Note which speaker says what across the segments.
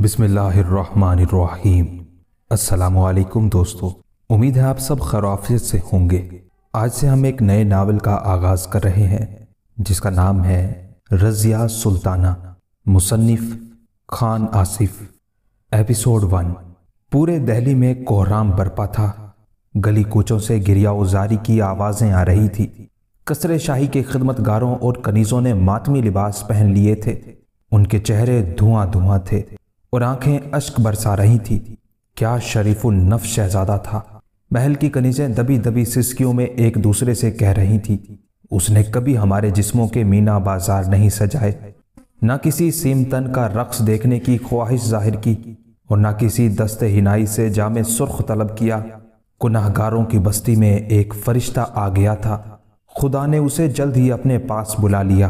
Speaker 1: बिस्मिल्लाम असलकुम दोस्तों उम्मीद है आप सब खराफियत से होंगे आज से हम एक नए नावल का आगाज़ कर रहे हैं जिसका नाम है रज़िया सुल्ताना मुसन्फ़ खान आसिफ एपिसोड वन पूरे दहली में कोहराम बरपा था गली कोचों से गिरिया उजारी की आवाज़ें आ रही थी कसरे शाही के खिदमतगारों और कनीज़ों ने मातमी लिबास पहन लिए थे उनके चेहरे धुआं धुआं थे और आंखें अश्क बरसा रही थी क्या शरीफुल नफ शहजादा था महल की कनीजें दबी दबी सिस्कियों में एक दूसरे से कह रही थी उसने कभी हमारे जिस्मों के मीना बाजार नहीं सजाए न किसी सीमतन का रक्स देखने की ख्वाहिश जाहिर की और न किसी दस्ते हिनाई से जामे सुर्ख तलब किया गुनाहगारों की बस्ती में एक फरिश्ता आ गया था खुदा ने उसे जल्द ही अपने पास बुला लिया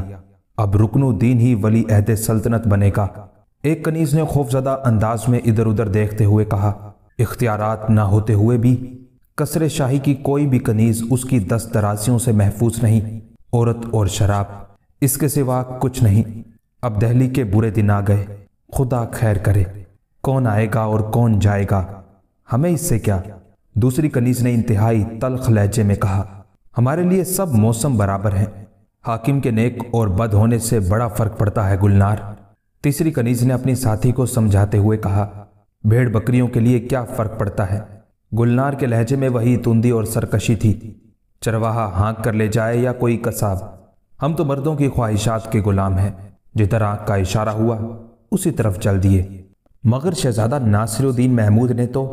Speaker 1: अब रुकनुद्दीन ही वली अहद सल्तनत बनेगा एक कनीज ने खौफजदा अंदाज में इधर उधर देखते हुए कहा इख्तियार ना होते हुए भी कसर शाही की कोई भी कनीज उसकी दस दराजियों से महफूज नहीं औरत और शराब इसके सिवा कुछ नहीं अब दहली के बुरे दिन आ गए खुदा खैर करे कौन आएगा और कौन जाएगा हमें इससे क्या दूसरी कनीज ने इंतहाई तलख लहजे में कहा हमारे लिए सब मौसम बराबर हैं हाकिम के नेक और बद होने से बड़ा फर्क पड़ता है गुलनार तीसरी कनीज ने अपने साथी को समझाते हुए कहा भेड़ बकरियों के लिए क्या फर्क पड़ता है गुलनार के लहजे में वही तुंदी और सरकशी थी चरवाहा हाँक कर ले जाए या कोई कसाब हम तो मर्दों की ख्वाहिशात के गुलाम हैं जिधर आँख का इशारा हुआ उसी तरफ चल दिए मगर शहजादा नासिरुद्दीन महमूद ने तो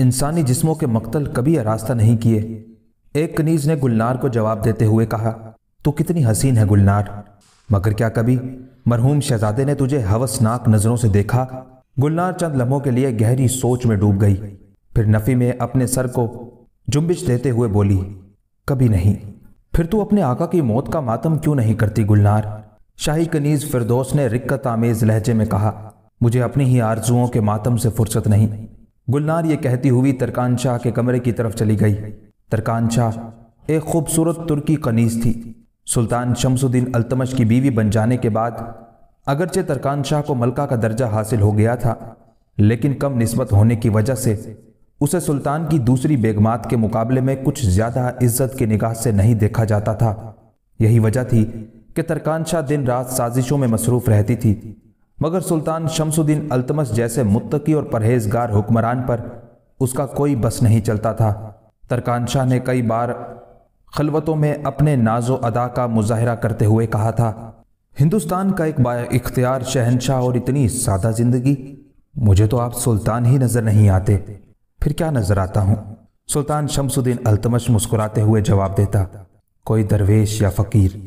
Speaker 1: इंसानी जिस्मों के मकतल कभी आरास्ता नहीं किए एक कनीज ने गुलनार को जवाब देते हुए कहा तू कितनी हसीन है गुलनार मगर क्या कभी मरहूम शहजादे ने तुझे हवसनाक नज़रों से देखा गुलनार चंद लम्हों के लिए गहरी सोच में डूब गई फिर नफ़ी में अपने सर को जुम्बिश देते हुए बोली कभी नहीं फिर तू अपने आका की मौत का मातम क्यों नहीं करती गुलनार शाही कनीज फिरदौस ने रिक्कत आमेज लहजे में कहा मुझे अपनी ही आरजुओं के मातम से फुर्सत नहीं गुलनार ये कहती हुई तरकान शाह के कमरे की तरफ चली गई तरकान शाह एक खूबसूरत तुर्की कनीज थी सुल्तान शमसुद्दीन अल्तमश की बीवी बन जाने के बाद अगरचे तरकान शाह को मलका का दर्जा हासिल हो गया था लेकिन कम नस्बत होने की वजह से उसे सुल्तान की दूसरी बेगमात के मुकाबले में कुछ ज़्यादा इज्जत की निगाह से नहीं देखा जाता था यही वजह थी कि तरकान शाह दिन रात साजिशों में मसरूफ़ रहती थी मगर सुल्तान शमसुद्दीन अल्तमस जैसे मुत्तकी और परहेजगार हुक्मरान पर उसका कोई बस नहीं चलता था तरकान शाह ने कई बार खलवतों में अपने नाजो अदा का मुजाहरा करते हुए कहा था हिंदुस्तान का एक इख्तियार शहनशाह और इतनी सादा जिंदगी मुझे तो आप सुल्तान ही नज़र नहीं आते फिर क्या नज़र आता हूँ सुल्तान शमसुद्दीन अल्तमश मुस्कुराते हुए जवाब देता कोई दरवेश या फ़कीर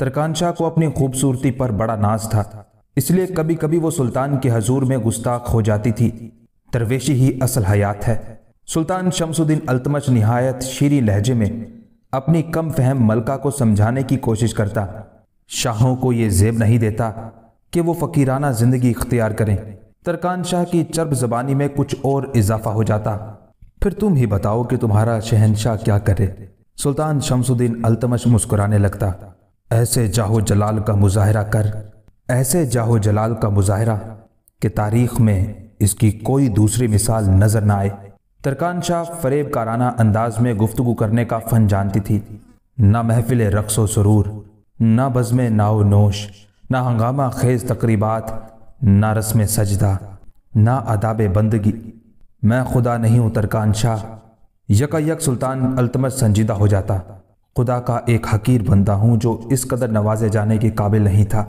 Speaker 1: तरकान शाह को अपनी खूबसूरती पर बड़ा नाज था इसलिए कभी कभी वो सुल्तान के हजूर में गुस्ताख हो जाती थी दरवेशी ही असल हयात है सुल्तान शमसुद्दीन अल्तमश नहायत शीरी लहजे में अपनी कम फहम मलका को समझाने की कोशिश करता शाहों को ये जेब नहीं देता कि वो फ़कीराना ज़िंदगी इख्तियार करें तरकान शाह की चर्ब जबानी में कुछ और इजाफा हो जाता फिर तुम ही बताओ कि तुम्हारा शहनशाह क्या करे सुल्तान शमसुद्दीन अल्तमश मुस्कुराने लगता ऐसे जाहो जलाल का मुजाहरा कर ऐसे जाहो जलाल का मुजाहरा कि तारीख में इसकी कोई दूसरी मिसाल नज़र न आए तरकान शाह फरेब काराना अंदाज में गुफ्तु करने का फ़न जानती थी ना महफिल रक्स व सरूर ना बज़म नाव नोश ना हंगामा खेज तकरीबात ना रस्म सजदा ना आदाब बंदगी मैं खुदा नहीं हूँ तरकान शाह यक यक सुल्तान अल्तमत संजीदा हो जाता खुदा का एक हकीर बंदा हूँ जो इस कदर नवाजे जाने के काबिल नहीं था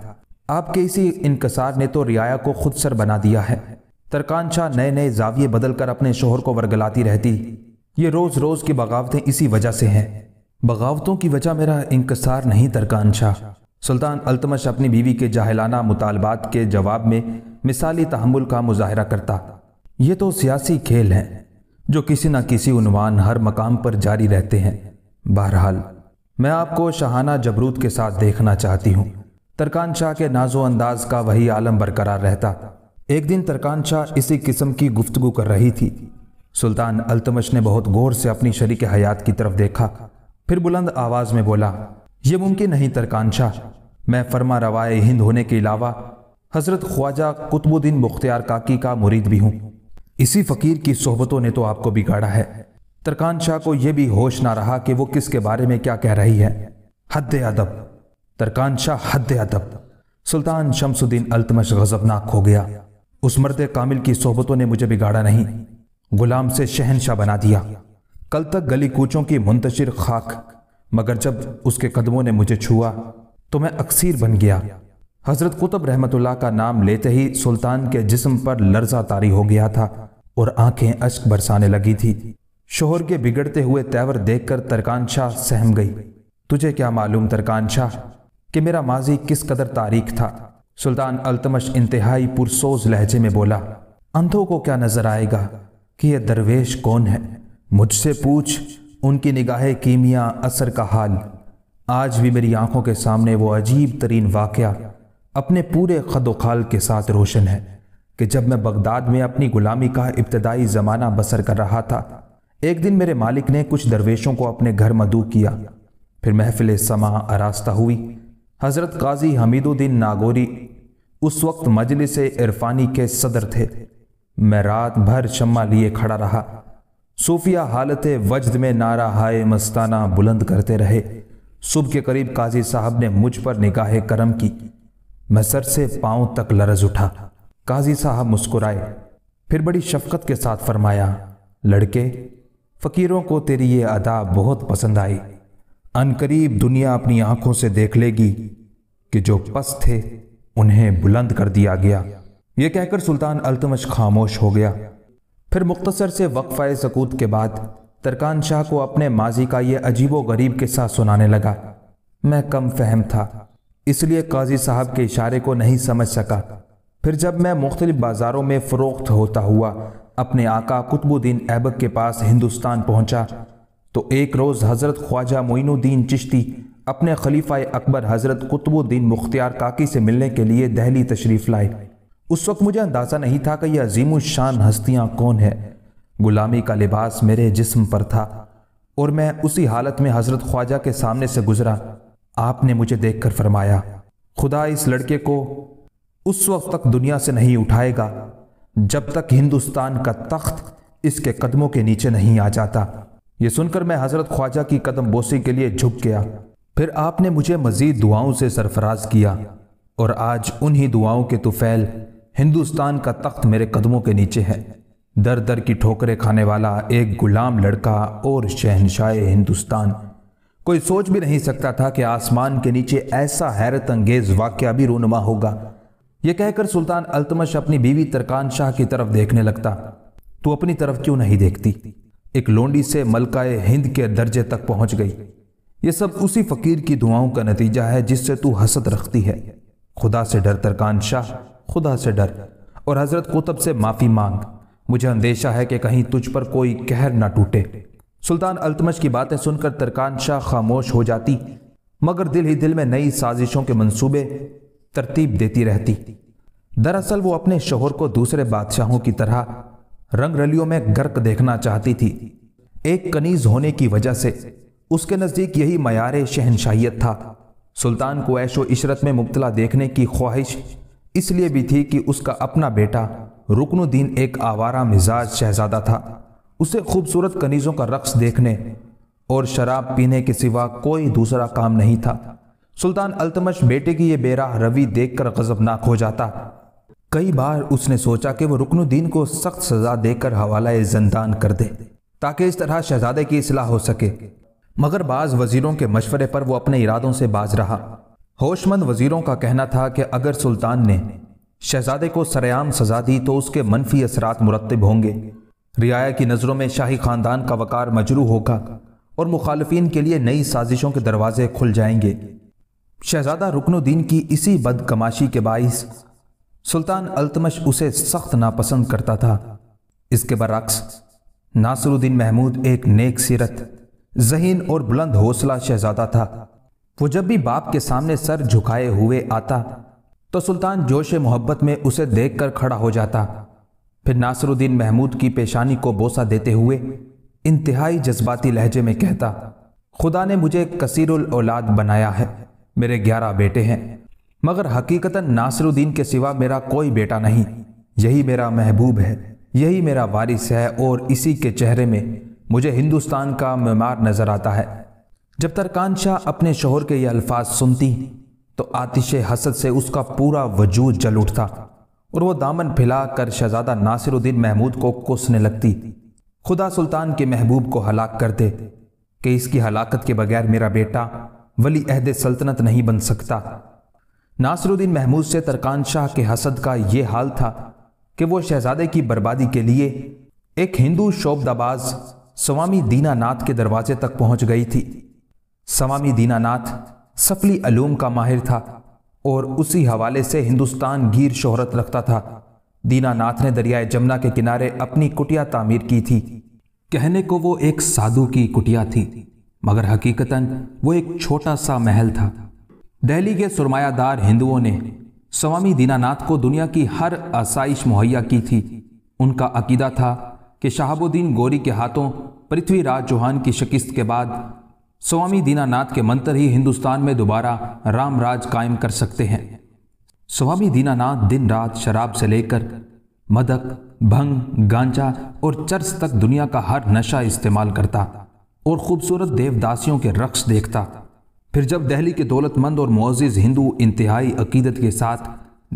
Speaker 1: आपके इसी इनकसार ने तो रियाया को खुद सर बना दिया है तरकान शाह नए नए जाविये बदल कर अपने शोहर को वर्गलाती रहती ये रोज़ रोज़ की बगावतें इसी वजह से हैं बगावतों की वजह मेरा इंकसार नहीं तरकान शाह सुल्तान अल्तमश अपनी बीवी के जाहिलाना मुतालबात के जवाब में मिसाली तहमुल का मुजाहरा करता ये तो सियासी खेल हैं जो किसी न किसी उनवान हर मकाम पर जारी रहते हैं बहरहाल मैं आपको शहाना जबरूत के साथ देखना चाहती हूँ तरकान शाह के नाजो अंदाज का वही आलम बरकरार रहता एक दिन तरकान शाह इसी किस्म की गुफ्तगु कर रही थी सुल्तान अल्तमश ने बहुत गौर से अपनी शरीक हयात की तरफ देखा फिर बुलंद आवाज़ में बोला यह मुमकिन नहीं तरकान शाह मैं फर्मा रवाए हिंद होने के अलावा हज़रत ख्वाजा कुतुबुद्दीन मुख्तियार काकी का मुरीद भी हूँ इसी फ़कीर की सोहबतों ने तो आपको बिगाड़ा है तरकान शाह को यह भी होश ना रहा कि वो किसके बारे में क्या कह रही है हद अदब तरकान शाह हद अदब सुल्तान शमसुद्दीन अल्तमश गजबनाक हो गया उस मर्द कामिल की सोहबतों ने मुझे बिगाड़ा नहीं गुलाम से शहनशाह बना दिया कल तक गली कूचों की मुंतशिर खाक मगर जब उसके कदमों ने मुझे छुआ तो मैं अक्सीर बन गया हजरत कुतुब रहमतुल्लाह का नाम लेते ही सुल्तान के जिस्म पर लर्जा तारी हो गया था और आंखें अश्क बरसाने लगी थी शोहर के बिगड़ते हुए तैवर देखकर तरकान शाह सहम गई तुझे क्या मालूम तरकान शाह कि मेरा माजी किस कदर तारीख था सुल्तान अल्तमश इंतहाई पुरसोज लहजे में बोला अंधों को क्या नजर आएगा कि यह दरवेश कौन है मुझसे पूछ उनकी निगाह कीमिया असर का हाल आज भी मेरी आंखों के सामने वो अजीब तरीन वाक़ अपने पूरे खदोखाल के साथ रोशन है कि जब मैं बगदाद में अपनी गुलामी का इब्तदाई ज़माना बसर कर रहा था एक दिन मेरे मालिक ने कुछ दरवेशों को अपने घर मदू किया फिर महफिल समा आरास्ता हुई हज़रत काजी हमीदुद्दीन नागोरी उस वक्त मजलिस इरफानी के सदर थे मैं रात भर शम्मा लिए खड़ा रहा सूफिया हालत वजद में नारा हाय मस्ताना बुलंद करते रहे सुबह के करीब काजी साहब ने मुझ पर निगाह करम की मैं सर से पांव तक लरज उठा काजी साहब मुस्कुराए फिर बड़ी शफकत के साथ फरमाया लड़के फकीरों को तेरी ये अदा बहुत पसंद आई अनकरीब दुनिया अपनी आंखों से देख लेगी कि जो पस थे उन्हें बुलंद कर दिया गया ये कहकर सुल्तान अल्तमश खामोश हो गया फिर मुख्तसर से वक्फाए सकूत के बाद तरकान शाह को अपने माजी का यह अजीबो गरीब किस्सा सुनाने लगा मैं कम फहम था इसलिए काजी साहब के इशारे को नहीं समझ सका फिर जब मैं मुख्तलिफ बाज़ारों में फ़रोख्त होता हुआ अपने आका कुतबुद्दीन ऐबक के पास हिंदुस्तान पहुंचा तो एक रोज़ हज़रत ख्वाजा मोइनुद्दीन चिश्ती अपने खलीफा अकबर हज़रत कुतुबुद्दीन मुख्तियार काकी से मिलने के लिए दहली तशरीफ़ लाए उस वक्त मुझे अंदाज़ा नहीं था कि यह अजीम शान हस्तियाँ कौन है गुलामी का लिबास मेरे जिस्म पर था और मैं उसी हालत में हज़रत ख्वाजा के सामने से गुजरा आपने मुझे देख कर फरमाया खुदा इस लड़के को उस वक्त तक दुनिया से नहीं उठाएगा जब तक हिंदुस्तान का तख्त इसके कदमों के नीचे नहीं आ जाता ये सुनकर मैं हजरत ख्वाजा की कदम बोसी के लिए झुक गया फिर आपने मुझे मजीद दुआओं से सरफराज किया और आज उन्हीं दुआओं के तुफैल हिंदुस्तान का तख्त मेरे कदमों के नीचे है दर दर की ठोकरें खाने वाला एक गुलाम लड़का और शहनशाह हिंदुस्तान कोई सोच भी नहीं सकता था कि आसमान के नीचे ऐसा हैरत अंगेज वाक्य भी रूनमा होगा यह कहकर सुल्तान अल्तमश अपनी बीवी तरकान शाह की तरफ देखने लगता तो अपनी तरफ क्यों नहीं देखती एक लोंडी से मलकाए हिंद के दर्जे तक पहुंच गई ये सब उसी फकीर की दुआओं का नतीजा है जिससे तू हसद रखती है खुदा से डर तरकान शाह खुदा से डर और हजरत कुतब से माफ़ी मांग मुझे अंदेशा है कि कहीं तुझ पर कोई कहर ना टूटे सुल्तान अल्तमश की बातें सुनकर तरकान शाह खामोश हो जाती मगर दिल ही दिल में नई साजिशों के मंसूबे तरतीब देती रहती दरअसल वो अपने शोहर को दूसरे बादशाहों की तरह रंगरलियों में गर्क देखना चाहती थी एक कनीज होने की वजह से उसके नज़दीक यही मैार शहनशाहियत था सुल्तान को ऐशो इशरत में मुबतला देखने की ख्वाहिश इसलिए भी थी कि उसका अपना बेटा रुकनुद्दीन एक आवारा मिजाज शहजादा था उसे खूबसूरत कनीज़ों का रक्स देखने और शराब पीने के सिवा कोई दूसरा काम नहीं था सुल्तान अल्तमश बेटे की यह बेराह रवि देखकर गजबनाक हो जाता कई बार उसने सोचा कि वो रुकनुद्दीन को सख्त सजा देकर हवाला जंदान कर दे ताकि इस तरह शहजादे की असलाह हो सके मगर बाज़ वजीरों के मशवरे पर वो अपने इरादों से बाज रहा होशमंद वजीरों का कहना था कि अगर सुल्तान ने शहजादे को सरेआम सजा दी तो उसके मनफी असरात मुरतब होंगे रियाया की नज़रों में शाही ख़ानदान का वकार मजरू होगा और मुखालफी के लिए नई साजिशों के दरवाजे खुल जाएंगे शहजादा रुकनुद्दीन की इसी बदकमाशी के बायस सुल्तान अल्तमश उसे सख्त नापसंद करता था इसके बरक्स नासरुद्दीन महमूद एक नेक सीरत जहीन और बुलंद हौसला शहजादा था वो जब भी बाप के सामने सर झुकाए हुए आता तो सुल्तान जोश मोहब्बत में उसे देखकर खड़ा हो जाता फिर नासरुद्दीन महमूद की पेशानी को बोसा देते हुए इंतहाई जज्बाती लहजे में कहता खुदा ने मुझे कसीरुल औलाद बनाया है मेरे ग्यारह बेटे हैं मगर हकीकतन नासरुद्दीन के सिवा मेरा कोई बेटा नहीं यही मेरा महबूब है यही मेरा वारिस है और इसी के चेहरे में मुझे हिंदुस्तान का मेमार नज़र आता है जब तरकान शाह अपने शोहर के ये अल्फाज सुनती तो आतिश हसद से उसका पूरा वजूद जल उठता और वो दामन फैला कर शहजादा नासिरुद्दीन महमूद को कोसने लगती खुदा सुल्तान के महबूब को हलाक कर दे कि इसकी हलाकत के बगैर मेरा बेटा वली अहद सल्तनत नहीं बन सकता नासरुद्दीन महमूद से तरकान शाह के हसद का ये हाल था कि वो शहजादे की बर्बादी के लिए एक हिंदू शोबदाबाज स्वामी दीनानाथ के दरवाजे तक पहुंच गई थी स्वामी दीनानाथ सफली अलूम का माहिर था और उसी हवाले से हिंदुस्तान गिर शोहरत रखता था दीनानाथ ने दरियाए जमुना के किनारे अपनी कुटिया तामीर की थी कहने को वो एक साधु की कुटिया थी मगर हकीकतन वो एक छोटा सा महल था दिल्ली के सरमायादार हिंदुओं ने स्वामी दीनानाथ को दुनिया की हर आसाइश मुहैया की थी उनका अकीदा था कि शहाबुद्दीन गौरी के हाथों पृथ्वीराज चौहान की शिकस्त के बाद स्वामी दीनानाथ के मंत्र ही हिंदुस्तान में दोबारा रामराज कायम कर सकते हैं स्वामी दीनानाथ दिन रात शराब से लेकर मदक भंग गांजा और चर्च तक दुनिया का हर नशा इस्तेमाल करता और खूबसूरत देवदासियों के रक्स देखता फिर जब दहली के दौलतमंद और मोजिज़ हिंदू इंतहाई अकीदत के साथ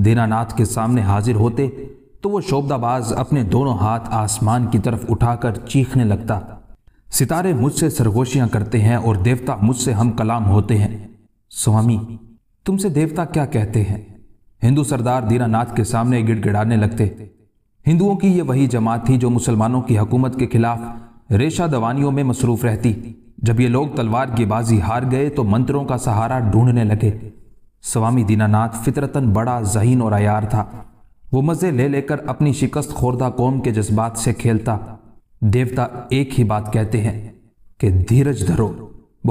Speaker 1: दीनानाथ के सामने हाजिर होते तो वो शोबदाबाज अपने दोनों हाथ आसमान की तरफ उठाकर चीखने लगता सितारे मुझसे सरगोशियाँ करते हैं और देवता मुझसे हम कलाम होते हैं स्वामी तुमसे देवता क्या कहते हैं हिंदू सरदार दीनानाथ के सामने गिड़गिड़ाने लगते हिंदुओं की ये वही जमात थी जो मुसलमानों की हुकूमत के खिलाफ रेशा दवानियों में मसरूफ़ रहती जब ये लोग तलवार की बाजी हार गए तो मंत्रों का सहारा ढूंढने लगे स्वामी दीनानाथ फितरतन बड़ा जहीन और अयार था वो मज़े ले लेकर अपनी शिकस्त खोरदा कौम के जज्बात से खेलता देवता एक ही बात कहते हैं कि धीरज धरो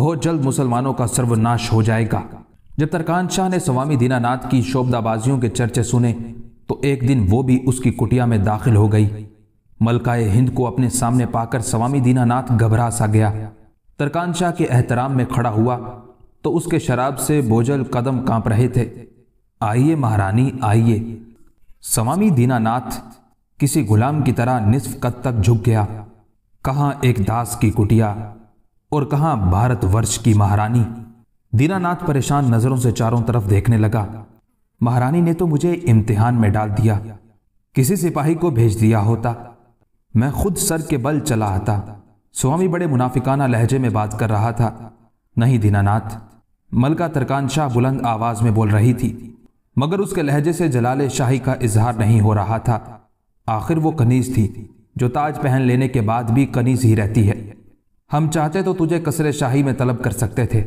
Speaker 1: बहुत जल्द मुसलमानों का सर्वनाश हो जाएगा जब तरकान शाह ने स्वामी दीनानाथ की शोभदाबाजियों के चर्चे सुने तो एक दिन वो भी उसकी कुटिया में दाखिल हो गई मलकाए हिंद को अपने सामने पाकर स्वामी दीनानाथ घबरा सा गया तरकान शाह के एहतराम में खड़ा हुआ तो उसके शराब से बोझल कदम कांप रहे थे आइए महारानी आइए स्वामी दीनानाथ किसी गुलाम की तरह निसफ कद तक झुक गया कहाँ एक दास की कुटिया और कहाँ भारतवर्ष की महारानी दीनानाथ परेशान नजरों से चारों तरफ देखने लगा महारानी ने तो मुझे इम्तिहान में डाल दिया किसी सिपाही को भेज दिया होता मैं खुद सर के बल चला आता स्वामी बड़े मुनाफिकाना लहजे में बात कर रहा था नहीं दीनानाथ मलका तरकान शाह बुलंद आवाज में बोल रही थी मगर उसके लहजे से जलाल शाही का इजहार नहीं हो रहा था आखिर वो कनीज थी जो ताज पहन लेने के बाद भी कनीज ही रहती है हम चाहते तो तुझे कसरे शाही में तलब कर सकते थे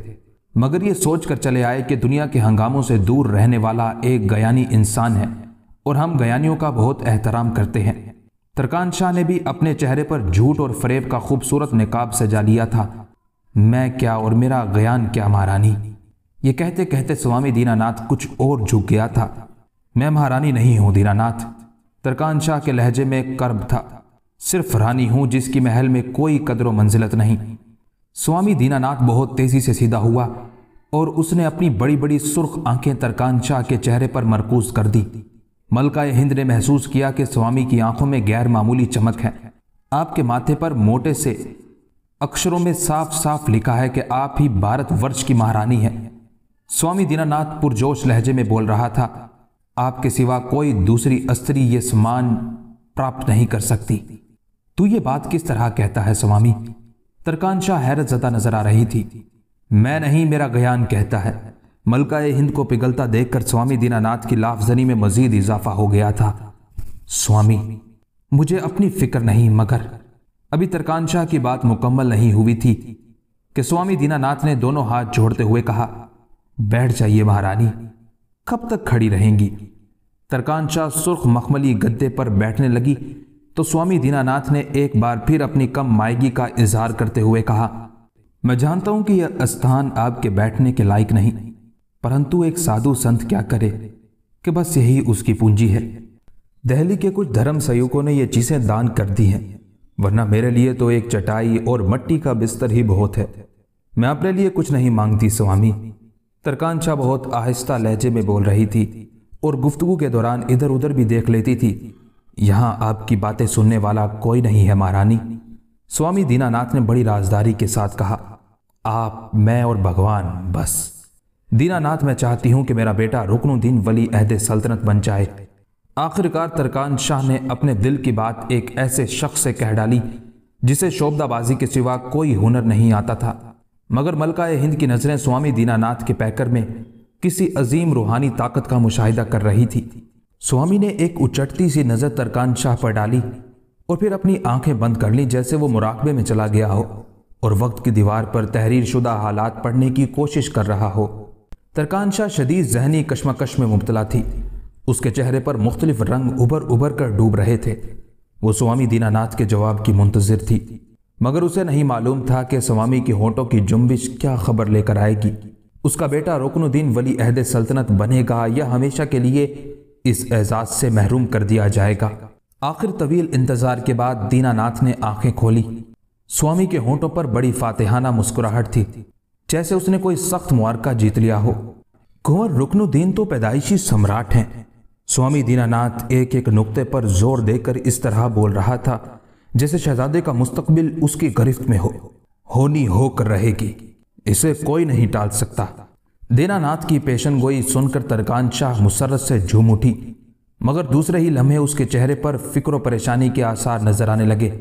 Speaker 1: मगर ये सोच कर चले आए कि दुनिया के हंगामों से दूर रहने वाला एक गयानी इंसान है और हम गयानियों का बहुत एहतराम करते हैं तरकान शाह ने भी अपने चेहरे पर झूठ और फरेब का खूबसूरत नकाब सजा लिया था मैं क्या और मेरा गयान क्या महारानी ये कहते कहते स्वामी दीनानाथ कुछ और झुक गया था मैं महारानी नहीं हूँ दीनानाथ तरकान शाह के लहजे में कर्ब था सिर्फ रानी हूँ जिसकी महल में कोई कदर मंजिलत नहीं स्वामी दीनानाथ बहुत तेज़ी से सीधा हुआ और उसने अपनी बड़ी बड़ी सुर्ख आंखें तरकान शाह के चेहरे पर मरकूज कर दी मलका हिंद ने महसूस किया कि स्वामी की आंखों में गैर मामूली चमक है आपके माथे पर मोटे से अक्षरों में साफ साफ लिखा है कि आप ही भारत वर्ष की महारानी हैं स्वामी दीनानाथ पुरजोश लहजे में बोल रहा था आपके सिवा कोई दूसरी स्त्री ये सम्मान प्राप्त नहीं कर सकती तू ये बात किस तरह कहता है स्वामी तरकान शाह हैरत जदा नजर आ रही थी मैं नहीं मेरा गयान कहता है मलका हिंद को पिघलता देखकर स्वामी दीनानाथ की लाफजनी में मजीद इजाफा हो गया था स्वामी मुझे अपनी फिक्र नहीं मगर अभी तरकान शाह की बात मुकम्मल नहीं हुई थी कि स्वामी दीनानाथ ने दोनों हाथ जोड़ते हुए कहा बैठ जाइए महारानी कब तक खड़ी रहेंगी तरकान शाह सुर्ख मखमली गद्दे पर बैठने लगी तो स्वामी दीनानाथ ने एक बार फिर अपनी कम मायगी का इजहार करते हुए कहा मैं जानता हूं कि यह स्थान आपके बैठने के लायक नहीं परंतु एक साधु संत क्या करे कि बस यही उसकी पूंजी है दहली के कुछ धर्म सहयोगों ने ये चीज़ें दान कर दी हैं वरना मेरे लिए तो एक चटाई और मट्टी का बिस्तर ही बहुत है मैं अपने लिए कुछ नहीं मांगती स्वामी तरकानशा बहुत आहिस्ता लहजे में बोल रही थी और गुफ्तगु के दौरान इधर उधर भी देख लेती थी यहाँ आपकी बातें सुनने वाला कोई नहीं है महारानी स्वामी दीनानाथ ने बड़ी राजदारी के साथ कहा आप मैं और भगवान बस दीनानाथ मैं चाहती हूं कि मेरा बेटा रुकनुद्दीन वली अहद सल्तनत बन जाए आखिरकार तरकान शाह ने अपने दिल की बात एक ऐसे शख्स से कह डाली जिसे शोबदाबाजी के सिवा कोई हुनर नहीं आता था मगर मलका हिंद की नज़रें स्वामी दीनानाथ के पैकर में किसी अजीम रूहानी ताकत का मुशाहिदा कर रही थी स्वामी ने एक उचटती सी नज़र तरकान शाह पर डाली और फिर अपनी आंखें बंद कर ली जैसे वो मुराकबे में चला गया हो और वक्त की दीवार पर तहरीर शुदा हालात पढ़ने की कोशिश कर रहा हो तरकानशाह शदीद जहनी कश्मकश में मुबतला थी उसके चेहरे पर मुख्तलिफ रंग उभर उभर कर डूब रहे थे वो स्वामी दीनानाथ के जवाब की मुंतजर थी मगर उसे नहीं मालूम था कि स्वामी की होंटों की जुम्बिश क्या खबर लेकर आएगी उसका बेटा रुकनुद्दीन वली अहद सल्तनत बनेगा या हमेशा के लिए इस एजाज़ से महरूम कर दिया जाएगा आखिर तवील इंतज़ार के बाद दीनानाथ ने आंखें खोली स्वामी के होंठों पर बड़ी फातेहाना मुस्कुराहट थी जैसे उसने कोई सख्त मुआरका जीत लिया हो कुंवर रुकनुद्दीन तो पैदाइशी सम्राट हैं स्वामी दीनानाथ एक एक नुक्ते पर जोर देकर इस तरह बोल रहा था जैसे शहजादे का मुस्तकबिल उसकी गिरफ्त में हो होनी होकर रहेगी इसे कोई नहीं टाल सकता दीनानाथ की पेशन गोई सुनकर तरकान शाह मुसरत से झूम उठी मगर दूसरे ही लम्हे उसके चेहरे पर फिक्र परेशानी के आसार नजर आने लगे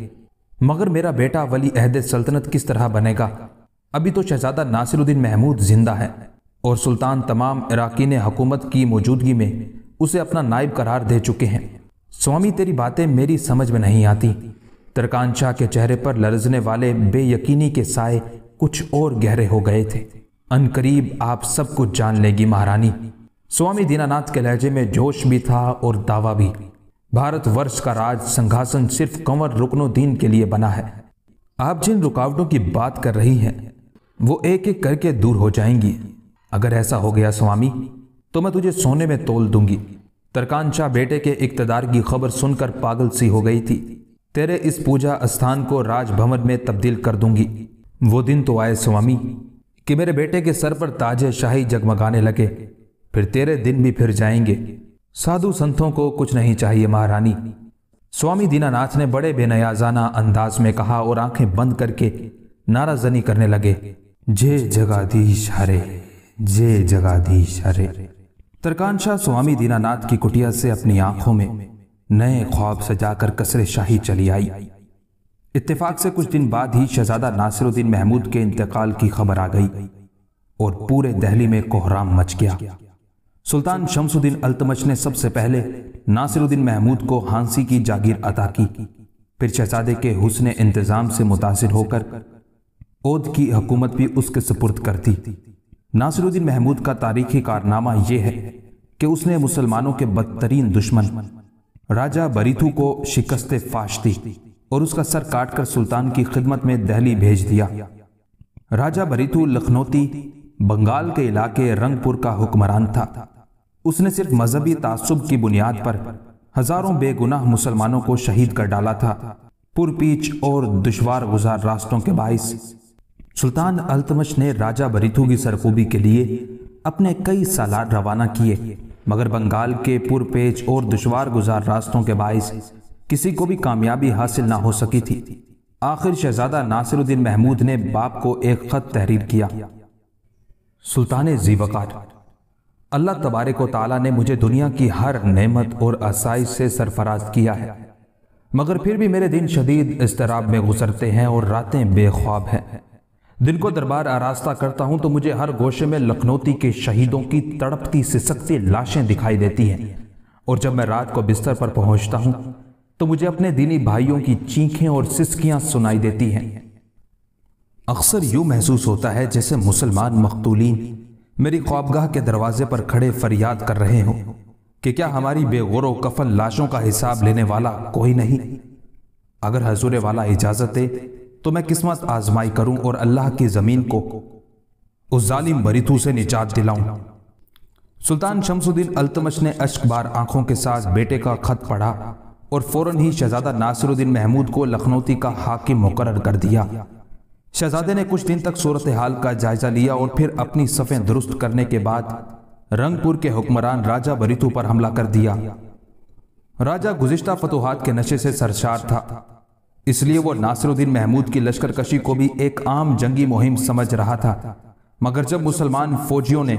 Speaker 1: मगर मेरा बेटा वली अहद सल्तनत किस तरह बनेगा अभी तो शहजादा नासिरुद्दीन महमूद जिंदा है और सुल्तान तमाम इराकीन हुकूमत की मौजूदगी में उसे अपना नायब करार दे चुके हैं स्वामी तेरी बातें मेरी समझ में नहीं आती तरकान शाह के चेहरे पर लरजने वाले बेयकीनी के साय कुछ और गहरे हो गए थे अनकरीब आप सब कुछ जान लेगी महारानी स्वामी दीनानाथ के लहजे में जोश भी था और दावा भी भारत वर्ष का राज संघासन सिर्फ कंवर रुकनुद्दीन के लिए बना है आप जिन रुकावटों की बात कर रही हैं वो एक एक करके दूर हो जाएंगी अगर ऐसा हो गया स्वामी तो मैं तुझे सोने में तोल दूंगी तरकान शाह बेटे के इकतदार की खबर सुनकर पागल सी हो गई थी तेरे इस पूजा स्थान को राजभवन में तब्दील कर दूंगी वो दिन तो आए स्वामी कि मेरे बेटे के सर पर ताजे शाही जगमगाने लगे फिर तेरे दिन भी फिर जाएंगे साधु संतों को कुछ नहीं चाहिए महारानी स्वामी दीनानाथ ने बड़े बेनयाजाना अंदाज में कहा और आंखें बंद करके नाराजनी करने लगे जय जगाधीश हरे जय जगाधीश हरे तरकानशाह स्वामी दीनानाथ की कुटिया से अपनी आंखों में नए ख्वाब सजाकर कसरे शाही चली आई इत्तेफाक से कुछ दिन बाद ही शहजादा नासिरुद्दीन महमूद के इंतकाल की खबर आ गई और पूरे दहली में कोहराम मच गया सुल्तान शमसुद्दीन अल्तमश ने सबसे पहले नासिरुद्दीन महमूद को हांसी की जागीर अदा की फिर शहजादे के हुसन इंतज़ाम से मुतासिर होकर ओद की हुकूमत भी उसके सुपुर्द कर दी नासिरुद्दीन महमूद का तारीखी कारनामा यह है कि उसने मुसलमानों के बदतरीन दुश्मन राजा बरीथू को शिकस्त फाश दी और उसका सर काटकर सुल्तान की खिदमत में दहली भेज दिया राजा बरीथू लखनौती बंगाल के इलाके रंगपुर का हुक्मरान था उसने सिर्फ मजहबी तासुब की बुनियाद पर हजारों बेगुनाह मुसलमानों को शहीद कर डाला था पुरपीच और दुशवार गुजार रास्तों के बायस सुल्तान अल्तमश ने राजा बरीथु की सरकूबी के लिए अपने कई सालार रवाना किए मगर बंगाल के पुरपेच और दुशवार गुजार रास्तों के बायस किसी को भी कामयाबी हासिल ना हो सकी थी आखिर शहजादा नासिरुद्दीन महमूद ने बाप को एक खत तहरीर किया सुल्तान जीवकार अल्लाह तबारक ताला ने मुझे दुनिया की हर नेमत और आसाइश से सरफराज किया है मगर फिर भी मेरे दिन शदीद इसतराब में गुजरते हैं और रातें बेख्वाब हैं दिल को दरबार आरास्ता करता हूं तो मुझे हर गोशे में लखनौती के शहीदों की तड़पती सिसकती लाशें दिखाई देती हैं और जब मैं रात को बिस्तर पर पहुंचता हूं तो मुझे अपने दीनी भाइयों की चीखें और सिसकियां सुनाई देती हैं अक्सर यूं महसूस होता है जैसे मुसलमान मकतूलिन मेरी ख्वाबगाह के दरवाजे पर खड़े फरियाद कर रहे हों कि क्या हमारी बेगौर कफल लाशों का हिसाब लेने वाला कोई नहीं अगर हजूरे वाला इजाज़त दे तो मैं किस्मत आजमाई करूं और अल्लाह की ज़मीन को उस जालिम बरीतू से निजात दिलाऊं सुल्तान शमसुद्दीन अल्तमश ने अश्कबार आंखों के साथ बेटे का खत पढ़ा और फौरन ही शहजादा नासिरुद्दीन महमूद को लखनौती का हाकिम मुकर कर दिया शहजादे ने कुछ दिन तक सूरत हाल का जायजा लिया और फिर अपनी सफ़ें दुरुस्त करने के बाद रंगपुर के हुक्मरान राजा बरीतू पर हमला कर दिया राजा गुजश्ता फतुहात के नशे से सरशार था इसलिए वो नासिरुद्दीन महमूद की लश्कर कशी को भी एक आम जंगी मुहिम समझ रहा था मगर जब मुसलमान फौजियों ने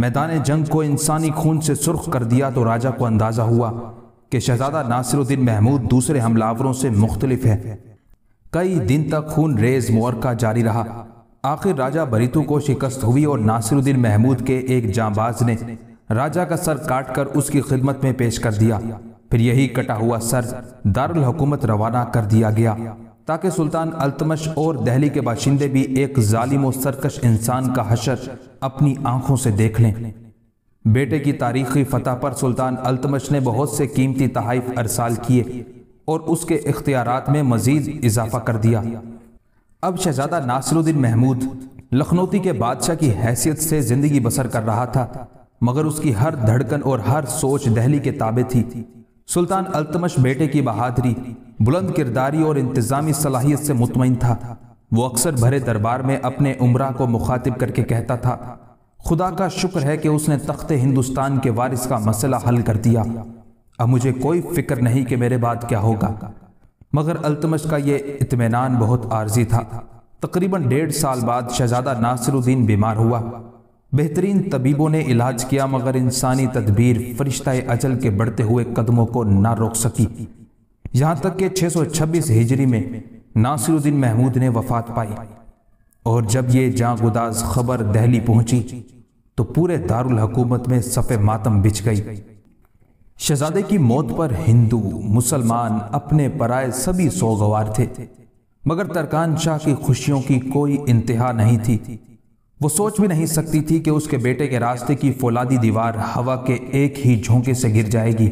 Speaker 1: मैदान जंग को इंसानी खून से सुर्ख कर दिया तो राजा को अंदाज़ा हुआ कि शहजादा नासिरुद्दीन महमूद दूसरे हमलावरों से मुख्तलिफ है कई दिन तक खून रेज मुआरका जारी रहा आखिर राजा बरीतू को शिकस्त हुई और नासिरुद्दीन महमूद के एक जांबाज ने राजा का सर काट कर उसकी खिदमत में पेश कर दिया फिर यही कटा हुआ सर दारुल हुकूमत रवाना कर दिया गया ताकि सुल्तान अल्तमश और दहली के बाशिंदे भी एक जालिम और सरकश इंसान का हशर अपनी आंखों से देख लें बेटे की तारीखी फतह पर सुल्तान अल्तमश ने बहुत से कीमती तहाइफ अरसाल किए और उसके इख्तियार में मजीद इजाफा कर दिया अब शहजादा नासरुद्दीन महमूद लखनौती के बादशाह की हैसियत से ज़िंदगी बसर कर रहा था मगर उसकी हर धड़कन और हर सोच दहली के ताबे थी सुल्तान अल्तमश बेटे की बहादरी बुलंद किरदारी और इंतजामी सलाहियत से मुतमिन था वो अक्सर भरे दरबार में अपने उम्र को मुखातिब करके कहता था खुदा का शुक्र है कि उसने तख्त हिंदुस्तान के वारिस का मसला हल कर दिया अब मुझे कोई फिक्र नहीं कि मेरे बाद क्या होगा मगर अल्तमश का ये इतमान बहुत आर्जी था तकरीबन डेढ़ साल बाद शहजादा नासिरुद्दीन बीमार हुआ बेहतरीन तबीबों ने इलाज किया मगर इंसानी तदबीर फरिश्ता अजल के बढ़ते हुए कदमों को ना रोक सकी यहाँ तक कि 626 हिजरी में नासिरुद्दीन महमूद ने वफात पाई और जब ये जागुदाज खबर दहली पहुंची तो पूरे दारुल हकूमत में सफ़े मातम बिछ गई शहजादे की मौत पर हिंदू मुसलमान अपने पराए सभी सोगवार थे मगर तरकान शाह की खुशियों की कोई इंतहा नहीं थी वो सोच भी नहीं सकती थी कि उसके बेटे के रास्ते की फौलादी दीवार हवा के एक ही झोंके से गिर जाएगी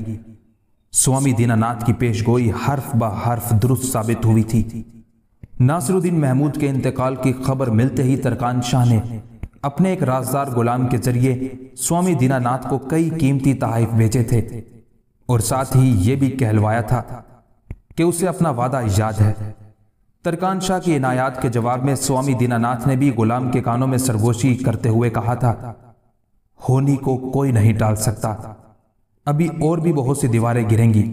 Speaker 1: स्वामी दीनानाथ की पेशगोई हर्फ ब हर्फ दुरुस्त साबित हुई थी नासिरुद्दीन महमूद के इंतकाल की खबर मिलते ही तरकान शाह ने अपने एक राजदार गुलाम के जरिए स्वामी दीनानाथ को कई कीमती तहफ भेजे थे और साथ ही ये भी कहलवाया था कि उसे अपना वादा याद है तरकान शाह की इनायात के जवाब में स्वामी दीनानाथ ने भी गुलाम के कानों में सरगोशी करते हुए कहा था होनी को कोई नहीं टाल सकता अभी और भी बहुत सी दीवारें गिरेंगी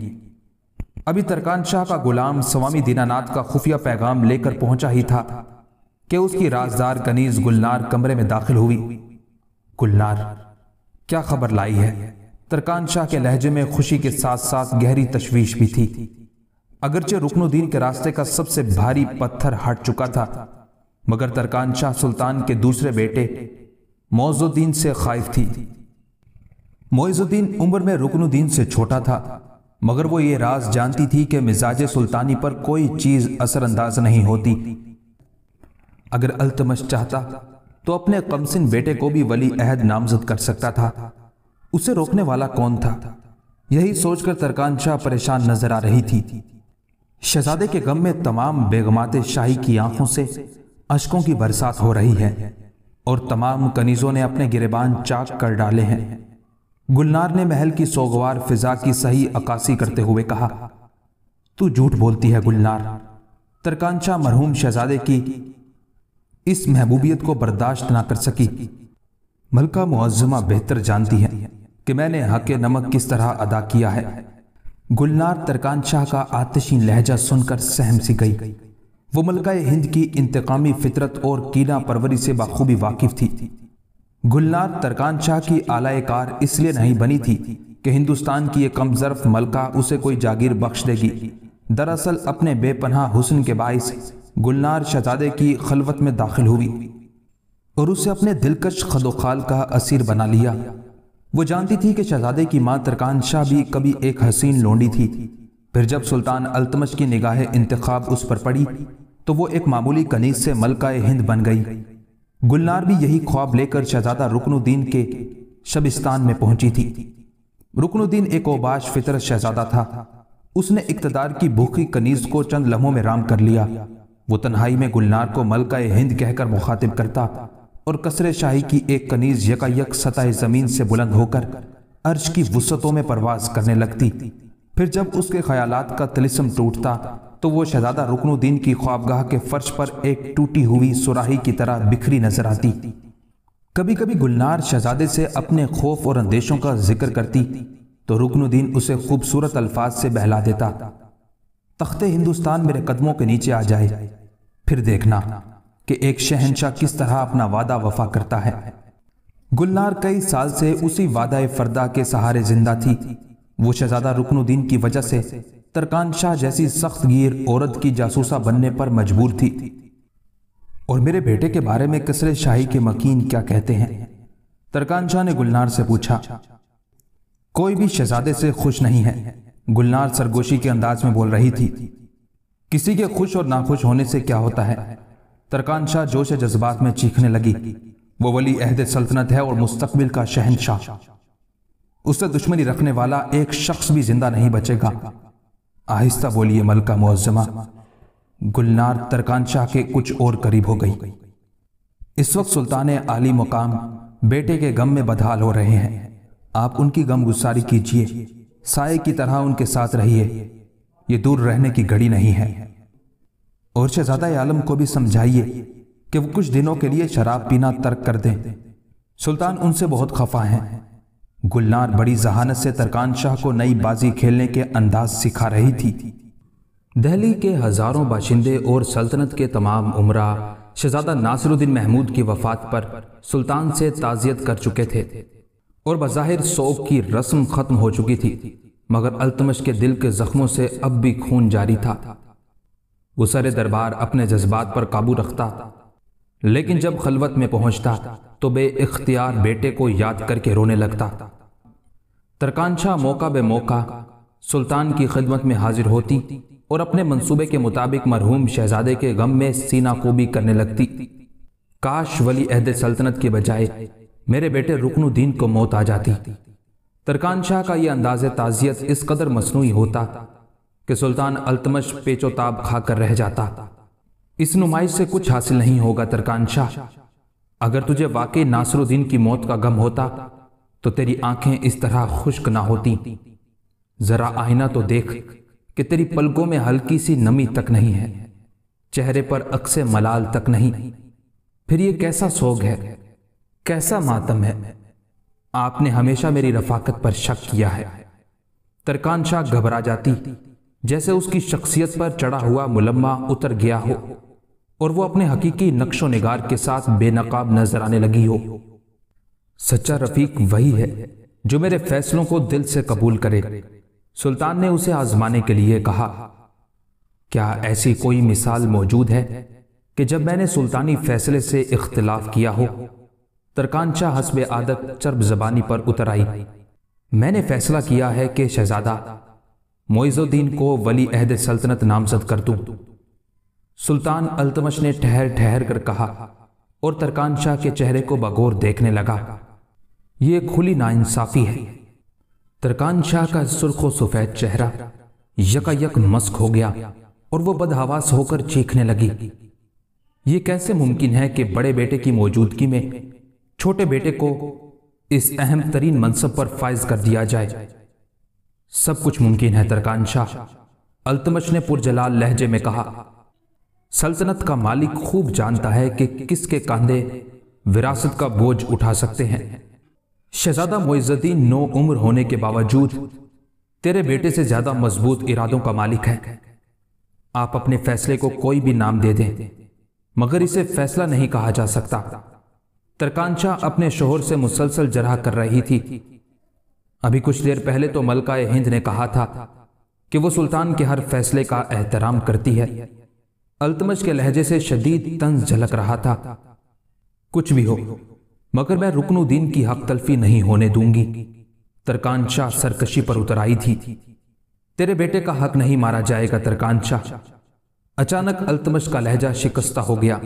Speaker 1: अभी तरकान शाह का गुलाम स्वामी दीनानाथ का खुफिया पैगाम लेकर पहुंचा ही था कि उसकी राजदार कनीज गुलनार कमरे में दाखिल हुई गुलनार क्या खबर लाई है तरकान शाह के लहजे में खुशी के साथ साथ गहरी तशवीश भी थी अगरचे रुकनुद्दीन के रास्ते का सबसे भारी पत्थर हट चुका था मगर तरकान शाह सुल्तान के दूसरे बेटे मोजुद्दीन से खाइफ थी मोजुद्दीन उम्र में रुकनुद्दीन से छोटा था मगर वो ये राज जानती थी कि मिजाज सुल्तानी पर कोई चीज असरअंदाज नहीं होती अगर अल्तमश चाहता तो अपने कमसिन बेटे को भी वली अहद नामजद कर सकता था उसे रोकने वाला कौन था यही सोचकर तरकान शाह परेशान नजर आ रही थी शहजादे के गम में तमाम बेगमाते शाही की आंखों से अशकों की बरसात हो रही है और तमाम कनीजों ने अपने गिरेबान चाक कर डाले हैं गुलनार ने महल की सोगवार फिजा की सही अकासी करते हुए कहा तू झूठ बोलती है गुलनार तरकांचा मरहूम शहजादे की इस महबूबियत को बर्दाश्त ना कर सकी मलका मुआजमा बेहतर जानती है कि मैंने हक नमक किस तरह अदा किया है गुलनार तरकान शाह का आतशी लहजा सुनकर सहम सी गई वो मलका हिंद की इंतकामी फितरत और कीना परवरी से बखूबी वाकिफ थी गुलनार तरकान शाह की आलाय कार इसलिए नहीं बनी थी कि हिंदुस्तान की यह कमजरफ मलका उसे कोई जागीर बख्श देगी दरअसल अपने बेपनाह हुसन के बायस गुलनार शहजादे की खलवत में दाखिल हुई और उसे अपने दिलकश खदोखाल का असीर बना लिया वो जानती थी कि शहजादे की माँ तरकान शाह भी कभी एक हसीन लोंडी थी फिर जब सुल्तान अल्तमश की निगाह इंतखाब उस पर पड़ी तो वो एक मामूली कनीज से मलका हिंद बन गई गुलनार भी यही ख्वाब लेकर शहजादा रुकनुद्दीन के शबिस्तान में पहुंची थी रुकनुद्दीन एक ओबाश फितर शहजादा था उसने इकतदार की भूखी कनीज को चंद लम्हों में राम कर लिया वो तन्हाई में गुलनार को मलका हिंद कहकर मुखातिब करता और कसरे शाही की एक कनीज यकायक सताए जमीन से बुलंद होकर अर्श की वसतों में परवाज करने लगती फिर जब उसके ख्यालात का तलिसम टूटता तो वो शहजादा रुकनुद्दीन की ख्वाबगाह के फर्श पर एक टूटी हुई सुराही की तरह बिखरी नजर आती कभी कभी गुलनार शहजादे से अपने खौफ और अंदेशों का जिक्र करती तो रुकनुद्दीन उसे खूबसूरत अल्फाज से बहला देता तख्ते हिंदुस्तान मेरे कदमों के नीचे आ जाए फिर देखना कि एक शहनशाह किस तरह अपना वादा वफा करता है गुलनार कई साल से उसी वादा फरदा के सहारे जिंदा थी वो शहजादा रुकनुद्दीन की वजह से तरकान शाह जैसी सख्त गिर औरत की जासूसा बनने पर मजबूर थी और मेरे बेटे के बारे में कसरे शाही के मकीन क्या कहते हैं तरकान शाह ने गुलनार से पूछा कोई भी शहजादे से खुश नहीं है गुलनार सरगोशी के अंदाज में बोल रही थी किसी के खुश और नाखुश होने से क्या होता है तरकानशाह जोश जज्बात में चीखने लगी वो वली अहद सल्तनत है और मुस्तबिल का शहनशाह उससे दुश्मनी रखने वाला एक शख्स भी जिंदा नहीं बचेगा आहिस्ता बोलिए मलका मुआजमा गुलनार तरकानशाह के कुछ और करीब हो गई इस वक्त सुल्तान आली मुकाम बेटे के गम में बदहाल हो रहे हैं आप उनकी गम गुस्सारी कीजिए साय की तरह उनके साथ रहिए ये दूर रहने की घड़ी नहीं है और शहजादा आलम को भी समझाइए कि वो कुछ दिनों के लिए शराब पीना तर्क कर दें सुल्तान उनसे बहुत खफा हैं गुलनार बड़ी जहानत से तरकान शाह को नई बाजी खेलने के अंदाज सिखा रही थी दहली के हज़ारों बाशिंदे और सल्तनत के तमाम उमरा शहजादा नासिरुद्दीन महमूद की वफात पर सुल्तान से ताज़ियत कर चुके थे और बाहिर सोग की रस्म ख़त्म हो चुकी थी मगर अल्तमश के दिल के ज़ख्मों से अब भी खून जारी था वो सरे दरबार अपने जज्बात पर काबू रखता लेकिन जब खलवत में पहुंचता तो बे इख्तियार बेटे को याद करके रोने लगता तरकानशा मौका बे मौका सुल्तान की खिदमत में हाजिर होती और अपने मंसूबे के मुताबिक मरहूम शहजादे के गम में सीना खूबी करने लगती काश वली अहद सल्तनत के बजाय मेरे बेटे रुकनुद्दीन को मौत आ जाती तरकान शाह का यह अंदाज ताज़ियत इस कदर मसनू होता कि सुल्तान अल्तमश पेचोताब खाकर रह जाता इस नुमाइश से कुछ हासिल नहीं होगा तरकान शाह अगर तुझे वाकई नासरुद्दीन की मौत का गम होता तो तेरी आंखें इस तरह खुश्क ना होती जरा आईना तो देख कि तेरी पलकों में हल्की सी नमी तक नहीं है चेहरे पर अक्से मलाल तक नहीं फिर ये कैसा सोग है कैसा मातम है आपने हमेशा मेरी रफाकत पर शक किया है तरकान शाह घबरा जाती जैसे उसकी शख्सियत पर चढ़ा हुआ मुलम्मा उतर गया हो और वो अपने हकीकी नक्शो नगार के साथ बेनकाब नजर आने लगी हो सच्चा रफीक वही है जो मेरे फैसलों को दिल से कबूल करे सुल्तान ने उसे आजमाने के लिए कहा क्या ऐसी कोई मिसाल मौजूद है कि जब मैंने सुल्तानी फैसले से इख्तलाफ किया हो तरकानचा हसब आदत चर्ब जबानी पर उतर आई मैंने फैसला किया है कि शहजादा मोइजुद्दीन को वली अहद सल्तनत नामजद कर दूं सुल्तान अल्तमश ने ठहर ठहर कर कहा और तरकान शाह के चेहरे को बगौर देखने लगा ये खुली नाइंसाफी है तरकान शाह का सुर्ख व सफेद चेहरा यकायक मस्क हो गया और वो बदहवास होकर चीखने लगी ये कैसे मुमकिन है कि बड़े बेटे की मौजूदगी में छोटे बेटे को इस अहम तरीन मनसब पर फायज कर दिया जाए सब कुछ मुमकिन है तरकान शाह अल्तमश ने पुरजलाल लहजे में कहा सल्तनत का मालिक खूब जानता है कि किसके कंधे विरासत का बोझ उठा सकते हैं शहजादा मोइज्जतीन नो उम्र होने के बावजूद तेरे बेटे से ज्यादा मजबूत इरादों का मालिक है आप अपने फैसले को कोई भी नाम दे दें मगर इसे फैसला नहीं कहा जा सकता तरकानशाह अपने शोहर से मुसलसल जरा कर रही थी अभी कुछ देर पहले तो मलका हिंद ने कहा था कि वो सुल्तान के हर फैसले का एहतराम करती है अल्तमश के लहजे से शदीद तंज झलक रहा था कुछ भी हो मगर मैं रुकनुद्दीन की हक तलफी नहीं होने दूंगी तरकान शाह सरकशी पर उतर आई थी तेरे बेटे का हक नहीं मारा जाएगा तरकान शाह अचानक अल्तमश का लहजा शिकस्ता हो गया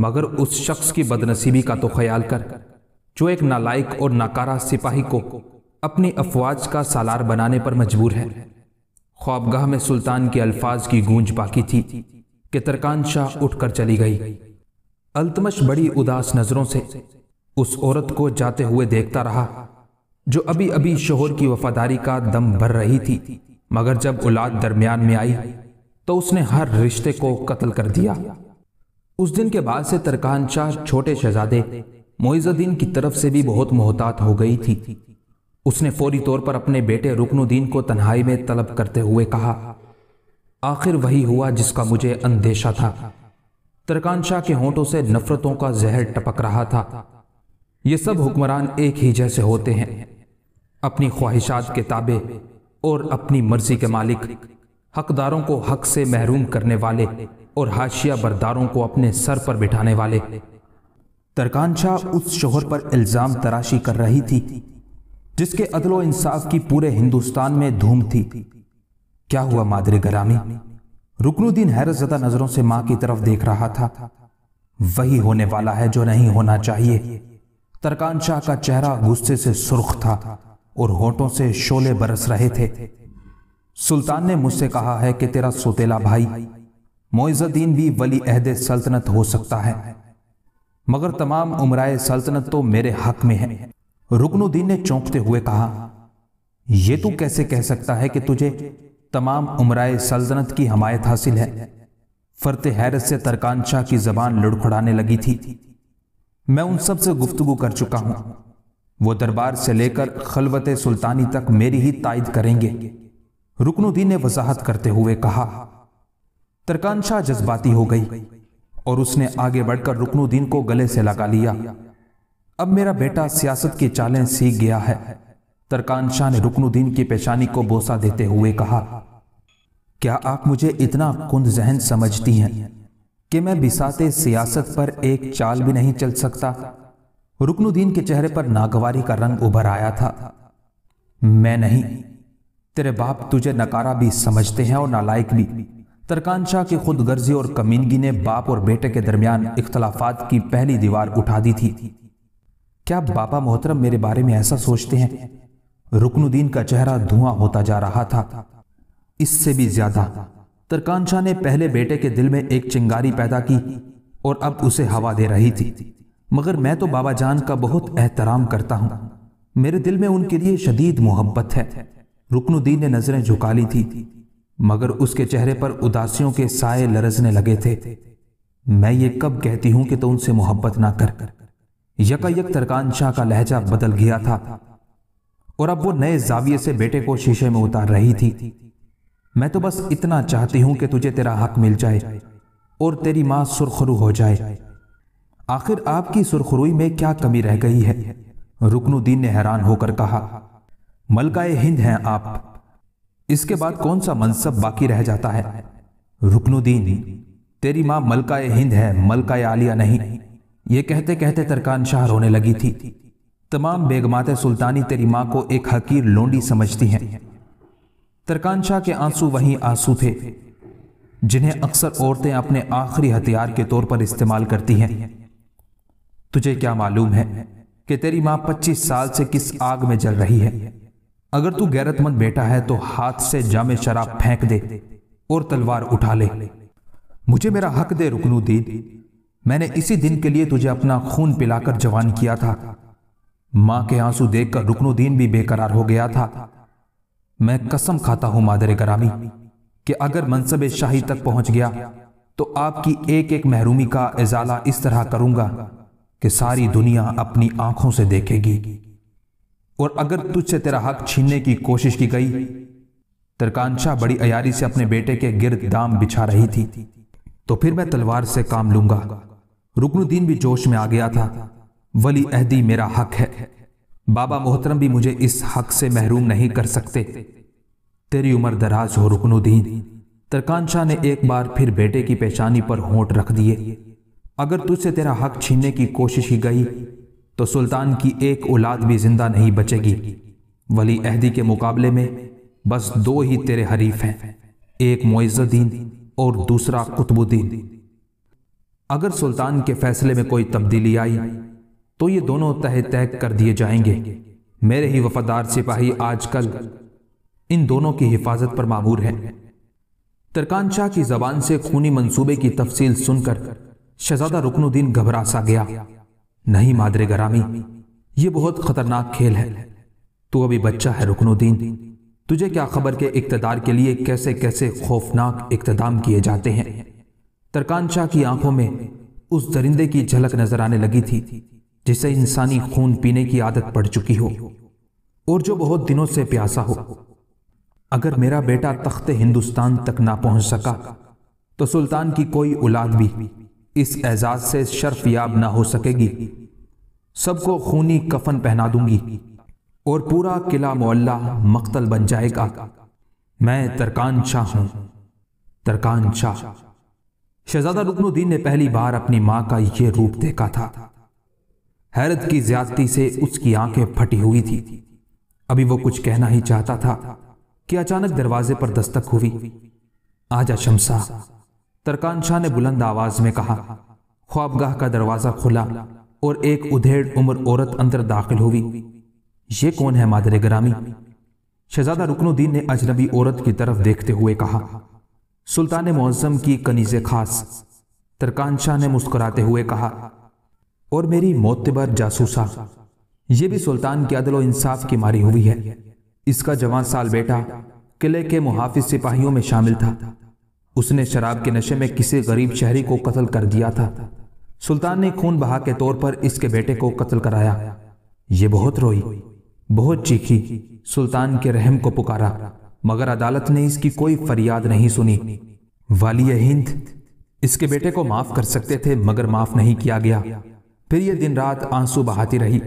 Speaker 1: मगर उस शख्स की बदनसीबी का तो ख्याल कर जो एक नालायक और नाकारा सिपाही को अपनी अफवाज का सालार बनाने पर मजबूर है ख्वाबगाह में सुल्तान के अल्फाज की गूंज बाकी थी कि तरकान शाह उठकर चली गई अल्तमश बड़ी उदास नजरों से उस औरत को जाते हुए देखता रहा जो अभी अभी शोहर की वफादारी का दम भर रही थी मगर जब औलाद दरमियान में आई तो उसने हर रिश्ते को कत्ल कर दिया उस दिन के बाद से तरकान शाह छोटे शहजादे मोइजुद्दीन की तरफ से भी बहुत मोहतात हो गई थी उसने फौरी तौर पर अपने बेटे रुकनुद्दीन को तन्हाई में तलब करते हुए कहा आखिर वही हुआ जिसका मुझे अंदेशा था तरकान शाह के होंठों से नफरतों का जहर टपक रहा था ये सब हुक्मरान एक ही जैसे होते हैं अपनी ख्वाहिशात के ताबे और अपनी मर्जी के मालिक हकदारों को हक से महरूम करने वाले और हाशिया बरदारों को अपने सर पर बिठाने वाले तरकान शाह उस शोहर पर इल्ज़ाम तराशी कर रही थी जिसके अदलो इंसाफ की पूरे हिंदुस्तान में धूम थी क्या हुआ मादरे गरामी रुकनुद्दीन जदा नजरों से मां की तरफ देख रहा था वही होने वाला है जो नहीं होना चाहिए तरकान शाह का चेहरा गुस्से से सुर्ख था और होठों से शोले बरस रहे थे सुल्तान ने मुझसे कहा है कि तेरा सोतेला भाई मोइजुद्दीन भी वली अहद सल्तनत हो सकता है मगर तमाम उमराए सल्तनत तो मेरे हक में है रुकनुद्दीन ने चौंकते हुए कहा यह तू कैसे कह सकता है कि तुझे तमाम उमराए सल्तनत की हमायत हासिल है फरते हैरत से तरकान शाह की जबान लुड़खड़ाने लगी थी मैं उन सब से गुफ्तगु कर चुका हूं वो दरबार से लेकर खलवत सुल्तानी तक मेरी ही ताइद करेंगे रुकनुद्दीन ने वजाहत करते हुए कहा तरकान शाह जज्बाती हो गई और उसने आगे बढ़कर रुकनुद्दीन को गले से लगा लिया अब मेरा बेटा सियासत की चालें सीख गया है तरकान शाह ने रुकनुद्दीन की पेशानी को बोसा देते हुए कहा क्या आप मुझे इतना कुंद जहन समझती हैं कि मैं बिसाते सियासत पर एक चाल भी नहीं चल सकता रुकनुद्दीन के चेहरे पर नागवारी का रंग उभर आया था मैं नहीं तेरे बाप तुझे नकारा भी समझते हैं और नालायक भी तरकान शाह की खुदगर्जी और कमीनगी ने बाप और बेटे के दरमियान इख्तलाफात की पहली दीवार उठा दी थी क्या बाबा मोहतरम मेरे बारे में ऐसा सोचते हैं रुकनुद्दीन का चेहरा धुआं होता जा रहा था इससे भी ज्यादा तरकान शाह ने पहले बेटे के दिल में एक चिंगारी पैदा की और अब उसे हवा दे रही थी मगर मैं तो बाबा जान का बहुत एहतराम करता हूं मेरे दिल में उनके लिए शदीद मोहब्बत है रुकनुद्दीन ने नजरें झुका ली थी मगर उसके चेहरे पर उदासियों के साए लरजने लगे थे मैं ये कब कहती हूं कि तो उनसे मोहब्बत ना कर यकायक तरकान शाह का लहजा बदल गया था और अब वो नए जाविये से बेटे को शीशे में उतार रही थी मैं तो बस इतना चाहती हूं कि तुझे तेरा हक मिल जाए और तेरी मां सुरखरू हो जाए आखिर आपकी सुरखरुई में क्या कमी रह गई है रुकनुद्दीन ने हैरान होकर कहा मलकाए हिंद हैं आप इसके बाद कौन सा मनसब बाकी रह जाता है रुकनुद्दीन तेरी मां मलकाए हिंद है मलकाए आलिया नहीं ये कहते कहते तरकान शाह रोने लगी थी तमाम बेगमाते सुल्तानी तेरी माँ को एक हकीर लोंडी समझती हैं तरकान शाह के आंसू वही आंसू थे जिन्हें अक्सर औरतें अपने आखिरी हथियार के तौर पर इस्तेमाल करती हैं तुझे क्या मालूम है कि तेरी माँ 25 साल से किस आग में जल रही है अगर तू गैरतमंद बेटा है तो हाथ से जामे शराब फेंक दे और तलवार उठा ले मुझे मेरा हक दे रुकनू रुकनुद्दीन मैंने इसी दिन के लिए तुझे अपना खून पिलाकर जवान किया था मां के आंसू देखकर रुकनुद्दीन भी बेकरार हो गया था मैं कसम खाता हूं मादर करामी कि अगर मनसब शाही तक पहुंच गया तो, तो आपकी एक एक महरूमी का इजाला इस तरह करूंगा कि सारी दुनिया अपनी आंखों से देखेगी और अगर तुझसे तेरा हक छीनने की कोशिश की गई तरकानशाह बड़ी अयारी से अपने बेटे के गिरद दाम बिछा रही थी तो फिर मैं तलवार से काम लूंगा रुकनुद्दीन भी जोश में आ गया था वली अहदी मेरा हक है बाबा मोहतरम भी मुझे इस हक से महरूम नहीं कर सकते तेरी उम्र दराज हो रुकनुद्दीन तरकान शाह ने एक बार फिर बेटे की पेशानी पर होंठ रख दिए अगर तुझसे तेरा हक छीनने की कोशिश की गई तो सुल्तान की एक औलाद भी जिंदा नहीं बचेगी वली अहदी के मुकाबले में बस दो ही तेरे हरीफ हैं एक मोइज़ुद्दीन और दूसरा कुतुबुद्दीन अगर सुल्तान के फैसले में कोई तब्दीली आई तो ये दोनों तह तय कर दिए जाएंगे मेरे ही वफादार सिपाही आजकल इन दोनों की हिफाजत पर मामूर हैं तरकान शाह की जबान से खूनी मंसूबे की तफसील सुनकर शहजादा रुकनुद्दीन घबरा सा गया नहीं मादरे गरामी ये बहुत खतरनाक खेल है तू तो अभी बच्चा है रुकनुद्दीन तुझे क्या खबर के इकतदार के लिए कैसे कैसे खौफनाक इकतदाम किए जाते हैं तरकान शाह की आंखों में उस दरिंदे की झलक नजर आने लगी थी जिसे इंसानी खून पीने की आदत पड़ चुकी हो और जो बहुत दिनों से प्यासा हो अगर मेरा बेटा तख्त हिंदुस्तान तक ना पहुंच सका तो सुल्तान की कोई औलाद भी इस एजाज से शर्फ याब ना हो सकेगी सबको खूनी कफन पहना दूंगी और पूरा किला मोल्ला मख्तल बन जाएगा मैं तरकान शाह हूं तरकान शाह शहजादा रुकनुद्दीन ने पहली बार अपनी मां का यह रूप देखा था हैरत की ज्यादती से उसकी आंखें फटी हुई थी अभी वो कुछ कहना ही चाहता था कि अचानक दरवाजे पर दस्तक हुई आजा शमसा तरकान शाह ने बुलंद आवाज में कहा ख्वाबगाह का दरवाजा खुला और एक उधेड़ उम्र औरत अंदर दाखिल हुई ये कौन है मादर ग्रामी शहजादा रुकनुद्दीन ने अजनबी औरत की तरफ देखते हुए कहा सुल्तान मौजम की कनीज़ खास तरकान शाह ने मुस्कुराते हुए कहा और मेरी मोतबर जासूसा ये भी सुल्तान के अदल इंसाफ की मारी हुई है इसका जवान साल बेटा किले के मुहाफ़ सिपाहियों में शामिल था उसने शराब के नशे में किसी गरीब शहरी को कत्ल कर दिया था सुल्तान ने खून बहा के तौर पर इसके बेटे को कत्ल कराया ये बहुत रोई बहुत चीखी सुल्तान के रहम को पुकारा मगर अदालत ने इसकी कोई फरियाद नहीं सुनी वाली हिंद इसके बेटे को माफ कर सकते थे मगर माफ नहीं किया गया फिर यह दिन रात आंसू बहाती रही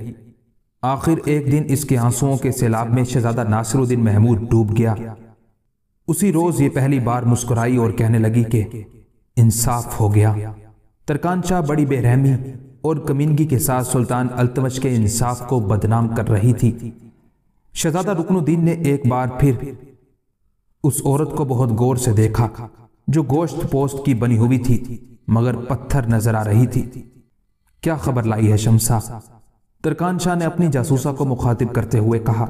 Speaker 1: आखिर एक दिन इसके आंसुओं के सैलाब में शहजादा नासिरुद्दीन महमूद डूब गया उसी रोज ये पहली बार मुस्कुराई और कहने लगी कि इंसाफ हो गया तरकान शाह बड़ी बेरहमी और कमीनगी के साथ सुल्तान अल्तमश के इंसाफ को बदनाम कर रही थी शहजादा रुकनुद्दीन ने एक बार फिर उस औरत को बहुत गौर से देखा जो गोश्त पोस्ट की बनी हुई थी मगर पत्थर नजर आ रही थी क्या खबर लाई है शमसा तरकान शाह ने अपनी जासूसा को मुखातिब करते हुए कहा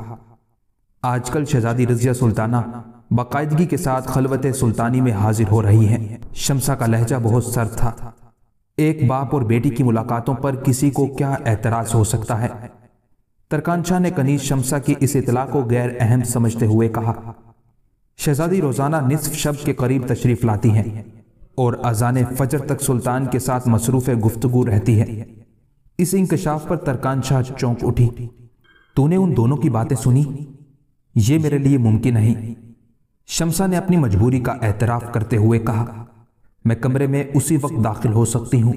Speaker 1: आजकल शहजादी रजिया सुल्ताना बाकायदगी के साथ खलवत सुल्तानी में हाजिर हो रही हैं शमसा का लहजा बहुत सर था एक बाप और बेटी की मुलाकातों पर किसी को क्या एतराज हो सकता है शाह ने कनीज शमसा की इस इतला को गैर अहम समझते हुए कहा शहजादी रोजाना निसफ शब्द के करीब तशरीफ लाती हैं और अजान फजर तक सुल्तान के साथ मसरूफ गुफ्तगु रहती है इस इंकशाफ पर तरकान शाह चौंक उठी तूने उन दोनों की बातें सुनी ये मेरे लिए मुमकिन नहीं शमसा ने अपनी मजबूरी का एतराफ़ करते हुए कहा मैं कमरे में उसी वक्त दाखिल हो सकती हूँ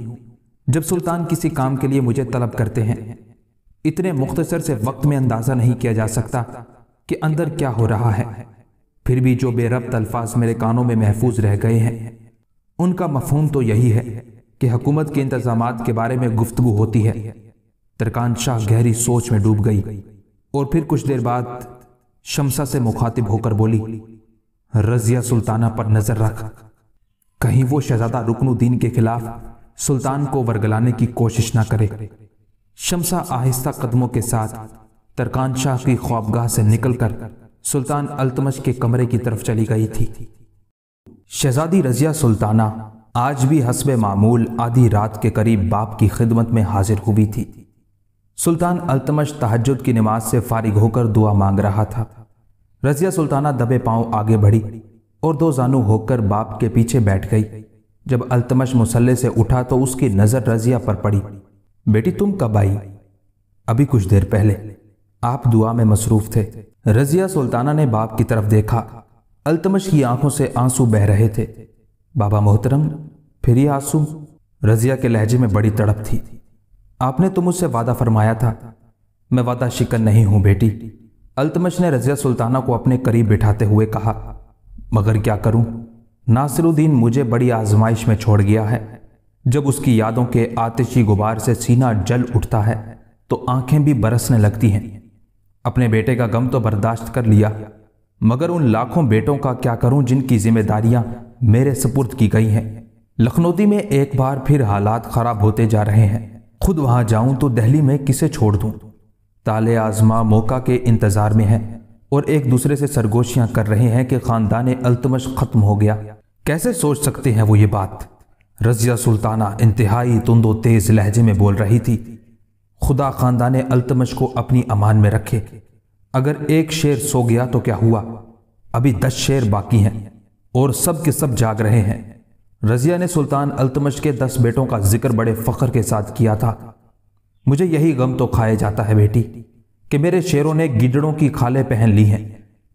Speaker 1: जब सुल्तान किसी काम के लिए मुझे तलब करते हैं इतने मुख्तसर से वक्त में अंदाज़ा नहीं किया जा सकता कि अंदर क्या हो रहा है फिर भी जो बेरब्त अल्फाज मेरे कानों में महफूज रह गए हैं उनका मफहम तो यही है कि हुकूमत के इंतजाम के बारे में गुफ्तु होती है तरकान शाह गहरी सोच में डूब गई और फिर कुछ देर बाद शमसा से मुखातिब होकर बोली रजिया सुल्ताना पर नजर रख कहीं वो शहजादा रुकनुद्दीन के खिलाफ सुल्तान को वर्गलाने की कोशिश ना करे शमसा आहिस्ता कदमों के साथ तरकान शाह की ख्वाबगाह से निकलकर सुल्तान अल्तमश के कमरे की तरफ चली गई थी शहजादी रजिया सुल्ताना आज भी हसब मामूल आधी रात के करीब बाप की खिदमत में हाजिर हुई थी सुल्तान अल्तमश तहजद की नमाज से फारिग होकर दुआ मांग रहा था रजिया सुल्ताना दबे पांव आगे बढ़ी और दो जानू होकर बाप के पीछे बैठ गई जब अल्तमश मुसल्ले से उठा तो उसकी नज़र रजिया पर पड़ी बेटी तुम कब आई अभी कुछ देर पहले आप दुआ में मसरूफ थे रजिया सुल्ताना ने बाप की तरफ देखा अल्तमश की आंखों से आंसू बह रहे थे बाबा मोहतरम फिर ये आंसू रजिया के लहजे में बड़ी तड़प थी आपने तो मुझसे वादा फरमाया था मैं वादा शिकन नहीं हूं बेटी अल्तमश ने रजिया सुल्ताना को अपने करीब बिठाते हुए कहा मगर क्या करूं नासिरुद्दीन मुझे बड़ी आजमाइश में छोड़ गया है जब उसकी यादों के आतिशी गुबार से सीना जल उठता है तो आंखें भी बरसने लगती हैं अपने बेटे का गम तो बर्दाश्त कर लिया मगर उन लाखों बेटों का क्या करूं जिनकी जिम्मेदारियां मेरे सपुर्द की गई हैं लखनौती में एक बार फिर हालात ख़राब होते जा रहे हैं खुद वहां जाऊं तो दहली में किसे छोड़ दूं ताले आजमा मौका के इंतज़ार में है और एक दूसरे से सरगोशियां कर रहे हैं कि ख़ानदान अल्तमश ख़त्म हो गया कैसे सोच सकते हैं वो ये बात रजिया सुल्ताना इंतहाई तुंदो तेज़ लहजे में बोल रही थी खुदा ख़ानदान अल्तमश को अपनी अमान में रखे अगर एक शेर सो गया तो क्या हुआ अभी दस शेर बाकी हैं और सब के सब जाग रहे हैं रजिया ने सुल्तान अल्तमश के दस बेटों का जिक्र बड़े फ़ख्र के साथ किया था मुझे यही गम तो खाया जाता है बेटी कि मेरे शेरों ने गिडड़ों की खालें पहन ली हैं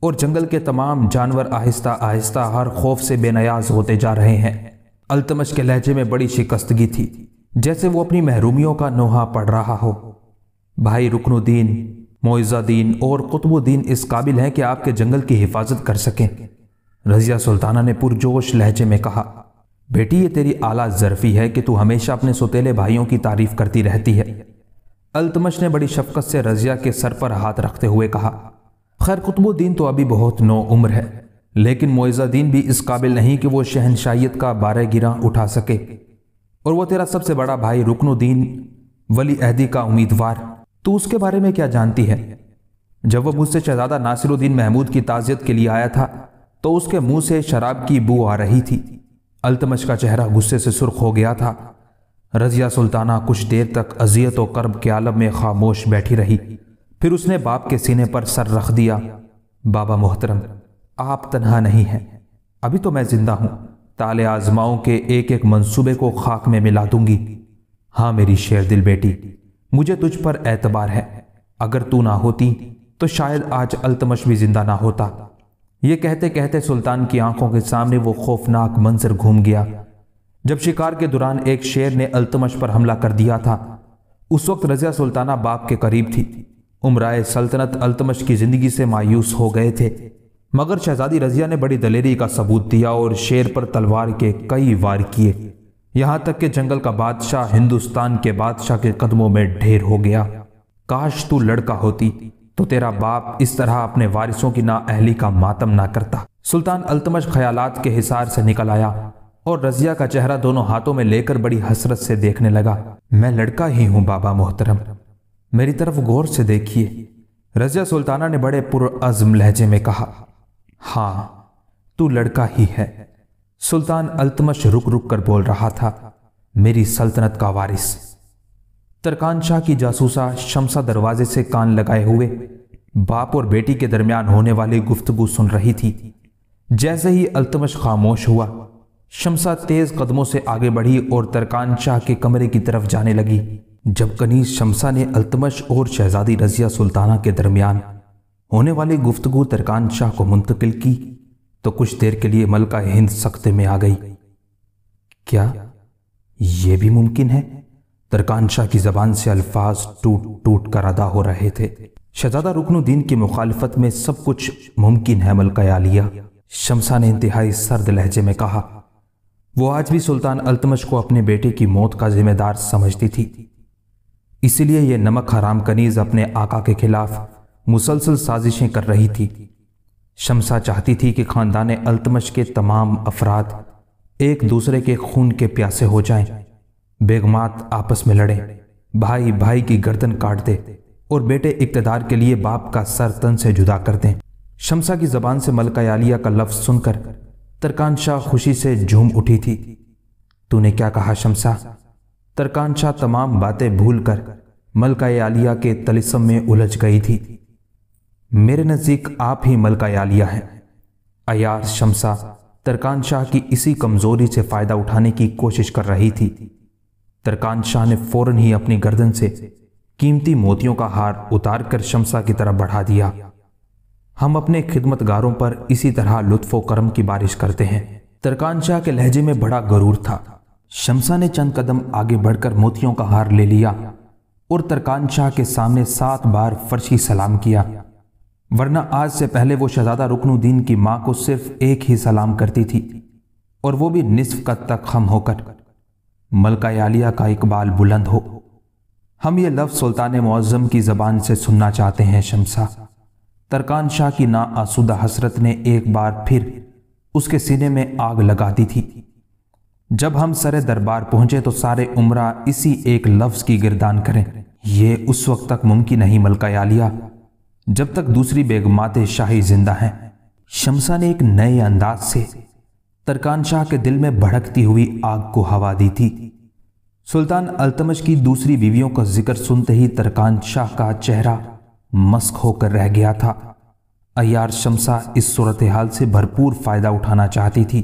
Speaker 1: और जंगल के तमाम जानवर आहिस्ता आहिस्ता हर खौफ से बेनयाज होते जा रहे हैं अल्तमश के लहजे में बड़ी शिकस्तगी थी जैसे वो अपनी महरूमियों का नोहा पढ़ रहा हो भाई रुकनुद्दीन मोइज़ादीन और कुतुबुद्दीन इस काबिल हैं कि आपके जंगल की हिफाजत कर सकें रजिया सुल्ताना ने पुरजोश लहजे में कहा बेटी ये तेरी आला जरफी है कि तू हमेशा अपने सोतेले भाइयों की तारीफ करती रहती है अल्तमश ने बड़ी शफकत से रजिया के सर पर हाथ रखते हुए कहा खैर कुतुबुद्दीन तो अभी बहुत नौ उम्र है लेकिन मोइज़ाद्दीन भी इस काबिल नहीं कि वो शहनशाहियत का बारह गिरा उठा सके और वो तेरा सबसे बड़ा भाई रुकनुद्दीन वली अहदी का उम्मीदवार तू उसके बारे में क्या जानती है जब वह मुझसे शहजादा नासिरुद्दीन महमूद की ताज़ियत के लिए आया था तो उसके मुंह से शराब की बू आ रही थी अल्तमश का चेहरा गुस्से से सुर्ख हो गया था रजिया सुल्ताना कुछ देर तक अजियत व कर्ब के आलम में खामोश बैठी रही फिर उसने बाप के सीने पर सर रख दिया बाबा मोहतरम आप तनहा नहीं हैं अभी तो मैं ज़िंदा हूँ ताले आजमाओं के एक एक मंसूबे को खाक में मिला दूंगी हाँ मेरी शेर दिल बेटी मुझे तुझ पर एतबार है अगर तू ना होती तो शायद आज अल्तमश भी ज़िंदा ना होता ये कहते कहते सुल्तान की आंखों के सामने वो खौफनाक मंजर घूम गया जब शिकार के दौरान एक शेर ने अल्तमश पर हमला कर दिया था उस वक्त रजिया सुल्ताना बाप के करीब थी उमराए सल्तनत अल्तमश की ज़िंदगी से मायूस हो गए थे मगर शहजादी रजिया ने बड़ी दलेरी का सबूत दिया और शेर पर तलवार के कई वार किए यहाँ तक कि जंगल का बादशाह हिंदुस्तान के बादशाह के कदमों में ढेर हो गया काश तू लड़का होती तो तेरा बाप इस तरह अपने वारिसों की ना अहली का मातम ना करता सुल्तान अल्तमश ख्यालात के हिसार से निकल आया और रजिया का चेहरा दोनों हाथों में लेकर बड़ी हसरत से देखने लगा मैं लड़का ही हूँ बाबा मोहतरम मेरी तरफ गौर से देखिए रजिया सुल्ताना ने बड़े पुरज़म लहजे में कहा हाँ तू लड़का ही है सुल्तान अल्तमश रुक रुक कर बोल रहा था मेरी सल्तनत का वारिस तरकान शाह की जासूसा शमसा दरवाजे से कान लगाए हुए बाप और बेटी के दरमियान होने वाली गुफ्तगु सुन रही थी जैसे ही अल्तमश खामोश हुआ शमसा तेज कदमों से आगे बढ़ी और तरकान शाह के कमरे की तरफ जाने लगी जब कनीज शमसा ने अल्तमश और शहजादी रजिया सुल्ताना के दरमियान होने वाली गुफ्तगु तरकान शाह को मुंतकिल की तो कुछ देर के लिए मलका हिंद सख्ते में आ गई क्या यह भी मुमकिन है तरकान शाह की जबान से अल्फाज टूट टूट कर अदा हो रहे थे शहजादा रुकनुद्दीन की मुखालफत में सब कुछ मुमकिन है मलका आलिया शमसा ने इंतहाई सर्द लहजे में कहा वो आज भी सुल्तान अल्तमश को अपने बेटे की मौत का जिम्मेदार समझती थी इसलिए यह नमक हराम कनीज अपने आका के खिलाफ मुसलसल साजिशें कर रही थी शमसा चाहती थी कि ख़ानदान अल्तमश के तमाम अफराद एक दूसरे के खून के प्यासे हो जाएं, बेगमात आपस में लड़ें, भाई भाई की गर्दन काट दे और बेटे इकतदार के लिए बाप का सर तन से जुदा कर दें शमसा की जबान से मलका आलिया का लफ्ज़ सुनकर शाह खुशी से झूम उठी थी तूने क्या कहा शमसा शाह तमाम बातें भूलकर मलका आलिया के तलिसम में उलझ गई थी मेरे नज़दीक आप ही मलका आलिया हैं अयार शमसा तरकान शाह की इसी कमज़ोरी से फ़ायदा उठाने की कोशिश कर रही थी तरकान शाह ने फ़ौरन ही अपनी गर्दन से कीमती मोतियों का हार उतार कर शमसा की तरफ बढ़ा दिया हम अपने खिदमतगारों पर इसी तरह लुत्फ करम की बारिश करते हैं तरकान शाह के लहजे में बड़ा गरूर था शमसा ने चंद कदम आगे बढ़कर मोतियों का हार ले लिया और तरकान शाह के सामने सात बार फर्शी सलाम किया वरना आज से पहले वो शहजादा रुकनुद्दीन की माँ को सिर्फ एक ही सलाम करती थी और वो भी निसफ कद तक खम होकर मलका आलिया का इकबाल बुलंद हो हम ये लफ्ज़ सुल्तान मौज़म की ज़बान से सुनना चाहते हैं शमसा तरकान शाह की ना आसुदा हसरत ने एक बार फिर उसके सीने में आग लगा दी थी जब हम सरे दरबार पहुंचे तो सारे उमरा इसी एक लफ्ज़ की गिरदान करें ये उस वक्त तक मुमकिन नहीं मलका आलिया जब तक दूसरी बेगमाते शाही जिंदा हैं शमसा ने एक नए अंदाज से तरकान शाह के दिल में भड़कती हुई आग को हवा दी थी सुल्तान अल्तमश की दूसरी बीवियों का जिक्र सुनते ही तरकान शाह का चेहरा मस्क होकर रह गया था अयार शमसा इस सूरत हाल से भरपूर फ़ायदा उठाना चाहती थी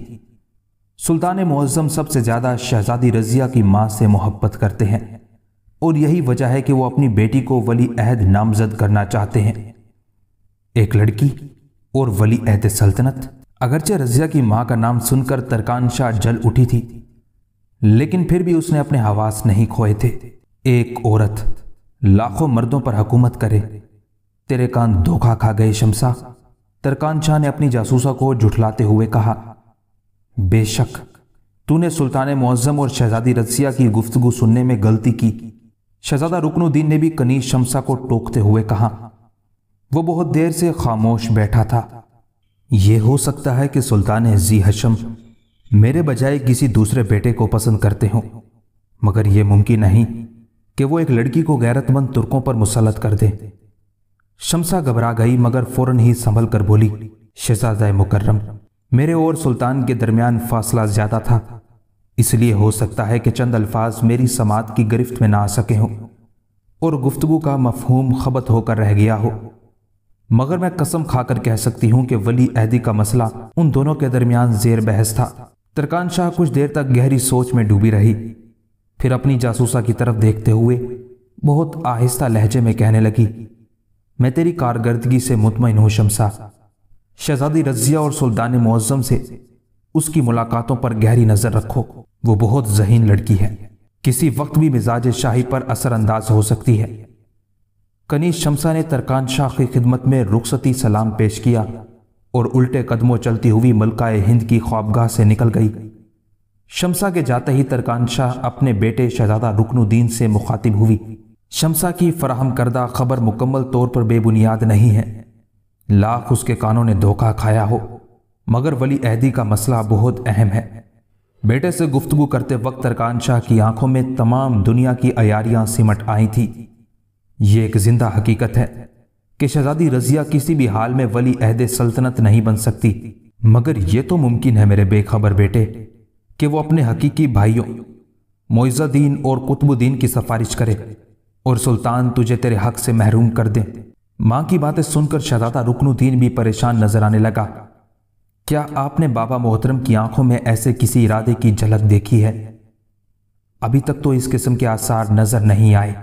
Speaker 1: सुल्तान मुआज़म सबसे ज़्यादा शहज़ादी रज़िया की माँ से मोहब्बत करते हैं और यही वजह है कि वो अपनी बेटी को वली अहद नामजद करना चाहते हैं एक लड़की और वली अहद सल्तनत अगरचे रज़िया की माँ का नाम सुनकर तरकान शाह जल उठी थी लेकिन फिर भी उसने अपने हवास नहीं खोए थे एक औरत लाखों मर्दों पर हुकूमत करे तेरे कान धोखा खा गए शमसा तरकान शाह ने अपनी जासूसा को झुठलाते हुए कहा बेशक तूने सुल्तान मुआजम और शहजादी रसिया की गुफ्तगु सुनने में गलती की शहजादा रुकनुद्दीन ने भी कनीज शमसा को टोकते हुए कहा वो बहुत देर से खामोश बैठा था यह हो सकता है कि सुल्तान जी हशम मेरे बजाय किसी दूसरे बेटे को पसंद करते हो मगर यह मुमकिन नहीं कि वो एक लड़की को गैरतमंद तुर्कों पर मुसलत कर दें शमसा घबरा गई मगर फौरन ही संभल कर बोली शहजादा मुकर्रम मेरे और सुल्तान के दरमियान फासला ज्यादा था इसलिए हो सकता है कि चंद अल्फाज मेरी समात की गिरफ्त में ना आ सके हों और गुफ्तगु का मफहूम खबत होकर रह गया हो मगर मैं कसम खाकर कह सकती हूँ कि वली अहदी का मसला उन दोनों के दरमियान जेर बहस था तरकान शाह कुछ देर तक गहरी सोच में डूबी रही फिर अपनी जासूसा की तरफ देखते हुए बहुत आहिस्ता लहजे में कहने लगी मैं तेरी कारकर्दगी से मुतमिन हूँ शमसा शहजादी रजिया और सुल्तान मुआज़म से उसकी मुलाकातों पर गहरी नज़र रखो वो बहुत जहीन लड़की है किसी वक्त भी मिजाज शाही पर असरअंदाज हो सकती है कनीज शमसा ने तरकान शाह की खिदमत में रुखसती सलाम पेश किया और उल्टे कदमों चलती हुई मलका हिंद की ख्वाबगाह से निकल गई शमसा के जाते ही तरकान शाह अपने बेटे शहजादा रुकनुद्दीन से मुखातिब हुई शमसा की फराहम करदा खबर मुकम्मल तौर पर बेबुनियाद नहीं है लाख उसके कानों ने धोखा खाया हो मगर वली अहदी का मसला बहुत अहम है बेटे से गुफ्तु करते वक्त तरकान शाह की आंखों में तमाम दुनिया की अयारियां सिमट आई थी ये एक जिंदा हकीकत है कि शहजादी रजिया किसी भी हाल में वली अहद सल्तनत नहीं बन सकती मगर यह तो मुमकिन है मेरे बेखबर बेटे कि वो अपने हकीकी भाइयों मोइज़ादीन और कुतुबुद्दीन की सिफारिश करे और सुल्तान तुझे तेरे हक से महरूम कर दे माँ की बातें सुनकर शहजादा रुकनुद्दीन भी परेशान नजर आने लगा क्या आपने बाबा मोहतरम की आंखों में ऐसे किसी इरादे की झलक देखी है अभी तक तो इस किस्म के आसार नजर नहीं आए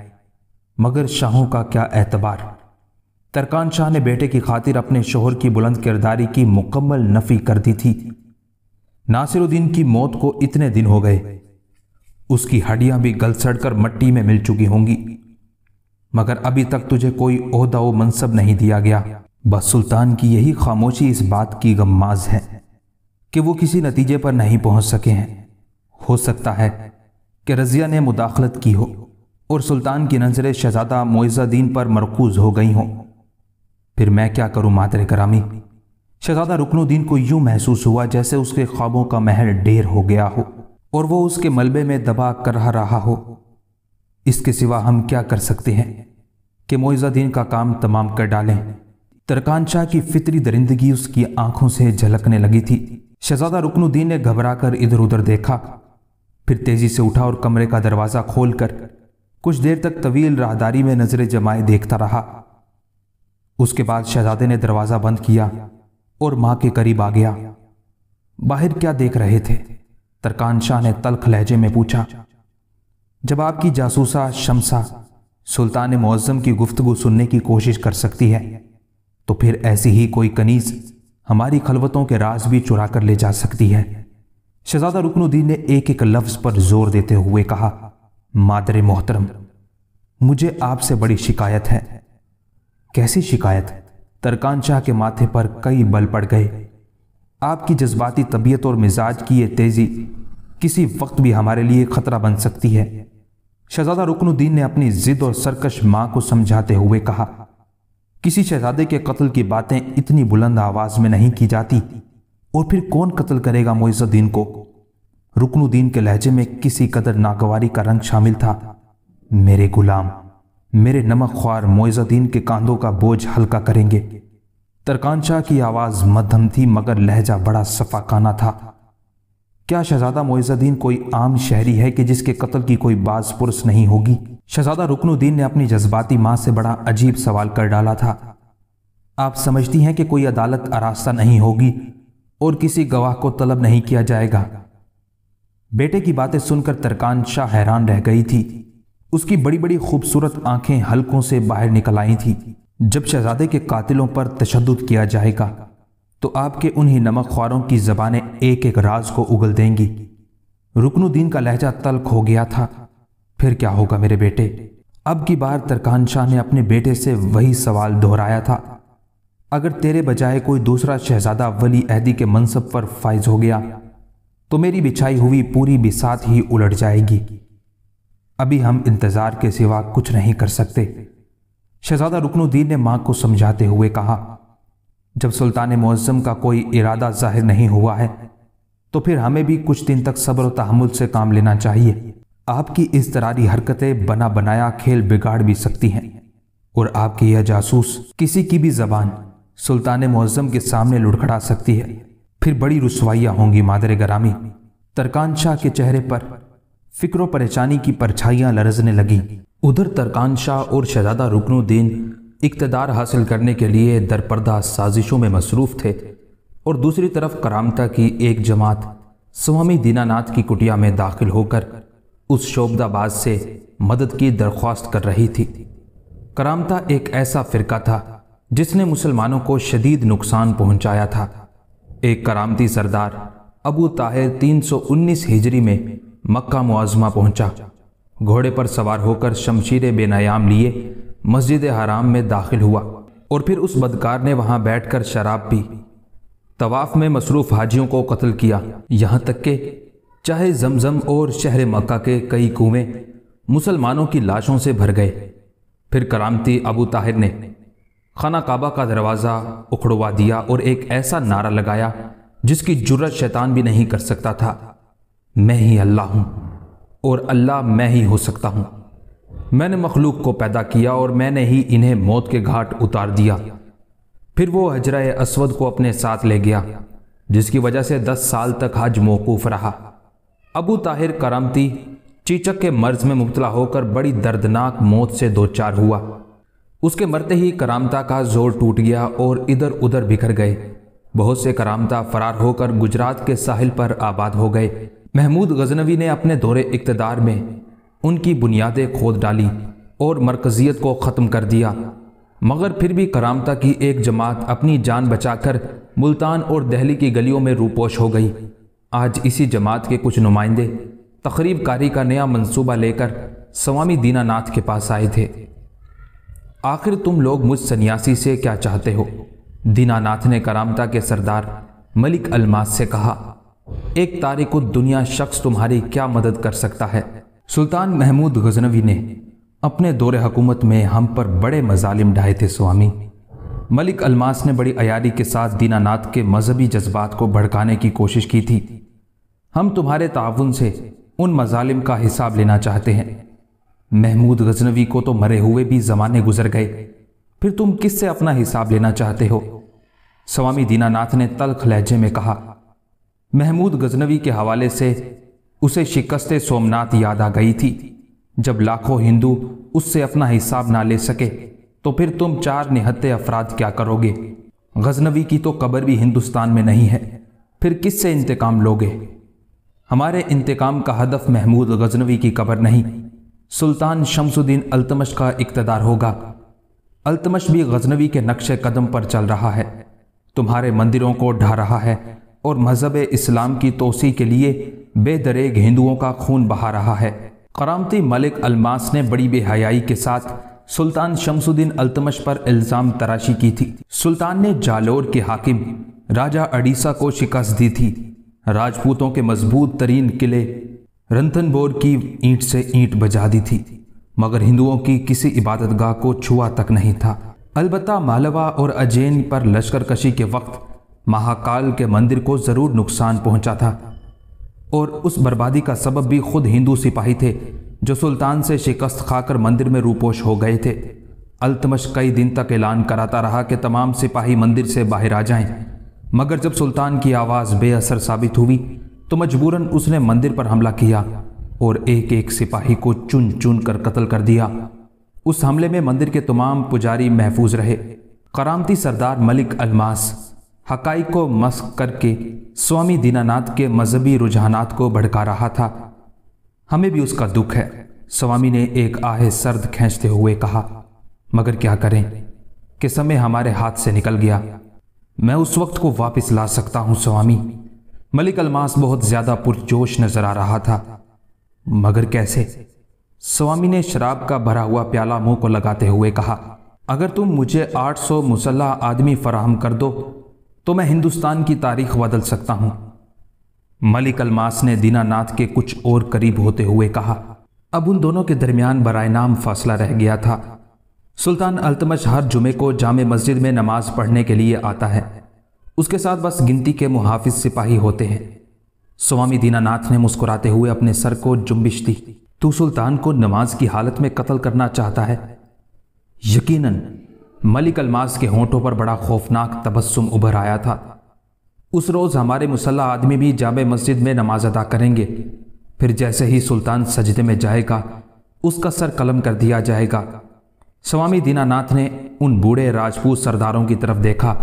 Speaker 1: मगर शाहों का क्या एतबार तरकान शाह ने बेटे की खातिर अपने शोहर की बुलंद किरदारी की मुकम्मल नफी कर दी थी नासिरुद्दीन की मौत को इतने दिन हो गए उसकी हड्डियां भी गल सड़कर मट्टी में मिल चुकी होंगी मगर अभी तक तुझे कोई ओहदा व मनसब नहीं दिया गया बस सुल्तान की यही खामोशी इस बात की गम्माज है कि वो किसी नतीजे पर नहीं पहुंच सके हैं हो सकता है कि रज़िया ने मुदाखलत की हो और सुल्तान की नज़रें शहजादा मोज़ुद्दीन पर मरकूज़ हो गई हों फिर मैं क्या करूं मातर करामी शहजादा रुकनुद्दीन को यूं महसूस हुआ जैसे उसके ख्वाबों का महल ढेर हो गया हो और वो उसके मलबे में दबा कर रहा हो इसके सिवा हम क्या कर सकते हैं कि मोइज़ादीन का काम तमाम कर डालें तरकान शाह की फितरी दरिंदगी उसकी आंखों से झलकने लगी थी शहजादा रुकनुद्दीन ने घबरा कर इधर उधर देखा फिर तेजी से उठा और कमरे का दरवाज़ा खोल कर कुछ देर तक तवील राहदारी में नजरें जमाए देखता रहा उसके बाद शहजादे ने दरवाज़ा बंद किया और माँ के करीब आ गया बाहर क्या देख रहे थे तरकान शाह ने तलख लहजे में पूछा जब आपकी जासूसा शमसा सुल्तान मौज़म की गुफ्तु सुनने की कोशिश कर सकती है तो फिर ऐसी ही कोई कनीज़ हमारी खलवतों के राज भी चुरा कर ले जा सकती है शहजादा रुकनुद्दीन ने एक एक लफ्ज़ पर जोर देते हुए कहा मादर मोहतरम मुझे आपसे बड़ी शिकायत है कैसी शिकायत तरकान शाह के माथे पर कई बल पड़ गए आपकी जज्बाती तबीयत और मिजाज की ये तेज़ी किसी वक्त भी हमारे लिए ख़तरा बन सकती है शहजादा रुकनुद्दीन ने अपनी जिद और सरकश मां को समझाते हुए कहा किसी शहजादे के कत्ल की बातें इतनी बुलंद आवाज में नहीं की जाती और फिर कौन कत्ल करेगा मोइजुद्दीन को रुकनुद्दीन के लहजे में किसी कदर नागवारी का रंग शामिल था मेरे गुलाम मेरे नमक ख्वार मोइजुद्दीन के कांधों का बोझ हल्का करेंगे तरकान शाह की आवाज मध्यम थी मगर लहजा बड़ा सफाकाना था क्या शहजादा मोइज़ुद्दीन कोई आम शहरी है कि जिसके कत्ल की कोई बाज पुरस नहीं होगी शहजादा रुकनुद्दीन ने अपनी जज्बाती माँ से बड़ा अजीब सवाल कर डाला था आप समझती हैं कि कोई अदालत आरास्ता नहीं होगी और किसी गवाह को तलब नहीं किया जाएगा बेटे की बातें सुनकर तरकान शाह हैरान रह गई थी उसकी बड़ी बड़ी खूबसूरत आंखें हलकों से बाहर निकल आई थी जब शहजादे के कातिलों पर तशद किया जाएगा तो आपके उन्हीं नमक ख्वारों की जबानें एक एक राज को उगल देंगी रुकनुद्दीन का लहजा तल्ख हो गया था फिर क्या होगा मेरे बेटे अब की बार तरकान शाह ने अपने बेटे से वही सवाल दोहराया था अगर तेरे बजाय कोई दूसरा शहजादा वली अहदी के मनसब पर फाइज हो गया तो मेरी बिछाई हुई पूरी बिसात ही उलट जाएगी अभी हम इंतज़ार के सिवा कुछ नहीं कर सकते शहजादा रुकनुद्दीन ने मां को समझाते हुए कहा जब सुल्तान मुज़म का कोई इरादा जाहिर नहीं हुआ है तो फिर हमें भी कुछ दिन तक सब्र तहमुल से काम लेना चाहिए आपकी इस तरारी हरकतें बना बनाया खेल बिगाड़ भी सकती हैं और आपकी यह जासूस किसी की भी जबान सुल्तान मुज़म के सामने लुढ़खड़ा सकती है फिर बड़ी रसवाइयाँ होंगी मादर गरामी तरकान शाह के चेहरे पर फिक्र परेशानी की परछाइयाँ लरजने लगी उधर तरकान शाह और शहजादा रुकनुद्दीन इकतदार हासिल करने के लिए दरपर्दा साजिशों में मसरूफ़ थे और दूसरी तरफ करामता की एक जमात स्वामी दीनानाथ की कुटिया में दाखिल होकर उस शोबदाबाज से मदद की दरख्वास्त कर रही थी करामता एक ऐसा फ़िरका था जिसने मुसलमानों को शदीद नुकसान पहुंचाया था एक करामती सरदार अबू ताहिर 319 हिजरी में मक्का मुआजमा पहुंचा घोड़े पर सवार होकर शमशीर बेनायाम लिए मस्जिद हराम में दाखिल हुआ और फिर उस बदकार ने वहां बैठकर शराब पी तवाफ में मसरूफ हाजियों को कत्ल किया यहाँ तक के चाहे जमजम और शहर मक्का के कई कुएं मुसलमानों की लाशों से भर गए फिर करामती अबू ताहिर ने खाना काबा का दरवाज़ा उखड़वा दिया और एक ऐसा नारा लगाया जिसकी जुर्रत शैतान भी नहीं कर सकता था मैं ही अल्लाह हूँ और अल्लाह मैं ही हो सकता हूँ मैंने मखलूक को पैदा किया और मैंने ही इन्हें मौत के घाट उतार दिया फिर वो हजरा असवद को अपने साथ ले गया जिसकी वजह से दस साल तक हज मौकूफ रहा अबू ताहिर करामती चीचक के मर्ज में मुबतला होकर बड़ी दर्दनाक मौत से दो चार हुआ उसके मरते ही करामता का जोर टूट गया और इधर उधर बिखर गए बहुत से करामता फरार होकर गुजरात के साहिल पर आबाद हो गए महमूद गजनवी ने अपने दौरे इकतदार में उनकी बुनियादें खोद डाली और मरकजियत को ख़त्म कर दिया मगर फिर भी करामता की एक जमात अपनी जान बचाकर मुल्तान और दहली की गलियों में रूपोश हो गई आज इसी जमात के कुछ नुमाइंदे तकरीब कारी का नया मंसूबा लेकर स्वामी दीनानाथ के पास आए थे आखिर तुम लोग मुझ सन्यासी से क्या चाहते हो दीनानाथ ने करामता के सरदार मलिक अलमास से कहा एक तारीख दुनिया शख्स तुम्हारी क्या मदद कर सकता है सुल्तान महमूद गजनवी ने अपने दौरे हुकूमत में हम पर बड़े मजालिम ढाए थे स्वामी मलिक अलमास ने बड़ी अयारी के साथ दीनानाथ के मजहबी जज्बात को भड़काने की कोशिश की थी हम तुम्हारे ताउन से उन मजालिम का हिसाब लेना चाहते हैं महमूद गजनवी को तो मरे हुए भी जमाने गुजर गए फिर तुम किससे अपना हिसाब लेना चाहते हो स्वामी दीनानाथ ने तलख लहजे में कहा महमूद गजनवी के हवाले से उसे शिकस्त सोमनाथ याद आ गई थी जब लाखों हिंदू उससे अपना हिसाब ना ले सके तो फिर तुम चार निहत्ते अफराद क्या करोगे गजनवी की तो कबर भी हिंदुस्तान में नहीं है फिर किससे इंतकाम लोगे हमारे इंतकाम का हदफ महमूद गजनवी की कबर नहीं सुल्तान शमसुद्दीन अल्तमश का इकतदार होगा अल्तमश भी गजनवी के नक्श कदम पर चल रहा है तुम्हारे मंदिरों को ढा रहा है और मज़हब इस्लाम की तोसी के लिए बेदरेग हिंदुओं का खून बहा रहा है करामती मलिक अलमास ने बड़ी बेहयाई के साथ सुल्तान शमसुद्दीन अल्तमश पर इल्ज़ाम तराशी की थी सुल्तान ने जालोर के हाकिम राजा अडीसा को शिकस्त दी थी राजपूतों के मजबूत तरीन किले रंथनबोर की ईंट से ईंट बजा दी थी मगर हिंदुओं की किसी इबादतगाह को छुआ तक नहीं था अलबत् मालवा और अजैन पर लश्करकशी के वक्त महाकाल के मंदिर को ज़रूर नुकसान पहुंचा था और उस बर्बादी का सबब भी खुद हिंदू सिपाही थे जो सुल्तान से शिकस्त खाकर मंदिर में रूपोश हो गए थे अल्तमश कई दिन तक ऐलान कराता रहा कि तमाम सिपाही मंदिर से बाहर आ जाएं, मगर जब सुल्तान की आवाज़ बेअसर साबित हुई तो मजबूरन उसने मंदिर पर हमला किया और एक एक सिपाही को चुन चुन कर कत्ल कर दिया उस हमले में मंदिर के तमाम पुजारी महफूज रहे करामती सरदार मलिक अलमास हकाई को मस्क करके स्वामी दीनानाथ के मजहबी रुझानात को भड़का रहा था हमें भी उसका दुख है स्वामी ने एक आहे सर्द खींचते हुए कहा मगर क्या करें कि समय हमारे हाथ से निकल गया मैं उस वक्त को वापस ला सकता हूं स्वामी मलिक अलमास बहुत ज्यादा पुरजोश नजर आ रहा था मगर कैसे स्वामी ने शराब का भरा हुआ प्याला मुंह को लगाते हुए कहा अगर तुम मुझे 800 मुसल्ला आदमी फराहम कर दो तो मैं हिंदुस्तान की तारीख बदल सकता हूं मलिक अलमास ने दीनानाथ के कुछ और करीब होते हुए कहा अब उन दोनों के दरमियान बरए नाम फासला रह गया था सुल्तान अल्तमश हर जुमे को जाम मस्जिद में नमाज पढ़ने के लिए आता है उसके साथ बस गिनती के मुहाफिज सिपाही होते हैं स्वामी दीनानाथ ने मुस्कुराते हुए अपने सर को जुम्बिश दी तू सुल्तान को नमाज की हालत में कत्ल करना चाहता है यकीनन मलिक अलमास के होंठों पर बड़ा खौफनाक तबस्सुम उभर आया था उस रोज़ हमारे मुसल्ला आदमी भी जाम मस्जिद में नमाज अदा करेंगे फिर जैसे ही सुल्तान सजदे में जाएगा उसका सर कलम कर दिया जाएगा स्वामी दीनानाथ ने उन बूढ़े राजपूत सरदारों की तरफ देखा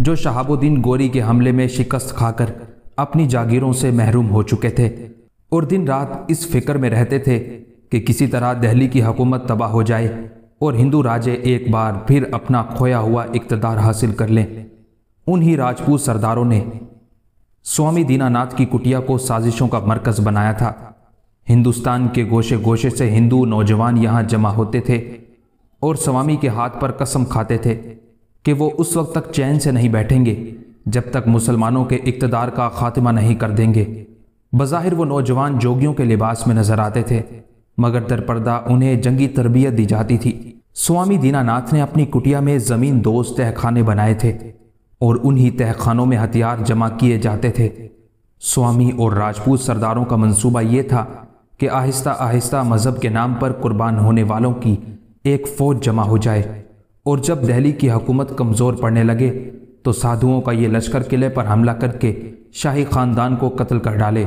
Speaker 1: जो शहाबुद्दीन गोरी के हमले में शिकस्त खाकर अपनी जागीरों से महरूम हो चुके थे और दिन रात इस फिक्र में रहते थे कि किसी तरह दहली की हुकूमत तबाह हो जाए और हिंदू राजे एक बार फिर अपना खोया हुआ इकतदार हासिल कर लें उन्हीं राजपूत सरदारों ने स्वामी दीनानाथ की कुटिया को साजिशों का मरकज बनाया था हिंदुस्तान के गोशे गोशे से हिंदू नौजवान यहाँ जमा होते थे और स्वामी के हाथ पर कसम खाते थे कि वो उस वक्त तक चैन से नहीं बैठेंगे जब तक मुसलमानों के इकतदार का खात्मा नहीं कर देंगे बज़ाहिर वो नौजवान जोगियों के लिबास में नजर आते थे मगर दरपर्दा उन्हें जंगी तरबियत दी जाती थी स्वामी दीनानाथ ने अपनी कुटिया में ज़मीन दोस्त तहखाने बनाए थे और उन्हीं तहखानों में हथियार जमा किए जाते थे स्वामी और राजपूत सरदारों का मंसूबा ये था कि आहिस्ता आहिस्ता मज़हब के नाम पर कुर्बान होने वालों की एक फ़ौज जमा हो जाए और जब दहली की हकूमत कमज़ोर पड़ने लगे तो साधुओं का ये लश्कर किले पर हमला करके शाही ख़ानदान को कत्ल कर डाले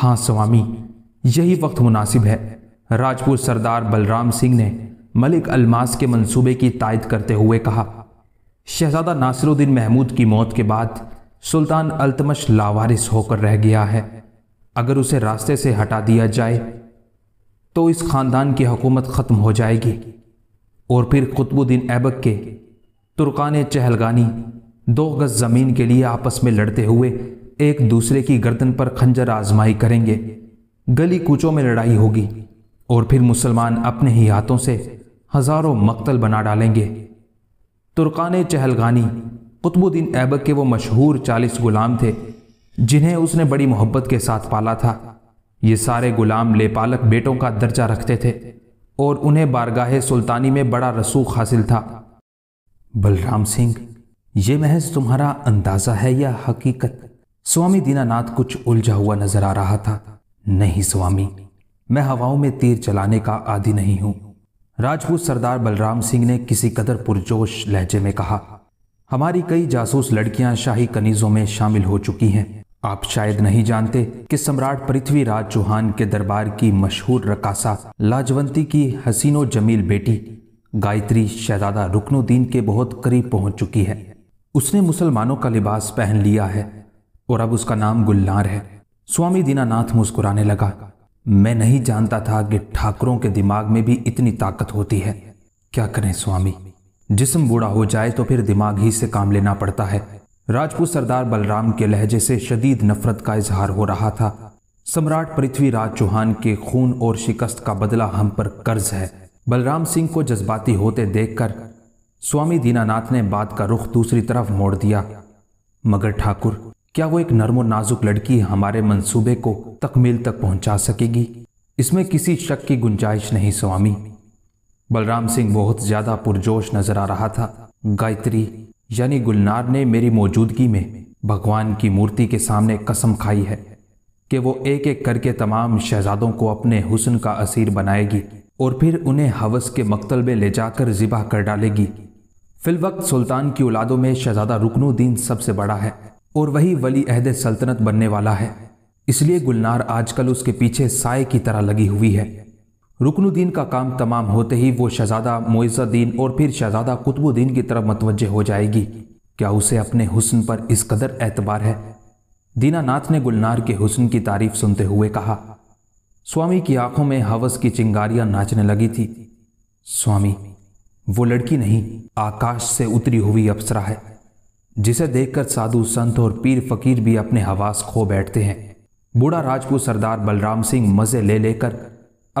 Speaker 1: हाँ स्वामी यही वक्त मुनासिब है राजपूत सरदार बलराम सिंह ने मलिक अलमास के मंसूबे की तायद करते हुए कहा शहजादा नासिरुद्दीन महमूद की मौत के बाद सुल्तान अल्तमश लावारिस होकर रह गया है अगर उसे रास्ते से हटा दिया जाए तो इस खानदान की हुकूमत ख़त्म हो जाएगी और फिर कुतुबुद्दीन ऐबक के तुर्कान चहलगानी दो गज ज़मीन के लिए आपस में लड़ते हुए एक दूसरे की गर्दन पर खंजर आजमाई करेंगे गली कूचों में लड़ाई होगी और फिर मुसलमान अपने ही हाथों से हज़ारों मक्तल बना डालेंगे तुर्कान चहलगानी कुतुबुद्दीन ऐबक के वो मशहूर चालीस गुलाम थे जिन्हें उसने बड़ी मोहब्बत के साथ पाला था ये सारे गुलाम लेपालक बेटों का दर्जा रखते थे और उन्हें बारगाह सुल्तानी में बड़ा रसूख हासिल था बलराम सिंह ये महज तुम्हारा अंदाज़ा है या हकीकत स्वामी दीनानाथ कुछ उलझा हुआ नजर आ रहा था नहीं स्वामी मैं हवाओं में तीर चलाने का आदि नहीं हूं राजपूत सरदार बलराम सिंह ने किसी कदर पुरजोश लहजे में कहा हमारी कई जासूस लड़कियां शाही कनीजों में शामिल हो चुकी हैं आप शायद नहीं जानते कि सम्राट पृथ्वीराज चौहान के दरबार की मशहूर रकासा लाजवंती की हसीनो जमील बेटी गायत्री शहजादा रुकनुद्दीन के बहुत करीब पहुंच चुकी है उसने मुसलमानों का लिबास पहन लिया है और अब उसका नाम गुल्लार है स्वामी दीनानाथ मुस्कुराने लगा मैं नहीं जानता था कि ठाकुरों के दिमाग में भी इतनी ताकत होती है क्या करें स्वामी जिसम बूढ़ा हो जाए तो फिर दिमाग ही से काम लेना पड़ता है राजपूत सरदार बलराम के लहजे से शदीद नफरत का इजहार हो रहा था सम्राट पृथ्वीराज चौहान के खून और शिकस्त का बदला हम पर कर्ज है बलराम सिंह को जज्बाती होते देखकर स्वामी दीनानाथ ने बात का रुख दूसरी तरफ मोड़ दिया मगर ठाकुर क्या वो एक नरम नाजुक लड़की हमारे मंसूबे को तकमील तक पहुंचा सकेगी इसमें किसी शक की गुंजाइश नहीं स्वामी बलराम सिंह बहुत ज़्यादा पुरजोश नजर आ रहा था गायत्री यानी गुलनार ने मेरी मौजूदगी में भगवान की मूर्ति के सामने कसम खाई है कि वो एक एक करके तमाम शहजादों को अपने हुसन का असीर बनाएगी और फिर उन्हें हवस के मकतल में ले जाकर ज़िबा कर डालेगी फिलवक्त सुल्तान की औलादों में शहजादा रुकनुद्दीन सबसे बड़ा है और वही वली अहद सल्तनत बनने वाला है इसलिए गुलनार आजकल उसके पीछे साय की तरह लगी हुई है रुकनुद्दीन का काम तमाम होते ही वो शहजादा मोइज़ुद्दीन और फिर शहजादा कुतुबुद्दीन की तरफ मतवजह हो जाएगी क्या उसे अपने हुसन पर इस कदर एतबार है दीनानाथ ने गुलनार के हुसन की तारीफ सुनते हुए कहा स्वामी की आंखों में हवस की चिंगारियां नाचने लगी थी स्वामी वो लड़की नहीं आकाश से उतरी हुई अप्सरा है जिसे देखकर साधु संत और पीर फकीर भी अपने हवास खो बैठते हैं बूढ़ा राजपूत सरदार बलराम सिंह मज़े ले लेकर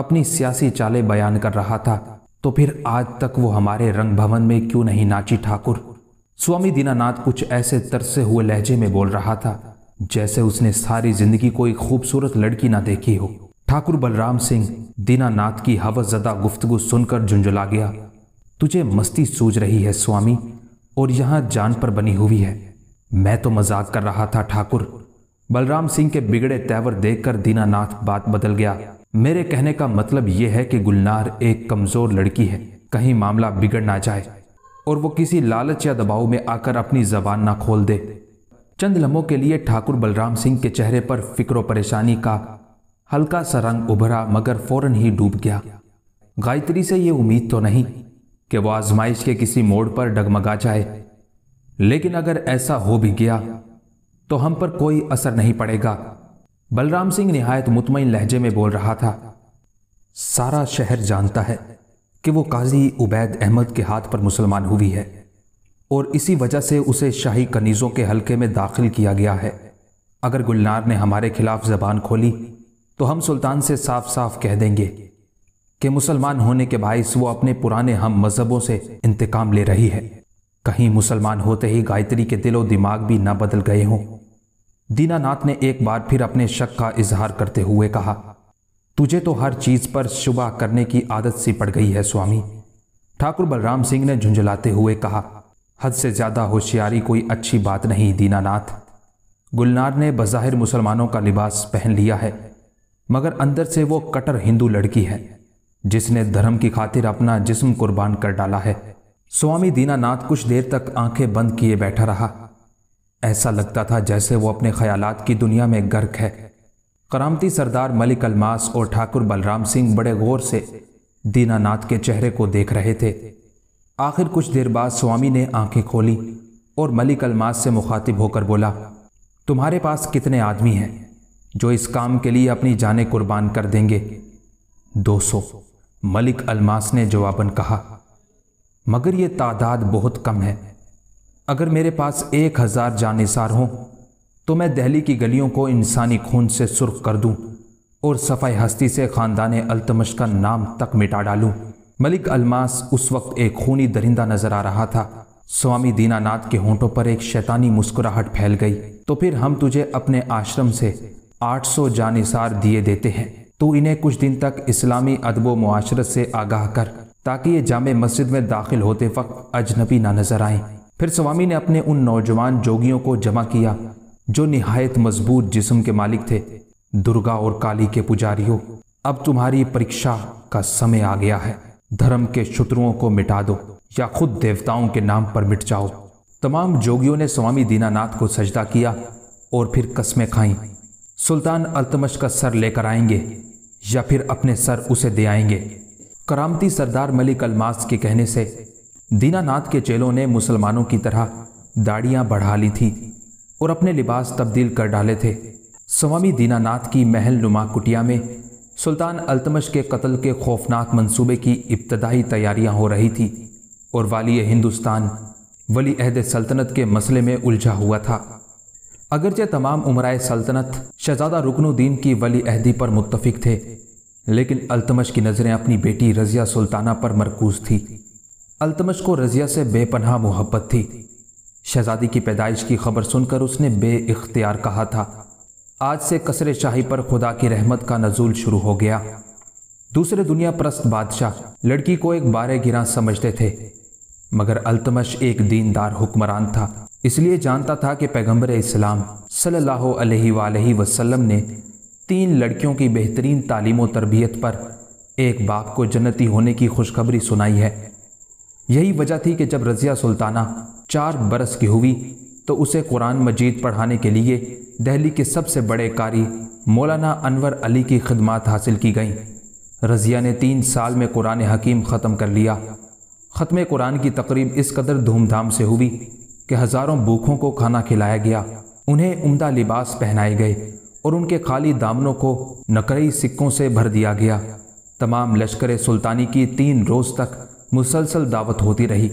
Speaker 1: अपनी सियासी चाले बयान कर रहा था तो फिर आज तक वो हमारे रंग भवन में क्यों नहीं नाची ठाकुर स्वामी दीनानाथ कुछ ऐसे तरसे हुए लहजे में बोल रहा था जैसे उसने सारी जिंदगी कोई खूबसूरत लड़की ना देखी हो ठाकुर बलराम सिंह दीनानाथ की हवसजदा गुफ्तगु सुनकर झुंझुला गया तुझे मस्ती सूझ रही है स्वामी और यहां जान पर बनी हुई है मैं तो मजाक कर रहा था ठाकुर बलराम सिंह के बिगड़े तेवर देखकर दीनानाथ बात बदल गया मेरे कहने का मतलब यह है कि गुलनार एक कमजोर लड़की है कहीं मामला बिगड़ ना जाए और वो किसी लालच या दबाव में आकर अपनी जबान ना खोल दे चंद लम्हों के लिए ठाकुर बलराम सिंह के चेहरे पर फिक्रो परेशानी का हल्का सा रंग उभरा मगर फौरन ही डूब गया गायत्री से ये उम्मीद तो नहीं कि वह आजमाइश के किसी मोड़ पर डगमगा जाए लेकिन अगर ऐसा हो भी गया तो हम पर कोई असर नहीं पड़ेगा बलराम सिंह निहायत मुतमिन लहजे में बोल रहा था सारा शहर जानता है कि वो काजी उबैद अहमद के हाथ पर मुसलमान हुई है और इसी वजह से उसे शाही कनीज़ों के हलके में दाखिल किया गया है अगर गुलनार ने हमारे खिलाफ जबान खोली तो हम सुल्तान से साफ साफ कह देंगे कि मुसलमान होने के बायस वो अपने पुराने हम मजहबों से इंतकाम ले रही है कहीं मुसलमान होते ही गायत्री के दिलो दिमाग भी ना बदल गए हों दीनानाथ ने एक बार फिर अपने शक का इजहार करते हुए कहा तुझे तो हर चीज पर शुबा करने की आदत सी पड़ गई है स्वामी ठाकुर बलराम सिंह ने झुंझलाते हुए कहा हद से ज्यादा होशियारी कोई अच्छी बात नहीं दीनानाथ गुलनार ने बज़ाहिर मुसलमानों का लिबास पहन लिया है मगर अंदर से वो कटर हिंदू लड़की है जिसने धर्म की खातिर अपना जिस्म कुर्बान कर डाला है स्वामी दीनानाथ कुछ देर तक आंखें बंद किए बैठा रहा ऐसा लगता था जैसे वो अपने ख्यालात की दुनिया में गर्क है करामती सरदार मलिक अलमास और ठाकुर बलराम सिंह बड़े गौर से दीनानाथ के चेहरे को देख रहे थे आखिर कुछ देर बाद स्वामी ने आंखें खोली और मलिक अलमास से मुखातिब होकर बोला तुम्हारे पास कितने आदमी हैं जो इस काम के लिए अपनी जानें कुर्बान कर देंगे दो सौ मलिक अलमास ने जवाबन कहा मगर यह तादाद बहुत कम है अगर मेरे पास एक हज़ार जानिसार हों तो मैं दहली की गलियों को इंसानी खून से सुर्ख कर दूं और सफ़ाई हस्ती से ख़ानदान अल्तमश का नाम तक मिटा डालूं। मलिक अलमास उस वक्त एक खूनी दरिंदा नज़र आ रहा था स्वामी दीनानाथ के होंठों पर एक शैतानी मुस्कुराहट फैल गई तो फिर हम तुझे अपने आश्रम से 800 जानिसार दिए देते हैं तो इन्हें कुछ दिन तक इस्लामी अदब माशरत से आगाह कर ताकि ये जाम मस्जिद में दाखिल होते वक्त अजनबी ना नजर आए फिर स्वामी ने अपने उन नौजवान जोगियों को जमा किया जो नहायत मजबूत जिसम के मालिक थे दुर्गा और काली के पुजारियों अब तुम्हारी परीक्षा का समय आ गया है धर्म के शत्रुओं को मिटा दो या खुद देवताओं के नाम पर मिट जाओ तमाम जोगियों ने स्वामी दीनानाथ को सजदा किया और फिर कस्में खाई सुल्तान अल्तमश का सर लेकर आएंगे या फिर अपने सर उसे दे आएंगे करामती सरदार मलिक अलमास के कहने से दीनानाथ के चेलों ने मुसलमानों की तरह दाढ़ियां बढ़ा ली थी और अपने लिबास तब्दील कर डाले थे स्वामी दीनानाथ की महल नुमा कुटिया में सुल्तान अल्तमश के कत्ल के खौफनाक मंसूबे की इब्तदाई तैयारियां हो रही थी और वाली हिंदुस्तान वली अहद सल्तनत के मसले में उलझा हुआ था अगरचे तमाम उमराए सल्तनत शहजादा रुकनुद्दीन की वली अहदी पर मुतफिक थे लेकिन अल्तमश की नज़रें अपनी बेटी रज़िया सुल्ताना पर मरकूज थी अल्तमश को रज़िया से बेपनाह मोहब्बत थी शहजादी की पैदाइश की खबर सुनकर उसने बे इख्तियार कहा था आज से कसर शाही पर खुदा की रहमत का नजूल शुरू हो गया दूसरे दुनिया प्रस्त बादशाह लड़की को एक बारह गिरा समझते थे मगर अल्तमश एक दीनदार हुक्मरान था इसलिए जानता था कि पैगंबर इस्लाम सल्ला अलैहि वसल्लम ने तीन लड़कियों की बेहतरीन तालीम तरबियत पर एक बाप को जन्नती होने की खुशखबरी सुनाई है यही वजह थी कि जब रज़िया सुल्ताना चार बरस की हुई तो उसे कुरान मजीद पढ़ाने के लिए दहली के सबसे बड़े कारी मौलाना अनवर अली की खदमात हासिल की गईं रज़िया ने तीन साल में कुरान हकीम ख़त्म कर लिया ख़त्म कुरान की तकरीब इस कदर धूमधाम से हुई कि हज़ारों भूखों को खाना खिलाया गया उन्हें उम्दा लिबास पहनाए गए और उनके खाली दामनों को नकरई सिक्कों से भर दिया गया तमाम लश्कर सुल्तानी की तीन रोज़ तक मुसलसल दावत होती रही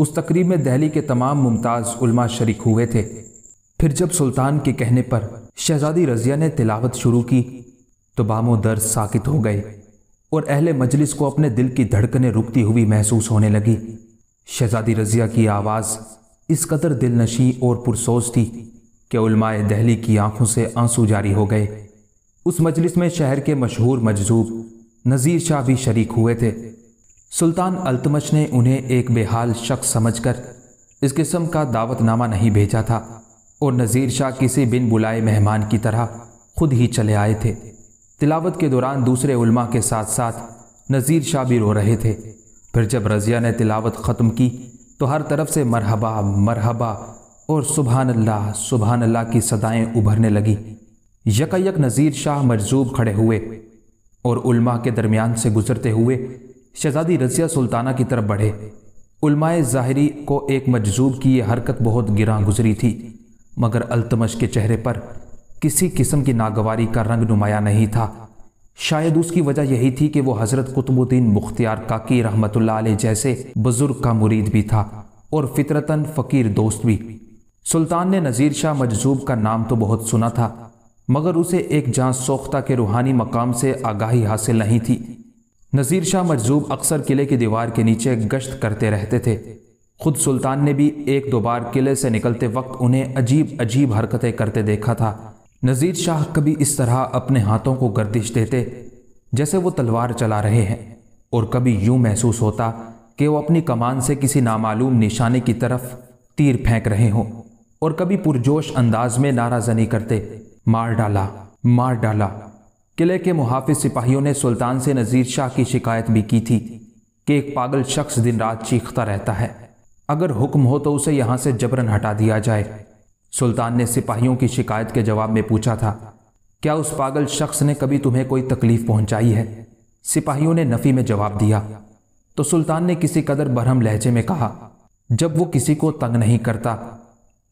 Speaker 1: उस तकरीब में दहली के तमाम मुमताज़ उल्मा शरीक हुए थे फिर जब सुल्तान के कहने पर शहजादी रजिया ने तिलावत शुरू की तो बामो दर्द साकित हो गए और अहले मजलिस को अपने दिल की धड़कने रुकती हुई महसूस होने लगी शहजादी रजिया की आवाज़ इस कदर दिलनशी और पुरसोस थी कि उलमाए दहली की आंखों से आंसू जारी हो गए उस मजलिस में शहर के मशहूर मजजूब नज़ीर शाह भी शरीक हुए थे सुल्तान अल्तमश ने उन्हें एक बेहाल शख्स समझकर इस किस्म का दावतनामा नहीं भेजा था और नज़ीर शाह किसी बिन बुलाए मेहमान की तरह खुद ही चले आए थे तिलावत के दौरान दूसरे उल्मा के साथ साथ नज़ीर शाह भी रो रहे थे फिर जब रज़िया ने तिलावत ख़त्म की तो हर तरफ से मरहबा मरहबा और सुबहान अल्लाह सुबहान अल्लाह की सदाएं उभरने लगी यकायक नज़ीर शाह मजजूब खड़े हुए और उल्मा के दरमियान से गुजरते हुए शहजादी रजिया सुल्ताना की तरफ बढ़े उल्माए ज़ाहरी को एक मजजूब की यह हरकत बहुत गिरा गुजरी थी मगर अल्तमश के चेहरे पर किसी किस्म की नागवारी का रंग नुमाया नहीं था शायद उसकी वजह यही थी कि वो हज़रत कुतुबुद्दीन मुख्तियार काकी रहमत जैसे बुज़ुर्ग का मुरीद भी था और फितरतन फ़कीर दोस्त भी सुल्तान ने नज़ीर शाह मजजूब का नाम तो बहुत सुना था मगर उसे एक जहाँ सोख्ता के रूहानी मकाम से आगाही हासिल नहीं थी नज़ीर शाह मजजूब अक्सर किले की दीवार के नीचे गश्त करते रहते थे खुद सुल्तान ने भी एक दो बार किले से निकलते वक्त उन्हें अजीब अजीब हरकतें करते देखा था नज़ीर शाह कभी इस तरह अपने हाथों को गर्दिश देते जैसे वो तलवार चला रहे हैं और कभी यूं महसूस होता कि वो अपनी कमान से किसी नामालूम निशाने की तरफ तीर फेंक रहे हों और कभी पुरजोश अंदाज में नाराजनी करते मार डाला मार डाला किले के मुहाफिज सिपाहियों ने सुल्तान से नज़ीर शाह की शिकायत भी की थी कि एक पागल शख्स दिन रात चीखता रहता है अगर हुक्म हो तो उसे यहाँ से जबरन हटा दिया जाए सुल्तान ने सिपाहियों की शिकायत के जवाब में पूछा था क्या उस पागल शख्स ने कभी तुम्हें कोई तकलीफ पहुंचाई है सिपाहियों ने नफ़ी में जवाब दिया तो सुल्तान ने किसी कदर बरहम लहजे में कहा जब वो किसी को तंग नहीं करता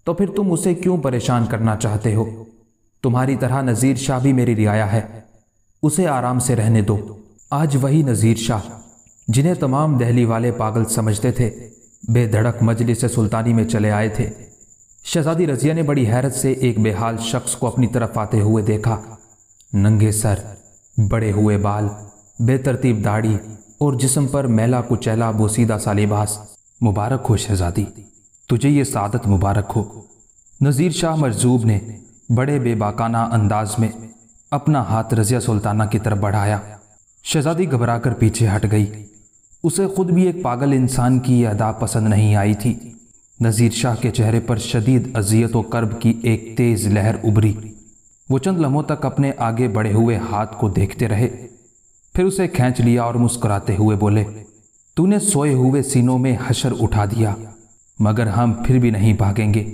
Speaker 1: तो फिर तुम उसे क्यों परेशान करना चाहते हो तुम्हारी तरह नज़ीर शाह भी मेरी रियाया है उसे आराम से रहने दो आज वही नज़ीर शाह जिन्हें तमाम दहली वाले पागल समझते थे बेधड़क मजलिस सुल्तानी में चले आए थे शहजादी रजिया ने बड़ी हैरत से एक बेहाल शख्स को अपनी तरफ आते हुए देखा नंगे सर बड़े हुए बाल बेतरतीब दाढ़ी और जिसम पर मैला कुचैला बोसीदा सा लिबास मुबारक हो शहजादी तुझे ये सादत मुबारक हो नज़ीर शाह मरजूब ने बड़े बेबाकाना अंदाज में अपना हाथ रजिया सुल्ताना की तरफ बढ़ाया शहजादी घबरा कर पीछे हट गई उसे खुद भी एक पागल इंसान की अदा पसंद नहीं आई थी नज़ीर शाह के चेहरे पर शदीद अजियत व कर्ब की एक तेज़ लहर उभरी वो चंद लम्हों तक अपने आगे बढ़े हुए हाथ को देखते रहे फिर उसे खींच लिया और मुस्कुराते हुए बोले तूने सोए हुए सीनों में हशर उठा दिया मगर हम फिर भी नहीं भागेंगे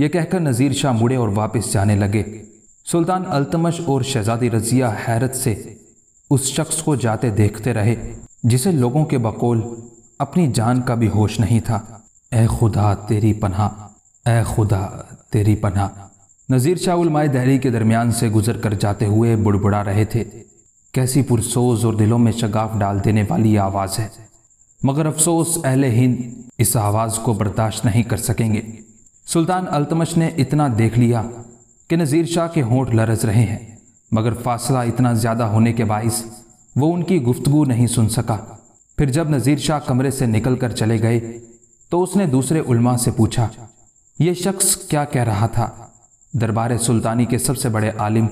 Speaker 1: ये कहकर नज़ीर शाह मुड़े और वापस जाने लगे सुल्तान अल्तमश और शहजादी रजिया हैरत से उस शख्स को जाते देखते रहे जिसे लोगों के बकौल अपनी जान का भी होश नहीं था ए खुदा तेरी पन्हा ए खुदा तेरी पना नज़ीर शाह उलमाए दहरी के दरमियान से गुजर कर जाते हुए बुड़बुड़ा रहे थे कैसी पुरसोज और दिलों में शगाफ डाल देने वाली आवाज़ है मगर अफसोस अहले हिंद इस आवाज़ को बर्दाश्त नहीं कर सकेंगे सुल्तान अल्तमश ने इतना देख लिया कि नज़ीर शाह के होंठ लरज रहे हैं मगर फासला इतना ज़्यादा होने के बायस वो उनकी गुफ्तगु नहीं सुन सका फिर जब नज़ीर शाह कमरे से निकल कर चले गए तो उसने दूसरे उलमा से पूछा यह शख्स क्या कह रहा था दरबार सुल्तानी के सबसे बड़े आलिम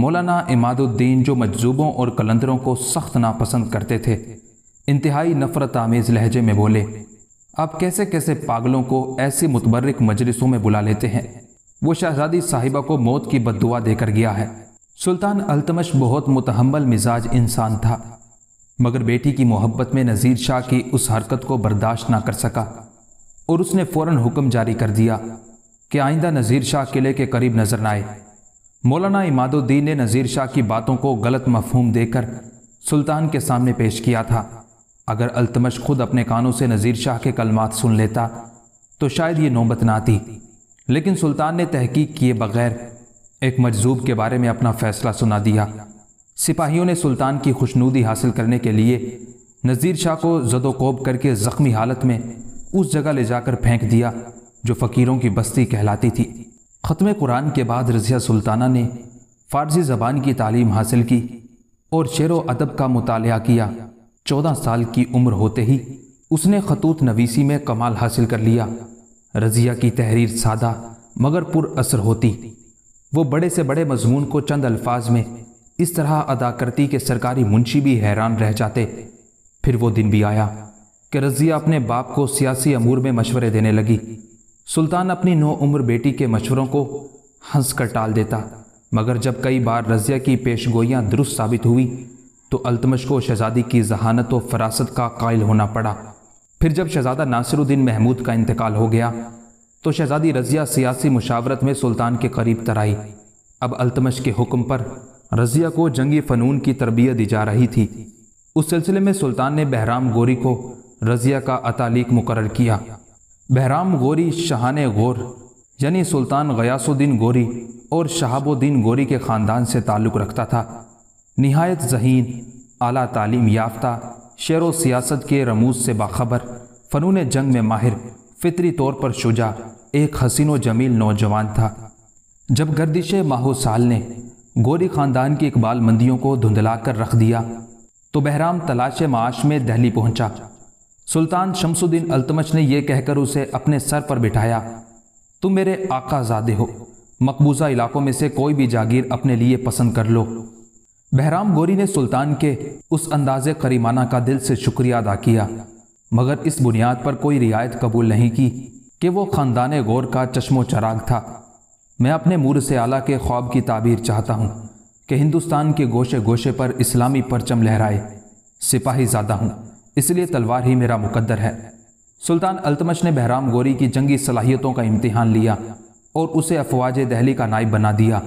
Speaker 1: मौलाना इमादुद्दीन जो मजजूबों और कलंदरों को सख्त नापसंद करते थे इंतहाई नफरत आमेज लहजे में बोले आप कैसे कैसे पागलों को ऐसी मुतबरक मजलिसों में बुला लेते हैं वो शहजादी साहिबा को मौत की बददुआ देकर गया है सुल्तान अल्तमश बहुत मुतहमल मिजाज इंसान था मगर बेटी की मोहब्बत में नज़ीर शाह की उस हरकत को बर्दाश्त ना कर सका और उसने फ़ौरन हुक्म जारी कर दिया कि आइंदा नज़ीर शाह किले के करीब नज़र न आए मौलाना इमादुद्दीन ने नज़ीर शाह की बातों को गलत मफहूम देकर सुल्तान के सामने पेश किया था अगर अल्तमश खुद अपने कानों से नज़ीर शाह के कलमात सुन लेता तो शायद ये नौबत ना आती लेकिन सुल्तान ने तहकीक किए बगैर एक मजजूब के बारे में अपना फैसला सुना दिया सिपाहियों ने सुल्तान की खुशनूदी हासिल करने के लिए नज़ीर शाह को जदोकोब करके ज़ख्मी हालत में उस जगह ले जाकर फेंक दिया जो फ़कीरों की बस्ती कहलाती थी ख़त्म कुरान के बाद रज़िया सुल्ताना ने फ़ारसी ज़बान की तालीम हासिल की और शेर व अदब का मताल किया चौदह साल की उम्र होते ही उसने खतूत नवीसी में कमाल हासिल कर लिया रज़िया की तहरीर सादा मगर पुर असर होती वो बड़े से बड़े मजमून को चंद अल्फाज में इस तरह अदा करती कि सरकारी मुंशी भी हैरान रह जाते फिर वो दिन भी आया कि रजिया अपने बाप को सियासी अमूर में मशवरे देने लगी सुल्तान अपनी नौ उम्र बेटी के मशवरों को हंस कर टाल देता मगर जब कई बार रजिया की पेश गोयाँ दुरुस्त साबित हुई तो अल्तमश को शहजादी की जहानत व फरासत का कायल होना पड़ा फिर जब शहजादा नासिरुद्दीन महमूद का इंतकाल हो गया तो शहजादी रजिया सियासी मुशावरत में सुल्तान के करीब तराई अब अल्तमश के हुक्म पर रजिया को जंगी फ़नून की तरबियत दी जा रही थी उस सिलसिले में सुल्तान ने बहराम गोरी को रज़िया का अतालीक मुकर किया बहराम गोरी शाहान गौर यानी सुल्तान गयासुद्दीन गोरी और शहाबुद्दीन गोरी के ख़ानदान से ताल्लुक़ रखता था नहायत जहीन आला तालीम याफ्ता शेर व सियासत के रमूज से बाखबर फ़नून जंग में माहिर फितरी तौर पर शुजा एक हसीन व जमील नौजवान था जब गर्दिश माहौसाल ने गोरी ख़ानदान की इकबाल मंदियों को धुंधला कर रख दिया तो बहराम तलाश माश में दहली पहुंचा सुल्तान शमसुद्दीन अल्तमश ने यह कहकर उसे अपने सर पर बिठाया तुम मेरे आकाजादे हो मकबूजा इलाकों में से कोई भी जागीर अपने लिए पसंद कर लो बहराम गोरी ने सुल्तान के उस अंदाजे करीमाना का दिल से शुक्रिया अदा किया मगर इस बुनियाद पर कोई रियायत कबूल नहीं की कि वो ख़ानदान गौर का चश्मो चराग था मैं अपने मूर से आला के ख्वाब की ताबीर चाहता हूँ कि हिंदुस्तान के गोशे गोशे पर इस्लामी परचम लहराए सिपाही ज़्यादा हूँ इसलिए तलवार ही मेरा मुकद्दर है सुल्तान अल्तमश ने बहराम गोरी की जंगी सलाहियतों का इम्तिहान लिया और उसे अफवाज दहली का नायब बना दिया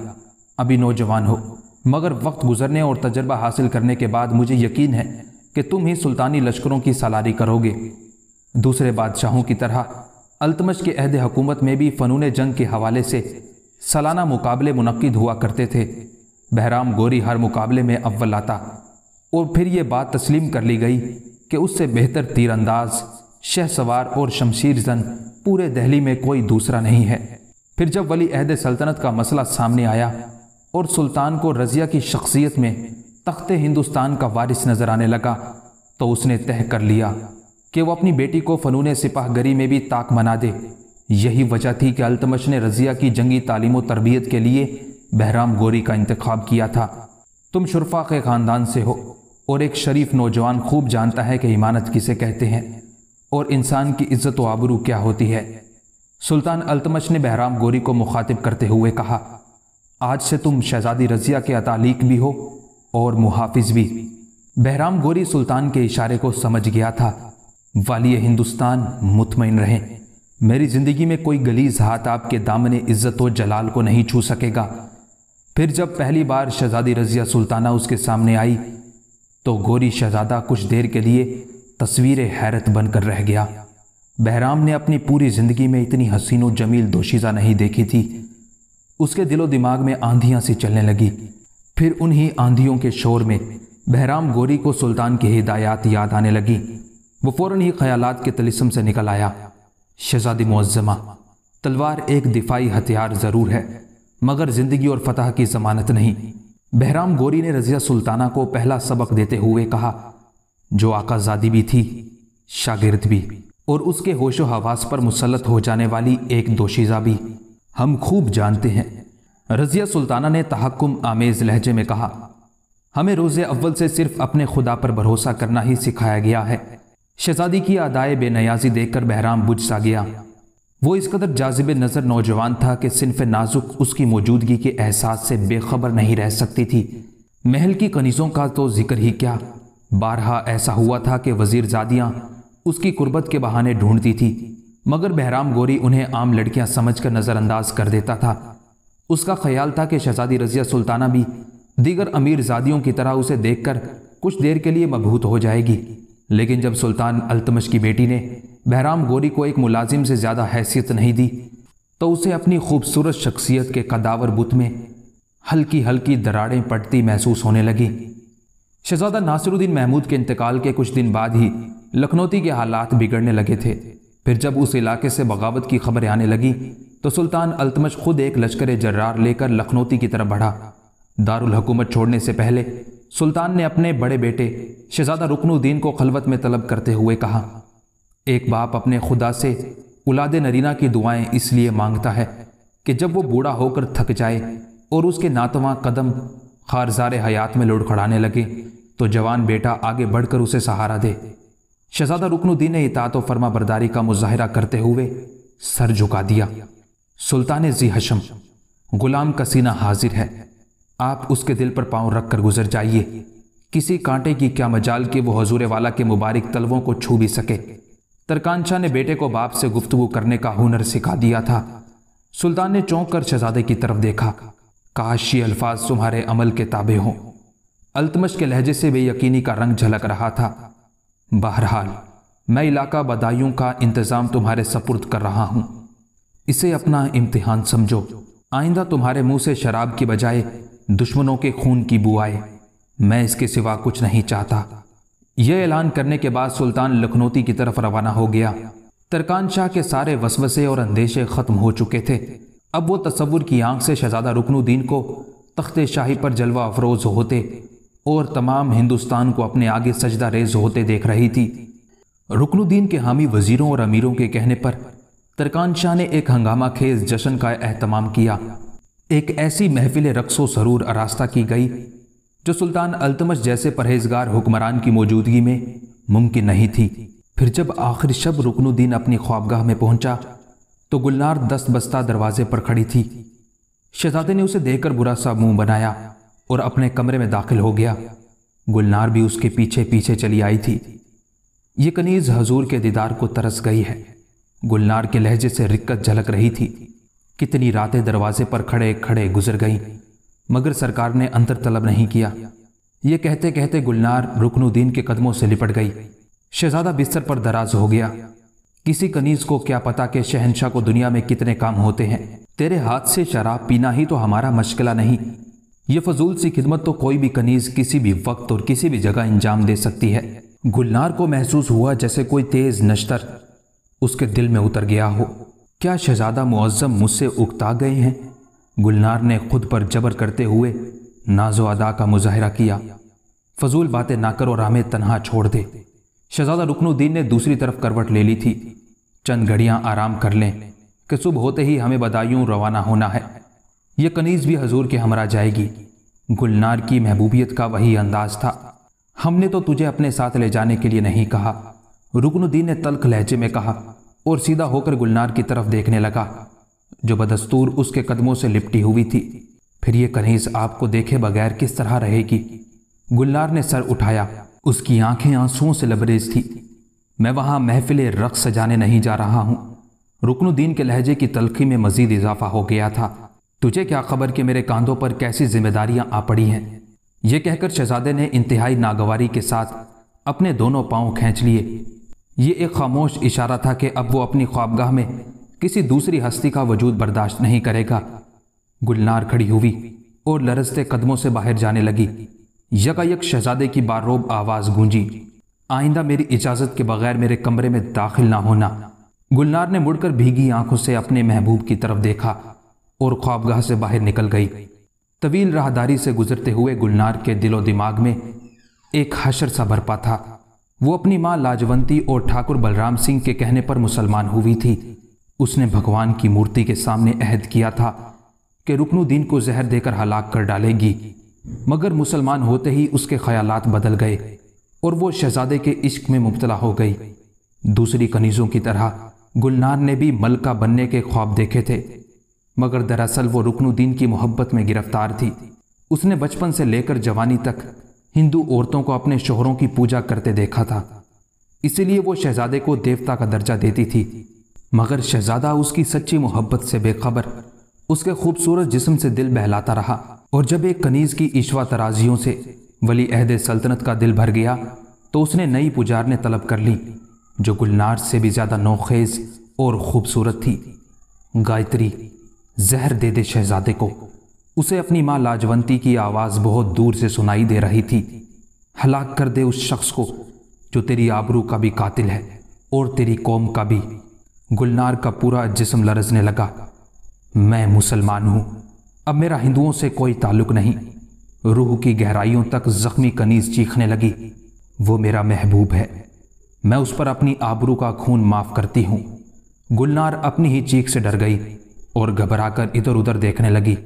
Speaker 1: अभी नौजवान हो मगर वक्त गुजरने और तजर्बा हासिल करने के बाद मुझे यकीन है कि तुम ही सुल्तानी लश्करों की सलारी करोगे दूसरे बादशाहों की तरह अल्तमश के अहद हकूमत में भी फ़नून जंग के हवाले से सालाना मुकाबले मुनद हुआ करते थे बहराम गोरी हर मुकाबले में अव्वल आता और फिर ये बात तस्लीम कर ली गई कि उससे बेहतर तीरंदाज शह सवार और शमशीर जन पूरे दहली में कोई दूसरा नहीं है फिर जब वली अहद सल्तनत का मसला सामने आया और सुल्तान को रज़िया की शख्सियत में तख्त हिंदुस्तान का वारिस नज़र आने लगा तो उसने तय कर लिया कि वह अपनी बेटी को फ़नून सिपाहगरी में भी ताक मना दे यही वजह थी कि अल्तमश ने रज़िया की जंगी तालीम तरबियत के लिए बहराम गोरी का इंतखब किया था तुम शुरफा के ख़ानदान से हो और एक शरीफ नौजवान खूब जानता है कि इमानत किसे कहते हैं और इंसान की इज्जत व आबरू क्या होती है सुल्तान अल्तमश ने बहराम गोरी को मुखातिब करते हुए कहा आज से तुम शहजादी रजिया के अतालीक भी हो और मुहाफिज भी बहराम गोरी सुल्तान के इशारे को समझ गया था वाली हिंदुस्तान मुतमिन रहें मेरी ज़िंदगी में कोई गलीज हाथ आपके दामन इज़्ज़त व जलाल को नहीं छू सकेगा फिर जब पहली बार शहजादी रजिया सुल्ताना उसके सामने आई तो गोरी शहजादा कुछ देर के लिए तस्वीर हैरत बनकर रह गया बहराम ने अपनी पूरी ज़िंदगी में इतनी हसीनो जमील दोशीज़ा नहीं देखी थी उसके दिलो दिमाग में आंधियां सी चलने लगी फिर उन्हीं आंधियों के शोर में बहराम गोरी को सुल्तान की हिदायत याद आने लगी वो फ़ौरन ही ख्यालात के तलिसम से निकल आया शहजादी मुआज़मा तलवार एक दिफाई हथियार ज़रूर है मगर ज़िंदगी और फतह की ज़मानत नहीं बहराम गोरी ने रजिया सुल्ताना को पहला सबक देते हुए कहा जो आकाजादी भी थी शागिर्द भी और उसके होशो हवास पर मुसलत हो जाने वाली एक दोशीजा भी हम खूब जानते हैं रजिया सुल्ताना ने तहकुम आमेज़ लहजे में कहा हमें रोज़े अव्वल से सिर्फ अपने खुदा पर भरोसा करना ही सिखाया गया है शहजादी की अदाए बेनयाजी देखकर बहराम बुझ सा गया वो इस कदर जाजिब नज़र नौजवान था कि सिनफ नाजुक उसकी मौजूदगी के एहसास से बेखबर नहीं रह सकती थी महल की कनीज़ों का तो जिक्र ही क्या बारहा ऐसा हुआ था कि जादियाँ उसकी कुर्बत के बहाने ढूंढती थी मगर बहराम गोरी उन्हें आम लड़कियां समझ कर नज़रअंदाज कर देता था उसका ख्याल था कि शहजादी रजिया सुल्ताना भी दीगर अमीर जादियों की तरह उसे देखकर कुछ देर के लिए मबहूत हो जाएगी लेकिन जब सुल्तान अल्तमश की बेटी ने बहराम गोरी को एक मुलाजिम से ज़्यादा हैसियत नहीं दी तो उसे अपनी खूबसूरत शख्सियत के कदावर बुत में हल्की हल्की दरारें पड़ती महसूस होने लगी शहजादा नासिरुद्दीन महमूद के इंतकाल के कुछ दिन बाद ही लखनौती के हालात बिगड़ने लगे थे फिर जब उस इलाके से बगावत की खबरें आने लगी तो सुल्तान अल्तमश खुद एक लश्कर जर्रार लेकर लखनौती की तरफ बढ़ा दारुल हुकूमत छोड़ने से पहले सुल्तान ने अपने बड़े बेटे शहजादा रुकनुद्दीन को खलवत में तलब करते हुए कहा एक बाप अपने खुदा से उलाद नरीना की दुआएं इसलिए मांगता है कि जब वो बूढ़ा होकर थक जाए और उसके नातवा कदम खारजार हयात में खड़ाने लगे तो जवान बेटा आगे बढ़कर उसे सहारा दे शहजादा रुकनुद्दीन ने इतात व फर्मा बरदारी का मुजाहरा करते हुए सर झुका दिया सुल्तान जी हशम गुलाम कसीना हाजिर है आप उसके दिल पर पांव रखकर गुजर जाइए किसी कांटे की क्या मजाल कि वो हजूरे वाला के मुबारक तलवों को छू भी सके तरकांशा ने बेटे को बाप से गुफ्तगु करने का हुनर सिखा दिया था सुल्तान ने चौंक कर शहजादे की तरफ देखा काश ये अल्फाज तुम्हारे अमल के ताबे हों अल्तमश के लहजे से बेयकीनी का रंग झलक रहा था बहरहाल मैं इलाका बदायूं का इंतज़ाम तुम्हारे सपुर्द कर रहा हूं इसे अपना इम्तिहान समझो आइंदा तुम्हारे मुंह से शराब के बजाय दुश्मनों के खून की बुआए मैं इसके सिवा कुछ नहीं चाहता यह ऐलान करने के बाद सुल्तान लखनौती की तरफ रवाना हो गया तरकान शाह के सारे वसवसे और अंदेशे ख़त्म हो चुके थे अब वो तस्वुर की आंख से शहजादा रुकनुद्दीन को तख्त शाही पर जलवा अफरोज होते और तमाम हिंदुस्तान को अपने आगे सजदा रेज होते देख रही थी रुकनुद्दीन के हामी वजीरों और अमीरों के कहने पर तरकान शाह ने एक हंगामा खेज जश्न का अहतमाम किया एक ऐसी महफिल रक्सो सरूर अरास्ता की गई जो सुल्तान अल्तमश जैसे परहेजगार हुक्मरान की मौजूदगी में मुमकिन नहीं थी फिर जब आखिर शब रुकनुद्दीन अपनी ख्वाबगाह में पहुंचा तो गुलनार दस्त बस्ता दरवाजे पर खड़ी थी शहजादे ने उसे देखकर बुरा सा मुंह बनाया और अपने कमरे में दाखिल हो गया गुलनार भी उसके पीछे पीछे चली आई थी ये कनीज हजूर के दीदार को तरस गई है गुलनार के लहजे से रिक्कत झलक रही थी कितनी रातें दरवाजे पर खड़े खड़े गुजर गईं मगर सरकार ने अंतर तलब नहीं किया ये कहते कहते गुलनार रुकनुद्दीन के कदमों से लिपट गई शहजादा बिस्तर पर दराज हो गया किसी कनीज को क्या पता कि शहनशाह को दुनिया में कितने काम होते हैं तेरे हाथ से शराब पीना ही तो हमारा मशकला नहीं ये फजूल सी खिदमत तो कोई भी कनीज किसी भी वक्त और किसी भी जगह अंजाम दे सकती है गुलनार को महसूस हुआ जैसे कोई तेज नश्तर उसके दिल में उतर गया हो क्या शहजादा मुआजम मुझसे उकता गए हैं गुलनार ने खुद पर जबर करते हुए नाजो अदा का मुजाहरा किया फजूल बातें ना करो रामे तनहा छोड़ दे शहजादा रुकनुद्दीन ने दूसरी तरफ करवट ले ली थी चंद घड़ियाँ आराम कर लें कि सुबह होते ही हमें बदायूं रवाना होना है यह कनीज़ भी हजूर के हमरा जाएगी गुलनार की महबूबियत का वही अंदाज था हमने तो तुझे अपने साथ ले जाने के लिए नहीं कहा रुकनुद्दीन ने तलख लहजे में कहा और सीधा होकर गुलनार की तरफ देखने लगा जो बदस्तूर उसके कदमों से लिपटी हुई थी फिर ये कनीज आपको देखे बगैर किस तरह रहेगी गुल्लार ने सर उठाया उसकी आंखें आंसुओं से लबरेज थी मैं वहां महफिल रक्स सजाने नहीं जा रहा हूं रुकनुद्दीन के लहजे की तलखी में मजीद इजाफा हो गया था तुझे क्या खबर कि मेरे कांधों पर कैसी जिम्मेदारियां आ पड़ी हैं यह कहकर शहजादे ने इंतहाई नागवारी के साथ अपने दोनों पांव खींच लिए ये एक खामोश इशारा था कि अब वो अपनी ख्वाबगाह में किसी दूसरी हस्ती का वजूद बर्दाश्त नहीं करेगा गुलनार खड़ी हुई और लरजते कदमों से बाहर जाने लगी यकायक शहजादे की बारोब आवाज़ गूंजी आइंदा मेरी इजाज़त के बगैर मेरे कमरे में दाखिल ना होना गुलनार ने मुड़कर भीगी आंखों से अपने महबूब की तरफ देखा और ख्वाबगाह से बाहर निकल गई तवील राहदारी से गुजरते हुए गुलनार के दिलो दिमाग में एक हशर सा भरपा था वो अपनी माँ लाजवंती और ठाकुर बलराम सिंह के कहने पर मुसलमान हुई थी उसने भगवान की मूर्ति के सामने अहद किया था कि रुकनुद्दीन को जहर देकर हलाक कर डालेगी मगर मुसलमान होते ही उसके ख्यालात बदल गए और वो शहजादे के इश्क में मुबतला हो गई दूसरी कनीज़ों की तरह गुलनार ने भी मलका बनने के ख्वाब देखे थे मगर दरअसल वो रुकनुद्दीन की मोहब्बत में गिरफ्तार थी उसने बचपन से लेकर जवानी तक हिंदू औरतों को अपने शोहरों की पूजा करते देखा था इसीलिए वो शहजादे को देवता का दर्जा देती थी मगर शहजादा उसकी सच्ची मोहब्बत से बेखबर उसके खूबसूरत जिस्म से दिल बहलाता रहा और जब एक कनीज की ईशवा तराजियों से वली अहद सल्तनत का दिल भर गया तो उसने नई पुजारने तलब कर ली जो गुलनार से भी ज़्यादा नोखेज और खूबसूरत थी गायत्री जहर दे दे शहजादे को उसे अपनी माँ लाजवंती की आवाज़ बहुत दूर से सुनाई दे रही थी हलाक कर दे उस शख्स को जो तेरी आबरू का भी कातिल है और तेरी कौम का भी गुलनार का पूरा जिस्म लरजने लगा मैं मुसलमान हूँ अब मेरा हिंदुओं से कोई ताल्लुक नहीं रूह की गहराइयों तक जख्मी कनीज चीखने लगी वो मेरा महबूब है मैं उस पर अपनी आबरू का खून माफ करती हूँ गुलनार अपनी ही चीख से डर गई और घबराकर इधर उधर देखने लगी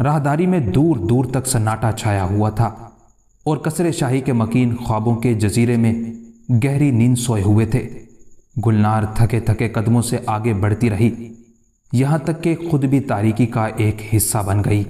Speaker 1: राहदारी में दूर दूर तक सन्नाटा छाया हुआ था और कसरे शाही के मकीन ख्वाबों के जजीरे में गहरी नींद सोए हुए थे गुलनार थके थके कदमों से आगे बढ़ती रही यहाँ तक कि खुद भी तारीकी का एक हिस्सा बन गई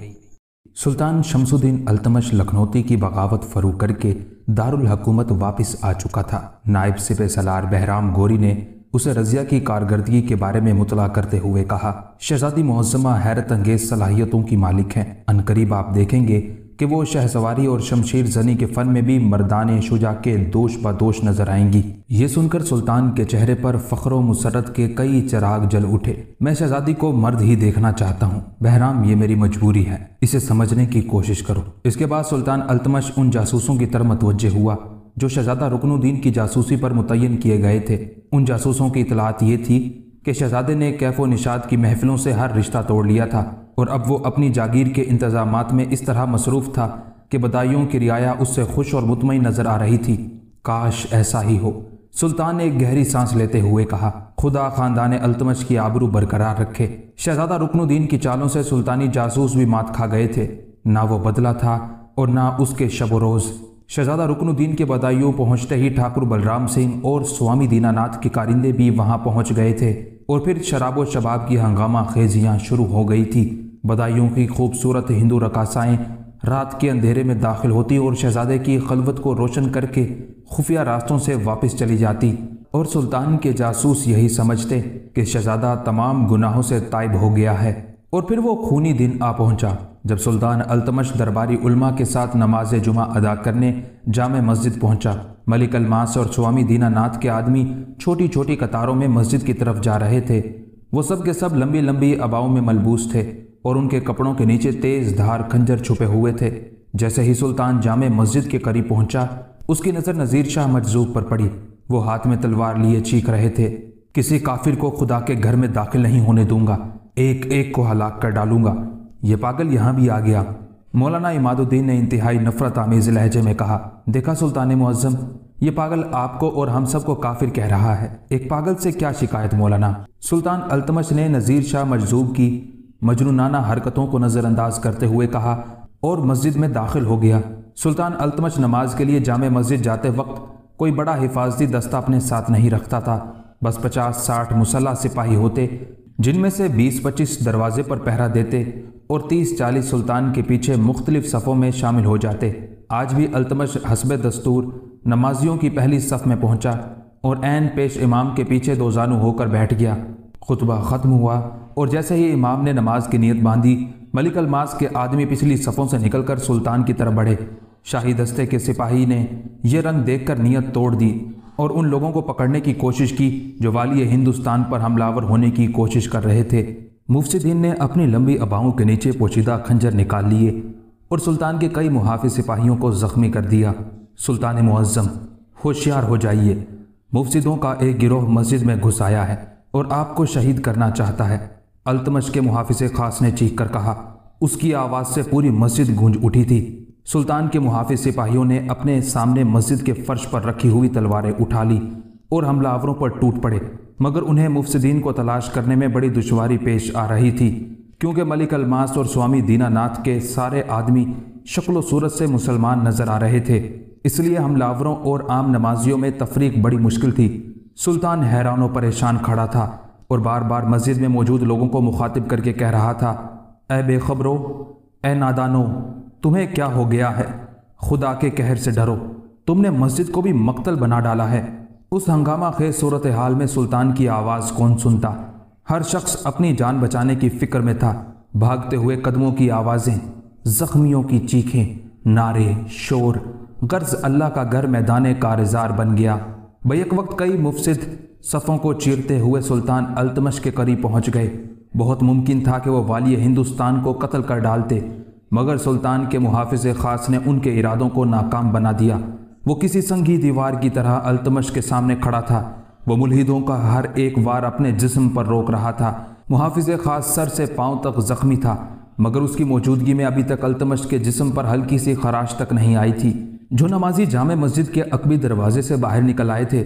Speaker 1: सुल्तान शमसुद्दीन अल्तमश लखनौती की बगावत फरू करके दारुल हकूमत वापस आ चुका था नायब सिपे सलार बहराम गोरी ने उसे रजिया की कारकर्दगी के बारे में मुतला करते हुए कहा शहजादी मोहजमा हैरत अंगेज सलाहियतों की मालिक हैं अनकरीब आप देखेंगे कि वो शहसवारी और शमशीर जनी के फन में भी मर्दान शुजा के दोष बदोश नजर आएंगी ये सुनकर सुल्तान के चेहरे पर फख्र मुसरत के कई चराग जल उठे मैं शहजादी को मर्द ही देखना चाहता हूँ बहराम ये मेरी मजबूरी है इसे समझने की कोशिश करो इसके बाद सुल्तान अल्तमश उन जासूसों की तरह मतवजे हुआ जो शहजादा रुकनुद्दीन की जासूसी पर मुतयन किए गए थे उन जासूसों की इतलात ये थी कि शहजादे ने कैफो निषाद की महफिलों से हर रिश्ता तोड़ लिया था और अब वो अपनी जागीर के इंतज़ाम में इस तरह मसरूफ़ था कि बदायूँ की रियाया उससे खुश और मुतमिन नज़र आ रही थी काश ऐसा ही हो सुल्तान ने एक गहरी सांस लेते हुए कहा खुदा खानदान अल्तमश की आबरू बरकरार रखे शहजादा रुकनुद्दीन की चालों से सुल्तानी जासूस भी मात खा गए थे ना वो बदला था और ना उसके शब रोज़ शहजादा रुकनुद्दीन के बदायूं पहुंचते ही ठाकुर बलराम सिंह और स्वामी दीनानाथ के कारिंदे भी वहां पहुंच गए थे और फिर शराब और शबाब की हंगामा खेजियाँ शुरू हो गई थी बदायूं की खूबसूरत हिंदू रकासाएं रात के अंधेरे में दाखिल होती और शहजादे की खलवत को रोशन करके खुफिया रास्तों से वापस चली जाती और सुल्तान के जासूस यही समझते कि शहजादा तमाम गुनाहों से तायब हो गया है और फिर वो खूनी दिन आ पहुंचा जब सुल्तान अल्तमश दरबारी उल्मा के साथ नमाज जुमा अदा करने जाम मस्जिद पहुंचा मलिक अलमास और स्वामी दीनानाथ के आदमी छोटी छोटी कतारों में मस्जिद की तरफ जा रहे थे वो सब के सब लंबी लंबी अबाओं में मलबूस थे और उनके कपड़ों के नीचे तेज धार खंजर छुपे हुए थे जैसे ही सुल्तान जाम मस्जिद के करीब पहुंचा उसकी नज़र नज़ीर शाह मजजूब पर पड़ी वो हाथ में तलवार लिए चीख रहे थे किसी काफिर को खुदा के घर में दाखिल नहीं होने दूंगा एक एक को हलाक कर डालूंगा यह पागल यहाँ भी आ गया मौलाना इमादुद्दीन ने इंतहाई नफरत आमेज लहजे में कहा देखा सुल्तान मुआजम ये पागल आपको और हम सबको काफिर कह रहा है एक पागल से क्या शिकायत मौलाना सुल्तान अल्तमश ने नज़ीर शाह मजजूब की मजनूनाना हरकतों को नज़रअंदाज करते हुए कहा और मस्जिद में दाखिल हो गया सुल्तान अल्तमश नमाज के लिए जाम मस्जिद जाते वक्त कोई बड़ा हिफाजती दस्ता अपने साथ नहीं रखता था बस पचास साठ मुसल्ला सिपाही होते जिनमें से बीस पच्चीस दरवाजे पर पहरा देते और 30-40 सुल्तान के पीछे मुख्तलिफ सफ़ों में शामिल हो जाते आज भी अल्तमश हसब दस्तूर नमाजियों की पहली सफ़ में पहुंचा और एन पेश इमाम के पीछे दो जानू होकर बैठ गया खुतबा ख़त्म हुआ और जैसे ही इमाम ने नमाज की नीयत बांधी मलिक अलमास के आदमी पिछली सफ़ों से निकलकर सुल्तान की तरफ बढ़े शाही दस्ते के सिपाही ने यह रंग देखकर नीयत तोड़ दी और उन लोगों को पकड़ने की कोशिश की जो वाली हिंदुस्तान पर हमलावर होने की कोशिश कर रहे थे मुफ्सदीन ने अपनी लंबी अबाओं के नीचे पोशीदा खंजर निकाल लिए और सुल्तान के कई मुहाफि सिपाहियों को ज़ख्मी कर दिया सुल्तान मुआज़म होशियार हो जाइए मुफ्सिदों का एक गिरोह मस्जिद में घुस आया है और आपको शहीद करना चाहता है अल्तमश के मुहाफिज खास ने चीख कर कहा उसकी आवाज़ से पूरी मस्जिद गूंज उठी थी सुल्तान के मुहाफ़ सिपाहियों ने अपने सामने मस्जिद के फर्श पर रखी हुई तलवारें उठा ली और हमलावरों पर टूट पड़े मगर उन्हें मुफसदीन को तलाश करने में बड़ी दुशारी पेश आ रही थी क्योंकि मलिक अलमास और स्वामी दीनानाथ के सारे आदमी शक्ल सूरत से मुसलमान नजर आ रहे थे इसलिए हमलावरों और आम नमाजियों में तफरीक बड़ी मुश्किल थी सुल्तान हैरानों परेशान खड़ा था और बार बार मस्जिद में मौजूद लोगों को मुखातिब करके कह रहा था ए बेखबरों ए नादानो तुम्हें क्या हो गया है खुदा के कहर से डरो तुमने मस्जिद को भी मक्तल बना डाला है उस हंगामा खेज सूरत हाल में सुल्तान की आवाज़ कौन सुनता हर शख्स अपनी जान बचाने की फिक्र में था भागते हुए कदमों की आवाज़ें जख्मियों की चीखें नारे शोर गर्ज अल्लाह का घर मैदान कारजार बन गया बैक वक्त कई मुफसद सफ़ों को चीरते हुए सुल्तान अल्तमश के करीब पहुंच गए बहुत मुमकिन था कि वह वाली हिंदुस्तान को कत्ल कर डालते मगर सुल्तान के मुहाफ़ ख़ास ने उनके इरादों को नाकाम बना दिया वो किसी संगी दीवार की तरह अल्तमश के सामने खड़ा था वो मुलहिदों का हर एक वार अपने जिस्म पर रोक रहा था मुहाफिज खास सर से पांव तक जख्मी था मगर उसकी मौजूदगी में अभी तक अल्तमश के जिस्म पर हल्की सी खराश तक नहीं आई थी जो नमाजी जाम मस्जिद के अकबी दरवाजे से बाहर निकल आए थे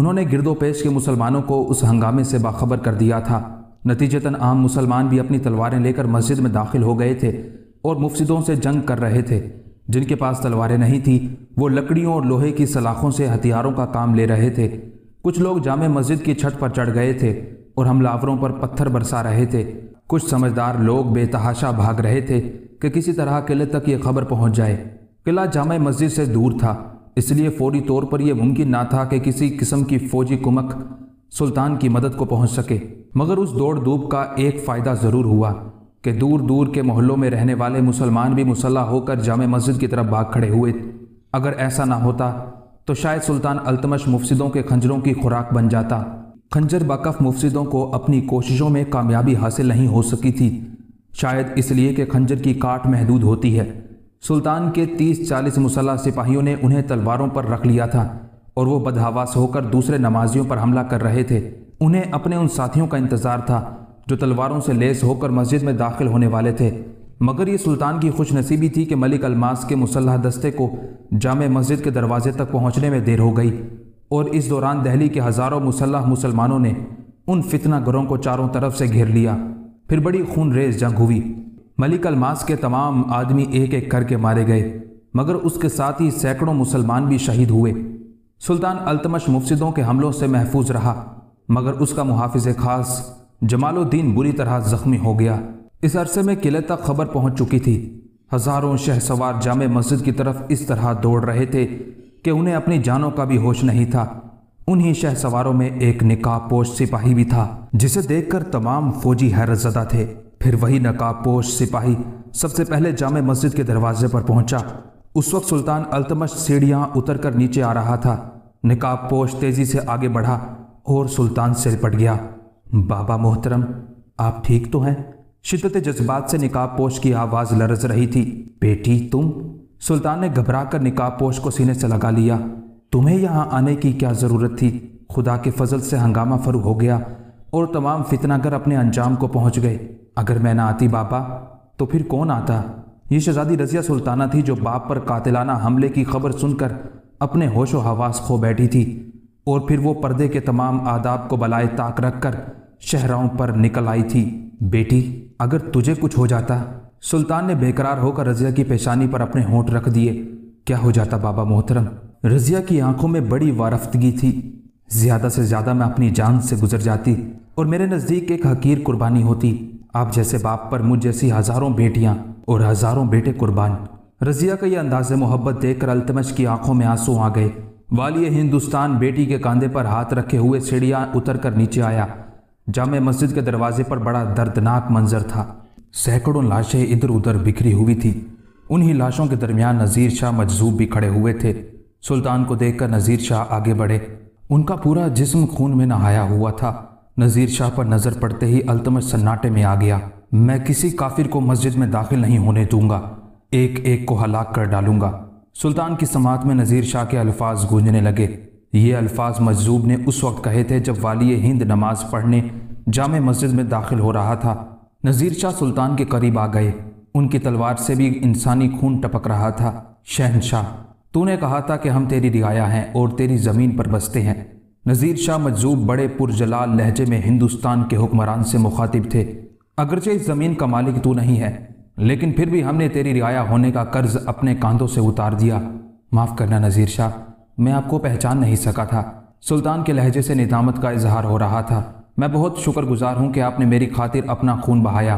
Speaker 1: उन्होंने गिरदोपेश के मुसलमानों को उस हंगामे से बाखबर कर दिया था नतीजतन आम मुसलमान भी अपनी तलवारें लेकर मस्जिद में दाखिल हो गए थे और मुफसदों से जंग कर रहे थे जिनके पास तलवारें नहीं थी वो लकड़ियों और लोहे की सलाखों से हथियारों का काम ले रहे थे कुछ लोग जाम मस्जिद की छत पर चढ़ गए थे और हमलावरों पर पत्थर बरसा रहे थे कुछ समझदार लोग बेतहाशा भाग रहे थे कि किसी तरह किले तक ये खबर पहुंच जाए किला जाम मस्जिद से दूर था इसलिए फौरी तौर पर यह मुमकिन ना था कि किसी किस्म की फौजी कुमक सुल्तान की मदद को पहुंच सके मगर उस दौड़ धूप का एक फ़ायदा ज़रूर हुआ कि दूर दूर के मोहल्लों में रहने वाले मुसलमान भी मुसल्ला होकर जाम मस्जिद की तरफ भाग खड़े हुए अगर ऐसा ना होता तो शायद सुल्तान अल्तमश मुफसदों के खंजरों की खुराक बन जाता खंजर बकफ़ मुफसदों को अपनी कोशिशों में कामयाबी हासिल नहीं हो सकी थी शायद इसलिए कि खंजर की काट महदूद होती है सुल्तान के 30-40 मुसल्ला सिपाहियों ने उन्हें तलवारों पर रख लिया था और वो बदहावास होकर दूसरे नमाजियों पर हमला कर रहे थे उन्हें अपने उन साथियों का इंतज़ार था जो तलवारों से लेस होकर मस्जिद में दाखिल होने वाले थे मगर ये सुल्तान की खुश नसीबी थी कि मलिक अलमास के मुसल्ह दस्ते को जाम मस्जिद के दरवाजे तक पहुँचने में देर हो गई और इस दौरान दहली के हज़ारों मुसल्ह मुसलमानों ने उन फितना घरों को चारों तरफ से घेर लिया फिर बड़ी खून रेज जंग हुई मलिक अलमास के तमाम आदमी एक एक करके मारे गए मगर उसके साथ ही सैकड़ों मुसलमान भी शहीद हुए सुल्तान अल्तमश मुफसदों के हमलों से महफूज रहा मगर उसका मुहाफ़ खास जमालुद्दीन बुरी तरह जख्मी हो गया इस अरसे में किले तक खबर पहुंच चुकी थी हजारों शह सवार जाम मस्जिद की तरफ इस तरह दौड़ रहे थे कि उन्हें अपनी जानों का भी होश नहीं था उन्हीं शह सवारों में एक पोश सिपाही भी था जिसे देखकर तमाम फौजी हैरतजदा थे फिर वही नकाबपोश सिपाही सबसे पहले जाम मस्जिद के दरवाजे पर पहुंचा उस वक्त सुल्तान अल्तमश सीढ़ियां उतर कर नीचे आ रहा था पोश तेजी से आगे बढ़ा और सुल्तान से पट गया बाबा मोहतरम आप ठीक तो हैं शिदत जज्बात से निकाब पोश की आवाज़ लरज रही थी बेटी तुम सुल्तान ने घबरा कर निकाब पोश को सीने से लगा लिया तुम्हें यहाँ आने की क्या ज़रूरत थी खुदा के फजल से हंगामा फरू हो गया और तमाम फितनागर अपने अंजाम को पहुंच गए अगर मैं ना आती बाबा तो फिर कौन आता ये शहजादी रजिया सुल्ताना थी जो बाप पर कातिलाना हमले की खबर सुनकर अपने होशो हवास खो बैठी थी और फिर वो पर्दे के तमाम आदाब को बलाए ताक रख कर शहराओं पर निकल आई थी बेटी अगर तुझे कुछ हो जाता सुल्तान ने बेकरार होकर रजिया की पेशानी पर अपने होंठ रख दिए क्या हो जाता बाबा मोहतरम रजिया की आंखों में बड़ी वारफ्तगी थी ज़्यादा से ज़्यादा मैं अपनी जान से गुजर जाती और मेरे नज़दीक एक हकीर कुर्बानी होती आप जैसे बाप पर मुझ जैसी हज़ारों बेटियाँ और हज़ारों बेटे कुर्बान रजिया का यह अंदाज मोहब्बत देखकर अल्तमश की आंखों में आंसू आ गए वाली हिंदुस्तान बेटी के कंधे पर हाथ रखे हुए सीढ़ियाँ उतर कर नीचे आया जामे मस्जिद के दरवाजे पर बड़ा दर्दनाक मंजर था सैकड़ों लाशें इधर उधर बिखरी हुई थी उन्हीं लाशों के दरमियान नज़ीर शाह मजजूब भी खड़े हुए थे सुल्तान को देखकर नज़ीर शाह आगे बढ़े उनका पूरा जिस्म खून में नहाया हुआ था नज़ीर शाह पर नज़र पड़ते ही अल्तमश सन्नाटे में आ गया मैं किसी काफिर को मस्जिद में दाखिल नहीं होने दूंगा एक एक को हलाक कर डालूंगा सुल्तान की समात में नज़ीर शाह के अल्फाज गूंजने लगे ये अल्फाज मजजूब ने उस वक्त कहे थे जब वाली हिंद नमाज पढ़ने जाम मस्जिद में दाखिल हो रहा था नज़ीर शाह सुल्तान के करीब आ गए उनकी तलवार से भी इंसानी खून टपक रहा था शहनशाह तूने कहा था कि हम तेरी रियाया हैं और तेरी ज़मीन पर बसते हैं नज़ीर शाह मजजूब बड़े पुरजलाल लहजे में हिंदुस्तान के हुक्मरान से मुखातिब थे अगरचे इस ज़मीन का मालिक तू नहीं है लेकिन फिर भी हमने तेरी रियाया होने का कर्ज अपने कांधों से उतार दिया माफ़ करना नज़ीर शाह मैं आपको पहचान नहीं सका था सुल्तान के लहजे से निदामत का इजहार हो रहा था मैं बहुत शुक्रगुजार हूँ कि आपने मेरी खातिर अपना खून बहाया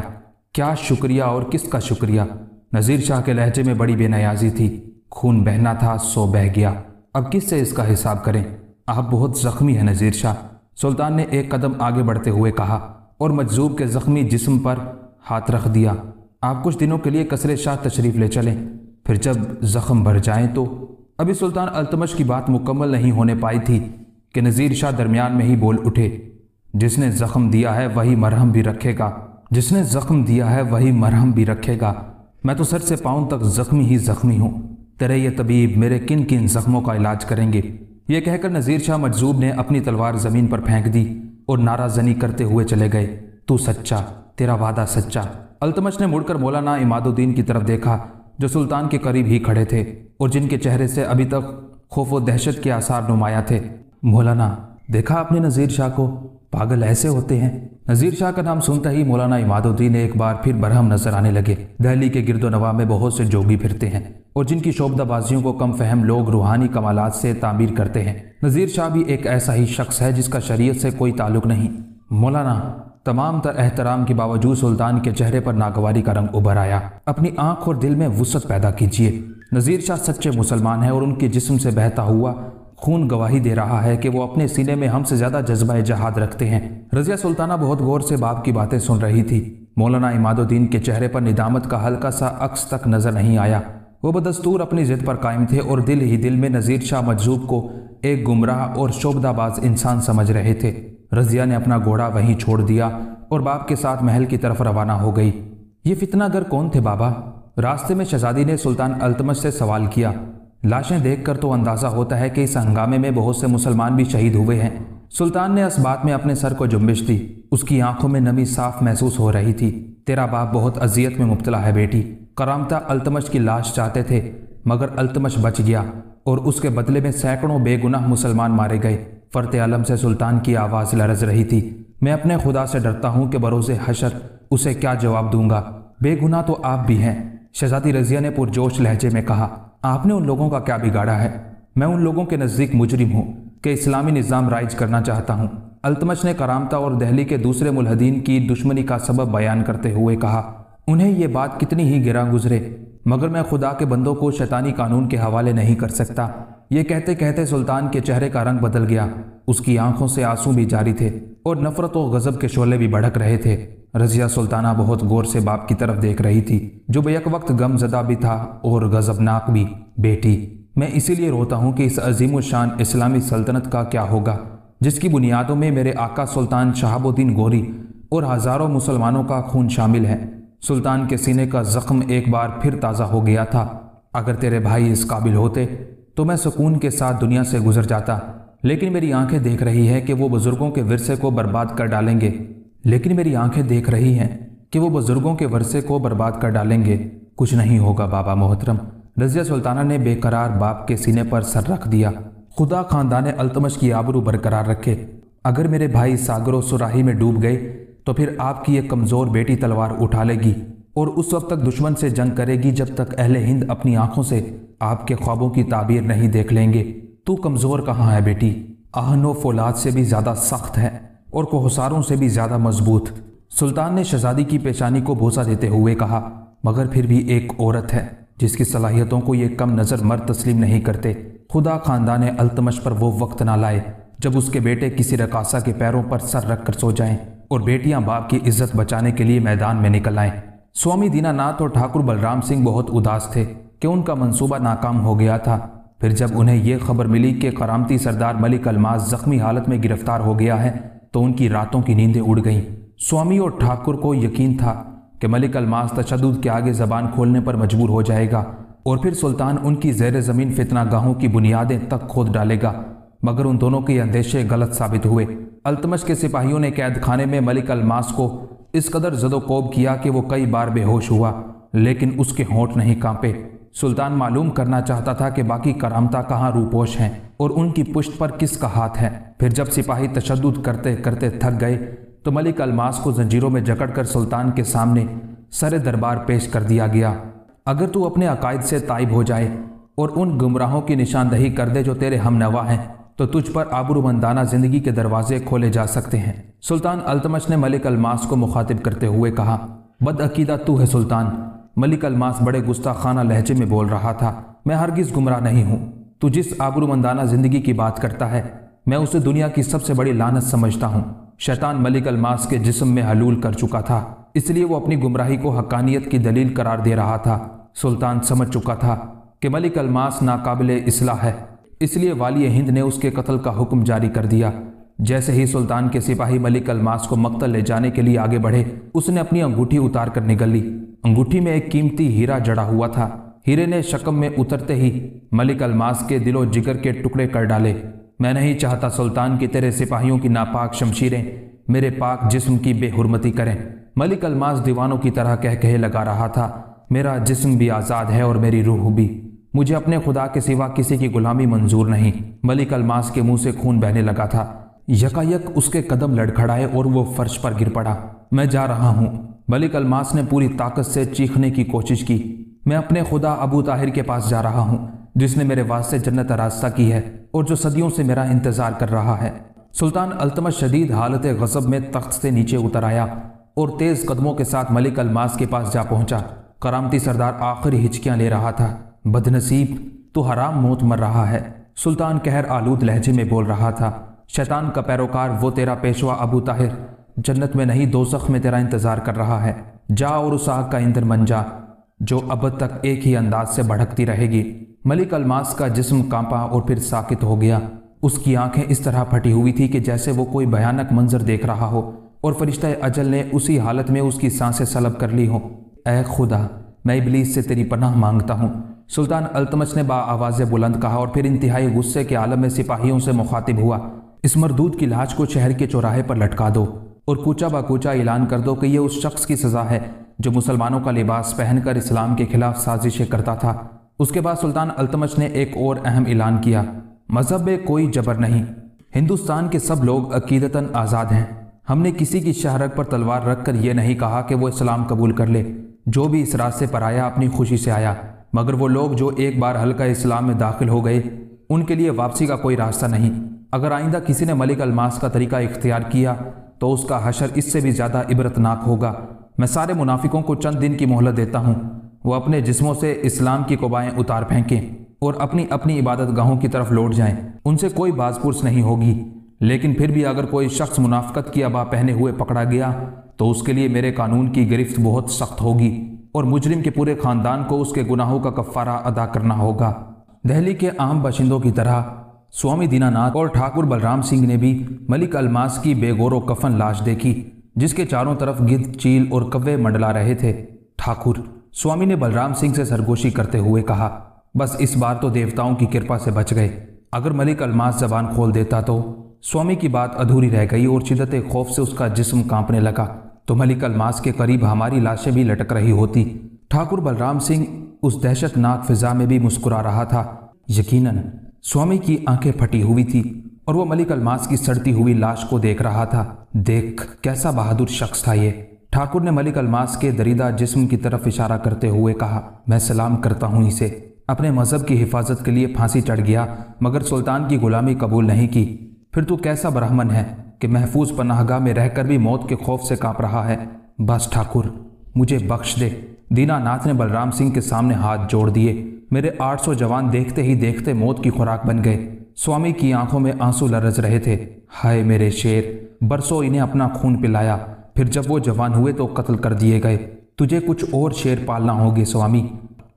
Speaker 1: क्या शुक्रिया और किसका शुक्रिया नज़ीर शाह के लहजे में बड़ी बेनयाजी थी खून बहना था सो बह गया अब किससे इसका हिसाब करें आप बहुत ज़ख्मी हैं नज़ीर शाह सुल्तान ने एक कदम आगे बढ़ते हुए कहा और मजजूब के ज़ख्मी जिस्म पर हाथ रख दिया आप कुछ दिनों के लिए कसरे शाह तशरीफ़ ले चलें फिर जब ज़ख्म भर जाएं तो अभी सुल्तान अल्तमश की बात मुकम्मल नहीं होने पाई थी कि नज़ीर शाह दरमियान में ही बोल उठे जिसने ज़ख्म दिया है वही मरहम भी रखेगा जिसने ज़ख्म दिया है वही मरहम भी रखेगा मैं तो सर से पाँव तक ज़ख्मी ही ज़ख्मी हूँ तेरे ये तबीब मेरे किन किन ज़ख्मों का इलाज करेंगे ये कहकर नज़ीर शाह मजजूब ने अपनी तलवार ज़मीन पर फेंक दी और नाराजनी करते हुए चले गए तू सच्चा तेरा वादा सच्चा अल्तमश ने मुड़कर मौलाना इमादुद्दीन की तरफ देखा जो सुल्तान के करीब ही खड़े थे और जिनके चेहरे से अभी तक खौफ व दहशत के आसार नुमाया थे मौलाना देखा आपने नज़ीर शाह को पागल ऐसे होते हैं नज़ीर शाह का नाम सुनते ही मौलाना इमादुद्दीन एक बार फिर बरहम नजर आने लगे दहली के गिरदो नवा में बहुत से जोगी फिरते हैं और जिनकी शोबदाबाजियों को कम फहम लोग रूहानी कमालत से तामीर करते हैं नज़ीर शाह भी एक ऐसा ही शख्स है जिसका शरीयत से कोई ताल्लुक नहीं मौलाना तमाम तर एहतराम के बावजूद सुल्तान के चेहरे पर नागवारी का रंग उभर आया अपनी आंख और दिल में वसत पैदा कीजिए नज़ीर शाह सच्चे मुसलमान हैं और उनके जिस्म से बहता हुआ खून गवाही दे रहा है कि वो अपने सीने में हमसे ज़्यादा जज्बा जहाद रखते हैं रज़िया सुल्ताना बहुत गौर से बाप की बातें सुन रही थी मौलाना इमादुद्दीन के चेहरे पर निदामत का हल्का सा अक्स तक नज़र नहीं आया वो बदस्तूर अपनी ज़िद पर कायम थे और दिल ही दिल में नज़ीर शाह मजजूब को एक गुमराह और शोबदाबाज इंसान समझ रहे थे रजिया ने अपना घोड़ा वहीं छोड़ दिया और बाप के साथ महल की तरफ रवाना हो गई ये फितनागर कौन थे बाबा रास्ते में शहजादी ने सुल्तान अल्तमश से सवाल किया लाशें देखकर तो अंदाज़ा होता है कि इस हंगामे में बहुत से मुसलमान भी शहीद हुए हैं सुल्तान ने इस बात में अपने सर को जुम्बिश दी उसकी आंखों में नमी साफ महसूस हो रही थी तेरा बाप बहुत अजियत में मुबतला है बेटी करामता अल्तमश की लाश चाहते थे मगर अल्तमश बच गया और उसके बदले में सैकड़ों बेगुनाह मुसलमान मारे गए फ़र्त आलम से सुल्तान की आवाज़ लरज रही थी मैं अपने खुदा से डरता हूँ कि बरोज़ हशर उसे क्या जवाब दूंगा बेगुना तो आप भी हैं शहजादी रजिया ने पुरजोश लहजे में कहा आपने उन लोगों का क्या बिगाड़ा है मैं उन लोगों के नज़दीक मुजरिम हूँ कि इस्लामी निज़ाम राइज करना चाहता हूँ अल्तमश ने करामता और दहली के दूसरे मुलहदीन की दुश्मनी का सबब बयान करते हुए कहा उन्हें यह बात कितनी ही गिरा गुजरे मगर मैं खुदा के बंदों को शैतानी कानून के हवाले नहीं कर सकता ये कहते कहते सुल्तान के चेहरे का रंग बदल गया उसकी आंखों से आंसू भी जारी थे और नफरत और गज़ब के शोले भी भड़क रहे थे रजिया सुल्ताना बहुत गौर से बाप की तरफ देख रही थी जो बेक वक्त गमजदा भी था और गज़बनाक भी बेटी मैं इसीलिए रोता हूँ कि इस अजीम शान इस्लामी सल्तनत का क्या होगा जिसकी बुनियादों में मेरे आका सुल्तान शहाबुद्दीन गोरी और हज़ारों मुसलमानों का खून शामिल है सुल्तान के सीने का ज़ख्म एक बार फिर ताज़ा हो गया था अगर तेरे भाई इस काबिल होते तो मैं सुकून के साथ दुनिया से गुजर जाता लेकिन मेरी आंखें देख रही हैं कि वो बुज़ुर्गों के वरसे को बर्बाद कर डालेंगे लेकिन मेरी आंखें देख रही हैं कि वो बुज़ुर्गों के वरसे को बर्बाद कर डालेंगे कुछ नहीं होगा बाबा मोहतरम रजिया सुल्ताना ने बेकरार बाप के सीने पर सर रख दिया खुदा खानदान अलतमश की आबरू बरकरार रखे अगर मेरे भाई सागर सुराही में डूब गए तो फिर आपकी ये कमज़ोर बेटी तलवार उठा लेगी और उस वक्त तक दुश्मन से जंग करेगी जब तक अहले हिंद अपनी आंखों से आपके ख्वाबों की ताबीर नहीं देख लेंगे तू कमज़ोर कहाँ है बेटी आहनो फौलाद से भी ज़्यादा सख्त है और कोहसारों से भी ज़्यादा मजबूत सुल्तान ने शहजादी की पेशानी को भूसा देते हुए कहा मगर फिर भी एक औरत है जिसकी सलाहियतों को ये कम नज़र मर तस्लीम नहीं करते खुदा ख़ानदान अल्तमश पर वो वक्त ना लाए जब उसके बेटे किसी रकासा के पैरों पर सर रख कर सो जाएं और बेटियां बाप की इज्जत बचाने के लिए मैदान में निकल आए स्वामी दीनानाथ और ठाकुर बलराम सिंह बहुत उदास थे कि उनका मंसूबा नाकाम हो गया था फिर जब उन्हें यह खबर मिली कि करामती सरदार मलिक अलमास जख्मी हालत में गिरफ्तार हो गया है तो उनकी रातों की नींदें उड़ गईं स्वामी और ठाकुर को यकीन था कि मलिक अलमास तशद के आगे जबान खोलने पर मजबूर हो जाएगा और फिर सुल्तान उनकी जैर ज़मीन फितना गाहों की बुनियादें तक खोद डालेगा मगर उन दोनों के अंदेशे गलत साबित हुए अल्तमश के सिपाहियों ने कैद खाने में मलिक अलमास को इस कदर जदोकोब किया कि वो कई बार बेहोश हुआ लेकिन उसके होंठ नहीं कांपे सुल्तान मालूम करना चाहता था कि बाकी करामता कहाँ रूपोश हैं और उनकी पुष्ट पर किसका हाथ है फिर जब सिपाही तशद करते करते थक गए तो मलिक अलमास को जंजीरों में जकड़ कर सुल्तान के सामने सर दरबार पेश कर दिया गया अगर तू अपने अकायद से ताइब हो जाए और उन गुमराहों की निशानदही कर दे जो तेरे हम नवा हैं तो तुझ पर आबरूमंदाना जिंदगी के दरवाजे खोले जा सकते हैं सुल्तान अल्तमश ने मलिक अलमास को मुखातिब करते हुए कहा बदअकीदा तू है सुल्तान मलिक अलमास बड़े गुस्ताखाना लहजे में बोल रहा था मैं हरगिज़ गुमराह नहीं हूँ तू जिस आबरूमंदाना जिंदगी की बात करता है मैं उसे दुनिया की सबसे बड़ी लानत समझता हूँ शैतान मलिक अलमास के जिसम में हलूल कर चुका था इसलिए वो अपनी गुमराही को हकानियत की दलील करार दे रहा था सुल्तान समझ चुका था कि मलिक अलमास नाकबिल इसलाह है इसलिए वाली हिंद ने उसके कत्ल का हुक्म जारी कर दिया जैसे ही सुल्तान के सिपाही मलिक अलमास को मक्तल ले जाने के लिए आगे बढ़े उसने अपनी अंगूठी उतार कर निकल ली अंगूठी में एक कीमती हीरा जड़ा हुआ था हीरे ने शकम में उतरते ही मलिक अलमास के दिलो जिगर के टुकड़े कर डाले मैं नहीं चाहता सुल्तान की तेरे सिपाहियों की नापाक शमशीरें मेरे पाक जिस्म की बेहरमती करें मलिक अलमास दीवानों की तरह कह कहे लगा रहा था मेरा जिस्म भी आज़ाद है और मेरी रूह भी मुझे अपने खुदा के सिवा किसी की गुलामी मंजूर नहीं मलिक अलमास के मुंह से खून बहने लगा था यकायक उसके कदम लड़खड़ाए और वो फर्श पर गिर पड़ा मैं जा रहा हूँ मलिक अलमास ने पूरी ताकत से चीखने की कोशिश की मैं अपने खुदा अबू ताहिर के पास जा रहा हूँ जिसने मेरे वास्ते जन्नत रास्ता की है और जो सदियों से मेरा इंतज़ार कर रहा है सुल्तान अल्तमत शदीद हालत गजब में तख्त से नीचे उतर आया और तेज़ कदमों के साथ मलिक अलमास के पास जा पहुंचा करामती सरदार आखिरी हिचकियां ले रहा था बदनसीब तो हराम मौत मर रहा है सुल्तान कहर आलूद लहजे में बोल रहा था शैतान का पैरोकार वो तेरा पेशवा अबू ताहिर जन्नत में नहीं दोजख में तेरा इंतज़ार कर रहा है जा और उस आग का इंद्र मन जा जो अब तक एक ही अंदाज से भड़कती रहेगी मलिक अलमास का जिस्म कांपा और फिर साकित हो गया उसकी आंखें इस तरह फटी हुई थी कि जैसे वो कोई भयानक मंजर देख रहा हो और फरिश्ता अजल ने उसी हालत में उसकी सांसें सलब कर ली हो ए खुदा मैं इबलीस से तेरी पनाह मांगता हूँ सुल्तान अल्तमच ने बाआवाज़ बुलंद कहा और फिर इंतहाई गुस्से के आलम में सिपाहियों से मुखातिब हुआ इस मरदूद की लाश को शहर के चौराहे पर लटका दो और कूचा बाकूचा ऐलान कर दो कि यह उस शख्स की सज़ा है जो मुसलमानों का लिबास पहनकर इस्लाम के खिलाफ साजिशें करता था उसके बाद सुल्तान अल्तमश ने एक और अहम ऐलान किया मज़हब में कोई जबर नहीं हिंदुस्तान के सब लोग अकीदतन आज़ाद हैं हमने किसी की शहरक पर तलवार रख कर यह नहीं कहा कि वो इस्लाम कबूल कर ले जो भी इस रास्ते पर आया अपनी खुशी से आया मगर वो लोग जो एक बार हल्का इस्लाम में दाखिल हो गए उनके लिए वापसी का कोई रास्ता नहीं अगर आइंदा किसी ने मलिक अलमास का तरीका इख्तियार किया तो उसका हशर इससे भी ज़्यादा इबरतनाक होगा मैं सारे मुनाफिकों को चंद दिन की मोहलत देता हूँ वह अपने जिस्मों से इस्लाम की कोबाएँ उतार फेंकें और अपनी अपनी इबादत गाहों की तरफ लौट जाएं उनसे कोई बाजपुरस नहीं होगी लेकिन फिर भी अगर कोई शख्स मुनाफ्त की अबा पहने हुए पकड़ा गया तो उसके लिए मेरे कानून की गिरफ्त बहुत सख्त होगी और मुजरिम के पूरे ख़ानदान को उसके गुनाहों का कफ़ारा अदा करना होगा दहली के आम बाशिंदों की तरह स्वामी दीनानाथ और ठाकुर बलराम सिंह ने भी मलिक अलमास की बेगोरो कफन लाश देखी जिसके चारों तरफ गिद्ध चील और कव्वे मंडला रहे थे ठाकुर स्वामी ने बलराम सिंह से सरगोशी करते हुए कहा बस इस बार तो देवताओं की कृपा से बच गए अगर मलिक अलमास जबान खोल देता तो स्वामी की बात अधूरी रह गई और शिदत खौफ से उसका जिस्म कांपने लगा तो मलिक अलमास के करीब हमारी लाशें भी लटक रही होती ठाकुर बलराम सिंह उस दहशतनाक फिजा में भी मुस्कुरा रहा था यकीनन स्वामी की आंखें फटी हुई थी और वो मलिक अलमास की सड़ती हुई लाश को देख रहा था देख कैसा बहादुर शख्स था ये ठाकुर ने मलिक अलमास के दरीदा जिस्म की तरफ इशारा करते हुए कहा मैं सलाम करता हूँ इसे अपने मज़हब की हिफाजत के लिए फांसी चढ़ गया मगर सुल्तान की गुलामी कबूल नहीं की फिर तू कैसा ब्राह्मण है कि महफूज पनाहगाह में रहकर भी मौत के खौफ से कांप रहा है बस ठाकुर मुझे बख्श दे दीनानाथ ने बलराम सिंह के सामने हाथ जोड़ दिए मेरे 800 जवान देखते ही देखते मौत की खुराक बन गए स्वामी की आंखों में आंसू लरज रहे थे हाय मेरे शेर बरसों इन्हें अपना खून पिलाया फिर जब वो जवान हुए तो कत्ल कर दिए गए तुझे कुछ और शेर पालना होगे स्वामी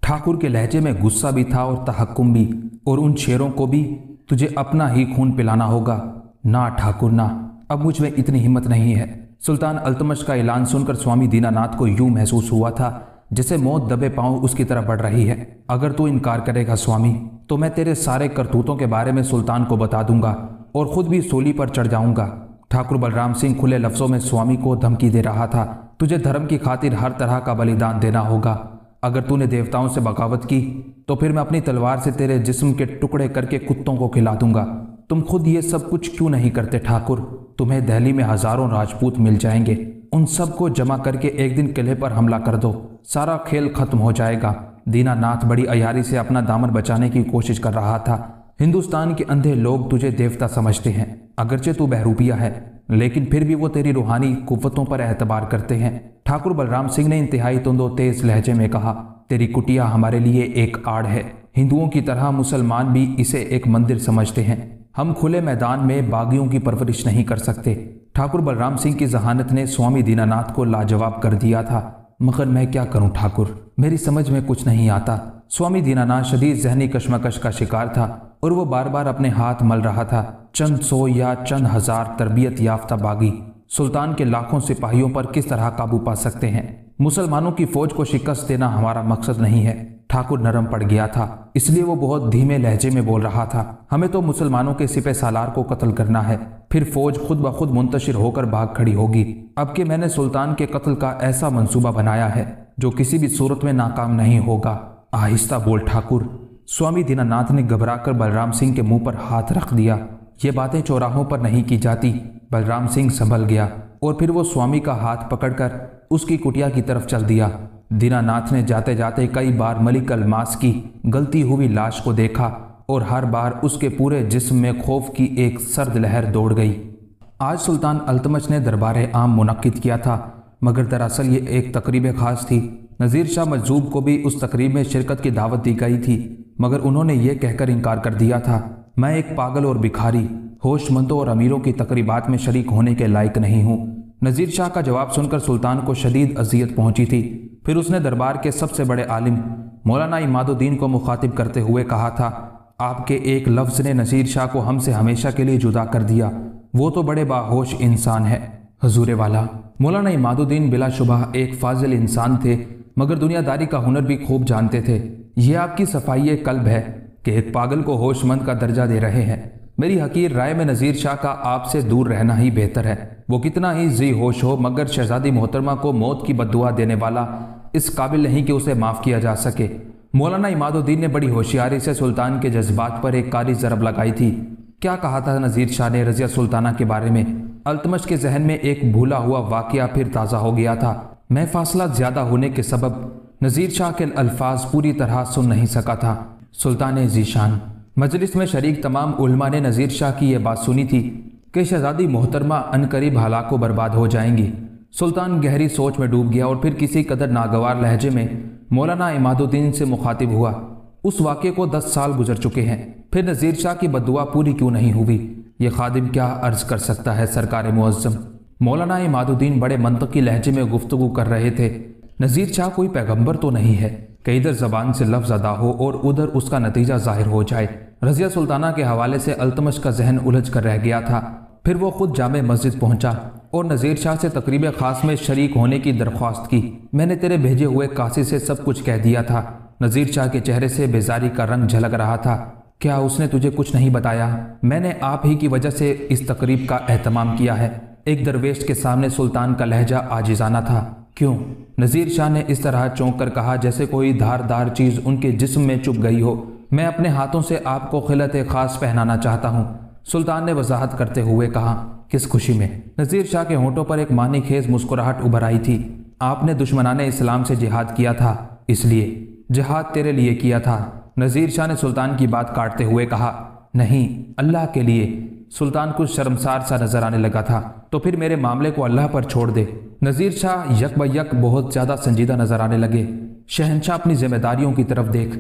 Speaker 1: ठाकुर के लहजे में गुस्सा भी था और तहक्कुम भी और उन शेरों को भी तुझे अपना ही खून पिलाना होगा ना ठाकुर ना अब मुझ में इतनी हिम्मत नहीं है सुल्तान अल्तमश का ऐलान सुनकर स्वामी दीनानाथ को यूं महसूस हुआ था जिसे मौत दबे पाँव उसकी तरफ बढ़ रही है अगर तू इनकार करेगा स्वामी तो मैं तेरे सारे करतूतों के बारे में सुल्तान को बता दूंगा और खुद भी सोली पर चढ़ जाऊंगा ठाकुर बलराम सिंह खुले लफ्ज़ों में स्वामी को धमकी दे रहा था तुझे धर्म की खातिर हर तरह का बलिदान देना होगा अगर तूने देवताओं से बगावत की तो फिर मैं अपनी तलवार से तेरे जिस्म के टुकड़े करके कुत्तों को खिला दूंगा तुम खुद ये सब कुछ क्यों नहीं करते ठाकुर तुम्हें दिल्ली में हजारों राजपूत मिल जाएंगे उन सब को जमा करके एक दिन किले पर हमला कर दो सारा खेल खत्म हो जाएगा दीनानाथ बड़ी अयारी से अपना दामन बचाने की कोशिश कर रहा था हिंदुस्तान के अंधे लोग तुझे देवता समझते हैं अगरचे तू बहरूपिया है लेकिन फिर भी वो तेरी रूहानी कुवतों पर एतबार करते हैं ठाकुर बलराम सिंह ने इंतहाई तुंदो तेज लहजे में कहा तेरी कुटिया हमारे लिए एक आड़ है हिंदुओं की तरह मुसलमान भी इसे एक मंदिर समझते हैं हम खुले मैदान में बागियों की परवरिश नहीं कर सकते ठाकुर बलराम सिंह की जहानत ने स्वामी दीनानाथ को लाजवाब कर दिया था मगर मैं क्या करूं ठाकुर मेरी समझ में कुछ नहीं आता स्वामी दीनानाथ शदीद जहनी कश्मकश का शिकार था और वो बार बार अपने हाथ मल रहा था चंद सौ या चंद हजार तरबियत याफ्ता बागी सुल्तान के लाखों सिपाहियों पर किस तरह काबू पा सकते हैं मुसलमानों की फौज को शिकस्त देना हमारा मकसद नहीं है ठाकुर नरम पड़ गया था इसलिए वो बहुत धीमे लहजे में बोल रहा था हमें तो मुसलमानों के सिपे सालार को कत्ल करना है फिर फौज खुद ब खुद मुंतशिर होकर भाग खड़ी होगी अब के मैंने सुल्तान के कत्ल का ऐसा मंसूबा बनाया है जो किसी भी सूरत में नाकाम नहीं होगा आहिस्ता बोल ठाकुर स्वामी दीनानाथ ने घबराकर बलराम सिंह के मुंह पर हाथ रख दिया ये बातें चौराहों पर नहीं की जाती बलराम सिंह संभल गया और फिर वो स्वामी का हाथ पकड़कर उसकी कुटिया की तरफ चल दिया दीनानाथ ने जाते जाते कई बार मलिक अलमास की गलती हुई लाश को देखा और हर बार उसके पूरे जिस्म में खौफ की एक सर्द लहर दौड़ गई आज सुल्तान अल्तमश ने दरबार आम मुनद किया था मगर दरअसल ये एक तकरीब ख़ास थी नज़ीर शाह मजूब को भी उस तकरीब में शिरकत की दावत दी गई थी मगर उन्होंने ये कहकर इनकार कर दिया था मैं एक पागल और भिखारी होशमंदों और अमीरों की तकरीबात में शरीक होने के लायक नहीं हूँ नज़ीर शाह का जवाब सुनकर सुल्तान को शदीद अजियत पहुंची थी फिर उसने दरबार के सबसे बड़े आलिम मौलाना इमादुद्दीन को मुखातिब करते हुए कहा था आपके एक लफ्ज़ ने नज़ीर शाह को हमसे हमेशा के लिए जुदा कर दिया वो तो बड़े बाहोश इंसान है हजूर वाला मौलाना इमादुद्दीन बिलाशुबह एक फाजिल इंसान थे मगर दुनियादारी का हुनर भी खूब जानते थे यह आपकी सफाई कल्ब है कि एक पागल को होशमंद का दर्जा दे रहे हैं मेरी हकीर राय में नज़ीर शाह का आपसे दूर रहना ही बेहतर है वो कितना ही जी होश हो मगर शहजादी मोहतरमा को मौत की बदुआ देने वाला इस काबिल नहीं कि उसे माफ़ किया जा सके मौलाना इमादुद्दीन ने बड़ी होशियारी से सुल्तान के जज्बात पर एक कारी जरब लगाई थी क्या कहा था नज़ीर शाह ने रजिया सुल्ताना के बारे में अल्तमश के जहन में एक भूला हुआ वाक़ फिर ताज़ा हो गया था मैं फासला ज़्यादा होने के सबब नज़ीर शाह के अल्फाज पूरी तरह सुन नहीं सका था सुल्तान जीशान मजलिस में शरीक तमाम उलमा ने नज़ीर शाह की यह बात सुनी थी कि शहजादी मोहतरमा अनकरीब हालात को बर्बाद हो जाएंगी सुल्तान गहरी सोच में डूब गया और फिर किसी कदर नागवार लहजे में मौलाना इमादुद्दीन से मुखातिब हुआ उस वाक़े को दस साल गुजर चुके हैं फिर नज़ीर शाह की बदुआ पूरी क्यों नहीं हुई ये खादिम क्या अर्ज़ कर सकता है सरकार मुआज़म मौलाना इमादुद्दीन बड़े मनतकी लहजे में गुफ्तु कर रहे थे नज़ीर शाह कोई पैगम्बर तो नहीं है कि इधर जबान से लफ्ज़ अदा हो और उधर उसका नतीजा जाहिर हो जाए रज़िया सुल्ताना के हवाले से अल्तमश का जहन उलझ कर रह गया था फिर वो खुद जाम मस्जिद पहुंचा और नज़ीर शाह से तकरीब ख़ास में शरीक होने की दरख्वास्त की मैंने तेरे भेजे हुए कासी से सब कुछ कह दिया था नज़ीर शाह के चेहरे से बेजारी का रंग झलक रहा था क्या उसने तुझे कुछ नहीं बताया मैंने आप ही की वजह से इस तकरीब का अहतमाम किया है एक दरवेश के सामने सुल्तान का लहजा आजिजाना था क्यों नज़ीर शाह ने इस तरह चौंक कर कहा जैसे कोई धारदार चीज़ उनके जिस्म में चुप गई हो मैं अपने हाथों से आपको खिलत खास पहनाना चाहता हूँ सुल्तान ने वजाहत करते हुए कहा किस खुशी में नज़ीर शाह के होंठों पर एक मानी खेज मुस्कुराहट उभर आई थी आपने दुश्मनाने इस्लाम से जिहाद किया था इसलिए जिहाद तेरे लिए किया था नज़ीर शाह ने सुल्तान की बात काटते हुए कहा नहीं अल्लाह के लिए सुल्तान कुछ शर्मसार सा नजर आने लगा था तो फिर मेरे मामले को अल्लाह पर छोड़ दे नज़ीर शाह यक बक बहुत ज़्यादा संजीदा नजर आने लगे शहनशाह अपनी जिम्मेदारियों की तरफ देख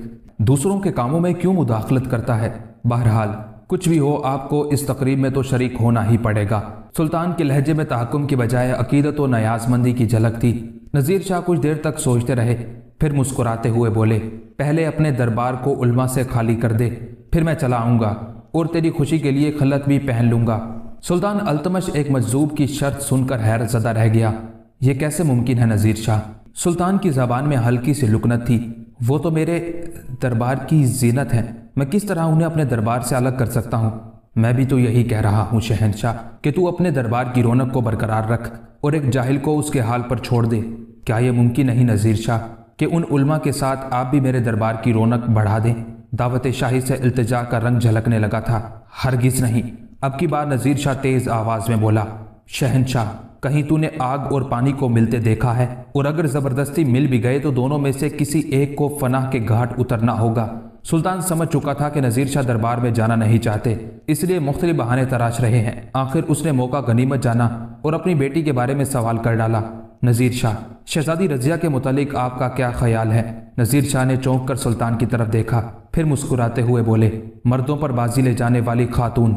Speaker 1: दूसरों के कामों में क्यों मुदाखलत करता है बहरहाल कुछ भी हो आपको इस तकरीब में तो शरीक होना ही पड़ेगा सुल्तान के लहजे में तहकुम की बजाय अकीदत और नयाजमंदी की झलक थी नज़ीर शाह कुछ देर तक सोचते रहे फिर मुस्कुराते हुए बोले पहले अपने दरबार को उल्मा से खाली कर दे फिर मैं चला आऊँगा और तेरी खुशी के लिए खलत भी पहन लूँगा सुल्तान अल्तमश एक मजलूब की शर्त सुनकर हैरत रह गया यह कैसे मुमकिन है नज़ीर शाह सुल्तान की जबान में हल्की सी लुकनत थी वो तो मेरे दरबार की जीनत हैं मैं किस तरह उन्हें अपने दरबार से अलग कर सकता हूँ मैं भी तो यही कह रहा हूँ शहनशाह कि तू अपने दरबार की रौनक को बरकरार रख और एक जाहिल को उसके हाल पर छोड़ दे क्या यह मुमकिन नहीं नज़ीर शाह कि उन उलमा के साथ आप भी मेरे दरबार की रौनक बढ़ा दें दावत शाही से अल्तजा का रंग झलकने लगा था हरगिज़ नहीं अब की बार नज़ीर शाह तेज़ आवाज़ में बोला शहनशाह कहीं तूने आग और पानी को मिलते देखा है और अगर ज़बरदस्ती मिल भी गए तो दोनों में से किसी एक को फनाह के घाट उतरना होगा सुल्तान समझ चुका था कि नज़ीर शाह दरबार में जाना नहीं चाहते इसलिए मुख्तलि बहाने तराश रहे हैं आखिर उसने मौका गनीमत जाना और अपनी बेटी के बारे में सवाल कर डाला नज़ीर शाह शहजादी रजिया के मुतालिक आपका क्या ख्याल है नज़ीर शाह ने चौंक कर सुल्तान की तरफ देखा फिर मुस्कुराते हुए बोले मर्दों पर बाजी ले जाने वाली खातून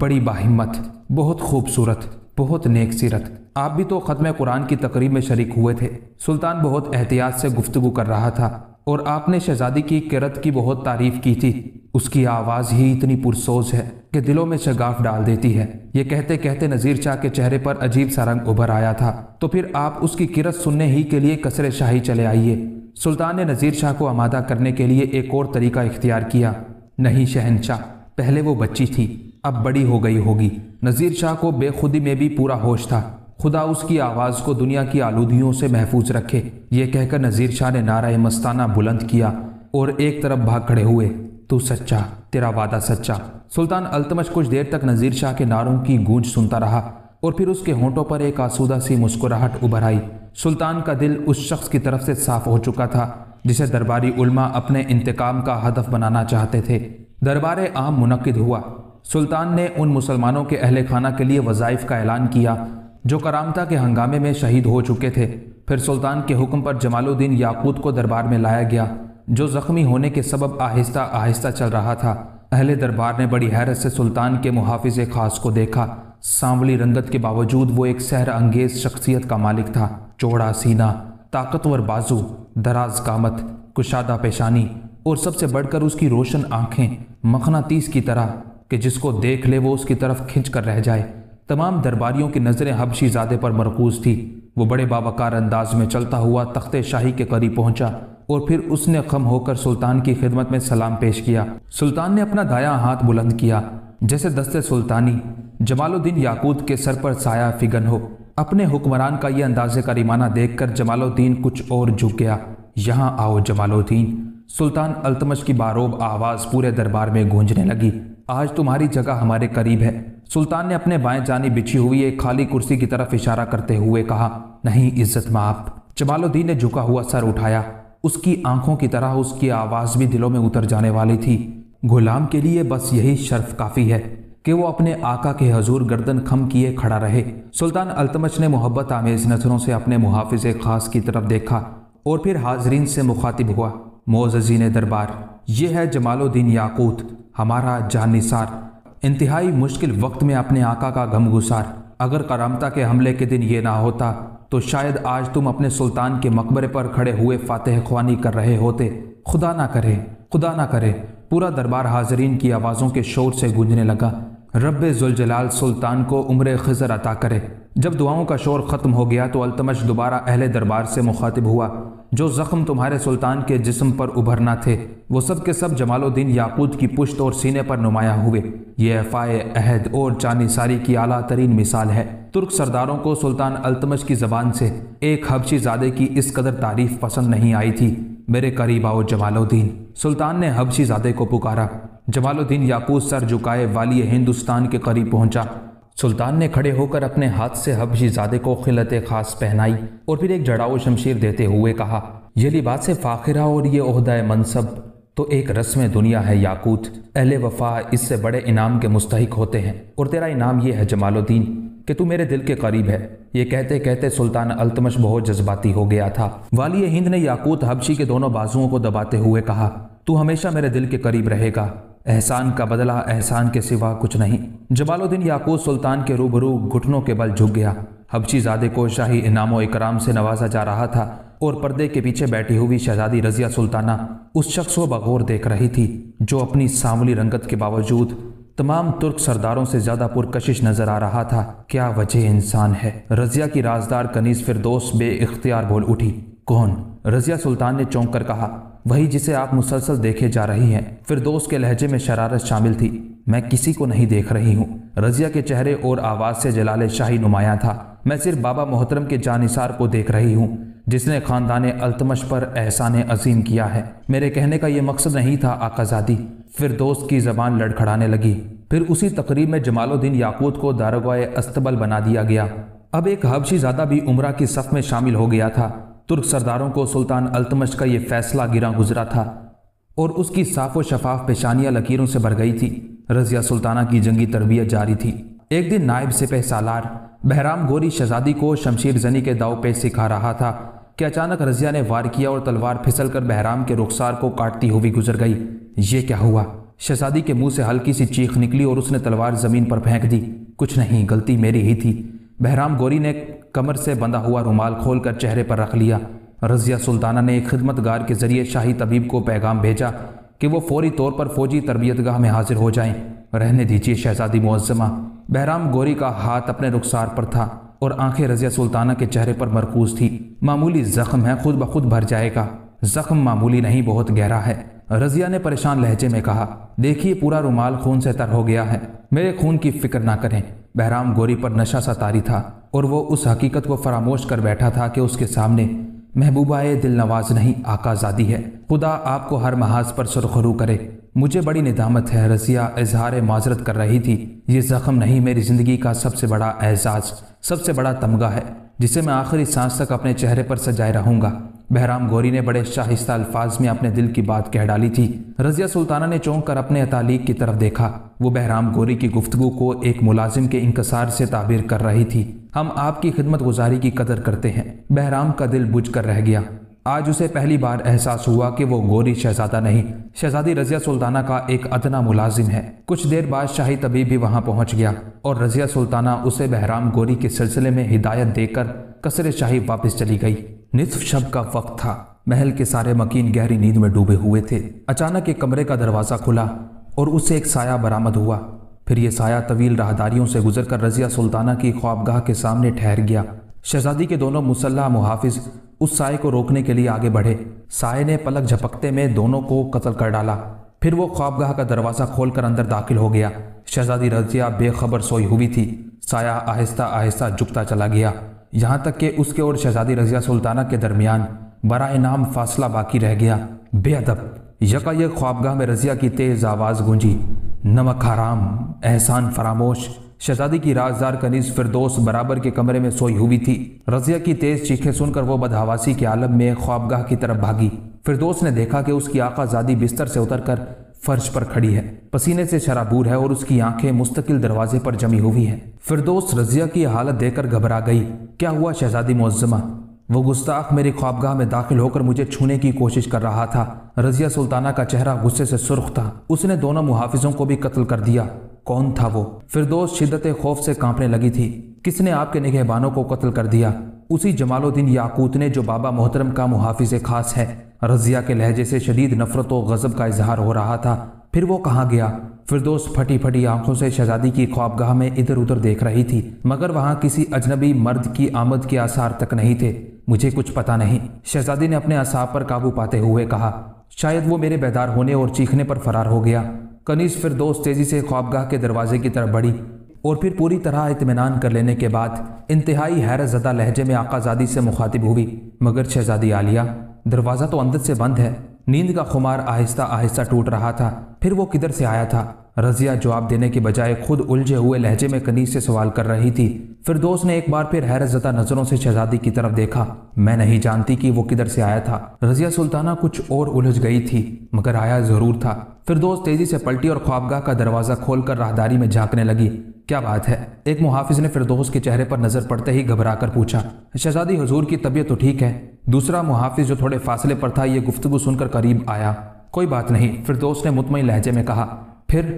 Speaker 1: बड़ी बाहिम्मत बहुत खूबसूरत बहुत नेक सीरत आप भी तो ख़त्म कुरान की तकरीब में शरीक हुए थे सुल्तान बहुत एहतियात से गुफ्तु कर रहा था और आपने शहजादी की किरत की बहुत तारीफ की थी उसकी आवाज़ ही इतनी पुरसोज है कि दिलों में शगाफ डाल देती है ये कहते कहते नज़ीर शाह के चेहरे पर अजीब सा रंग उभर आया था तो फिर आप उसकी किरत सुनने ही के लिए कसरे शाही चले आइए सुल्तान ने नज़ीर शाह को आमादा करने के लिए एक और तरीका इख्तियार किया नहीं शहनशाह पहले वो बच्ची थी अब बड़ी हो गई होगी नज़ीर शाह को बेखुदी में भी पूरा होश था खुदा उसकी आवाज़ को दुनिया की आलूदियों से महफूज रखे ये कहकर नज़ीर शाह ने नारा मस्ताना बुलंद किया और एक तरफ भाग खड़े हुए तू सच्चा तेरा वादा सच्चा सुल्तान अल्तमश कुछ देर तक नज़ीर शाह के नारों की गूंज सुनता रहा और फिर उसके होंठों पर एक आसूदा सी मुस्कुराहट उभर आई सुल्तान का दिल उस शख्स की तरफ से साफ हो चुका था जिसे दरबारी उलमा अपने इंतकाम का हदफ बनाना चाहते थे दरबार आम मुनद हुआ सुल्तान ने उन मुसलमानों के अहल खाना के लिए वज़ाइफ का ऐलान किया जो करामता के हंगामे में शहीद हो चुके थे फिर सुल्तान के हुक्म पर जमालुद्दीन याकूत को दरबार में लाया गया जो ज़ख्मी होने के सबब आहिस्ता आहिस्ता चल रहा था अहले दरबार ने बड़ी हैरत से सुल्तान के मुहाफ़ खास को देखा सांवली रंगत के बावजूद वो एक सहर अंगेज शख्सियत का मालिक था चौड़ा सीना ताकतवर बाजू दराज कामत कुशादा पेशानी और सबसे बढ़कर उसकी रोशन आँखें मखनातीस की तरह कि जिसको देख ले वो उसकी तरफ खिंच कर रह जाए तमाम दरबारियों की नज़रें हबशी ज़ादे पर मरकूज थी वो बड़े बाबाकार अंदाज में चलता हुआ तख्ते शाही के करीब पहुंचा और फिर उसने खम होकर सुल्तान की खिदमत में सलाम पेश किया सुल्तान ने अपना दाया हाथ बुलंद किया जैसे दस्ते सुल्तानी जमालुद्दीन याकूत के सर पर साया फिगन हो अपने हुक्मरान का यह अंदाजे करीमाना देखकर जमालुद्दीन कुछ और झुक गया यहाँ आओ जमालुद्दीन सुल्तान अल्तमश की बारोब आवाज़ पूरे दरबार में गूंजने लगी आज तुम्हारी जगह हमारे करीब है सुल्तान ने अपने बाएं जानी बिछी हुई एक खाली कुर्सी की तरफ इशारा करते हुए कहा नहीं इज्जत माप जमालुद्दीन ने झुका हुआ सर उठाया उसकी आंखों की तरह उसकी आवाज भी दिलों में उतर जाने वाली थी गुलाम के लिए बस यही शर्फ काफी है कि वो अपने आका के हजूर गर्दन खम किए खड़ा रहे सुल्तान अल्तमश ने मोहब्बत आमेज नजरों से अपने मुहाफिज खास की तरफ देखा और फिर हाजरीन से मुखातिब हुआ ने दरबार यह है जमालुद्दीन याकूत हमारा जानिसार इंतहाई मुश्किल वक्त में अपने आका का गमगुसार अगर करामता के हमले के दिन ये ना होता तो शायद आज तुम अपने सुल्तान के मकबरे पर खड़े हुए फातह ख्वानी कर रहे होते खुदा ना करे खुदा ना करे पूरा दरबार हाजरीन की आवाज़ों के शोर से गूंजने लगा रब जुलजलाल सुल्तान को उम्र खजर अता करे जब दुआओं का शोर ख़त्म हो गया तो अल्तमश दोबारा अहले दरबार से मुखातिब हुआ जो ज़ख्म तुम्हारे सुल्तान के जिस्म पर उभरना थे वो सब के सब जमालुद्दीन याकूत की पुश्त और सीने पर नुमाया हुए ये अफ़ाए अहद और सारी की आला तरीन मिसाल है तुर्क सरदारों को सुल्तान अल्तमश की ज़बान से एक हबशी ज़ादे की इस कदर तारीफ पसंद नहीं आई थी मेरे करीब आओ जमालुद्दीन सुल्तान ने हबशी ज़ादे को पुकारा जमालुद्दीन याकूत सर झुकाए वाली हिंदुस्तान के करीब पहुंचा सुल्तान ने खड़े होकर अपने हाथ से हबशीजादे को खिलत खास पहनाई और फिर एक जड़ाऊ शमशीर देते हुए कहा यह लिबास फ़ाखिरा और ये अहदा मनसब तो एक रस्म दुनिया है याकूत अहल वफा इससे बड़े इनाम के मुस्तक होते हैं और तेरा इनाम ये है जमालुद्दीन कि तू मेरे दिल के करीब है ये कहते कहते सुल्तान अल्तमश बहुत जज्बाती हो गया था वाली हिंद ने याकूत हबशी के दोनों बाजुओं को दबाते हुए कहा तू हमेशा मेरे दिल के करीब रहेगा एहसान का बदला एहसान के सिवा कुछ नहीं जमालुद्दीन याकूब सुल्तान के रूबरू घुटनों के बल झुक गया हबशी जादे को शाही इनाम इकराम से नवाजा जा रहा था और पर्दे के पीछे बैठी हुई शहजादी रजिया सुल्ताना उस शख्स को बगौर देख रही थी जो अपनी सांवली रंगत के बावजूद तमाम तुर्क सरदारों से ज्यादा पुरकशिश नजर आ रहा था क्या वजह इंसान है रजिया की राजदार कनीज दोस्त बे इख्तियार बोल उठी कौन रजिया सुल्तान ने चौंक कर कहा वही जिसे आप मुसलसल देखे जा रही हैं फिर दोस्त के लहजे में शरारत शामिल थी मैं किसी को नहीं देख रही हूँ रजिया के चेहरे और आवाज़ से जलाल शाही नुमाया था मैं सिर्फ बाबा मोहतरम के जानिसार को देख रही हूँ जिसने खानदान अल्तमश पर एहसान अजीम किया है मेरे कहने का यह मकसद नहीं था आकाजादी फिर दोस्त की जबान लड़खड़ाने लगी फिर उसी तकरीब में जमालुद्दीन याकूत को दारोगा अस्तबल बना दिया गया अब एक हबशी ज़्यादा भी उमरा की सफ में शामिल हो गया था तुर्क सरदारों को सुल्तान अल्तमश का ये फैसला गिरा गुजरा था और उसकी साफो शफाफ पेशानियाँ लकीरों से भर गई थी रजिया सुल्ताना की जंगी तरबियत जारी थी एक दिन नायब सिपह सालार बहराम गोरी शहजादी को शमशीर जनी के दाव पे सिखा रहा था कि अचानक रजिया ने वार किया और तलवार फिसल कर बहराम के रुखसार को काटती हुई गुजर गई ये क्या हुआ शहजादी के मुंह से हल्की सी चीख निकली और उसने तलवार ज़मीन पर फेंक दी कुछ नहीं गलती मेरी ही थी बहराम गोरी ने कमर से बंधा हुआ रुमाल खोलकर चेहरे पर रख लिया रजिया सुल्ताना ने एक खिदमतगार के जरिए शाही तबीब को पैगाम भेजा कि वो फौरी तौर पर फौजी तरबियत गाह में हाजिर हो जाएं। रहने दीजिए शहजादी मुआजमा बहराम गोरी का हाथ अपने रुखसार पर था और आंखें रजिया सुल्ताना के चेहरे पर मरकूज थी मामूली जख्म है खुद ब खुद भर जाएगा जख्म मामूली नहीं बहुत गहरा है रजिया ने परेशान लहजे में कहा देखिए पूरा रुमाल खून से तर हो गया है मेरे खून की फिक्र ना करें बहराम गोरी पर नशा सा तारी था और वो उस हकीकत को फरामोश कर बैठा था कि उसके सामने महबूबाए दिल नवाज नहीं आकाजादी है खुदा आपको हर महाज पर सुरखरू करे मुझे बड़ी निदामत है रसिया इजहार माजरत कर रही थी ये ज़ख्म नहीं मेरी ज़िंदगी का सबसे बड़ा एजाज़ सबसे बड़ा तमगा है जिसे मैं आखिरी सांस तक अपने चेहरे पर सजाए रहूंगा बहराम गौरी ने बड़े शाहिस्ता अल्फाज में अपने दिल की बात कह डाली थी रजिया सुल्ताना ने चौंक कर अपने अतालीक की तरफ देखा वो बहराम गौरी की गुफ्तु को एक मुलाजिम के इंकसार से ताबीर कर रही थी हम आपकी खिदमत गुजारी की कदर करते हैं बहराम का दिल बुझ कर रह गया आज उसे पहली बार एहसास हुआ कि वो गोरी शहजादा नहीं शहजादी रजिया सुल्ताना का एक अदना मुलाजिम है कुछ देर बाद शाही तबीब भी वहां पहुंच गया और रजिया सुल्ताना उसे बहराम गोरी के सिलसिले में हिदायत देकर कसर शाही वापस चली गई निसफ शब का वक्त था महल के सारे मकीन गहरी नींद में डूबे हुए थे अचानक एक कमरे का दरवाज़ा खुला और उससे एक साया बरामद हुआ फिर यह साया तवील राहदारियों से गुजरकर रजिया सुल्ताना की ख्वाबगाह के सामने ठहर गया शहजादी के दोनों मुसल्ला मुहाफिज उस साय को रोकने के लिए आगे बढ़े साय ने पलक झपकते में दोनों को कत्ल कर डाला फिर वो ख्वाबगाह का दरवाज़ा खोलकर अंदर दाखिल हो गया शहजादी रजिया बेखबर सोई हुई थी साया आहिस्ता आहिस्ता झुकता चला गया यहाँ तक कि उसके और शहजादी रजिया सुल्ताना के दरमियान बरा इनाम फासला बाकी रह गया बेअदब यका यकायक ख्वाबगाह में रजिया की तेज़ आवाज़ गूंजी नमक हराम एहसान फरामोश शहजादी की राजदार कनीज फिरदोस बराबर के कमरे में सोई हुई थी रजिया की तेज चीखें सुनकर वो बदहवासी के आलम में ख्वाबगाह की तरफ भागी फिरदोस ने देखा कि उसकी आकाजादी बिस्तर से उतरकर फर्श पर खड़ी है पसीने से शराबूर है और उसकी आंखें मुस्तकिल दरवाजे पर जमी हुई हैं फिरदोस रजिया की हालत देखकर घबरा गई क्या हुआ शहजादी मुजमा वो गुस्ताख मेरी ख्वाबगाह में दाखिल होकर मुझे छूने की कोशिश कर रहा था रजिया सुल्ताना का चेहरा गुस्से से सुर्ख था उसने दोनों मुहाफिजों को भी कत्ल कर दिया कौन था वो फिरदोस शिद्दत खौफ से कांपने लगी थी किसने आपके निगहबानों को कत्ल कर दिया उसी जमालुद्दीन याकूत ने जो बाबा मोहतरम का मुहाफिज खास है रजिया के लहजे से शदीद नफरत व गज़ब का इजहार हो रहा था फिर वो कहाँ गया फिरदोस फटी फटी आंखों से शहजादी की ख्वाबगाह में इधर उधर देख रही थी मगर वहाँ किसी अजनबी मर्द की आमद के आसार तक नहीं थे मुझे कुछ पता नहीं शहजादी ने अपने असाब पर काबू पाते हुए कहा शायद वो मेरे बेदार होने और चीखने पर फरार हो गया कनीज फिर दोस्त तेज़ी से ख्वाबगाह के दरवाजे की तरफ बढ़ी और फिर पूरी तरह इतमान कर लेने के बाद इंतहाई हैरत ज़दा लहजे में आकाजादी से मुखातिब हुई मगर शहजादी आलिया दरवाज़ा तो अंदर से बंद है नींद का खुमार आहिस्ता आहिस्ता टूट रहा था फिर वो किधर से आया था रजिया जवाब देने के बजाय खुद उलझे हुए लहजे में कनीज से सवाल कर रही थी फिर दोस्त ने एक बार फिर हैरत जदा नजरों से शहजादी की तरफ देखा मैं नहीं जानती कि वो किधर से आया था रजिया सुल्ताना कुछ और उलझ गई थी मगर आया जरूर था फिर दोस्त तेजी से पलटी और ख्वाबगाह का दरवाजा खोलकर राहदारी में झांकने लगी क्या बात है एक मुहाफिज ने फिरदोस के चेहरे पर नजर पड़ते ही घबरा कर पूछा शहजादी हजूर की तबीयत तो ठीक है दूसरा मुहाफिज जो थोड़े फासले पर था यह गुफ्तगु सुनकर करीब आया कोई बात नहीं फिरदोस ने मुतमिन लहजे में कहा फिर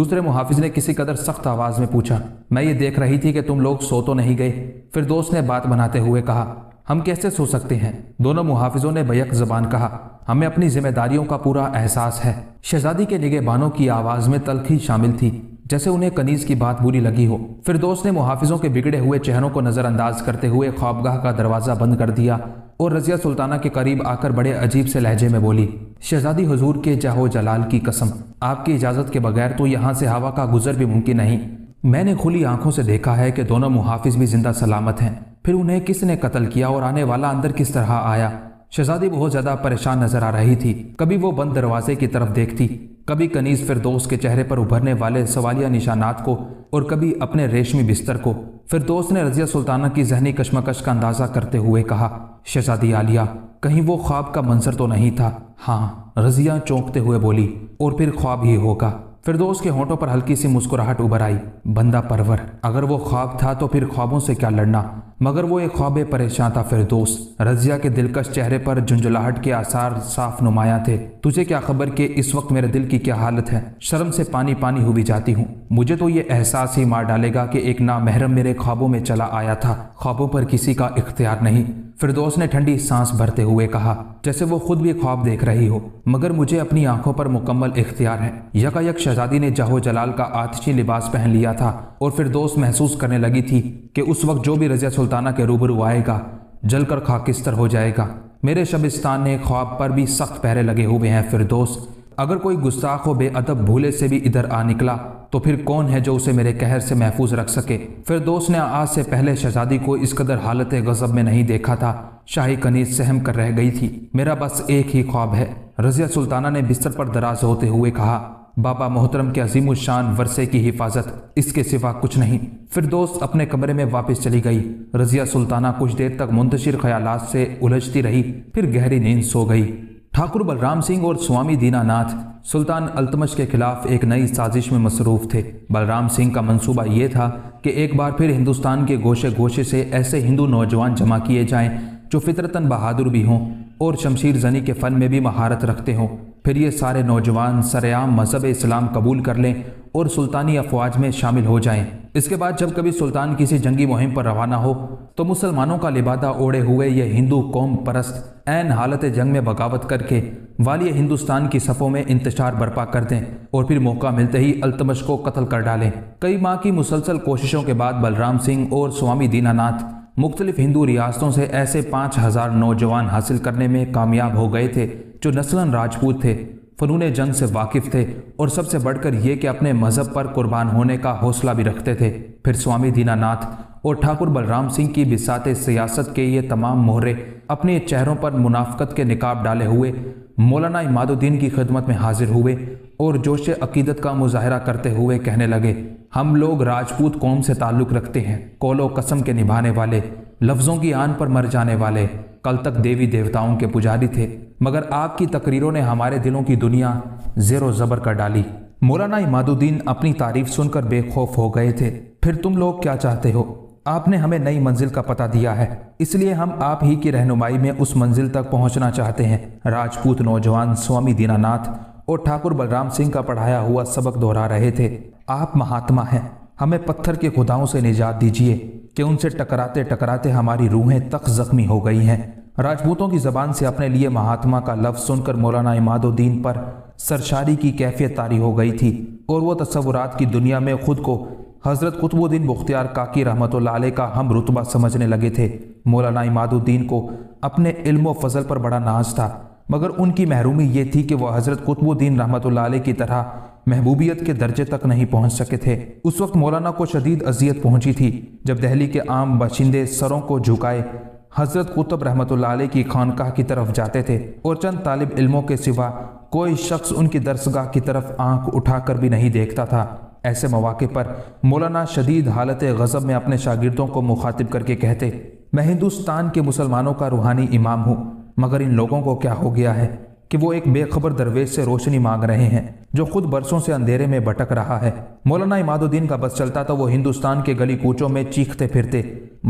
Speaker 1: दूसरे मुहाफिज ने किसी कदर सख्त आवाज़ में पूछा मैं ये देख रही थी कि तुम लोग सो तो नहीं गए फिर दोस्त ने बात बनाते हुए कहा हम कैसे सो सकते हैं दोनों मुहाफिजों ने बैक जबान कहा हमें अपनी जिम्मेदारियों का पूरा एहसास है शहजादी के निगेबानों की आवाज़ में तलखी शामिल थी जैसे उन्हें कनीज की बात बुरी लगी हो फिर दोस्त ने मुहाफिजों के बिगड़े हुए चेहरों को नज़रअंदाज करते हुए ख्वाबगाह का दरवाज़ा बंद कर दिया और रजिया सुल्ताना के करीब आकर बड़े अजीब से लहजे में बोली शहजादी हजूर के जाहो जलाल की कसम आपकी इजाज़त के बगैर तो यहाँ से हवा का गुजर भी मुमकिन नहीं मैंने खुली आंखों से देखा है कि दोनों मुहाफिज भी जिंदा सलामत हैं फिर उन्हें किसने कत्ल किया और आने वाला अंदर किस तरह आया शहजादी बहुत ज्यादा परेशान नजर आ रही थी कभी वो बंद दरवाजे की तरफ देखती कभी कनीज फिरदोस के चेहरे पर उभरने वाले सवालिया निशानात को और कभी अपने रेशमी बिस्तर को फिरदोस ने रजिया सुल्ताना की जहनी कशमकश का अंदाजा करते हुए कहा शहजादी आलिया कहीं वो ख्वाब का मंजर तो नहीं था हाँ रजिया चौंकते हुए बोली और फिर ख्वाब ही होगा फिरदोस के होंठों पर हल्की सी मुस्कुराहट उभर आई बंदा परवर अगर वो ख्वाब था तो फिर ख्वाबों से क्या लड़ना मगर वो एक ख्वाब परेशान था फिरदोस रजिया के दिलकश चेहरे पर झुंझुलाहट के आसार साफ नुमाया थे तुझे क्या खबर कि इस वक्त मेरे दिल की क्या हालत है शर्म से पानी पानी हुई जाती हूँ मुझे तो ये एहसास ही मार डालेगा कि एक नामहरम मेरे ख्वाबों में चला आया था ख्वाबों पर किसी का इख्तियार नहीं फिरदौस ने ठंडी सांस भरते हुए कहा जैसे वो खुद भी ख्वाब देख रही हो मगर मुझे अपनी आंखों पर मुकम्मल इख्तियार है यकायक शहजादी ने जाहो जलाल का आतशी लिबास पहन लिया था और फिर दोस्त महसूस करने लगी थी कि उस वक्त जो भी रजिया सुल्ताना के रूबरू आएगा जलकर खाकिस्तर हो जाएगा मेरे शबिस्तान ने ख्वाब पर भी सख्त पहरे लगे हुए हैं फिरदोस्त अगर कोई गुस्साख व बेअदब भूले से भी इधर आ निकला तो फिर कौन है जो उसे मेरे कहर से महफूज रख सके फिर दोस्त ने आज से पहले शहजादी को इस कदर हालत गजब में नहीं देखा था शाही कनीज सहम कर रह गई थी मेरा बस एक ही ख्वाब है रजिया सुल्ताना ने बिस्तर पर दराज होते हुए कहा बाबा मोहतरम के अजीम शान वर्से की हिफाजत इसके सिवा कुछ नहीं फिर दोस्त अपने कमरे में वापस चली गई रजिया सुल्ताना कुछ देर तक मुंतशिर ख्याल से उलझती रही फिर गहरी नींद सो गई ठाकुर बलराम सिंह और स्वामी दीनानाथ सुल्तान अल्तमश के खिलाफ एक नई साजिश में मसरूफ़ थे बलराम सिंह का मंसूबा ये था कि एक बार फिर हिंदुस्तान के गोशे गोशे से ऐसे हिंदू नौजवान जमा किए जाएं जो फितरतन बहादुर भी हों और शमशीर जनी के फ़न में भी महारत रखते हों फिर ये सारे नौजवान सरेआम मज़हब इस्लाम कबूल कर लें और सुल्तानी अफवाज में शामिल हो जाएं। इसके बाद जब कभी सुल्तान किसी जंगी मुहिम पर रवाना हो तो मुसलमानों का लिबादा ओढ़े हुए ये हिंदू कौम परस्त एन हालत जंग में बगावत करके वाली हिंदुस्तान की सफ़ों में इंतजार बर्पा कर दें और फिर मौका मिलते ही अल्तमश को कत्ल कर डालें कई माह की मुसलसल कोशिशों के बाद बलराम सिंह और स्वामी दीनानाथ मुख्तलिफ हिंदू रियासतों से ऐसे पाँच नौजवान हासिल करने में कामयाब हो गए थे जो नस्लन राजपूत थे फ़नून जंग से वाकिफ़ थे और सबसे बढ़कर यह कि अपने मज़हब पर कुर्बान होने का हौसला भी रखते थे फिर स्वामी दीनानाथ और ठाकुर बलराम सिंह की बिसात सियासत के ये तमाम मोहरे अपने चेहरों पर मुनाफ्त के निकाब डाले हुए मौलाना इमादुद्दीन की खिदमत में हाजिर हुए और जोश अकीदत का मुजाहरा करते हुए कहने लगे हम लोग राजपूत कौम से ताल्लुक़ रखते हैं कौलो कसम के निभाने वाले लफ्ज़ों की आन पर मर जाने वाले कल तक देवी देवताओं के पुजारी थे मगर आपकी तकरीरों ने हमारे दिलों की दुनिया जेरो ज़बर कर डाली मौलाना इमादुद्दीन अपनी तारीफ सुनकर बेखौफ हो गए थे फिर तुम लोग क्या चाहते हो आपने हमें नई मंजिल का पता दिया है इसलिए हम आप ही की रहनुमाई में उस मंजिल तक पहुंचना चाहते हैं राजपूत नौजवान स्वामी दीनानाथ और ठाकुर बलराम सिंह का पढ़ाया हुआ सबक दोहरा रहे थे आप महात्मा हैं हमें पत्थर के खुदाओं से निजात दीजिए कि उनसे टकराते टकराते हमारी रूहें तक जख्मी हो गई हैं राजपूतों की जबान से अपने लिए महात्मा का लफ्ज़ सुनकर मौलाना इमादुद्दीन पर सरशारी की कैफियत तारी हो गई थी और वह तस्वुरात की दुनिया में खुद को हज़रत कुतुबुद्दीन बुख्तियार काकी रहमत का हम रुतबा समझने लगे थे मौलाना इमादुद्दीन को अपने इल्म व फजल पर बड़ा नाज था मगर उनकी महरूमी ये थी कि वह हज़रत कुतुबुद्दीन रहमत की तरह महबूबियत के दर्जे तक नहीं पहुंच सके थे उस वक्त मौलाना को शदीद अजियत पहुंची थी जब दहली के आम बाशिंदे सरों को झुकाए हज़रत कुतुब रहमत की खानकाह की तरफ जाते थे और चंद तालब इलमों के सिवा कोई शख्स उनकी दरसगाह की तरफ आंख उठाकर भी नहीं देखता था ऐसे मौाक़े पर मौलाना शदीद हालत गज़ब में अपने शागिर्दों को मुखातिब करके कहते मैं हिंदुस्तान के मुसलमानों का रूहानी इमाम हूँ मगर इन लोगों को क्या हो गया है कि वो एक बेखबर दरवेज से रोशनी मांग रहे हैं जो खुद बरसों से अंधेरे में भटक रहा है मौलाना इमादुद्दीन का बस चलता तो वो हिंदुस्तान के गली कूचों में चीखते फिरते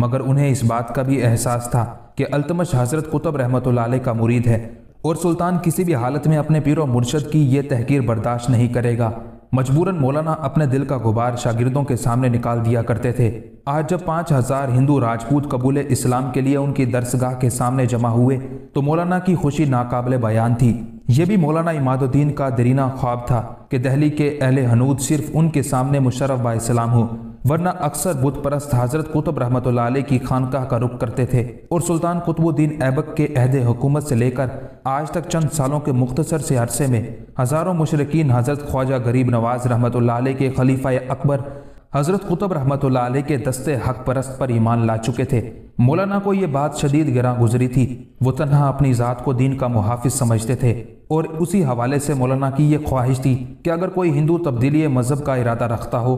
Speaker 1: मगर उन्हें इस बात का भी एहसास था कि अल्तमश हजरत कुतब रहमत का मुरीद है और सुल्तान किसी भी हालत में अपने पीर मुर्शद की यह तहकीर बर्दाश्त नहीं करेगा मजबूरन मौलाना अपने दिल का गुबार शागिर्दों के सामने निकाल दिया करते थे आज जब पाँच हज़ार हिंदू राजपूत कबूल इस्लाम के लिए उनकी दरसगाह के सामने जमा हुए तो मौलाना की खुशी नाकाबले बयान थी ये भी मौलाना इमादुद्दीन का दरीना ख्वाब था कि दहली के अहल हनूद सिर्फ उनके सामने मुशरफ बाईसलाम हो वरना अक्सर बुत परस्त हजरत कुतुब रहमत की खानकाह का रुख करते थे और सुल्तान कुतुबुद्दीन ऐबक के अहद हुकूमत से लेकर आज तक चंद सालों के मुख्तसर से अरसे में हज़ारों मशरकिन हजरत ख्वाजा गरीब नवाज रहमत के खलीफा अकबर हज़रत कुतुब रहमत के दस्ते हक परस्त पर ईमान ला चुके थे मौलाना को ये बात शदीद गिरा गुजरी थी वो तनहा अपनी ज़ात को दीन का मुहाफ़ समझते थे और उसी हवाले से मौलाना की यह ख्वाहिश थी कि अगर कोई हिंदू तब्दीली मज़हब का इरादा रखता हो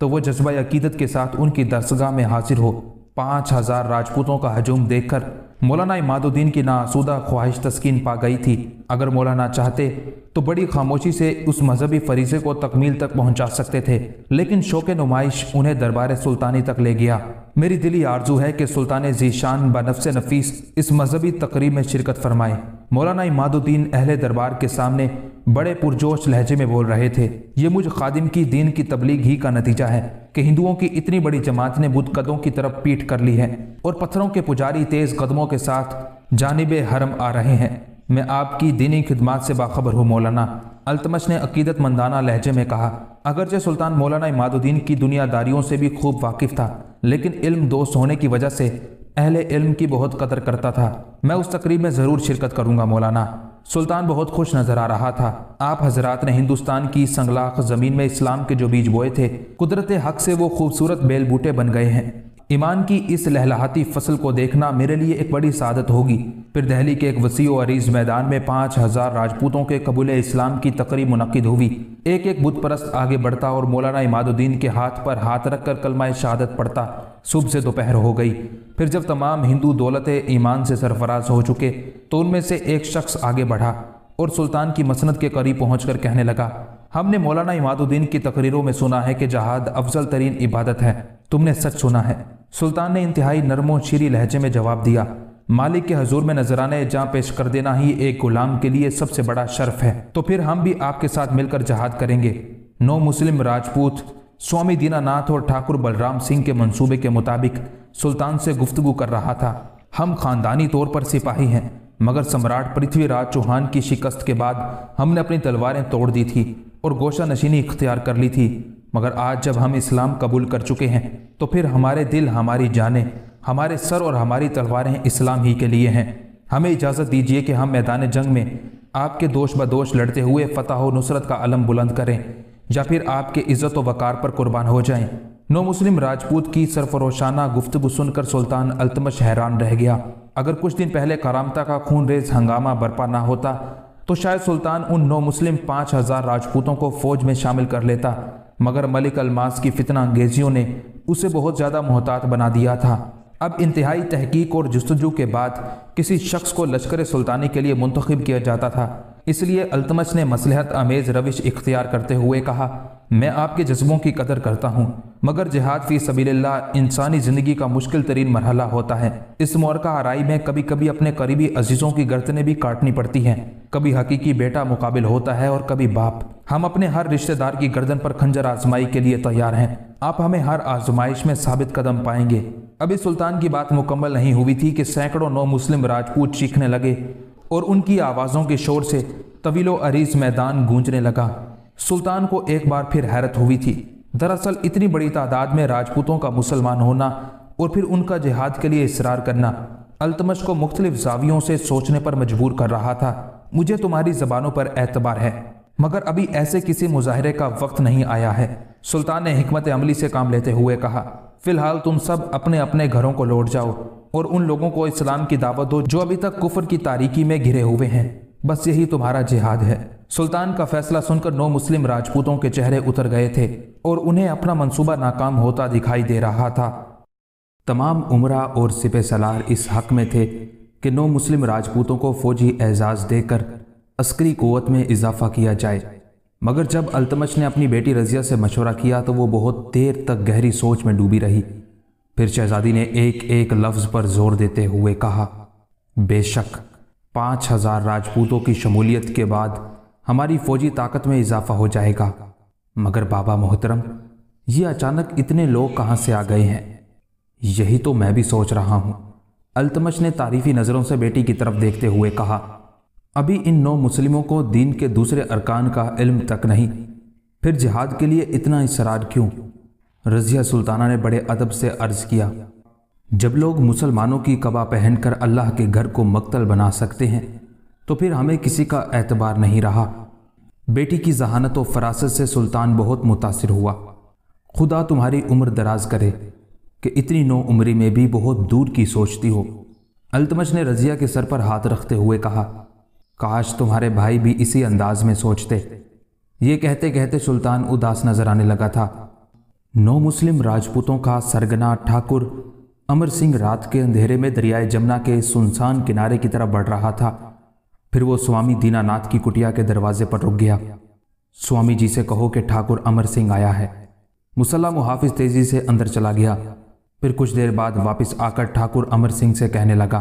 Speaker 1: तो वह जज्बा अकीदत के साथ उनकी दरसगाह में हाजिर हो पाँच हज़ार राजपूतों का हजूम देखकर मौलाना इमादुद्दीन की नासूदा ख्वाहिश तस्किन पा गई थी अगर मौलाना चाहते तो बड़ी खामोशी से उस मजहबी फरीजे को तकमील तक पहुंचा सकते थे लेकिन शौक नुमाइश उन्हें दरबार सुल्तानी तक ले गया मेरी दिली आरजू है कि सुल्तान जीशान बनफ्स नफीस इस मजहबी तकरीब में शिरकत फरमाए मौलाना इमादुद्दीन अहले दरबार के सामने बड़े पुरजोश लहजे में बोल रहे थे ये मुझ खादिम की दीन की तबलीग ही का नतीजा है कि हिंदुओं की इतनी बड़ी जमात ने बुद्ध कदों की तरफ पीठ कर ली है और पत्थरों के पुजारी तेज कदमों के साथ जानब हरम आ रहे हैं मैं आपकी दीनी खिदमत से बाखबर हूँ मौलाना अल्तमश ने अकीदत मंदाना लहजे में कहा अगरचे सुल्तान मौलाना इमादुद्दीन की दुनियादारियों से भी खूब वाकिफ था लेकिन इल्म दोस्त होने की वजह से अहले इल्म की बहुत कदर करता था मैं उस तकरीब में ज़रूर शिरकत करूँगा मौलाना सुल्तान बहुत खुश नज़र आ रहा था आप हजरात ने हिंदुस्तान की संगलाख ज़मीन में इस्लाम के जो बीज बोए थे कुदरत हक से वो खूबसूरत बेल बूटे बन गए हैं ईमान की इस लहलाहाती फसल को देखना मेरे लिए एक बड़ी सादत होगी फिर दहली के एक वसी अरीज मैदान में पाँच हज़ार राजपूतों के कबूल इस्लाम की तकरीब मनद हुई एक एक बुत परस्त आगे बढ़ता और मौलाना इमादुद्दीन के हाथ पर हाथ रख कर शहादत पढ़ता सुबह से दोपहर हो गई फिर जब तमाम हिंदू दौलत ईमान से सरफराज हो चुके तो उनमें से एक शख्स आगे बढ़ा और सुल्तान की मसनत के करीब पहुँच कहने लगा हमने मौलाना इमादुद्दीन की तकरीरों में सुना है कि जहाद अफजल तरीन इबादत है तुमने सच सुना है सुल्तान ने इंतहाई नरमो शीरी लहजे में जवाब दिया मालिक के हजूर में नजराने जहाँ पेश कर देना ही एक गुलाम के लिए सबसे बड़ा शर्फ है तो फिर हम भी आपके साथ मिलकर जहाद करेंगे नौ मुस्लिम राजपूत स्वामी दीनानाथ और ठाकुर बलराम सिंह के मंसूबे के मुताबिक सुल्तान से गुफ्तगु कर रहा था हम खानदानी तौर पर सिपाही हैं मगर सम्राट पृथ्वीराज चौहान की शिकस्त के बाद हमने अपनी तलवारें तोड़ दी थी और गोशा नशीनी इख्तियार कर ली थी मगर आज जब हम इस्लाम कबूल कर चुके हैं तो फिर हमारे दिल हमारी जाने हमारे सर और हमारी तलवारें इस्लाम ही के लिए हैं हमें इजाज़त दीजिए कि हम मैदान जंग में आपके दोष बदोश लड़ते हुए फ़तह व नुसरत का अलम बुलंद करें या फिर आपके इज़्ज़त व वकार पर कुर्बान हो जाएं। नो मुस्लिम राजपूत की सरफरोशाना गुफ्तु सुनकर सुल्तान अल्तमश हैरान रह गया अगर कुछ दिन पहले करामता का खून रेज हंगामा बर्पा ना होता तो शायद सुल्तान उन नौ मुस्लिम पाँच हजार राजपूतों को फौज में शामिल कर लेता मगर मलिक अलमास की फितना अंगेजियों ने उसे बहुत ज़्यादा मोहतात बना दिया था अब इंतहाई तहकीक और जस्तजू के बाद किसी शख्स को लश्कर सुल्तानी के लिए मुंतखब किया जाता था इसलिए अल्तमश ने मसलहत आमेज़ रविश इख्तियार करते हुए कहा मैं आपके जज्बों की कदर करता हूँ मगर जिहाद फ़ी सबील्ला इंसानी ज़िंदगी का मुश्किल तरीन मरहला होता है इस मौरका आरई में कभी कभी अपने करीबी अजीज़ों की गर्तने भी काटनी पड़ती हैं कभी हकीकी बेटा मुकाबिल होता है और कभी बाप हम अपने हर रिश्तेदार की गर्दन पर खंजर आजमाई के लिए तैयार हैं आप हमें हर आजमाइश में साबित कदम पाएंगे अभी सुल्तान की बात मुकम्मल नहीं हुई थी कि सैकड़ों नौ मुस्लिम राजपूत चीखने लगे और उनकी आवाज़ों के शोर से तवीलो अरीज मैदान गूंजने लगा सुल्तान को एक बार फिर हैरत हुई थी दरअसल इतनी बड़ी तादाद में राजपूतों का मुसलमान होना और फिर उनका जिहाद के लिए इसरार करना अल्तमश को मुख्तलिफ जावियों से सोचने पर मजबूर कर रहा था मुझे तुम्हारी जबानों पर एतबार है मगर अभी ऐसे किसी मुजाहरे का वक्त नहीं आया है सुल्तान ने हमत अमली से काम लेते हुए कहा फ़िलहाल तुम सब अपने अपने घरों को लौट जाओ और उन लोगों को इस्लाम की दावत दो जो अभी तक कुफर की तारीकी में घिरे हुए हैं बस यही तुम्हारा जिहाद है सुल्तान का फैसला सुनकर नौ मुस्लिम राजपूतों के चेहरे उतर गए थे और उन्हें अपना मंसूबा नाकाम होता दिखाई दे रहा था तमाम उमरा और सिपे सलार इस हक में थे कि नौ मुस्लिम राजपूतों को फौजी एजाज़ देकर अस्करी कोवत में इजाफा किया जाए मगर जब अल्तमश ने अपनी बेटी रजिया से मशवरा किया तो वो बहुत देर तक गहरी सोच में डूबी रही फिर शहजादी ने एक एक लफ्ज़ पर जोर देते हुए कहा बेशक पाँच हज़ार राजपूतों की शमूलियत के बाद हमारी फौजी ताकत में इजाफा हो जाएगा मगर बाबा मोहतरम ये अचानक इतने लोग कहाँ से आ गए हैं यही तो मैं भी सोच रहा हूँ अल्तमश ने तारीफी नज़रों से बेटी की तरफ देखते हुए कहा अभी इन नौ मुस्लिमों को दीन के दूसरे अरकान का इल्म तक नहीं फिर जिहाद के लिए इतना इसरार क्यों रजिया सुल्ताना ने बड़े अदब से अर्ज किया जब लोग मुसलमानों की कबा पहनकर अल्लाह के घर को मक्तल बना सकते हैं तो फिर हमें किसी का एतबार नहीं रहा बेटी की जहानत और फरासत से सुल्तान बहुत मुतासर हुआ खुदा तुम्हारी उम्र दराज करे कि इतनी नौ उम्री में भी बहुत दूर की सोचती हो अल्तमश ने रजिया के सर पर हाथ रखते हुए कहा काश तुम्हारे भाई भी इसी अंदाज में सोचते ये कहते कहते सुल्तान उदास नजर आने लगा था नौ मुस्लिम राजपूतों का सरगना ठाकुर अमर सिंह रात के अंधेरे में दरियाए जमुना के सुनसान किनारे की तरफ बढ़ रहा था फिर वो स्वामी दीनानाथ की कुटिया के दरवाजे पर रुक गया स्वामी जी से कहो कि ठाकुर अमर सिंह आया है मुसल्ला मुहाफिज तेजी से अंदर चला गया फिर कुछ देर बाद वापस आकर ठाकुर अमर सिंह से कहने लगा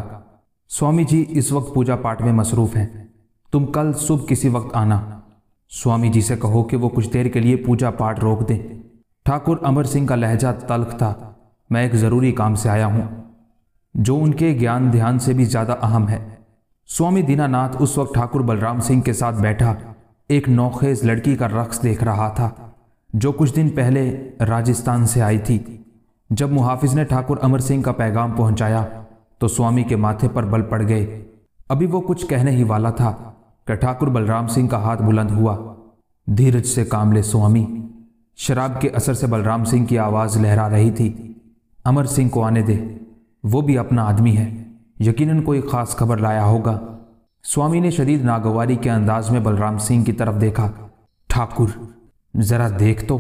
Speaker 1: स्वामी जी इस वक्त पूजा पाठ में मसरूफ़ हैं तुम कल सुबह किसी वक्त आना स्वामी जी से कहो कि वो कुछ देर के लिए पूजा पाठ रोक दें ठाकुर अमर सिंह का लहजा तलख था मैं एक ज़रूरी काम से आया हूँ जो उनके ज्ञान ध्यान से भी ज़्यादा अहम है स्वामी दीनानाथ उस वक्त ठाकुर बलराम सिंह के साथ बैठा एक नौखेज लड़की का रक्स देख रहा था जो कुछ दिन पहले राजस्थान से आई थी जब मुहाफिज ने ठाकुर अमर सिंह का पैगाम पहुंचाया तो स्वामी के माथे पर बल पड़ गए अभी वो कुछ कहने ही वाला था कि ठाकुर बलराम सिंह का हाथ बुलंद हुआ धीरज से काम ले स्वामी शराब के असर से बलराम सिंह की आवाज़ लहरा रही थी अमर सिंह को आने दे वो भी अपना आदमी है यकीनन कोई ख़ास खबर लाया होगा स्वामी ने शरीर नागवारी के अंदाज में बलराम सिंह की तरफ देखा ठाकुर ज़रा देख तो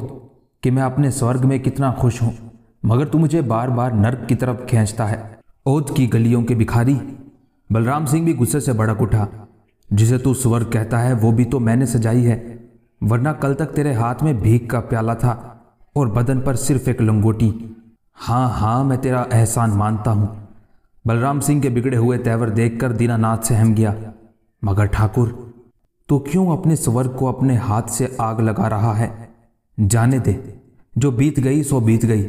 Speaker 1: कि मैं अपने स्वर्ग में कितना खुश हूं मगर तू मुझे बार बार नर्क की तरफ खींचता है ओद की गलियों के भिखारी बलराम सिंह भी गुस्से से भड़क उठा जिसे तू स्वर्ग कहता है वो भी तो मैंने सजाई है वरना कल तक तेरे हाथ में भीख का प्याला था और बदन पर सिर्फ एक लंगोटी हाँ हाँ मैं तेरा एहसान मानता हूँ बलराम सिंह के बिगड़े हुए तेवर देखकर दीनानाथ से हम गया मगर ठाकुर तो क्यों अपने स्वर्ग को अपने हाथ से आग लगा रहा है जाने दे जो बीत गई सो बीत गई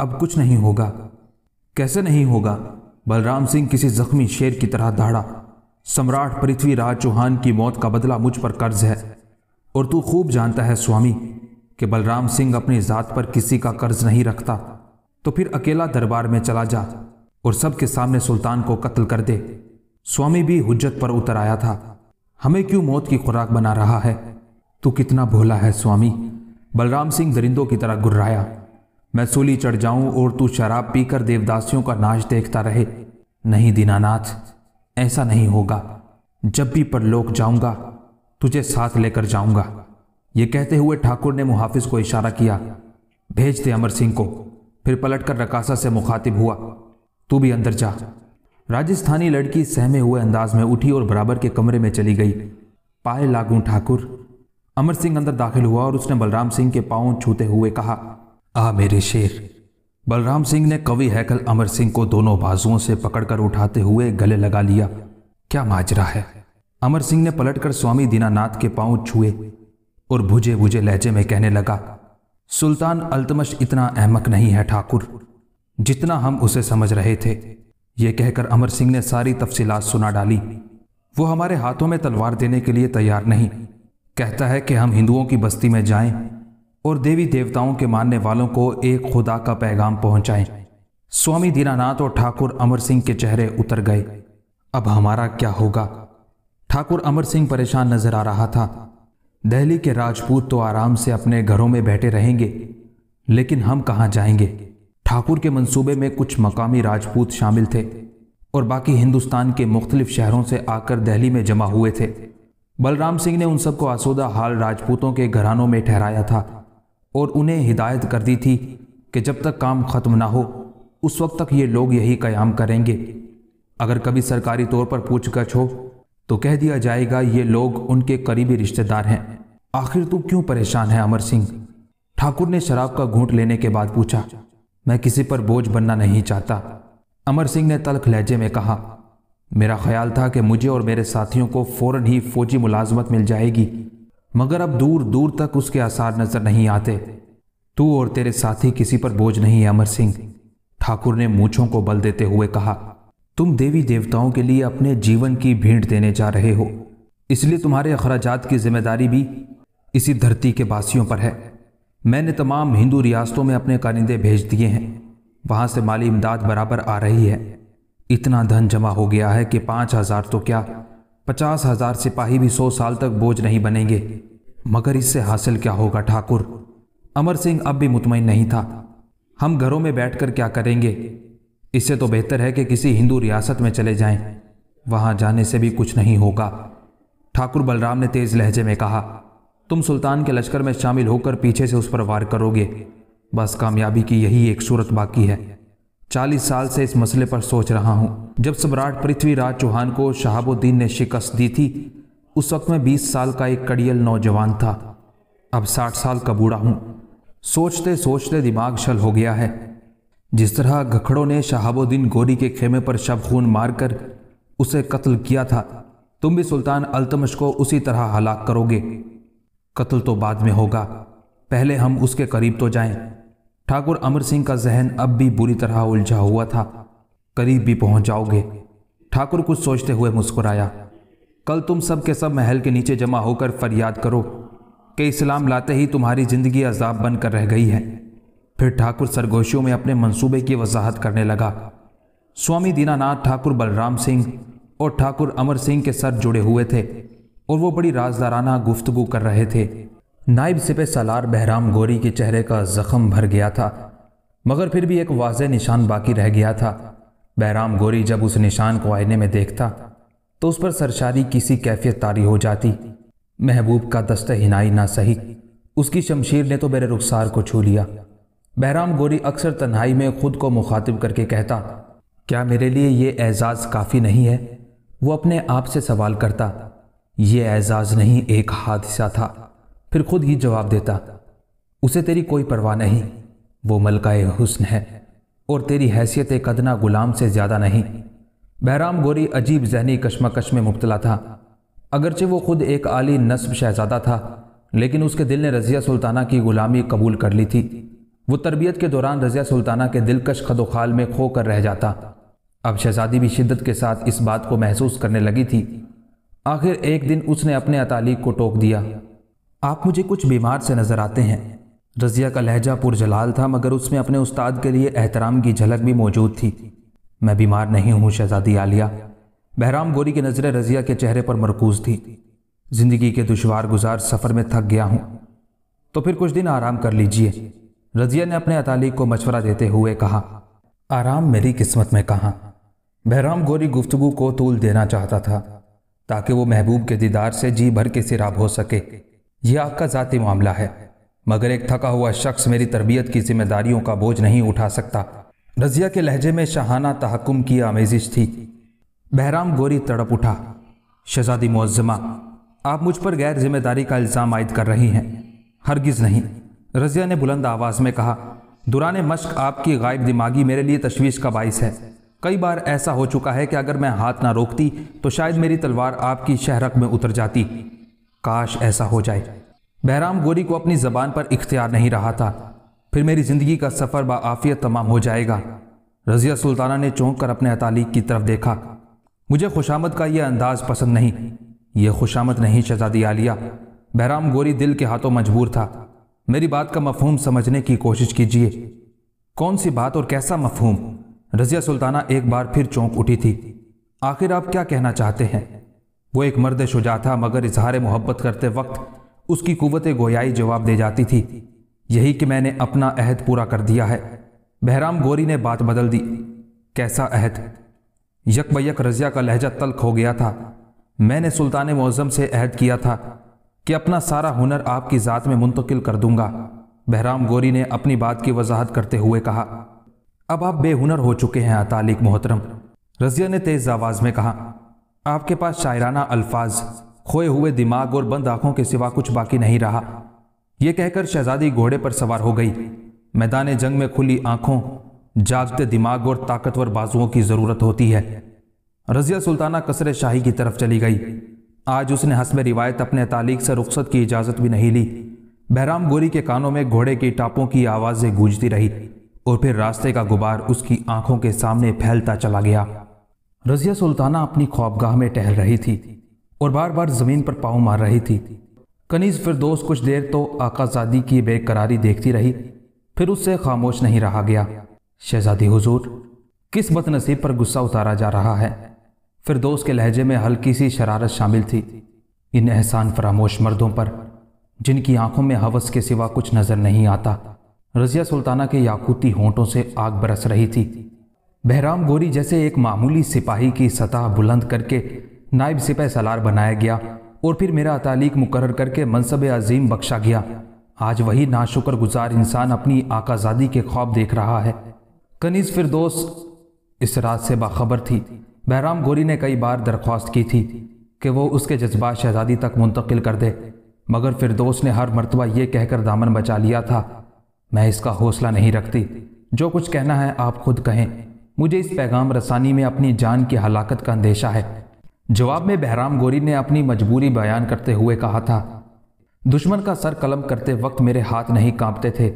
Speaker 1: अब कुछ नहीं होगा कैसे नहीं होगा बलराम सिंह किसी जख्मी शेर की तरह दहाड़ा सम्राट पृथ्वीराज चौहान की मौत का बदला मुझ पर कर्ज है और तू खूब जानता है स्वामी कि बलराम सिंह अपनी जात पर किसी का कर्ज नहीं रखता तो फिर अकेला दरबार में चला जा और सबके सामने सुल्तान को कत्ल कर दे स्वामी भी हुज्जत पर उतर आया था हमें क्यों मौत की खुराक बना रहा है तू कितना भोला है स्वामी बलराम सिंह दरिंदों की तरह गुर्राया मैं सूली चढ़ जाऊं और तू शराब पीकर देवदासियों का नाच देखता रहे नहीं दीनानाथ ऐसा नहीं होगा जब भी परलोक जाऊंगा तुझे साथ लेकर जाऊंगा ये कहते हुए ठाकुर ने मुहाफिज को इशारा किया भेज दे अमर सिंह को फिर पलटकर रकासा से मुखातिब हुआ तू भी अंदर जा राजस्थानी लड़की सहमे हुए अंदाज में उठी और बराबर के कमरे में चली गई पाए लागू ठाकुर अमर सिंह अंदर दाखिल हुआ और उसने बलराम सिंह के पाँव छूते हुए कहा आ मेरे शेर बलराम सिंह ने कवि हैकल अमर सिंह को दोनों बाजुओं से पकड़कर उठाते हुए गले लगा लिया क्या माजरा है अमर सिंह ने पलटकर स्वामी दीनानाथ के पांव छुए और भुजे भुजे लहजे में कहने लगा सुल्तान अल्तमश इतना अहमक नहीं है ठाकुर जितना हम उसे समझ रहे थे ये कहकर अमर सिंह ने सारी तफसीलात सुना डाली वो हमारे हाथों में तलवार देने के लिए तैयार नहीं कहता है कि हम हिंदुओं की बस्ती में जाएं और देवी देवताओं के मानने वालों को एक खुदा का पैगाम पहुंचाएं। स्वामी दीनानाथ और ठाकुर अमर सिंह के चेहरे उतर गए अब हमारा क्या होगा ठाकुर अमर सिंह परेशान नजर आ रहा था दहली के राजपूत तो आराम से अपने घरों में बैठे रहेंगे लेकिन हम कहाँ जाएंगे ठाकुर के मंसूबे में कुछ मकामी राजपूत शामिल थे और बाकी हिंदुस्तान के मुख्तलिफ शहरों से आकर दहली में जमा हुए थे बलराम सिंह ने उन सबको आसूदा हाल राजपूतों के घरानों में ठहराया था और उन्हें हिदायत कर दी थी कि जब तक काम ख़त्म ना हो उस वक्त तक ये लोग यही कयाम करेंगे अगर कभी सरकारी तौर पर पूछगछ हो तो कह दिया जाएगा ये लोग उनके करीबी रिश्तेदार हैं आखिर तू क्यों परेशान है अमर सिंह ठाकुर ने शराब का घूंट लेने के बाद पूछा मैं किसी पर बोझ बनना नहीं चाहता अमर सिंह ने तलख लहजे में कहा मेरा ख्याल था कि मुझे और मेरे साथियों को फौरन ही फ़ौजी मुलाजमत मिल जाएगी मगर अब दूर दूर तक उसके आसार नजर नहीं आते तू और तेरे साथी किसी पर बोझ नहीं है अमर सिंह ठाकुर ने मूछों को बल देते हुए कहा तुम देवी देवताओं के लिए अपने जीवन की भेंट देने जा रहे हो इसलिए तुम्हारे अखराजात की जिम्मेदारी भी इसी धरती के बासियों पर है मैंने तमाम हिंदू रियासतों में अपने कारिंदे भेज दिए हैं वहां से माली इमदाद बराबर आ रही है इतना धन जमा हो गया है कि पाँच हज़ार तो क्या पचास हजार सिपाही भी सौ साल तक बोझ नहीं बनेंगे मगर इससे हासिल क्या होगा ठाकुर अमर सिंह अब भी मुतमिन नहीं था हम घरों में बैठकर क्या करेंगे इससे तो बेहतर है कि किसी हिंदू रियासत में चले जाएं। वहां जाने से भी कुछ नहीं होगा ठाकुर बलराम ने तेज लहजे में कहा तुम सुल्तान के लश्कर में शामिल होकर पीछे से उस पर वार करोगे बस कामयाबी की यही एक सूरत बाकी है चालीस साल से इस मसले पर सोच रहा हूँ जब सम्राट पृथ्वीराज चौहान को शहाबुद्दीन ने शिकस्त दी थी उस वक्त मैं बीस साल का एक कड़ियल नौजवान था अब साठ साल का बूढ़ा हूँ सोचते सोचते दिमाग शल हो गया है जिस तरह घखड़ों ने शहाबुद्दीन गोरी के खेमे पर शब खून मारकर उसे कत्ल किया था तुम भी सुल्तान अल्तमश को उसी तरह हलाक करोगे कत्ल तो बाद में होगा पहले हम उसके करीब तो जाएं ठाकुर अमर सिंह का जहन अब भी बुरी तरह उलझा हुआ था करीब भी पहुंच जाओगे ठाकुर कुछ सोचते हुए मुस्कुराया कल तुम सब के सब महल के नीचे जमा होकर फरियाद करो कि इस्लाम लाते ही तुम्हारी ज़िंदगी अजाब बनकर रह गई है फिर ठाकुर सरगोशियों में अपने मंसूबे की वजाहत करने लगा स्वामी दीनानाथ ठाकुर बलराम सिंह और ठाकुर अमर सिंह के सर जुड़े हुए थे और वो बड़ी राजदाराना गुफ्तगु कर रहे थे नायब सिपे सालार बहराम गोरी के चेहरे का जख्म भर गया था मगर फिर भी एक वाज निशान बाकी रह गया था बहराम गोरी जब उस निशान को आईने में देखता तो उस पर सरशारी किसी कैफियत तारी हो जाती महबूब का दस्त हिनाई ना सही उसकी शमशीर ने तो मेरे रुखसार को छू लिया बहराम गोरी अक्सर तन्हाई में खुद को मुखातिब करके कहता क्या मेरे लिए ये एजाज़ काफ़ी नहीं है वो अपने आप से सवाल करता ये एजाज़ नहीं एक हादसा था फिर खुद ही जवाब देता उसे तेरी कोई परवाह नहीं वो मलकाए हुस्न है और तेरी हैसियत कदना गुलाम से ज़्यादा नहीं बहराम गोरी अजीब जहनी कश्मकश में मुबतला था अगरचे वो खुद एक आली नस्ब शहजादा था लेकिन उसके दिल ने रज़िया सुल्ताना की ग़ुलामी कबूल कर ली थी वो तरबियत के दौरान रज़िया सुल्ताना के दिलकश खदोखाल में खो कर रह जाता अब शहजादी भी शिद्दत के साथ इस बात को महसूस करने लगी थी आखिर एक दिन उसने अपने अतालीक को टोक दिया आप मुझे कुछ बीमार से नज़र आते हैं रज़िया का लहजा पुरजलाल था मगर उसमें अपने उस्ताद के लिए एहतराम की झलक भी मौजूद थी मैं बीमार नहीं हूँ शहजादी आलिया बहराम गोरी की नज़रें रज़िया के चेहरे पर मरकूज थी ज़िंदगी के दुशवार गुजार सफ़र में थक गया हूँ तो फिर कुछ दिन आराम कर लीजिए रज़िया ने अपने अताली को मशवरा देते हुए कहा आराम मेरी किस्मत में कहा बहराम गोरी गुफ्तगु को तूल देना चाहता था ताकि वो महबूब के दीदार से जी भर के सिराब हो सके यह आपका जाति मामला है मगर एक थका हुआ शख्स मेरी तरबियत की जिम्मेदारियों का बोझ नहीं उठा सकता रजिया के लहजे में शहाना तहकुम की आमेजिश थी बहराम गोरी तड़प उठा शहजादी मुआजमा आप मुझ पर गैर जिम्मेदारी का इल्ज़ाम आयद कर रही हैं हरगिज़ नहीं रजिया ने बुलंद आवाज़ में कहा दुरान मश्क आपकी गायब दिमागी मेरे लिए तशवीश का बायस है कई बार ऐसा हो चुका है कि अगर मैं हाथ ना रोकती तो शायद मेरी तलवार आपकी शहरक में उतर जाती काश ऐसा हो जाए बहराम गोरी को अपनी ज़बान पर इख्तियार नहीं रहा था फिर मेरी ज़िंदगी का सफ़र बाआफियत तमाम हो जाएगा रज़िया सुल्ताना ने चौंक कर अपने अतालीक की तरफ देखा मुझे खुशामद का यह अंदाज़ पसंद नहीं यह खुशामद नहीं शहजादी आलिया बहराम गोरी दिल के हाथों मजबूर था मेरी बात का मफहूम समझने की कोशिश कीजिए कौन सी बात और कैसा मफहूम रज़िया सुल्ताना एक बार फिर चौंक उठी थी आखिर आप क्या कहना चाहते हैं वो एक मर्द शुजा था मगर इजहार मोहब्बत करते वक्त उसकी कुवत गोयाई जवाब दे जाती थी यही कि मैंने अपना अहद पूरा कर दिया है बहराम गोरी ने बात बदल दी कैसा अहद यक बक रजिया का लहजा तल्ख हो गया था मैंने सुल्तान मौज़म से अहद किया था कि अपना सारा हुनर आपकी ज़ात में मुंतकिल कर दूंगा बहराम गोरी ने अपनी बात की वजाहत करते हुए कहा अब आप बेहुनर हो चुके हैं अतालिक मोहतरम रजिया ने तेज़ आवाज़ में कहा आपके पास शायराना अल्फाज खोए हुए दिमाग और बंद आंखों के सिवा कुछ बाकी नहीं रहा यह कहकर शहजादी घोड़े पर सवार हो गई मैदान जंग में खुली आंखों जागते दिमाग और ताकतवर बाजुओं की जरूरत होती है रजिया सुल्ताना कसर शाही की तरफ चली गई आज उसने हसब रिवायत अपने तालीक से रुख्सत की इजाज़त भी नहीं ली बहराम गोरी के कानों में घोड़े के टापों की आवाज़ें गूंजती रही और फिर रास्ते का गुबार उसकी आंखों के सामने फैलता चला गया रजिया सुल्ताना अपनी ख्वाबगाह में टहल रही थी और बार बार ज़मीन पर पाँव मार रही थी कनीज़ फिरदोस कुछ देर तो आकाजादी की बेकरारी देखती रही फिर उससे खामोश नहीं रहा गया शहजादी हुजूर किस बदनसीब पर गुस्सा उतारा जा रहा है फिरदोस के लहजे में हल्की सी शरारत शामिल थी इन एहसान फरामोश मर्दों पर जिनकी आंखों में हवस के सिवा कुछ नज़र नहीं आता रजिया सुल्ताना के याकूती होंठों से आग बरस रही थी बहराम गोरी जैसे एक मामूली सिपाही की सतह बुलंद करके नायब सिपह सलार बनाया गया और फिर मेरा तालीक मुकर करके मनसब अजीम बख्शा गया आज वही नाशुकर गुजार इंसान अपनी आकाजादी के ख्वाब देख रहा है कनीज फिरदोस इस रात से बाखबर थी बहराम गोरी ने कई बार दरख्वास्त की थी कि वो उसके जज्बा शहजादी तक मुंतकिल कर दे मगर फिरदोस ने हर मरतबा ये कहकर दामन बचा लिया था मैं इसका हौसला नहीं रखती जो कुछ कहना है आप खुद कहें मुझे इस पैगाम रसानी में अपनी जान की हलाकत का अंदेशा है जवाब में बहराम गोरी ने अपनी मजबूरी बयान करते हुए कहा था दुश्मन का सर कलम करते वक्त मेरे हाथ नहीं कांपते थे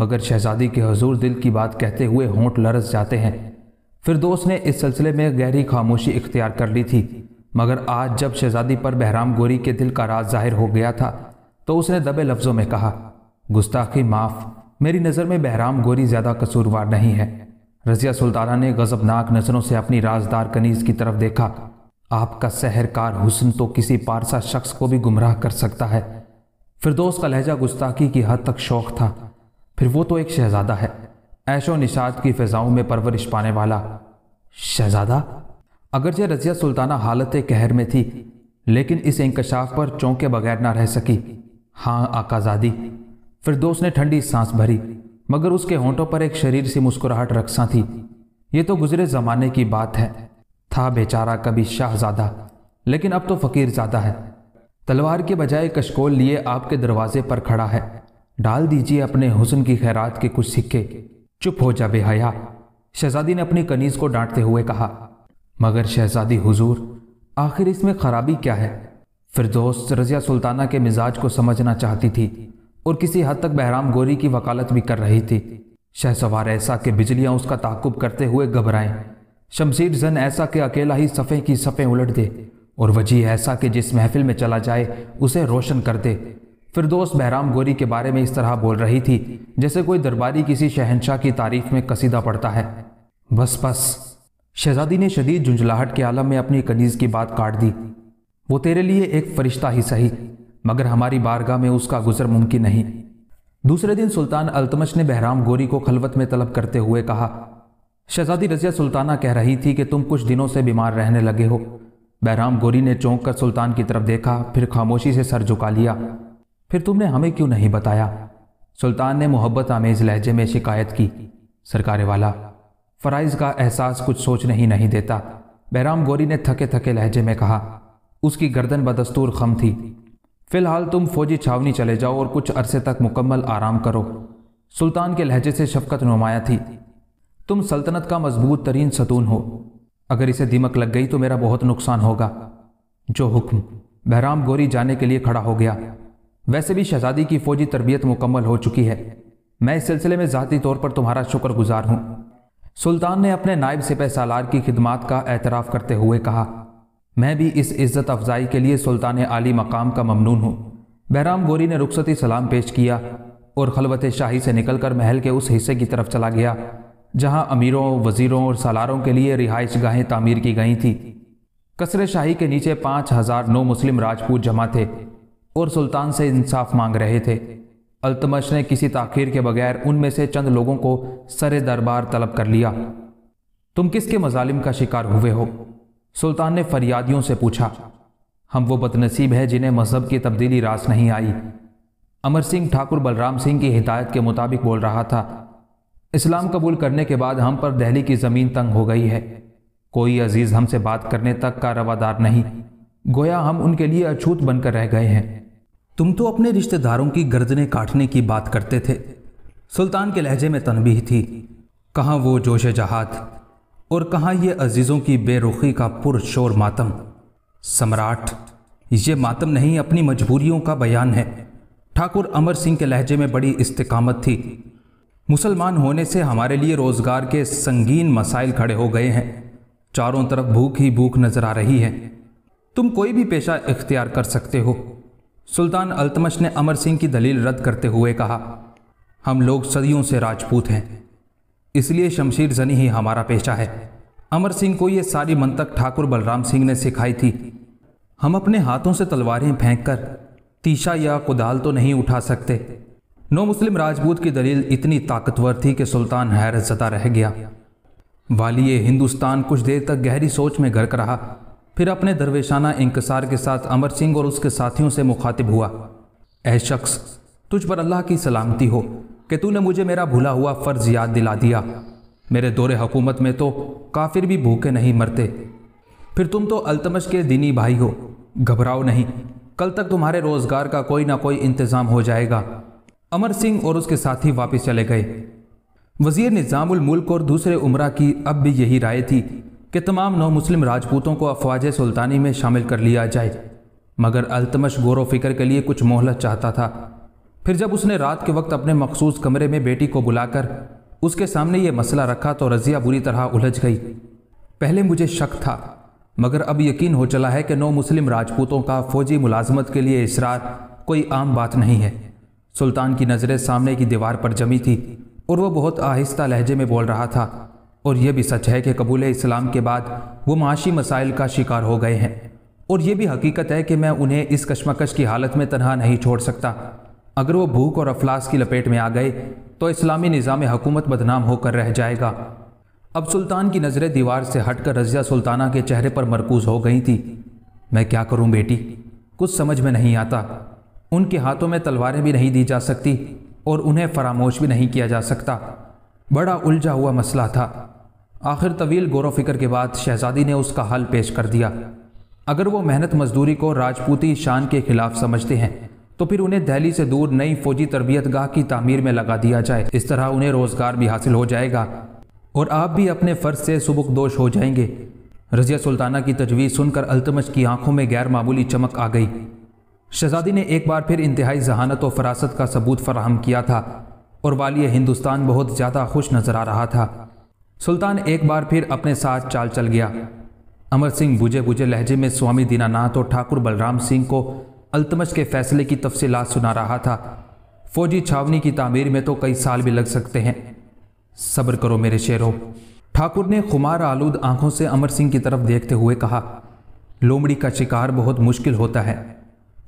Speaker 1: मगर शहजादी के हजूर दिल की बात कहते हुए होंठ लरस जाते हैं फिर दोस्त ने इस सिलसिले में गहरी खामोशी इख्तियार कर ली थी मगर आज जब शहजादी पर बहराम गोरी के दिल का राज जाहिर हो गया था तो उसने दबे लफ्ज़ों में कहा गुस्ताखी माफ़ मेरी नज़र में बहराम गोरी ज़्यादा कसूरवार नहीं है रजिया सुल्ताना ने गजबनाक नजरों से अपनी राजदार कनीज की तरफ देखा आपका सहरकार हुसन तो किसी पारसा शख्स को भी गुमराह कर सकता है फिरदोस का लहजा गुस्ताखी की हद तक शौक था फिर वो तो एक शहजादा है ऐशो निषाद की फिजाओं में परवरिश पाने वाला शहजादा अगरचे रजिया सुल्ताना हालत कहर में थी लेकिन इस इंकशाफ पर चौंके बगैर ना रह सकी हाँ आकाजादी फिरदोस ने ठंडी सांस भरी मगर उसके होंठों पर एक शरीर सी मुस्कुराहट रक्सा थी ये तो गुजरे ज़माने की बात है था बेचारा कभी शाहजादा लेकिन अब तो फ़कीर ज़्यादा है तलवार के बजाय कशकोल लिए आपके दरवाजे पर खड़ा है डाल दीजिए अपने हुसन की खैरात के कुछ सिक्के चुप हो जा बेहया शहजादी ने अपनी कनीज को डांटते हुए कहा मगर शहजादी हुजूर आखिर इसमें खराबी क्या है फिर दोस्त रजिया सुल्ताना के मिजाज को समझना चाहती थी और किसी हद तक बहराम गोरी की वकालत भी कर रही थी शहसवार ऐसा कि बिजलियां उसका ताकुब करते हुए घबराएं शमशीर जन ऐसा कि अकेला ही सफ़े की सफ़े उलट दे और वजी ऐसा के जिस महफिल में चला जाए उसे रोशन कर दे फिर दोस्त बहराम गोरी के बारे में इस तरह बोल रही थी जैसे कोई दरबारी किसी शहनशाह की तारीफ में कसीदा पड़ता है बस बस शहजादी ने शदीद झुंझलाहट के आलम में अपनी कनीज़ की बात काट दी वो तेरे लिए एक फरिश्ता ही सही मगर हमारी बारगाह में उसका गुजर मुमकिन नहीं दूसरे दिन सुल्तान अल्तमश ने बहराम गोरी को खलवत में तलब करते हुए कहा शहजादी रजिया सुल्ताना कह रही थी कि तुम कुछ दिनों से बीमार रहने लगे हो बहराम गोरी ने चौंक कर सुल्तान की तरफ देखा फिर खामोशी से सर झुका लिया फिर तुमने हमें क्यों नहीं बताया सुल्तान ने मोहब्बत आमेज लहजे में शिकायत की सरकारे वाला फ़राइज़ का एहसास कुछ सोचने ही नहीं देता बहराम गोरी ने थके थके लहजे में कहा उसकी गर्दन बदस्तूर खम थी फिलहाल तुम फौजी छावनी चले जाओ और कुछ अरसे तक मुकम्मल आराम करो सुल्तान के लहजे से शफकत नुमाया थी तुम सल्तनत का मजबूत तरीन सतून हो अगर इसे दीमक लग गई तो मेरा बहुत नुकसान होगा जो हुक्म बहराम गोरी जाने के लिए खड़ा हो गया वैसे भी शहजादी की फौजी तरबियत मुकम्मल हो चुकी है मैं इस सिलसिले में ज़ाती तौर पर तुम्हारा शुक्रगुजार हूँ सुल्तान ने अपने नायब सिपह सालार की खिदमात का एतराफ़ करते हुए कहा मैं भी इस इज़्ज़त अफजाई के लिए सुल्तान आली मकाम का ममनून हूँ बहराम गोरी ने रुखसती सलाम पेश किया और खलवत शाही से निकलकर महल के उस हिस्से की तरफ चला गया जहाँ अमीरों वज़ीरों और सलारों के लिए रिहाइश गाहें तामीर की गई थी कसर शाही के नीचे पाँच हज़ार नौ मुस्लिम राजपूत जमा थे और सुल्तान से इंसाफ मांग रहे थे अल्तमश ने किसी तखिर के बगैर उनमें से चंद लोगों को सरे दरबार तलब कर लिया तुम किसके मजालिम का शिकार हुए हो सुल्तान ने फरियादियों से पूछा हम वो बदनसीब हैं जिन्हें मजहब की तब्दीली रास नहीं आई अमर सिंह ठाकुर बलराम सिंह की हिदायत के मुताबिक बोल रहा था इस्लाम कबूल करने के बाद हम पर दहली की ज़मीन तंग हो गई है कोई अजीज़ हमसे बात करने तक का रवादार नहीं गोया हम उनके लिए अछूत बनकर रह गए हैं तुम तो अपने रिश्तेदारों की गर्दने काटने की बात करते थे सुल्तान के लहजे में तनबीह थी कहाँ वो जोश जहात और कहाँ ये अजीज़ों की बेरुखी का पुरशोर मातम सम्राट ये मातम नहीं अपनी मजबूरियों का बयान है ठाकुर अमर सिंह के लहजे में बड़ी इस्तकामत थी मुसलमान होने से हमारे लिए रोज़गार के संगीन मसाइल खड़े हो गए हैं चारों तरफ भूख ही भूख नज़र आ रही है तुम कोई भी पेशा इख्तियार कर सकते हो सुल्तान अल्तमश ने अमर सिंह की दलील रद्द करते हुए कहा हम लोग सदियों से राजपूत हैं इसलिए शमशीर जनी ही हमारा पेशा है अमर सिंह को ये सारी मंतक ठाकुर बलराम सिंह ने सिखाई थी हम अपने हाथों से तलवारें फेंक कर तीशा या कुदाल तो नहीं उठा सकते नो मुस्लिम राजपूत की दलील इतनी ताकतवर थी कि सुल्तान हैरत जदा रह गया वाली ये हिंदुस्तान कुछ देर तक गहरी सोच में गर्क रहा फिर अपने दरवेशाना इंकसार के साथ अमर सिंह और उसके साथियों से मुखातिब हुआ ए शख्स तुझ पर अल्लाह की सलामती हो कि तूने मुझे मेरा भूला हुआ फ़र्ज़ याद दिला दिया मेरे दौरे हुकूमत में तो काफिर भी भूखे नहीं मरते फिर तुम तो अल्तमश के दिनी भाई हो घबराओ नहीं कल तक तुम्हारे रोज़गार का कोई ना कोई इंतज़ाम हो जाएगा अमर सिंह और उसके साथी वापस चले गए वजीर निज़ामुल मुल्क और दूसरे उम्र की अब भी यही राय थी कि तमाम नौ मुस्लिम राजपूतों को अफवाज सुल्तानी में शामिल कर लिया जाए मगर अल्तमश गौर व फिक्र के लिए कुछ मोहलत चाहता था फिर जब उसने रात के वक्त अपने मखसूस कमरे में बेटी को बुलाकर उसके सामने ये मसला रखा तो रज़िया बुरी तरह उलझ गई पहले मुझे शक था मगर अब यकीन हो चला है कि नौ मुस्लिम राजपूतों का फौजी मुलाजमत के लिए इसरार कोई आम बात नहीं है सुल्तान की नज़रें सामने की दीवार पर जमी थी और वह बहुत आहिस्ता लहजे में बोल रहा था और यह भी सच है कि कबूल इस्लाम के बाद वो माशी मसाइल का शिकार हो गए हैं और यह भी हकीकत है कि मैं उन्हें इस कशमकश की हालत में तनहा नहीं छोड़ सकता अगर वो भूख और अफलास की लपेट में आ गए तो इस्लामी निज़ाम हुकूमत बदनाम होकर रह जाएगा अब सुल्तान की नज़रें दीवार से हटकर रजिया सुल्ताना के चेहरे पर मरकूज हो गई थी मैं क्या करूं बेटी कुछ समझ में नहीं आता उनके हाथों में तलवारें भी नहीं दी जा सकती और उन्हें फरामोश भी नहीं किया जा सकता बड़ा उलझा हुआ मसला था आखिर तवील गौर वफिक्र के बाद शहजादी ने उसका हल पेश कर दिया अगर वो मेहनत मजदूरी को राजपूती शान के खिलाफ समझते हैं तो फिर उन्हें दहली से दूर नई फौजी तरबियत गाह की तमीर में लगा दिया जाए इस तरह उन्हें रोज़गार भी हासिल हो जाएगा और आप भी अपने फ़र्ज से दोष हो जाएंगे रजिया सुल्ताना की तजवीज़ सुनकर अल्तमश की आंखों में गैर मामूली चमक आ गई शहजादी ने एक बार फिर इंतहाई जहानत और फरासत का सबूत फराहम किया था और वाली हिंदुस्तान बहुत ज़्यादा खुश नज़र आ रहा था सुल्तान एक बार फिर अपने साथ चाल चल गया अमर सिंह बुझे बुझे लहजे में स्वामी दीनानाथ और ठाकुर बलराम सिंह को अल्तमश के फैसले की तफसी सुना रहा था फौजी छावनी की तामीर में तो कई साल भी लग सकते हैं सब्र करो मेरे शेरों ठाकुर ने खुमार आलूद आंखों से अमर सिंह की तरफ देखते हुए कहा लोमड़ी का शिकार बहुत मुश्किल होता है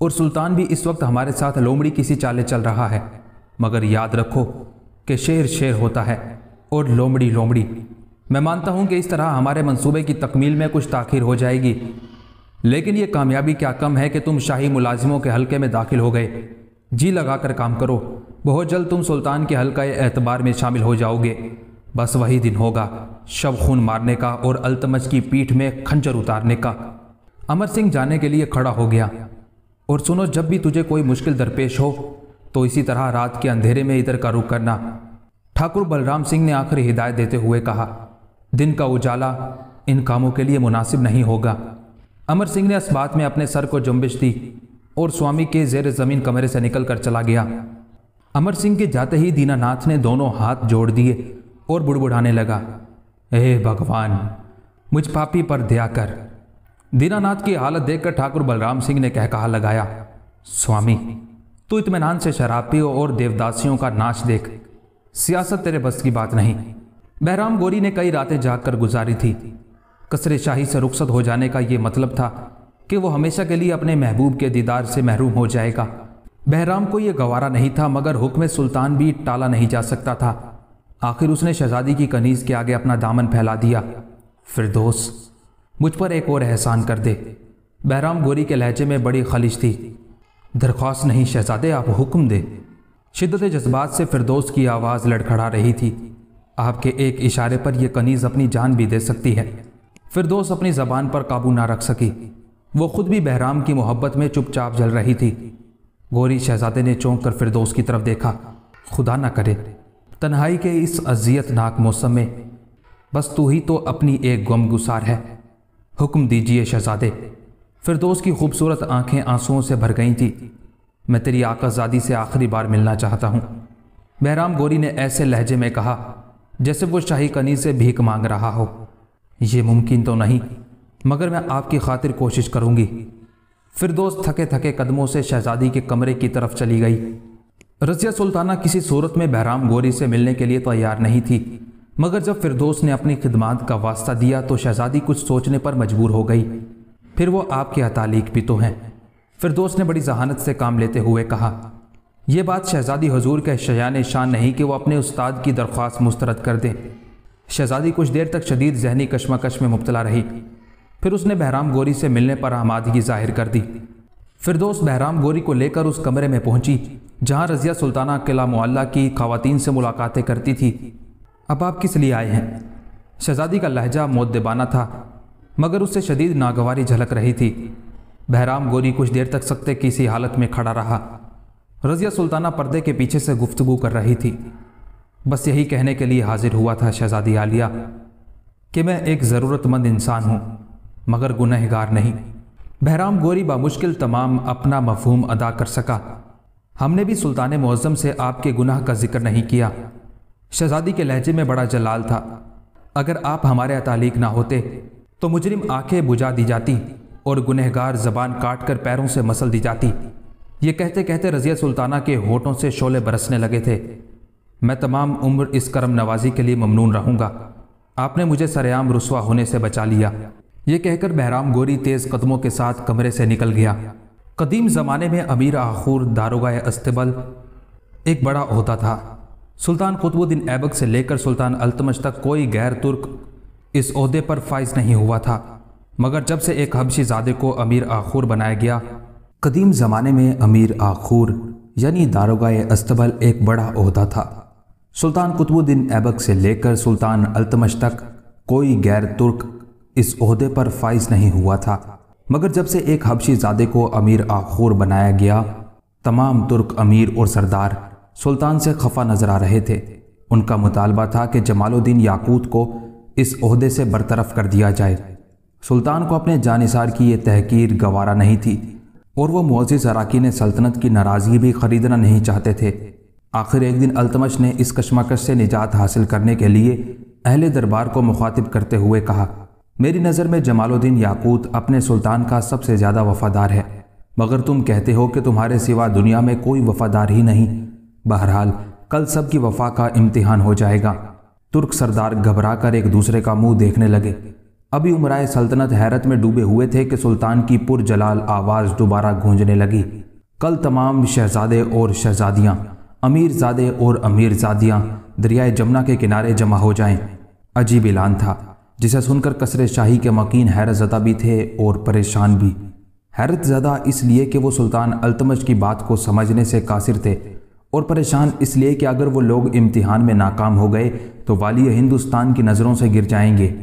Speaker 1: और सुल्तान भी इस वक्त हमारे साथ लोमड़ी किसी चाले चल रहा है मगर याद रखो कि शेर शेर होता है और लोमड़ी लोमड़ी मैं मानता हूं कि इस तरह हमारे मंसूबे की तकमील में कुछ ताखिर हो जाएगी लेकिन यह कामयाबी क्या कम है कि तुम शाही मुलाजिमों के हलके में दाखिल हो गए जी लगा कर काम करो बहुत जल्द तुम सुल्तान के हलका एतबार में शामिल हो जाओगे बस वही दिन होगा शव खून मारने का और अल्तमज की पीठ में खंजर उतारने का अमर सिंह जाने के लिए खड़ा हो गया और सुनो जब भी तुझे कोई मुश्किल दरपेश हो तो इसी तरह रात के अंधेरे में इधर का रुख करना ठाकुर बलराम सिंह ने आखिरी हिदायत देते हुए कहा दिन का उजाला इन कामों के लिए मुनासिब नहीं होगा अमर सिंह ने इस बात में अपने सर को जुम्बिश दी और स्वामी के जेर ज़मीन कमरे से निकल कर चला गया अमर सिंह के जाते ही दीनानाथ ने दोनों हाथ जोड़ दिए और बुड़बुड़ाने लगा हे भगवान मुझ पापी पर दया कर दीनानाथ की हालत देखकर ठाकुर बलराम सिंह ने कह कहा लगाया स्वामी तू इतमान से शराबियों और देवदासियों का नाच देख सियासत तेरे बस की बात नहीं बहराम गोरी ने कई रातें जाग गुजारी थी कसरे शाही से रुखसत हो जाने का ये मतलब था कि वो हमेशा के लिए अपने महबूब के दीदार से महरूम हो जाएगा बहराम को यह गवारा नहीं था मगर हुक्म सुल्तान भी टाला नहीं जा सकता था आखिर उसने शहजादी की कनीज के आगे अपना दामन फैला दिया फिर दोस्त मुझ पर एक और एहसान कर दे बहराम गोरी के लहजे में बड़ी खलिश थी दरख्वास्त नहीं शहजादे आप हुक्म दे शिदत जज्बात से फिरदोस की आवाज़ लड़खड़ा रही थी आपके एक इशारे पर यह कनीज़ अपनी जान भी दे सकती है फिरदोस अपनी ज़बान पर काबू ना रख सकी वो खुद भी बहराम की मोहब्बत में चुपचाप जल रही थी गोरी शहजादे ने चौंक कर फिरदोस की तरफ देखा खुदा ना करे तन्हाई के इस अजियतनाक मौसम में बस तू ही तो अपनी एक गमगुसार है हुक्म दीजिए शहजादे फिरदोस की खूबसूरत आंखें आंसुओं से भर गई थी मैं तेरी आकाजादी से आखिरी बार मिलना चाहता हूँ बहराम गोरी ने ऐसे लहजे में कहा जैसे वो शाही कनी से भीख मांग रहा हो ये मुमकिन तो नहीं मगर मैं आपकी खातिर कोशिश करूँगी फिर दोस्त थके थके कदमों से शहजादी के कमरे की तरफ चली गई रजिया सुल्ताना किसी सूरत में बहराम गोरी से मिलने के लिए तैयार नहीं थी मगर जब फिरदोस ने अपनी खिदमात का वास्ता दिया तो शहजादी कुछ सोचने पर मजबूर हो गई फिर वो आपके अतालीक भी तो हैं फिरदोस ने बड़ी जहानत से काम लेते हुए कहा यह बात शहजादी हजूर के शयान शान नहीं कि वह अपने उस्ताद की दरख्वास्त मुस्तरद कर दें शहजादी कुछ देर तक शदीद जहनी कश्मकश में मुबतला रही फिर उसने बहराम गोरी से मिलने पर आमादगी जाहिर कर दी फिर दोस्त बहराम गोरी को लेकर उस कमरे में पहुंची जहां रजिया सुल्ताना किला मोल्ला की खातन से मुलाकातें करती थी अब आप किस लिए आए हैं शहजादी का लहजा मोदाना था मगर उससे शदीद नागवारी झलक रही थी बहराम गोरी कुछ देर तक सकते किसी हालत में खड़ा रहा रजिया सुल्ताना पर्दे के पीछे से गुफ्तगु कर रही थी बस यही कहने के लिए हाजिर हुआ था शहज़ादी आलिया कि मैं एक ज़रूरतमंद इंसान हूँ मगर गुनहगार नहीं बहराम गोरी बामुश्किल तमाम अपना मफहूम अदा कर सका हमने भी सुल्तान मौजम से आपके गुनाह का जिक्र नहीं किया शहज़ादी के लहजे में बड़ा जलाल था अगर आप हमारे अतालिक ना होते तो मुजरिम आंखें बुझा दी जाती और गुनहगार जबान काट कर पैरों से मसल दी जाती ये कहते कहते रज़िया सुल्ताना के होठों से शोले बरसने लगे थे मैं तमाम उम्र इस करम नवाजी के लिए ममनून रहूँगा आपने मुझे सरेआम रसवा होने से बचा लिया ये कहकर बहराम गोरी तेज़ कदमों के साथ कमरे से निकल गया कदीम ज़माने में अमीर आखूर दारोगा अस्तबल एक बड़ा होता था सुल्तान कुतुबुद्दीन ऐबक से लेकर सुल्तान अल्तमश तक कोई गैर तुर्क इस अहदे पर फाइज नहीं हुआ था मगर जब से एक हबशी जादे को अमीर आखूर बनाया गया कदीम ज़माने में अमीर आखूर यानी दारोगा अस्तबल एक बड़ा अहदा था सुल्तान कुतुबुद्दीन ऐबक से लेकर सुल्तान अल्तमश तक कोई गैर तुर्क इस अहदे पर फाइज नहीं हुआ था मगर जब से एक हबशी जादे को अमीर आखूर बनाया गया तमाम तुर्क अमीर और सरदार सुल्तान से खफा नजर आ रहे थे उनका मुतालबा था कि जमालुद्दीन याकूत को इस अहदे से बरतरफ कर दिया जाए सुल्तान को अपने जानिसार की यह तहकीर गवारा नहीं थी और वह मोज़ अरकान सल्तनत की नाराज़गी भी खरीदना नहीं चाहते थे आखिर एक दिन अल्तमश ने इस कशमकश से निजात हासिल करने के लिए अहले दरबार को मुखातिब करते हुए कहा मेरी नज़र में जमालुद्दीन याकूत अपने सुल्तान का सबसे ज़्यादा वफादार है मगर तुम कहते हो कि तुम्हारे सिवा दुनिया में कोई वफादार ही नहीं बहरहाल कल सब की वफा का इम्तिहान हो जाएगा तुर्क सरदार घबरा कर एक दूसरे का मुंह देखने लगे अभी उमराए सल्तनत हैरत में डूबे हुए थे कि सुल्तान की पुरजलाल आवाज़ दोबारा गूंजने लगी कल तमाम शहजादे और शहजादियाँ अमीर ज़ादे और अमीर ज़ादियाँ दरियाए जमुना के किनारे जमा हो जाएं। अजीब ऐलान था जिसे सुनकर कसर शाही के मकीन हैरत ज़दा भी थे और परेशान भी हैरत ज़दा इसलिए कि वो सुल्तान अल्तमज की बात को समझने से कासिर थे और परेशान इसलिए कि अगर वो लोग इम्तिहान में नाकाम हो गए तो वाली हिंदुस्तान की नज़रों से गिर जाएंगे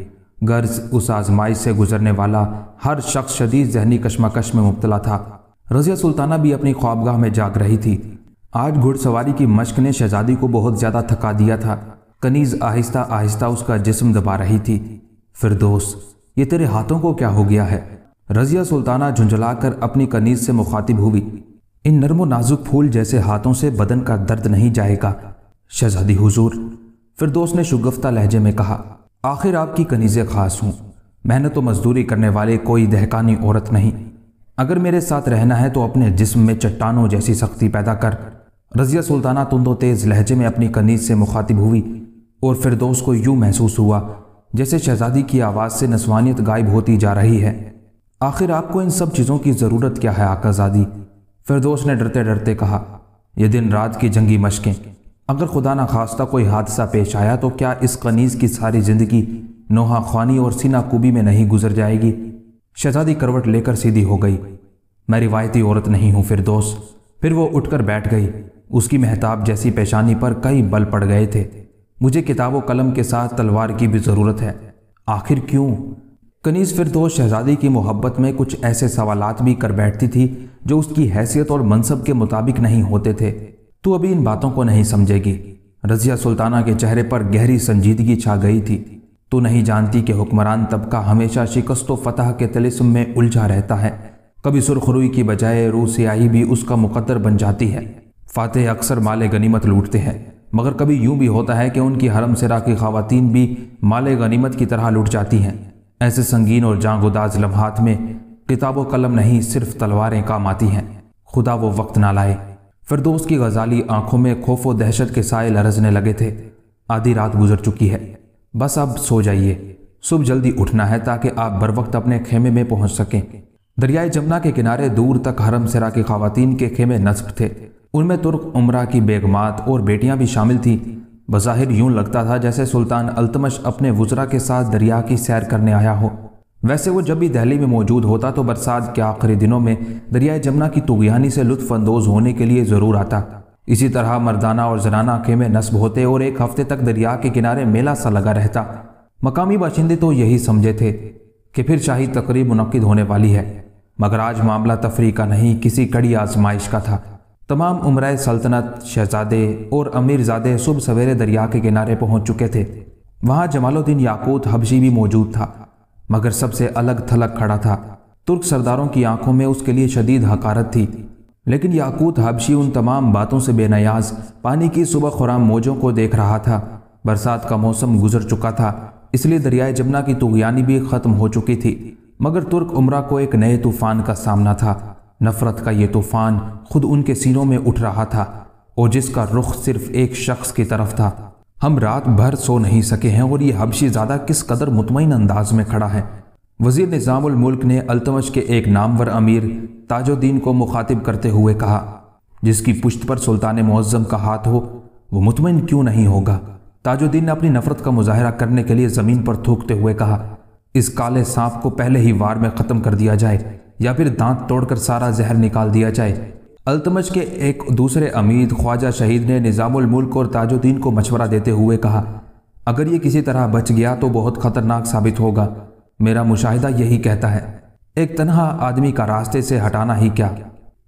Speaker 1: गर्ज उस आजमाइश से गुजरने वाला हर शख्स शदीद जहनी कश्मकश में मुबतला था रज़िया सुल्ताना भी अपनी ख्वाबगाह में जाग रही थी आज घुड़सवारी की मश्क ने शहजादी को बहुत ज्यादा थका दिया था कनीज आहिस्ता आहिस्ता उसका जिस्म दबा रही थी फिर दोस्त ये तेरे हाथों को क्या हो गया है रजिया सुल्ताना झुंझलाकर अपनी कनीज से मुखातिब हुई इन नरमो नाजुक फूल जैसे हाथों से बदन का दर्द नहीं जाएगा शहजादी हुजूर दोस्त ने शुगफ्ता लहजे में कहा आखिर आपकी कनीज़ें खास हूं मेहनत तो मजदूरी करने वाले कोई दहकानी औरत नहीं अगर मेरे साथ रहना है तो अपने जिस्म में चट्टानों जैसी सख्ती पैदा कर रजिया सुल्ताना तुंदो तेज़ लहजे में अपनी कनीज से मुखातिब हुई और दोस्त को यूं महसूस हुआ जैसे शहजादी की आवाज़ से नस्वानियत गायब होती जा रही है आखिर आपको इन सब चीज़ों की ज़रूरत क्या है आकाजादी फिरदोस ने डरते डरते कहा यह दिन रात की जंगी मशकें अगर खुदा न खास्ता कोई हादसा पेश आया तो क्या इस कनीज़ की सारी ज़िंदगी नोहा खानी और सीना कुबी में नहीं गुजर जाएगी शहजादी करवट लेकर सीधी हो गई मैं रिवायती औरत नहीं हूँ फिरदौस फिर वो उठकर बैठ गई उसकी महताब जैसी पेशानी पर कई बल पड़ गए थे मुझे किताब कलम के साथ तलवार की भी ज़रूरत है आखिर क्यों कनीज फिर तो शहजादी की मोहब्बत में कुछ ऐसे सवालात भी कर बैठती थी जो उसकी हैसियत और मनसब के मुताबिक नहीं होते थे तो अभी इन बातों को नहीं समझेगी रजिया सुल्ताना के चेहरे पर गहरी संजीदगी छा गई थी तो नहीं जानती कि हुक्मरान तबका हमेशा शिकस्त फतह के तलिसम में उलझा रहता है कभी सुरखरुई की बजाय रूसियाई भी उसका मुकद्दर बन जाती है फातेह अक्सर माल गनीमत लूटते हैं मगर कभी यूं भी होता है कि उनकी हरम सरा की खातन भी माल गनीमत की तरह लूट जाती हैं ऐसे संगीन और जांगोदाज लम्हात में किताब कलम नहीं सिर्फ तलवारें काम आती हैं खुदा वो वक्त ना लाए फिर दोस्त की गजाली आंखों में खौफ व दहशत के साय लरजने लगे थे आधी रात गुजर चुकी है बस अब सो जाइए सुबह जल्दी उठना है ताकि आप बर वक्त अपने खेमे में पहुंच सकें दरियाए जमुना के किनारे दूर तक हरम सरा की खातन के खेमे नस्ब थे उनमें तुर्क उमरा की बेगमात और बेटियां भी शामिल थीं बज़ाहिर यूं लगता था जैसे सुल्तान अल्तमश अपने वजरा के साथ दरिया की सैर करने आया हो वैसे वो जब भी दहली में मौजूद होता तो बरसात के आखिरी दिनों में दरियाए जमुना की तुगयानी से लुत्फानंदोज़ होने के लिए ज़रूर आता इसी तरह मर्दाना और जनाना खेमे नस्ब होते और एक हफ्ते तक दरिया के किनारे मेला सा लगा रहता मकामी बाशिंदे तो यही समझे थे कि फिर शाही तकरीब मुनद होने वाली है मगर आज मामला तफरी का नहीं किसी कड़ी आजमाइश का था तमाम उम्र सल्तनत शहजादे और अमीरजादे सुबह सवेरे दरिया के किनारे पहुंच चुके थे वहाँ जमालुद्दीन याकूत हबशी भी मौजूद था मगर सबसे अलग थलग खड़ा था तुर्क सरदारों की आंखों में उसके लिए शदीद हकारत थी लेकिन याकूत हबशी उन तमाम बातों से बेनयाज पानी की सुबह खुराम मौजों को देख रहा था बरसात का मौसम गुजर चुका था इसलिए दरियाए जमुना की तुगयानी भी ख़त्म हो चुकी थी मगर तुर्क उम्र को एक नए तूफान का सामना था नफ़रत का ये तूफ़ान खुद उनके सीनों में उठ रहा था और जिसका रुख सिर्फ एक शख्स की तरफ था हम रात भर सो नहीं सके हैं और ये हबशी ज़्यादा किस कदर मुतमिन अंदाज में खड़ा है वजीर निज़ामुल्क ने अल्तमश के एक नामवर अमीर ताजुद्दीन को मुखातिब करते हुए कहा जिसकी पुश्त पर सुल्तान मुज़म का हाथ हो वो मुतमिन क्यों नहीं होगा ताजुद्दीन ने अपनी नफ़रत का मुजाहरा करने के लिए ज़मीन पर थूकते हुए कहा इस काले सांप को पहले ही वार में ख़त्म कर दिया जाए या फिर दांत तोड़कर सारा जहर निकाल दिया जाए अलतमश के एक दूसरे अमीर ख्वाजा शहीद ने निज़ामुल मुल्क और ताजुद्दीन को मशवरा देते हुए कहा अगर ये किसी तरह बच गया तो बहुत खतरनाक साबित होगा मेरा मुशाहिदा यही कहता है एक तनहा आदमी का रास्ते से हटाना ही क्या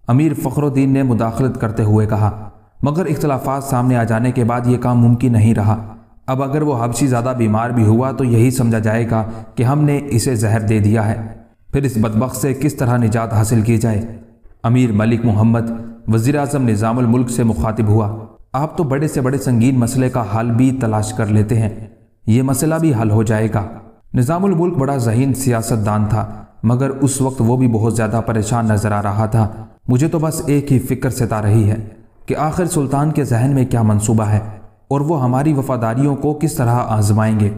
Speaker 1: अमीर फ़खरुद्दीन ने मुदाखलत करते हुए कहा मगर इख्तलाफात सामने आ जाने के बाद ये काम मुमकिन नहीं रहा अब अगर वो हबशी ज़्यादा बीमार भी हुआ तो यही समझा जाएगा कि हमने इसे जहर दे दिया है फिर इस बदबक से किस तरह निजात हासिल की जाए अमीर मलिक मोहम्मद वजीर अजम निज़ामुल्क से मुखातिब हुआ आप तो बड़े से बड़े संगीन मसले का हल भी तलाश कर लेते हैं ये मसला भी हल हो जाएगा निज़ामुल्क बड़ा जहीन सियासतदान था मगर उस वक्त वो भी बहुत ज़्यादा परेशान नज़र आ रहा था मुझे तो बस एक ही फिक्र सता रही है कि आखिर सुल्तान के जहन में क्या मनसूबा है और वो हमारी वफादारियों को किस तरह आजमाएंगे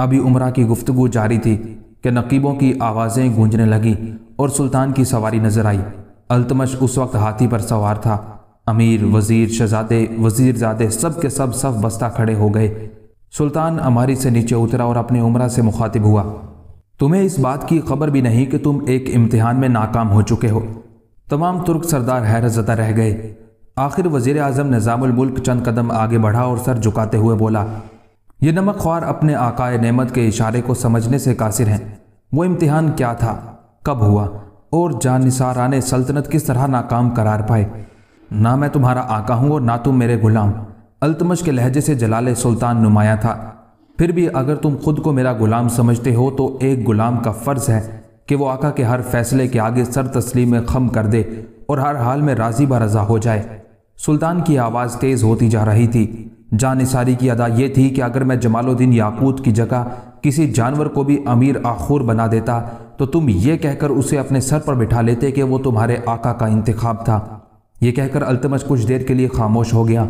Speaker 1: अभी उम्र की गुफ्तु जारी थी कि नकीबों की आवाज़ें गूंजने लगी और सुल्तान की सवारी नजर आई अल्तमश उस वक्त हाथी पर सवार था अमीर वजीर शहजादे वजीरजादे सब के सब सब बस्ता खड़े हो गए सुल्तान अमारी से नीचे उतरा और अपने उम्र से मुखातिब हुआ तुम्हें इस बात की खबर भी नहीं कि तुम एक इम्तिहान में नाकाम हो चुके हो तमाम तुर्क सरदार हैरतजदा रह गए आखिर वजीर अजम मुल्क चंद कदम आगे बढ़ा और सर झुकाते हुए बोला ये नमक ख्वार अपने आकाए नेमत के इशारे को समझने से कासिर हैं वो इम्तिहान क्या था कब हुआ और जानिसारा सल्तनत किस तरह नाकाम करार पाए ना मैं तुम्हारा आका हूँ और ना तुम मेरे गुलाम अल्तमश के लहजे से जलाल सुल्तान नुमाया था फिर भी अगर तुम खुद को मेरा गुलाम समझते हो तो एक गुलाम का फ़र्ज़ है कि वो आका के हर फैसले के आगे सर तस्लीम खम कर दे और हर हाल में राजी रजा हो जाए सुल्तान की आवाज़ तेज़ होती जा रही थी जानसारी की अदा यह थी कि अगर मैं जमालुद्दीन याकूत की जगह किसी जानवर को भी अमीर आखूर बना देता तो तुम ये कहकर उसे अपने सर पर बिठा लेते कि वो तुम्हारे आका का इंतखब था ये कहकर अल्तमश कुछ देर के लिए खामोश हो गया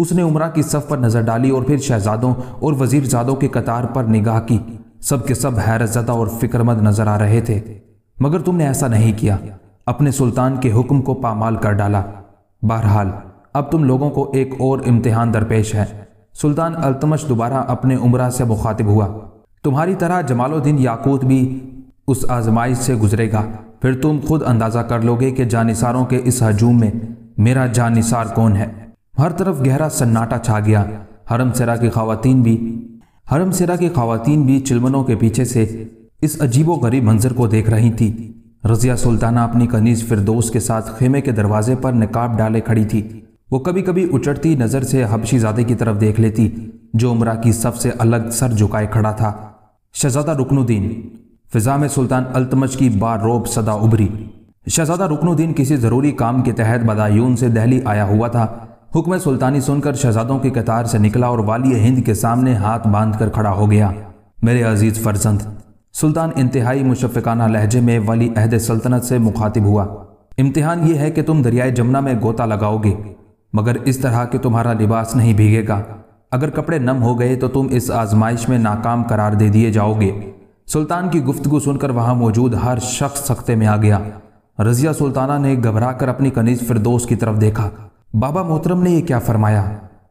Speaker 1: उसने उमरा की सफ पर नज़र डाली और फिर शहजादों और वजीरजादों के कतार पर निगाह की सब के सब हैरतजदा और फिक्रमंद नज़र आ रहे थे मगर तुमने ऐसा नहीं किया अपने सुल्तान के हुक्म को पामाल कर डाला बहरहाल अब तुम लोगों को एक और इम्तिहान दरपेश है सुल्तान अल्तमश दोबारा अपने उम्र से मुखातिब हुआ तुम्हारी तरह जमालुद्दीन याकूत भी उस आजमाइश से गुजरेगा फिर तुम खुद अंदाज़ा कर लोगे कि जानिसारों के इस हजूम में मेरा जानिसार कौन है हर तरफ गहरा सन्नाटा छा गया हरम सरा की खातन भी हरम सरा की खातन भी चिलमनों के पीछे से इस अजीबो गरीब मंजर को देख रही थी रज़िया सुल्ताना अपनी कनीज फिरदोस के साथ खेमे के दरवाजे पर नकाब डाले खड़ी थी वो कभी कभी उचटती नज़र से हबशीजादे की तरफ देख लेती जो उम्र की सबसे अलग सर झुकाए खड़ा था शहजादा रुकनुद्दीन फिजा में सुल्तान अल्तमज की बार रोब सदा उभरी शहजादा रुकनुद्दीन किसी ज़रूरी काम के तहत बदायून से दहली आया हुआ था हुक्म सुल्तानी सुनकर शहजादों की कतार से निकला और वाली हिंद के सामने हाथ बांध कर खड़ा हो गया मेरे अजीज़ फरजंद सुल्तान इंतहाई मुशफ़ाना लहजे में वली अहद सल्तनत से मुखातिब हुआ इम्तहान ये है कि तुम दरियाए जमुना में गोता लगाओगे मगर इस तरह के तुम्हारा लिबास नहीं भीगेगा अगर कपड़े नम हो गए तो तुम इस आजमाइश में नाकाम करार दे दिए जाओगे सुल्तान की गुफ्तगु सुनकर वहाँ मौजूद हर शख्स सख्ते में आ गया रजिया सुल्ताना ने घबरा कर अपनी कनीज फिरदोस की तरफ देखा बाबा मोहतरम ने यह क्या फरमाया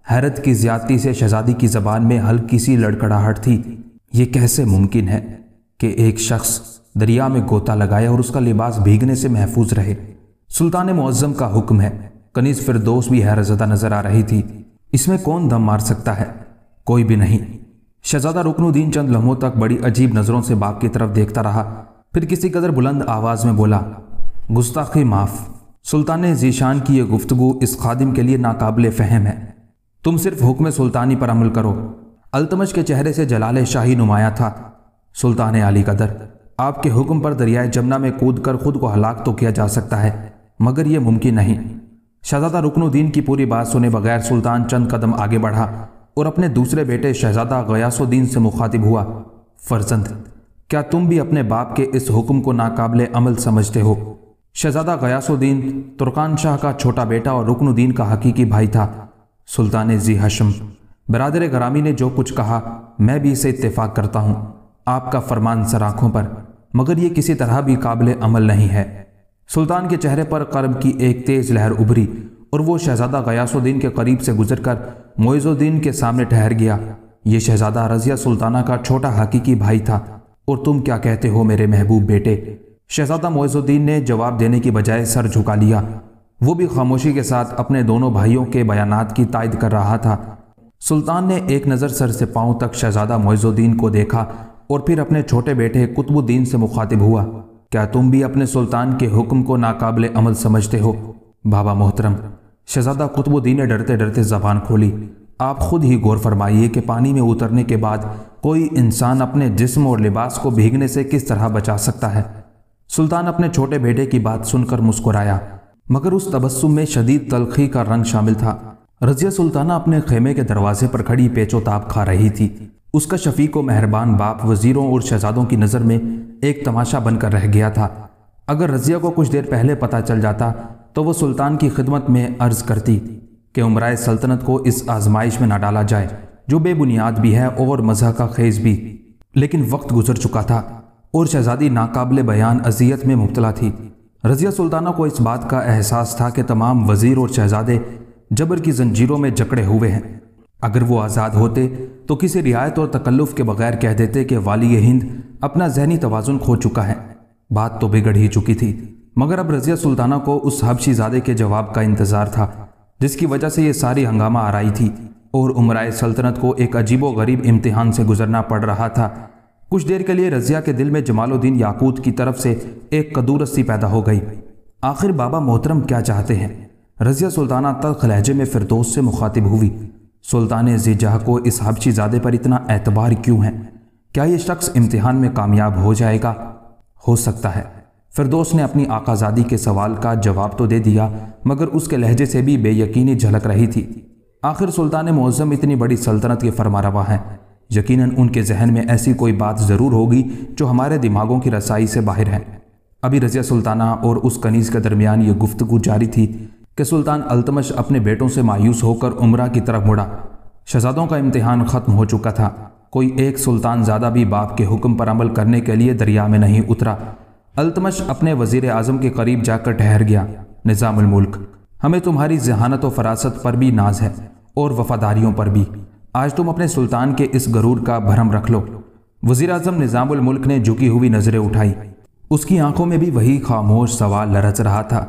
Speaker 1: हैरत की ज्यादती से शहजादी की जबान में हल्की सी लड़कड़ाहट थी ये कैसे मुमकिन है कि एक शख्स दरिया में गोता लगाए और उसका लिबास भीगने से महफूज रहे सुल्तान मुआज़म का हुक्म है कनीज फिरदोस भी हैरजदा नजर आ रही थी इसमें कौन दम मार सकता है कोई भी नहीं शहजादा रुकनुद्दीन चंद लम्हों तक बड़ी अजीब नज़रों से बाप की तरफ देखता रहा फिर किसी कदर बुलंद आवाज़ में बोला गुस्ताखी माफ़ सुल्तान जीशान की यह गुफ्तगु इस खादिम के लिए नाकाबले फ़हम है तुम सिर्फ हुक्म सुल्तानी पर अमल करो अल्तमश के चेहरे से जलाल शाही नुमाया था सुल्तान अली कदर आपके हुक्म पर दरियाए जमुना में कूद कर खुद को हलाक तो किया जा सकता है मगर यह मुमकिन नहीं शहजादा रुकनुद्दीन की पूरी बात सुने बगैर सुल्तान चंद कदम आगे बढ़ा और अपने दूसरे बेटे शहजादा गयासुद्दीन से मुखातिब हुआ फरजंद क्या तुम भी अपने बाप के इस हुक्म को नाकाबले अमल समझते हो शहजादा गयासुद्दीन तुर्कान शाह का छोटा बेटा और रुकनुद्दीन का हकीकी भाई था सुल्तान जी हशम बरदर ग्रामी ने जो कुछ कहा मैं भी इसे इतफाक करता हूँ आपका फरमान सर आंखों पर मगर ये किसी तरह भी काबिल अमल नहीं है सुल्तान के चेहरे पर कर्ब की एक तेज लहर उभरी और वो शहजादा गयासुद्दीन के करीब से गुजरकर मोइजुद्दीन के सामने ठहर गया ये शहजादा रजिया सुल्ताना का छोटा हकीकी भाई था और तुम क्या कहते हो मेरे महबूब बेटे शहजादा मोइजुद्दीन ने जवाब देने की बजाय सर झुका लिया वो भी खामोशी के साथ अपने दोनों भाइयों के बयान की तायद कर रहा था सुल्तान ने एक नज़र सर से पांव तक शहजादा मोइजुद्दीन को देखा और फिर अपने छोटे बेटे कुतुबुद्दीन से मुखातिब हुआ क्या तुम भी अपने सुल्तान के हुक्म को नाकाबले अमल समझते हो बाबा मोहतरम शहजादा कुतुबुद्दीन ने डरते डरते जबान खोली आप खुद ही गौर फरमाइए कि पानी में उतरने के बाद कोई इंसान अपने जिस्म और लिबास को भीगने से किस तरह बचा सकता है सुल्तान अपने छोटे बेटे की बात सुनकर मुस्कुराया मगर उस तबस्सुम में शदीद तलखी का रंग शामिल था रजिया सुल्ताना अपने खेमे के दरवाजे पर खड़ी पेचोताब खा रही थी उसका शफीक व मेहरबान बाप वजीरों और शहजादों की नज़र में एक तमाशा बनकर रह गया था अगर रज़िया को कुछ देर पहले पता चल जाता तो वो सुल्तान की खिदमत में अर्ज़ करती कि उम्र सल्तनत को इस आजमाइश में ना डाला जाए जो बेबुनियाद भी है और मज़ह का खेज भी लेकिन वक्त गुजर चुका था और शहज़ादी नाकबले बयान अजियत में मुबतला थी रज़िया सुल्ताना को इस बात का एहसास था कि तमाम वज़ीर और शहज़ादे जबर की जंजीरों में जकड़े हुए हैं अगर वो आज़ाद होते तो किसी रियायत और तकल्लुफ़ के बगैर कह देते कि वाली हिंद अपना जहनी तोज़ुन खो चुका है बात तो बिगड़ ही चुकी थी मगर अब रज़िया सुल्ताना को उस हबशीजादे के जवाब का इंतज़ार था जिसकी वजह से ये सारी हंगामा आ रही थी और उमराए सल्तनत को एक अजीबो गरीब इम्तहान से गुजरना पड़ रहा था कुछ देर के लिए रज़िया के दिल में जमालुद्दीन याकूत की तरफ से एक कदूरस्सी पैदा हो गई आखिर बाबा मोहतरम क्या चाहते हैं रज़िया सुल्ताना तक लहजे में फिरदोस से मुखातिब हुई सुल्तान जिजाह को इस हबशीजादे पर इतना एतबार क्यों है क्या यह शख्स इम्तिहान में कामयाब हो जाएगा हो सकता है फिर दोस्त ने अपनी आकाजादी के सवाल का जवाब तो दे दिया मगर उसके लहजे से भी बेयकीनी झलक रही थी आखिर सुल्तान मौज़म इतनी बड़ी सल्तनत के फरमारवा हैं यकीनन उनके जहन में ऐसी कोई बात ज़रूर होगी जो हमारे दिमागों की रसाई से बाहर है अभी रज़िया सुल्ताना और उस कनीज़ के दरमियान ये गुफ्तु जारी थी कि सुल्तान अल्तमश अपने बेटों से मायूस होकर उम्र की तरफ मुड़ा शहजादों का इम्तहान ख़त्म हो चुका था कोई एक सुल्तान ज़्यादा भी बाप के हुक्म पर अमल करने के लिए दरिया में नहीं उतरा अल्तमश अपने वजीर आजम के करीब जाकर ठहर गया निज़ामुल्क हमें तुम्हारी जहानत व फरासत पर भी नाज है और वफादारियों पर भी आज तुम अपने सुल्तान के इस गरूर का भरम रख लो वजीर अजम निज़ामुल्क ने झुकी हुई नज़रें उठाई उसकी आंखों में भी वही खामोश सवाल लरच रहा था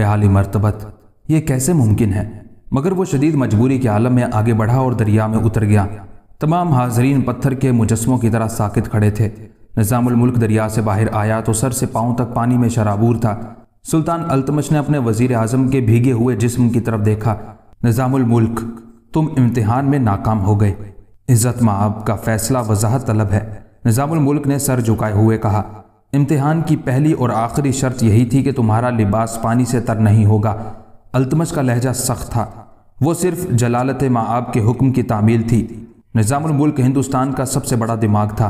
Speaker 1: कि मरतबत ये कैसे मुमकिन है मगर वो शदीद मजबूरी के आलम में आगे बढ़ा और दरिया में उतर गया तमाम हाजरीन पत्थर के मुजस्मों की तरह साकित खड़े थे निज़ामुल्क दरिया से बाहर आया तो सर से पाँव तक पानी में शराबूर था सुल्तान अल्तमश ने अपने वजीर आजम के भीगे हुए जिस्म की तरफ देखा निज़ामुल्क तुम इम्तिहान में नाकाम हो गए इज़्ज़त माब का फैसला वजाहत तलब है निज़ामुल्क ने सर झुकाए हुए कहा इम्तिहान की पहली और आखिरी शर्त यही थी कि तुम्हारा लिबास पानी से तर नहीं होगा अल्तमश का लहजा सख्त था वो सिर्फ जलालत माब के हुक्म की तामील थी निज़ामुल्क हिंदुस्तान का सबसे बड़ा दिमाग था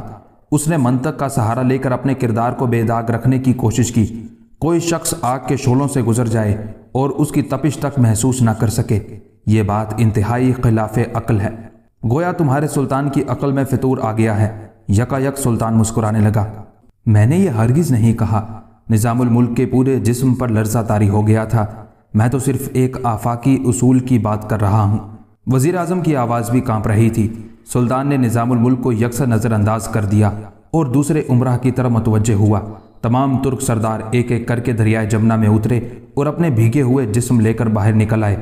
Speaker 1: उसने मंतक का सहारा लेकर अपने किरदार को बेदाग रखने की कोशिश की कोई शख्स आग के शोलों से गुजर जाए और उसकी तपिश तक महसूस ना कर सके ये बात इंतहाई खिलाफ अकल है गोया तुम्हारे सुल्तान की अकल में फितूर आ गया है यकायक सुल्तान मुस्कुराने लगा मैंने ये हरगिज़ नहीं कहा मुल्क के पूरे जिस्म पर लर्जा तारी हो गया था मैं तो सिर्फ एक आफाकी उसूल की बात कर रहा हूँ वज़ी अजम की आवाज़ भी कांप रही थी सुल्तान ने निज़ामुल्मुल्क को यकसर नज़रअंदाज कर दिया और दूसरे उम्र की तरफ मतवजह हुआ तमाम तुर्क सरदार एक एक करके दरियाए जमुना में उतरे और अपने भीगे हुए जिसम लेकर बाहर निकल आए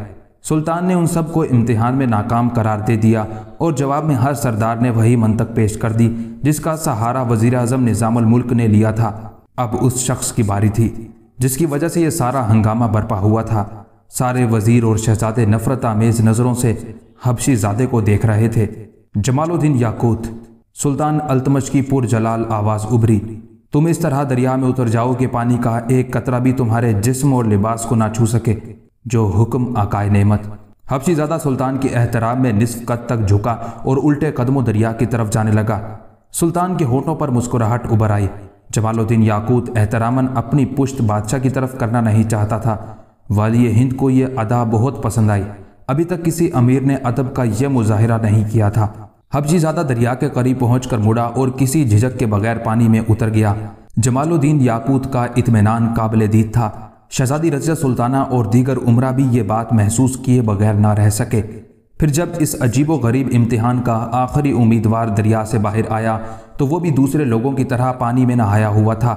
Speaker 1: सुल्तान ने उन सब को इम्तिहान में नाकाम करार दे दिया और जवाब में हर सरदार ने वही मंतक पेश कर दी जिसका सहारा वजीर अजम निज़ामुल्क ने लिया था अब उस शख्स की बारी थी जिसकी वजह से यह सारा हंगामा बरपा हुआ था सारे वजीर और शहजादे नफरत आमेज नज़रों से हबशी जादे को देख रहे थे जमालुद्दीन याकूत सुल्तान अल्तमश की पुरजलाल आवाज़ उभरी तुम इस तरह दरिया में उतर जाओ कि पानी का एक कतरा भी तुम्हारे जिस्म और लिबास को ना छू सके जो हुक्म आकाए नेमत हबशीजादा सुल्तान के एहतराम में निसफ कद तक झुका और उल्टे कदमों दरिया की तरफ जाने लगा सुल्तान के होठों पर मुस्कुराहट उभर आई जमालुद्दीन याकूत एहतरामन अपनी पुश्त बादशाह की तरफ करना नहीं चाहता था वाली हिंद को यह अदा बहुत पसंद आई अभी तक किसी अमीर ने अदब का यह मुजाहरा नहीं किया था ज़्यादा दरिया के करीब पहुँच कर मुड़ा और किसी झिझक के बगैर पानी में उतर गया जमालुद्दीन याकूत का इतमान काबिल दीद था शहजादी रजिया सुल्ताना और दीगर उमरा भी ये बात महसूस किए बगैर ना रह सके फिर जब इस अजीब गरीब इम्तहान का आखिरी उम्मीदवार दरिया से बाहर आया तो वो भी दूसरे लोगों की तरह पानी में नहाया हुआ था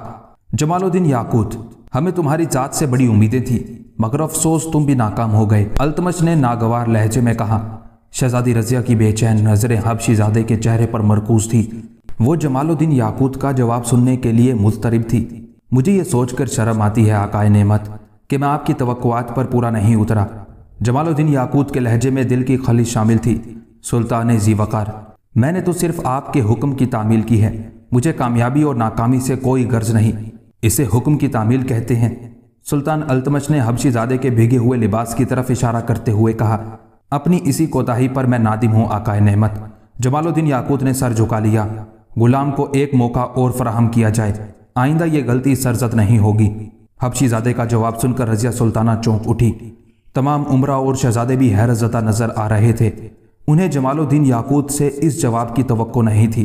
Speaker 1: जमालुद्दीन याकूत हमें तुम्हारी जात से बड़ी उम्मीदें थी मगर अफसोस तुम भी नाकाम हो गए अल्तमश ने नागवार लहजे में कहा शहजादी रजिया की बेचैन नज़रें हबशीजादे के चेहरे पर मरकूज थी वो जमालुद्दीन याकूत का जवाब सुनने के लिए मुस्तरब थी मुझे ये सोचकर शर्म आती है आकाए नेमत कि मैं आपकी तवक्कुआत पर पूरा नहीं उतरा जमालुद्दीन याकूत के लहजे में दिल की खली शामिल थी सुल्तान जी वकार मैंने तो सिर्फ आपके हुक्म की तामील की है मुझे कामयाबी और नाकामी से कोई गर्ज नहीं इसे हुक्म की तामील कहते हैं सुल्तान अल्तमश ने हबशीजादे के भीगे हुए लिबास की तरफ इशारा करते हुए कहा अपनी इसी कोताही पर मैं नादिम हूँ आकाए नहमत जमालुद्दीन याकूत ने सर झुका लिया गुलाम को एक मौका और फराहम किया जाए आइंदा ये गलती सरजत नहीं होगी हबशीजादे का जवाब सुनकर रजिया सुल्ताना चौंक उठी तमाम उम्र और शहजादे भी हैरतजदा नज़र आ रहे थे उन्हें जमालुद्दीन याकूत से इस जवाब की तो नहीं थी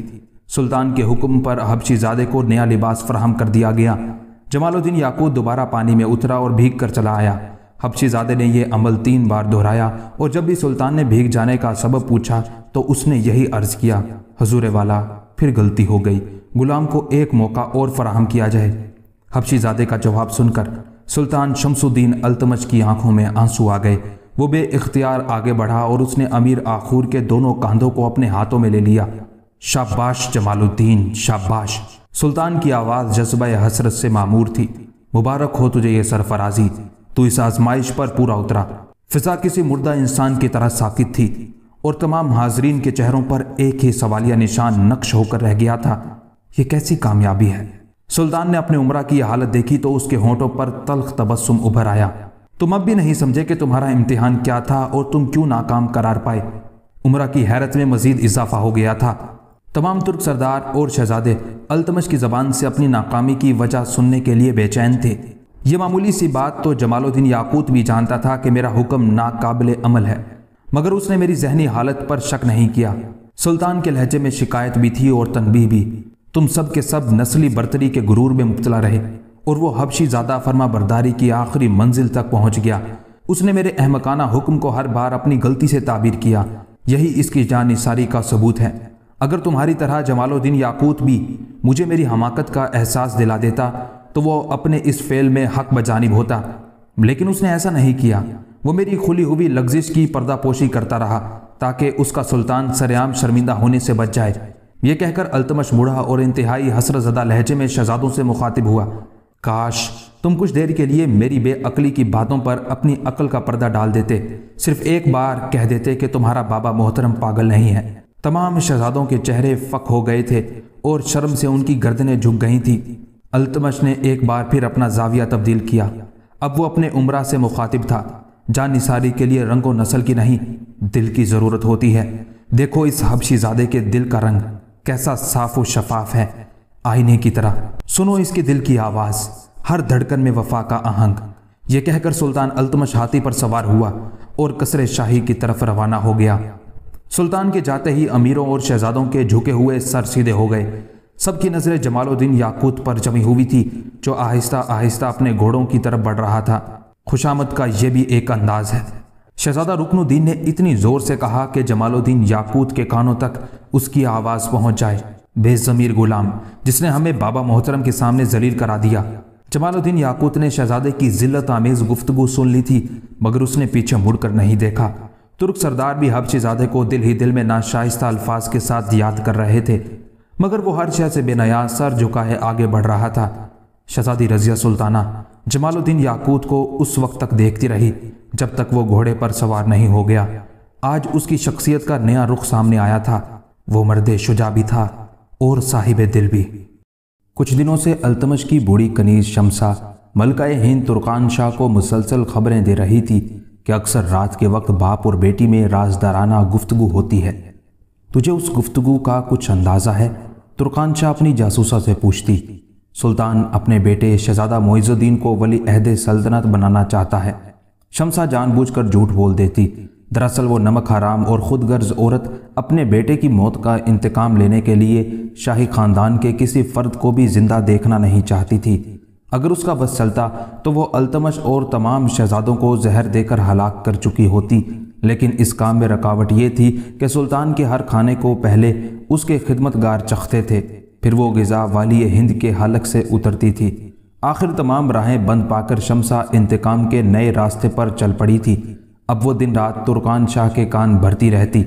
Speaker 1: सुल्तान के हुक्म पर हबशीजादे को नया लिबास फ्राहम कर दिया गया जमालुद्दीन याकूत दोबारा पानी में उतरा और भीग कर चला आया हबशीजादे ने यह अमल तीन बार दोहराया और जब भी सुल्तान ने भीग जाने का सबब पूछा तो उसने यही अर्ज किया हजूर वाला फिर गलती हो गई गुलाम को एक मौका और फराहम किया जाए हबशीजादे का जवाब सुनकर सुल्तान शमसुद्दीन अल्तमज की आंखों में आंसू आ गए वो बे इख्तियार आगे बढ़ा और उसने अमीर आखूर के दोनों कंधों को अपने हाथों में ले लिया शाबाश जमालुद्दीन शाबाश सुल्तान की आवाज़ जज्बा हसरत से मामूर थी मुबारक हो तुझे ये सरफराजी तू इस आजमाइश पर पूरा उतरा फिजा किसी मुर्दा इंसान की तरह साकित थी और तमाम हाजरीन के चेहरों पर एक ही सवालिया निशान नक्श होकर रह गया था यह कैसी कामयाबी है सुल्तान ने अपने उम्र की हालत देखी तो उसके होंठों पर तलख तबस्सुम उभर आया तुम अब भी नहीं समझे कि तुम्हारा इम्तिहान क्या था और तुम क्यों नाकाम करार पाए उम्र की हैरत में मजीद इजाफा हो गया था तमाम तुर्क सरदार और शहजादे अल्तमश की ज़बान से अपनी नाकामी की वजह सुनने के लिए बेचैन थे ये मामूली सी बात तो जमालुद्दीन याकूत भी जानता था कि मेरा हुक्म नाकाबिल अमल है मगर उसने मेरी जहनी हालत पर शक नहीं किया सुल्तान के लहजे में शिकायत भी थी और तनबीह भी तुम सब के सब नस्ली बर्तरी के गुरूर में मुबतला रहे और वो हबशी ज़्यादा फर्मा बरदारी की आखिरी मंजिल तक पहुँच गया उसने मेरे अहमकाना हुक्म को हर बार अपनी गलती से ताबीर किया यही इसकी जान का सबूत है अगर तुम्हारी तरह जमालुद्दीन याकूत भी मुझे मेरी हमाकत का एहसास दिला देता तो वो अपने इस फेल में हक बजानिब होता लेकिन उसने ऐसा नहीं किया वो मेरी खुली हुई लग्जिश की पर्दापोशी करता रहा ताकि उसका सुल्तान सरेआम शर्मिंदा होने से बच जाए यह कहकर अल्तमश मुड़ा और इंतहाई जदा लहजे में शहजादों से मुखातिब हुआ काश तुम कुछ देर के लिए मेरी बेअकली की बातों पर अपनी अकल का पर्दा डाल देते सिर्फ एक बार कह देते कि तुम्हारा बाबा मोहतरम पागल नहीं है तमाम शहजादों के चेहरे फक हो गए थे और शर्म से उनकी गर्दनें झुक गई थीं अल्तमश ने एक बार फिर अपना जाविया तब्दील किया अब वो अपने उम्र से मुखातिब था जान निसारी के लिए रंगो नस्ल की नहीं दिल की ज़रूरत होती है देखो इस हबशीजादे के दिल का रंग कैसा साफ व शफाफ है आईने की तरह सुनो इसके दिल की आवाज़ हर धड़कन में वफा का आहंग यह कहकर सुल्तान अल्तमश हाथी पर सवार हुआ और कसरे शाही की तरफ रवाना हो गया सुल्तान के जाते ही अमीरों और शहजादों के झुके हुए सर सीधे हो गए सबकी नज़रें जमालुद्दीन याकूत पर जमी हुई थी जो आहिस्ता आहिस्ता अपने घोड़ों की तरफ बढ़ रहा था खुशामद का यह भी एक अंदाज है शहजादा रुकनुद्दीन ने इतनी जोर से कहा कि जमालुद्दीन याकूत के कानों तक उसकी आवाज़ पहुंच जाए बेजमीर गुलाम जिसने हमें बाबा मोहतरम के सामने जलील करा दिया जमालुद्दीन याकूत ने शहजादे की जिल्लत आमेज़ गुफ्तगु सुन ली थी मगर उसने पीछे मुड़कर नहीं देखा तुर्क सरदार भी हबशीजादे को दिल ही दिल में नाशाइस्ता अल्फाज के साथ याद कर रहे थे मगर वो हर शह से बेनयाज सर झुकाए आगे बढ़ रहा था शहजादी रजिया सुल्ताना जमालुद्दीन याकूत को उस वक्त तक देखती रही जब तक वो घोड़े पर सवार नहीं हो गया आज उसकी शख्सियत का नया रुख सामने आया था वो मर्द शुजा भी था और साहिब दिल भी कुछ दिनों से अल्तमश की बूढ़ी कनीज शमसा मलका हिंद तुर्कान शाह को मुसलसल खबरें दे रही थी कि अक्सर रात के वक्त बाप और बेटी में राजदाराना गुफ्तु होती है तुझे उस गुफ्तगु का कुछ अंदाज़ा है तुर्कान शाह अपनी जासूसा से पूछती सुल्तान अपने बेटे शहजादा मोइजुद्दीन को वली अहद सल्तनत बनाना चाहता है शमसा जानबूझकर झूठ बोल देती दरअसल वो नमक हराम और खुद गर्ज औरत अपने बेटे की मौत का इंतकाम लेने के लिए शाही ख़ानदान के किसी फ़र्द को भी ज़िंदा देखना नहीं चाहती थी अगर उसका वस चलता तो वो अल्तमश और तमाम शहजादों को जहर देकर हलाक कर चुकी होती लेकिन इस काम में रुकावट ये थी कि सुल्तान के हर खाने को पहले उसके खिदमतगार चखते थे फिर वो गज़ा वाली हिंद के हलक से उतरती थी आखिर तमाम राहें बंद पाकर शमसा इंतकाम के नए रास्ते पर चल पड़ी थी अब वो दिन रात तुर्कान शाह के कान भरती रहती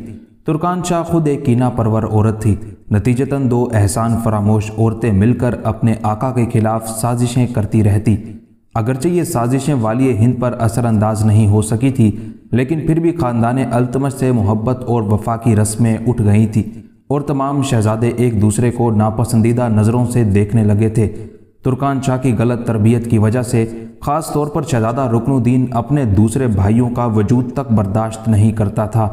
Speaker 1: तुर्कान शाह खुद एक कीना परवर औरत थी नतीजतन दो एहसान फरामोश औरतें मिलकर अपने आका के खिलाफ साजिशें करती रहती अगरचे ये साजिशें वाली हिंद पर असरानंदाज नहीं हो सकी थी लेकिन फिर भी ख़ानदान अल्तमश से मोहब्बत और वफा की रस्में उठ गई थी और तमाम शहजादे एक दूसरे को नापसंदीदा नज़रों से देखने लगे थे तुर्कान शाह की गलत तरबियत की वजह से ख़ास तौर पर शहजादा रुकनुद्दीन अपने दूसरे भाइयों का वजूद तक बर्दाश्त नहीं करता था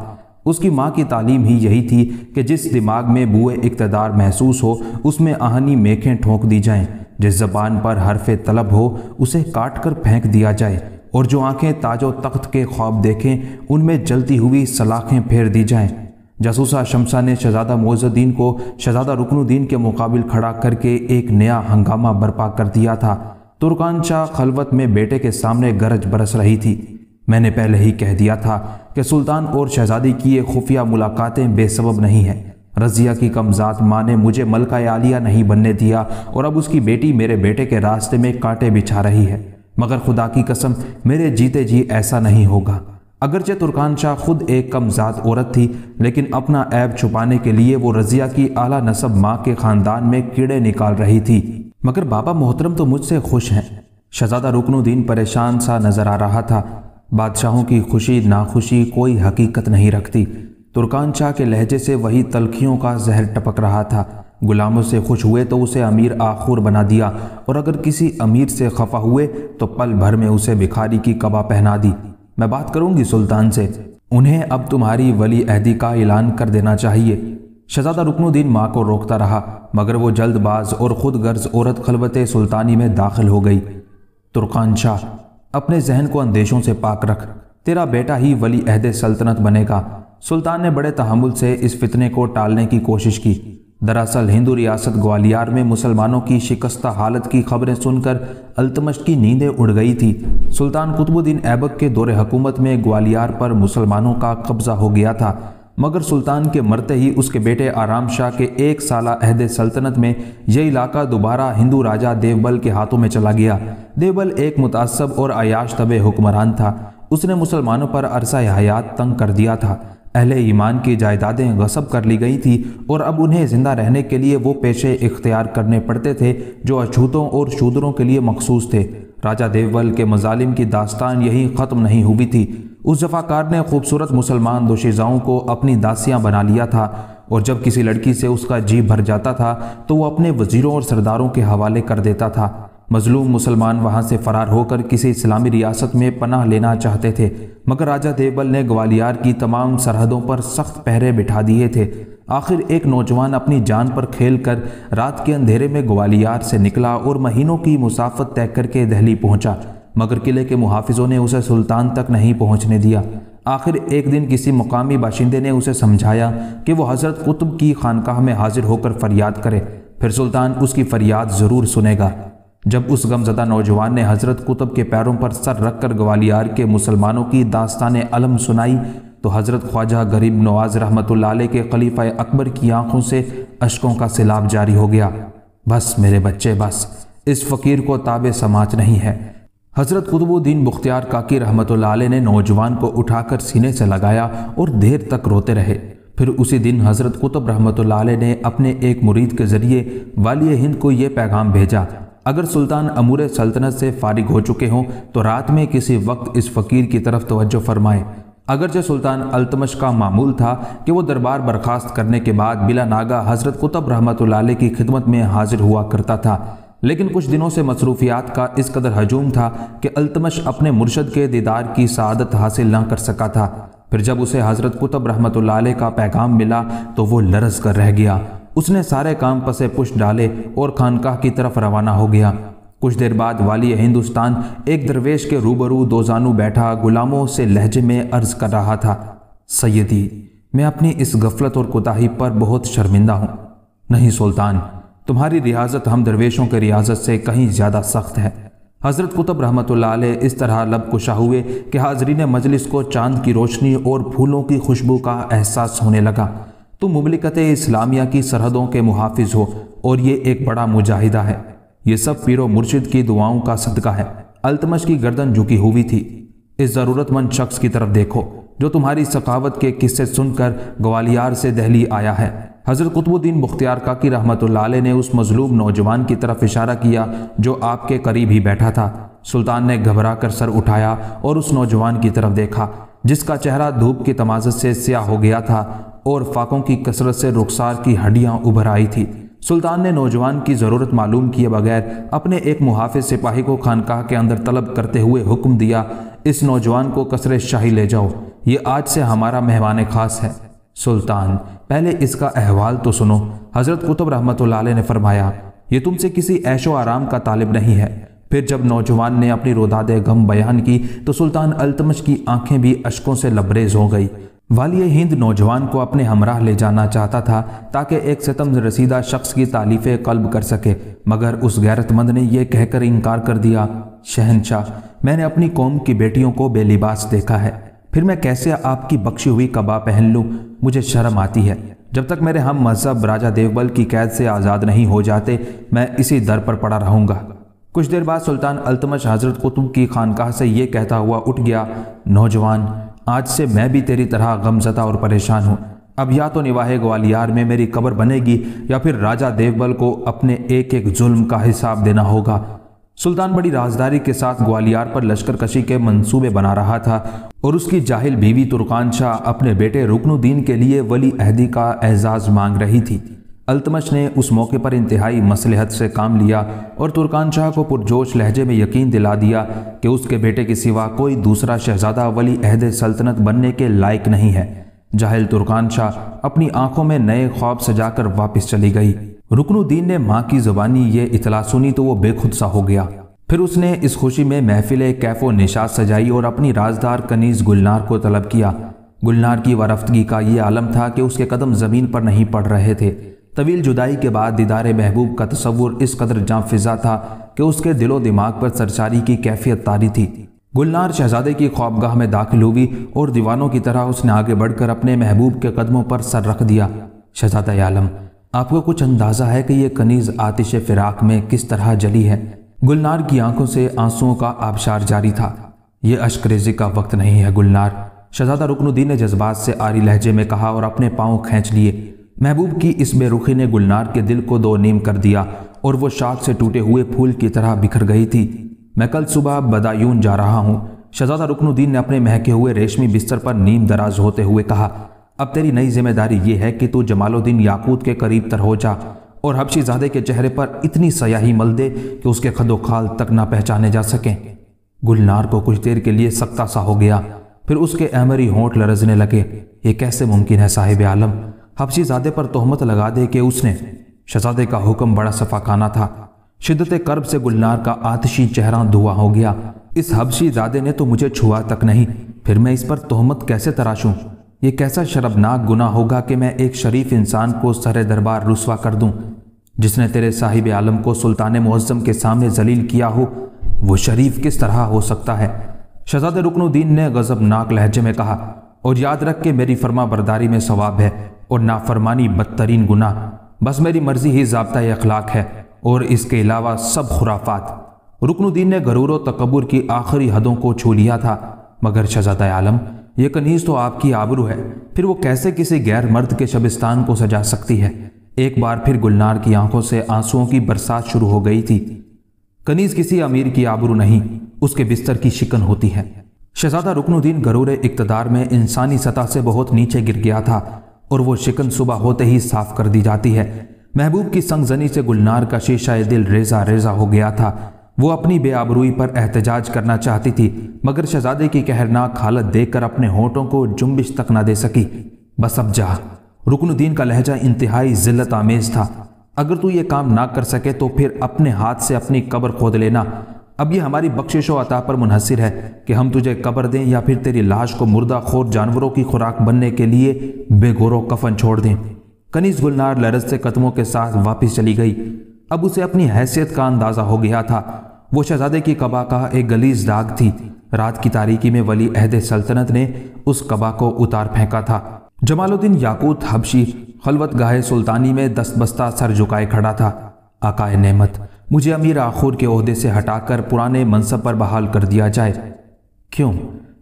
Speaker 1: उसकी माँ की तालीम ही यही थी कि जिस दिमाग में बुए इकतदार महसूस हो उसमें आहनी मेखें ठोंक दी जाएं जिस जबान पर हरफ तलब हो उसे काट कर फेंक दिया जाए और जो आंखें ताजो तख्त के ख्वाब देखें उनमें जलती हुई सलाखें फेर दी जाएं जासूसा शमसा ने शहजादा मोजुद्दीन को शहजादा रुकनुद्दीन के मुकाबल खड़ा करके एक नया हंगामा बर्पा कर दिया था तुर्कान शाह खलवत में बेटे के सामने गरज बरस रही थी मैंने पहले ही कह दिया था कि सुल्तान और शहजादी की ये खुफिया मुलाकातें बेसबब नहीं हैं रजिया की कमजात माँ ने मुझे मलका आलिया नहीं बनने दिया और अब उसकी बेटी मेरे बेटे के रास्ते में कांटे बिछा रही है मगर खुदा की कसम मेरे जीते जी ऐसा नहीं होगा अगरचे तुर्कान शाह खुद एक कमजात औरत थी लेकिन अपना ऐब छुपाने के लिए वो रज़िया की आला नसब माँ के ख़ानदान में कीड़े निकाल रही थी मगर बाबा मोहतरम तो मुझसे खुश हैं शहजादा रुकनुद्दीन परेशान सा नज़र आ रहा था बादशाहों की खुशी नाखुशी कोई हकीकत नहीं रखती तुर्कान शाह के लहजे से वही तलखियों का जहर टपक रहा था गुलामों से खुश हुए तो उसे अमीर आखूर बना दिया और अगर किसी अमीर से खफा हुए तो पल भर में उसे भिखारी की कबा पहना दी मैं बात करूंगी सुल्तान से उन्हें अब तुम्हारी वली अहदी का ऐलान कर देना चाहिए शहजादा रुकनुद्दीन माँ को रोकता रहा मगर वो जल्दबाज और खुद गर्ज औरत खलबत सुल्तानी में दाखिल हो गई तुर्कान शाह अपने जहन को अंदेशों से पाक रख तेरा बेटा ही वली अहद सल्तनत बनेगा सुल्तान ने बड़े तहमुल से इस फितने को टालने की कोशिश की दरअसल हिंदू रियासत ग्वालियर में मुसलमानों की शिकस्ता हालत की खबरें सुनकर अल्तमश की नींदें उड़ गई थी सुल्तान कुतुबुद्दीन ऐबक के दौरे हुकूमत में ग्वालियर पर मुसलमानों का कब्जा हो गया था मगर सुल्तान के मरते ही उसके बेटे आराम शाह के एक साल अहद सल्तनत में यह इलाका दोबारा हिंदू राजा देवबल के हाथों में चला गया देवबल एक मुतासब और आयाश तब हुक्मरान था उसने मुसलमानों पर अरसा हयात तंग कर दिया था अहले ईमान की जायदादें गसब कर ली गई थी और अब उन्हें ज़िंदा रहने के लिए वो पेशे इख्तियार करने पड़ते थे जो अछूतों और शूदरों के लिए मखसूस थे राजा देववल के मजालिम की दास्तान यही ख़त्म नहीं हुई थी उस जफाकार ने खूबसूरत मुसलमान दोशीज़ाओं को अपनी दासियाँ बना लिया था और जब किसी लड़की से उसका जी भर जाता था तो वह अपने वज़ीरों और सरदारों के हवाले कर देता था मजलूम मुसलमान वहाँ से फरार होकर किसी इस्लामी रियासत में पनाह लेना चाहते थे मगर राजा देवबल ने ग्वालियर की तमाम सरहदों पर सख्त पहरे बिठा दिए थे आखिर एक नौजवान अपनी जान पर खेल कर रात के अंधेरे में ग्वालियर से निकला और महीनों की मुसाफत तय करके दहली पहुंचा मगर किले के मुहाफिजों ने उसे सुल्तान तक नहीं पहुंचने दिया आखिर एक दिन किसी मुकामी बाशिंदे ने उसे समझाया कि वह हज़रत कुतुब की खानकाह में हाजिर होकर फरियाद करे फिर सुल्तान उसकी फरियाद ज़रूर सुनेगा जब उस गमजदा नौजवान ने हज़रत कुतुब के पैरों पर सर रखकर ग्वालियर के मुसलमानों की दास्तान अलम सुनाई तो हज़रत ख्वाजा गरीब नवाज रहमत के खलीफा अकबर की आंखों से अशकों का सैलाब जारी हो गया बस मेरे बच्चे बस इस फ़कीर को ताबे समाज नहीं है हज़रत कुतुबुद्दीन बुख्तियार काकी रहमत ने नौजवान को उठाकर सीने से लगाया और देर तक रोते रहे फिर उसी दिन हज़रत कुतुब रहमत ने अपने एक मुरीद के ज़रिए वाली हिंद को ये पैगाम भेजा अगर सुल्तान अमूर सल्तनत से फारिग हो चुके हों तो रात में किसी वक्त इस फ़कीर की तरफ तोज्जो फरमाएं अगरचे सुल्तान अल्तमश का मामूल था कि वो दरबार बर्खास्त करने के बाद बिला नागा हज़रत कुतब रहमत की खिदमत में हाजिर हुआ करता था लेकिन कुछ दिनों से मसरूफियात का इस कदर हजूम था कि अल्तमश अपने मुर्शद के दीदार की सदत हासिल न कर सका था फिर जब उसे हज़रत कुतब रहमत का पैगाम मिला तो वो लरस कर रह गया उसने सारे काम पसे पुष्ट डाले और खानकाह की तरफ रवाना हो गया कुछ देर बाद वाली हिंदुस्तान एक दरवेश के रूबरू दोजानू बैठा गुलामों से लहजे में अर्ज कर रहा था सैदी मैं अपनी इस गफलत और कोताही पर बहुत शर्मिंदा हूँ नहीं सुल्तान तुम्हारी रियाजत हम दरवेशों के रियाजत से कहीं ज़्यादा सख्त है हज़रत कुतब रहमत इस तरह लब कुशा हुए कि हाजरीन मजलिस को चांद की रोशनी और फूलों की खुशबू का एहसास होने लगा तुम मुमलिकत इस्लामिया की सरहदों के मुहाफ़ हो और ये एक बड़ा मुजाहिदा है ये सब पीरो मुर्शिद की दुआओं का सदका है अल्तमश की गर्दन झुकी हुई थी इस ज़रूरतमंद शख्स की तरफ देखो जो तुम्हारी सखावत के किस्से सुनकर ग्वालियर से दहली आया है हज़रत कुतुबुद्दीन मुख्तियार काकी रहमत ने उस मजलूम नौजवान की तरफ इशारा किया जो आपके करीब ही बैठा था सुल्तान ने घबरा कर सर उठाया और उस नौजवान की तरफ देखा जिसका चेहरा धूप की तमाजत से स्याह हो गया था और फाकों की कसरत से रुखसार की हड्डियाँ उभर आई थी सुल्तान ने नौजवान की ज़रूरत मालूम किए बगैर अपने एक मुहाफ़ सिपाही को खानकाह के अंदर तलब करते हुए हुक्म दिया इस नौजवान को कसर शाही ले जाओ ये आज से हमारा मेहमान खास है सुल्तान पहले इसका अहवाल तो सुनो हज़रत कुतुब रहमत ने फरमाया ये तुमसे किसी ऐशो आराम का तालिब नहीं है फिर जब नौजवान ने अपनी रोदाद गम बयान की तो सुल्तान अल्तमश की आंखें भी अशकों से लबरेज हो गई वाली हिंद नौजवान को अपने हमराह ले जाना चाहता था ताकि एक सितम रसीदा शख्स की तालीफ़ कल्ब कर सके मगर उस गैरतमंद ने यह कहकर इनकार कर दिया शहनशाह मैंने अपनी कौम की बेटियों को बेलिबास देखा है फिर मैं कैसे आपकी बख्शी हुई कबा पहन लूँ मुझे शर्म आती है जब तक मेरे हम मजहब राजा देवबल की कैद से आज़ाद नहीं हो जाते मैं इसी दर पर पड़ा रहूँगा कुछ देर बाद सुल्तान अल्तमश हज़रत कुतुब की खानकाह से ये कहता हुआ उठ गया नौजवान आज से मैं भी तेरी तरह गमजदा और परेशान हूँ अब या तो निवाहे ग्वालियर में मेरी कब्र बनेगी या फिर राजा देवबल को अपने एक एक जुल्म का हिसाब देना होगा सुल्तान बड़ी राजदारी के साथ ग्वालियर पर लश्कर कशी के मंसूबे बना रहा था और उसकी जाहिल बीवी तुर्कान शाह अपने बेटे रुकनुद्दीन के लिए वली अहदी का एजाज़ मांग रही थी अल्तमश ने उस मौके पर इंतहाई मसलहत से काम लिया और तुर्कान शाह को पुरजोश लहजे में यकीन दिला दिया कि उसके बेटे के सिवा कोई दूसरा शहजादा वली अहद सल्तनत बनने के लायक नहीं है जाहिल तुर्कान शाह अपनी आंखों में नए ख्वाब सजाकर वापस चली गई रुकनुद्दीन ने माँ की जुबानी ये इतला सुनी तो वो बेखुद सा हो गया फिर उसने इस खुशी में महफिल कैफो निशाद सजाई और अपनी राजदार कनीज गुलनार को तलब किया गुलनार की वरफ्तगी का ये आलम था कि उसके कदम ज़मीन पर नहीं पड़ रहे थे तवील जुदाई के बाद दीदार महबूब का तस्वुर इस कदर जाम फिजा था कि उसके दिलो दिमाग पर सरचारी की कैफियत तारी थी गुलनार शहजादे की ख्वाबगाह में दाखिल हुई और दीवानों की तरह उसने आगे बढ़कर अपने महबूब के कदमों पर सर रख दिया शहजादा आलम आपको कुछ अंदाज़ा है कि यह कनीज़ आतिश फिराक में किस तरह जली है गुलनार की आंखों से आंसुओं का आबशार जारी था यह अशक्रेजी का वक्त नहीं है गुलनार शहजादा रुकनुद्दीन ने जज्बात से आरी लहजे में कहा और अपने पाँव खींच लिए महबूब की इसमें रुखी ने गुलनार के दिल को दो नीम कर दिया और वो शाख से टूटे हुए फूल की तरह बिखर गई थी मैं कल सुबह बदायून जा रहा हूँ शहजादा रुकनुद्दीन ने अपने महके हुए रेशमी बिस्तर पर नीम दराज होते हुए कहा अब तेरी नई जिम्मेदारी ये है कि तू जमालुद्दीन याकूत के करीब तर हो जा और हबशीजादे के चेहरे पर इतनी सयाही मल दे कि उसके खदोखाल तक ना पहचाने जा सकें गुलनार को कुछ देर के लिए सख्ता सा हो गया फिर उसके अहमरी होंठ लरजने लगे ये कैसे मुमकिन है साहिब आलम हफसीजादे पर तोहमत लगा दे कि उसने शहजादे का हुक्म बड़ा सफाखाना था शिदत कर्ब से गुलनार का आतशी चेहरा धुआं हो गया इस जादे ने तो मुझे छुआ तक नहीं फिर मैं इस पर तोहमत कैसे तराशूं ये कैसा शर्मनाक गुना होगा कि मैं एक शरीफ इंसान को सर दरबार रुसवा कर दूं जिसने तेरे साहिब आलम को सुल्तान मुआज़म के सामने जलील किया हो वो शरीफ किस तरह हो सकता है शहजाद रुकनुद्दीन ने गजबनाक लहजे में कहा और याद रख के मेरी फरमा बरदारी में सवाब है और नाफरमानी बदतरीन गुना बस मेरी मर्जी ही जबता अखलाक है और इसके अलावा सब खुराफात रुकनुद्दीन ने गरूर तकबर की आखिरी हदों को छू लिया था मगर शजात आलम यह कनीज़ तो आपकी आबरू है फिर वो कैसे किसी गैर मर्द के शबिस्तान को सजा सकती है एक बार फिर गुलनार की आंखों से आंसुओं की बरसात शुरू हो गई थी कनीज़ किसी अमीर की आबरू नहीं उसके बिस्तर की शिकन होती है शहजादा रुकनुद्दीन गरूर इकतदार में इंसानी सतह से बहुत नीचे गिर गया था और वो शिकन सुबह होते ही साफ कर दी जाती है महबूब की संगजनी से गुलनार का शीशा दिल रेजा रेजा हो गया था वो अपनी बेआबरूई पर एहतजाज करना चाहती थी मगर शहजादे की कहरनाक हालत देखकर अपने होठों को जुम्बिश तक ना दे सकी बस अब जा रुकनुद्दीन का लहजा इंतहाई जिल्लत आमेज था अगर तू ये काम ना कर सके तो फिर अपने हाथ से अपनी कब्र खोद लेना अब ये हमारी बख्शिश अता पर मुनहसर है कि हम तुझे कबर दें या फिर तेरी लाश को मुर्दा खोर जानवरों की खुराक बनने के लिए बेगोरो कफन छोड़ दें कनीस गुलनार लरस से कदमों के साथ वापस चली गई अब उसे अपनी हैसियत का अंदाज़ा हो गया था वो शहजादे की कबा का एक गलीज दाग थी रात की तारीकी में वली अहद सल्तनत ने उस कबा को उतार फेंका था जमालुद्दीन याकूत हबशी खलवत गाह सुल्तानी में दस्त बस्ता सर झुकाए खड़ा था आकाए नेमत मुझे अमीर आखूर के अहदे से हटाकर पुराने मनसब पर बहाल कर दिया जाए क्यों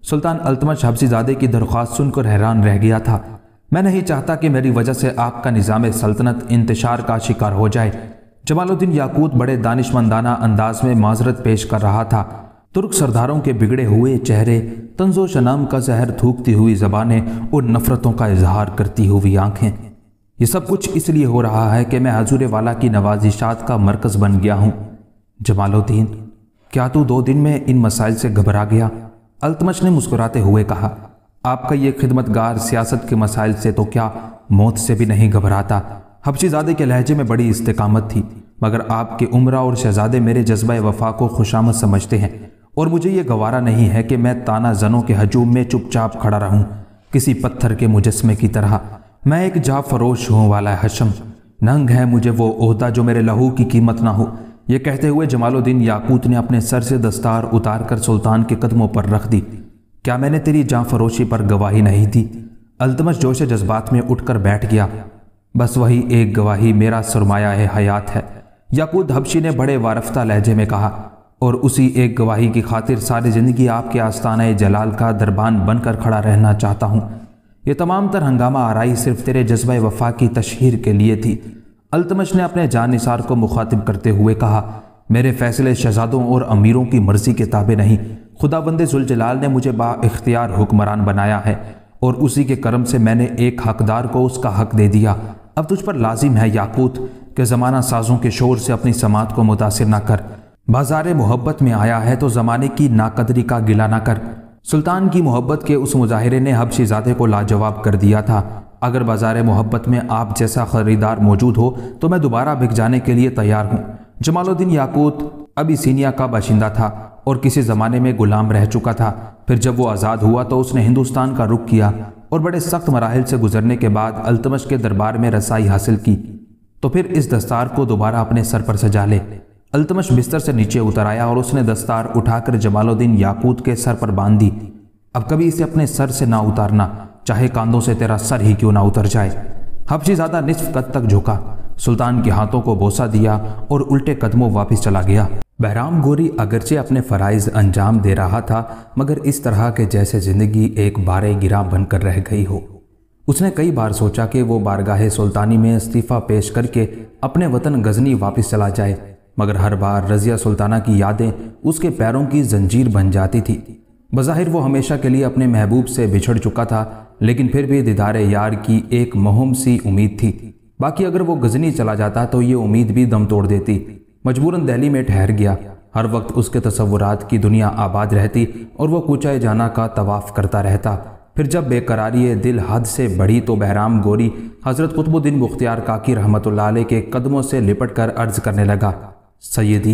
Speaker 1: सुल्तान अल्तमश हफ्सीजादे की दरख्वास्त सुनकर हैरान रह गया था मैं नहीं चाहता कि मेरी वजह से आपका निज़ाम सल्तनत इंतशार का शिकार हो जाए जमालुद्दीन याकूत बड़े दानिशमंदाना अंदाज में माजरत पेश कर रहा था तुर्क सरदारों के बिगड़े हुए चेहरे तंजो शनाम का जहर थूकती हुई जबानें और नफ़रतों का इजहार करती हुई आंखें ये सब कुछ इसलिए हो रहा है कि मैं हजूर वाला की नवाजिशात का मरकज़ बन गया हूँ जमालुद्दीन क्या तू दो दिन में इन मसाइल से घबरा गया अल्तमश ने मुस्कुराते हुए कहा आपका ये खिदमतगार सियासत के मसाइल से तो क्या मौत से भी नहीं घबराता हबशीजादे के लहजे में बड़ी इस्तकामत थी मगर आपके उम्रा और शहजादे मेरे जज्बा वफा को खुशामद समझते हैं और मुझे ये गवारा नहीं है कि मैं ताना जनों के हजूम में चुपचाप खड़ा रहूं किसी पत्थर के मुजस्मे की तरह मैं एक जाफरोश हूँ वाला हशम नंग है मुझे वो ओहदा जो मेरे लहू की कीमत ना हो ये कहते हुए जमालुद्दीन याकूत ने अपने सर से दस्तार उतार कर सुल्तान के कदमों पर रख दी क्या मैंने तेरी जाँ फरोशी पर गवाही नहीं दी अल्तमश जोश जज्बात में उठकर बैठ गया बस वही एक गवाही मेरा सरमाया है हयात है याकूत हबशी ने बड़े वारफ्ता लहजे में कहा और उसी एक गवाही की खातिर सारी ज़िंदगी आपके आस्थान जलाल का दरबान बनकर खड़ा रहना चाहता हूँ ये तमाम तर हंगामा आरई सिर्फ तेरे जज्ब वफा की तशहर के लिए थी अल्तमश ने अपने जान निसार को मुखातिब करते हुए कहा मेरे फैसले शहजादों और अमीरों की मर्जी के ताबे नहीं खुदा बंद जुलजलाल ने मुझे बाख्तियार हुक्मरान बनाया है और उसी के करम से मैंने एक हकदार को उसका हक दे दिया अब तुझ पर लाजिम है याकूत के ज़माना साजों के शोर से अपनी समात को मुतासर ना कर बाजार मोहब्बत में आया है तो ज़माने की नाकदरी का गिला ना कर सुल्तान की मोहब्बत के उस मुजाहरे ने हबशीजादे को लाजवाब कर दिया था अगर बाजार मोहब्बत में आप जैसा ख़रीदार मौजूद हो तो मैं दोबारा बिक जाने के लिए तैयार हूँ जमालुद्दीन याकूत अभी सीनिया का बाशिंदा था और किसी ज़माने में गुलाम रह चुका था फिर जब वो आज़ाद हुआ तो उसने हिंदुस्तान का रुख किया और बड़े सख्त मराहल से गुजरने के बाद अल्तमश के दरबार में रसाई हासिल की तो फिर इस दस्तार को दोबारा अपने सर पर सजा ले अल्तमश बिस्तर से नीचे उतर आया और उसने दस्तार उठाकर जमालुद्दीन याकूत के सर पर बांध दी अब कभी इसे अपने सर से ना उतारना चाहे कांधों से तेरा सर ही क्यों ना उतर जाए हफशीजादा निस्फ कद तक झुका सुल्तान के हाथों को बोसा दिया और उल्टे कदमों वापस चला गया बहराम गोरी अगरचे अपने फ़राइज़ अंजाम दे रहा था मगर इस तरह के जैसे ज़िंदगी एक बारे गिरा बनकर रह गई हो उसने कई बार सोचा कि वो बारगाह सुल्तानी में इस्तीफ़ा पेश करके अपने वतन गजनी वापस चला जाए मगर हर बार रज़िया सुल्ताना की यादें उसके पैरों की जंजीर बन जाती थी बज़ाहिर वो हमेशा के लिए अपने महबूब से बिछड़ चुका था लेकिन फिर भी दीदार यार की एक महम सी उम्मीद थी बाकी अगर वो गजनी चला जाता तो ये उम्मीद भी दम तोड़ देती मजबूरन दहली में ठहर गया हर वक्त उसके तस्वुरात की दुनिया आबाद रहती और वह कूचाए जाना का तवाफ़ करता रहता फिर जब बेकरारी दिल हद से बढ़ी तो बहराम गोरी हज़रत कुतुबुद्दीन मुख्तियार काकी रहमत के कदमों से लिपट कर अर्ज़ करने लगा सैदी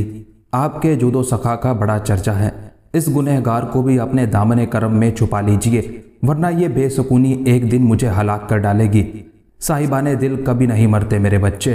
Speaker 1: आपके जुदो सखा का बड़ा चर्चा है इस गुनहगार को भी अपने दामन करम में छुपा लीजिए वरना ये बेसकूनी एक दिन मुझे हलाक कर डालेगी साहिबान दिल कभी नहीं मरते मेरे बच्चे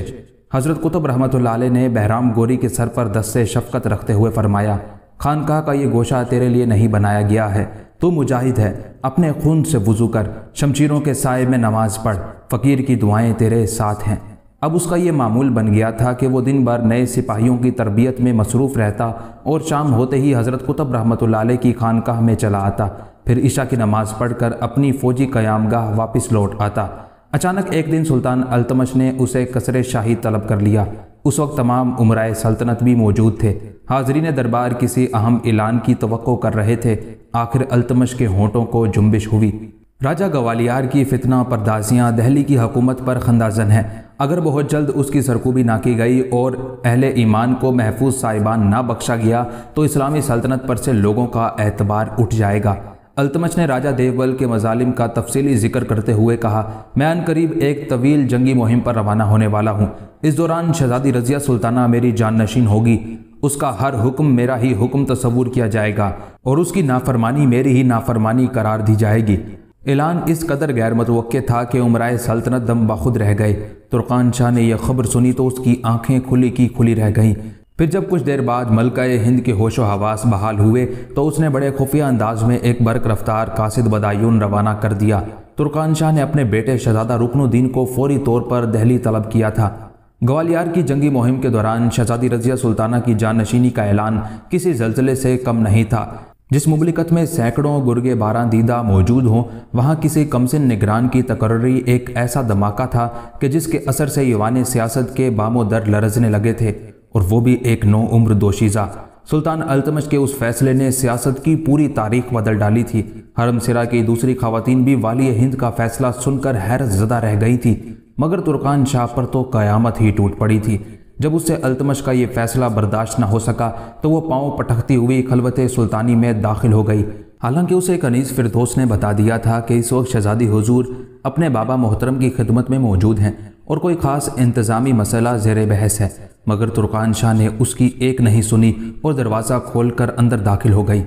Speaker 1: हज़रत कुतुब रहमत ने बहराम गोरी के सर पर दस से शफकत रखते हुए फरमाया खानकाह का ये गोशा तेरे लिए नहीं बनाया गया है तू मुजाहिद है अपने खून से वजू कर शमशीरों के साय में नमाज पढ़ फ़कीर की दुआएं तेरे साथ हैं अब उसका यह मामूल बन गया था कि वो दिन भर नए सिपाहियों की तरबियत में मसरूफ़ रहता और शाम होते ही हज़रत कुतब रहमत की खानकाह में चला आता फिर ईशा की नमाज़ पढ़कर अपनी फ़ौजी क़यामगाह वापस लौट आता अचानक एक दिन सुल्तान अल्तमश ने उसे कसर शाही तलब कर लिया उस वक्त तमाम उम्र सल्तनत भी मौजूद थे हाजरीन दरबार किसी अहम ऐलान की तो कर रहे थे आखिर अल्तमश के होटों को जुम्बिश हुई राजा ग्वालियर की फितना परदासियाँ दहली की हकूमत पर खंदाजन हैं अगर बहुत जल्द उसकी सरकूबी ना की गई और अहले ईमान को महफूज साहिबान ना बख्शा गया तो इस्लामी सल्तनत पर से लोगों का एतबार उठ जाएगा अल्तमच ने राजा देवबल के मजालिम का तफसीली जिक्र करते हुए कहा मैं अनकरीब एक तवील जंगी मुहिम पर रवाना होने वाला हूँ इस दौरान शहजादी रजिया सुल्ताना मेरी नशीन होगी उसका हर हुक्म मेरा ही हुक्म तस्वूर किया जाएगा और उसकी नाफरमानी मेरी ही नाफरमानी करार दी जाएगी ऐलान इस कदर गैर मतवक़ था कि उमराए सल्तनत दम बखुद रह गए तुर्कान शाह ने यह खबर सुनी तो उसकी आंखें खुली की खुली रह गईं फिर जब कुछ देर बाद मलका हिंद के होशो हवास बहाल हुए तो उसने बड़े खुफिया अंदाज में एक बर्क रफ्तार कासिद बदायून रवाना कर दिया तुर्कान शाह ने अपने बेटे शहजादा रुकनुद्दीन को फौरी तौर पर दहली तलब किया था ग्वालियर की जंगी मुहिम के दौरान शहजादी रजिया सुल्ताना की नशीनी का ऐलान किसी जलसले से कम नहीं था जिस मुबलिकत में सैकड़ों गुर्गे बारा दीदा मौजूद हों वहाँ किसी कमसिन निगरान की तकर्री एक ऐसा धमाका था कि जिसके असर से युवान सियासत के बामो दर लरजने लगे थे और वो भी एक नौ उम्र दोशीजा सुल्तान अल्तमश के उस फैसले ने सियासत की पूरी तारीख बदल डाली थी हरम सिरा की दूसरी खातन भी वाली हिंद का फैसला सुनकर हैरत जदा रह गई थी मगर तुर्कान शाह पर तो कयामत ही टूट पड़ी थी जब उससे अल्तमश का ये फैसला बर्दाश्त न हो सका तो वो पाँव पटकती हुई खलबत सुल्तानी में दाखिल हो गई हालांकि उसे कनीज़ फिरदोस ने बता दिया था कि इस वक्त शहजादी हजूर अपने बाबा मोहतरम की खिदमत में मौजूद हैं और कोई ख़ास इंतज़ामी मसला जेर बहस है मगर तुर्कान शाह ने उसकी एक नहीं सुनी और दरवाज़ा खोल कर अंदर दाखिल हो गई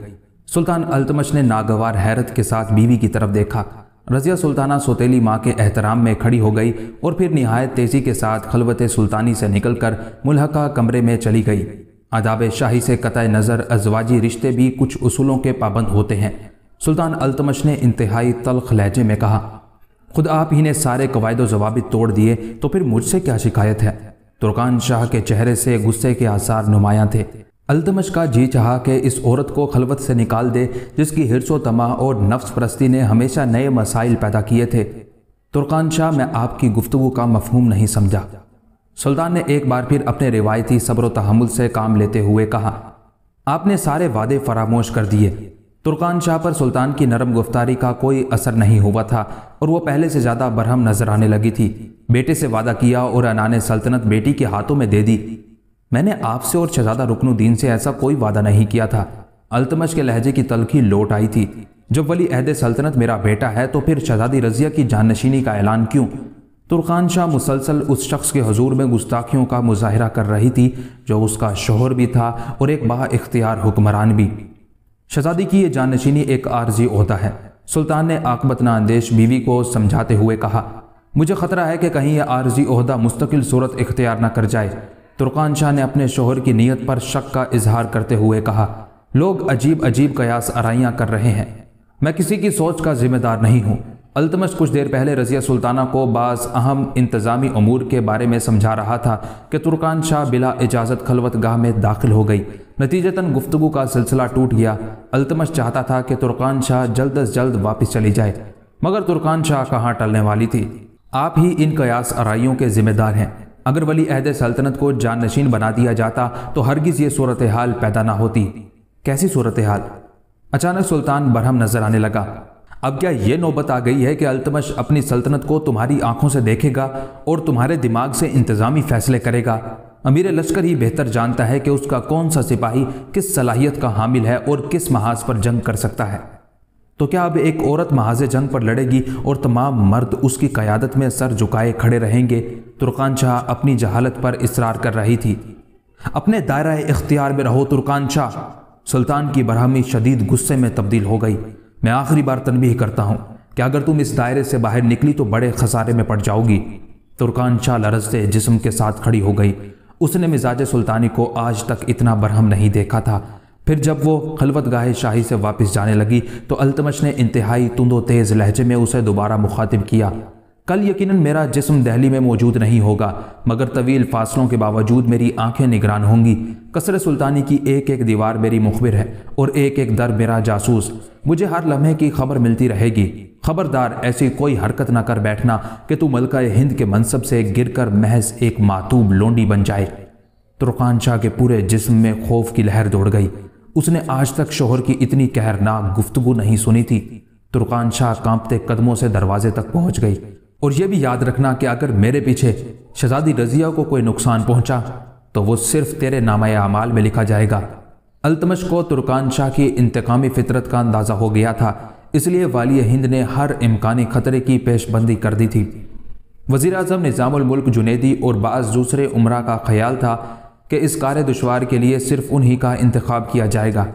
Speaker 1: सुल्तान अल्तमश ने नागवार हैरत के साथ बीवी की तरफ देखा रज़िया सुल्ताना सोतेली माँ के एहतराम में खड़ी हो गई और फिर नहायत तेज़ी के साथ खलवत सुल्तानी से निकलकर मुलहका कमरे में चली गई आदाब शाही से कतः नज़र अजवाजी रिश्ते भी कुछ उसूलों के पाबंद होते हैं सुल्तान अल्तमश ने इंतहाई तलख लहजे में कहा खुद आप ही ने सारे कवायद जवाबित तोड़ दिए तो फिर मुझसे क्या शिकायत है तुर्कान शाह के चेहरे से गुस्से के आसार नुमायाँ थे अल्तमश का जी चाह के इस औरत को खलवत से निकाल दे जिसकी हिरसो तमाह और नफ्स परस्ती ने हमेशा नए मसाइल पैदा किए थे तुर्कान शाह मैं आपकी गुफ्तु का मफहूम नहीं समझा सुल्तान ने एक बार फिर अपने रिवायती सब्र तहमुल से काम लेते हुए कहा आपने सारे वादे फरामोश कर दिए तुर्कान शाह पर सुल्तान की नरम गुफ्तारी का कोई असर नहीं हुआ था और वह पहले से ज़्यादा बरहम नजर आने लगी थी बेटे से वादा किया और अनान सल्तनत बेटी के हाथों में दे दी मैंने आपसे और शहजादा रुकनुद्दीन से ऐसा कोई वादा नहीं किया था अल्तमश के लहजे की तलखी लौट आई थी जब वली अहद सल्तनत मेरा बेटा है तो फिर शहजादी रजिया की नशीनी का ऐलान क्यों तुर्कान शाह मुसलसल उस शख्स के हजूर में गुस्ताखियों का मुजाहरा कर रही थी जो उसका शोहर भी था और एक बा इख्तियार हुक्मरान भी शहजादी की जान जाननशीनी एक आर्जी होता है सुल्तान ने आकबत नांदेश बीवी को समझाते हुए कहा मुझे खतरा है कि कहीं यह आर्जी अहदा मुस्तकिल सूरत इख्तियार न कर जाए तुर्कान शाह ने अपने शोहर की नीयत पर शक का इजहार करते हुए कहा लोग अजीब अजीब कयास अराइयाँ कर रहे हैं मैं किसी की सोच का जिम्मेदार नहीं हूँ अल्तमश कुछ देर पहले रज़िया सुल्ताना को बाज़ अहम इंतज़ामी अमूर के बारे में समझा रहा था कि तुर्कान शाह बिला इजाज़त खलवत गाह में दाखिल हो गई नतीजतन गुफ्तु का सिलसिला टूट गया अल्तमश चाहता था कि तुर्कान शाह जल्द अज जल्द वापस चली जाए मगर तुर्कान शाह कहाँ टलने वाली थी आप ही इन कयास अराइयों के ज़िम्मेदार हैं अगर वली अहद सल्तनत को नशीन बना दिया जाता तो हरगिज़ ये सूरत हाल पैदा ना होती कैसी सूरत हाल अचानक सुल्तान बरहम नजर आने लगा अब क्या यह नौबत आ गई है कि अल्तमश अपनी सल्तनत को तुम्हारी आंखों से देखेगा और तुम्हारे दिमाग से इंतज़ामी फैसले करेगा अमीर लश्कर ही बेहतर जानता है कि उसका कौन सा सिपाही किस सलाहियत का हामिल है और किस महाज पर जंग कर सकता है तो क्या अब एक औरत महाज जंग पर लड़ेगी और तमाम मर्द उसकी क़्यादत में सर झुकाए खड़े रहेंगे तुर्कान शाह अपनी जहालत पर इसरार कर रही थी अपने दायरा इख्तियार में रहो तुर्कान शाह सुल्तान की बरहमी शदीद गुस्से में तब्दील हो गई मैं आखिरी बार तनबीह करता हूँ कि अगर तुम इस दायरे से बाहर निकली तो बड़े खसारे में पड़ जाओगी तुर्कान शाह लरजते जिसम के साथ खड़ी हो गई उसने मिजाज सुल्तानी को आज तक इतना बरहम नहीं देखा था फिर जब वो खलवत गाहे शाही से वापस जाने लगी तो अल्तमश ने इंतहाई तुंदो तेज़ लहजे में उसे दोबारा मुखातिब किया कल यकीनन मेरा जिस्म दहली में मौजूद नहीं होगा मगर तवील फासलों के बावजूद मेरी आंखें निगरान होंगी कसर सुल्तानी की एक एक दीवार मेरी मुखबिर है और एक एक दर मेरा जासूस मुझे हर लम्हे की खबर मिलती रहेगी खबरदार ऐसी कोई हरकत ना कर बैठना कि तू मलका हिंद के मनसब से गिर कर महज एक मातूब लोंडी बन जाए तुर्कान शाह के पूरे जिसम में खौफ की लहर दौड़ गई उसने आज तक शोहर की इतनी कहरनाक गुफ्तगु नहीं सुनी थी तुर्कान शाह कांपते कदमों से दरवाजे तक पहुंच गई और यह भी याद रखना कि अगर मेरे पीछे शहजादी रजिया को कोई नुकसान पहुंचा तो वो सिर्फ तेरे नामाय अमाल में लिखा जाएगा अल्तमश को तुर्कान शाह की इंतकामी फितरत का अंदाज़ा हो गया था इसलिए वाली हिंद ने हर इम्कानी खतरे की पेशबंदी कर दी थी वज़ी अजम निज़ामुल्क जुनेदी और बाज़ दूसरे उम्र का ख्याल था कि इस कार दुशवार के लिए सिर्फ उन्हीं का इंतखब किया जाएगा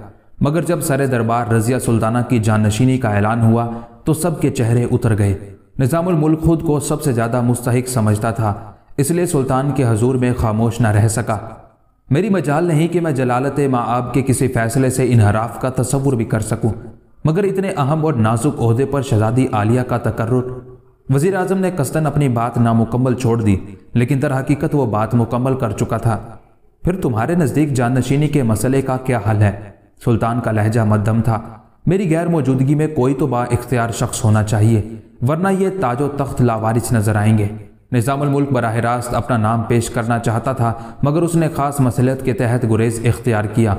Speaker 1: मगर जब सर दरबार रजिया सुल्ताना की जानशीनी का ऐलान हुआ तो सब के चेहरे उतर गए निज़ामुल्क खुद को सबसे ज़्यादा मुस्तक समझता था इसलिए सुल्तान के हजूर में खामोश न रह सका मेरी मजाल नहीं कि मैं जलालत माँ आप के किसी फैसले से इनहराफ का तस्वुर भी कर सकूँ मगर इतने अहम और नाजुक अहदे पर शहजादी आलिया का तकर्र वजीर अजम ने कस्तन अपनी बात नामुकम्मल छोड़ दी लेकिन दर हकीकत वह बात मुकम्मल कर चुका था फिर तुम्हारे नज़दीक जाननशीनी के मसले का क्या हल है सुल्तान का लहजा मध्यम था मेरी गैर मौजूदगी में कोई तो बाख्तियार शख्स होना चाहिए वरना ये ताजो तख्त लावारिश नजर आएंगे निज़ामुल्क बरह रास्त अपना नाम पेश करना चाहता था मगर उसने ख़ास मसलियत के तहत गुरेज इख्तियार किया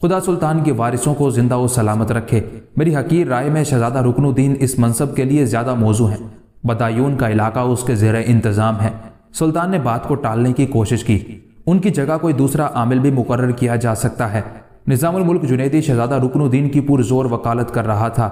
Speaker 1: खुदा सुल्तान के वारिसों को ज़िंदा व सलामत रखे मेरी हकीर राय में शहजादा रुकनुद्दीन इस मनसब के लिए ज़्यादा मौजू हैं बदायून का इलाका उसके जेर इंतज़ाम है सुल्तान ने बात को टालने की कोशिश की उनकी जगह कोई दूसरा आमिल भी मुकर किया जा सकता है मुल्क जुनेदी शहजादा रुकनुद्दीन की पुरजोर वकालत कर रहा था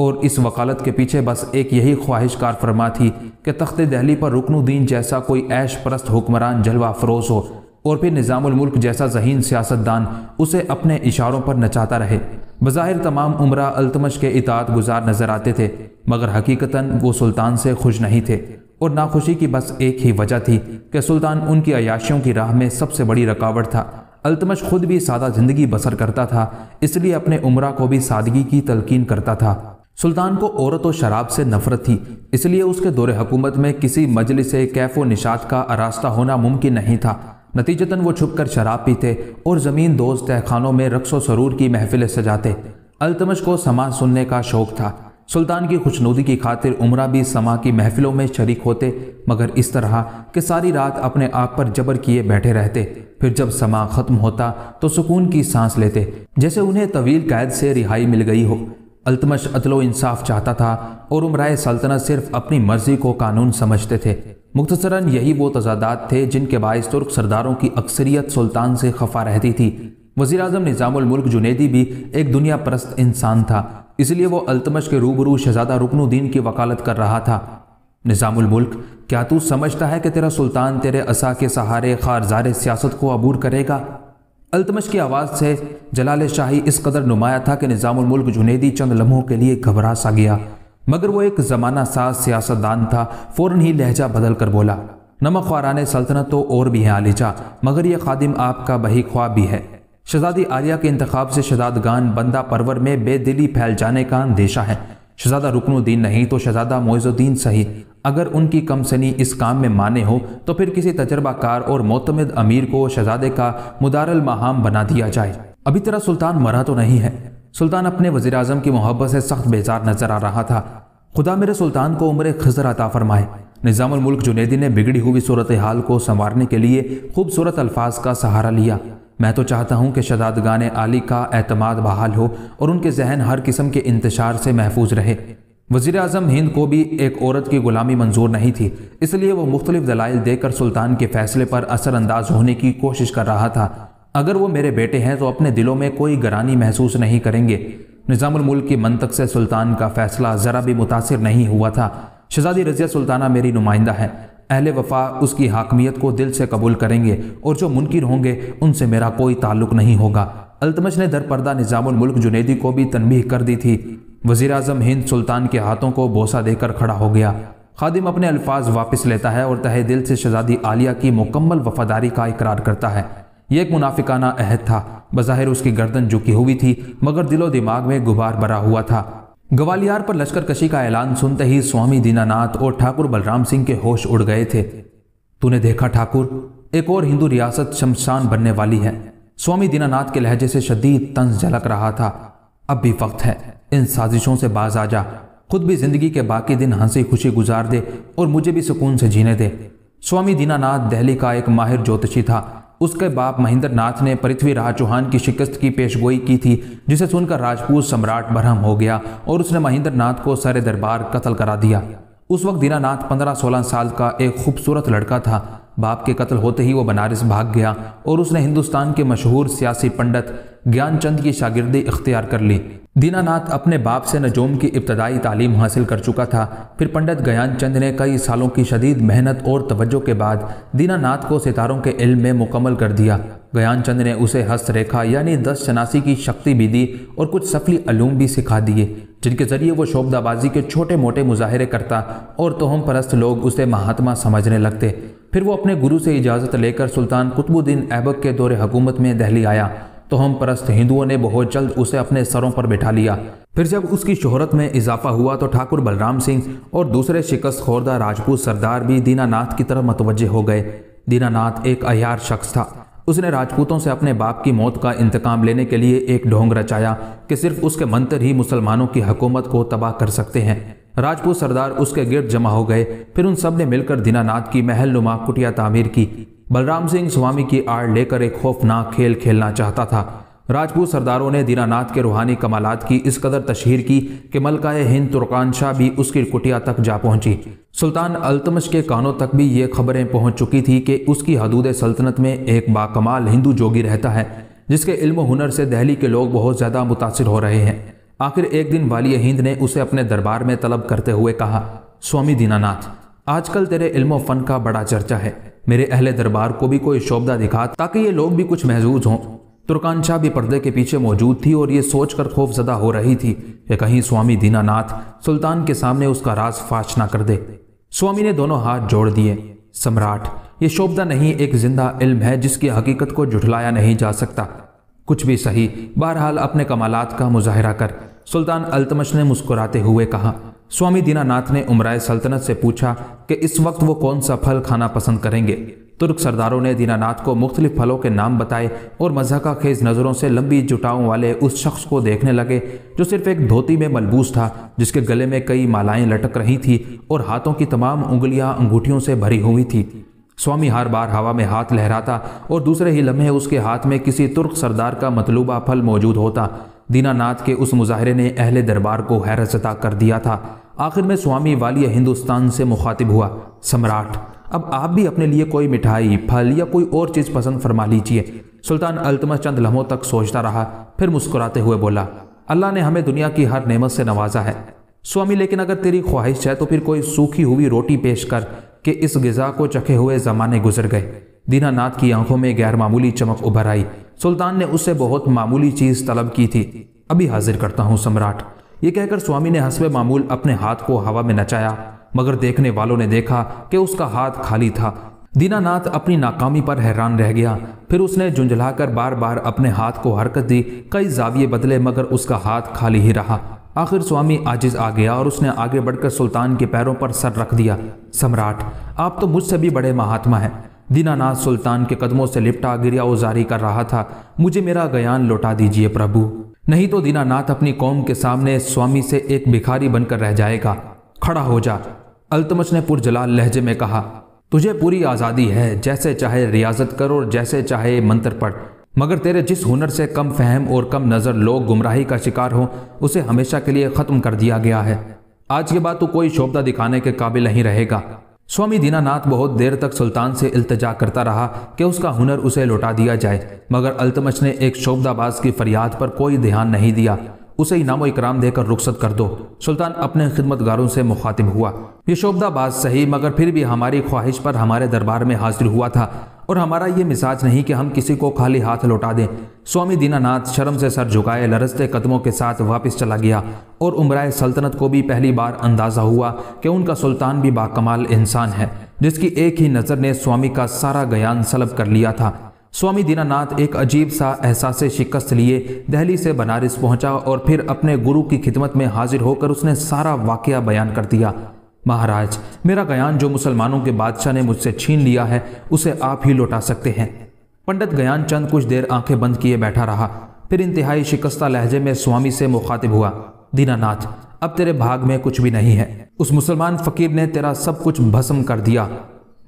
Speaker 1: और इस वकालत के पीछे बस एक यही ख्वाहिश कार फरमा थी कि तख्त दहली पर रुकनुद्दीन जैसा कोई ऐश परस्त हुक्मरान जलवा फरोज हो और फिर मुल्क जैसा जहीन सियासतदान उसे अपने इशारों पर नचाता रहे बज़ाहिर तमाम उम्र अल्तमश के इतात गुजार नज़र आते थे मगर हकीकता वो सुल्तान से खुश नहीं थे और नाखुशी की बस एक ही वजह थी कि सुल्तान उनकी अयाशियों की राह में सबसे बड़ी रकावट था अल्तमश खुद भी सादा ज़िंदगी बसर करता था इसलिए अपने उम्र को भी सादगी की तलकिन करता था सुल्तान को औरत और शराब से नफरत थी इसलिए उसके दौर हुकूमत में किसी मजलिस से कैफो निशात का आरास्ता होना मुमकिन नहीं था नतीजतन वो छुपकर शराब पीते और ज़मीन दोस्त तहखानों में रक्सो सरूर की महफिलें सजाते अल्तमश को समाज सुनने का शौक था सुल्तान की खुशनुदी की खातिर उमरा भी समा की महफिलों में शरीक होते मगर इस तरह कि सारी रात अपने आप पर जबर किए बैठे रहते फिर जब समा ख़त्म होता तो सुकून की सांस लेते जैसे उन्हें तवील कैद से रिहाई मिल गई हो अल्तमश अतलो इंसाफ चाहता था और उमराए सल्तनत सिर्फ अपनी मर्जी को कानून समझते थे मुख्तसरा यही वो तजादात थे जिनके बायस तुर्क सरदारों की अक्सरियत सुल्तान से खफा रहती थी वजी अजम निज़ामुलमल्क जुनेदी भी एक दुनिया परस्त इंसान था इसलिए वो अल्तमश के रूबरू शहजादा रुकनुद्दीन की वकालत कर रहा था निज़ामुल मुल्क क्या तू समझता है कि तेरा सुल्तान तेरे असा के सहारे खारजार सियासत को अबूर करेगा अल्तमश की आवाज़ से जलाल शाही इस कदर नुमाया था कि निज़ामुल मुल्क जुनेदी चंद लम्हों के लिए घबरा सा गया मगर वो एक ज़माना साज सियासतदान था फ़ौर ही लहजा बदल कर बोला नमक ख्वारान सल्तनत तो और भी हैं आलिचा मगर ये खादिम आपका बही ख्वाब भी है शहजादी आर्या के इंतखब से शहजादगान बंदा परवर में बेदिली फैल जाने का अंदेशा है शहजादा रुकनुद्दीन नहीं तो शहजादा मोजुद्दीन सही अगर उनकी कमसनी इस काम में माने हो तो फिर किसी तजर्बाकार और मोतमद अमीर को शहजादे का मुदारल महाम बना दिया जाए अभी तरह सुल्तान मरा तो नहीं है सुल्तान अपने वजीर अजम की मोहब्बत से सख्त बेजार नजर आ रहा था खुदा मेरे सुल्तान को उम्र खजर अता फरमाए निज़ामुल्क जुनेदी ने बिगड़ी हुई सूरत हाल को संवारने के लिए खूबसूरत अल्फाज का सहारा लिया मैं तो चाहता हूं कि शदादगान आली का अतमाद बहाल हो और उनके जहन हर किस्म के इंतशार से महफूज रहे वजीर अजम हिंद को भी एक औरत की गुलामी मंजूर नहीं थी इसलिए वो मुख्तलिफ दलाइल देकर सुल्तान के फैसले पर असरअंदाज होने की कोशिश कर रहा था अगर वो मेरे बेटे हैं तो अपने दिलों में कोई गरानी महसूस नहीं करेंगे निज़ामुल्क की मनतक से सुल्तान का फैसला ज़रा भी मुतासर नहीं हुआ था शहजादी रजिया सुल्ताना मेरी नुमाइंदा है अहल वफा उसकी हाकमियत को दिल से कबूल करेंगे और जो मुनकर होंगे उनसे मेरा कोई ताल्लुक नहीं होगा अल्तमश ने दरपर्दा निज़ामुल्क जुनेदी को भी तनबीह कर दी थी वजीर अजम हिंद सुल्तान के हाथों को बोसा देकर खड़ा हो गया खादिम अपने अल्फाज वापस लेता है और तहे दिल से शहजादी आलिया की मुकम्मल वफादारी का इकरार करता है यह एक मुनाफिकाना अहद था बज़ाहिर उसकी गर्दन झुकी हुई थी मगर दिलो दिमाग में गुबार भरा हुआ था ग्वालियर पर लश्कर कशी का ऐलान सुनते ही स्वामी दीनानाथ और ठाकुर बलराम सिंह के होश उड़ गए थे तूने देखा ठाकुर एक और हिंदू रियासत शमशान बनने वाली है स्वामी दीनानाथ के लहजे से शदीद तंज झलक रहा था अब भी वक्त है इन साजिशों से बाज आ जा खुद भी जिंदगी के बाकी दिन हंसी खुशी गुजार दे और मुझे भी सुकून से जीने दे स्वामी दीनानाथ दहली का एक माहिर ज्योतिषी था उसके बाप महेंद्र नाथ ने पृथ्वीराज चौहान की शिकस्त की पेशगोई की थी जिसे सुनकर राजपूत सम्राट भरहम हो गया और उसने महेंद्र नाथ को सरे दरबार कत्ल करा दिया उस वक्त दीनानाथ पंद्रह सोलह साल का एक खूबसूरत लड़का था बाप के कत्ल होते ही वो बनारस भाग गया और उसने हिंदुस्तान के मशहूर सियासी पंडित ज्ञानचंद की शागिर्दी इख्तियार कर ली दीनानाथ अपने बाप से नजोम की इब्तदाई तालीम हासिल कर चुका था फिर पंडित गयान चंद ने कई सालों की शदीद मेहनत और तवज्जो के बाद दीनानाथ को सितारों के इल्म में मुकम्मल कर दिया गयान चंद ने उसे हस्त रेखा यानी दस शनासी की शक्ति भी दी और कुछ सफली अलूम भी सिखा दिए जिनके ज़रिए वो शोबदाबाजी के छोटे मोटे मुजाहरे करता और तोहम परस्त लोग उसे महात्मा समझने लगते फिर वो अपने गुरु से इजाज़त लेकर सुल्तान कुतुबुद्दीन ऐबक के दौरे हुकूमत में दहली आया तो हम परस्त हिंदुओं ने बहुत जल्द उसे अपने सरों पर बैठा लिया फिर जब उसकी शोहरत में इजाफा हुआ तो ठाकुर बलराम सिंह और दूसरे शिकस्त खोरदा राजपूत सरदार भी दीनानाथ की तरफ मतवजह हो गए दीनानाथ एक अयार शख्स था उसने राजपूतों से अपने बाप की मौत का इंतकाम लेने के लिए एक ढोंग रचाया कि सिर्फ उसके मंत्र ही मुसलमानों की हकूमत को तबाह कर सकते हैं राजपूत सरदार उसके गिर्द जमा हो गए फिर उन सब ने मिलकर दीनानाथ की महल नुमा कुटिया तामीर की बलराम सिंह स्वामी की आड़ लेकर एक खौफनाक खेल खेलना चाहता था राजपूत सरदारों ने दीनानाथ के रूहानी कमालात की इस कदर तशहर की कि मलकाए हिंद तुर्कान शाह भी उसकी कुटिया तक जा पहुंची सुल्तान अल्तमश के कानों तक भी ये खबरें पहुंच चुकी थी कि उसकी हदूद सल्तनत में एक बाकमाल हिंदू जोगी रहता है जिसके इल्म हुनर से दहली के लोग बहुत ज़्यादा मुतासर हो रहे हैं आखिर एक दिन वाली हिंद ने उसे अपने दरबार में तलब करते हुए कहा स्वामी दीनानाथ आजकल तेरे इल्म फ़न का बड़ा चर्चा है मेरे अहले दरबार को भी कोई शोबदा दिखा ताकि ये लोग भी कुछ महजूज हों तुर्कानशाह भी पर्दे के पीछे मौजूद थी और ये सोचकर खौफजदा हो रही थी कि कहीं स्वामी दीनानाथ सुल्तान के सामने उसका राज फाश ना कर दे स्वामी ने दोनों हाथ जोड़ दिए सम्राट ये शोबदा नहीं एक जिंदा इल्म है जिसकी हकीकत को जुठलाया नहीं जा सकता कुछ भी सही बहरहाल अपने कमालात का मुजाहरा कर सुल्तान अल्तमश ने मुस्कुराते हुए कहा स्वामी दीनानाथ ने उमराय सल्तनत से पूछा कि इस वक्त वो कौन सा फल खाना पसंद करेंगे तुर्क सरदारों ने दीनानाथ को मुख्तलिफ फलों के नाम बताए और मजहका खेज नज़रों से लंबी जुटाओं वाले उस शख्स को देखने लगे जो सिर्फ एक धोती में मलबूस था जिसके गले में कई मालाएं लटक रही थी और हाथों की तमाम उंगलियां अंगूठियों से भरी हुई थी स्वामी हर बार हवा में हाथ लहराता और दूसरे ही लम्हे उसके हाथ में किसी तुर्क सरदार का मतलूबा फल मौजूद होता दीनानाथ के उस मुजाहरे ने अहले दरबार को हैरत कर दिया था आखिर में स्वामी वालिया हिंदुस्तान से मुखातिब हुआ सम्राट अब आप भी अपने लिए कोई मिठाई फल या कोई और चीज़ पसंद फरमा लीजिए सुल्तान अल्तमा चंद लम्हों तक सोचता रहा फिर मुस्कुराते हुए बोला अल्लाह ने हमें दुनिया की हर नेमत से नवाजा है स्वामी लेकिन अगर तेरी ख्वाहिश है तो फिर कोई सूखी हुई रोटी पेश कर कि इस गज़ा को चखे हुए ज़माने गुजर गए दीनानाथ की आंखों में गैर मामूली चमक उभर आई सुल्तान ने उससे बहुत मामूली चीज़ तलब की थी अभी हाजिर करता हूँ सम्राट ये कहकर स्वामी ने हंसवे मामूल अपने हाथ को हवा में नचाया मगर देखने वालों ने देखा कि उसका हाथ खाली था दीनानाथ अपनी नाकामी पर हैरान रह गया फिर उसने झुंझलाकर बार बार अपने हाथ को हरकत दी कई जाविये बदले मगर उसका हाथ खाली ही रहा आखिर स्वामी आजिज आ गया और उसने आगे बढ़कर सुल्तान के पैरों पर सर रख दिया सम्राट आप तो मुझसे भी बड़े महात्मा हैं दीनानाथ सुल्तान के कदमों से लिपटा गिरिया उजारी कर रहा था मुझे मेरा गयान लौटा दीजिए प्रभु नहीं तो दीनानाथ अपनी कौम के सामने स्वामी से एक भिखारी बनकर रह जाएगा खड़ा हो जा अल्तमश ने पुरजलाल लहजे में कहा तुझे पूरी आज़ादी है जैसे चाहे रियाजत करो और जैसे चाहे मंत्र पढ़ मगर तेरे जिस हुनर से कम फहम और कम नज़र लोग गुमराही का शिकार हो उसे हमेशा के लिए ख़त्म कर दिया गया है आज के बाद तू कोई शोभदा दिखाने के काबिल नहीं रहेगा स्वामी दीनानाथ बहुत देर तक सुल्तान से इल्तजा करता रहा कि उसका हुनर उसे लौटा दिया जाए मगर अल्तमश ने एक शोबदाबाज की फरियाद पर कोई ध्यान नहीं दिया उसे इनाम इकराम देकर रुखसत कर दो सुल्तान अपने खिदमतगारों से मुखातिब हुआ ये शोबदाबाज सही मगर फिर भी हमारी ख्वाहिश पर हमारे दरबार में हाजिर हुआ था और हमारा ये मिजाज नहीं कि हम किसी को खाली हाथ लौटा दें स्वामी दीनानाथ शर्म से सर झुकाए लरजते कदमों के साथ वापस चला गया और उम्र सल्तनत को भी पहली बार अंदाज़ा हुआ कि उनका सुल्तान भी बाकमाल इंसान है जिसकी एक ही नज़र ने स्वामी का सारा गयान सलब कर लिया था स्वामी दीनानाथ एक अजीब सा एहसास शिकस्त लिए दहली से बनारस पहुंचा और फिर अपने गुरु की खिदमत में हाजिर होकर उसने सारा वाकया बयान कर दिया महाराज मेरा गयान जो मुसलमानों के बादशाह ने मुझसे छीन लिया है उसे आप ही लौटा सकते हैं पंडित गयान चंद कुछ देर आंखें बंद किए बैठा रहा फिर इंतहाई शिकस्ता लहजे में स्वामी से मुखातिब हुआ दीनानाथ अब तेरे भाग में कुछ भी नहीं है उस मुसलमान फकीर ने तेरा सब कुछ भस्म कर दिया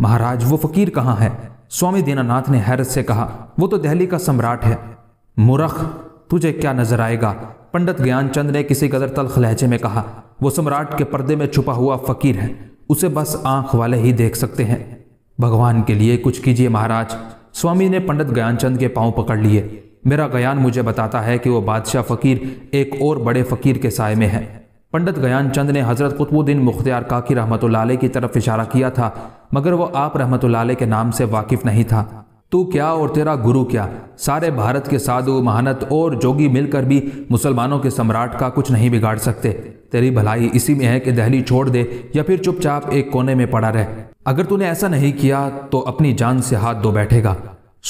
Speaker 1: महाराज वो फकीर कहाँ है स्वामी दीनानाथ ने हैरत से कहा वो तो दिल्ली का सम्राट है मुरख तुझे क्या नजर आएगा पंडित ज्ञानचंद ने किसी कदर तलख लहजे में कहा वो सम्राट के पर्दे में छुपा हुआ फकीर है उसे बस आंख वाले ही देख सकते हैं भगवान के लिए कुछ कीजिए महाराज स्वामी ने पंडित ज्ञानचंद के पांव पकड़ लिए मेरा गयान मुझे बताता है कि वो बादशाह फकीर एक और बड़े फकीर के साय में है पंडित गयान चंद ने हज़रत कुतुबुद्दीन मुख्तियार काकी रहमत लाई की तरफ इशारा किया था मगर वो आप रहमत लाई के नाम से वाकिफ नहीं था तू क्या और तेरा गुरु क्या सारे भारत के साधु महानत और जोगी मिलकर भी मुसलमानों के सम्राट का कुछ नहीं बिगाड़ सकते तेरी भलाई इसी में है कि दहली छोड़ दे या फिर चुपचाप एक कोने में पड़ा रहे अगर तूने ऐसा नहीं किया तो अपनी जान से हाथ धो बैठेगा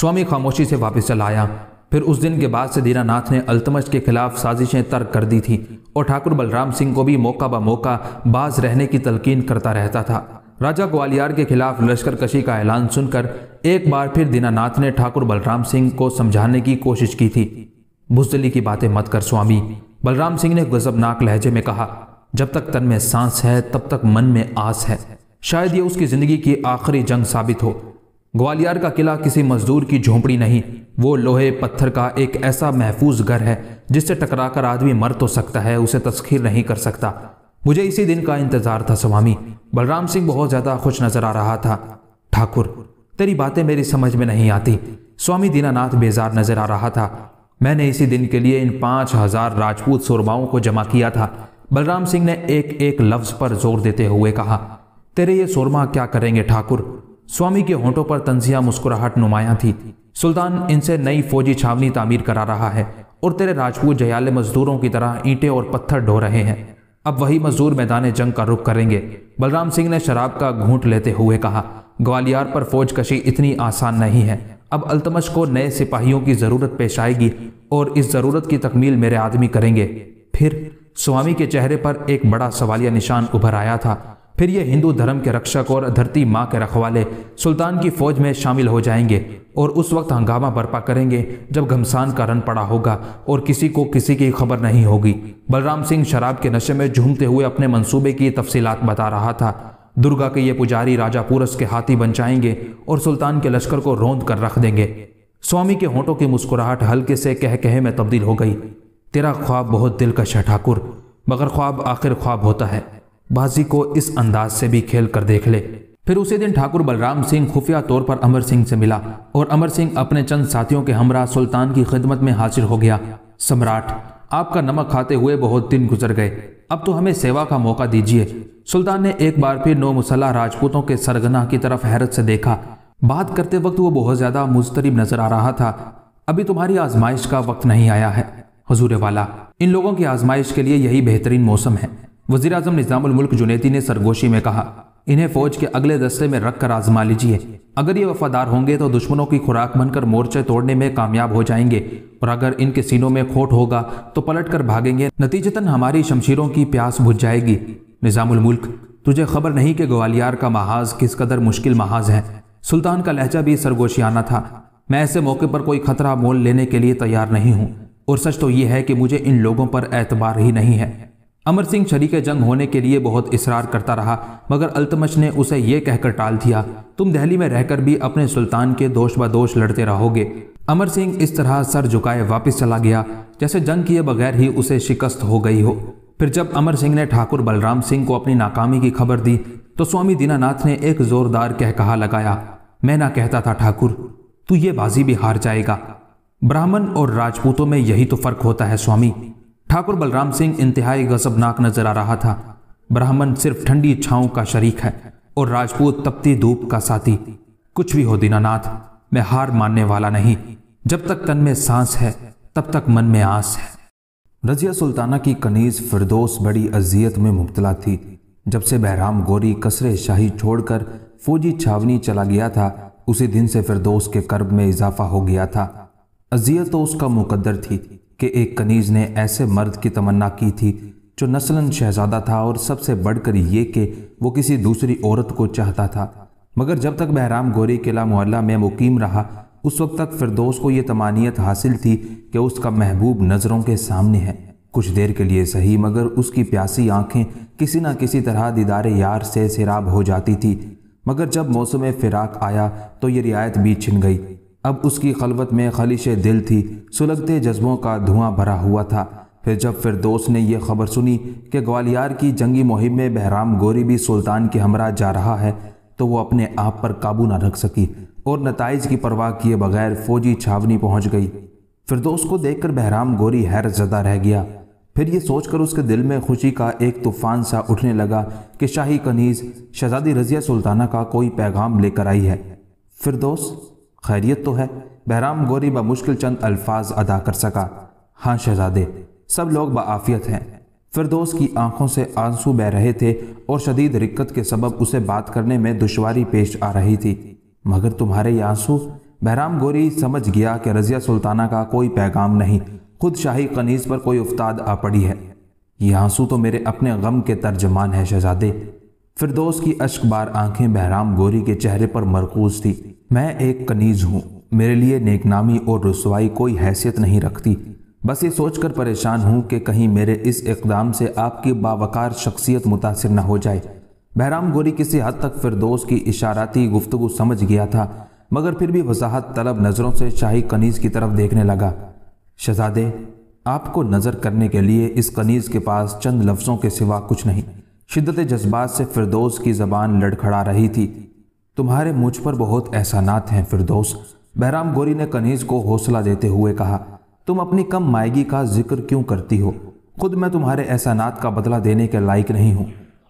Speaker 1: स्वामी खामोशी से वापस चला आया फिर उस दिन के बाद से दीनानाथ ने अल्तमश के खिलाफ साजिशें तर्क कर दी थी और ठाकुर बलराम सिंह को भी मौका बा मौका बाज रहने की तलकीन करता रहता था राजा ग्वालियर के खिलाफ लश्कर कशी का ऐलान सुनकर एक बार फिर दीनानाथ ने ठाकुर बलराम सिंह को समझाने की कोशिश की थी बुजदली की बातें मत कर स्वामी बलराम सिंह ने गजबनाक लहजे में कहा जब तक तन में सांस है तब तक मन में आस है शायद ये उसकी ज़िंदगी की आखिरी जंग साबित हो ग्वालियर का किला किसी मजदूर की झोंपड़ी नहीं वो लोहे पत्थर का एक ऐसा महफूज घर है जिससे टकराकर आदमी मर तो सकता है उसे तस्खीर नहीं कर सकता मुझे इसी दिन का इंतजार था स्वामी बलराम सिंह बहुत ज्यादा खुश नजर आ रहा था ठाकुर तेरी बातें मेरी समझ में नहीं आती स्वामी दीनानाथ बेजार नजर आ रहा था मैंने इसी दिन के लिए इन पांच हजार राजपूत सुरमाओं को जमा किया था बलराम सिंह ने एक एक लफ्ज पर जोर देते हुए कहा तेरे ये सुरमा क्या करेंगे ठाकुर स्वामी के होंठों पर तंजिया मुस्कुराहट नुमाया थी सुल्तान इनसे नई फौजी छावनी तामीर करा रहा है और तेरे राजपूत जयाले मजदूरों की तरह ईंटे और पत्थर ढो रहे हैं अब वही मजदूर मैदान जंग का रुख करेंगे बलराम सिंह ने शराब का घूंट लेते हुए कहा ग्वालियर पर फौज कशी इतनी आसान नहीं है अब अल्तमश को नए सिपाहियों की ज़रूरत पेश आएगी और इस ज़रूरत की तकमील मेरे आदमी करेंगे फिर स्वामी के चेहरे पर एक बड़ा सवालिया निशान उभर आया था फिर ये हिंदू धर्म के रक्षक और धरती माँ के रखवाले सुल्तान की फौज में शामिल हो जाएंगे और उस वक्त हंगामा बर्पा करेंगे जब घमसान का रन पड़ा होगा और किसी को किसी की खबर नहीं होगी बलराम सिंह शराब के नशे में झूमते हुए अपने मंसूबे की तफसीलात बता रहा था दुर्गा के ये पुजारी राजा पुरस के हाथी बन जाएंगे और सुल्तान के लश्कर को रोंद कर रख देंगे स्वामी के होठों की मुस्कुराहट हल्के से कह कहे में तब्दील हो गई तेरा ख्वाब बहुत दिल का है ठाकुर मगर ख्वाब आखिर ख्वाब होता है बाजी को इस अंदाज से भी खेल कर देख ले फिर उसी दिन ठाकुर बलराम सिंह खुफिया तौर पर अमर सिंह से मिला और अमर सिंह अपने चंद साथियों के हमरा सुल्तान की खिदमत में हाजिर हो गया सम्राट आपका नमक खाते हुए बहुत दिन गुजर गए अब तो हमें सेवा का मौका दीजिए सुल्तान ने एक बार फिर नौ मुसल्ला राजपूतों के सरगना की तरफ हैरत से देखा बात करते वक्त वो बहुत ज़्यादा मुस्तरब नजर आ रहा था अभी तुम्हारी आजमाइश का वक्त नहीं आया है हजूर वाला इन लोगों की आजमाइश के लिए यही बेहतरीन मौसम है वजीर अजम निज़ाम जुनेती ने सरगोशी में कहा इन्हें फौज के अगले दस्ते में रख कर आजमा लीजिए अगर ये वफादार होंगे तो दुश्मनों की खुराक बनकर मोर्चे तोड़ने में कामयाब हो जाएंगे और अगर इनके सीनों में खोट होगा तो पलट कर भागेंगे नतीजतन हमारी शमशीरों की प्यास बुझ जाएगी निज़ामुल्क तुझे खबर नहीं कि ग्वालियर का महाज किस कदर मुश्किल महाज है सुल्तान का लहजा भी सरगोशियाना था मैं ऐसे मौके पर कोई खतरा मोल लेने के लिए तैयार नहीं हूँ और सच तो ये है कि मुझे इन लोगों पर एतबार ही नहीं है अमर सिंह शरीक जंग होने के लिए बहुत इसरार करता रहा मगर अल्तमश ने उसे यह कहकर टाल दिया तुम दहली में रहकर भी अपने सुल्तान के दोष बदोष लड़ते रहोगे अमर सिंह इस तरह सर झुकाए वापस चला गया जैसे जंग किए बगैर ही उसे शिकस्त हो गई हो फिर जब अमर सिंह ने ठाकुर बलराम सिंह को अपनी नाकामी की खबर दी तो स्वामी दीनानाथ ने एक जोरदार कह कहा लगाया मैं ना कहता था ठाकुर तू ये बाजी भी हार जाएगा ब्राह्मण और राजपूतों में यही तो फर्क होता है स्वामी ठाकुर बलराम सिंह इंतहाई गजबनाक नजर आ रहा था ब्राह्मण सिर्फ ठंडी इच्छाओं का शरीक है और राजपूत तपती धूप का साथी कुछ भी हो दीनानाथ मैं हार मानने वाला नहीं जब तक तन में सांस है तब तक मन में आस है रजिया सुल्ताना की कनीज फिरदोस बड़ी अजियत में मुबतला थी जब से बहराम गोरी कसरे शाही छोड़कर फौजी छावनी चला गया था उसी दिन से फिरदोस के कर्ब में इजाफा हो गया था अजियत तो उसका मुकद्दर थी कि एक कनीज़ ने ऐसे मर्द की तमन्ना की थी जो नस्लन शहजादा था और सबसे बढ़कर ये कि वो किसी दूसरी औरत को चाहता था मगर जब तक बहराम गोरी किला मोहल्ला में मुकीम रहा उस वक्त तक फिरदोस को ये तमानियत हासिल थी कि उसका महबूब नज़रों के सामने है कुछ देर के लिए सही मगर उसकी प्यासी आंखें किसी न किसी तरह दीदार यार से सिराब हो जाती थी मगर जब मौसम फ़िराक आया तो ये रियायत भी छिन गई अब उसकी खलबत में खलिश दिल थी सुलगते जज्बों का धुआं भरा हुआ था फिर जब फिर दोस्त ने यह खबर सुनी कि ग्वालियर की जंगी मुहिम में बहराम गोरी भी सुल्तान के हमरा जा रहा है तो वो अपने आप पर काबू न रख सकी और नतज की परवाह किए बगैर फौजी छावनी पहुंच गई फिर दोस्त को देखकर बहराम गोरी हैर ज़दा रह गया फिर ये सोचकर उसके दिल में खुशी का एक तूफान सा उठने लगा कि शाही कनीज़ शहजादी रज़िया सुल्ताना का कोई पैगाम लेकर आई है फिर दोस्त खैरियत तो है बहराम गोरी मुश्किल चंद अल्फाज अदा कर सका हाँ शहजादे सब लोग बाआफियत हैं फिरदोस की आंखों से आंसू बह रहे थे और शदीद रिक्कत के सबब उसे बात करने में दुशारी पेश आ रही थी मगर तुम्हारे ये आंसू बहराम गोरी समझ गया कि रजिया सुल्ताना का कोई पैगाम नहीं खुद शाही कनीज पर कोई उफ्ताद आ पड़ी है ये आंसू तो मेरे अपने गम के तर्जमान है शहजादे फिरदोस की अश्कबार आंखें बहराम गोरी के चेहरे पर मरकूज थी मैं एक कनीज हूँ मेरे लिए नेकनामी और रसवाई कोई हैसियत नहीं रखती बस ये सोचकर परेशान हूँ कि कहीं मेरे इस इकदाम से आपकी बावकार शख्सियत मुतासर न हो जाए बहराम गोरी किसी हद तक फिरदोस की इशाराती गुफ्तगु समझ गया था मगर फिर भी वजाहत तलब नज़रों से शाही कनीज़ की तरफ देखने लगा शहजादे आपको नज़र करने के लिए इस कनीज़ के पास चंद लफ्ज़ों के सिवा कुछ नहीं शिद्दत जज्बात से फिरदौस की ज़बान लड़खड़ा रही थी तुम्हारे मुझ पर बहुत एहसानात हैं फिरदौस बहराम गोरी ने कनीज को हौसला देते हुए कहा तुम अपनी कम मायगी का जिक्र क्यों करती हो खुद मैं तुम्हारे एहसानात का बदला देने के लायक नहीं हूँ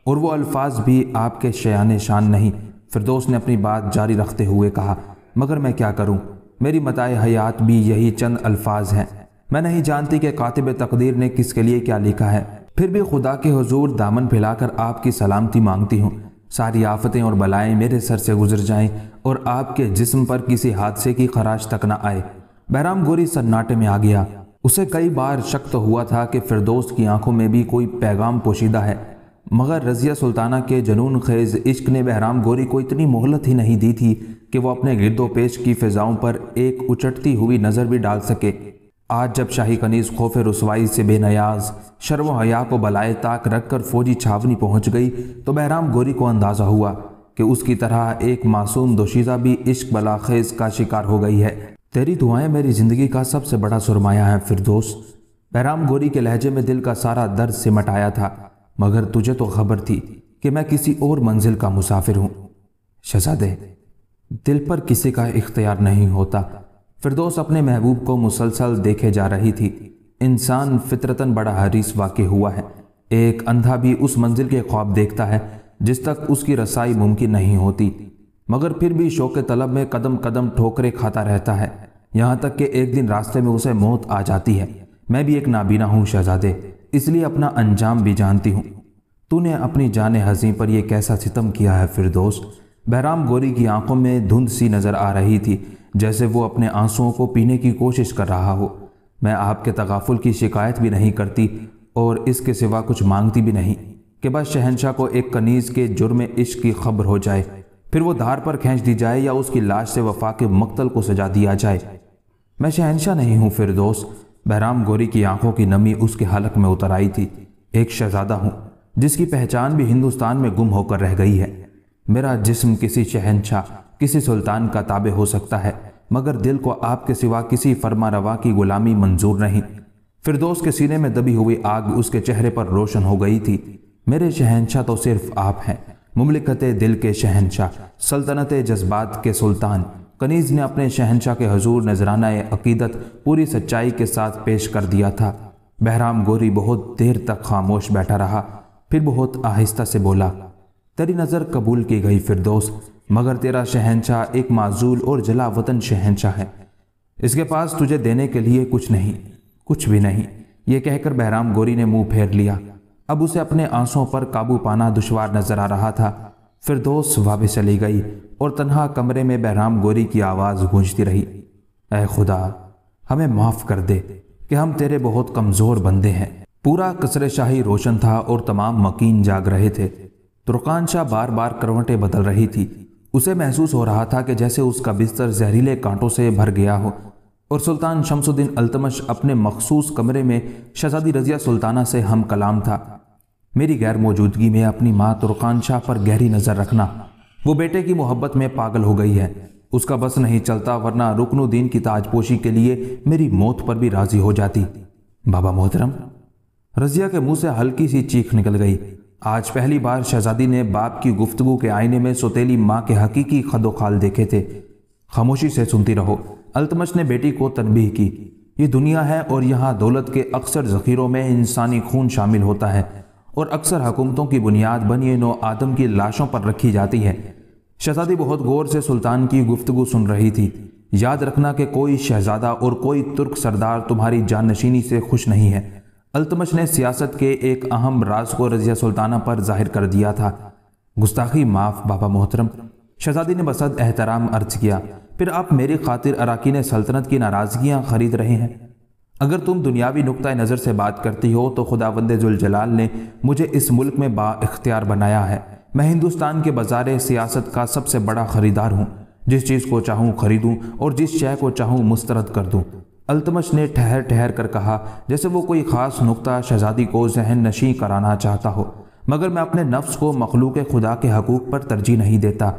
Speaker 1: और वो अल्फाज भी आपके शयान शान नहीं फिरदौस ने अपनी बात जारी रखते हुए कहा मगर मैं क्या करूँ मेरी मताए हयात भी यही चंद अल्फाज हैं मैं नहीं जानती कि कातिब तकदीर ने किसके लिए क्या लिखा है फिर भी खुदा के हजूर दामन फैलाकर आपकी सलामती मांगती हूँ सारी आफतें और बलाएं मेरे सर से गुजर जाएं और आपके जिस्म पर किसी हादसे की खराश तक न आए बहराम गोरी सन्नाटे में आ गया उसे कई बार शक तो हुआ था कि फिरदोस की आंखों में भी कोई पैगाम पोशीदा है मगर रज़िया सुल्ताना के जनून खेज़ इश्क ने बहराम गोरी को इतनी मोहलत ही नहीं दी थी कि वह अपने गिरदो पेश की फ़िज़ाओं पर एक उचटती हुई नज़र भी डाल सके आज जब शाही कनीज खोफे रसवाई से बेनयाज शर्व हया को बलाए ताक रख कर फौजी छावनी पहुंच गई तो बहराम गोरी को अंदाज़ा हुआ कि उसकी तरह एक मासूम दोशीज़ा भी इश्क बलाखेज का शिकार हो गई है तेरी दुआएं मेरी ज़िंदगी का सबसे बड़ा सुरमाया है फिरदोस बहराम गोरी के लहजे में दिल का सारा दर्द सिमट आया था मगर तुझे तो खबर थी कि मैं किसी और मंजिल का मुसाफिर हूँ शहजादे दिल पर किसी का इख्तियार नहीं होता फिरदोस अपने महबूब को मुसलसल देखे जा रही थी इंसान फितरतन बड़ा हरीस वाक़ हुआ है एक अंधा भी उस मंजिल के ख्वाब देखता है जिस तक उसकी रसाई मुमकिन नहीं होती मगर फिर भी शौक तलब में कदम कदम ठोकरे खाता रहता है यहाँ तक कि एक दिन रास्ते में उसे मौत आ जाती है मैं भी एक नाबीना हूँ शहजादे इसलिए अपना अंजाम भी जानती हूँ तूने अपनी जान हजी पर यह कैसा सितम किया है फिरदोस बहराम गोरी की आंखों में धुंध सी नज़र आ रही थी जैसे वो अपने आंसुओं को पीने की कोशिश कर रहा हो मैं आपके तगाफुल की शिकायत भी नहीं करती और इसके सिवा कुछ मांगती भी नहीं कि बस शहनशाह को एक कनीज़ के जुर्म इश्क की खबर हो जाए फिर वो धार पर खींच दी जाए या उसकी लाश से वफा के मकतल को सजा दिया जाए मैं शहनशाह नहीं हूँ फिर दोस्त बहराम गोरी की आंखों की नमी उसके हलक में उतर आई थी एक शहजादा हूँ जिसकी पहचान भी हिंदुस्तान में गुम होकर रह गई है मेरा जिस्म किसी शहनशाह किसी सुल्तान का ताबे हो सकता है मगर दिल को आपके सिवा किसी फरमा रवा की गुलामी मंजूर नहीं फिरदोस के सीने में दबी हुई आग उसके चेहरे पर रोशन हो गई थी मेरे शहनशाह तो सिर्फ आप हैं मुमलिकत दिल के शहनशाह सल्तनत जज्बात के सुल्तान कनीज़ ने अपने शहनशाह के हजूर नजराना अकीदत पूरी सच्चाई के साथ पेश कर दिया था बहराम गोरी बहुत देर तक खामोश बैठा रहा फिर बहुत आहिस्ता से बोला तेरी नज़र कबूल की गई फिरदोस मगर तेरा शहनशाह एक माजूल और जला वतन शहनशाह है इसके पास तुझे देने के लिए कुछ नहीं कुछ भी नहीं ये कहकर बहराम गोरी ने मुंह फेर लिया अब उसे अपने आंसुओं पर काबू पाना दुशवार नजर आ रहा था फिर दोस्त वापस चली गई और तनहा कमरे में बहराम गोरी की आवाज़ गूंजती रही अः खुदा हमें माफ़ कर दे कि हम तेरे बहुत कमज़ोर बंदे हैं पूरा कसरे शाही रोशन था और तमाम मकीन जाग रहे थे तुर्कान शाह बार बार करवटें बदल रही थी उसे महसूस हो रहा था कि जैसे उसका बिस्तर जहरीले कांटों से भर गया हो और सुल्तान शमसुद्दीन अल्तमश अपने मखसूस कमरे में शहजादी रजिया सुल्ताना से हम कलाम था मेरी गैर मौजूदगी में अपनी माँ तुरकान शाह पर गहरी नज़र रखना वो बेटे की मोहब्बत में पागल हो गई है उसका बस नहीं चलता वरना रुकनुद्दीन की ताजपोशी के लिए मेरी मौत पर भी राज़ी हो जाती बाबा मोहतरम रजिया के मुंह से हल्की सी चीख निकल गई आज पहली बार शहजादी ने बाप की गुफ्तगु के आईने में सोतेली माँ के हकीकी खदोखाल देखे थे खामोशी से सुनती रहो अल्तमश ने बेटी को तनबीह की ये दुनिया है और यहाँ दौलत के अक्सर ज़खीरों में इंसानी खून शामिल होता है और अक्सर हुकूमतों की बुनियाद बनी नो आदम की लाशों पर रखी जाती है शहजादी बहुत गौर से सुल्तान की गुफ्तगु सुन रही थी याद रखना कि कोई शहजादा और कोई तुर्क सरदार तुम्हारी नशीनी से खुश नहीं है अल्तमश ने सियासत के एक अहम राज को रजिया सुल्ताना पर जाहिर कर दिया था गुस्ताखी माफ बाबा मोहतरम शहजादी ने बसद एहतराम अर्ज किया फिर आप मेरी खातिर अराकीन सल्तनत की नाराज़गियाँ खरीद रहे हैं अगर तुम दुनियावी नुक़ नज़र से बात करती हो तो खुदावंद जुलजलाल ने मुझे इस मुल्क में बाख्तियार बनाया है मैं हिंदुस्तान के बाजार सियासत का सबसे बड़ा ख़रीदार हूँ जिस चीज़ को चाहूँ खरीदूँ और जिस शय को चाहूँ मुस्तरद कर दूँ अल्तमश ने ठहर ठहर कर कहा जैसे वो कोई ख़ास नुक्ता शहज़ादी को जहन नशी कराना चाहता हो मगर मैं अपने नफ्स को मखलूक खुदा के हकूक़ पर तरजीह नहीं देता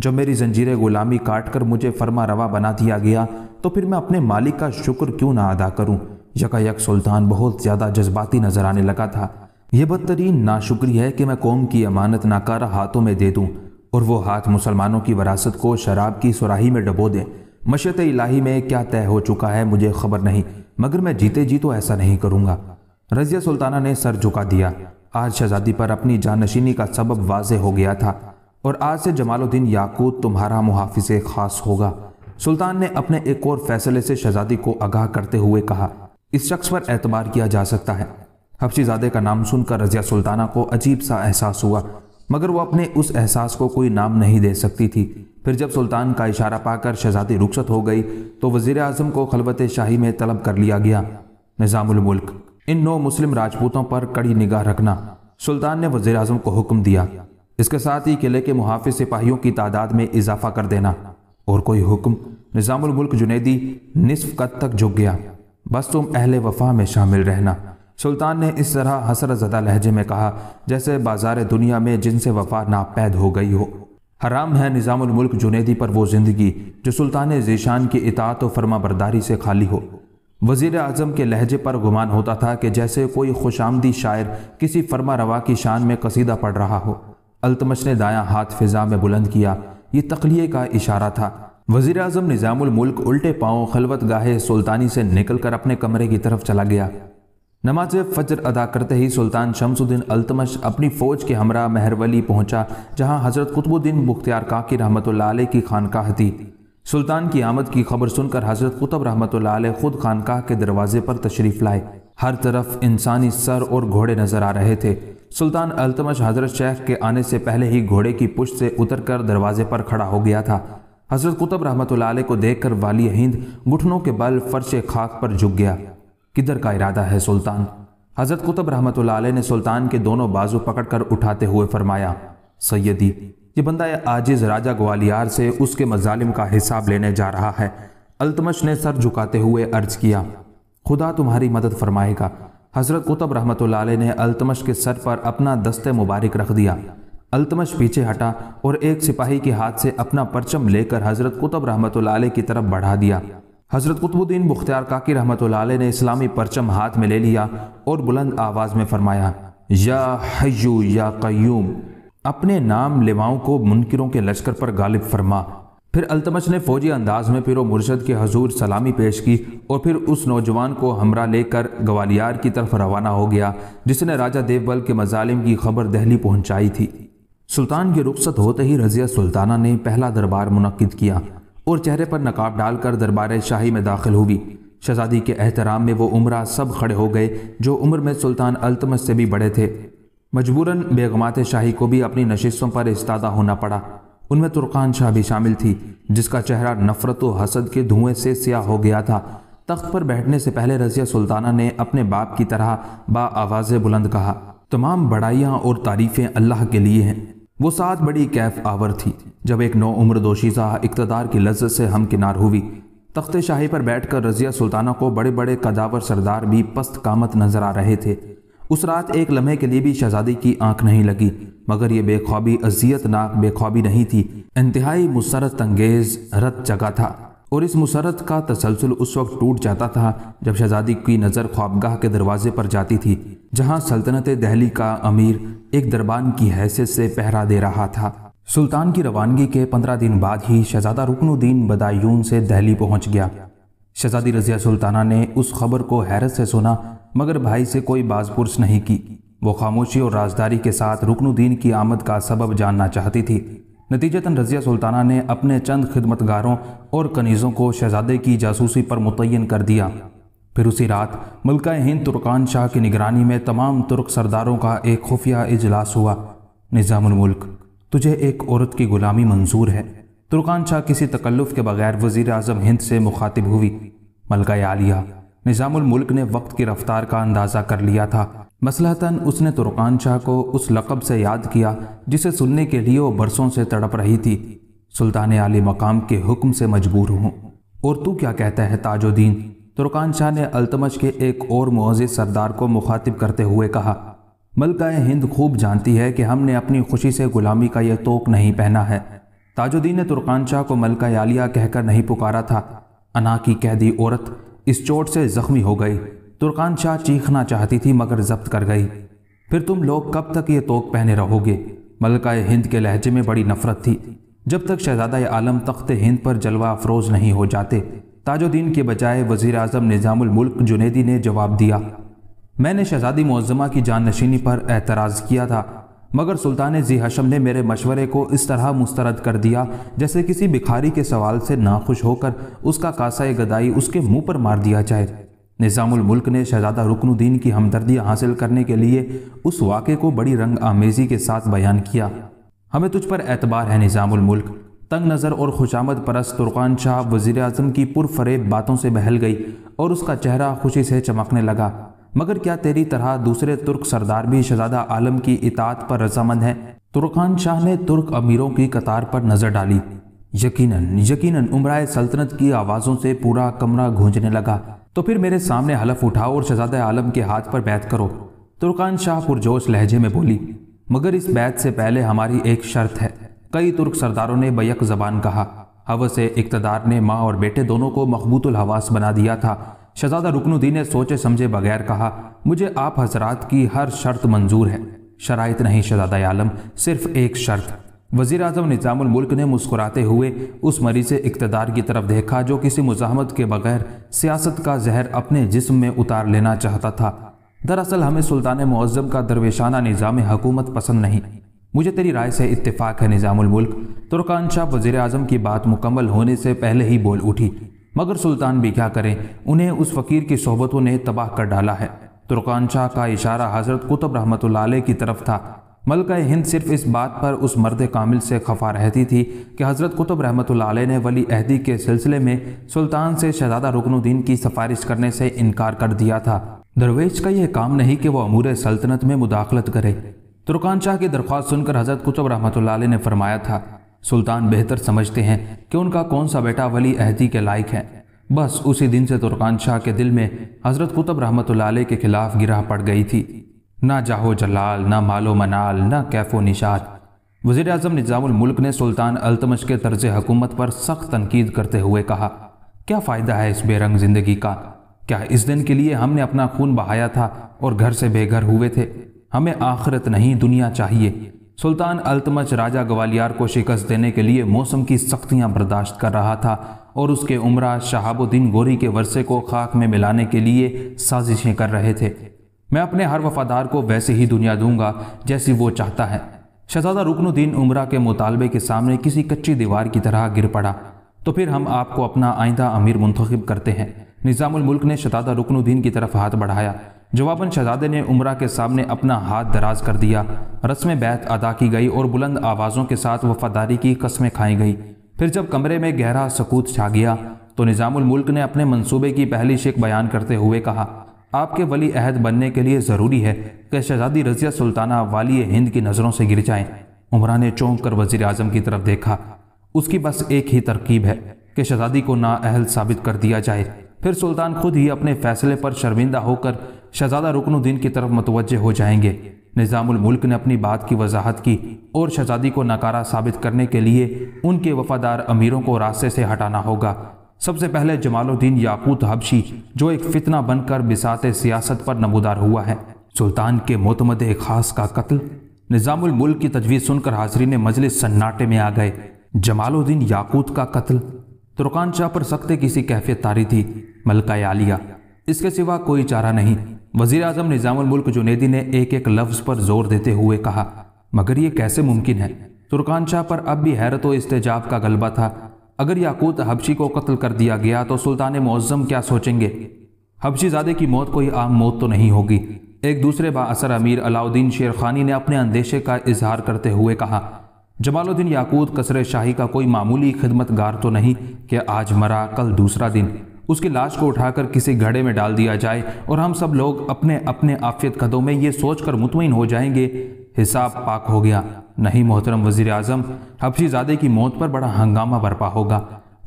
Speaker 1: जब मेरी जंजीर ग़ुलामी काट कर मुझे फर्मा रवा बना दिया गया तो फिर मैं अपने मालिक का शुक्र क्यों ना अदा करूँ यकायक सुल्तान बहुत ज़्यादा जज्बाती नज़र आने लगा था यह बदतरीन नाशुक्री है कि मैं कौम की अमानत नाकारा हाथों में दे दूँ और वो हाथ मुसलमानों की वरासत को शराब की सुराही में डबो दें मशत इलाही में क्या तय हो चुका है मुझे खबर नहीं मगर मैं जीते जी तो ऐसा नहीं करूँगा रजिया सुल्ताना ने सर झुका दिया आज शहजादी पर अपनी जानशीनी का सबब वाज हो गया था और आज से जमालुद्दीन याकूत तुम्हारा मुहाफिज खास होगा सुल्तान ने अपने एक और फैसले से शहजादी को आगाह करते हुए कहा इस शख्स पर एतबार किया जा सकता है हफ्शीजादे का नाम सुनकर रजिया सुल्ताना को अजीब सा एहसास हुआ मगर वो अपने उस एहसास को कोई नाम नहीं दे सकती थी फिर जब सुल्तान का इशारा पाकर शहजादी रुखसत हो गई तो वज़ी अजम को खलबत शाही में तलब कर लिया गया निज़ामुल्क इन नौ मुस्लिम राजपूतों पर कड़ी निगाह रखना सुल्तान ने वज़ी अजम को हुक्म दिया इसके साथ ही किले के मुहाफ़ सिपाहियों की तादाद में इजाफा कर देना और कोई हुक्म निज़ामुल्क जुनेदी निसफ कद तक झुक गया बस तुम अहल वफा में शामिल रहना सुल्तान ने इस तरह हसर ज़दा लहजे में कहा जैसे बाजार दुनिया में जिनसे वफा नापैद हो गई हो हराम है निज़ामुल्मुल्क जुनेदी पर वो ज़िंदगी जो सुल्तान जीशान की इतात व फर्मा बरदारी से खाली हो वज़ी अजम के लहजे पर गुमान होता था कि जैसे कोई खुश आमदी शायर किसी फर्मा रवा की शान में कसीदा पढ़ रहा हो अल्तमश ने दाया हाथ फिजा में बुलंद किया ये तखलिए का इशारा था वज़ी अजम निज़ामुल्मुल्क उल्टे पाँव खलवत गाहे सुल्तानी से निकल कर अपने कमरे की तरफ चला गया नमाज फजर अदा करते ही सुल्तान शमसुद्दीन अल्तमश अपनी फ़ौज के हमरा महरवली पहुंचा जहां हज़रत कुतुबुद्दीन मुख्तियार काकी रहमत की खानकाह थी सुल्तान की आमद की खबर सुनकर हज़रत कुतुब रहमत खुद खानकाह के दरवाजे पर तशरीफ़ लाए हर तरफ इंसानी सर और घोड़े नज़र आ रहे थे सुल्तान अल्तमश हज़रत शेख के आने से पहले ही घोड़े की पुश्त से उतर कर दरवाजे पर खड़ा हो गया था हज़रत कुतुब रहमत को देख कर वाली हिंद घुटनों के बल फर्श खाक पर झुक गया किधर का इरादा है सुल्तान हज़रत कुतुब रहमत ने सुल्तान के दोनों बाजू पकड़कर उठाते हुए फरमाया सैदी ये बंदा आजिज़ राजा ग्वालियार से उसके मजालिम का हिसाब लेने जा रहा है अल्तमश ने सर झुकाते हुए अर्ज किया खुदा तुम्हारी मदद फरमाएगा हज़रत कुतुब रहमत ने अल्तमश के सर पर अपना दस्ते मुबारक रख दिया अल्तमश पीछे हटा और एक सिपाही के हाथ से अपना परचम लेकर हज़रत कुतुब रहमत की तरफ बढ़ा दिया हज़रत कुतुबुद्दीन बुख्तियार काकी रहमत ने इस्लामी परचम हाथ में ले लिया और बुलंद आवाज़ में फरमाया या हयू या कयूम अपने नाम लेवाओं को मुनकरों के लश्कर पर गालिब फरमा फिर अल्तमश ने फौजी अंदाज में पिरो मुर्शद के हजूर सलामी पेश की और फिर उस नौजवान को हमरा लेकर ग्वालियर की तरफ रवाना हो गया जिसने राजा देवबल के मजालिम की खबर दहली पहुंचाई थी सुल्तान की रुख्सत होते ही रजिया सुल्ताना ने पहला दरबार मुनद किया और चेहरे पर नकाब डालकर दरबार शाही में दाखिल हुई शहजादी के एहतराम में वो उम्र सब खड़े हो गए जो उम्र में सुल्तान अल्तमस से भी बड़े थे मजबूरन बेगमात शाही को भी अपनी नशस्तों पर इस्तादा होना पड़ा उनमें तुर्कान शाह भी शामिल थी जिसका चेहरा नफरत व हसद के धुएं से सियाह हो गया था तख्त पर बैठने से पहले रजिया सुल्ताना ने अपने बाप की तरह बा आवाज़ बुलंद कहा तमाम बड़ाइयाँ और तारीफ़ें अल्लाह के लिए हैं वो सात बड़ी कैफ आवर थी जब एक नौ उम्र दोशीजा इकतदार की लज्जत से हमकिनार हुई तख्त शाही पर बैठकर रजिया सुल्ताना को बड़े बड़े कदावर सरदार भी पस्त कामत नजर आ रहे थे उस रात एक लम्हे के लिए भी शहजादी की आंख नहीं लगी मगर यह बेखौबी अजियतनाक बेखौबी नहीं थी इंतहाई मुसरत अंगेज़ रत जगह था और इस मुसरत का तसलसल उस वक्त टूट जाता था जब शहजादी की नज़र ख्वाबगाह के दरवाजे पर जाती थी जहां सल्तनत दहली का अमीर एक दरबान की हैसियत से पहरा दे रहा था सुल्तान की रवानगी के पंद्रह दिन बाद ही शहजादा रुकनुद्दीन बदायून से दहली पहुंच गया शहजादी रजिया सुल्ताना ने उस खबर को हैरत से सुना मगर भाई से कोई बाजपुरस नहीं की वो खामोशी और राजदारी के साथ रुकनुद्दीन की आमद का सबब जानना चाहती थी नतीजतन रजिया सुल्ताना ने अपने चंद खिदमतगारों और कनीज़ों को शहजादे की जासूसी पर मुतिन कर दिया फिर उसी रात मलका हिंद तुर्कान शाह की निगरानी में तमाम तुर्क सरदारों का एक खुफिया इजलास हुआ निज़ामुल्क तुझे एक औरत की ग़ुलामी मंजूर है तुर्कान शाह किसी तकल्लुफ़ के बगैर वज़ी अजम हिंद से मुखातिब हुई मलका आलिया निज़ामुल्क ने वक्त की रफ्तार का अंदाज़ा कर लिया था मसलहतन उसने तुर्कान शाह को उस लकब से याद किया जिसे सुनने के लिए वो बरसों से तड़प रही थी सुल्तान आली मकाम के हुक्म से मजबूर हूँ और तू क्या कहता है ताजुद्दीन तुर्कान शाह ने अल्तमश के एक और मुआज़ सरदार को मुखातिब करते हुए कहा मलका हिंद खूब जानती है कि हमने अपनी खुशी से गुलामी का यह तोक नहीं पहना है ताजुद्दीन ने तुर्कान शाह को मलका आलिया कहकर नहीं पुकारा था अना की कैदी औरत इस चोट से ज़ख्मी हो गई तुर्कान शाह चीखना चाहती थी मगर जब्त कर गई फिर तुम लोग कब तक ये तोक पहने रहोगे मलका हिंद के लहजे में बड़ी नफरत थी जब तक शहजादा आलम तख्त हिंद पर जलवा अफरोज नहीं हो जाते ताजुद्दीन के बजाय वजीर अजम निज़ामुलमल्क जुनेदी ने जवाब दिया मैंने शहजादी मुजमा की नशीनी पर एतराज़ किया था मगर सुल्तान जी हशम ने मेरे मशवरे को इस तरह मुस्तरद कर दिया जैसे किसी भिखारी के सवाल से नाखुश होकर उसका कासा गदाई उसके मुंह पर मार दिया जाए निज़ामुल मुल्क ने शहजादा रुकनुद्दीन की हमदर्दी हासिल करने के लिए उस वाक़े को बड़ी रंग आमेज़ी के साथ बयान किया हमें तुझ पर एतबार है निज़ामुल मुल्क तंग नज़र और खुशामद परस्त तुर्कान शाह वज़ी अजम की पुरफरेब बातों से बहल गई और उसका चेहरा खुशी से चमकने लगा मगर क्या तेरी तरह दूसरे तुर्क सरदार भी शहजादा आलम की इतात पर रजामंद हैं तुर्कान शाह ने तुर्क अमीरों की कतार पर नज़र डाली यकीनन यकीनन उम्र सल्तनत की आवाज़ों से पूरा कमरा गूंजने लगा तो फिर मेरे सामने हलफ उठाओ और शहजादा आलम के हाथ पर बैत करो तुर्कान शाह पुरजोश लहजे में बोली मगर इस बैत से पहले हमारी एक शर्त है कई तुर्क सरदारों ने बैक जबान कहा हवस इकतदार ने माँ और बेटे दोनों को मकबूतुल हवास बना दिया था शहजादा रुकनुद्दीन ने सोचे समझे बगैर कहा मुझे आप हजरात की हर शर्त मंजूर है शराइत नहीं शहजादा आलम सिर्फ एक शर्त वज़ी अजम निज़ामक ने मुस्कुराते हुए उस मरीज इकतदार की तरफ देखा जो किसी मुजामत के बगैर सियासत का जहर अपने जिसम में उतार लेना चाहता था दरअसल हमें सुल्तान मज़म का दरवेशाना निज़ाम हकूमत पसंद नहीं मुझे तेरी राय से इत्तेफाक है मुल्क तुर्कान शाह वजीर अजम की बात मुकम्मल होने से पहले ही बोल उठी मगर सुल्तान भी क्या करें उन्हें उस फ़कीर की सोहबतों ने तबाह कर डाला है तुर्कान शाह का इशारा हज़रत कुतुब रहमत की तरफ था मलका हिंद सिर्फ इस बात पर उस मर्द कामिल से खफा रहती थी कि हज़रत कुतुब रहमत ने वली अहदी के सिलसिले में सुल्तान से शहजादा रुकनुद्दीन की सिफारिश करने से इनकार कर दिया था दरवेश का यह काम नहीं कि वह अमूर सल्तनत में मुदाखलत करे तुर्कान शाह की दरख्वास्त सुनकर हजरत कुतुब रहमत ने फरमाया था सुल्तान बेहतर समझते हैं कि उनका कौन सा बेटा वली अहदी के लायक है बस उसी दिन से तुर्कान शाह के दिल में हज़रत कुतुब रहमत के खिलाफ गिरा पड़ गई थी ना जाहो जलाल ना मालो मनाल ना कैफो निशात वज़ी अजम निज़ामक ने सुल्तान अल्तमश के तर्ज हकूमत पर सख्त तनकीद करते हुए कहा क्या फ़ायदा है इस बेरंग ज़िंदगी का क्या इस दिन के लिए हमने अपना खून बहाया था और घर से बेघर हुए थे हमें आखिरत नहीं दुनिया चाहिए सुल्तान अल्तमच राजा ग्वालियर को शिकस्त देने के लिए मौसम की सख्तियां बर्दाश्त कर रहा था और उसके उम्र शहाबुद्दीन गोरी के वर्षे को खाक में मिलाने के लिए साजिशें कर रहे थे मैं अपने हर वफादार को वैसे ही दुनिया दूंगा जैसी वो चाहता है शहजादा रुकनुद्दीन उम्र के मुतालबे के सामने किसी कच्ची दीवार की तरह गिर पड़ा तो फिर हम आपको अपना आइंदा अमीर मुंतखब करते हैं निज़ामुल मुल्क ने शतादा रुकनुद्दीन की तरफ हाथ बढ़ाया जवाबन शहजादे ने उम्र के सामने अपना हाथ दराज कर दिया रस्म बैत अदा की गई और बुलंद आवाज़ों के साथ वफादारी की कस्में खाई गई फिर जब कमरे में गहरा सकूत छा गया तो निज़ामुल मुल्क ने अपने मंसूबे की पहली शिक बयान करते हुए कहा आपके वली अहद बनने के लिए ज़रूरी है कि शहजादी रज़िया सुल्ताना वाली हिंद की नज़रों से गिर जाएं उमरा ने चौंक कर वजीर अजम की तरफ देखा उसकी बस एक ही तरकीब है कि शहजादी को नाअहल साबित कर दिया जाए फिर सुल्तान खुद ही अपने फैसले पर शर्मिंदा होकर शहजादा रुकनुद्दीन की तरफ मतवजे हो जाएंगे निज़ामुल मुल्क ने अपनी बात की वजाहत की और शहजादी को नकारा साबित करने के लिए उनके वफादार अमीरों को रास्ते से हटाना होगा सबसे पहले जमालुद्दीन याकूत हबशी जो एक फितना बनकर बिसात सियासत पर नमूदार हुआ है सुल्तान के मोतमद खास का कत्ल निज़ामुल मुल्क की तजवीज़ सुनकर हाजरी ने मजलिस सन्नाटे में आ गए जमालुद्दीन याकूत का कत्ल तुर्कान शाह पर सख्ते किसी कैफियत तारी थी मलका आलिया इसके सिवा कोई चारा नहीं वजीर अजम निज़ामुल्क जुनेदी ने एक एक लफ्ज़ पर जोर देते हुए कहा मगर ये कैसे मुमकिन है तुर्कान शाह पर अब भी हैरत व इस्तेजाब का गलबा था अगर याकूत हबशी को कत्ल कर दिया गया तो सुल्तान मुज़म क्या सोचेंगे हबशीजादे की मौत कोई आम मौत तो नहीं होगी एक दूसरे बासर अमीर अलाउद्दीन शेर खानी ने अपने अंदेशे का इजहार करते हुए कहा जमालुद्दीन याकूत कसर शाही का कोई मामूली खिदमतगार तो नहीं कि आज मरा कल दूसरा दिन उसकी लाश को उठाकर किसी घड़े में डाल दिया जाए और हम सब लोग अपने अपने आफियत कदों में ये सोचकर मुतमिन हो जाएंगे हिसाब पाक हो गया नहीं मोहतरम वजीर अजम हफशीजादे की मौत पर बड़ा हंगामा बरपा होगा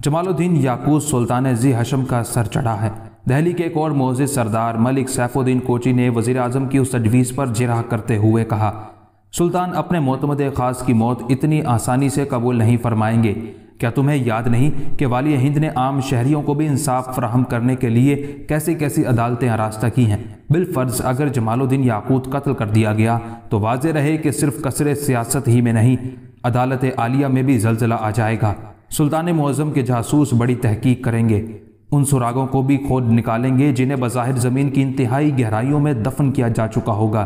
Speaker 1: जमालुद्दीन याकूस सुल्तान जी हशम का सर चढ़ा है दहली के एक और मोजि सरदार मलिक सैफुद्दीन कोची ने वजीर अजम की उस तजवीज़ पर जिरा करते हुए कहा सुल्तान अपने मोतमद ख़ास की मौत इतनी आसानी से कबूल नहीं फरमाएंगे क्या तुम्हें याद नहीं कि वाली हिंद ने आम शहरीों को भी इंसाफ फ्राहम करने के लिए कैसी कैसी अदालतें आरास्ता की हैं बिलफर्ज अगर जमालुद्दीन याकूत कत्ल कर दिया गया तो वाज रहे कि सिर्फ कसर सियासत ही में नहीं अदालत आलिया में भी जलजिला आ जाएगा सुल्तान मौज़म के जासूस बड़ी तहकीक करेंगे उन सुरागों को भी खोद निकालेंगे जिन्हें बज़ाहिर ज़मीन की इंतहाई गहराइयों में दफन किया जा चुका होगा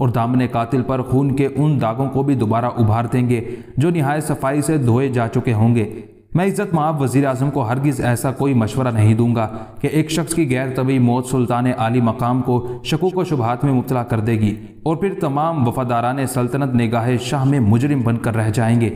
Speaker 1: और दामन कातिल पर खून के उन दागों को भी दोबारा उभार देंगे जो नहायत सफाई से धोए जा चुके होंगे मैं इज़्ज़त माब वज़ी अजम को हरगिज़ ऐसा कोई मशवरा नहीं दूंगा कि एक शख्स की गैर तबी मौत सुल्तान आली मकाम को शकूक व शुबहत में मुबला कर देगी और फिर तमाम वफादारान सल्तनत निगाह शाह में मुजरिम बनकर रह जाएंगे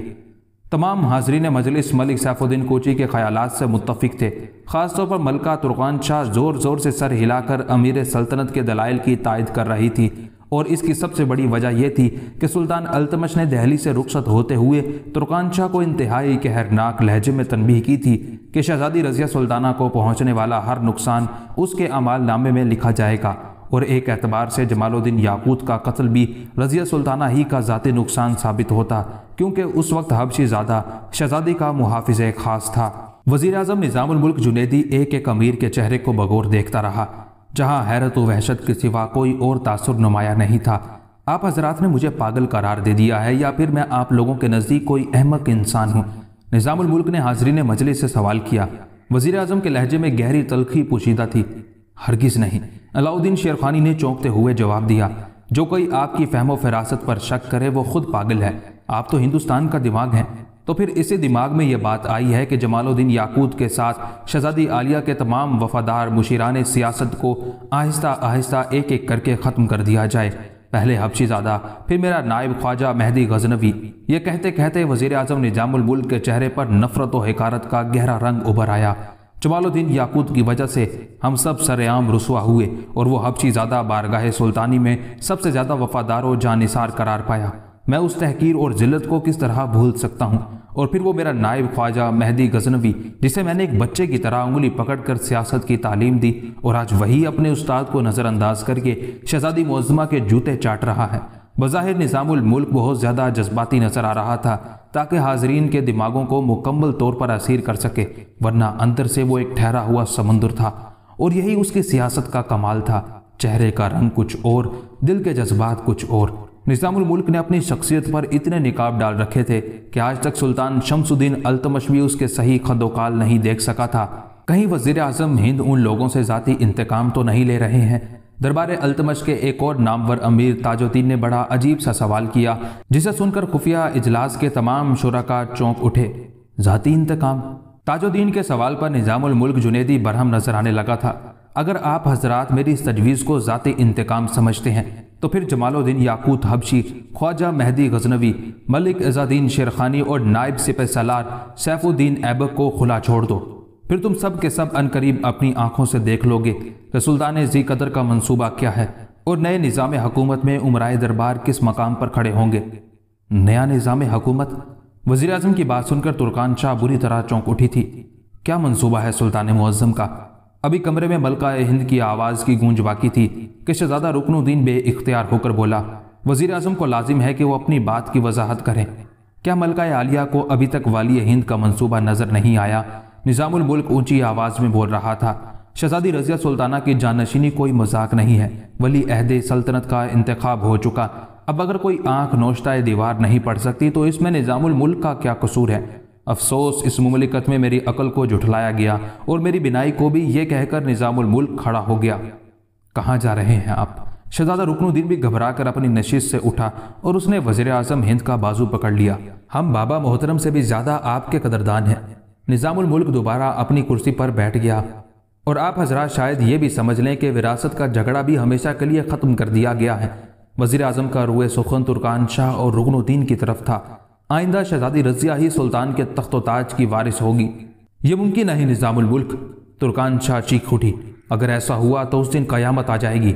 Speaker 1: तमाम हाजरीन मजलिस मलिक सैफुद्दीन कोची के ख्याल से मुतफिक थे ख़ासतौर पर मलका तुर्कान शाह ज़ोर ज़ोर से सर हिलाकर अमीर सल्तनत के दलाइल की तायद कर रही थी और इसकी सबसे बड़ी वजह यह थी कि सुल्तान अल्तमश ने दहली से रुखसत होते हुए तुर्कान शाह को इंतहाई कहरनाक लहजे में तनबीह की थी कि शहजादी रजिया सुल्ताना को पहुँचने वाला हर नुकसान उसके अमाल नामे में लिखा जाएगा और एक एतबार से जमालुद्दीन याकूत का कत्ल भी रजिया सुल्ताना ही का ज़ाती नुकसान साबित होता क्योंकि उस वक्त हबशी ज़्यादा शहजादी का मुहाफ़ ख़ास था वजीर अजम निज़ामुल्क जुनेदी एक एक अमीर के चेहरे को बगौर देखता रहा जहां हैरत व वहशत के सिवा कोई और तासर नुमाया नहीं था आप हजरात ने मुझे पागल करार दे दिया है या फिर मैं आप लोगों के नज़दीक कोई अहमक इंसान हूँ मुल्क ने हाजरी ने मजलिस से सवाल किया वजीर अजम के लहजे में गहरी तलखी पोशीदा थी हरगिज़ नहीं अलाउद्दीन शेरखानी ने चौंकते हुए जवाब दिया जो कोई आपकी फहमो फरासत पर शक करे वो खुद पागल है आप तो हिंदुस्तान का दिमाग हैं तो फिर इसी दिमाग में यह बात आई है कि जमालुद्दीन याकूत के साथ शहजादी आलिया के तमाम वफादार मुशीरान सियासत को आहिस्ता आहिस्ता एक एक करके ख़त्म कर दिया जाए पहले हबशीज़ादा फिर मेरा नायब ख्वाजा मेहदी गजनवी ये कहते कहते वजीर अजम निजामुल के चेहरे पर नफरत व हकारत का गहरा रंग उभर आया जमालुद्दीन याकूत की वजह से हम सब सरेआम रसुआ हुए और वह हबशीज़ादा बारगाह सुल्तानी में सबसे ज़्यादा वफादार व जानसार करार पाया मैं उस तहकीर और जिल्लत को किस तरह भूल सकता हूँ और फिर वो मेरा नायब ख्वाजा मेहदी गजनवी जिसे मैंने एक बच्चे की तरह उंगली पकड़कर सियासत की तालीम दी और आज वही अपने उस्ताद को नज़रअंदाज करके शहजादी मुजमा के जूते चाट रहा है बज़ाहिर निज़ामुल मुल्क बहुत ज़्यादा जज्बाती नज़र आ रहा था ताकि हाजरीन के दिमागों को मुकम्मल तौर पर असीर कर सके वरना अंदर से वो एक ठहरा हुआ समंदर था और यही उसकी सियासत का कमाल था चेहरे का रंग कुछ और दिल के जज्बात कुछ और निज़ामुल मुल्क ने अपनी शख्सियत पर इतने निकाब डाल रखे थे कि आज तक सुल्तान शमसुद्दीन अल्तमश भी उसके सही खदोकाल नहीं देख सका था कहीं वजीर अजम हिंद उन लोगों से ज़ाती इंतकाम तो नहीं ले रहे हैं दरबार अल्तमश के एक और नामवर अमीर ताजुद्दीन ने बड़ा अजीब सा सवाल किया जिसे सुनकर खुफिया इजलास के तमाम शुरा चौंक उठे ज़ाती इंतकाम ताजुद्दीन के सवाल पर निज़ामुल मुल्क जुनेदी बरहम नजर आने लगा था अगर आप हजरात मेरी इस तजवीज़ को ज़ाती इंतकाम समझते हैं तो फिर जमालुद्दीन याकूत हबशी ख्वाजा महदी गजनवी मलिक इज़ादीन शेरखानी और नायब सिपह सलार सैफुद्दीन ऐबक को खुला छोड़ दो फिर तुम सब के सब अनकरीब अपनी आंखों से देख लोगे कि सुल्तान जी कदर का मंसूबा क्या है और नए निज़ाम हकूमत में उमराए दरबार किस मकाम पर खड़े होंगे नया निज़ाम हकूमत वजीर अजम की बात सुनकर तुर्कान शाह बुरी तरह चौंक उठी थी क्या मनसूबा है सुल्तान मुअज़म का अभी कमरे में मलका हिंद की आवाज़ की गूंज बाकी थी कि शहजादा रुकनुद्दीन बे इख्तियार होकर बोला वजीर अजम को लाजिम है कि वह अपनी बात की वजाहत करें क्या मलका आलिया को अभी तक वाली हिंद का मनसूबा नज़र नहीं आया निज़ामुल मुल्क ऊंची आवाज़ में बोल रहा था शहजादी रजिया सुल्ताना की जानशीनी कोई मजाक नहीं है वली अहद सल्तनत का इंतखब हो चुका अब अगर कोई आंख नोशता दीवार नहीं पड़ सकती तो इसमें निज़ामुल मुल्क का क्या कसूर है अफसोस इस ममलिकत में मेरी अकल को जुठलाया गया और मेरी बिनाई को भी ये कहकर निज़ामुल्क खड़ा हो गया कहाँ जा रहे हैं आप शहजादा रुकनुद्दीन भी घबरा कर अपनी नशीत से उठा और उसने वजीर अजम हिंद का बाजू पकड़ लिया हम बाबा मोहतरम से भी ज़्यादा आपके कदरदान हैं निज़ामुल्क दोबारा अपनी कुर्सी पर बैठ गया और आप हजरा शायद ये भी समझ लें कि विरासत का झगड़ा भी हमेशा के लिए ख़त्म कर दिया गया है वजीर अजम का रुए सुखन तुर्कान शाह और रुकनुद्दीन की तरफ था आइंदा शहजादी रजिया ही सुल्तान के तख्तोताज ताज की वारिस होगी ये मुमकिन है निज़ामुल्क तुर्कान शाह चीख उठी अगर ऐसा हुआ तो उस दिन कयामत आ जाएगी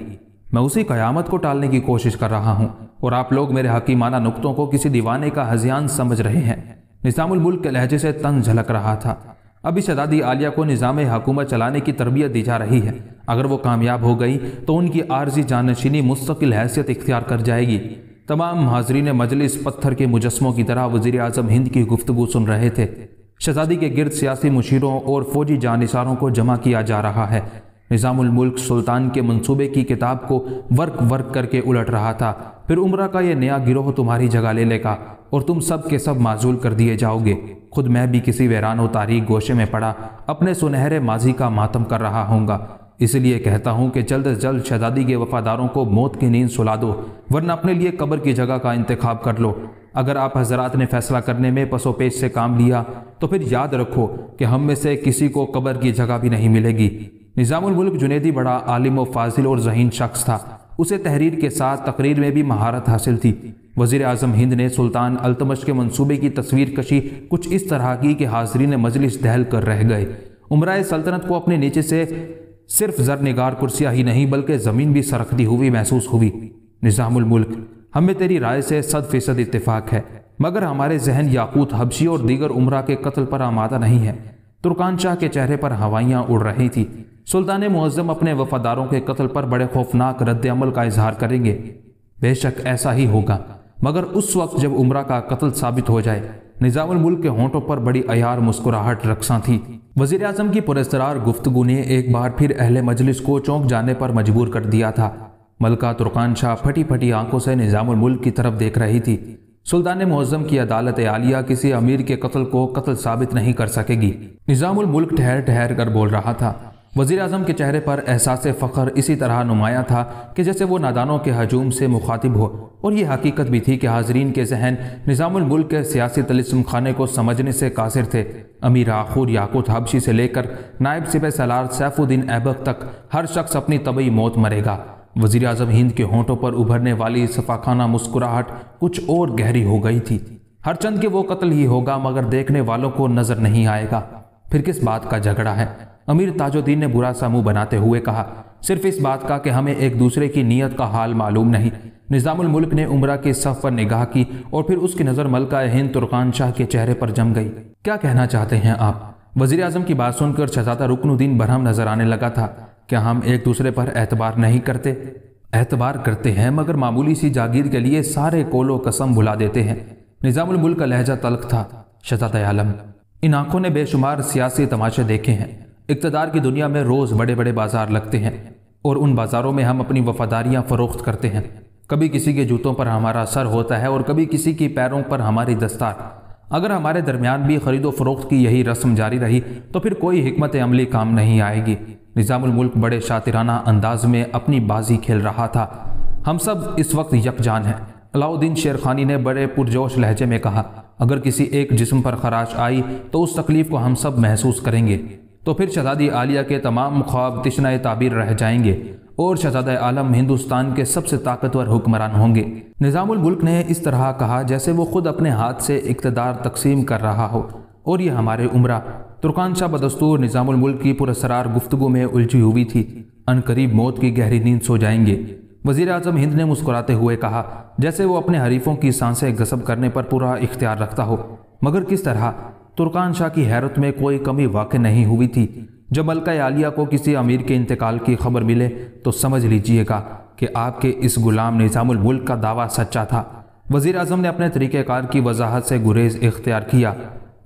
Speaker 1: मैं उसी कयामत को टालने की कोशिश कर रहा हूँ और आप लोग मेरे हकीमाना नुकतों को किसी दीवाने का हजियान समझ रहे हैं निज़ामुल्क के लहजे से तंग झलक रहा था अभी शहजादी आलिया को निज़ाम हकूमत चलाने की तरबियत दी जा रही है अगर वो कामयाब हो गई तो उनकी आर्जी जानशीनी मुस्तकिल हैसियत इख्तियार कर जाएगी तमाम हाजरीन मजलिस पत्थर के मुजस्मों की तरह वजीर अजम हिंद की गुफ्तु सुन रहे थे शहजादी के गिरद सियासी मुशीरों और फौजी जानसारों को जमा किया जा रहा है निज़ामुल्क सुल्तान के मंसूबे की किताब को वर्क वर्क करके उलट रहा था फिर उम्र का यह नया गिरोह तुम्हारी जगह ले लेगा और तुम सब के सब माजूल कर दिए जाओगे खुद मैं भी किसी वैरान व तारीख गोशे में पड़ा अपने सुनहरे माजी का मातम कर रहा हूँगा इसलिए कहता हूँ कि जल्द अज जल्द शहजादी के वफादारों को मौत की नींद सुला दो वरना अपने लिए कब्र की जगह का इंतखब कर लो अगर आप हजरात ने फैसला करने में पसोपेज से काम लिया तो फिर याद रखो कि हम में से किसी को कब्र की जगह भी नहीं मिलेगी निज़ामुल्क जुनेदी बड़ा आलिम व फाजिल और जहीन शख्स था उसे तहरीर के साथ तकरीर में भी महारत हासिल थी वजीर अजम हिंद ने सुल्तान अल्तमश के मनसूबे की तस्वीर कशी कुछ इस तरह की कि ने मजलिस दहल कर रह गए उमराए सल्तनत को अपने नीचे से सिर्फ जर निगार कुर्सियाँ ही नहीं बल्कि ज़मीन भी सरकती हुई महसूस हुई निज़ामुल्क हमें तेरी राय से सद फीसद इतफाक़ है मगर हमारे जहन याकूत हबशी और दीगर उम्र के कत्ल पर आमादा नहीं है तुर्कान शाह के चेहरे पर हवाइयाँ उड़ रही थी सुल्तान मुहजम अपने वफादारों के कत्ल पर बड़े खौफनाक रद्दमल का इजहार करेंगे बेशक ऐसा ही होगा मगर उस वक्त जब उम्र का कत्ल साबित हो जाए मुल्क के होंठों पर बड़ी अयार मुस्कुराहट रखसा थी वजीर अजम की पुरस्तरार गुफ्तगु ने एक बार फिर अहल मजलिस को चौंक जाने पर मजबूर कर दिया था मलका तुर्कान शाह फटी फटी आंखों से मुल्क की तरफ देख रही थी सुल्तान मुआजम की अदालत आलिया किसी अमीर के कत्ल को कत्ल साबित नहीं कर सकेगी मुल्क ठहर ठहर कर बोल रहा था वज़ी अजम के चेहरे पर एहसास फ़ख्र इसी तरह नुमाया था कि जैसे वो नादानों के हजूम से मुखातिब हो और ये हकीकत भी थी कि हाजरीन के जहन निज़ामुल्क के सियासी तलस्म खाने को समझने से कासिर थे अमीर आखूर याकूत हबशी से लेकर नायब सिब सलार सैफुद्दीन ऐबक तक हर शख्स अपनी तबई मौत मरेगा वज़ी अजम हिंद के होंठों पर उभरने वाली सफाखाना मुस्कुराहट कुछ और गहरी हो गई थी हर चंद के वो कत्ल ही होगा मगर देखने वालों को नज़र नहीं आएगा फिर किस बात का झगड़ा है अमीर ताजुद्दीन ने बुरा सा मुंह बनाते हुए कहा सिर्फ इस बात का कि हमें एक दूसरे की नीयत का हाल मालूम नहीं निज़ामुल मुल्क ने उमरा के सफ पर निगाह की और फिर उसकी नज़र मलका हिंद तुर्कान शाह के चेहरे पर जम गई क्या कहना चाहते हैं आप वजीर अजम की बात सुनकर शहजादा रुकनुद्दीन बरहम नजर आने लगा था क्या हम एक दूसरे पर एतबार नहीं करते एतबार करते हैं मगर मामूली सी जागीर के लिए सारे कोलो कसम भुला देते हैं निज़ामुल मुल्क का लहजा तलख था शहजादा आलम इन आंखों ने बेशुमार सियासी तमाशे देखे हैं इकतदार की दुनिया में रोज़ बड़े बड़े बाजार लगते हैं और उन बाज़ारों में हम अपनी वफादारियाँ फ़रोख्त करते हैं कभी किसी के जूतों पर हमारा सर होता है और कभी किसी के पैरों पर हमारी दस्तार अगर हमारे दरमियान भी खरीदो फरोख्त की यही रस्म जारी रही तो फिर कोई हमत अमली काम नहीं आएगी निज़ामुल्क बड़े शातिराना अंदाज में अपनी बाजी खेल रहा था हम सब इस वक्त यकजान हैं अलाउद्दीन शेर खानी ने बड़े पुरजोश लहजे में कहा अगर किसी एक जिस्म पर खराश आई तो उस तकलीफ़ को हम सब महसूस करेंगे तो फिर शहजादी आलिया के तमाम ख्वाब तशना ताबीर रह जाएंगे और शहजाद आलम हिंदुस्तान के सबसे ताकतवर हुक्मरान होंगे मुल्क ने इस तरह कहा जैसे वो खुद अपने हाथ से इकतदार तकसीम कर रहा हो और ये हमारे उम्र तुर्कान शाह बदस्तूर मुल्क की पुरसरार गुफ्तु में उलझी हुई थी अनकरीब मौत की गहरी नींद सो जाएंगे वजीर अजम हिंद ने मुस्कुराते हुए कहा जैसे वो अपने हरीफों की सांसें गसब करने पर पूरा इख्तियार रखता हो मगर किस तरह तुर्कान शाह की हैरत में कोई कमी वाक़ नहीं हुई थी जब मलका आलिया को किसी अमीर के इंतकाल की खबर मिले तो समझ लीजिएगा कि आपके इस गुलाम निज़ामुल मुल्क का दावा सच्चा था वजीर अजम ने अपने तरीक़ेकार की वजाहत से गुरेज इख्तियार किया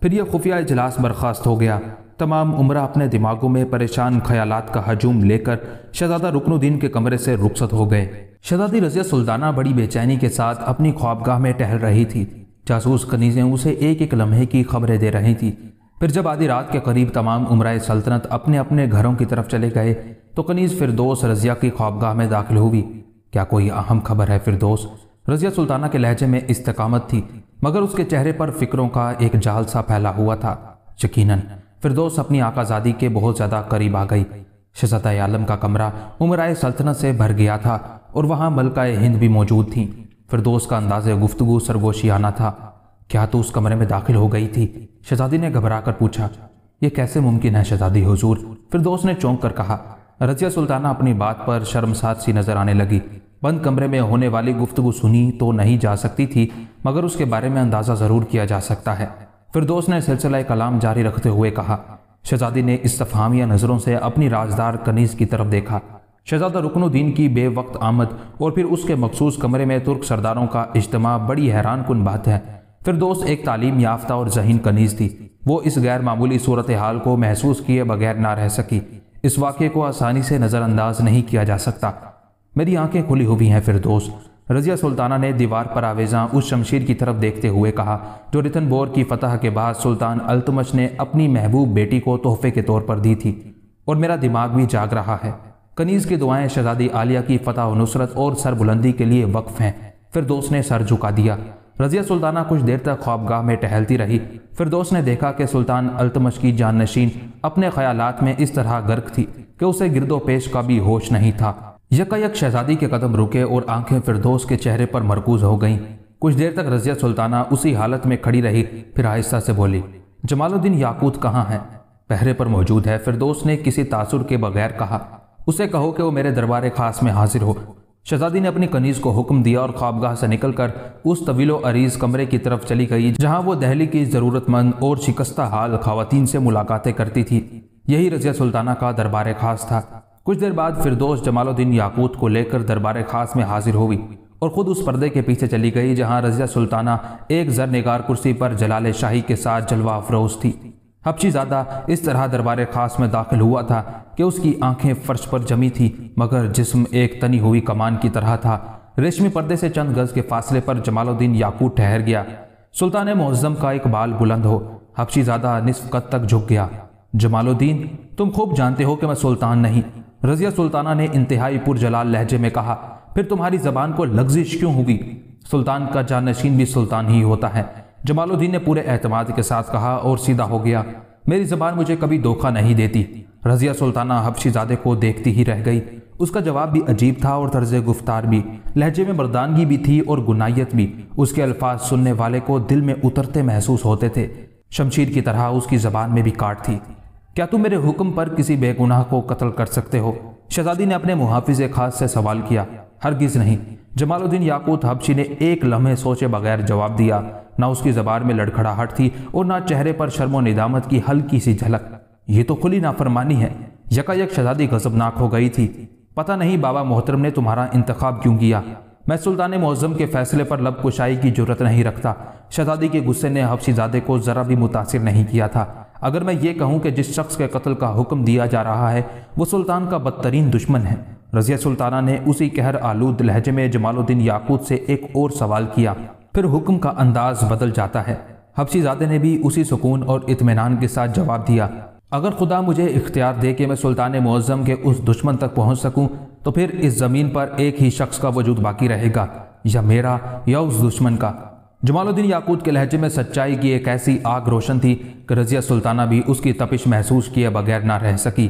Speaker 1: फिर यह खुफिया इजलास बर्खास्त हो गया तमाम उम्र अपने दिमागों में परेशान ख्यालात का हजूम लेकर शहजादा रुकनुद्दीन के कमरे से रुखसत हो गए शहजादी रजिया सुल्ताना बड़ी बेचैनी के साथ अपनी ख्वाबगाह में टहल रही थी जासूस कनीजें उसे एक एक लम्हे की खबरें दे रही थी फिर जब आधी रात के करीब तमाम उम्र सल्तनत अपने अपने घरों की तरफ चले गए तो कनीज फिरदोस रजिया की ख्वाबगाह में दाखिल हुई क्या कोई अहम खबर है फिरदोस रजिया सुल्ताना के लहजे में इस्तकामत थी मगर उसके चेहरे पर फिक्रों का एक जाल सा फैला हुआ था यकीन फिरदौस अपनी आकाजादी के बहुत ज़्यादा करीब आ गई शजत आलम का कमरा उमराए सल्तनत से भर गया था और वहाँ मलका हिंद भी मौजूद थी दोस्त का अंदाज गुफ्तगु सरगोशी आना था क्या तो उस कमरे में दाखिल हो गई थी शहजादी ने घबरा कर पूछा यह कैसे मुमकिन है शहजादी हजूर दोस्त ने चौंक कर कहा रजिया सुल्ताना अपनी बात पर शर्मसार सी नजर आने लगी बंद कमरे में होने वाली गुफ्तगु सुनी तो नहीं जा सकती थी मगर उसके बारे में अंदाज़ा ज़रूर किया जा सकता है फिरदोस ने सिलसिला कलाम जारी रखते हुए कहा शहजादी ने इस्तफहामिया नज़रों से अपनी राजदार कनीज़ की तरफ देखा शहजादा रुकनुद्दीन की बेवक्त आमद और फिर उसके मखसूस कमरे में तुर्क सरदारों का इज्तम बड़ी हैरान कन बात है फिर दोस्त एक तालीम याफ्ता और जहीन कनीज़ थी वो इस गैर मामूली सूरत हाल को महसूस किए बगैर ना रह सकी इस वाक़े को आसानी से नज़रअंदाज नहीं किया जा सकता मेरी आंखें खुली हुई हैं फिर दोस्त रजिया सुल्ताना ने दीवार पर आवेजा उस शमशीर की तरफ देखते हुए कहा जो रितन बोर की फतह के बाद सुल्तान अल्तमश ने अपनी महबूब बेटी को तोहफे के तौर पर दी थी और मेरा दिमाग भी जाग रहा है कनीज़ की दुआएं शहजादी आलिया की फतह व नुसरत और सरबुलंदी के लिए वक्फ हैं फिर दोस्त ने सर झुका दिया रजिया सुल्ताना कुछ देर तक ख्वाबगाह में टहलती रही फिर दोस्त ने देखा कि सुल्तान अल्तमश की नशीन अपने ख्याल में इस तरह गर्क थी कि उसे गिरदो पेश का भी होश नहीं था यकायक शहजादी के कदम रुके और आंखें फिरदोस के चेहरे पर मरकूज हो गईं कुछ देर तक रजिया सुल्ताना उसी हालत में खड़ी रही फिर आहिस्ता से बोली जमालुद्दीन याकूत कहाँ है पहरे पर मौजूद है फिरदोस ने किसी तासुर के बगैर कहा उसे कहो कि वो मेरे दरबार खास में हाजिर हो शहजादी ने अपनी कनीज को हुक्म दिया और ख्वाबगाह से निकलकर उस तवीलो अरीज कमरे की तरफ चली गई जहां वो दहली की ज़रूरतमंद और शिकस्ता हाल खातन से मुलाकातें करती थी यही रजिया सुल्ताना का दरबार खास था कुछ देर बाद फिरदोस जमालुद्दीन याकूत को लेकर दरबार खास में हाजिर हुई और ख़ुद उस पर्दे के पीछे चली गई जहां रजिया सुल्ताना एक जर निगार कुर्सी पर जलाल शाही के साथ जलवा अफरोज थी ज्यादा इस तरह दरबार खास में दाखिल हुआ था कि उसकी आंखें फर्श पर जमी थी मगर जिसम एक तनी हुई कमान की तरह था रेशमी पर्दे से चंद गज के फासले पर जमालुद्दीन याकूत ठहर गया सुल्तान मोहजम का एक बाल बुलंद हो ज्यादा निसफ कद तक झुक गया जमालुद्दीन तुम खूब जानते हो कि मैं सुल्तान नहीं रजिया सुल्ताना ने इंतहाई पुरजलाल लहजे में कहा फिर तुम्हारी जबान को लग्जिश क्यों होगी सुल्तान का जानशीन भी सुल्तान ही होता है जमालुद्दीन ने पूरे एतमाद के साथ कहा और सीधा हो गया मेरी जबान मुझे कभी धोखा नहीं देती रजिया सुल्ताना हफशीजादे को देखती ही रह गई उसका जवाब भी अजीब था और तर्ज गुफ्तार भी लहजे में मर्दानगी भी थी और गुनाइत भी उसके अल्फाज सुनने वाले को दिल में उतरते महसूस होते थे शमशीर की तरह उसकी जबान में भी काट थी क्या तुम मेरे हुक्म पर किसी बेगुनाह को कत्ल कर सकते हो शहजादी ने अपने मुहाफिज खास से सवाल किया हरगिज नहीं जमालुद्दीन याकूत हबशी ने एक लम्हे सोचे बगैर जवाब दिया ना उसकी जबान में लड़खड़ाहट थी और ना चेहरे पर शर्मो निदामत की हल्की सी झलक ये तो खुली नाफरमानी है यकायक शहजादी गजबनाक हो गई थी पता नहीं बाबा मोहतरम ने तुम्हारा इंतखब क्यों किया मैं सुल्तान मौजम के फैसले पर लब कुशाई की जरूरत नहीं रखता शहजादी के गुस्से ने हफशीजादे को ज़रा भी मुतासर नहीं किया था अगर मैं ये कहूँ कि जिस शख्स के कत्ल का हुक्म दिया जा रहा है वो सुल्तान का बदतरीन दुश्मन है रज़िया सुल्ताना ने उसी कहर आलूद लहजे में जमालुद्दीन याकूत से एक और सवाल किया फिर हुक्म का अंदाज बदल जाता है हबसीजादे ने भी उसी सुकून और इतमान के साथ जवाब दिया अगर खुदा मुझे इख्तियार दे कि मैं सुल्तान मुज़म के उस दुश्मन तक पहुँच सकूँ तो फिर इस ज़मीन पर एक ही शख्स का वजूद बाकी रहेगा या मेरा या उस दुश्मन का जमालुद्दीन याकूत के लहजे में सच्चाई की एक ऐसी आग रोशन थी कि रजिया सुल्ताना भी उसकी तपिश महसूस किए बगैर ना रह सकी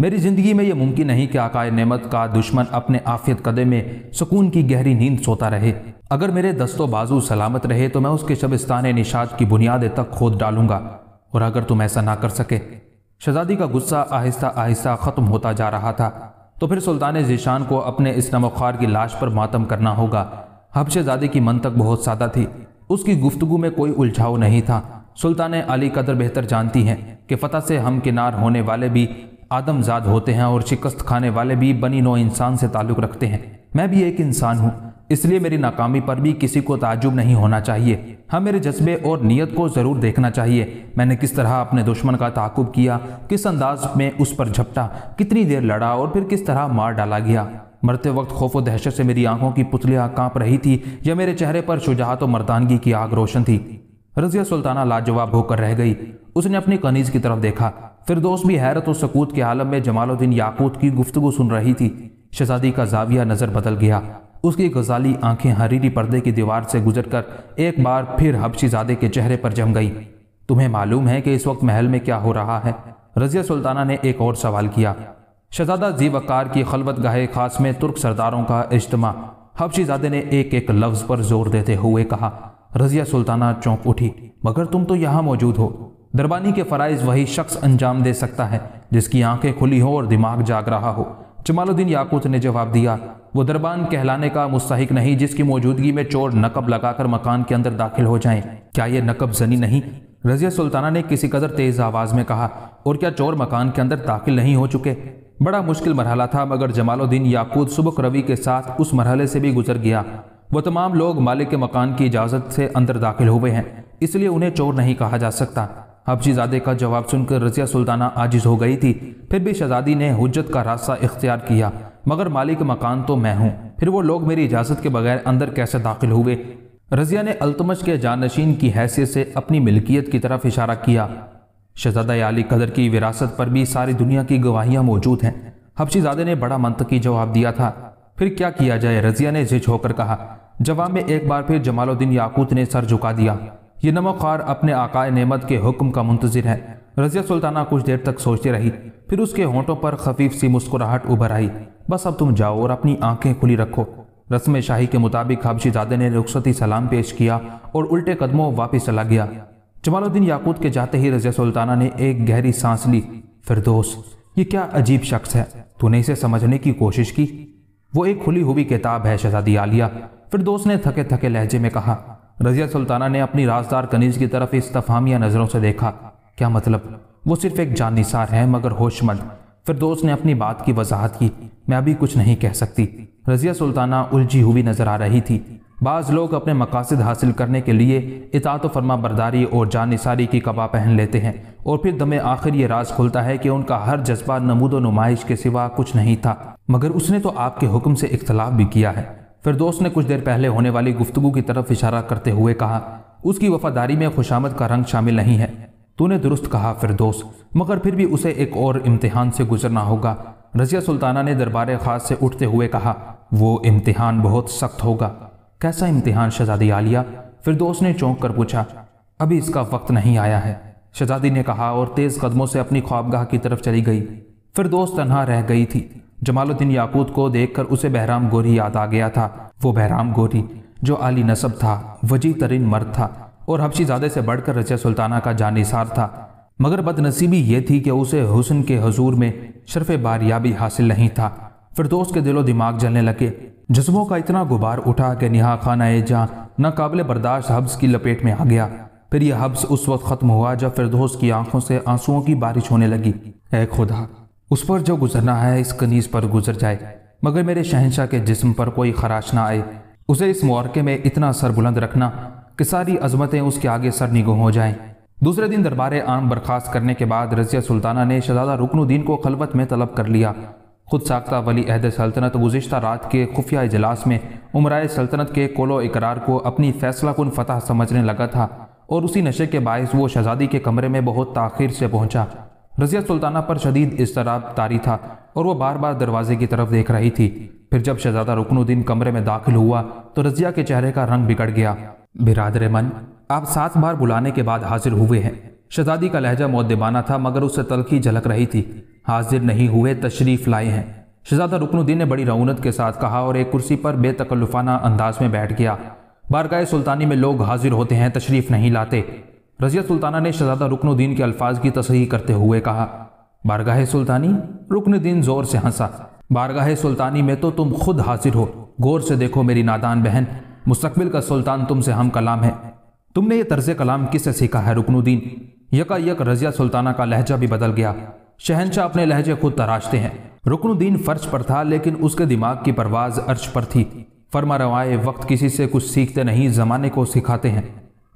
Speaker 1: मेरी ज़िंदगी में यह मुमकिन नहीं कि आकाय नेमत का दुश्मन अपने आफियत कदे में सुकून की गहरी नींद सोता रहे अगर मेरे दस्तों बाजू सलामत रहे तो मैं उसके शबिस्तान निशाद की बुनियादें तक खोद डालूंगा और अगर तुम ऐसा ना कर सके शहजादी का गुस्सा आहिस्ता आहिस्ता ख़त्म होता जा रहा था तो फिर सुल्तान जीशान को अपने इस नमखार की लाश पर मातम करना होगा शहजादी की मन तक बहुत सादा थी उसकी गुफ्तगु में कोई उलझाव नहीं था सुल्तान अली कदर बेहतर जानती हैं कि फतह से हम किनार होने वाले भी आदमजाद होते हैं और शिकस्त खाने वाले भी बनी नो इंसान से ताल्लुक़ रखते हैं मैं भी एक इंसान हूँ इसलिए मेरी नाकामी पर भी किसी को ताजुब नहीं होना चाहिए हाँ मेरे जज्बे और नीयत को ज़रूर देखना चाहिए मैंने किस तरह अपने दुश्मन का ताकुब किया किस अंदाज में उस पर झपटा कितनी देर लड़ा और फिर किस तरह मार डाला गया मरते वक्त खौफ व दहशत से मेरी आंखों की पुतली कांप रही थी या मेरे चेहरे पर शुजात और मर्दानगी की आग रोशन थी रजिया सुल्ताना लाजवाब होकर रह गई उसने अपनी कनीज की तरफ देखा फिर दोस्त भी हैरत और सकूत के आलम में जमालुद्दीन याकूत की गुफ्तगु सुन रही थी शहजादी का जाविया नज़र बदल गया उसकी गजाली आंखें हरीरी पर्दे की दीवार से गुजरकर एक बार फिर हबशीजादे के चेहरे पर जम गई तुम्हें मालूम है कि इस वक्त महल में क्या हो रहा है रजिया सुल्ताना ने एक और सवाल किया शहजादा जी वकार की खलबत गाहे खास में तुर्क सरदारों का इज्तम हबशीजादे ने एक एक लफ्ज़ पर जोर देते हुए कहा रजिया सुल्ताना चौंक उठी मगर तुम तो यहाँ मौजूद हो दरबानी के फ़रज़ वही शख्स अंजाम दे सकता है जिसकी आंखें खुली हों और दिमाग जाग रहा हो जमालुद्दीन याकूत ने जवाब दिया वो दरबान कहलाने का मुस्क नहीं जिसकी मौजूदगी में चोर नकब लगाकर मकान के अंदर दाखिल हो जाएं क्या ये नकब जनी नहीं रजिया सुल्ताना ने किसी कदर तेज़ आवाज़ में कहा और क्या चोर मकान के अंदर दाखिल नहीं हो चुके बड़ा मुश्किल मरहला था मगर जमालुद्दीन याकूद सुबह रवि के साथ उस मरहले से भी गुजर गया वह तमाम लोग मालिक के मकान की इजाज़त से अंदर दाखिल हुए हैं इसलिए उन्हें चोर नहीं कहा जा सकता हफजीजादे का जवाब सुनकर रजिया सुल्ताना आजिज हो गई थी फिर भी शहजादी ने हजत का रास्ता इख्तियार किया मगर मालिक मकान तो मैं हूँ फिर वो लोग मेरी इजाज़त के बगैर अंदर कैसे दाखिल हुए रजिया ने अल्तमश के जानशीन की हैसियत से अपनी मिल्कियत की तरफ इशारा किया शहजादा अली कदर की विरासत पर भी सारी दुनिया की गवाहियाँ मौजूद हैं हबशीजादे ने बड़ा मंतकी जवाब दिया था फिर क्या किया जाए रजिया ने झिझ होकर कहा जवाब में एक बार फिर जमालुद्दीन याकूत ने सर झुका दिया ये नमोखार अपने आकाए नेमत के हुक्म का मुंतजर है रजिया सुल्ताना कुछ देर तक सोचती रही फिर उसके होंठों पर खफीफ सी मुस्कुराहट उभर आई बस अब तुम जाओ और अपनी आंखें खुली रखो रस्म शाही के मुताबिक हबशीजादे ने रुखसती सलाम पेश किया और उल्टे कदमों वापस चला गया जमालुद्दीन याकूत के जाते ही रजिया सुल्ताना ने एक गहरी सांस ली फिरदोस ये क्या अजीब शख्स है तूने इसे समझने की कोशिश की वो एक खुली हुई किताब है शहजादी आलिया फिरदोस ने थके थके लहजे में कहा रजिया सुल्ताना ने अपनी राजदार कनीज की तरफ इस्तफामिया नज़रों से देखा क्या मतलब वो सिर्फ एक निसार है मगर होशमंद फिरदोस ने अपनी बात की वजाहत की मैं अभी कुछ नहीं कह सकती रजिया सुल्ताना उलझी हुई नजर आ रही थी बाज़ लोग अपने मकासद हासिल करने के लिए इतात फरमा बरदारी और जानसारी की कबा पहन लेते हैं और फिर दमे आखिर ये राज खुलता है कि उनका हर जज्बा नमूद व नुमाइश के सिवा कुछ नहीं था मगर उसने तो आपके हुक्म से इख्तलाफ भी किया है फिर दोस्त ने कुछ देर पहले होने वाली गुफ्तु की तरफ इशारा करते हुए कहा उसकी वफादारी में खुशामद का रंग शामिल नहीं है तूने दुरुस्त कहा फिर दोस्त मगर फिर भी उसे एक और इम्तिहान से गुजरना होगा रजिया सुल्ताना ने दरबार खास से उठते हुए कहा वो इम्तिहान बहुत सख्त होगा कैसा इम्तिहान शहजादी आलिया फिर दोस्त ने चौंक कर पूछा अभी इसका वक्त नहीं आया है शहजादी ने कहा और तेज़ कदमों से अपनी ख्वाबगाह की तरफ चली गई फिर दोस्त तनहा रह गई थी जमालुद्दीन याकूत को देखकर उसे बहराम गोरी याद आ गया था वो बहराम गोरी जो आली नसब था वजी तरीन मर्द था और ज्यादा से बढ़कर रजिया सुल्ताना का जानिसार था मगर बदनसीबी ये थी कि उसे हुसन के हजूर में शर्फ़ बारियाबी हासिल नहीं था फिर फिरदोस के दिलो दिमाग जलने लगे जज्बों का इतना गुबार उठा कि निहा खाना ए जहाँ नाकबले बर्दाश्त हब्स की लपेट में आ गया फिर यह हब्स उस वक्त ख़त्म हुआ जब फिरदोस की आंखों से आंसुओं की बारिश होने लगी ए खुदा उस पर जो गुजरना है इस कनीज पर गुजर जाए मगर मेरे शहनशाह के जिस्म पर कोई खराश ना आए उसे इस मौके में इतना सर बुलंद रखना कि सारी अजमतें उसके आगे सर निगो हो जाएं। दूसरे दिन दरबार आम बर्खास्त करने के बाद रजिया सुल्ताना ने शहजादा रुकनुद्दीन को खलबत में तलब कर लिया खुद साख्ता वली अहद सल्तनत गुज्त रात के खुफिया इजलास में उमराए सल्तनत के कोलो इकरार को अपनी फैसला कन फतह समझने लगा था और उसी नशे के बायस वो शहजादी के कमरे में बहुत ताखिर से पहुंचा रजिया सुल्ताना पर शदीद इसतराब तारी था और वह बार बार दरवाजे की तरफ देख रही थी फिर जब शहजादा रुकनुद्दीन कमरे में दाखिल हुआ तो रजिया के चेहरे का रंग बिगड़ गया बिरादर मन आप सात बार बुलाने के बाद हाजिर हुए हैं शहजादी का लहजा मौदेबाना था मगर उससे तलखी झलक रही थी हाजिर नहीं हुए तशरीफ़ लाए हैं शहजादा रुकनुद्दीन ने बड़ी रौनत के साथ कहा और एक कुर्सी पर बेतकल्लुफाना अंदाज में बैठ गया बारगाह सुल्तानी में लोग हाजिर होते हैं तशरीफ़ नहीं लाते रजिया सुल्ताना ने शहजादा रुकनुद्दीन के अल्फाज की तस्ही करते हुए कहा बारगाह सुल्तानी रुकनुद्दीन ज़ोर से हंसा बारगाह सुल्तानी में तो तुम खुद हाजिर हो गौर से देखो मेरी नादान बहन मुस्तबिल का सुल्तान तुमसे हम कलाम है तुमने ये तर्ज कलाम किससे सीखा है रुकनुद्दीन यका यक रजिया सुल्ताना का लहजा भी बदल गया शहनशाह अपने लहजे खुद तराशते हैं रुकनुद्दीन फर्श पर था लेकिन उसके दिमाग की परवाज अर्श पर थी फरमा रवाए वक्त किसी से कुछ सीखते नहीं जमाने को सिखाते हैं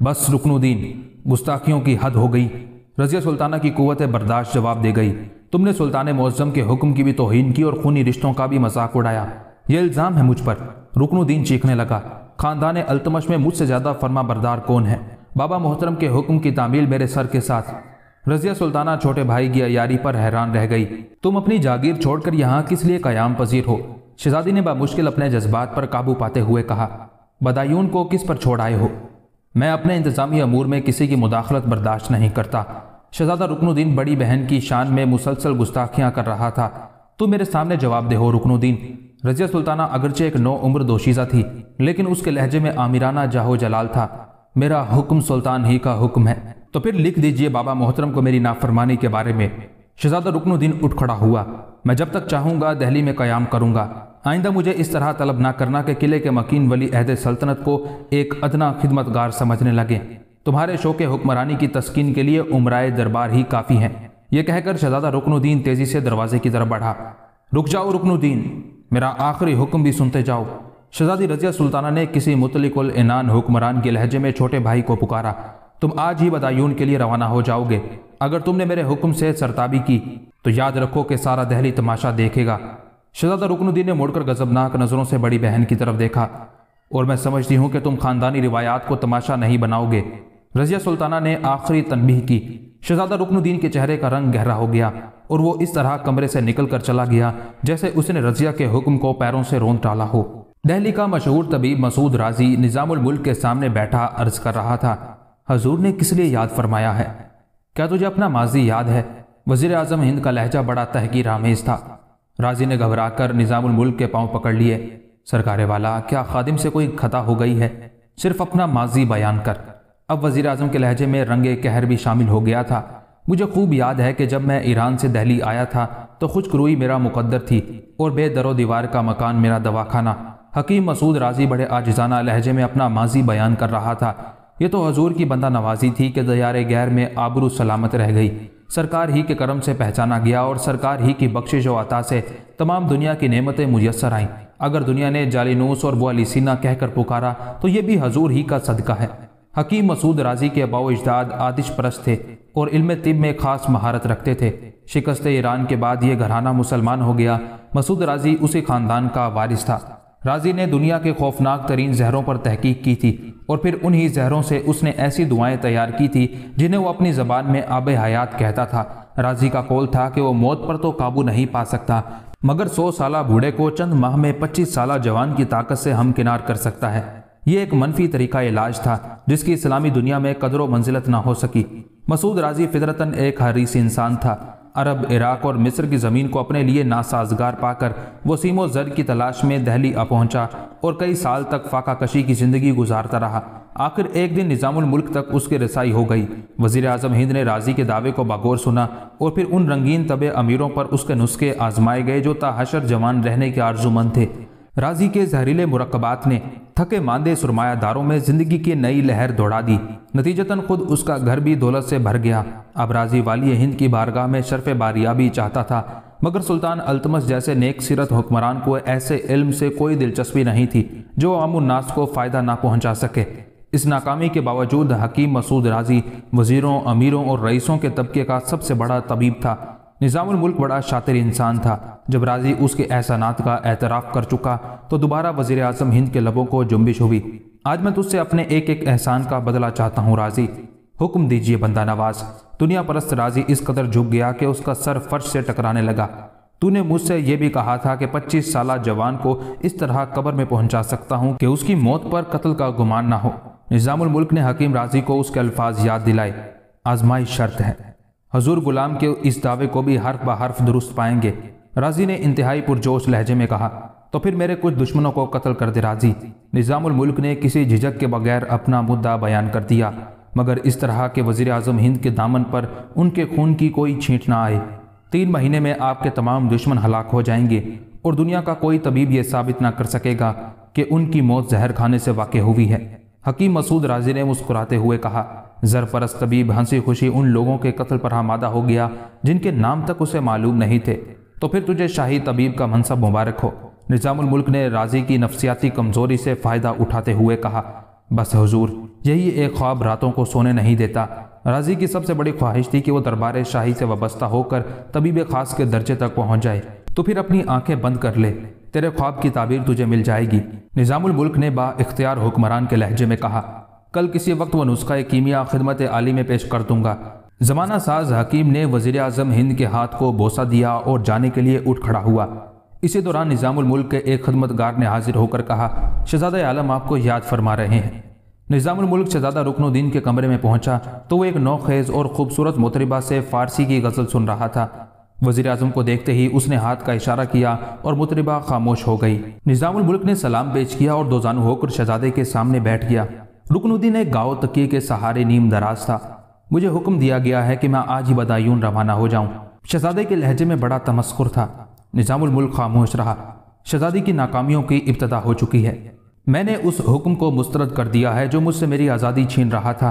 Speaker 1: बस रुकनुद्दीन गुस्ताखियों की हद हो गई रजिया सुल्ताना की कुत बर्दाश्त जवाब दे गई तुमने सुल्तान मौजम के हुक्म की भी तोहन की और खूनी रिश्तों का भी मजाक उड़ाया ये इल्ज़ाम है मुझ पर रुकनुद्दीन चीखने लगा खानदान अल्तमश में मुझसे ज़्यादा फर्मा बरदार कौन है बाबा मोहतरम के हुक्म की तामील मेरे सर के साथ रजिया सुल्ताना छोटे भाई की अयारी पर हैरान रह गई तुम अपनी जागीर छोड़कर यहाँ किस लिए कयाम पजीर हो शहजादी ने बामुश्किल अपने जज्बात पर काबू पाते हुए कहा बदायून को किस पर छोड़ आए हो मैं अपने इंतजामी अमूर में किसी की मुदाखलत बर्दाश्त नहीं करता शहजादा रुकनुद्दीन बड़ी बहन की शान में मुसलसल गुस्ताखियाँ कर रहा था तुम मेरे सामने जवाब दे हो रुकनुद्दीन रजिया सुल्ताना अगरचे एक नौ उम्र दोशीजा थी लेकिन उसके लहजे में आमिराना जाहो जलाल था मेरा हुक्म सुल्तान ही का हुक्म है तो फिर लिख दीजिए बाबा मोहतरम को मेरी नाफरमानी के बारे में शहजादा रुकनुद्दीन उठ खड़ा हुआ मैं जब तक चाहूँगा दहली में कयाम करूँगा आइंदा मुझे इस तरह तलब ना करना कि किले के मकीन वली अहद सल्तनत को एक अदना खिदमतगार समझने लगे तुम्हारे शो के हुक्मरानी की तस्किन के लिए उमराए दरबार ही काफ़ी हैं यह कहकर शहजादा रुकनुद्दीन तेज़ी से दरवाजे की तरफ बढ़ा रुक जाओ रुकनुद्दीन मेरा आखिरी हुक्म भी सुनते जाओ शहजादी रजिया सुल्ताना ने किसी मुतलिकल इनान हुक्मरान के लहजे में छोटे भाई को पुकारा तुम आज ही बदायून के लिए रवाना हो जाओगे अगर तुमने मेरे हुक्म से सरताबी की तो याद रखो कि सारा दहली तमाशा देखेगा शहजादा रुकनुद्दीन ने मुड़कर गजबनाक नज़रों से बड़ी बहन की तरफ देखा और मैं समझती हूँ कि तुम खानदानी रिवायात को तमाशा नहीं बनाओगे रजिया सुल्ताना ने आखिरी तनबीह की शहजादा रुकनुद्दीन के चेहरे का रंग गहरा हो गया और वो इस तरह कमरे से निकल कर चला गया जैसे उसने रजिया के हुक्म को पैरों से रोंद डाला हो दहली का मशहूर तबीब मसूद राजी निज़ामुल मुल्क के सामने बैठा अर्ज कर रहा था हजूर ने किस लिए याद फरमाया है क्या तुझे अपना माजी याद है वजीर अजम हिंद का लहजा बड़ा तहकीर आमेज था राजी ने घबरा कर मुल्क के पाँव पकड़ लिए सरकारे वाला क्या खादिम से कोई खता हो गई है सिर्फ अपना माजी बयान कर अब वजीर अजम के लहजे में रंगे कहर भी शामिल हो गया था मुझे खूब याद है कि जब मैं ईरान से दहली आया था तो खुश रुई मेरा मुकद्दर थी और बेदरो दीवार का मकान मेरा दवाखाना हकीम मसूद राजी बड़े आज़ाना लहजे में अपना माजी बयान कर रहा था ये तो हजूर की बंदा नवाजी थी कि ज़ार गैर में आबरू सलामत रह गई सरकार ही के करम से पहचाना गया और सरकार ही की बख्शिश व अता से तमाम दुनिया की नेमतें मुयसर आईं अगर दुनिया ने जालिनूस और सीना कहकर पुकारा तो ये भी हजूर ही का सदका है हकीम मसूद राजी के अबाव इजदाद आदिश परस्त थे और इल्म तिब में खास महारत रखते थे शिकस्त ईरान के बाद ये घराना मुसलमान हो गया मसूद राजी उसी खानदान का वारिस था राजी ने दुनिया के खौफनाक तरीन जहरों पर तहकीक की थी और फिर उन्हीं जहरों से उसने ऐसी दुआएं तैयार की थी जिन्हें वो अपनी ज़बान में आब हयात कहता था राजी का कौल था कि वो मौत पर तो काबू नहीं पा सकता मगर सौ साल बूढ़े को चंद माह में पच्चीस साल जवान की ताकत से हमकिनार कर सकता है ये एक मनफी तरीका इलाज था जिसकी इस्लामी दुनिया में कदर मंजिलत ना हो सकी मसूद राजी फितरतन एक हरीस इंसान था अरब इराक और मिस्र की ज़मीन को अपने लिए नासाजगार पाकर वसीमो जर की तलाश में दहली आ पहुंचा और कई साल तक फाका कशी की ज़िंदगी गुजारता रहा आखिर एक दिन निज़ामुल मुल्क तक उसके रसाई हो गई वजीर अजम हिंद ने राजी के दावे को बागौर सुना और फिर उन रंगीन तबे अमीरों पर उसके नुस्खे आजमाए गए जो ताहशर जवान रहने के आर्जुमंद थे राजी के जहरीले मुरकबात ने थके मांदे सरमायादारों में ज़िंदगी की नई लहर दौड़ा दी नतीजतन खुद उसका घर भी दौलत से भर गया अब राजी वाली हिंद की बारगाह में शर्फ बारियाबी चाहता था मगर सुल्तान अल्तमस जैसे नेक सीरत हुक्मरान को ऐसे इल्म से कोई दिलचस्पी नहीं थी जो अमुन्नास को फ़ायदा ना पहुंचा सके इस नाकामी के बावजूद हकीम मसूद राजी वज़ीरों अमीरों और रईसों के तबके का सबसे बड़ा तबीब था मुल्क बड़ा शातिर इंसान था जब राजी उसके एहसानात का एतराफ़ कर चुका तो दोबारा वजीर अजम हिंद के लबों को जुम्बिश हुई आज मैं तुझसे अपने एक एक एहसान का बदला चाहता हूँ राजी हुक्म दीजिए बंदा नवाज दुनिया परस्त राजी इस कदर झुक गया कि उसका सर फर्श से टकराने लगा तूने मुझसे यह भी कहा था कि 25 साल जवान को इस तरह कब्र में पहुंचा सकता हूं कि उसकी मौत पर कत्ल का गुमान ना हो मुल्क ने हकीम राजी को उसके अल्फाज याद दिलाए आजमाई शर्त है हजूर गुलाम के इस दावे को भी हर्फ ब हर्फ दुरुस्त पाएंगे राजी ने इंतहाई पुरजोश लहजे में कहा तो फिर मेरे कुछ दुश्मनों को कत्ल कर दे राजी निज़ामुल मुल्क ने किसी झिझक के बगैर अपना मुद्दा बयान कर दिया मगर इस तरह के वजीर अजम हिंद के दामन पर उनके खून की कोई छींट ना आए तीन महीने में आपके तमाम दुश्मन हलाक हो जाएंगे और दुनिया का कोई तबीब यह साबित ना कर सकेगा कि उनकी मौत जहर खाने से वाकई हुई है हकीम मसूद राजी ने मुस्कुराते हुए कहा जरफरस तबीब हंसी खुशी उन लोगों के कत्ल पर आमादा हाँ हो गया जिनके नाम तक उसे मालूम नहीं थे तो फिर तुझे शाही तबीब का मनसब मुबारक हो निज़ामुल मुल्क ने राजी की नफसियाती कमज़ोरी से फ़ायदा उठाते हुए कहा बस हजूर यही एक ख्वाब रातों को सोने नहीं देता राजी की सबसे बड़ी ख्वाहिश थी कि वह दरबार शाही से वाबस्ता होकर तबीब खास के दर्जे तक पहुँच जाए तो फिर अपनी आंखें बंद कर ले तेरे ख्वाब की ताबीर तुझे मिल जाएगी निज़ामुल मुल्क ने बा इख्तियार हुक्मरान के लहजे में कहा कल किसी वक्त वह नुस्खा कीमिया खिदमत आली में पेश कर दूंगा जमाना साज हकीम ने वजीर अजम हिंद के हाथ को बोसा दिया और जाने के लिए उठ खड़ा हुआ इसी दौरान निज़ामुल्क के एक खदमतगार ने हाजिर होकर कहा शहजादा आलम आपको याद फरमा रहे हैं निज़ामुल्क शहजादा रुकनुद्दीन के कमरे में पहुंचा तो वह एक नौखेज़ और ख़ूबसूरत मुतरबा से फ़ारसी की गज़ल सुन रहा था वजीर अजम को देखते ही उसने हाथ का इशारा किया और मुतरबा खामोश हो गई मुल्क ने सलाम पेश किया और दोजानू होकर शहजादे के सामने बैठ गया रुकनुद्दीन एक गाँव तकिए के सहारे नीम दराज था मुझे हुक्म दिया गया है कि मैं आज ही बदायून रवाना हो जाऊं शहजादे के लहजे में बड़ा तमस्कुर था निज़ामुल मुल्क खामोश रहा शहजादी की नाकामियों की इब्तदा हो चुकी है मैंने उस हुक्म को मुस्तरद कर दिया है जो मुझसे मेरी आज़ादी छीन रहा था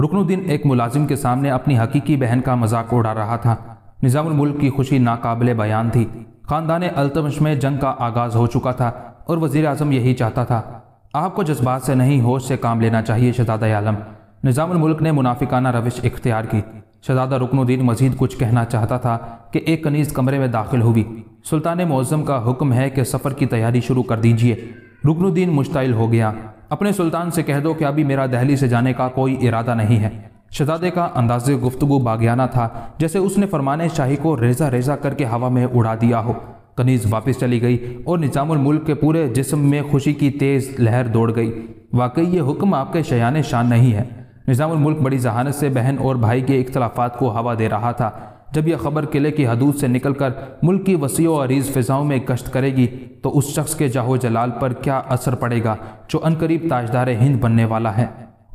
Speaker 1: रुकनुद्दीन एक मुलाजिम के सामने अपनी हकीकी बहन का मजाक उड़ा रहा था निज़ामुल मुल्क की खुशी नाकाबिल बयान थी ख़ानदान अलतमश में जंग का आगाज़ हो चुका था और वजीर अजम यही चाहता था आपको जज्बात से नहीं होश से काम लेना चाहिए शहजादा आलम मुल्क ने मुनाफिकाना रविश इख्तियार की शहजादा रुकनुद्दीन मजीद कुछ कहना चाहता था कि एक कनीज़ कमरे में दाखिल हुई सुल्तान मौज़म का हुक्म है कि सफ़र की तैयारी शुरू कर दीजिए रुकनुद्दीन मुश्तिल हो गया अपने सुल्तान से कह दो कि अभी मेरा दहली से जाने का कोई इरादा नहीं है शहजादे का अंदाज गुफ्तु बागियाना था जैसे उसने फरमाने शाही को रेजा रेजा करके हवा में उड़ा दिया हो तनीज़ वापस चली गई और निज़ामुल मुल्क के पूरे जिस्म में खुशी की तेज़ लहर दौड़ गई वाकई ये हुक्म आपके शयान शान नहीं है निज़ामुल मुल्क बड़ी जहानत से बहन और भाई के इख्तलाफात को हवा दे रहा था जब यह खबर किले की हदूद से निकल कर मुल्क की वसी अरीज़ फ़िज़ाओं में गश्त करेगी तो उस शख्स के जाहो जलाल पर क्या असर पड़ेगा जो अनकरीब ताजदार हिंद बनने वाला है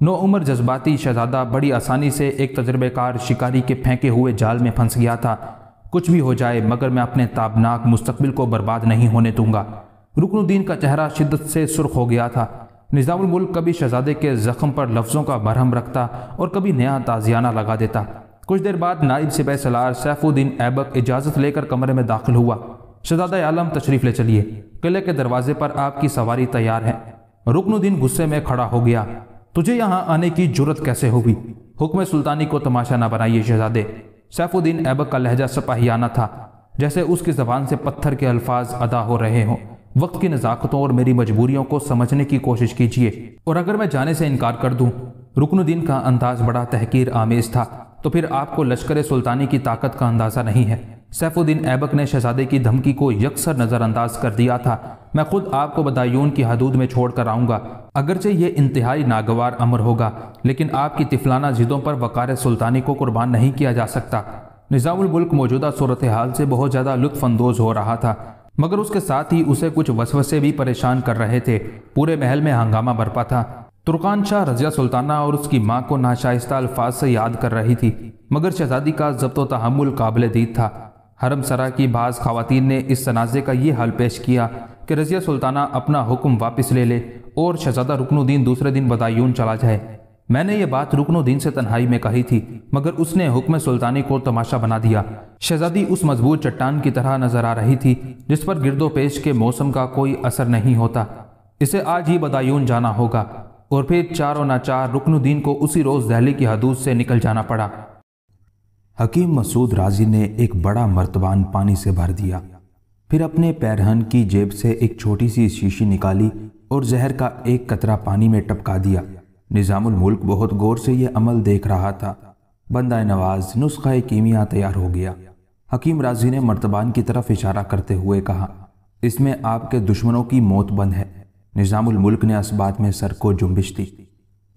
Speaker 1: नो उम्र जज्बाती शहजादा बड़ी आसानी से एक तजर्बेकार शिकारी के फेंके हुए जाल में फंस गया था कुछ भी हो जाए मगर मैं अपने ताबनाक मुस्तबिल को बर्बाद नहीं होने दूंगा रुकनुद्दीन का चेहरा शिद्दत से सुर्ख हो गया था मुल्क कभी शहजादे के ज़ख्म पर लफ्ज़ों का बरहम रखता और कभी नया ताजियाना लगा देता कुछ देर बाद नायब सिपह सलार सैफुद्दीन ऐबक इजाज़त लेकर कमरे में दाखिल हुआ शहजादा आलम तशरीफ़ ले चलिए किले के दरवाजे पर आपकी सवारी तैयार है रुकनुद्दीन गुस्से में खड़ा हो गया तुझे यहाँ आने की जरूरत कैसे होगी हुक्म सुल्तानी को तमाशा ना बनाइए शहजादे सैफुद्दीन ऐबक का लहजा सपाहियाना था जैसे उसकी ज़बान से पत्थर के अल्फाज अदा हो रहे हों वक्त की नज़ाकतों और मेरी मजबूरियों को समझने की कोशिश कीजिए और अगर मैं जाने से इनकार कर दूँ रुकनुद्दीन का अंदाज बड़ा तहकीर आमेज था तो फिर आपको लश्कर सुल्तानी की ताकत का अंदाज़ा नहीं है सैफुद्दीन ऐबक ने शहजादे की धमकी को यकसर नज़रअंदाज कर दिया था मैं खुद आपको बदायून की हदूद में छोड़ कर आऊँगा अगरचे ये इंतहाई नागवार अमर होगा लेकिन आपकी तिफलाना जिदों पर वकार सुल्तानी को कुर्बान नहीं किया जा सकता निज़ामुल मुल्क मौजूदा सूरत हाल से बहुत ज़्यादा लुत्फानंदोज हो रहा था मगर उसके साथ ही उसे कुछ वसवसे भी परेशान कर रहे थे पूरे महल में हंगामा बरपा था तुर्कान शाह रजिया सुल्ताना और उसकी माँ को नाशाइस्ता अल्फाज से याद कर रही थी मगर शहजादी का जब्त तहमुल काबिल दीद था हरम सरा की बाज़ खातन ने इस तनाज़े का ये हल पेश किया कि रजिया सुल्ताना अपना हुक्म वापस ले ले और शहजादा रुकनुद्दीन दूसरे दिन बदायून चला जाए मैंने ये बात रुकनुद्दीन से तन्हाई में कही थी मगर उसने हुक्म सुल्तानी को तमाशा बना दिया शहजादी उस मजबूत चट्टान की तरह नजर आ रही थी जिस पर गिरदोपेश के मौसम का कोई असर नहीं होता इसे आज ही बदायून जाना होगा और फिर चारों नाचार रुकनुद्दीन को उसी रोज़ दहली की हदूद से निकल जाना पड़ा हकीम मसूद राजी ने एक बड़ा मर्तबान पानी से भर दिया फिर अपने पैरहन की जेब से एक छोटी सी शीशी निकाली और जहर का एक कतरा पानी में टपका दिया निज़ामुल मुल्क बहुत गौर से यह अमल देख रहा था बंदा नवाज नुस्खा कीमिया तैयार हो गया हकीम राजी ने मर्तबान की तरफ इशारा करते हुए कहा इसमें आपके दुश्मनों की मौत बंद है निज़ामुल मुल्क ने इस बात में सर को जुम्बिश दी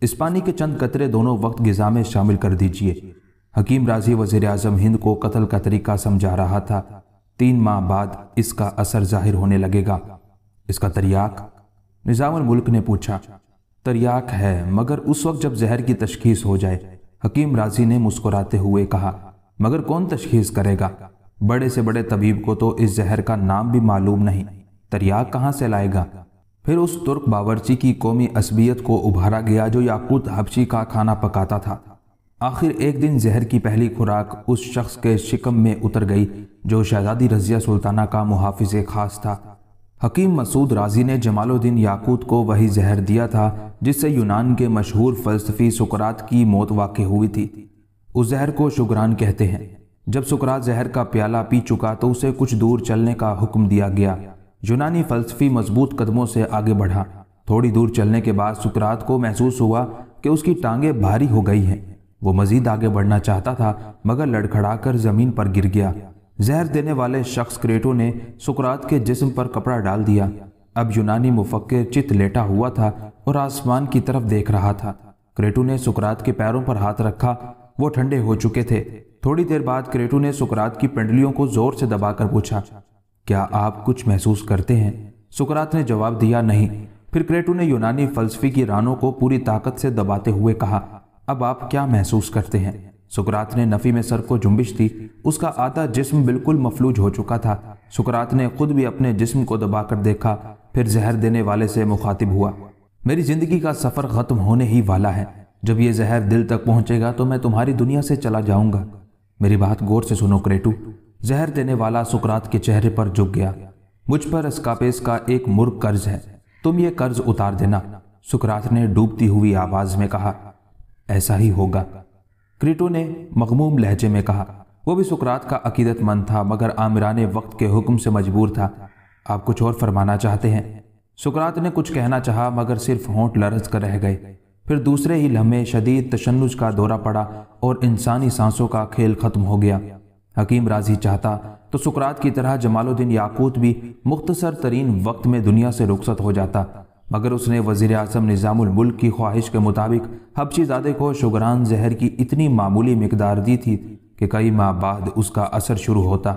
Speaker 1: इस पानी के चंद कतरे दोनों वक्त गज़ा में शामिल कर दीजिए हकीम राजी वजीर अजम हिंद को कत्ल का तरीका समझा रहा था तीन माह बाद इसका असर जाहिर होने लगेगा इसका तरियाक निज़ामुल मुल्क ने पूछा तरियाक है मगर उस वक्त जब जहर की तशखीस हो जाए हकीम राजी ने मुस्कुराते हुए कहा मगर कौन तशखीस करेगा बड़े से बड़े तबीब को तो इस जहर का नाम भी मालूम नहीं तरियाक कहाँ से लाएगा फिर उस तुर्क बावर्ची की कौमी असबियत को उभारा गया जो याकूत हबशी का खाना पकाता था आखिर एक दिन जहर की पहली खुराक उस शख्स के शिकम में उतर गई जो शहजादी रजिया सुल्ताना का मुहाफ़ खास था हकीम मसूद राजी ने जमालुद्दीन याकूत को वही जहर दिया था जिससे यूनान के मशहूर फलसफी सुकरात की मौत वाक़ हुई थी उस जहर को शुगरान कहते हैं जब सुकरात जहर का प्याला पी चुका तो उसे कुछ दूर चलने का हुक्म दिया गया यूनानी फलसफी मजबूत कदमों से आगे बढ़ा थोड़ी दूर चलने के बाद सुकरात को महसूस हुआ कि उसकी टांगें भारी हो गई हैं वो मजीद आगे बढ़ना चाहता था मगर लड़खड़ाकर ज़मीन पर गिर गया जहर देने वाले शख्स क्रेटो ने सुकरात के जिस्म पर कपड़ा डाल दिया अब यूनानी मुफक्र चित लेटा हुआ था और आसमान की तरफ देख रहा था क्रेटू ने सुकरात के पैरों पर हाथ रखा वो ठंडे हो चुके थे थोड़ी देर बाद क्रेटू ने सुकरात की पिंडलियों को जोर से दबाकर पूछा क्या आप कुछ महसूस करते हैं सुकरात ने जवाब दिया नहीं फिर क्रेटू ने यूनानी फलसफी की रानों को पूरी ताकत से दबाते हुए कहा अब आप क्या महसूस करते हैं सुकरात ने नफ़ी में सर को जुम्बिश दी उसका आधा जिस्म बिल्कुल मफलूज हो चुका था सुकरात ने खुद भी अपने जिस्म को दबाकर देखा फिर जहर देने वाले से मुखातिब हुआ मेरी ज़िंदगी का सफ़र ख़त्म होने ही वाला है जब यह जहर दिल तक पहुंचेगा तो मैं तुम्हारी दुनिया से चला जाऊंगा मेरी बात गौर से सुनो क्रेटू जहर देने वाला सुकरात के चेहरे पर झुक गया मुझ पर स्कापेस का एक मुर्ग कर्ज है तुम ये कर्ज उतार देना सुकरात ने डूबती हुई आवाज में कहा ऐसा ही होगा क्रिटो ने मखमूम लहजे में कहा वो भी सुकरात का अकीदतमंद था मगर आमिराने वक्त के हुक्म से मजबूर था आप कुछ और फरमाना चाहते हैं सुकरात ने कुछ कहना चाहा मगर सिर्फ होंठ लरज कर रह गए फिर दूसरे ही लम्हे शदीद तशनुज का दौरा पड़ा और इंसानी सांसों का खेल ख़त्म हो गया हकीम राजी चाहता तो सुकरात की तरह जमालुद्दीन याकूत भी मुख्तसर तरीन वक्त में दुनिया से रुखसत हो जाता मगर उसने वजीर अजम निज़ामुल्क की ख्वाहिश के मुताबिक हबशीजादे को शुगरान जहर की इतनी मामूली मकदार दी थी कि कई माह बाद उसका असर शुरू होता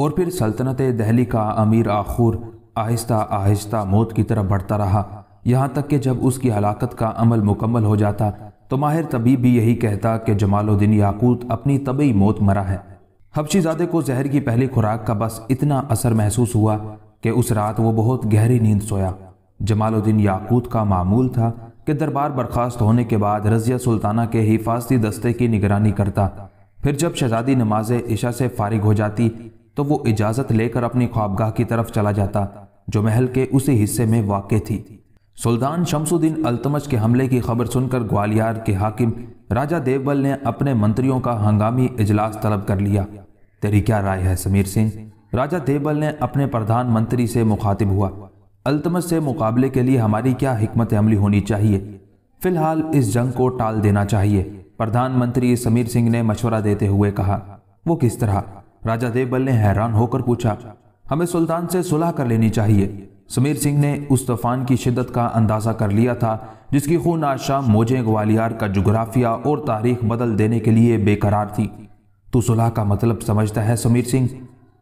Speaker 1: और फिर सल्तनत दहली का अमीर आखूर आहिस्ता आहिस्ता मौत की तरफ बढ़ता रहा यहाँ तक कि जब उसकी हलाकत का अमल मुकम्मल हो जाता तो माहिर तबीब भी यही कहता कि जमालुद्दीन याकूत अपनी तबी मौत मरा है हबशीजादे को जहर की पहली खुराक का बस इतना असर महसूस हुआ कि उस रात वो बहुत गहरी नींद सोया जमालुद्दीन याकूत का मामूल था कि दरबार बर्खास्त होने के बाद रजिया सुल्ताना के हिफाजती दस्ते की निगरानी करता फिर जब शहजादी नमाज ईशा से फारिग हो जाती तो वो इजाज़त लेकर अपनी ख्वाबगाह की तरफ चला जाता जो महल के उसी हिस्से में वाक़ थी सुल्तान शमसुद्दीन अल्तमश के हमले की खबर सुनकर ग्वालियर के हाकिम राजा देवबल ने अपने मंत्रियों का हंगामी इजलास तलब कर लिया तेरी क्या राय है समीर सिंह राजा देवबल ने अपने प्रधानमंत्री से मुखातिब हुआ अल्तमस से मुकाबले के लिए हमारी क्या हमत अमली होनी चाहिए फिलहाल इस जंग को टाल देना चाहिए प्रधानमंत्री समीर सिंह ने मशवरा देते हुए कहा वो किस तरह राजा देवबल ने हैरान होकर पूछा हमें सुल्तान से सुलह कर लेनी चाहिए समीर सिंह ने उस तूफान की शिद्दत का अंदाज़ा कर लिया था जिसकी खून आशा मोजे ग्वालियर का जुग्राफिया और तारीख बदल देने के लिए बेकरार थी तो सुलह का मतलब समझता है समीर सिंह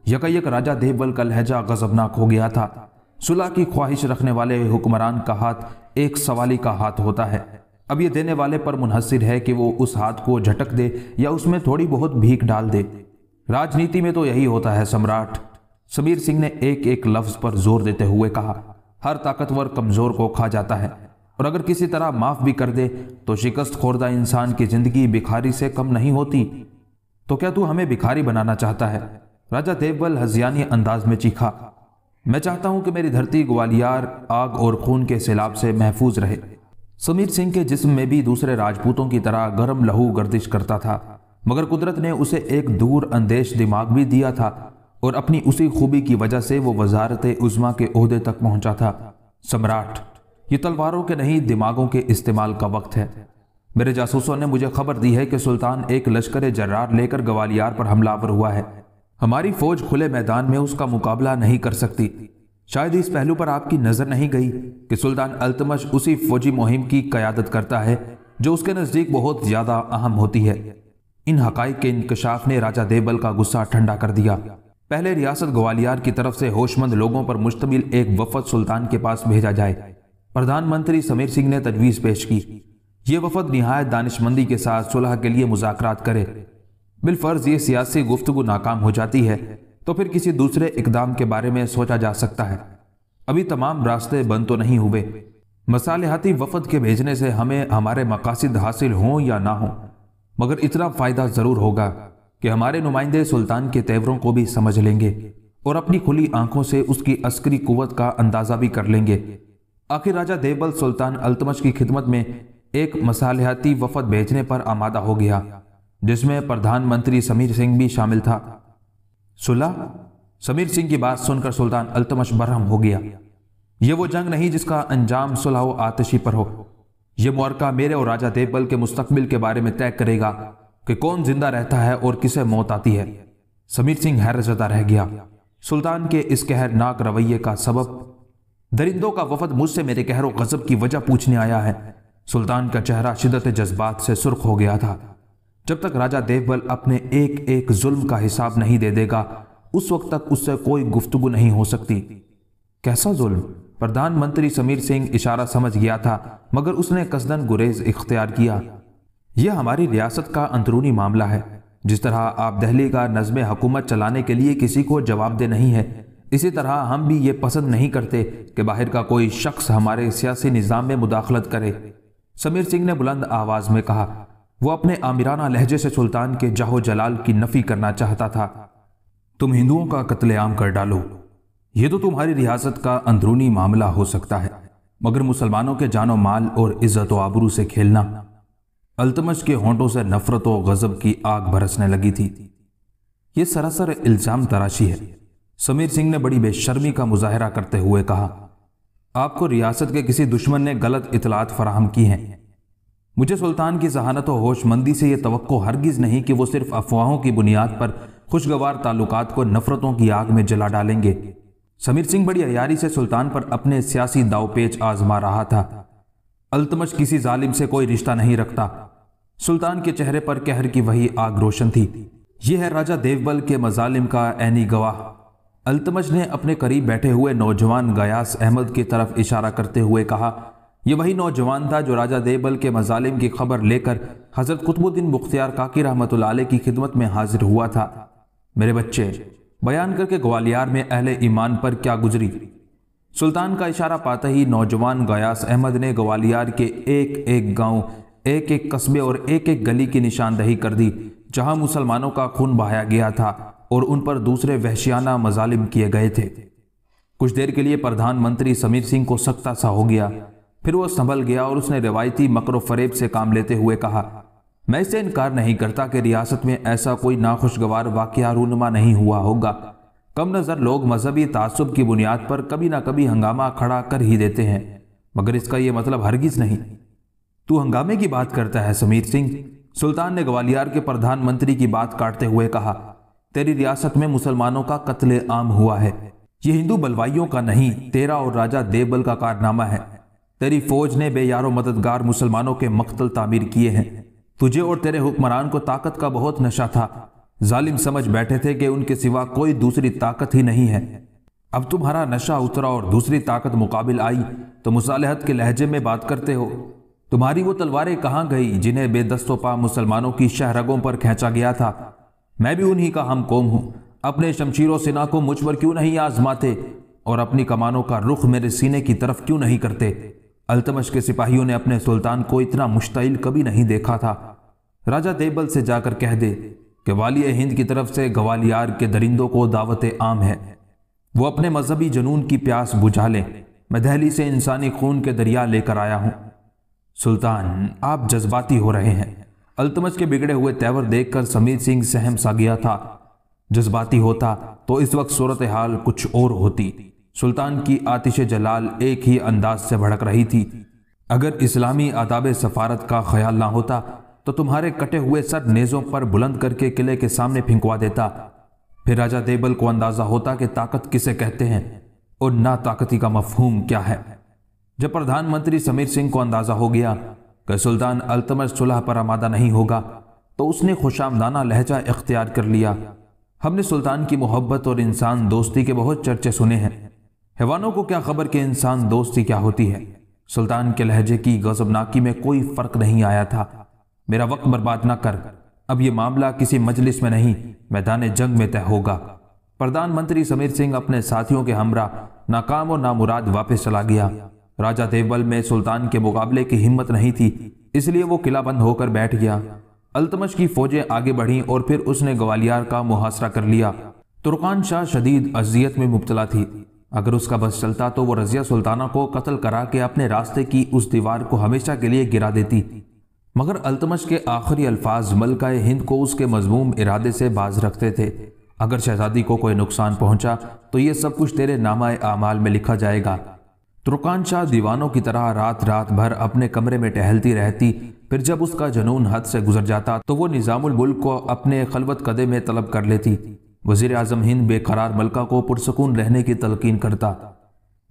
Speaker 1: यकायक राजा देवबल का लहजा गजबनाक हो गया था सुलह की ख्वाहिश रखने वाले हुक्मरान का हाथ एक सवाली का हाथ होता है अब ये देने वाले पर मुनहसर है कि वो उस हाथ को झटक दे या उसमें थोड़ी बहुत भीख डाल दे राजनीति में तो यही होता है सम्राट समीर सिंह ने एक एक लफ्ज पर जोर देते हुए कहा हर ताकतवर कमजोर को खा जाता है और अगर किसी तरह माफ भी कर दे तो शिकस्त खोरदा इंसान की जिंदगी भिखारी से कम नहीं होती तो क्या तू हमें भिखारी बनाना चाहता है राजा देवबल हजियानी अंदाज में चीखा मैं चाहता हूं कि मेरी धरती ग्वालियर आग और खून के सैलाब से महफूज रहे समीर सिंह के जिस्म में भी दूसरे राजपूतों की तरह गर्म लहू गर्दिश करता था मगर कुदरत ने उसे एक दूर अंदेश दिमाग भी दिया था और अपनी उसी खूबी की वजह से वो वजारत उज़मा के अहदे तक पहुंचा था सम्राट ये तलवारों के नहीं दिमागों के इस्तेमाल का वक्त है मेरे जासूसों ने मुझे खबर दी है कि सुल्तान एक लश्कर जर्रार लेकर ग्वालियर पर हमलावर हुआ है हमारी फौज खुले मैदान में उसका मुकाबला नहीं कर सकती शायद इस पहलू पर आपकी नज़र नहीं गई कि सुल्तान अल्तमश उसी फौजी मुहिम की कयादत करता है जो उसके नज़दीक बहुत ज़्यादा अहम होती है इन हक के इंकशाफ ने राजा देबल का गुस्सा ठंडा कर दिया पहले रियासत ग्वालियर की तरफ से होशमंद लोगों पर मुश्तमिल एक वफद सुल्तान के पास भेजा जाए प्रधानमंत्री समीर सिंह ने तजवीज़ पेश की ये वफद नहायत दानिशमंदी के साथ सुलह के लिए मुजाकर करे बिलफर्ज ये सियासी गुफ्तु नाकाम हो जाती है तो फिर किसी दूसरे इकदाम के बारे में सोचा जा सकता है अभी तमाम रास्ते बंद तो नहीं हुए मसालहाती वफद के भेजने से हमें हमारे मकासद हासिल हों या ना हों मगर इतना फ़ायदा ज़रूर होगा कि हमारे नुमाइंदे सुल्तान के तेवरों को भी समझ लेंगे और अपनी खुली आंखों से उसकी अस्करी कुत का अंदाज़ा भी कर लेंगे आखिर राजा देवबल सुल्तान अल्तमश की खिदमत में एक मसालहाती वफद भेजने पर आमादा हो गया जिसमें प्रधानमंत्री समीर सिंह भी शामिल था सुलह समीर सिंह की बात सुनकर सुल्तान अल्तमश बरहम हो गया ये वो जंग नहीं जिसका अंजाम सुलह आतशी पर हो यह मुआरका मेरे और राजा देवबल के मुस्तकबिल के बारे में तय करेगा कि कौन जिंदा रहता है और किसे मौत आती है समीर सिंह हैरजदा रह गया सुल्तान के इस कहरनाक रवैये का सबब दरिंदों का वफद मुझसे मेरे कहरों गजब की वजह पूछने आया है सुल्तान का चेहरा शिदत जज्बात से सुर्ख हो गया था जब तक राजा देवबल अपने एक एक जुल्म का हिसाब नहीं दे देगा उस वक्त तक उससे कोई गुफ्तगु नहीं हो सकती कैसा जुल्म प्रधानमंत्री समीर सिंह इशारा समझ गया था मगर उसने कसदन गुरेज इख्तियार किया यह हमारी रियासत का अंदरूनी मामला है जिस तरह आप दहली का नज्म हुकूमत चलाने के लिए किसी को जवाब दे नहीं है इसी तरह हम भी ये पसंद नहीं करते कि बाहर का कोई शख्स हमारे सियासी निज़ाम में मुदाखलत करे समीर सिंह ने बुलंद आवाज़ में कहा वो अपने आमिराना लहजे से सुल्तान के जाहो जलाल की नफी करना चाहता था तुम हिंदुओं का कत्लेआम कर डालो ये तो तुम्हारी रियासत का अंदरूनी मामला हो सकता है मगर मुसलमानों के जानो माल और इज्जत व आबरू से खेलना अल्तमश के होंठों से नफरत व गजब की आग बरसने लगी थी ये सरासर इल्ज़ाम तराशी है समीर सिंह ने बड़ी बेशर्मी का मुजाहरा करते हुए कहा आपको रियासत के किसी दुश्मन ने गलत इतलात फराहम की हैं मुझे सुल्तान की जहानत और होशमंदी से यह तो हरगिज़ नहीं कि वो सिर्फ अफवाहों की बुनियाद पर खुशगवार ताल्लुकात को नफरतों की आग में जला डालेंगे समीर सिंह बड़ी अयारी से सुल्तान पर अपने सियासी दावपेच आजमा रहा था अल्तमश किसी जालिम से कोई रिश्ता नहीं रखता सुल्तान के चेहरे पर कहर की वही आग रोशन थी यह है राजा देवबल के मजालिम का ऐनी गवाह अल्तमश ने अपने करीब बैठे हुए नौजवान गयास अहमद की तरफ इशारा करते हुए कहा ये वही नौजवान था जो राजा देबल के मजालिम की खबर लेकर हज़रत कुतुबुद्दीन मुख्तियार काकी रहमत की खिदमत में हाजिर हुआ था मेरे बच्चे बयान करके ग्वालियर में अहले ईमान पर क्या गुजरी सुल्तान का इशारा पाते ही नौजवान गयास अहमद ने ग्वालियर के एक एक गांव, एक एक कस्बे और एक एक गली की निशानदही कर दी जहां मुसलमानों का खून बहाया गया था और उन पर दूसरे वहशियाना मजालिम किए गए थे कुछ देर के लिए प्रधानमंत्री समीर सिंह को सख्ता सा हो गया फिर वो संभल गया और उसने रिवायती मकर फरेब से काम लेते हुए कहा मैं इसे इनकार नहीं करता कि रियासत में ऐसा कोई नाखुशगवार वाक्य रूनमा नहीं हुआ होगा कम नज़र लोग मजहबी तसब की बुनियाद पर कभी ना कभी हंगामा खड़ा कर ही देते हैं मगर इसका यह मतलब हरगिज़ नहीं तू हंगामे की बात करता है समीर सिंह सुल्तान ने ग्वालियर के प्रधानमंत्री की बात काटते हुए कहा तेरी रियासत में मुसलमानों का कत्ले आम हुआ है ये हिंदू बलवाइयों का नहीं तेरा और राजा देवबल का कारनामा है तेरी फौज ने बेयारो मददगार मुसलमानों के मख्तल तामीर किए हैं तुझे और तेरे हुक्मरान को ताकत का बहुत नशा था जालिम समझ बैठे थे कि उनके सिवा कोई दूसरी ताकत ही नहीं है अब तुम्हारा नशा उतरा और दूसरी ताकत मुकाबिल आई तो मुसालहत के लहजे में बात करते हो तुम्हारी वो तलवारें कहाँ गई जिन्हें बेदस्तोपा मुसलमानों की शहरगों पर खींचा गया था मैं भी उन्हीं का हम कौम हूँ अपने शमशीरों सिना को मुझ पर क्यों नहीं आजमाते और अपनी कमानों का रुख मेरे सीने की तरफ क्यों नहीं करते अल्तमश के सिपाहियों ने अपने सुल्तान को इतना मुश्तिल कभी नहीं देखा था राजा देबल से जाकर कह दे कि वाली हिंद की तरफ से ग्वालियार के दरिंदों को दावत आम है वो अपने मजहबी जुनून की प्यास बुझा लें मैं दहली से इंसानी खून के दरिया लेकर आया हूँ सुल्तान आप जज्बाती हो रहे हैं अल्तमज के बिगड़े हुए तेवर देखकर समीर सिंह सहम सा गया था जज्बाती होता तो इस वक्त सूरत हाल कुछ और होती सुल्तान की आतिश जलाल एक ही अंदाज से भड़क रही थी अगर इस्लामी आदाब सफारत का ख्याल ना होता तो तुम्हारे कटे हुए सर नेज़ों पर बुलंद करके किले के सामने फिंकवा देता फिर राजा देबल को अंदाज़ा होता कि ताकत किसे कहते हैं और ना ताकती का मफहूम क्या है जब प्रधानमंत्री समीर सिंह को अंदाज़ा हो गया कि सुल्तान अल्तमर सुलह पर आमादा नहीं होगा तो उसने खुशामदाना लहजा इख्तियार कर लिया हमने सुल्तान की मोहब्बत और इंसान दोस्ती के बहुत चर्चे सुने हैं हैवानों को क्या खबर कि इंसान दोस्ती क्या होती है सुल्तान के लहजे की गजबनाकी में कोई फर्क नहीं आया था मेरा वक्त बर्बाद ना कर अब यह मामला किसी मजलिस में नहीं मैदान जंग में तय होगा प्रधानमंत्री समीर सिंह अपने साथियों के हमरा नाकाम और नामुराद वापस चला गया राजा देवबल में सुल्तान के मुकाबले की हिम्मत नहीं थी इसलिए वो किला बंद होकर बैठ गया अल्तमश की फौजें आगे बढ़ीं और फिर उसने ग्वालियर का मुहासरा कर लिया तुर्कान शाह शदीद अजियत में मुबतला थी अगर उसका बस चलता तो वो रजिया सुल्ताना को कत्ल करा के अपने रास्ते की उस दीवार को हमेशा के लिए गिरा देती मगर अल्तमश के आखिरी अल्फाज मलका हिंद को उसके मजमूम इरादे से बाज रखते थे अगर शहजादी को कोई नुकसान पहुंचा तो ये सब कुछ तेरे नामा आमाल में लिखा जाएगा तुर्कान शाह दीवानों की तरह रात रात भर अपने कमरे में टहलती रहती फिर जब उसका जनून हद से गुजर जाता तो वो निज़ामुल मुल्क को अपने खलबत कदे में तलब कर लेती वजीर अजम हिंद बेकरार मलका को पुरसकून रहने की तलकिन करता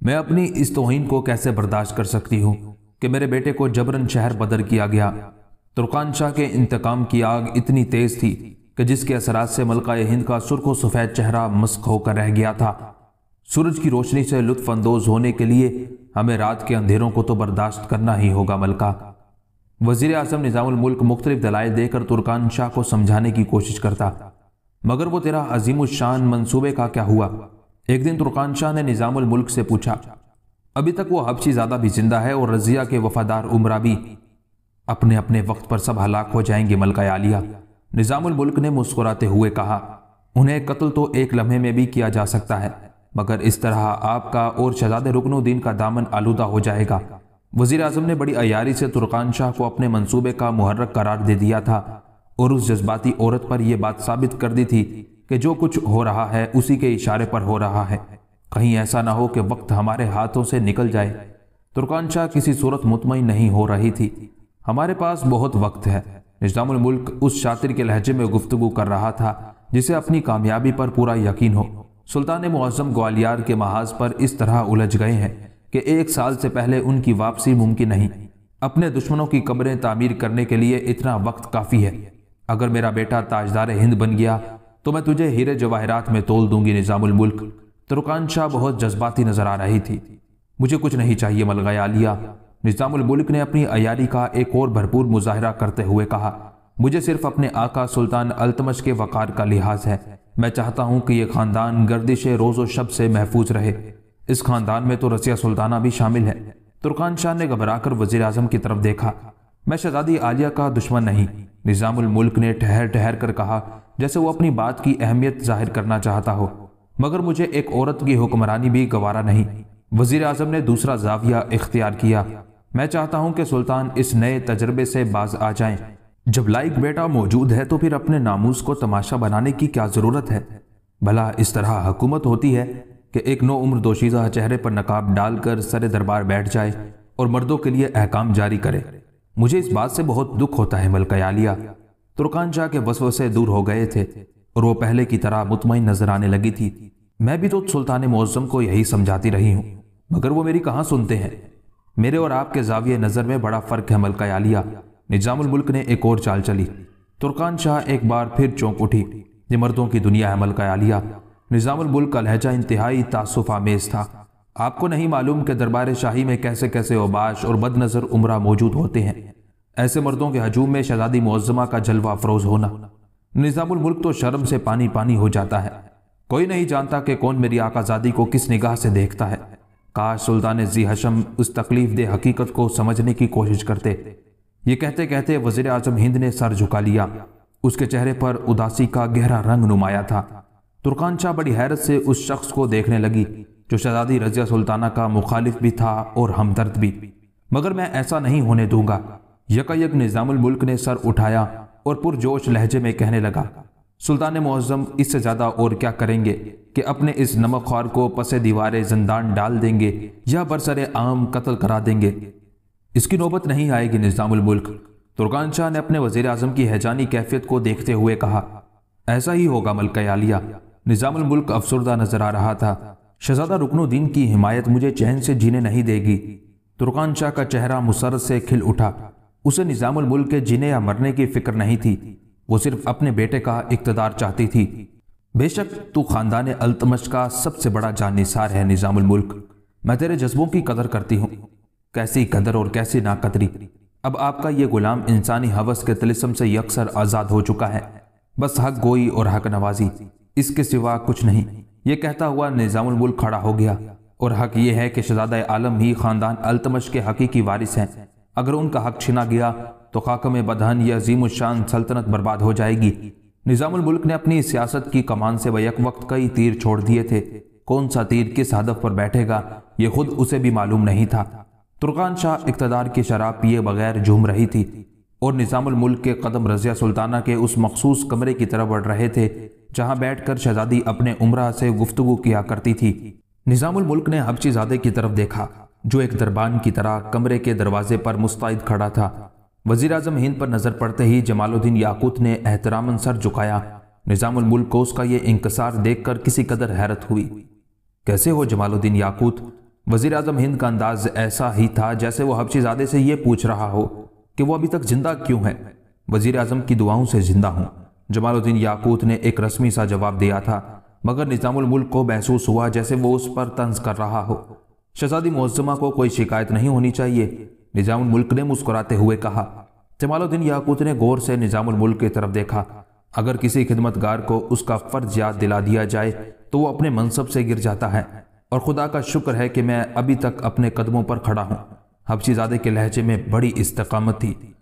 Speaker 1: मैं अपनी इस तोहन को कैसे बर्दाश्त कर सकती हूँ कि मेरे बेटे को जबरन शहर बदर किया गया तुर्कान शाह के इंतकाम की आग इतनी तेज़ थी कि जिसके असरात से मलका हिंद का सुर्ख सफ़ेद चेहरा मस्क होकर रह गया था सूरज की रोशनी से लुत्फानंदोज होने के लिए हमें रात के अंधेरों को तो बर्दाश्त करना ही होगा मलका वजीर अजम मुल्क मुख्तलिफ दलाएं देकर तुर्कान शाह को समझाने की कोशिश करता मगर वो तेरा अजीम शान मनसूबे का क्या हुआ एक दिन तुर्कान शाह ने निज़ामुल मुल्क से पूछा अभी तक वो हबशी ज़्यादा भी जिंदा है और रजिया के वफादार उमरा भी अपने अपने वक्त पर सब हलाक हो जाएंगे मलका आलिया निज़ामुल मुल्क ने मुस्कुराते हुए कहा उन्हें कत्ल तो एक लम्हे में भी किया जा सकता है मगर इस तरह आपका और शहजादे रुकनुद्दीन का दामन आलूदा हो जाएगा वजीर अजम ने बड़ी अयारी से तुर्कान शाह को अपने मनसूबे का मुहर्रक करार दे दिया था और उस जज्बाती औरत पर यह बात साबित कर दी थी कि जो कुछ हो रहा है उसी के इशारे पर हो रहा है कहीं ऐसा ना हो कि वक्त हमारे हाथों से निकल जाए तुर्कान शाह किसी सूरत मुतमिन नहीं हो रही थी हमारे पास बहुत वक्त है मुल्क उस शातिर के लहजे में गुफ्तगु कर रहा था जिसे अपनी कामयाबी पर पूरा यकीन हो सुल्तान मुआज़म ग्वालियर के महाज पर इस तरह उलझ गए हैं कि एक साल से पहले उनकी वापसी मुमकिन नहीं अपने दुश्मनों की कब्रें तामीर करने के लिए इतना वक्त काफ़ी है अगर मेरा बेटा ताजदार हिंद बन गया तो मैं तुझे हीरे जवाहरात में तोल दूंगी निज़ामुल मुल्क तुर्कान शाह बहुत जज्बाती नजर आ रही थी मुझे कुछ नहीं चाहिए मलगया आलिया निज़ामुल मुल्क ने अपनी अयारी का एक और भरपूर मुजाहरा करते हुए कहा मुझे सिर्फ अपने आका सुल्तान अल्तमश के वक़ार का लिहाज है मैं चाहता हूँ कि यह ख़ानदान गर्दिश रोज़ो शब से महफूज रहे इस ख़ानदान में तो रसिया सुल्ताना भी शामिल है तुर्कान शाह ने घबरा कर वजीर अजम की तरफ देखा मैं शहजादी आलिया का दुश्मन नहीं निज़ामुल मुल्क ने ठहर ठहर कर कहा जैसे वो अपनी बात की अहमियत जाहिर करना चाहता हो मगर मुझे एक औरत की हुक्मरानी भी गवारा नहीं वजीर अजम ने दूसरा जाविया इख्तियार किया मैं चाहता हूं कि सुल्तान इस नए तजर्बे से बाज आ जाएं। जब लाइक बेटा मौजूद है तो फिर अपने नामूस को तमाशा बनाने की क्या ज़रूरत है भला इस तरह हुकूमत होती है कि एक नो उम्र दोशीज़ा चेहरे पर नकाब डालकर सरे दरबार बैठ जाए और मर्दों के लिए अहकाम जारी करे मुझे इस बात से बहुत दुख होता है मलकयालिया तुर्कान शाह के वसव से दूर हो गए थे और वो पहले की तरह मुतमिन नजर आने लगी थी मैं भी तो सुल्तान मौजम को यही समझाती रही हूँ मगर वो मेरी कहाँ सुनते हैं मेरे और आपके जाविय नज़र में बड़ा फ़र्क है मलकयालिया निजामुल मुल्क ने एक और चाल चली तुर्कान शाह एक बार फिर चौंक उठी ये मर्दों की दुनिया है मलकयालिया निज़ामुल मुल्क का लहजा इंतहाई तासुफा आमेज था आपको नहीं मालूम कि दरबार शाही में कैसे कैसे ओबाश और बदनज़र उम्र मौजूद होते हैं ऐसे मर्दों के हजूम में शहजादी मुआजमा का जलवा अफरोज होना मुल्क तो शर्म से पानी पानी हो जाता है कोई नहीं जानता कि कौन मेरी आकाजादी को किस निगाह से देखता है काश सुल्तान जी हशम उस तकलीफ दे हकीकत को समझने की कोशिश करते ये कहते कहते वजीर अजम हिंद ने सर झुका लिया उसके चेहरे पर उदासी का गहरा रंग नुमाया था तुर्कान शाह बड़ी हैरत से उस शख्स को देखने लगी जो शहजादी रजिया सुल्ताना का मुखालिफ भी था और हमदर्द भी मगर मैं ऐसा नहीं होने दूंगा यकायक निज़ामुल मुल्क ने सर उठाया और पुरजोश लहजे में कहने लगा सुल्तान मुआज़म इससे ज़्यादा और क्या करेंगे कि अपने इस नमक ख्वार को पसे दीवारे जिंदान डाल देंगे या बरसर आम कत्ल करा देंगे इसकी नौबत नहीं आएगी निज़ामुल मुल्क तुर्गान शाह ने अपने वजीर अजम की हैजानी कैफियत को देखते हुए कहा ऐसा ही होगा मलकयालिया आलिया निज़ामुल मुल्क अफसरदा नजर आ रहा था शहजादा रुकनुद्दीन की हिमायत मुझे चैन से जीने नहीं देगी तुर्कान शाह का चेहरा मुसरत से खिल उठा उसे निज़ामुल मुल्क के जीने या मरने की फिक्र नहीं थी वो सिर्फ अपने बेटे का इकतदार चाहती थी बेशक तू खानदान अल्तमश का सबसे बड़ा जानिसार है निज़ामुल मुल्क मैं तेरे जज्बों की कदर करती हूँ कैसी कदर और कैसी नाकदरी अब आपका ये गुलाम इंसानी हवस के तलिसम से यकसर आज़ाद हो चुका है बस हक गोई और हक नवाजी इसके सिवा कुछ नहीं ये कहता हुआ निज़ामुल खड़ा हो गया और हक ये है कि शहजादा आलम ही ख़ानदान अल्तमश के हकीकी वारिस हैं अगर उनका हक छिना गया तो खाकम बदहन या शान सल्तनत बर्बाद हो जाएगी मुल्क ने अपनी सियासत की कमान से बैक वक्त कई तीर छोड़ दिए थे कौन सा तीर किस हदफ पर बैठेगा ये खुद उसे भी मालूम नहीं था तुर्कान शाह इकतदार की शराब पिए बगैर झूम रही थी और मुल्क के कदम रज़िया सुल्ताना के उस मखसूस कमरे की तरफ बढ़ रहे थे जहाँ बैठ कर शहजादी अपने उम्र से गुफ्तु किया करती थी मुल्क ने हबशीजादे की तरफ देखा जो एक दरबान की तरह कमरे के दरवाजे पर मुस्तैद खड़ा था वजीर अजम हिंद पर नज़र पड़ते ही जमालुद्दीन याकूत ने एहतरामन सर झुकाया मुल्क को उसका यह इंकसार देख कर किसी कदर हैरत हुई कैसे हो जमालुद्दीन याकूत वजीर अजम हिंद का अंदाज ऐसा ही था जैसे वो हबशीजादे से ये पूछ रहा हो कि वो अभी तक जिंदा क्यों है वजीर आजम की दुआओं से जिंदा हूँ जमालुद्दीन याकूत ने एक रस्मी सा जवाब दिया था मगर निज़ामुल मुल्क को महसूस हुआ जैसे वो उस पर तंज कर रहा हो शहजादी मुजमा को कोई शिकायत नहीं होनी चाहिए निज़ामुल मुल्क ने मुस्कुराते हुए कहा जमालुद्दीन याकूत ने गौर से निज़ामुल मुल्क की तरफ देखा अगर किसी खिदमतगार को उसका फ़र्ज याद दिला दिया जाए तो वो अपने मनसब से गिर जाता है और खुदा का शुक्र है कि मैं अभी तक अपने कदमों पर खड़ा हूँ हबशीजादे के लहजे में बड़ी इस्तकामत थी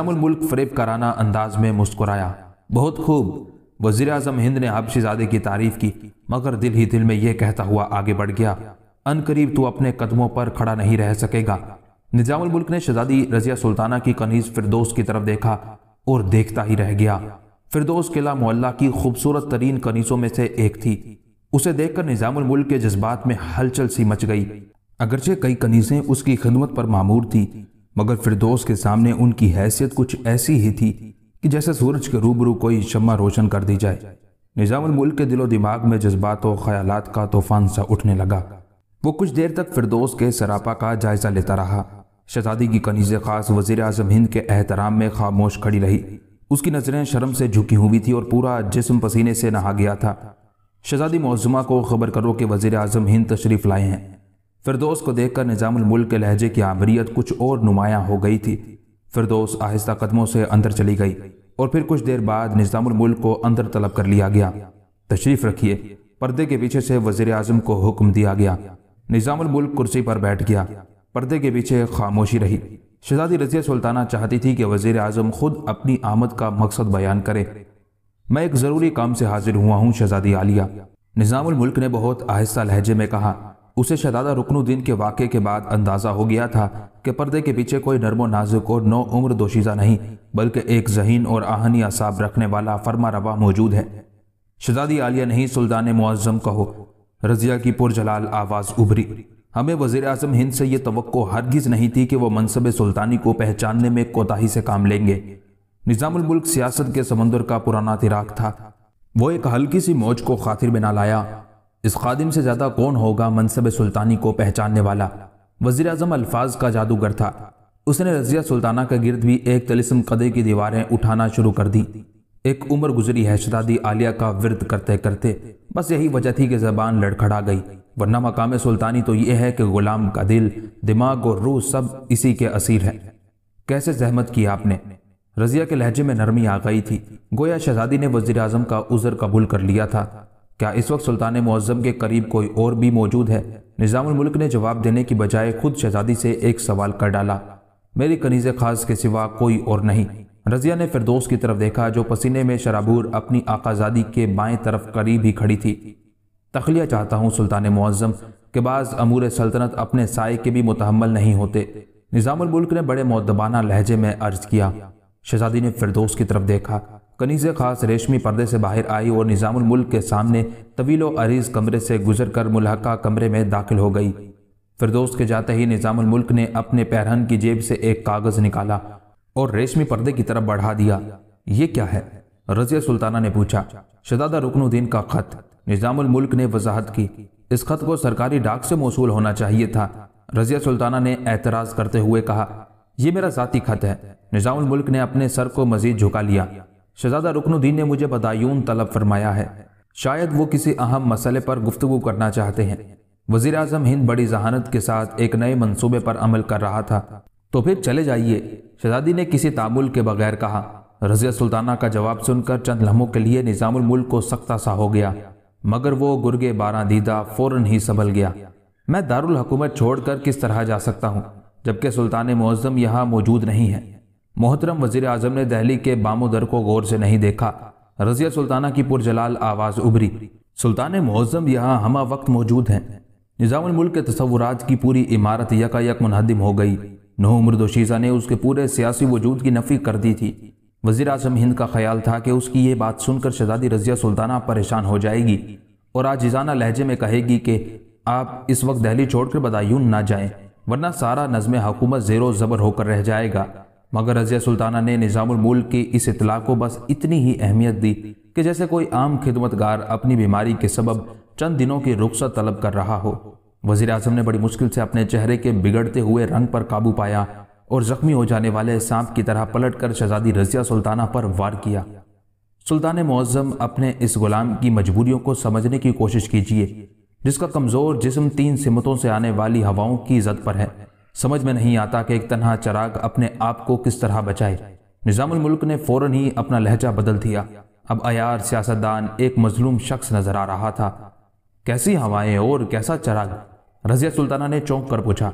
Speaker 1: मुल्क फरेब कराना अंदाज में मुस्कुराया बहुत खूब वजीर अजम हिंद ने हबशीजादे की तारीफ की मगर दिल ही दिल में यह कहता हुआ आगे बढ़ गया अन करीब तू अपने कदमों पर खड़ा नहीं रह सकेगा मुल्क ने शहजादी रजिया सुल्ताना की कनीज फिरदोस की तरफ देखा और देखता ही रह गया फिरदोस किला मोहल्ला की खूबसूरत तरीन कनीसों में से एक थी उसे देखकर मुल्क के जज्बात में हलचल सी मच गई अगरचे कई कनीसें उसकी खिदमत पर मामूर थी मगर फिरदोस के सामने उनकी हैसियत कुछ ऐसी ही थी कि जैसे सूरज के रूबरू कोई शम्मा रोशन कर दी जाए निज़ामुल मुल्क के दिलो दिमाग में जज्बात और का तूफान सा उठने लगा वो कुछ देर तक फिरदोस के सरापा का जायज़ा लेता रहा शहजादी की कनीज़ खास वजीर अजम हिंद के एहतराम में खामोश खड़ी रही उसकी नज़रें शर्म से झुकी हुई थी और पूरा जिसम पसीने से नहा गया था शहजादी मौजुमा को खबर करो कि वजीर अजम हिंद तशरीफ़ लाए हैं फिरदोस को देखकर निज़ामुल मुल्क के लहजे की आमरीत कुछ और नुमाया हो गई थी फिरदोस आहिस्ता कदमों से अंदर चली गई और फिर कुछ देर बाद निज़ामुल मुल्क को अंदर तलब कर लिया गया तशरीफ़ रखिए पर्दे के पीछे से वजीर अजम को हुक्म दिया गया निज़ामुल मुल्क कुर्सी पर बैठ गया पर्दे के पीछे खामोशी रही शहजादी रजिया सुल्ताना चाहती थी कि वजीर अजम खुद अपनी आमद का मकसद बयान करे मैं एक ज़रूरी काम से हाजिर हुआ हूँ शहजादी आलिया निज़ामुल मुल्क ने बहुत आहिस्ता लहजे में कहा उसे शहजादा रुकनुद्दीन के वाक़े के बाद अंदाज़ा हो गया था कि पर्दे के पीछे कोई नरमो नाजुक और नौ उम्र दोशीज़ा नहीं बल्कि एक जहीन और आहनी असाब रखने वाला फर्मा रवा मौजूद है शहजादी आलिया नहीं सुल्तान मुआज़म कहो रज़िया की पुरजलाल आवाज़ उभरी हमें वजीर अजम हिंद से यह तो हरगिज़ नहीं थी कि वह मनसब सुल्तानी को पहचानने में कोताही से काम लेंगे निज़ामुल्क सियासत के समंदर का पुराना तिराक था वो एक हल्की सी मौज को खातिर बना लाया इस खादिम से ज़्यादा कौन होगा मनसब सुल्तानी को पहचानने वाला वजीर अजम अल्फाज का जादूगर था उसने रजिया सुल्ताना के गिरद भी एक तलिसम कदे की दीवारें उठाना शुरू कर दी एक उम्र गुजरी है शदादी आलिया का विरद करते करते बस यही वजह थी कि जबान लड़खड़ा गई वरना मकाम सुल्तानी तो यह है कि गुलाम का दिल दिमाग और रूह सब इसी के असीर है कैसे जहमत की आपने रजिया के लहजे में नरमी आ गई थी गोया शहजादी ने वजीर अजम का उजर कबूल कर लिया था क्या इस वक्त सुल्तान मुआज़म के करीब कोई और भी मौजूद है निज़ामुल्क ने जवाब देने की बजाय खुद शहजादी से एक सवाल कर डाला मेरी कनीज़ खास के सिवा कोई और नहीं रजिया ने फिरदोस की तरफ देखा जो पसीने में शराबूर अपनी आकाजादी के बाएं तरफ करीब ही खड़ी थी तखलिया चाहता हूँ सुल्तान मुआज़म के बाद अमूर सल्तनत अपने साय के भी मुतहमल नहीं होते निज़ामुल्क ने बड़े मौदबाना लहजे में अर्ज किया शहजादी ने फिरदोस की तरफ देखा कनीज़ खास रेशमी पर्दे से बाहर आई और निज़ामुल मुल्क के सामने तवीलो अरीज़ कमरे से गुजर कर मुलहका कमरे में दाखिल हो गई फिरदोस के जाते ही निज़ामुल मुल्क ने अपने पैरहन की जेब से एक कागज़ निकाला और रेशमी पर्दे की तरफ बढ़ा दिया ये क्या है रजिया सुल्ताना ने पूछा शदादा रुकनुद्दीन का खत निज़ामुल मुल्क ने वजाहत की इस खत को सरकारी डाक से मौसू होना चाहिए था रजिया सुल्ताना ने एतराज़ करते हुए कहा यह मेरा ज़ाती खत है निज़ामुल मुल्क ने अपने सर को मजीद झुका लिया शहजादा रुकनुद्दीन ने मुझे बदायून तलब फरमाया है शायद वो किसी अहम मसले पर गुफ्तु करना चाहते हैं वजीर अजम हिंद बड़ी जहानत के साथ एक नए मनसूबे पर अमल कर रहा था तो फिर चले जाइए शहजादी ने किसी तामुल के बगैर कहा रजिया सुल्ताना का जवाब सुनकर चंद लम्हों के लिए निज़ामुल मुल्क को सख्ता सा हो गया मगर वो गुर्गे बारा दीदा फ़ौरन ही संभल गया मैं दारुल हुकूमत छोड़कर किस तरह जा सकता हूँ जबकि सुल्तान मौजम यहाँ मौजूद नहीं है मोहतरम वजीर अजम ने दहली के बामोदर को गौर से नहीं देखा रजिया सुल्ताना की पुरजलाल आवाज़ उभरी सुल्तान मोहजम यहाँ हमा वक्त मौजूद हैं मुल्क के तस्वुरात की पूरी इमारत यकायक मुनहदम हो गई नह उम्र दोशीज़ा ने उसके पूरे सियासी वजूद की नफ़ी कर दी थी वजीर अजम हिंद का ख्याल था कि उसकी ये बात सुनकर शहजादी रजिया सुल्ताना परेशान हो जाएगी और आज आजिज़ाना लहजे में कहेगी कि आप इस वक्त दहली छोड़कर बदायून ना जाएं वरना सारा नज़म हकूमत ज़ेरो ज़बर होकर रह जाएगा मगर रजिया सुल्ताना ने निज़ामुल मुल्क की इस इतला को बस इतनी ही अहमियत दी कि जैसे कोई आम खिदमतगार अपनी बीमारी के सबब चंद दिनों की रुख्सत तलब कर रहा हो वजीर अजम ने बड़ी मुश्किल से अपने चेहरे के बिगड़ते हुए रंग पर काबू पाया और जख्मी हो जाने वाले सांप की तरह पलट कर शहजादी रजिया सुल्ताना पर वार किया सुल्तान मुआज़म अपने इस गुलाम की मजबूरियों को समझने की कोशिश कीजिए जिसका कमज़ोर जिसम तीन सिमतों से आने वाली हवाओं की जद पर है समझ में नहीं आता कि एक तनहा चराग अपने आप को किस तरह बचाए निज़ामुल मुल्क ने फ़ौरन ही अपना लहजा बदल दिया अब अयार सियासतदान एक मजलूम शख्स नजर आ रहा था कैसी हवाएं और कैसा चराग रजिया सुल्ताना ने चौंक कर पूछा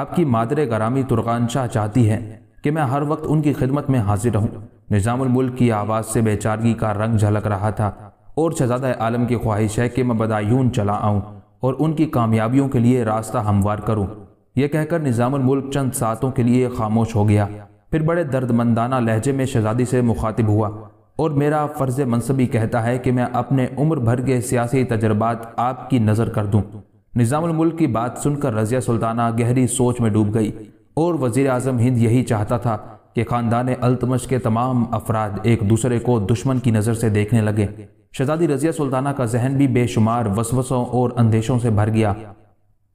Speaker 1: आपकी मादर गरामी तुर्कान शाह चाहती है कि मैं हर वक्त उनकी खिदमत में हाजिर रहूं निज़ामुल मुल्क की आवाज़ से बेचारगी का रंग झलक रहा था और शहजादा आलम की ख्वाहिश है कि मैं बदायून चला आऊँ और उनकी कामयाबियों के लिए रास्ता हमवार करूँ यह कहकर मुल्क चंद सातों के लिए खामोश हो गया फिर बड़े दर्दमंदाना लहजे में शहजादी से मुखातिब हुआ और मेरा फ़र्ज मनसबी कहता है कि मैं अपने उम्र भर के सियासी तजर्बात आपकी नज़र कर दूँ मुल्क की बात सुनकर रज़िया सुल्ताना गहरी सोच में डूब गई और वज़ी अजम हिंद यही चाहता था कि ख़ानदान अल्तमश के तमाम अफराद एक दूसरे को दुश्मन की नज़र से देखने लगे शहजादी रज़िया सुल्ताना का जहन भी बेशुमार वसवसों और अंदेशों से भर गया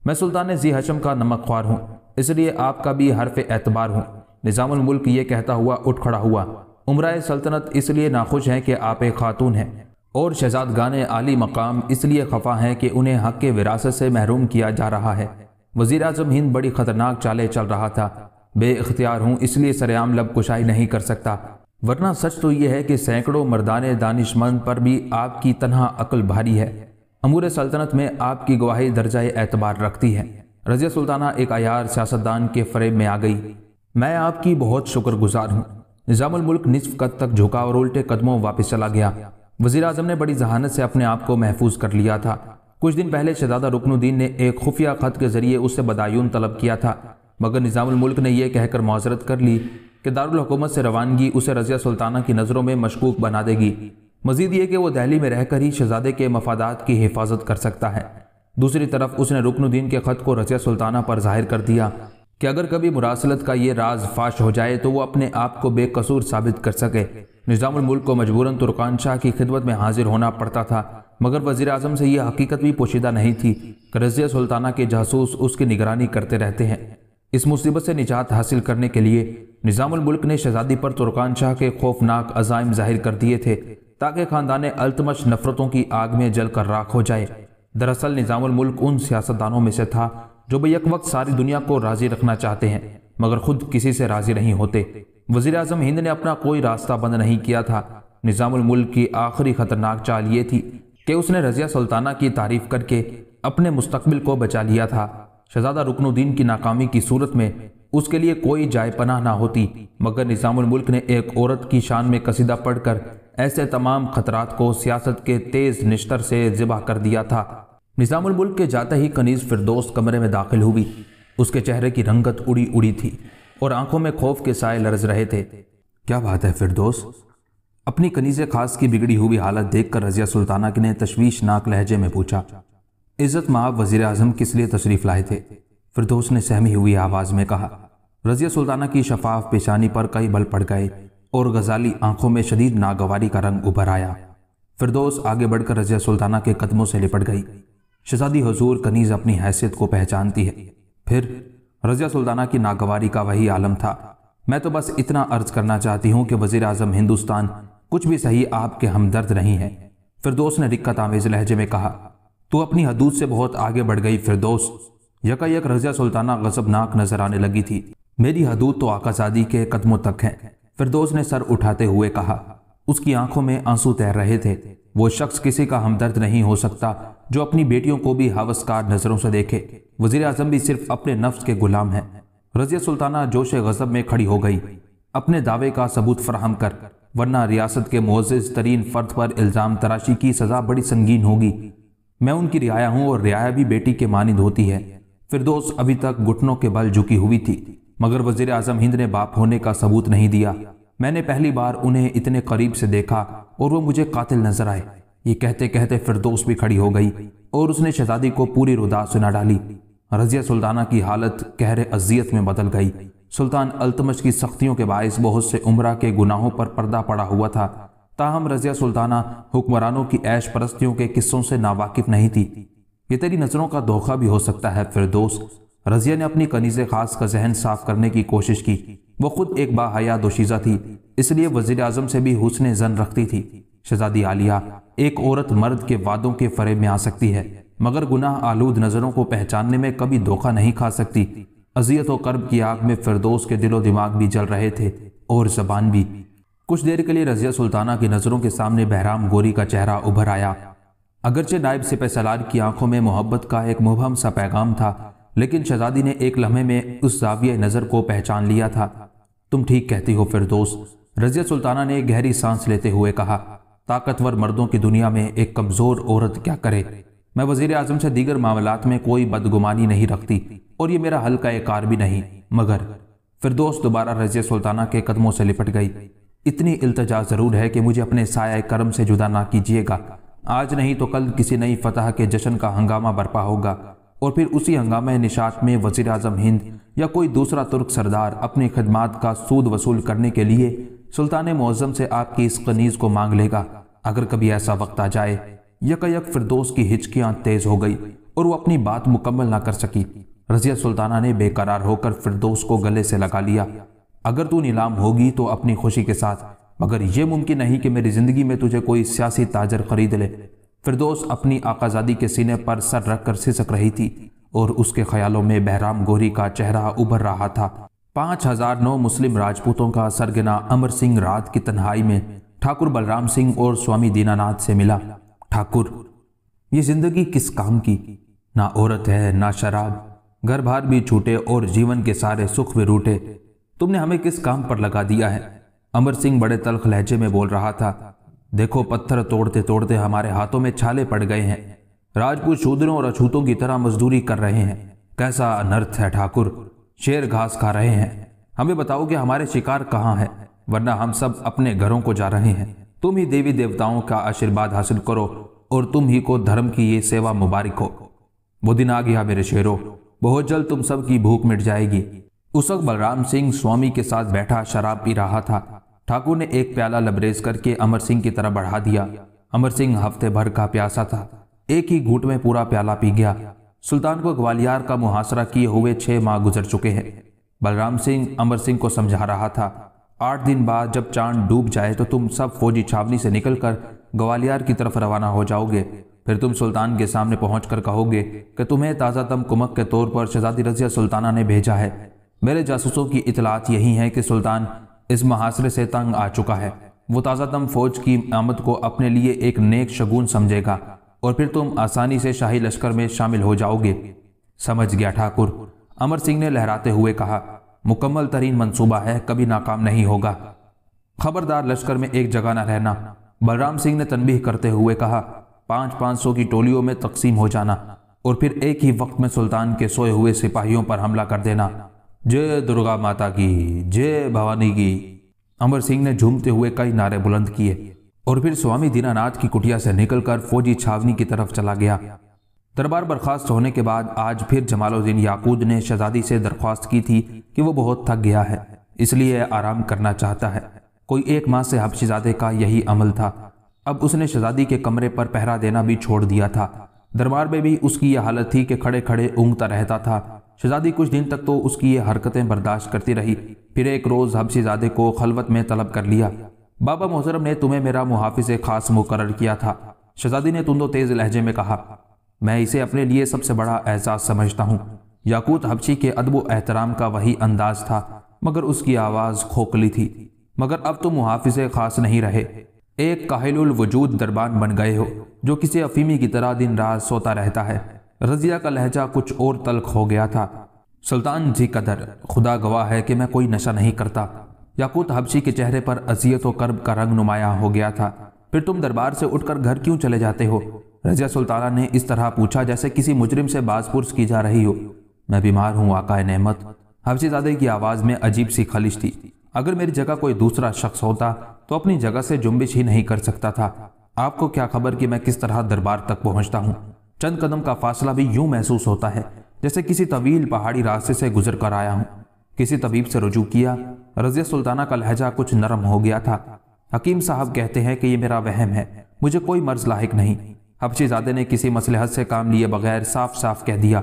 Speaker 1: मैं सुल्तान जी हशम का नमक ख्वार हूँ इसलिए आपका भी हरफ एतबार हूँ निज़ामुल्क ये कहता हुआ उठ खड़ा हुआ उम्र सल्तनत इसलिए नाखुश हैं कि आप एक खातून हैं और शहजाद गाने आली मकाम इसलिए खफा हैं कि उन्हें हक के विरासत से महरूम किया जा रहा है वजीर अजम हिंद बड़ी खतरनाक चाले चल रहा था बे अख्तियार हूँ इसलिए सरेआम लब कुशाई नहीं कर सकता वरना सच तो यह है कि सैकड़ों मरदान दानिशमंद पर भी आपकी तनहा अकल भारी है अमूर सल्तनत में आपकी गवाही दर्जा एतबार रखती है रजिया सुल्ताना एक आयार सियासतदान के फरेब में आ गई मैं आपकी बहुत शुक्रगुजार हूँ निज़ामुल मुल्क निसफ कद तक झुका और उल्टे कदमों वापस चला गया वजीर अजम ने बड़ी जहानत से अपने आप को महफूज कर लिया था कुछ दिन पहले शहजादा रुकनुद्दीन ने एक खुफिया खत के जरिए उससे बदायून तलब किया था मगर निज़ामुल मुल्क ने यह कहकर मज़रत कर ली कि हुकूमत से रवानगी उसे रजिया सुल्ताना की नज़रों में मशकूक बना देगी मजीद ये कि वो दहली में रहकर ही शहजादे के मफादात की हिफाजत कर सकता है दूसरी तरफ उसने रुकनुद्दीन के ख़त को रसिया सुल्ताना पर जाहिर कर दिया कि अगर कभी मुरासलत का ये राज फाश हो जाए तो वह अपने आप को बेकसूर साबित कर सके निज़ामुल्क को मजबूरन तुर्कान शाह की खिदमत में हाजिर होना पड़ता था मगर वजीर अजम से यह हकीकत भी पोशीदा नहीं थी कि रजिया सुल्ताना के जासूस उसकी निगरानी करते रहते हैं इस मुसीबत से निजात हासिल करने के लिए निज़ामुल्क ने शहजादी पर तुर्कान शाह के खौफनाक अजाइम जाहिर कर दिए थे ताकि खानदान अल्तमश नफरतों की आग में जल कर राख हो जाए दरअसल मुल्क उन सियासतदानों में से था जो एक वक्त सारी दुनिया को राज़ी रखना चाहते हैं मगर खुद किसी से राज़ी नहीं होते वजीर अजम हिंद ने अपना कोई रास्ता बंद नहीं किया था मुल्क की आखिरी ख़तरनाक चाल ये थी कि उसने रजिया सुल्ताना की तारीफ करके अपने मुस्तबिल को बचा लिया था शहजादा रुकनुद्दीन की नाकामी की सूरत में उसके लिए कोई जाय ना होती मगर निज़ामुल मुल्क ने एक औरत की शान में कसीदा पढ़कर ऐसे तमाम खतरात को सियासत के तेज़ निश्तर से ज़िबा कर दिया था निज़ामुल मुल्क के जाते ही कनीज़ फिरदोस कमरे में दाखिल हुई उसके चेहरे की रंगत उड़ी उड़ी थी और आंखों में खौफ के साय लरज रहे थे क्या बात है फिरदोस अपनी कनीज़ खास की बिगड़ी हुई हालत देखकर रजिया सुल्ताना ने तशवीशनाक लहजे में पूछा इज़्ज़त माँ वज़ी आजम किस लिए तशरीफ़ लाए थे फिरदोस तो ने सहमी हुई आवाज़ में कहा रजिया सुल्ताना की शफाफ पेशानी पर कई बल पड़ गए और गजाली आंखों में शदीद नागवारी का रंग उभर आया फिरदौस आगे बढ़कर रजिया सुल्ताना के कदमों से लिपट गई शहजादी हजूर कनीज अपनी हैसियत को पहचानती है फिर रजिया सुल्ताना की नागवारी का वही आलम था मैं तो बस इतना अर्ज करना चाहती हूँ कि वजीर अजम हिंदुस्तान कुछ भी सही आपके हमदर्द नहीं है फिरदोस ने दिक्कत आमेज लहजे में कहा तू अपनी हदूद से बहुत आगे बढ़ गई दोस्त यकायक रजिया सुल्ताना गजबनाक नजर आने लगी थी मेरी हदूद तो आकाजादी के कदमों तक है फिरदोस ने सर उठाते हुए कहा उसकी आंखों में आंसू तैर रहे थे वो शख्स किसी का हमदर्द नहीं हो सकता जो अपनी बेटियों को भी हवसकार नजरों से देखे वजीर अजम भी सिर्फ अपने नफ्स के गुलाम हैं रजिया सुल्ताना जोश गजब में खड़ी हो गई अपने दावे का सबूत फराहम कर वरना रियासत के मोजिज तरीन फर्द पर इल्ज़ाम तराशी की सज़ा बड़ी संगीन होगी मैं उनकी रियाया हूँ और रियाया भी बेटी के मानंद होती है फिरदोस अभी तक घुटनों के बल झुकी हुई थी मगर वजीर आजम हिंद ने बाप होने का सबूत नहीं दिया मैंने पहली बार उन्हें इतने करीब से देखा और वो मुझे कातिल नजर आए ये कहते कहते फिरदोस भी खड़ी हो गई और उसने शहजादी को पूरी रुदा सुना डाली रजिया सुल्ताना की हालत कहरे अजियत में बदल गई सुल्तान अल्तमश की सख्तियों के बायस बहुत से उम्र के गुनाहों पर पर्दा पड़ा हुआ था ताहम रजिया सुल्ताना हुक्मरानों की ऐश परस्तियों के किस्सों से नावाकिफ नहीं थी ये तेरी नज़रों का धोखा भी हो सकता है दोस्त रजिया ने अपनी कनीज़ खास का जहन साफ करने की कोशिश की वो खुद एक बाहया दोशीज़ा थी इसलिए वजीर अजम से भी हुसन जन रखती थी शहजादी आलिया एक औरत मर्द के वादों के फरेब में आ सकती है मगर गुनाह आलूद नज़रों को पहचानने में कभी धोखा नहीं खा सकती अजियत और कर्ब की आग में फिरदोस के दिलो दिमाग भी जल रहे थे और जबान भी कुछ देर के लिए रजिया सुल्ताना की नज़रों के सामने बहराम गोरी का चेहरा उभर आया अगरचे नायब सलार की आंखों में मोहब्बत का एक मुहम सा पैगाम था लेकिन शहजादी ने एक लम्हे में उस जाविय नज़र को पहचान लिया था तुम ठीक कहती हो फिर दोस्त रजिया सुल्ताना ने गहरी सांस लेते हुए कहा ताकतवर मर्दों की दुनिया में एक कमज़ोर औरत क्या करे मैं वजीर अजम से दीगर मामलात में कोई बदगुमानी नहीं रखती और ये मेरा हल्का कार भी नहीं मगर फिर दोस्त दोबारा रजिया सुल्ताना के कदमों से लिपट गई इतनी इल्तजा ज़रूर है कि मुझे अपने साय करम से जुदा ना कीजिएगा आज नहीं तो कल किसी नई फतह के जश्न का हंगामा बरपा होगा और फिर उसी हंगामे निशात में वजीर अजम हिंद या कोई दूसरा तुर्क सरदार अपनी खदमात का सूद वसूल करने के लिए सुल्तान मुआज़म से आपकी इस कनीज़ को मांग लेगा अगर कभी ऐसा वक्त आ जाए यकयक फिरदोस की हिचकियां तेज़ हो गई और वो अपनी बात मुकम्मल ना कर सकी रजिया सुल्ताना ने बेकरार होकर फिरदोस को गले से लगा लिया अगर तू नीलाम होगी तो अपनी खुशी के साथ मगर यह मुमकिन नहीं कि मेरी ज़िंदगी में तुझे कोई सियासी ताजर खरीद ले फिरदोस अपनी आकाजादी के सीने पर सर रख कर सिसक रही थी और उसके ख्यालों में बहराम गोरी का चेहरा उभर रहा था पाँच हजार नौ मुस्लिम राजपूतों का सरगना अमर सिंह रात की तन्हाई में ठाकुर बलराम सिंह और स्वामी दीनानाथ से मिला ठाकुर ये जिंदगी किस काम की ना औरत है ना शराब घर बार भी छूटे और जीवन के सारे सुख भी रूटे तुमने हमें किस काम पर लगा दिया है अमर सिंह बड़े तलख लहजे में बोल रहा था देखो पत्थर तोड़ते तोड़ते हमारे हाथों में छाले पड़ गए हैं राजपूत शूद्रों और अछूतों की तरह मजदूरी कर रहे हैं कैसा अनर्थ है ठाकुर शेर घास खा रहे हैं हमें बताओ कि हमारे शिकार कहाँ है वरना हम सब अपने घरों को जा रहे हैं तुम ही देवी देवताओं का आशीर्वाद हासिल करो और तुम ही को धर्म की ये सेवा मुबारक हो वो दिन आ गया मेरे शेरों बहुत जल्द तुम सब की भूख मिट जाएगी उस वक्त बलराम सिंह स्वामी के साथ बैठा शराब पी रहा था ठाकुर ने एक प्याला लबरेज करके अमर सिंह की तरफ बढ़ा दिया अमर सिंह हफ्ते भर का प्यासा था एक ही घूट में पूरा प्याला पी गया सुल्तान को ग्वालियर का मुहासरा किए हुए छह माह गुजर चुके हैं बलराम सिंह अमर सिंह को समझा रहा था आठ दिन बाद जब चांद डूब जाए तो तुम सब फौजी छावनी से निकलकर ग्वालियर की तरफ रवाना हो जाओगे फिर तुम सुल्तान के सामने पहुंचकर कहोगे कि तुम्हें ताज़ा तम कुमक के तौर पर शहजादी रजिया सुल्ताना ने भेजा है मेरे जासूसों की इतलात यही है कि सुल्तान इस मुहासरे से तंग आ चुका है वो ताज़ा तम फौज की आमद को अपने लिए एक नेक शगुन समझेगा और फिर तुम आसानी से शाही लश्कर में शामिल हो जाओगे समझ गया ठाकुर अमर सिंह ने लहराते हुए कहा मुकम्मल तरीन मनसूबा है कभी नाकाम नहीं होगा खबरदार लश्कर में एक जगह न रहना बलराम सिंह ने तनबीह करते हुए कहा पाँच पाँच सौ की टोलियों में तकसीम हो जाना और फिर एक ही वक्त में सुल्तान के सोए हुए सिपाहियों पर हमला कर देना जय दुर्गा माता की जय भवानी की अमर सिंह ने झूमते हुए कई नारे बुलंद किए और फिर स्वामी दीनानाथ की कुटिया से निकलकर फौजी छावनी की तरफ चला गया दरबार बर्खास्त होने के बाद आज फिर जमालुद्दीन याकूद ने शहजादी से दरख्वास्त की थी कि वो बहुत थक गया है इसलिए आराम करना चाहता है कोई एक माह से हफशजादे का यही अमल था अब उसने शहजादी के कमरे पर पहरा देना भी छोड़ दिया था दरबार में भी उसकी यह हालत थी कि खड़े खड़े ऊँगता रहता था शहजादी कुछ दिन तक तो उसकी ये हरकतें बर्दाश्त करती रही फिर एक रोज़ हबशीजादे को खलवत में तलब कर लिया बाबा मोहरम ने तुम्हें मेरा मुहाफिज खास मुकर किया था शहजादी ने तुंदो तेज़ लहजे में कहा मैं इसे अपने लिए सबसे बड़ा एहसास समझता हूँ याकूत हबशी के अदब एहतराम का वही अंदाज था मगर उसकी आवाज़ खोखली थी मगर अब तो मुहाफिज खास नहीं रहे एक काहिल वजूद दरबान बन गए हो जो किसी अफीमी की तरह दिन रात सोता रहता है रजिया का लहजा कुछ और तलख हो गया था सुल्तान जी कदर खुदा गवाह है कि मैं कोई नशा नहीं करता याकूत हबशी के चेहरे पर अजियत व कर्ब का रंग नुमाया हो गया था फिर तुम दरबार से उठकर घर क्यों चले जाते हो रजिया सुल्ताना ने इस तरह पूछा जैसे किसी मुजरिम से बाजपुरस की जा रही हो मैं बीमार हूँ आकाए नहमत हबशीजादे की आवाज़ में अजीब सी खलिश थी अगर मेरी जगह कोई दूसरा शख्स होता तो अपनी जगह से जुम्बिश ही नहीं कर सकता था आपको क्या खबर कि मैं किस तरह दरबार तक पहुँचता हूँ चंद कदम का फासला भी यूं महसूस होता है जैसे किसी तवील पहाड़ी रास्ते से गुजर कर आया हूं किसी तबीब से रजू किया रजिया सुल्ताना का लहजा कुछ नरम हो गया था हकीम साहब कहते हैं कि ये मेरा वहम है मुझे कोई मर्ज लाइक नहीं हबशीजादे ने किसी मसलहत से काम लिए बगैर साफ साफ कह दिया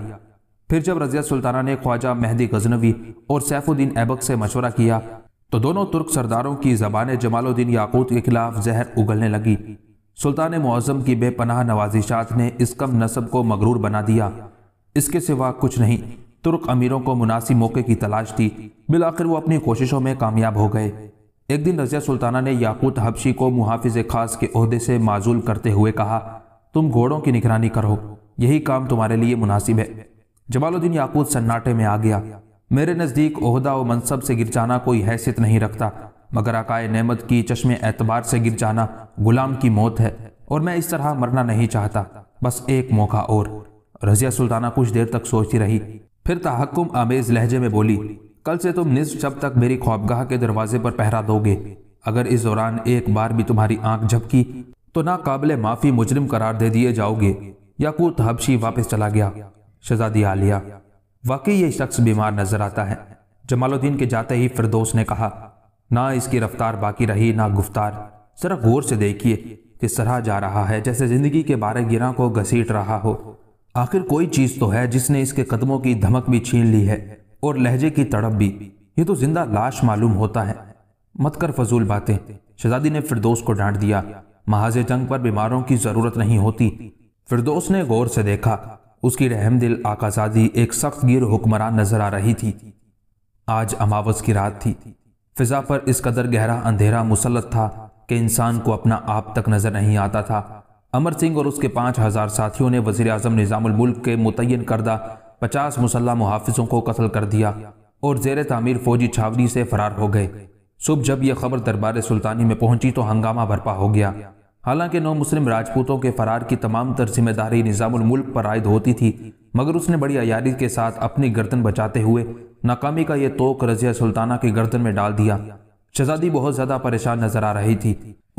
Speaker 1: फिर जब रजिया सुल्ताना ने ख्वाजा मेहदी गजनवी और सैफुद्दीन ऐबक से मशवरा किया तो दोनों तुर्क सरदारों की जबान जमालुद्दीन याकूत के खिलाफ जहर उगलने लगी सुल्तान मुआज़म की बेपनाह नवाजिशात ने इस कम नसब को मगरूर बना दिया इसके सिवा कुछ नहीं तुर्क अमीरों को मुनासिब मौके की तलाश थी बिलाखिर वो अपनी कोशिशों में कामयाब हो गए एक दिन रजिया सुल्ताना ने याकूत हबशी को मुहाफिज खास के अहदे से माजूल करते हुए कहा तुम घोड़ों की निगरानी करो यही काम तुम्हारे लिए मुनासिब है जमालुद्दीन याकूत सन्नाटे में आ गया मेरे नज़दीक अहदा व मनसब से गिर जाना कोई हैसियत नहीं रखता मगर आकाए नमत की चश्मे एतबार से गिर जाना गुलाम की मौत है और मैं इस तरह मरना नहीं चाहता बस एक मौका और रजिया सुल्ताना कुछ देर तक सोचती रही फिर तहकुम आमेज लहजे में बोली कल से तुम निज जब तक मेरी ख्वाबगाह के दरवाजे पर पहरा दोगे अगर इस दौरान एक बार भी तुम्हारी आंख झपकी तो ना काबिल माफ़ी मुजरिम करार दे दिए जाओगे याकूत हबशी वापस चला गया शजादी आलिया वाकई ये शख्स बीमार नजर आता है जमालुद्दीन के जाते ही फिरदोस ने कहा ना इसकी रफ्तार बाकी रही ना गुफ्तार सिर्फ गौर से देखिए कि सरा जा रहा है जैसे जिंदगी के बारह गिरा को घसीट रहा हो आखिर कोई चीज तो है जिसने इसके कदमों की धमक भी छीन ली है और लहजे की तड़प भी ये तो जिंदा लाश मालूम होता है मत कर फजूल बातें शहजादी ने फिरदोस को डांट दिया महाज जंग पर बीमारों की जरूरत नहीं होती फिरदोस ने गौर से देखा उसकी रहमदिल आकाजादी एक सख्त गिर हुक्मरान नजर आ रही थी आज अमावस की रात थी फिजा पर इस कदर गहरा अंधेरा मुसलत था कि इंसान को अपना आप तक नजर नहीं आता था अमर सिंह और उसके पाँच हज़ार साथियों ने वजी अजम निज़ामुल्क के मुतन करदा पचास मुसल्ह मुहाफ़ों को कत्ल कर दिया और जेर तमीर फौजी छावनी से फरार हो गए सुबह जब यह खबर दरबार सुल्तानी में पहुंची तो हंगामा भरपा हो गया हालांकि नौ मुस्लिम राजपूतों के फरार की तमाम तर जिम्मेदारी मुल्क पर आयद होती थी मगर उसने बड़ी अयारी के साथ अपनी गर्दन बचाते हुए नाकामी का यह तोक रजिया सुल्ताना की गर्दन में डाल दिया शहजादी बहुत ज़्यादा परेशान नजर आ रही थी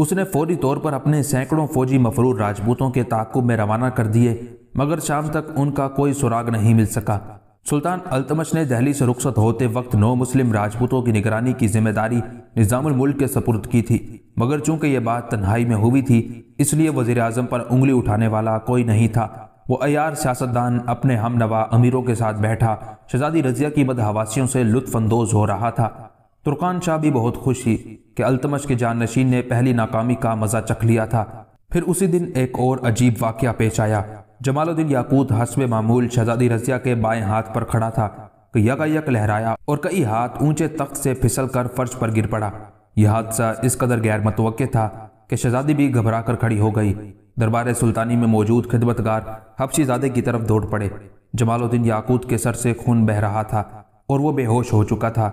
Speaker 1: उसने फौरी तौर पर अपने सैकड़ों फौजी मफरूर राजपूतों के ताकुब में रवाना कर दिए मगर शाम तक उनका कोई सुराग नहीं मिल सका सुल्तान अल्तमश ने दहली से रुखसत होते वक्त नौ मुस्लिम राजपूतों की निगरानी की जिम्मेदारी निज़ामुल मुल्क के सपुर्द की थी मगर चूंकि यह बात तन्हाई में हुई थी इसलिए वजीर अजम पर उंगली उठाने वाला कोई नहीं था वो अयार सियासतदान अपने हमनवा अमीरों के साथ बैठा शहजादी रजिया की बदहवासियों से लुत्फानंदोज हो रहा था तुर्कान शाह भी बहुत खुश थी कि अल्तमश के जानशीन ने पहली नाकामी का मजा चख लिया था फिर उसी दिन एक और अजीब वाक्य पेश आया जमालुद्दीन याकूत हसब मामूल शहजादी रजिया के बाएं हाथ पर खड़ा था कि लहराया और कई हाथ ऊंचे तख्त से फिसल कर फर्श पर गिर पड़ा यह हादसा इस कदर गैर मतवक़ था कि शहजादी भी घबरा कर खड़ी हो गई दरबार सुल्तानी में मौजूद खिदमतगार हफ्शीजादे की तरफ दौड़ पड़े जमालुद्दीन याकूत के सर से खून बह रहा था और वो बेहोश हो चुका था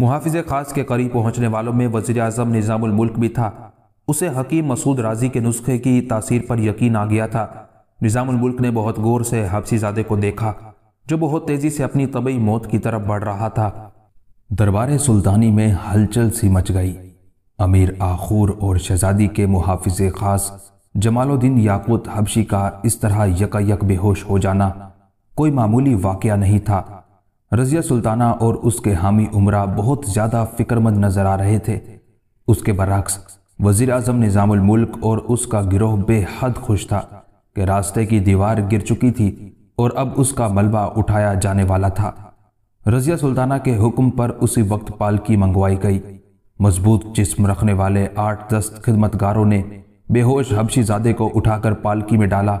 Speaker 1: मुहाफिज खास के करीब पहुंचने वालों में वजीर अजम निज़ामुल्क भी था उसे हकीम मसूद राजी के नुस्खे की तासीर पर यकीन आ गया था निज़ामुल्क ने बहुत गौर से हफसीजादे को देखा जो बहुत तेज़ी से अपनी तबई मौत की तरफ बढ़ रहा था दरबार सुल्तानी में हलचल सी मच गई अमीर आखूर और शहजादी के मुहाफिज खास जमालुद्दीन याकूत हबशी का इस तरह यकायक बेहोश हो जाना कोई मामूली वाकया नहीं था रज़िया सुल्ताना और उसके हामी उमरा बहुत ज़्यादा फिक्रमंद नज़र आ रहे थे उसके बरक्स वजीर अजम निज़ामुल्क और उसका गिरोह बेहद खुश था कि रास्ते की दीवार गिर चुकी थी और अब उसका मलबा उठाया जाने वाला था रज़िया सुल्ताना के हुक्म पर उसी वक्त पालकी मंगवाई गई मजबूत जिस्म रखने वाले आठ दस खिदमतगारों ने बेहोश हबशीजादे को उठाकर पालकी में डाला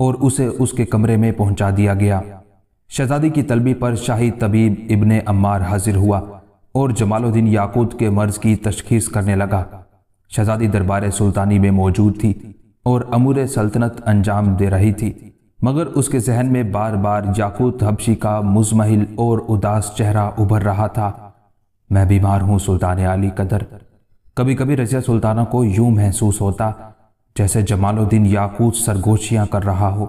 Speaker 1: और उसे उसके कमरे में पहुंचा दिया गया शहजादी की तलबी पर शाही तबीब इबन अम्मार हाजिर हुआ और जमालुद्दीन याकूत के मर्ज की तशखीस करने लगा शहजादी दरबार सुल्तानी में मौजूद थी और अमूर सल्तनत अंजाम दे रही थी मगर उसके जहन में बार बार याकूत हबशी का मुजमहिल और उदास चेहरा उभर रहा था मैं बीमार हूँ सुल्तान आली कदर कभी कभी रजिया सुल्ताना को यूं महसूस होता जैसे जमालुद्दीन याकूत सरगोशियाँ कर रहा हो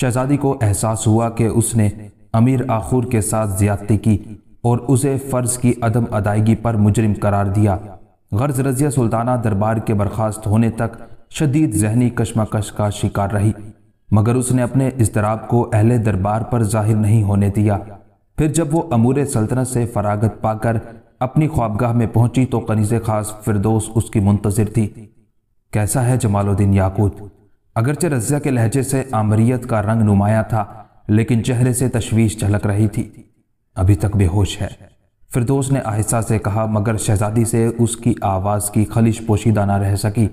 Speaker 1: शहजादी को एहसास हुआ कि उसने अमीर आखूर के साथ ज्यादती की और उसे फ़र्ज की अदम अदायगी पर मुजरिम करार दिया गर्ज रजिया सुल्ताना दरबार के बर्खास्त होने तक शदीद जहनी कशमकश का शिकार रही मगर उसने अपने इसतराब को अहले दरबार पर जाहिर नहीं होने दिया फिर जब वो अमूर सल्तनत से फरागत पाकर अपनी ख्वाबगाह में पहुंची तो कनीज़ खास फिरदोस उसकी मुंतजर थी कैसा है जमालुद्दीन याकूत अगरचे रजिया के लहजे से आमरीत का रंग नुमाया था लेकिन चेहरे से तशवीश झलक रही थी अभी तक बेहोश है फिरदोस ने आहिस्सा से कहा मगर शहजादी से उसकी आवाज़ की खलिश पोशीदा ना रह सकी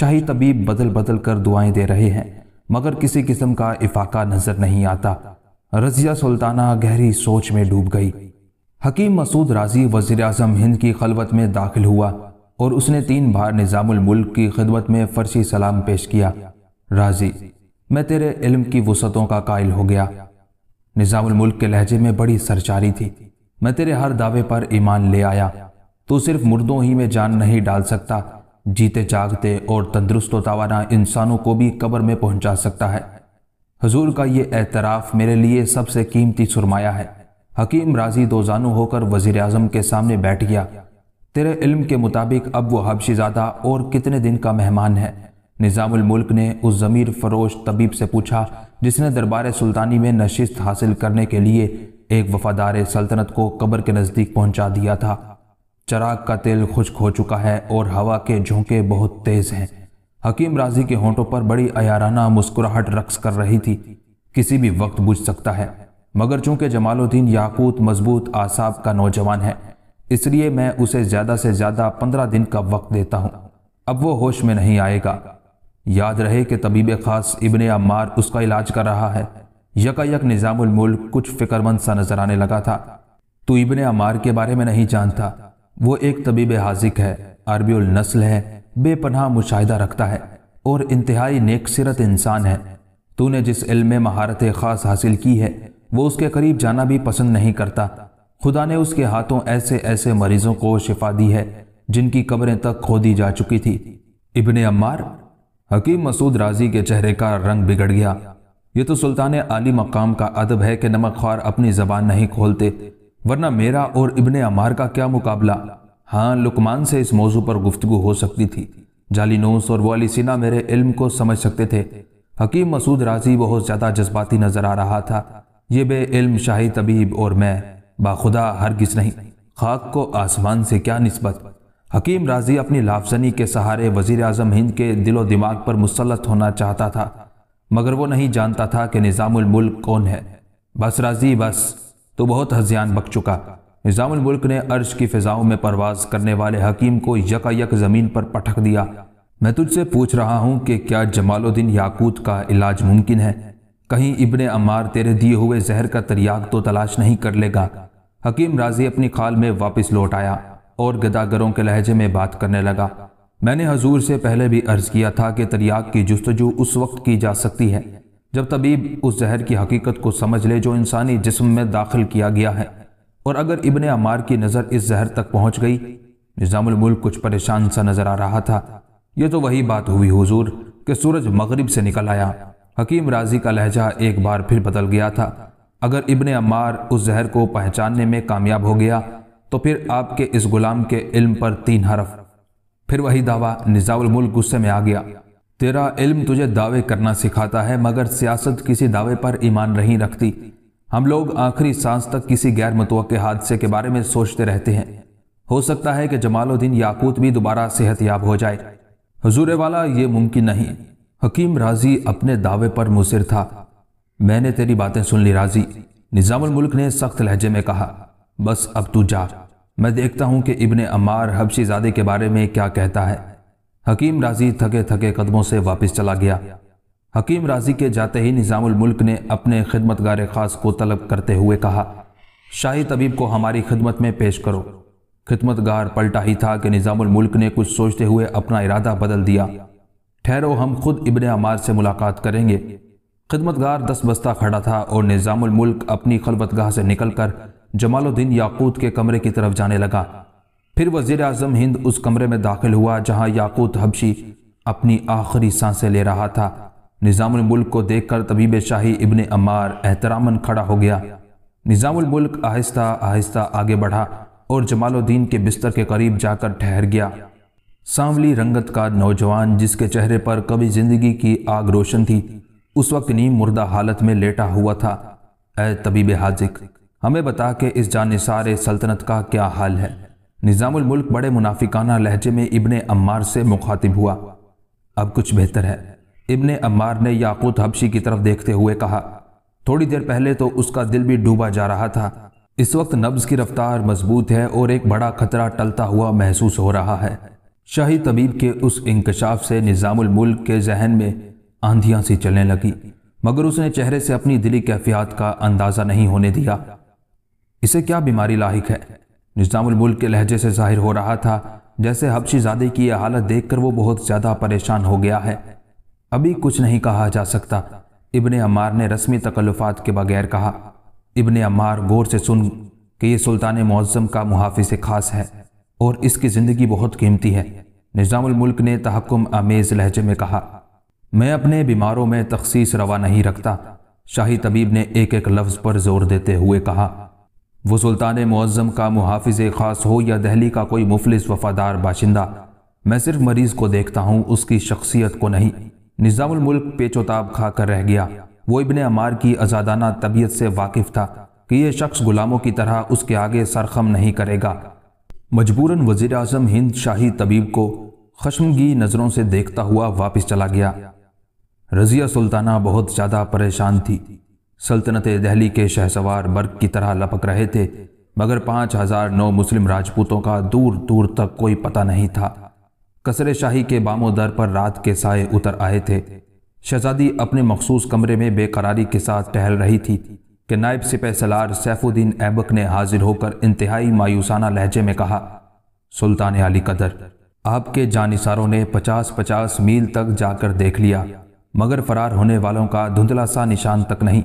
Speaker 1: शाही तबीब बदल बदल कर दुआएं दे रहे हैं मगर किसी किस्म का इफाका नज़र नहीं आता रजिया सुल्ताना गहरी सोच में डूब गई हकीम मसूद राजी वजीर अजम हिंद की खलबत में दाखिल हुआ और उसने तीन बार निज़ामुल मुल्क की खिदमत में फ़र्शी सलाम पेश किया राजी मैं तेरे इल्म की वसतों का कायल हो गया निज़ामुल मुल्क के लहजे में बड़ी सरचारी थी मैं तेरे हर दावे पर ईमान ले आया तो सिर्फ मुर्दों ही में जान नहीं डाल सकता जीते जागते और तंदरुस्त तोवाना इंसानों को भी कब्र में पहुंचा सकता है हजूर का ये एतराफ़ मेरे लिए सबसे कीमती सुरमाया है हकीम राजी दोजानू होकर वजीर अजम के सामने बैठ गया तेरे इल्म के मुताबिक अब वो हबशीज़ादा और कितने दिन का मेहमान है मुल्क ने उस ज़मीर फरोश तबीब से पूछा जिसने दरबार सुल्तानी में नशिस्त हासिल करने के लिए एक वफादार सल्तनत को कब्र के नज़दीक पहुंचा दिया था चराग का तेल खुश्क हो चुका है और हवा के झोंके बहुत तेज़ हैं हकीम राजी के होंठों पर बड़ी अयाराना मुस्कुराहट रक्स कर रही थी किसी भी वक्त बुझ सकता है मगर चूंकि जमालुद्दीन याकूत मजबूत आसाब का नौजवान है इसलिए मैं उसे ज़्यादा से ज़्यादा पंद्रह दिन का वक्त देता हूँ अब वो होश में नहीं आएगा याद रहे कि तबीब ख़ास इबन अमार उसका इलाज कर रहा है यकायक मुल्क कुछ फ़िक्रमंद सा नज़र आने लगा था तो इबन अमार के बारे में नहीं जानता वो एक तबीब हाजिक है अरबी नस्ल है बेपनाह मुशाहिदा रखता है और इंतहाई नेक सिरत इंसान है तूने जिस इल्म में महारत ख़ास हासिल की है वो उसके करीब जाना भी पसंद नहीं करता खुदा ने उसके हाथों ऐसे ऐसे मरीजों को शिफा दी है जिनकी कब्रें तक खोदी जा चुकी थी इबन अम्मार हकीम मसूद राजी के चेहरे का रंग बिगड़ गया ये तो सुल्तान आली मकाम का अदब है कि नमक ख्वार अपनी जबान नहीं खोलते वरना मेरा और इबन अमार का क्या मुकाबला हाँ लुकमान से इस मौजू पर गुफ्तु हो सकती थी नोस और वाली सिना मेरे इल्म को समझ सकते थे हकीम मसूद राजी बहुत ज़्यादा जज्बाती नज़र आ रहा था ये बे इल्म शाही तबीब और मैं बाखुदा हरगिज नहीं खाक को आसमान से क्या नस्बत हकीम राजी अपनी लाफजनी के सहारे वजीर अजम हिंद के दिलो दिमाग पर मुसलत होना चाहता था मगर वो नहीं जानता था कि निज़ामुल्मुल्क कौन है बस राजी बस तो बहुत हजियान बक चुका निज़ामुल्मुल्क ने अर्श की फ़िज़ाओं में परवाज करने वाले हकीम को यकायक ज़मीन पर पटक दिया मैं तुझसे पूछ रहा हूँ कि क्या जमालुद्दीन याकूत का इलाज मुमकिन है कहीं इबन अमार तेरे दिए हुए जहर का तरियाग तो तलाश नहीं कर लेगा हकीम राजी अपनी खाल में वापस लौट आया और गदागरों के लहजे में बात करने लगा मैंने हजूर से पहले भी अर्ज किया था कि तरियाक की जस्तजू उस वक्त की जा सकती है जब तबीब उस जहर की हकीकत को समझ ले जो इंसानी जिस्म में दाखिल किया गया है और अगर इबन अमार की नज़र इस जहर तक पहुंच गई निज़ामुल्मुल्क कुछ परेशान सा नज़र आ रहा था ये तो वही बात हुई हुजूर कि सूरज मगरिब से निकल आया हकीम राजी का लहजा एक बार फिर बदल गया था अगर इब्ने अमार उस जहर को पहचानने में कामयाब हो गया तो फिर आपके इस गुलाम के इल्म पर तीन हरफ फिर वही दावा निज़ाउल मुल्क गुस्से में आ गया तेरा इल्म तुझे दावे करना सिखाता है मगर सियासत किसी दावे पर ईमान नहीं रखती हम लोग आखिरी सांस तक किसी गैर मतव के हादसे के बारे में सोचते रहते हैं हो सकता है कि जमालुद्दीन याकूत भी दोबारा सेहतयाब हो जाए हजूर वाला ये मुमकिन नहीं हकीम राजी अपने दावे पर मुसर था मैंने तेरी बातें सुन ली राजी निज़ामुल मुल्क ने सख्त लहजे में कहा बस अब तू जा मैं देखता हूँ कि इबन अमार हबशीजादे के बारे में क्या कहता है हकीम राजी थके थके कदमों से वापस चला गया हकीम राजी के जाते ही निज़ामुल मुल्क ने अपने खिदमतगार ख़ास को तलब करते हुए कहा शाही तबीब को हमारी खिदमत में पेश करो खिदमतगार पलटा ही था कि निज़ामुल मुल्क ने कुछ सोचते हुए अपना इरादा बदल दिया ठहरो हम खुद इबन अमार से मुलाकात करेंगे खिदमतगार दस बस्ता खड़ा था और निज़ामुल्क अपनी खलबतगाह से निकल कर जमालुद्दीन याकूत के कमरे की तरफ जाने लगा फिर वजीर अजम हिंद उस कमरे में दाखिल हुआ जहाँ याकूत हबशी अपनी आखिरी सांसें ले रहा था निज़ामुल्क को देख कर तबीब शाही इबन अमार एहतरामन खड़ा हो गया निज़ामुल्क आहिस्ता आहिस्ता आगे बढ़ा और जमालुद्दीन के बिस्तर के करीब जाकर ठहर गया सांवली रंगत का नौजवान जिसके चेहरे पर कभी ज़िंदगी की आग रोशन थी उस वक्त नीम मुर्दा हालत में लेटा हुआ था ए तबीब हाजिक हमें बता के इस जानसार सल्तनत का क्या हाल है निज़ामुल मुल्क बड़े मुनाफिकाना लहजे में इबन अम्मार से मुखातिब हुआ अब कुछ बेहतर है इबन अम्मार ने याकूत हबशी की तरफ देखते हुए कहा थोड़ी देर पहले तो उसका दिल भी डूबा जा रहा था इस वक्त नब्ज की रफ्तार मजबूत है और एक बड़ा खतरा टलता हुआ महसूस हो रहा है शाही तबीब के उस इंकशाफ से निज़ामुल मुल्क के जहन में आंधियां सी चलने लगी मगर उसने चेहरे से अपनी दिली कैफियात का अंदाज़ा नहीं होने दिया इसे क्या बीमारी लाक है निज़ामुल मुल्क के लहजे से जाहिर हो रहा था जैसे हबशीजादे की यह हालत देखकर वो बहुत ज़्यादा परेशान हो गया है अभी कुछ नहीं कहा जा सकता इबन अमार ने रस्मी तकल्लुफ़ात के बगैर कहा इबन अमार गौर से सुन कि ये सुल्तान मौज़म का मुहाफिज खास है और इसकी ज़िंदगी बहुत कीमती है निज़ामुल मुल्क ने तहकुम आमेज़ लहजे में कहा मैं अपने बीमारों में तखसीस रवा नहीं रखता शाही तबीब ने एक एक लफ्ज़ पर जोर देते हुए कहा वो सुल्तान मुआज़म का मुहाफ़ ख़ास हो या दहली का कोई मुफलिस वफ़ादार बाशिंदा मैं सिर्फ मरीज़ को देखता हूँ उसकी शख्सियत को नहीं निज़ामुल्क पेचोताब खा कर रह गया वो इबन अमार की आज़ादाना तबीयत से वाकिफ़ था कि यह शख्स ग़ुलामों की तरह उसके आगे सरखम नहीं करेगा मजबूरन वज़ी अजम हिंद शाही तबीब को खशमगी नज़रों से देखता हुआ वापस चला गया रज़िया सुल्ताना बहुत ज़्यादा परेशान थी सल्तनत दहली के शहसवार बर्ग की तरह लपक रहे थे मगर पाँच हज़ार नौ मुस्लिम राजपूतों का दूर दूर तक कोई पता नहीं था कसरे शाही के बामोदर पर रात के साय उतर आए थे शहजादी अपने मखसूस कमरे में बेकरारी के साथ टहल रही थी कि नायब सिपह सलार सैफुद्दीन ऐबक ने हाजिर होकर इंतहाई मायूसाना लहजे में कहा सुल्तान अली कदर आपके जानिसारों ने पचास पचास मील तक जाकर देख लिया मगर फरार होने वालों का धुंधला सा निशान तक नहीं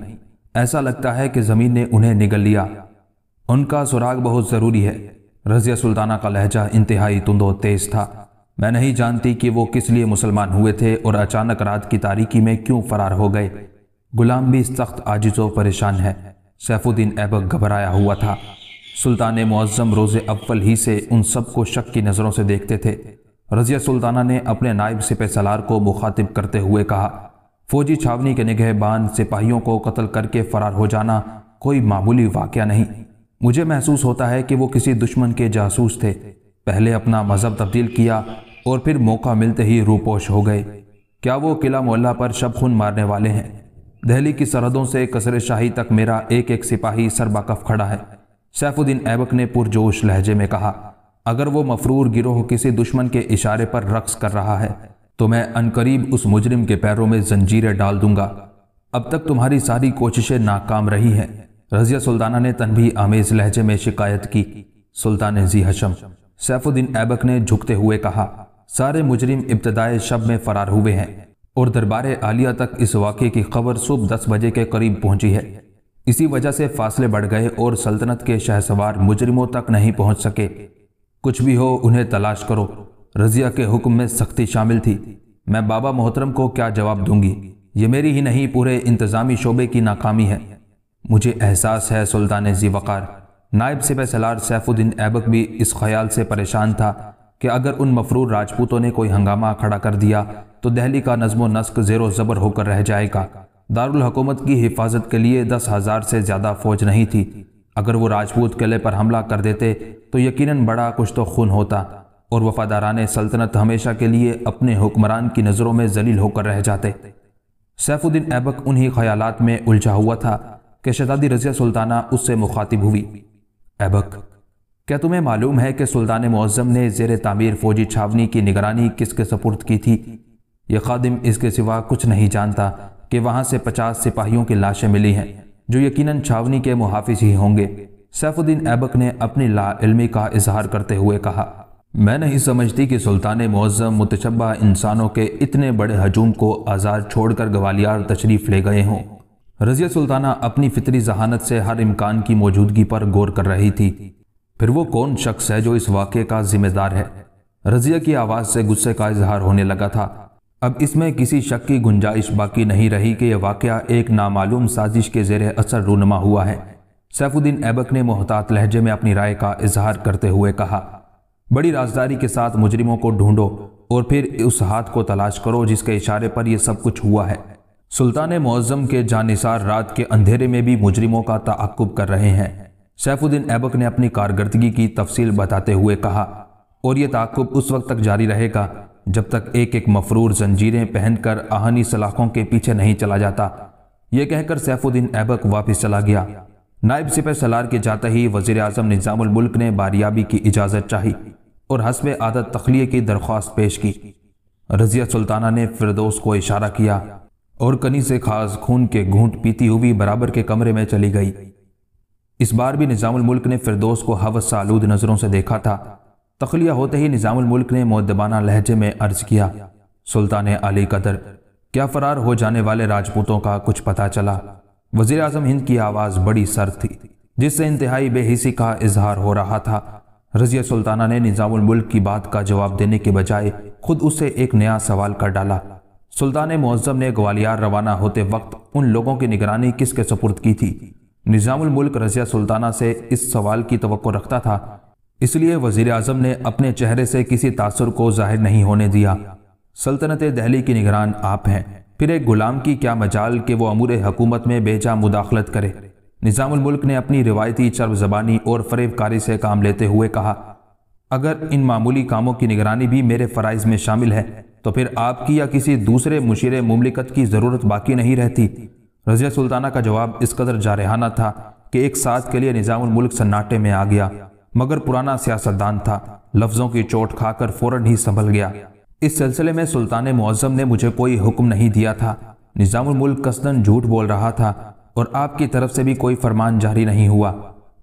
Speaker 1: ऐसा लगता है कि ज़मीन ने उन्हें निगल लिया उनका सुराग बहुत ज़रूरी है रजिया सुल्ताना का लहजा इंतहाई तुंदो तेज था मैं नहीं जानती कि वो किस लिए मुसलमान हुए थे और अचानक रात की तारीकी में क्यों फरार हो गए गुलाम भी सख्त आजिजो परेशान है सैफुद्दीन ऐबक घबराया हुआ था सुल्तान मुआज़म रोज़ अव्वल ही से उन सबको शक की नज़रों से देखते थे रजिया सुल्ताना ने अपने नायब सिपह सलार को मुखातिब करते हुए कहा फौजी छावनी के निगहबान सिपाहियों को कत्ल करके फरार हो जाना कोई मामूली वाक़ नहीं मुझे महसूस होता है कि वो किसी दुश्मन के जासूस थे पहले अपना मज़हब तब्दील किया और फिर मौका मिलते ही रूपोश हो गए क्या वो किला मोहल्ला पर शब खून मारने वाले हैं दहली की सरहदों से कसर शाही तक मेरा एक एक सिपाही सरबाकफ खड़ा है सैफुद्दीन ऐबक ने पुरजोश लहजे में कहा अगर वो मफरूर गिरोह किसी दुश्मन के इशारे पर रक्स कर रहा है तो मैं अनकरीब उस मुजरिम के पैरों में जंजीरें डाल दूंगा अब तक तुम्हारी सारी कोशिशें नाकाम रही हैं रजिया सुल्ताना ने तनभी आमेज लहजे में शिकायत की सुल्तान जी हशम सैफुद्दीन ऐबक ने झुकते हुए कहा सारे मुजरिम इब्तदाए शब में फरार हुए हैं और दरबार आलिया तक इस वाक़े की खबर सुबह दस बजे के करीब पहुंची है इसी वजह से फासले बढ़ गए और सल्तनत के शहसवार मुजरिमों तक नहीं पहुंच सके कुछ भी हो उन्हें तलाश करो रजिया के हुक्म में सख्ती शामिल थी मैं बाबा मोहतरम को क्या जवाब दूंगी ये मेरी ही नहीं पूरे इंतज़ामी शोबे की नाकामी है मुझे एहसास है सुल्तान जी वक़ार नायब सिपह सलार सैफुद्दीन ऐबक भी इस ख्याल से परेशान था कि अगर उन मफरूर राजपूतों ने कोई हंगामा खड़ा कर दिया तो दहली का नज्म नस्क जेरो ज़बर होकर रह जाएगा दारुल हकूमत की हिफाजत के लिए दस हज़ार से ज़्यादा फ़ौज नहीं थी अगर वो राजपूत किले पर हमला कर देते तो यकीनन बड़ा कुछ तो खून होता और वफादारान सल्तनत हमेशा के लिए अपने हुक्मरान की नज़रों में जलील होकर रह जाते सैफुद्दीन ऐबक उन्हीं ख्यालात में उलझा हुआ था कि शहजादी रजिया सुल्ताना उससे मुखातिब हुई ऐबक क्या तुम्हें मालूम है कि सुल्तान मुआज़म ने जेर तामीर फ़ौजी छावनी की निगरानी किसके सपुर्द की थी यह खादिम इसके सिवा कुछ नहीं जानता कि वहाँ से पचास सिपाहियों की लाशें मिली हैं जो यकीनन छावनी के मुहाफ़ ही होंगे सैफुद्दीन ऐबक ने अपनी लाइलमी का इजहार करते हुए कहा मैं नहीं समझती कि सुल्तान मुज़म मुतशबा इंसानों के इतने बड़े हजूम को आज़ाद छोड़कर ग्वालियर तशरीफ़ ले गए हों रज़िया सुल्ताना अपनी फितरी जहानत से हर इम्कान की मौजूदगी पर गौर कर रही थी फिर वो कौन शख्स है जो इस वाक़े का जिम्मेदार है रज़िया की आवाज़ से गुस्से का इजहार होने लगा था अब इसमें किसी शक की गुंजाइश बाकी नहीं रही कि यह वाक़ एक नामालूम साजिश के जेर असर रूनमा हुआ है सैफुद्दीन ऐबक ने मोहतात लहजे में अपनी राय का इजहार करते हुए कहा बड़ी राजदारी के साथ मुजरिमों को ढूंढो और फिर उस हाथ को तलाश करो जिसके इशारे पर यह सब कुछ हुआ है सुल्तान मौज़म के जानिसार रात के अंधेरे में भी मुजरिमों का तकुब कर रहे हैं सैफुद्दीन ऐबक ने अपनी कारकरी की तफसील बताते हुए कहा और यह तकुब उस वक्त तक जारी रहेगा जब तक एक एक मफरूर जंजीरें पहनकर आहनी सलाखों के पीछे नहीं चला जाता यह कह कहकर सैफुद्दीन ऐबक वापस चला गया नायब सिपह सलार के जाते ही वजीर अजम निज़ामुल्क ने बारियाबी की इजाज़त चाही और हसब आदत तखलीय की दरख्वास्त पेश की रजिया सुल्ताना ने फिरदोस को इशारा किया और कनी से खास खून के घूंट पीती हुई बराबर के कमरे में चली गई इस बार भी निज़ामुल्क ने फिरदोस को हवस आलूद नज़रों से देखा था तखलिया होते ही निज़ामुल्क ने मुद्दबाना लहजे में अर्ज किया सुल्तान अली कदर क्या फरार हो जाने वाले राजपूतों का कुछ पता चला वजीर अजम हिंद की आवाज़ बड़ी सर थी जिससे इंतहाई बेहिसी का इजहार हो रहा था रजिया सुल्ताना ने मुल्क की बात का जवाब देने के बजाय खुद उसे एक नया सवाल कर डाला सुल्तान मुआज़म ने ग्वालियर रवाना होते वक्त उन लोगों की निगरानी किसके सपुर्द की थी निज़ामुल्क रजिया सुल्ताना से इस सवाल की तो रखता था इसलिए वजीर अजम ने अपने चेहरे से किसी तासर को जाहिर नहीं होने दिया सल्तनत दहली की निगरान आप हैं फिर एक गुलाम की क्या मजाल के वो अमूर हकूमत में बेजा मुदाखलत करे निज़ामुल्क ने अपनी रिवायती चर्ब जबानी और फरेबकारी से काम लेते हुए कहा अगर इन मामूली कामों की निगरानी भी मेरे फ़राइज़ में शामिल है तो फिर आपकी या किसी दूसरे मुशीर ममलिकत की ज़रूरत बाकी नहीं रहती रज़िया सुल्ताना का जवाब इस कदर जारहाना था कि एक साथ के लिए निज़ामुल्क सन्नाटे में आ गया मगर पुराना सियासतदान था लफ्जों की चोट खाकर फौरन ही संभल गया इस सिलसिले में सुल्तान मुआजम ने मुझे कोई हुक्म नहीं दिया था मुल्क कसदन झूठ बोल रहा था और आपकी तरफ से भी कोई फरमान जारी नहीं हुआ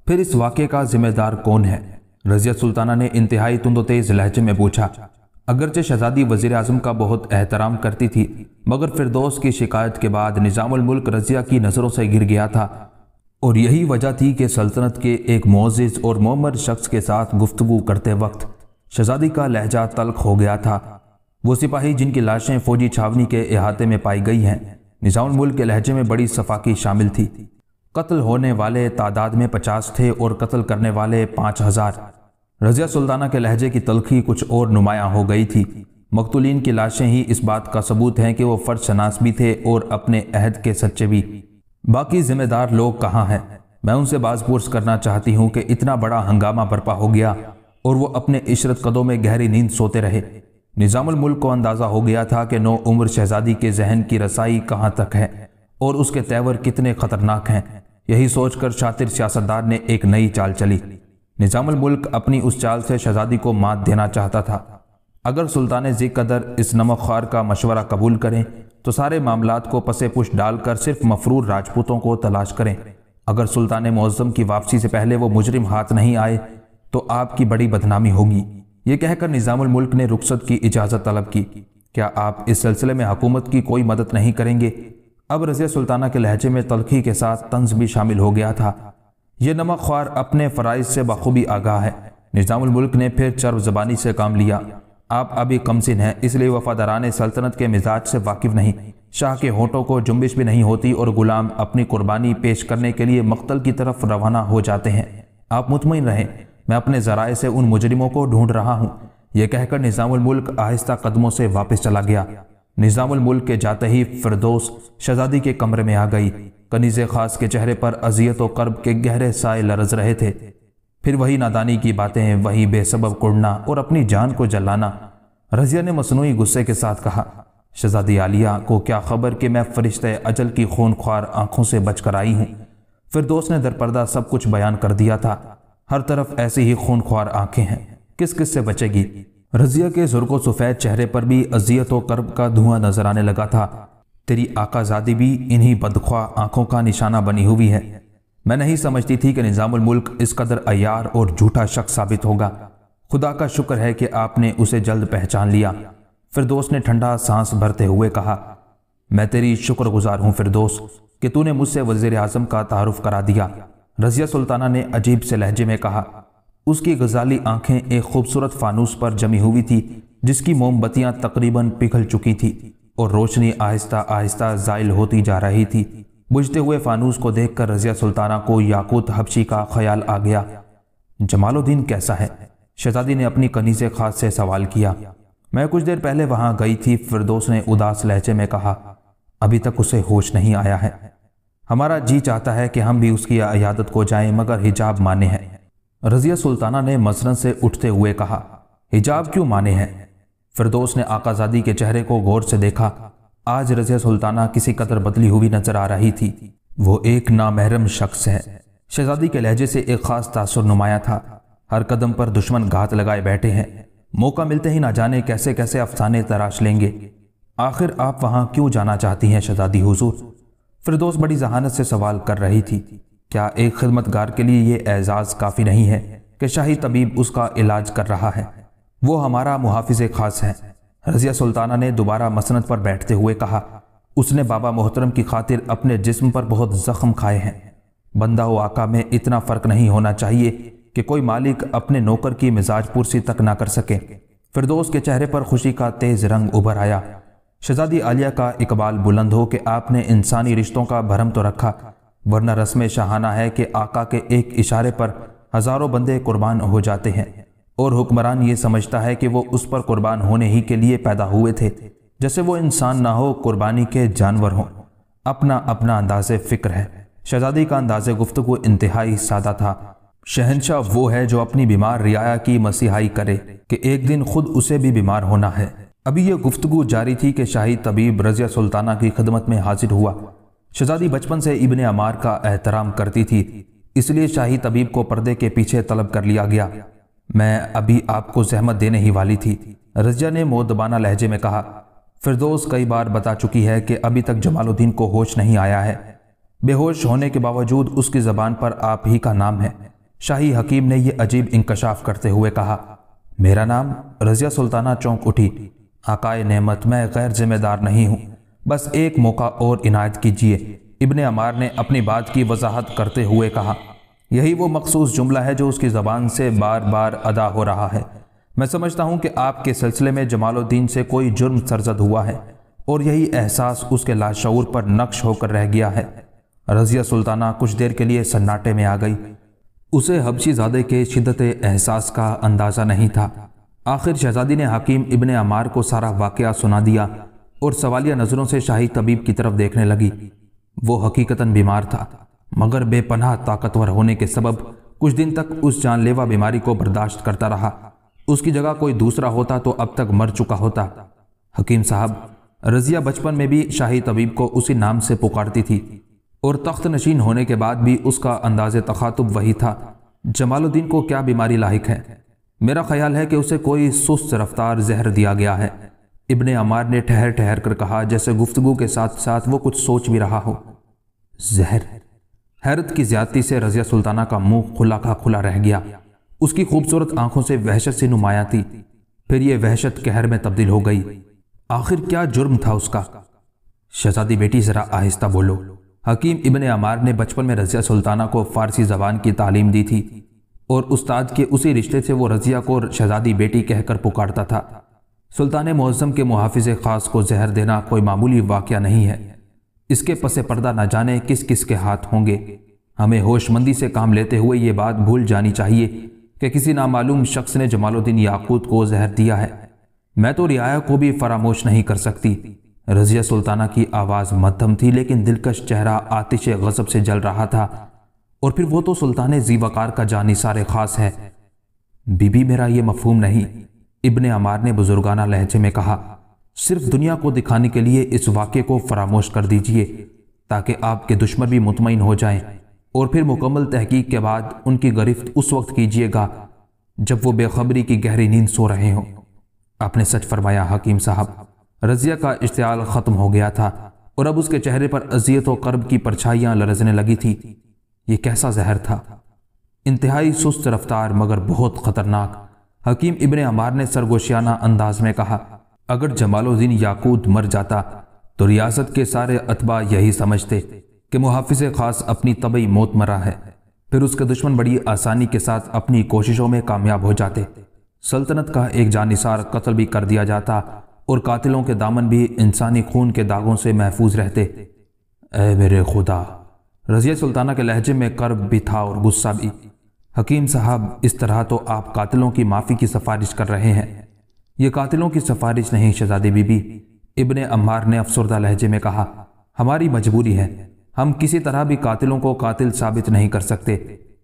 Speaker 1: फिर इस वाक्य का जिम्मेदार कौन है रजिया सुल्ताना ने इंतहाई तुंदो तेज लहजे में पूछा अगरचे शहजादी वजीर अजम का बहुत एहतराम करती थी मगर फिरदौस की शिकायत के बाद मुल्क रजिया की नज़रों से गिर गया था और यही वजह थी कि सल्तनत के एक मोज़ और मोमर शख्स के साथ गुफ्तु करते वक्त शहजादी का लहजा तलख हो गया था वो सिपाही जिनकी लाशें फौजी छावनी के अहाते में पाई गई हैं निज़ाम मुल्क के लहजे में बड़ी सफाकी शामिल थी कत्ल होने वाले तादाद में पचास थे और कत्ल करने वाले पाँच हज़ार रजिया सुल्ताना के लहजे की तलखी कुछ और नुमायाँ हो गई थी मकतुलिन की लाशें ही इस बात का सबूत हैं कि वो फ़र्ज शनास भी थे और अपने अहद के सच्चे भी बाकी जिम्मेदार लोग कहाँ हैं मैं उनसे बाजपूर्स करना चाहती हूँ कि इतना बड़ा हंगामा बर्पा हो गया और वो अपने इशरत कदों में गहरी नींद सोते रहे निज़ामुल मुल्क को अंदाज़ा हो गया था कि नौ उम्र शहजादी के जहन की रसाई कहाँ तक है और उसके तेवर कितने ख़तरनाक हैं यही सोचकर शातिर सियासतदार ने एक नई चाल चली निज़ामुल मुल्क अपनी उस चाल से शहजादी को मात देना चाहता था अगर सुल्तान जी कदर इस नमक खार का मशवरा कबूल करें तो सारे मामला को पसे पुश डालकर सिर्फ मफरूर राजपूतों को तलाश करें अगर सुल्तान मौज़म की वापसी से पहले वो मुजरिम हाथ नहीं आए तो आपकी बड़ी बदनामी होगी ये कहकर निज़ामुल मुल्क ने रुखसत की इजाज़त तलब की क्या आप इस सिलसिले में हुकूमत की कोई मदद नहीं करेंगे अब रज़िया सुल्ताना के लहजे में तलखी के साथ तंज भी शामिल हो गया था यह नमक ख्वार अपने फ़राइज से बखूबी आगाह है निज़ामुल मुल्क ने फिर चर्व जबानी से काम लिया आप अभी कमसिन हैं इसलिए वफादारान सल्तनत के मिजाज से वाकिफ़ नहीं शाह के होठों को जुम्बिश भी नहीं होती और गुलाम अपनी कुर्बानी पेश करने के लिए मख्तल की तरफ रवाना हो जाते हैं आप मुतमिन रहें मैं अपने ज़राए से उन मुजरिमों को ढूंढ रहा हूँ यह कहकर निज़ामुलमल्क आहिस्ता कदमों से वापस चला गया निज़ामुलमल्क के जाते ही फिरदोस शहजादी के कमरे में आ गई कनीज़ खास के चेहरे पर अजियत व कर्ब के गहरे साय लरज रहे थे फिर वही नादानी की बातें वही बेसबब कुड़ना और अपनी जान को जलाना रजिया ने मसनू गुस्से के साथ कहा शहजादी आलिया को क्या खबर कि मैं फरिश्ते अजल की खून ख्वार आंखों से बच कर आई हूँ फिर दोस्त ने दरपर्दा सब कुछ बयान कर दिया था हर तरफ ऐसी ही खून ख्वार आंखें हैं किस किस से बचेगी रजिया के जुर्को सफ़ेद चेहरे पर भी अजियत वर्ब का धुआं नजर आने लगा था तेरी आकाजादी भी इन्हीं बदख्वा आंखों का निशाना बनी हुई है मैं नहीं समझती थी कि निज़ामुल मुल्क इस कदर अयार और झूठा शख्स साबित होगा खुदा का शुक्र है कि आपने उसे जल्द पहचान लिया फिरदोस ने ठंडा सांस भरते हुए कहा मैं तेरी शुक्रगुजार हूँ फिरदोस कि तूने मुझसे वजीर अजम का तारुफ करा दिया रजिया सुल्ताना ने अजीब से लहजे में कहा उसकी गजाली आंखें एक खूबसूरत फानूस पर जमी हुई थी जिसकी मोमबत्तियां तकरीबन पिघल चुकी थी और रोशनी आहिस्ता आहिस्ता जायल होती जा रही थी बुझते हुए फानूस को देखकर रजिया सुल्ताना को याकूत हबशी का ख्याल आ गया जमालुद्दीन कैसा है शहजादी ने अपनी कनीज खास से सवाल किया मैं कुछ देर पहले वहां गई थी फिरदोस ने उदास लहजे में कहा अभी तक उसे होश नहीं आया है हमारा जी चाहता है कि हम भी उसकी अयादत को जाएं मगर हिजाब माने हैं रजिया सुल्ताना ने मसरन से उठते हुए कहा हिजाब क्यों माने हैं फिरदोस ने आकाजादी के चेहरे को गौर से देखा आज रजिया सुल्ताना किसी कदर बदली हुई नजर आ रही थी वो एक नामहरम शख्स है शहजादी के लहजे से एक खास तासर नुमाया था हर कदम पर दुश्मन घात लगाए बैठे हैं मौका मिलते ही ना जाने कैसे कैसे अफसाने तराश लेंगे आखिर आप वहां क्यों जाना चाहती हैं शहजादी हुजूर फिरदोस बड़ी जहानत से सवाल कर रही थी क्या एक खिदमतगार के लिए ये एजाज़ काफ़ी नहीं है कि शाही तबीब उसका इलाज कर रहा है वो हमारा मुहाफ़ ख़ास है रजिया सुल्ताना ने दोबारा मसनत पर बैठते हुए कहा उसने बाबा मोहतरम की खातिर अपने जिस्म पर बहुत ज़ख्म खाए हैं बंदा व आका में इतना फ़र्क नहीं होना चाहिए कि कोई मालिक अपने नौकर की मिजाज पुरसी तक ना कर सके फिरदोस के चेहरे पर खुशी का तेज़ रंग उभर आया शहजादी आलिया का इकबाल बुलंद हो कि आपने इंसानी रिश्तों का भरम तो रखा वरना रस्म शहाना है कि आका के एक इशारे पर हज़ारों बंदे कुर्बान हो जाते हैं और हुक्मरान ये समझता है कि वो उस पर कुर्बान होने ही के लिए पैदा हुए थे जैसे वो इंसान ना हो कुर्बानी के जानवर हों अपना अपना अंदाज फ़िक्र है शहजादी का अंदाज गुफ्तु इंतहाई सादा था शहनशाह वो है जो अपनी बीमार रियाया की मसीहाई करे कि एक दिन खुद उसे भी बीमार होना है अभी यह गुफ्तु जारी थी कि शाही तबीब रजिया सुल्ताना की खदमत में हाजिर हुआ शहजादी बचपन से इबन अमार का एहतराम करती थी इसलिए शाही तबीब को पर्दे के पीछे तलब कर लिया गया मैं अभी आपको जहमत देने ही वाली थी रजिया ने मोदबाना लहजे में कहा फिरदोस कई बार बता चुकी है कि अभी तक जमालुद्दीन को होश नहीं आया है बेहोश होने के बावजूद उसकी ज़बान पर आप ही का नाम है शाही हकीम ने यह अजीब इंकशाफ करते हुए कहा मेरा नाम रजिया सुल्ताना चौंक उठी आकाए नेमत मैं गैर जिम्मेदार नहीं हूँ बस एक मौका और इनायत कीजिए इब्ने अमार ने अपनी बात की वजाहत करते हुए कहा यही वो मखसूस जुमला है जो उसकी ज़बान से बार बार अदा हो रहा है मैं समझता हूँ कि आपके सिलसिले में जमालुद्दीन से कोई जुर्म सरजद हुआ है और यही एहसास उसके लाशूर पर नक्श होकर रह गया है रज़िया सुल्ताना कुछ देर के लिए सन्नाटे में आ गई उसे हबशी ज़ादे के शिदत एहसास का अंदाज़ा नहीं था आखिर शहजादी ने हकीम इबन अमार को सारा वाक़ सुना दिया और सवालिया नज़रों से शाही तबीब की तरफ देखने लगी वो हकीकता बीमार था मगर बेपनाह ताकतवर होने के सबब कुछ दिन तक उस जानलेवा बीमारी को बर्दाश्त करता रहा उसकी जगह कोई दूसरा होता तो अब तक मर चुका होता हकीम साहब रजिया बचपन में भी शाही तबीब को उसी नाम से पुकारती थी और तख्त नशीन होने के बाद भी उसका अंदाज तखातुब वही था जमालुद्दीन को क्या बीमारी लाइक है मेरा ख्याल है कि उसे कोई सुस्त रफ्तार जहर दिया गया है इबन अमार ने ठहर ठहर कर कहा जैसे गुफ्तगु के साथ साथ वो कुछ सोच भी रहा हो जहर हैरत की ज्यादती से रजिया सुल्ताना का मुंह खुला का खुला रह गया उसकी खूबसूरत आंखों से वहशत से नुमाया थी फिर यह वहशत कहर में तब्दील हो गई आखिर क्या जुर्म था उसका शहजादी बेटी ज़रा आहिस्ता बोलो हकीम इबन अमार ने बचपन में रजिया सुल्ताना को फ़ारसी ज़बान की तालीम दी थी और उस्ताद के उसी रिश्ते से वो रजिया को शहजादी बेटी कहकर पुकारता था सुल्तान मौज़म के मुहाफ़ ख़ास को जहर देना कोई मामूली वाक़ नहीं है इसके पसे पर्दा ना जाने किस किस के हाथ होंगे हमें होशमंदी से काम लेते हुए ये बात भूल जानी चाहिए कि किसी नामालूम शख्स ने जमालुद्दीन याकूत को जहर दिया है मैं तो रियाया को भी फरामोश नहीं कर सकती रजिया सुल्ताना की आवाज़ मध्यम थी लेकिन दिलकश चेहरा आतिश गज़ब से जल रहा था और फिर वो तो सुल्तान जीवाकार का जानी सारे खास है बीबी मेरा ये मफहूम नहीं इब्ने अमार ने बुजुर्गाना लहजे में कहा सिर्फ दुनिया को दिखाने के लिए इस वाक्य को फरामोश कर दीजिए ताकि आपके दुश्मन भी मुतमिन हो जाएं और फिर मुकम्मल तहकीक के बाद उनकी गिरफ्त उस वक्त कीजिएगा जब वो बेखबरी की गहरी नींद सो रहे हों आपने सच फरमाया हकीम साहब रजिया का इश्तियाल ख़त्म हो गया था और अब उसके चेहरे पर अजियत और कर्ब की परछाइयाँ लरजने लगी थी ये कैसा जहर था इंतहाई सुस्त रफ्तार मगर बहुत ख़तरनाक हकीम इबन अमार ने सरगोशियाना अंदाज में कहा अगर जमालुद्दीन याकूत मर जाता तो रियासत के सारे अतबा यही समझते कि मुहाफिज खास अपनी तबई मौत मरा है फिर उसके दुश्मन बड़ी आसानी के साथ अपनी कोशिशों में कामयाब हो जाते सल्तनत का एक जानिसार कत्ल भी कर दिया जाता और कातिलों के दामन भी इंसानी खून के दागों से महफूज रहते ए मेरे खुदा रजिया सुल्ताना के लहजे में कर्ब भी था और गुस्सा भी हकीम साहब इस तरह तो आप कातिलों की माफ़ी की सिफारिश कर रहे हैं ये कातिलों की सफारिश नहीं शहजादी बीबी इबन अम्मार ने अफसरदा लहजे में कहा हमारी मजबूरी है हम किसी तरह भी कातिलों को कातिल साबित नहीं कर सकते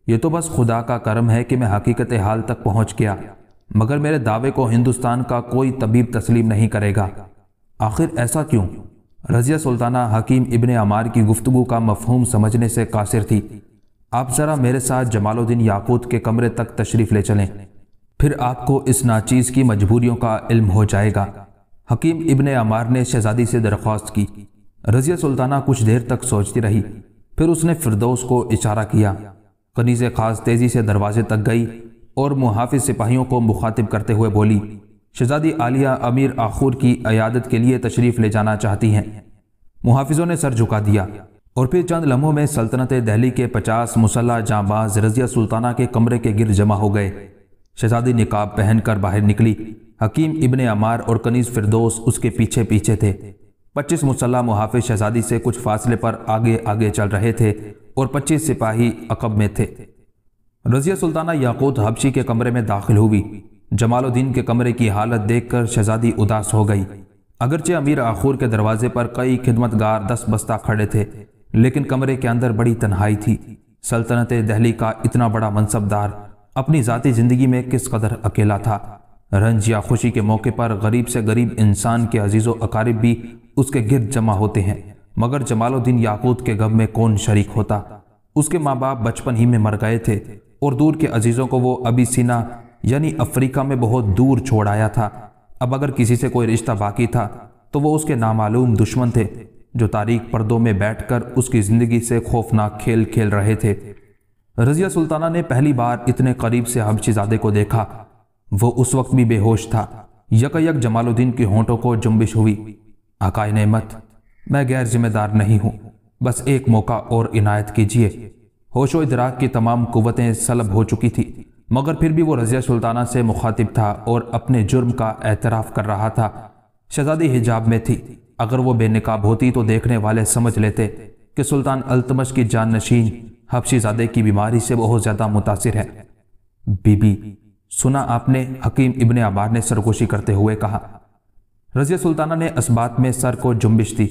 Speaker 1: ये तो बस खुदा का करम है कि मैं हकीकत हाल तक पहुंच गया मगर मेरे दावे को हिंदुस्तान का कोई तबीब तस्लीम नहीं करेगा आखिर ऐसा क्यों रजिया सुल्ताना हकीम इबन अमार की गुफ्तु का मफहूम समझने से कासिर थी आप ज़रा मेरे साथ जमालुद्दीन याकूत के कमरे तक तशरीफ़ ले चलें फिर आपको इस नाचीज़ की मजबूरियों का इल्म हो जाएगा हकीम इबन अमार ने शहजादी से दरख्वास्त की रज़िया सुल्ताना कुछ देर तक सोचती रही फिर उसने फिरदौस को इशारा किया कनीज़ खास तेज़ी से दरवाजे तक गई और मुहाफिज सिपाहियों को मुखातिब करते हुए बोली शहजादी आलिया अमीर आखूर की अयादत के लिए तशरीफ़ ले जाना चाहती हैं मुहाफिजों ने सर झुका दिया और फिर चंद लम्हों में सल्तनत दहली के पचास मुसल्ला जाबाज रज़िया सुल्ताना के कमरे के गिर जमा हो गए शहजादी निकाब पहनकर बाहर निकली हकीम इबन अमार और कनीज फिरदोस उसके पीछे पीछे थे पच्चीस मुसल्ला मुहाफिज शहजादी से कुछ फासले पर आगे आगे चल रहे थे और पच्चीस सिपाही अकब में थे रजिया सुल्ताना याकूत हबशी के कमरे में दाखिल हुई जमालुद्दीन के कमरे की हालत देखकर शहजादी उदास हो गई अगरचे अमीर आखूर के दरवाजे पर कई खिदमतगार दस बस्ता खड़े थे लेकिन कमरे के अंदर बड़ी तन्हाई थी सल्तनत दहली का इतना बड़ा मनसबदार अपनी ज़ाती ज़िंदगी में किस कदर अकेला था रंज या खुशी के मौके पर गरीब से गरीब इंसान के अजीज़ अकारिब भी उसके गिरद जमा होते हैं मगर जमालुद्दीन याकूत के गम में कौन शरीक होता उसके माँ बाप बचपन ही में मर गए थे और दूर के अजीज़ों को वो अभी सीना यानी अफ्रीका में बहुत दूर छोड़ आया था अब अगर किसी से कोई रिश्ता बाकी था तो वो उसके नामालूम दुश्मन थे जो तारीख पर्दों में बैठकर उसकी ज़िंदगी से खौफनाक खेल खेल रहे थे रजिया सुल्ताना ने पहली बार इतने करीब से हबशीजादे को देखा वो उस वक्त भी बेहोश था यकयक जमालुद्दीन के होंठों को जुम्बिश हुई ने मत मैं गैर जिम्मेदार नहीं हूं बस एक मौका और इनायत कीजिए होशो इदराक की तमाम कुवतें सलब हो चुकी थी मगर फिर भी वो रजिया सुल्ताना से मुखातिब था और अपने जुर्म का एतराफ़ कर रहा था शहजादी हिजाब में थी अगर वो बेनकाब होती तो देखने वाले समझ लेते कि सुल्तान अल्तमश की नशीन हबशीजादे की बीमारी से बहुत ज़्यादा मुतासर है बीबी सुना आपने हकीम इब्ने आबार ने सरगोशी करते हुए कहा रजिया सुल्ताना ने इसबात में सर को जुम्बिश दी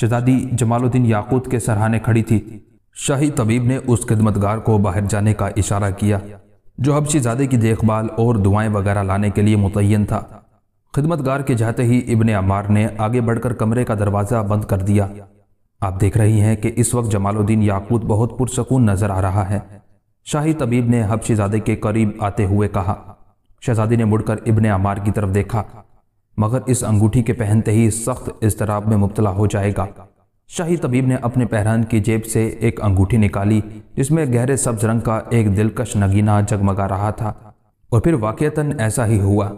Speaker 1: शहजादी जमालुद्दीन याकूत के सरहाने खड़ी थी शाही तबीब ने उस खिदमतगार को बाहर जाने का इशारा किया जो हबशीजादे की देखभाल और दुआएं वगैरह लाने के लिए मुतन था खिदमतगार के जाते ही इबन अमार ने आगे बढ़कर कमरे का दरवाज़ा बंद कर दिया आप देख रही हैं कि इस वक्त जमालुद्दीन याकूत बहुत पुरसकून नज़र आ रहा है शाही तबीब ने हबशीजादे के करीब आते हुए कहा शहजादी ने मुड़कर इबन अमार की तरफ देखा मगर इस अंगूठी के पहनते ही सख्त इसतराब में मुबतला हो जाएगा शाही तबीब ने अपने पहरान की जेब से एक अंगूठी निकाली जिसमें गहरे सब्ज रंग का एक दिलकश नगीना जगमगा रहा था और फिर वाक़ता ऐसा ही हुआ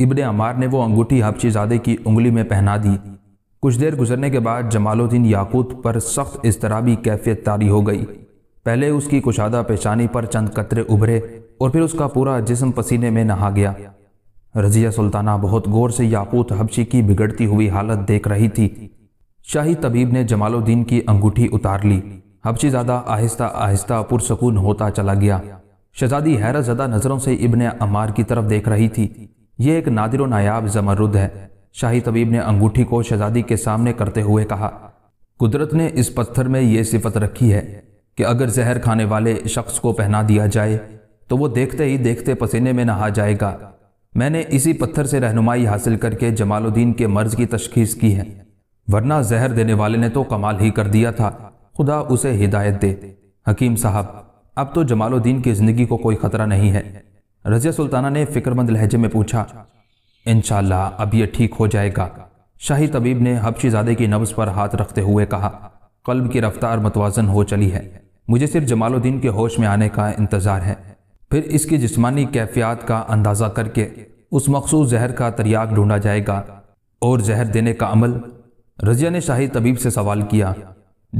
Speaker 1: इबन अमार ने वो अंगूठी हबशीजादे की उंगली में पहना दी कुछ देर गुजरने के बाद जमालुद्दीन याकूत पर सख्त इसतराबी कैफियत तारी हो गई पहले उसकी कुशादा पेशानी पर चंद कतरे उभरे और फिर उसका पूरा जिसम पसीने में नहा गया रजिया सुल्ताना बहुत गौर से याकूत हबशी की बिगड़ती हुई हालत देख रही थी शाही तबीब ने जमालुद्दीन की अंगूठी उतार ली हबशी ज़्यादा आहिस्ता आहिस्ता पुरसकून होता चला गया शहजादी हैरत ज़दा नज़रों से इबन अमार की तरफ देख रही थी ये एक नादिर नायाब जमरुद है शाही तबीब ने अंगूठी को शहजादी के सामने करते हुए कहा कुदरत ने इस पत्थर में यह सिफत रखी है कि अगर जहर खाने वाले शख्स को पहना दिया जाए तो वो देखते ही देखते पसीने में नहा जाएगा मैंने इसी पत्थर से रहनुमाई हासिल करके जमालुद्दीन के मर्ज की तशखीस की है वरना जहर देने वाले ने तो कमाल ही कर दिया था खुदा उसे हिदायत दे हकीम साहब अब तो जमालुद्दीन की ज़िंदगी को कोई ख़तरा नहीं है रजिया सुल्ताना ने फ़िक्रमंद लहजे में पूछा इन अब यह ठीक हो जाएगा शाही तबीब ने हबशीजादे की नब्ज़ पर हाथ रखते हुए कहा कल्ब की रफ्तार मतवाजन हो चली है मुझे सिर्फ जमालुद्दीन के होश में आने का इंतज़ार है फिर इसकी जिस्मानी कैफियत का अंदाज़ा करके उस मखसूस जहर का तरियाग ढूंढा जाएगा और जहर देने का अमल रजिया ने शाही तबीब से सवाल किया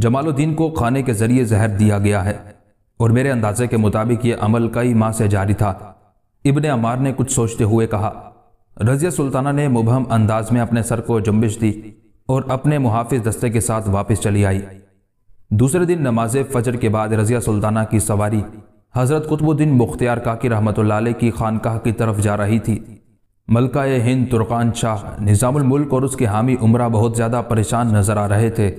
Speaker 1: जमालुद्दीन को खाने के ज़रिए जहर दिया गया है और मेरे अंदाजे के मुताबिक ये अमल कई माह से जारी था इबन अमार ने कुछ सोचते हुए कहा रजिया सुल्ताना ने मुबहम अंदाज में अपने सर को जुम्बिश दी और अपने मुहाफिज दस्ते के साथ वापस चली आई दूसरे दिन नमाज फजर के बाद रजिया सुल्ताना की सवारी हज़रत कुतुबुद्दीन मुख्तियार काकी रहमत की खानकाह की तरफ जा रही थी मलका हिंद तुर्कान शाह मुल्क और उसके हामी उमरा बहुत ज़्यादा परेशान नज़र आ रहे थे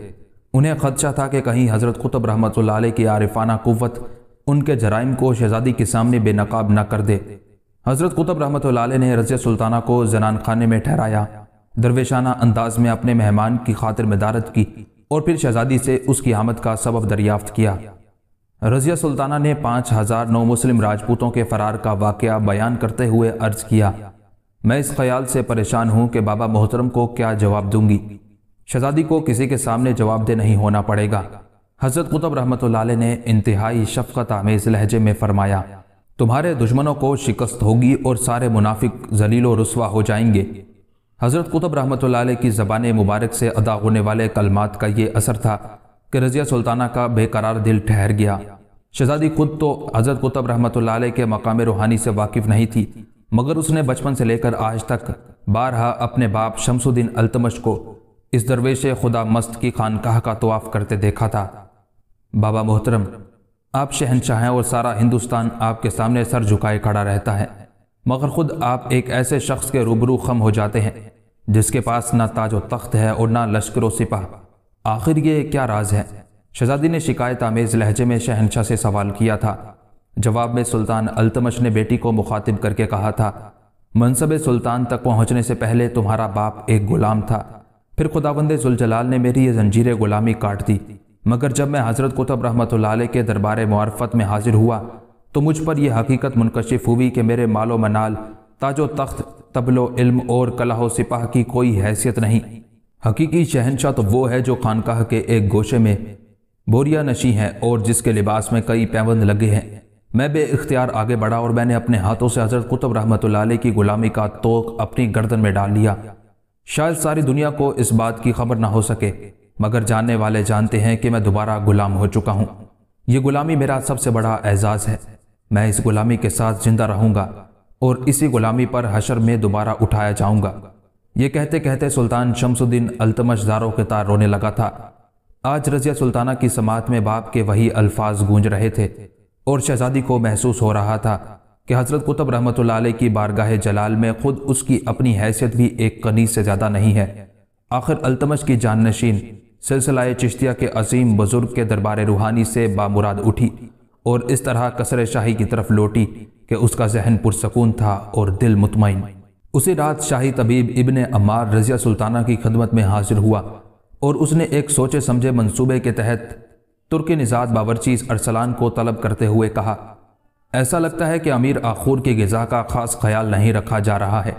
Speaker 1: उन्हें खदशा था कि कहीं हज़रत कुतुब रहमत की आरिफाना कुत उनके जराइम को शहज़ादी के सामने बेनकाब न कर दे हज़रत कुतब रहमत ने रज़िया सुल्ताना को जनान खाने में ठहराया दरवेशाना अंदाज में अपने मेहमान की खातिर मदारत की और फिर शहजादी से उसकी आमद का सबब दरियाफ्त किया रज़िया सुल्ताना ने पाँच हज़ार नौ मुस्लिम राजपूतों के फरार का वाक़ बयान करते हुए अर्ज किया मैं इस ख्याल से परेशान हूँ कि बाबा मोहतरम को क्या जवाब दूंगी शहजादी को किसी के सामने जवाबदेह नहीं होना पड़ेगा हज़रत कुतब रहमत ने इंतहाई शफकत आमेज़ लहजे में फरमाया तुम्हारे दुश्मनों को शिकस्त होगी और सारे मुनाफिक जलीलो रसवा हो जाएंगे हज़रत कुतुब रहमत की ज़बान मुबारक से अदा होने वाले कलमात का ये असर था कि रज़िया सुल्ताना का बेकरार दिल ठहर गया शहजादी खुद तो हज़रत कुतुब रहमत के मकाम रूहानी से वाकिफ़ नहीं थी मगर उसने बचपन से लेकर आज तक बारहा अपने बाप शमसुद्दीन अल्तमश को इस दरवेश खुदा मस्त की खानकाह का तोाफ़ करते देखा था बाबा मोहतरम आप शहनशाह हैं और सारा हिंदुस्तान आपके सामने सर झुकाए खड़ा रहता है मगर खुद आप एक ऐसे शख्स के रूबरू खम हो जाते हैं जिसके पास ना ताज व तख्त है और ना लश्कर सिपाह आखिर ये क्या राज है शहजादी ने शिकायत आमेज़ लहजे में शहनशाह से सवाल किया था जवाब में सुल्तान अल्तमश ने बेटी को मुखातिब करके कहा था मनसब सुल्तान तक पहुंचने से पहले तुम्हारा बाप एक गुलाम था फिर खुदाबंद जुलजलाल ने मेरी ये जंजीरें गुलामी काट दी मगर जब मैं हज़रत कुतब रहमत के दरबार मार्फत में हाजिर हुआ तो मुझ पर यह हकीकत मुनकशिफ हुई कि मेरे मालो मनाल ताजो तख्त तबलो इल्म और कलाहो सिपाह की कोई हैसियत नहीं हकीकी शहनशाह तो वो है जो खानकाह के एक गोशे में बोरिया नशी है और जिसके लिबास में कई पैबंद लगे हैं मैं बे इख्तियार आगे बढ़ा और मैंने अपने हाथों से हज़रत कुतुब रहमत की गुलामी का तोक अपनी गर्दन में डाल लिया शायद सारी दुनिया को इस बात की खबर ना हो सके मगर जानने वाले जानते हैं कि मैं दोबारा गुलाम हो चुका हूँ ये गुलामी मेरा सबसे बड़ा एजाज़ है मैं इस गुलामी के साथ जिंदा रहूँगा और इसी गुलामी पर हशर में दोबारा उठाया जाऊँगा ये कहते कहते सुल्तान शमसुद्दीन अल्तमश दारो के तार रोने लगा था आज रजिया सुल्ताना की समात में बाप के वही अल्फाज गूंज रहे थे और शहजादी को महसूस हो रहा था कि हज़रत कुतब रहमत की बारगाह जलाल में ख़ुद उसकी अपनी हैसियत भी एक कनीज से ज़्यादा नहीं है आखिर अल्तमश की जाननशीन सिलसिलाए चिश्तिया के अजीम बुज़ुर्ग के दरबार रूहानी से बामुराद उठी और इस तरह कसर शाही की तरफ लौटी कि उसका जहन पुरसकून था और दिल मुतमिन उसी रात शाही तबीब इबन अमार रज़िया सुल्ताना की खदमत में हाजिर हुआ और उसने एक सोचे समझे मंसूबे के तहत तुर्की निजात बावरचीज अरसलान को तलब करते हुए कहा ऐसा लगता है कि अमीर आखूर की गज़ा का ख़ास ख्याल नहीं रखा जा रहा है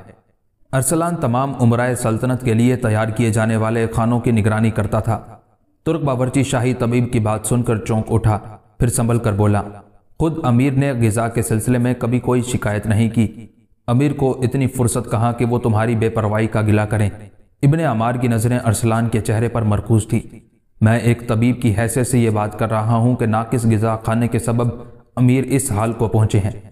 Speaker 1: अरसलान तमाम उमराए सल्तनत के लिए तैयार किए जाने वाले खानों की निगरानी करता था तुर्क बावरची शाही तबीब की बात सुनकर चौंक उठा फिर संभल कर बोला खुद अमीर ने गज़ा के सिलसिले में कभी कोई शिकायत नहीं की अमीर को इतनी फुर्सत कहाँ कि वो तुम्हारी बेपरवाही का गिला करें इबन अमार की नज़रें अरसलान के चेहरे पर मरकूज थी मैं एक तबीब की हैसियत से ये बात कर रहा हूँ कि नाकिस गज़ा खाने के सबब अमीर इस हाल को पहुँचे हैं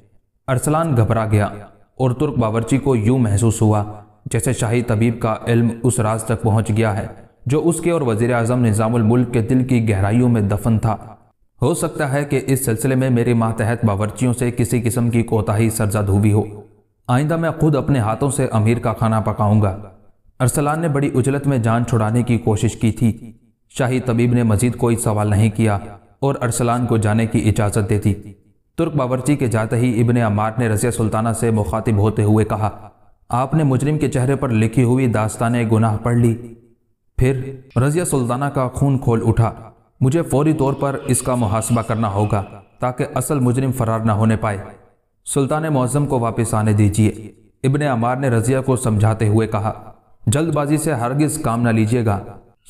Speaker 1: अरसलान घबरा गया और तुर्क बावर्ची को यूं महसूस हुआ जैसे शाही तबीब का इल्म उस राज तक पहुंच गया है जो उसके और वजीर अजम मुल्क के दिल की गहराइयों में दफन था हो सकता है कि इस सिलसिले में मेरे मातहत बावर्चियों से किसी किस्म की कोताही सरजद हुई हो आइंदा मैं खुद अपने हाथों से अमीर का खाना पकाऊंगा अरसलान ने बड़ी उजलत में जान छुड़ाने की कोशिश की थी शाही तबीब ने मजीद कोई सवाल नहीं किया और अरसलान को जाने की इजाज़त दे दी तुर्क बावर्ची के जाते ही इबन अमार ने रजिया सुल्ताना से मुखातिब होते हुए कहा आपने मुजरिम के चेहरे पर लिखी हुई दास्तान गुनाह पढ़ ली फिर रजिया सुल्ताना का खून खोल उठा मुझे फौरी तौर पर इसका मुहासबा करना होगा ताकि असल मुजरिम फरार ना होने पाए सुल्तान मौजम को वापस आने दीजिए इबन अमार ने रजिया को समझाते हुए कहा जल्दबाजी से हरगिज काम ना लीजिएगा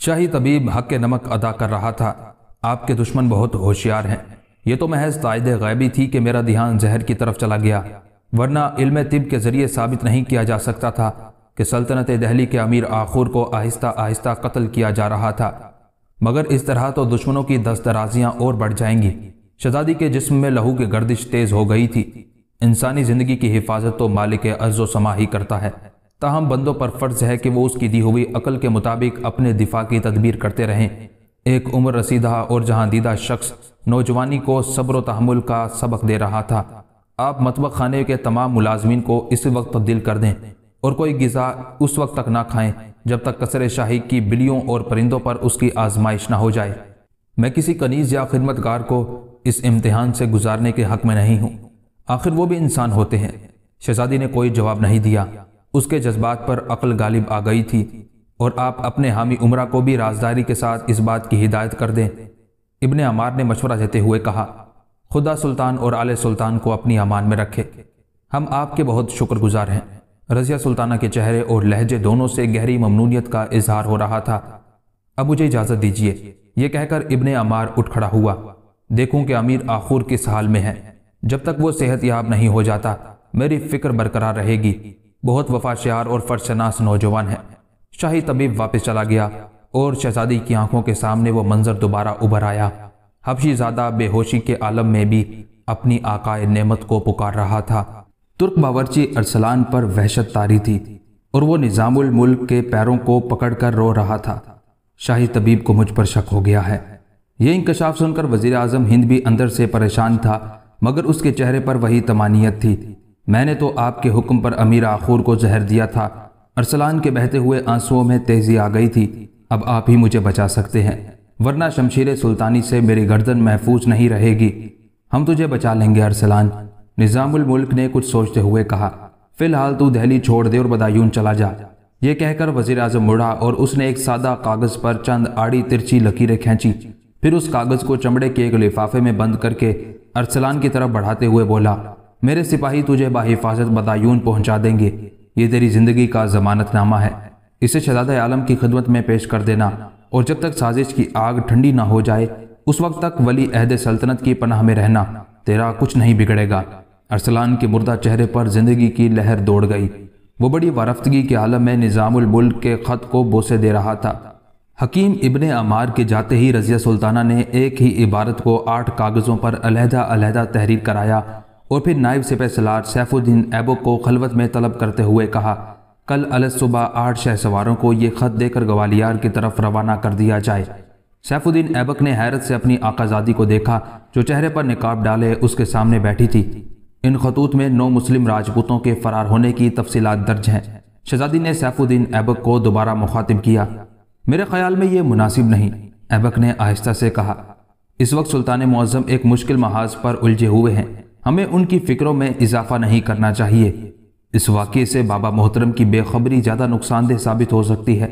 Speaker 1: शाही तबीब हक नमक अदा कर रहा था आपके दुश्मन बहुत होशियार हैं यह तो महज तायद गैबी थी कि मेरा ध्यान जहर की तरफ चला गया वरना इल्म तिब के ज़रिए साबित नहीं किया जा सकता था कि सल्तनत दहली के अमीर आखूर को आहिस्ता आहिस्ता कत्ल किया जा रहा था मगर इस तरह तो दुश्मनों की दस दराजियाँ और बढ़ जाएंगी शजादी के जिस्म में लहू की गर्दिश तेज़ हो गई थी इंसानी ज़िंदगी की हिफाजत तो मालिक अर्ज़ो समा ही करता है ताहम बंदों पर फ़र्ज़ है कि वो उसकी दी हुई अकल के मुताबिक अपने दिफा की तदबीर करते रहें एक उम्र रसीदा और दीदा शख्स नौजवानी को सब्र तहमुल का सबक दे रहा था आप मतबक खाने के तमाम मुलाजमीन को इस वक्त तब्दील कर दें और कोई गज़ा उस वक्त तक ना खाएं जब तक कसर शाही की बिलियों और परिंदों पर उसकी आजमाइश ना हो जाए मैं किसी कनीज़ या खिदमतगार को इस इम्तहान से गुजारने के हक में नहीं हूँ आखिर वो भी इंसान होते हैं शहजादी ने कोई जवाब नहीं दिया उसके जज्बात पर अक्ल गालिब आ गई थी और आप अपने हामी उमरा को भी राजदारी के साथ इस बात की हिदायत कर दें इबन अमार ने मशवरा देते हुए कहा खुदा सुल्तान और आले सुल्तान को अपनी अमान में रखे हम आपके बहुत शुक्रगुजार हैं रजिया सुल्ताना के चेहरे और लहजे दोनों से गहरी ममनूनीत का इजहार हो रहा था अब मुझे इजाज़त दीजिए यह कहकर इबन अमार उठ खड़ा हुआ देखूं कि अमीर आखूर किस हाल में है जब तक वो सेहत याब नहीं हो जाता मेरी फिक्र बरकरार रहेगी बहुत वफाशियार और फर्शनास नौजवान है शाही तबीब वापस चला गया और शहजादी की आंखों के सामने वो मंजर दोबारा उभर आया हबशी ज़्यादा बेहोशी के आलम में भी अपनी आकाए नेमत को पुकार रहा था तुर्क बावरची अरसलान पर वहशत तारी थी और वो निज़ामुल मुल्क के पैरों को पकड़ कर रो रहा था शाही तबीब को मुझ पर शक हो गया है ये इंकशाफ सुनकर वजीर अजम हिंद भी अंदर से परेशान था मगर उसके चेहरे पर वही तमानियत थी मैंने तो आपके हुक्म पर अमीर आखूर को जहर दिया था अरसलान के बहते हुए आंसुओं में तेजी आ गई थी अब आप ही मुझे बचा सकते हैं वरना शमशीर सुल्तानी से मेरी गर्दन महफूज नहीं रहेगी हम तुझे बचा लेंगे अरसलान निज़ामुल मुल्क ने कुछ सोचते हुए कहा फिलहाल तू दहली छोड़ दे और बदायून चला जा ये कहकर वजीर अजम मुड़ा और उसने एक सादा कागज़ पर चंद आड़ी तिरछी लकीरें खींची फिर उस कागज़ को चमड़े के एक लिफाफे में बंद करके अरसलान की तरफ बढ़ाते हुए बोला मेरे सिपाही तुझे बाहिफाजत बदायून पहुंचा देंगे ये तेरी ज़िंदगी का ज़मानतनामा है इसे शहजाद आलम की खिदमत में पेश कर देना और जब तक साजिश की आग ठंडी ना हो जाए उस वक्त तक वली अहद सल्तनत की पनाह में रहना तेरा कुछ नहीं बिगड़ेगा अरसलान के मुर्दा चेहरे पर जिंदगी की लहर दौड़ गई वो बड़ी वारफ्तगी के आलम में निज़ामुल मुल्क के ख़त को बोसे दे रहा था हकीम इबन अमार के जाते ही रज़िया सुल्ताना ने एक ही इबारत को आठ कागज़ों पर अलहदा अलहदा तहरीर कराया और फिर नायब सिपह सलार सैफुद्दीन एबो को खलवत में तलब करते हुए कहा कल अलग सुबह आठ शह सवारों को ये ख़त देकर ग्वालियर की तरफ रवाना कर दिया जाए सैफुद्दीन ऐबक ने हैरत से अपनी आकाजादी को देखा जो चेहरे पर निकाब डाले उसके सामने बैठी थी इन खतूत में नौ मुस्लिम राजपूतों के फरार होने की तफसीत दर्ज हैं शहजादी ने सैफुद्दीन ऐबक को दोबारा मुखातिब किया मेरे ख्याल में ये मुनासिब नहीं ऐबक ने आहिस्ता से कहा इस वक्त सुल्तान मुआज़म एक मुश्किल महाज पर उलझे हुए हैं हमें उनकी फ़िक्रों में इजाफा नहीं करना चाहिए इस वाक्य से बाबा मोहतरम की बेखबरी ज़्यादा नुकसानदेह साबित हो सकती है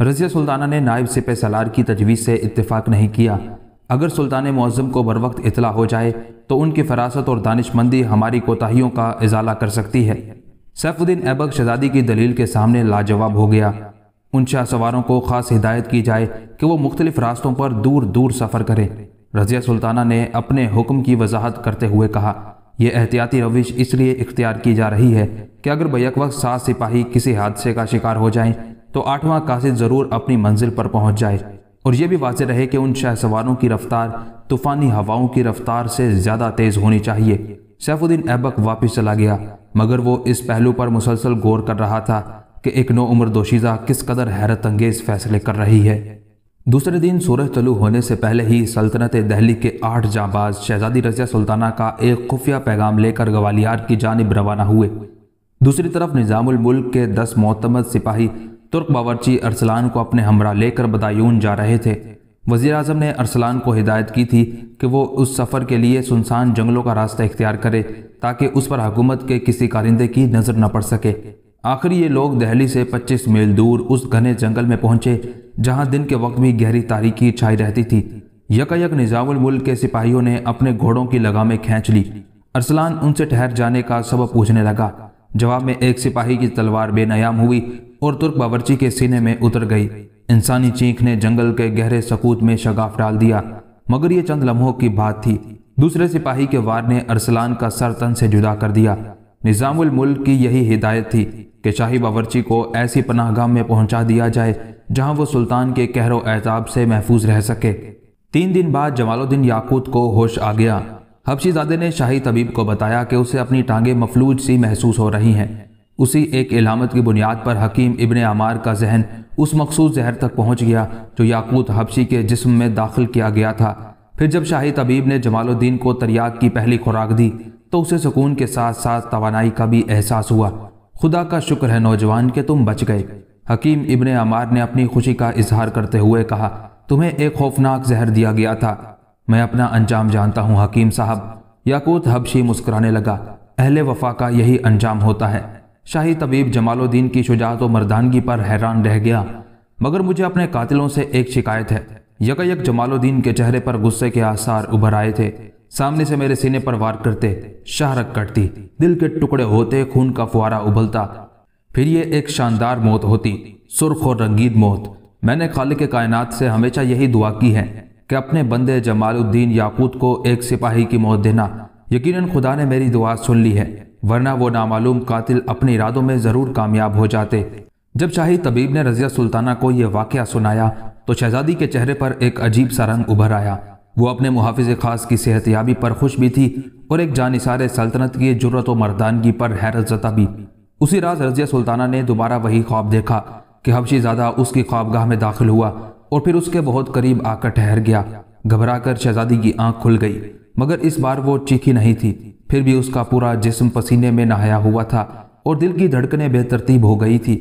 Speaker 1: रजिया सुल्ताना ने नायब सिपह सलार की तजवीज़ से इतफ़ाक़ नहीं किया अगर सुल्तान मुआज़म को बर वक्त इतला हो जाए तो उनकी फरासत और दानिशमंदी हमारी कोताहियों का इजाला कर सकती है सैफुद्दीन ऐबक शजादी की दलील के सामने लाजवाब हो गया उन शाह सवारों को खास हिदायत की जाए कि वो मुख्तलिफ रास्तों पर दूर दूर सफ़र करें रज़िया सुल्ताना ने अपने हुक्म की वजाहत करते हुए कहा यह एहतियाती रविश इसलिए इख्तियार की जा रही है कि अगर बैक वक्त सात सिपाही किसी हादसे का शिकार हो जाएं तो आठवां कासिद ज़रूर अपनी मंजिल पर पहुंच जाए और यह भी वाज रहे कि उन शहसवारों की रफ्तार तूफ़ानी हवाओं की रफ्तार से ज़्यादा तेज़ होनी चाहिए सैफुद्दीन ऐबक वापस चला गया मगर वो इस पहलू पर मुसलसल गौर कर रहा था कि एक नो उम्र दोशीज़ा किस कदर हैरत अंगेज़ फैसले कर रही है दूसरे दिन सूरज तलु होने से पहले ही सल्तनत दहली के आठ जाबाज शहजादी रजिया सुल्ताना का एक खुफिया पैगाम लेकर ग्वालियर की जानब रवाना हुए दूसरी तरफ निज़ामुल मुल्क के दस मोतमद सिपाही तुर्क बावरची अरसलान को अपने हमरा लेकर बदायून जा रहे थे वज़ी अजम ने अरसलान को हिदायत की थी कि वो उस सफ़र के लिए सुनसान जंगलों का रास्ता इख्तियार करे ताकि उस पर हुकूमत के किसी कारिंदे की नज़र न पड़ सके आखिर ये लोग दहली से 25 मील दूर उस घने जंगल में पहुंचे जहां दिन के वक्त भी गहरी तारीखी छाई रहती थी यकायक निजामुल मुल्क के सिपाहियों ने अपने घोड़ों की लगामें खींच ली अरसलान उनसे ठहर जाने का सबब पूछने लगा जवाब में एक सिपाही की तलवार बेनयाम हुई और तुर्क बावर्ची के सीने में उतर गई इंसानी चीख ने जंगल के गहरे सकूत में शगाफ डाल दिया मगर ये चंद लम्हों की बात थी दूसरे सिपाही के वार ने अरसलान का सर तन से जुदा कर दिया मुल्क की यही हिदायत थी कि शाही बावरची को ऐसी पनाहगाह में पहुंचा दिया जाए जहां वो सुल्तान के कहरो एजाब से महफूज रह सके तीन दिन बाद जमालुद्दीन याकूत को होश आ गया हबशीजादे ने शाही तबीब को बताया कि उसे अपनी टांगें मफलूज सी महसूस हो रही हैं उसी एक इलामत की बुनियाद पर हकीम इबन आमार का जहन उस मखसूस जहर तक पहुंच गया जो याकूत हबशी के जिस्म में दाखिल किया गया था फिर जब शाही तबीब ने जमालुद्दीन को तरियाक की पहली खुराक दी तो उसे सुकून के साथ साथ तोानाई का भी एहसास हुआ खुदा का शुक्र है नौजवान के तुम बच गए हकीम इब्ने अमार ने अपनी खुशी का इजहार करते हुए कहा तुम्हें एक खौफनाक जहर दिया गया था मैं अपना अंजाम जानता हूँ हकीम साहब याकूत हबशी मुस्कुराने लगा अहले वफा का यही अंजाम होता है शाही तबीब जमालुद्दीन की शुजात व मर्दानगी पर हैरान रह गया मगर मुझे अपने कातिलों से एक शिकायत है यकायक जमालुद्दीन के चेहरे पर गुस्से के आसार उभर आए थे सामने से मेरे सीने पर वार करते शहरक कटती दिल के टुकड़े होते खून का फुहारा उबलता फिर ये एक शानदार मौत होती सुर्ख और रंगीन मौत मैंने खालिक कायनात से हमेशा यही दुआ की है कि अपने बंदे जमालुद्दीन याकूत को एक सिपाही की मौत देना यकीनन खुदा ने मेरी दुआ सुन ली है वरना वो नामालूम कातिल अपने इरादों में ज़रूर कामयाब हो जाते जब शाही तबीब ने रजिया सुल्ताना को यह वाक़ सुनाया तो शहजादी के चेहरे पर एक अजीब सा रंग उभर आया वो अपने मुहाफ़ ख़ास की सेहत याबी पर खुश भी थी और एक जानसारे सल्तनत की जरूरत और मर्दानगी पर हैरत जता भी उसी रात रजिया सुल्ताना ने दोबारा वही ख्वाब देखा कि हबशी ज़्यादा उसकी ख्वाबगाह में दाखिल हुआ और फिर उसके बहुत करीब आकर ठहर गया घबरा कर शहजादी की आंख खुल गई मगर इस बार वो चीखी नहीं थी फिर भी उसका पूरा जिस्म पसीने में नहाया हुआ था और दिल की धड़कने बेतरतीब हो गई थी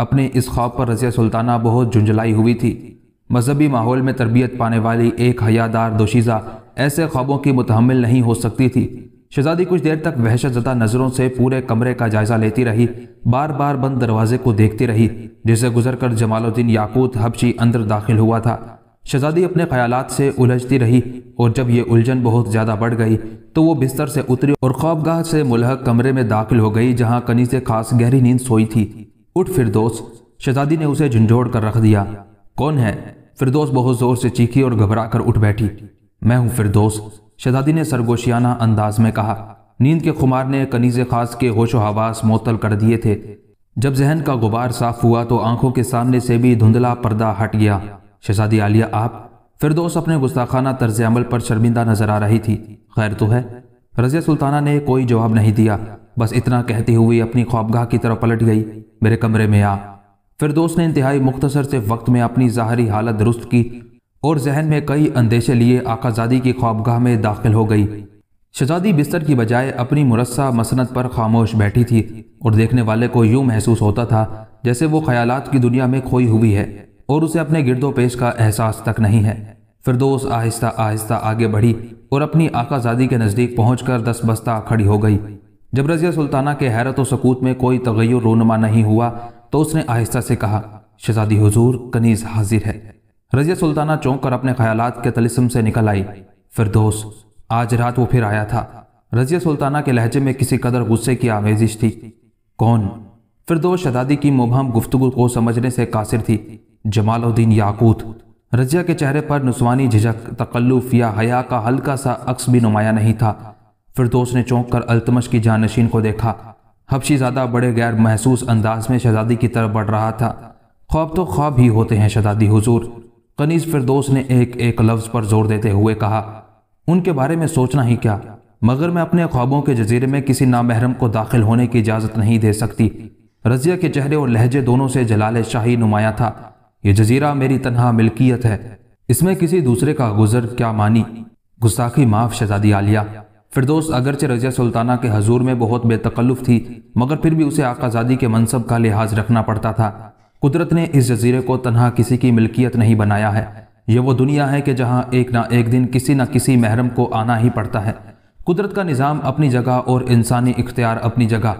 Speaker 1: अपने इस ख्वाब पर रजिया सुल्ताना बहुत झुंझलाई हुई थी मजहबी माहौल में तरबियत पाने वाली एक हयादार दोशीज़ा ऐसे ख्वाबों की मुतहमल नहीं हो सकती थी शहजादी कुछ देर तक वहशत जदा नज़रों से पूरे कमरे का जायज़ा लेती रही बार बार बंद दरवाजे को देखती रही जिसे गुजर कर जमालुद्दीन याकूत हबशी अंदर दाखिल हुआ था शहजादी अपने ख्याल से उलझती रही और जब ये उलझन बहुत ज़्यादा बढ़ गई तो वो बिस्तर से उतरी और ख्वाबगाह से मुलहक कमरे में दाखिल हो गई जहाँ कनी से खास गहरी नींद सोई थी उठ फिर दोस्त शहजादी ने उसे झुंझोड़ कर रख दिया कौन है फिरदोस बहुत ज़ोर से चीखी और घबरा कर उठ बैठी मैं हूँ फिरदोस शहजादी ने सरगोशियाना अंदाज में कहा नींद के खुमार ने कनीज़ खास के होशो हवास मोतल कर दिए थे जब जहन का गुबार साफ हुआ तो आंखों के सामने से भी धुंधला पर्दा हट गया शहजादी आलिया आप फिरदोस अपने गुस्ताखाना तर्ज अमल पर शर्मिंदा नजर आ रही थी खैर तो है रजिया सुल्ताना ने कोई जवाब नहीं दिया बस इतना कहते हुए अपनी ख्वाबगाह की तरफ पलट गई मेरे कमरे में आ फिरदोस ने इंतहाई मुख्तसर से वक्त में अपनी ज़ाहरी हालत दुरुस्त की और जहन में कई अंदेशे लिए आकाजादी की ख्वाबगाह में दाखिल हो गई शहजादी बिस्तर की बजाय अपनी मुरस्सा मसनत पर खामोश बैठी थी और देखने वाले को यूं महसूस होता था जैसे वो ख्यालात की दुनिया में खोई हुई है और उसे अपने गिरदो पेश का एहसास तक नहीं है फिरदोस आहिस्ता आहिस्ता आगे बढ़ी और अपनी आकाजादी के नज़दीक पहुँच कर दस बस्ता खड़ी हो गई जब रजिया सुल्ताना के हैरत व सकूत में कोई तगैर रोनमा नहीं हुआ तो उसने आहिस्ता से कहा शहजादी हजूर कनीज हाजिर है रजिया सुल्ताना चौंक कर अपने ख्यालात के तलिसम से निकल आई फिर दोस्त आज रात वो फिर आया था रजिया सुल्ताना के लहजे में किसी कदर गुस्से की आमेजिश थी कौन फिरदोस शहजादी की मुबहम गुफ्तु को समझने से कासिर थी जमालुद्दीन याकूत रजिया के चेहरे पर नुस्वानी झिझक तकल्लुफ या हया का हल्का सा अक्स भी नुमाया नहीं था दोस्त ने चौंक कर अल्तमश की जानशीन को देखा हबशीजादा बड़े गैर महसूस अंदाज में शहजादी की तरफ बढ़ रहा था ख्वाब तो ख्वाब ही होते हैं शहजादी हुजूर कनीज फिरदोस ने एक एक लफ्ज़ पर जोर देते हुए कहा उनके बारे में सोचना ही क्या मगर मैं अपने ख्वाबों के जजीरे में किसी नामहरम को दाखिल होने की इजाज़त नहीं दे सकती रजिया के चेहरे और लहजे दोनों से जलाल शाही नुमाया था यह जजीरा मेरी तनहा मिल्कियत है इसमें किसी दूसरे का गुजर क्या मानी गुस्ताखी माफ शहजादी आलिया फिरदोस अगरचे रजिया सुल्ताना के हजूर में बहुत बेतकल्लुफ़ थी मगर फिर भी उसे आकाजादी के मनसब का लिहाज रखना पड़ता था कुदरत ने इस जजीरे को तनहा किसी की मिल्कियत नहीं बनाया है यह वो दुनिया है कि जहाँ एक ना एक दिन किसी न किसी महरम को आना ही पड़ता है कुदरत का निज़ाम अपनी जगह और इंसानी इख्तियार अपनी जगह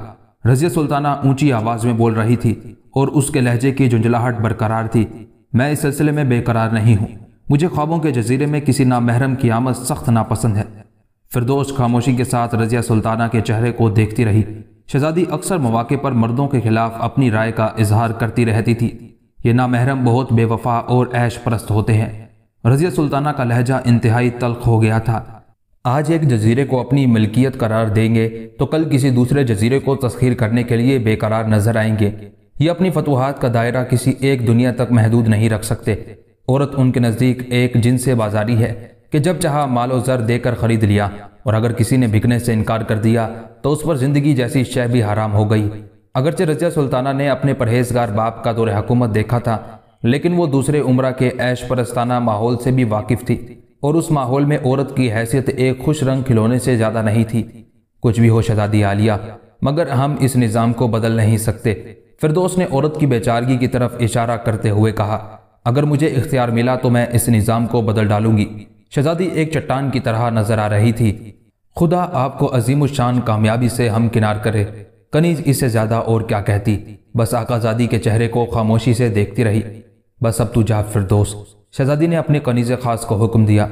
Speaker 1: रजिया सुल्ताना ऊंची आवाज़ में बोल रही थी और उसके लहजे की झुंझलाहट बरकरार थी मैं इस सिलसिले में बेकरार नहीं हूँ मुझे ख्वाबों के जजीरे में किसी महरम की आमद सख्त नापसंद है फिरदोश खामोशी के साथ रजिया सुल्ताना के चेहरे को देखती रही शहजादी अक्सर मौाक़े पर मर्दों के खिलाफ अपनी राय का इजहार करती रहती थी ये नामहरम बहुत बेवफा और ऐश परस्त होते हैं रजिया सुल्ताना का लहजा इंतहाई तलख हो गया था आज एक जजीरे को अपनी मिल्कियत करार देंगे तो कल किसी दूसरे जजीरे को तस्खीर करने के लिए बेकरार नजर आएंगे ये अपनी फतवाहत का दायरा किसी एक दुनिया तक महदूद नहीं रख सकते औरत उनके नज़दीक एक जिनसे बाजारी है कि जब चाह मालो ज़र देकर ख़रीद लिया और अगर किसी ने बिकने से इनकार कर दिया तो उस पर ज़िंदगी जैसी शह भी हराम हो गई अगरचे रजिया सुल्ताना ने अपने परहेजगार बाप का दौरे हकूमत देखा था लेकिन वो दूसरे उम्र के ऐश परस्ताना माहौल से भी वाकिफ थी और उस माहौल में औरत की हैसियत एक खुश रंग खिलौने से ज़्यादा नहीं थी कुछ भी हो शजादी आलिया मगर हम इस निज़ाम को बदल नहीं सकते फिर दोस्त ने औरत की बेचारगी की तरफ इशारा करते हुए कहा अगर मुझे इख्तियार मिला तो मैं इस निज़ाम को बदल डालूंगी शहजादी एक चट्टान की तरह नजर आ रही थी खुदा आपको अजीम शान कामयाबी से हम किनार करे कनीज इससे ज्यादा और क्या कहती बस आकाजादी के चेहरे को खामोशी से देखती रही बस अब तू जा फिरदोस शहजादी ने अपने कनीज खास को हुक्म दिया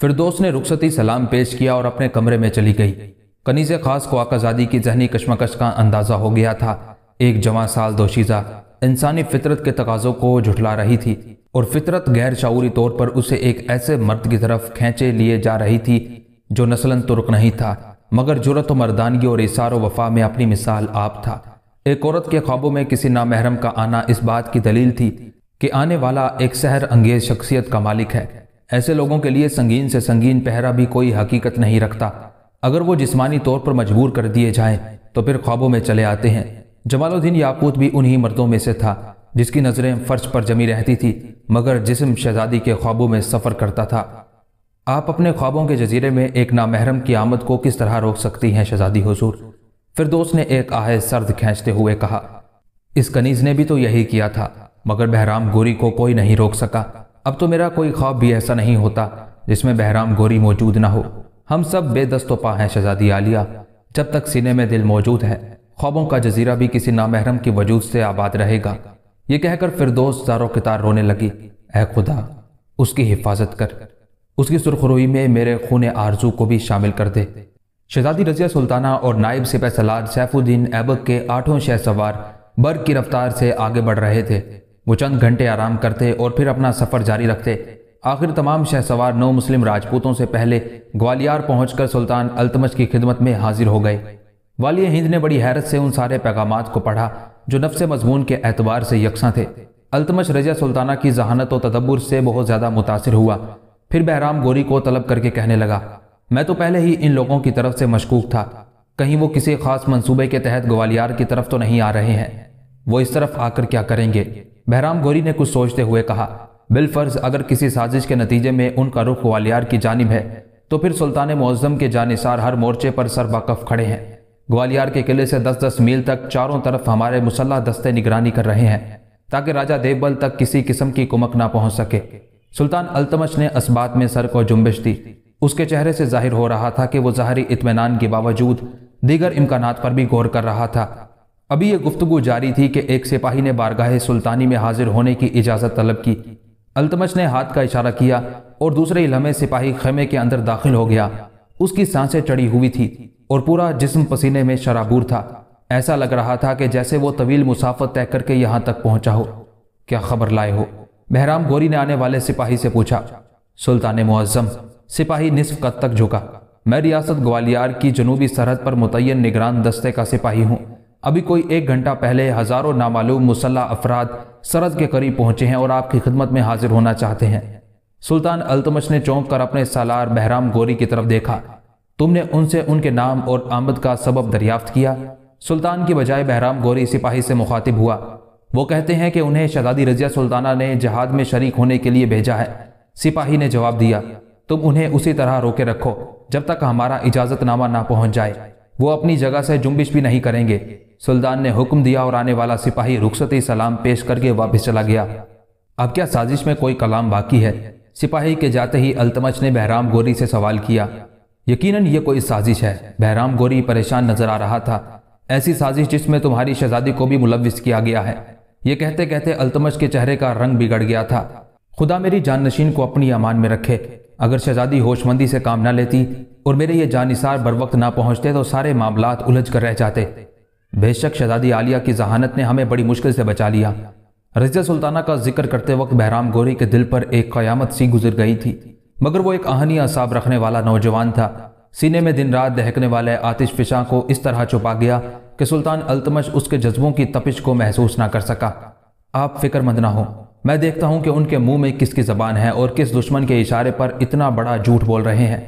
Speaker 1: फिरदोस ने रुखसती सलाम पेश किया और अपने कमरे में चली गई कनीज खास को आकाजादी की जहनी कश्मकश का अंदाज़ा हो गया था एक जवा साल दोशीजा इंसानी फितरत के तकाजों को झुठला रही थी और फितरत गैर शूरी तौर पर उसे एक ऐसे मर्द की तरफ खींचे लिए जा रही थी जो नस्लन तुर्क नहीं था मगर जुरत व मर्दानगी और इसार वफा में अपनी मिसाल आप था एक औरत के ख्वाबों में किसी नामहरम का आना इस बात की दलील थी कि आने वाला एक सहर अंगेज शख्सियत का मालिक है ऐसे लोगों के लिए संगीन से संगीन पहरा भी कोई हकीकत नहीं रखता अगर वो जिस्मानी तौर पर मजबूर कर दिए जाएं तो फिर ख्वाबों में चले आते हैं जमालुद्दीन याकूत भी उन्हीं मर्दों में से था जिसकी नज़रें फर्श पर जमी रहती थी मगर जिसम शहजादी के ख्वाबों में सफ़र करता था आप अपने ख्वाबों के जजीरे में एक नामहरम की आमद को किस तरह रोक सकती हैं शहजादी हजूर दोस्त ने एक आह सर्द खींचते हुए कहा इस कनीज ने भी तो यही किया था मगर बहराम गोरी को कोई नहीं रोक सका अब तो मेरा कोई ख्वाब भी ऐसा नहीं होता जिसमें बहराम गोरी मौजूद ना हो हम सब बेदस्तोपा हैं शहजादी आलिया जब तक सीने में दिल मौजूद है ख्वाबों का जजीरा भी किसी नामहरम की वजूद से आबाद रहेगा ये कहकर फिरदोस जारो कितार रोने लगी अः खुदा उसकी हिफाजत कर उसकी सुरखरोई में मेरे खून आरजू को भी शामिल कर दे शहजादी रजिया सुल्ताना और नायब सिपह सलार सैफुद्दीन ऐबक के आठों शह सवार बर्ग की रफ्तार से आगे बढ़ रहे थे वो चंद घंटे आराम करते और फिर अपना सफ़र जारी रखते आखिर तमाम शह सवार नौ मुस्लिम राजपूतों से पहले ग्वालियर पहुंचकर सुल्तान अल्तमश की खिदमत में हाजिर हो गए वाली हिंद ने बड़ी हैरत से उन सारे पैगाम को पढ़ा जो नफ्स मजमून के एतबार से यकसा थे अल्तमश रजिया सुल्ताना की जहानत व तदब्बर से बहुत ज़्यादा मुतासर हुआ फिर बहराम गोरी को तलब करके कहने लगा मैं तो पहले ही इन लोगों की तरफ से मशकूक था कहीं वो किसी खास मंसूबे के तहत ग्वालियर की तरफ तो नहीं आ रहे हैं वो इस तरफ आकर क्या करेंगे बहराम गोरी ने कुछ सोचते हुए कहा बिलफर्ज अगर किसी साजिश के नतीजे में उनका रुख ग्वालियर की जानब है तो फिर सुल्तान मौजम के जानिसार हर मोर्चे पर सरबाकफ खड़े हैं ग्वालियर के किले से 10-10 मील तक चारों तरफ हमारे मुसल्ह दस्ते निगरानी कर रहे हैं ताकि राजा देवबल तक किसी किस्म की कुमक ना पहुंच सके सुल्तान अल्तमश ने असबात में सर को जुम्बिश दी उसके चेहरे से जाहिर हो रहा था कि वो ज़ाहरी इतमान के बावजूद दीगर इम्कान पर भी गौर कर रहा था अभी ये गुफ्तु जारी थी कि एक सिपाही ने बारगाह सुल्तानी में हाजिर होने की इजाज़त तलब की अल्तमश ने हाथ का इशारा किया और दूसरे लम्हे सिपाही खेमे के अंदर दाखिल हो गया उसकी सांसें चढ़ी हुई थी और पूरा जिस्म पसीने में शराबूर था ऐसा लग रहा था कि जैसे वो तवील मुसाफत तय करके यहां तक पहुंचा हो क्या खबर लाए हो बहराम गोरी ने आने वाले सिपाही से पूछा सुल्तान मुआज़म सिपाही निसफ कद तक झुका मैं रियासत ग्वालियर की जनूबी सरहद पर मुतन निगरान दस्ते का सिपाही हूँ अभी कोई एक घंटा पहले हज़ारों नामालूम मुसल्ह अफराद सरहद के करीब पहुंचे हैं और आपकी खिदमत में हाजिर होना चाहते हैं सुल्तान अल्तमश ने चौंक कर अपने सालार बहराम गोरी की तरफ देखा तुमने उनसे उनके नाम और आमद का सबब दरियाफ्त किया सुल्तान की बजाय बहराम गोरी सिपाही से मुखातिब हुआ वो कहते हैं कि उन्हें शहजादी रजिया सुल्ताना ने जहाद में शरीक होने के लिए भेजा है सिपाही ने जवाब दिया तुम उन्हें उसी तरह रोके रखो जब तक हमारा इजाज़तनामा ना पहुंच जाए वो अपनी जगह से जुम्बिश भी नहीं करेंगे सुल्तान ने हुक्म दिया और आने वाला सिपाही रुखसती सलाम पेश करके वापस चला गया अब क्या साजिश में कोई कलाम बाकी है सिपाही के जाते ही अल्तमच ने बहराम गोरी से सवाल किया यकीनन ये कोई साजिश है बहराम गोरी परेशान नजर आ रहा था ऐसी साजिश जिसमें तुम्हारी शहजादी को भी मुलविस किया गया है ये कहते कहते अल्तमश के चेहरे का रंग बिगड़ गया था खुदा मेरी नशीन को अपनी अमान में रखे अगर शहजादी होशमंदी से काम ना लेती और मेरे ये जानिसार बर वक्त ना पहुंचते तो सारे मामला उलझ कर रह जाते बेशक शहजादी आलिया की जहानत ने हमें बड़ी मुश्किल से बचा लिया रजिया सुल्ताना का जिक्र करते वक्त बहराम गोरी के दिल पर एक क़्यामत सी गुजर गई थी मगर वो एक आहनी असाब रखने वाला नौजवान था सीने में दिन रात दहकने वाले आतिश फिशा को इस तरह छुपा गया कि सुल्तान अल्तमश उसके जज्बों की तपिश को महसूस ना कर सका आप फिक्रमंद ना हो मैं देखता हूं कि उनके मुंह में किसकी जबान है और किस दुश्मन के इशारे पर इतना बड़ा झूठ बोल रहे हैं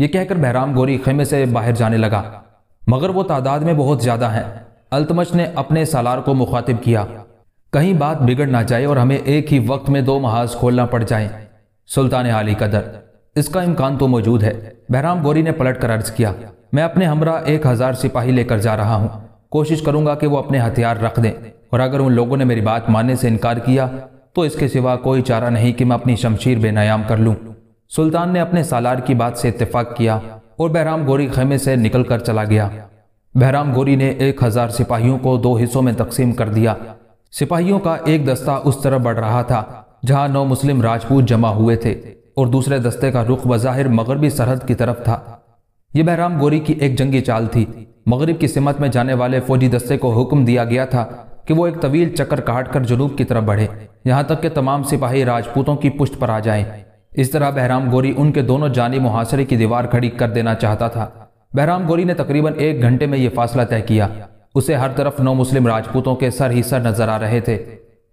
Speaker 1: ये कहकर बहराम गोरी खेमे से बाहर जाने लगा मगर वो तादाद में बहुत ज़्यादा हैं अल्तमश ने अपने सालार को मुखातिब किया कहीं बात बिगड़ ना जाए और हमें एक ही वक्त में दो महाज खोलना पड़ जाए सुल्तान का कदर इसका इम्कान तो मौजूद है बहराम गोरी ने पलट कर अर्ज किया मैं अपने हमरा एक हज़ार सिपाही लेकर जा रहा हूँ कोशिश करूंगा कि वो अपने हथियार रख दें और अगर उन लोगों ने मेरी बात मानने से इनकार किया तो इसके सिवा कोई चारा नहीं कि मैं अपनी शमशीर बेनायाम कर लूँ सुल्तान ने अपने सालार की बात से इतफाक़ किया और बहराम गोरी खेमे से निकल कर चला गया बहराम गोरी ने एक हज़ार सिपाहियों को दो हिस्सों में तकसीम कर दिया सिपाहियों का एक दस्ता उस तरफ बढ़ रहा था जहां नौ मुस्लिम राजपूत जमा हुए थे और दूसरे दस्ते का रुख बज़ाहिर मगरबी सरहद की तरफ था यह बहराम गोरी की एक जंगी चाल थी मगरब की सिमत में जाने वाले फौजी दस्ते को हुक्म दिया गया था कि वो एक तवील चक्कर काट कर जनूब की तरफ बढ़े यहाँ तक कि तमाम सिपाही राजपूतों की पुष्ट पर आ जाएं। इस तरह बहराम गोरी उनके दोनों जानी मुहासरे की दीवार खड़ी कर देना चाहता था बहराम गोरी ने तकरीबन एक घंटे में यह फासला तय किया उसे हर तरफ नौ मुस्लिम राजपूतों के सर ही सर नजर आ रहे थे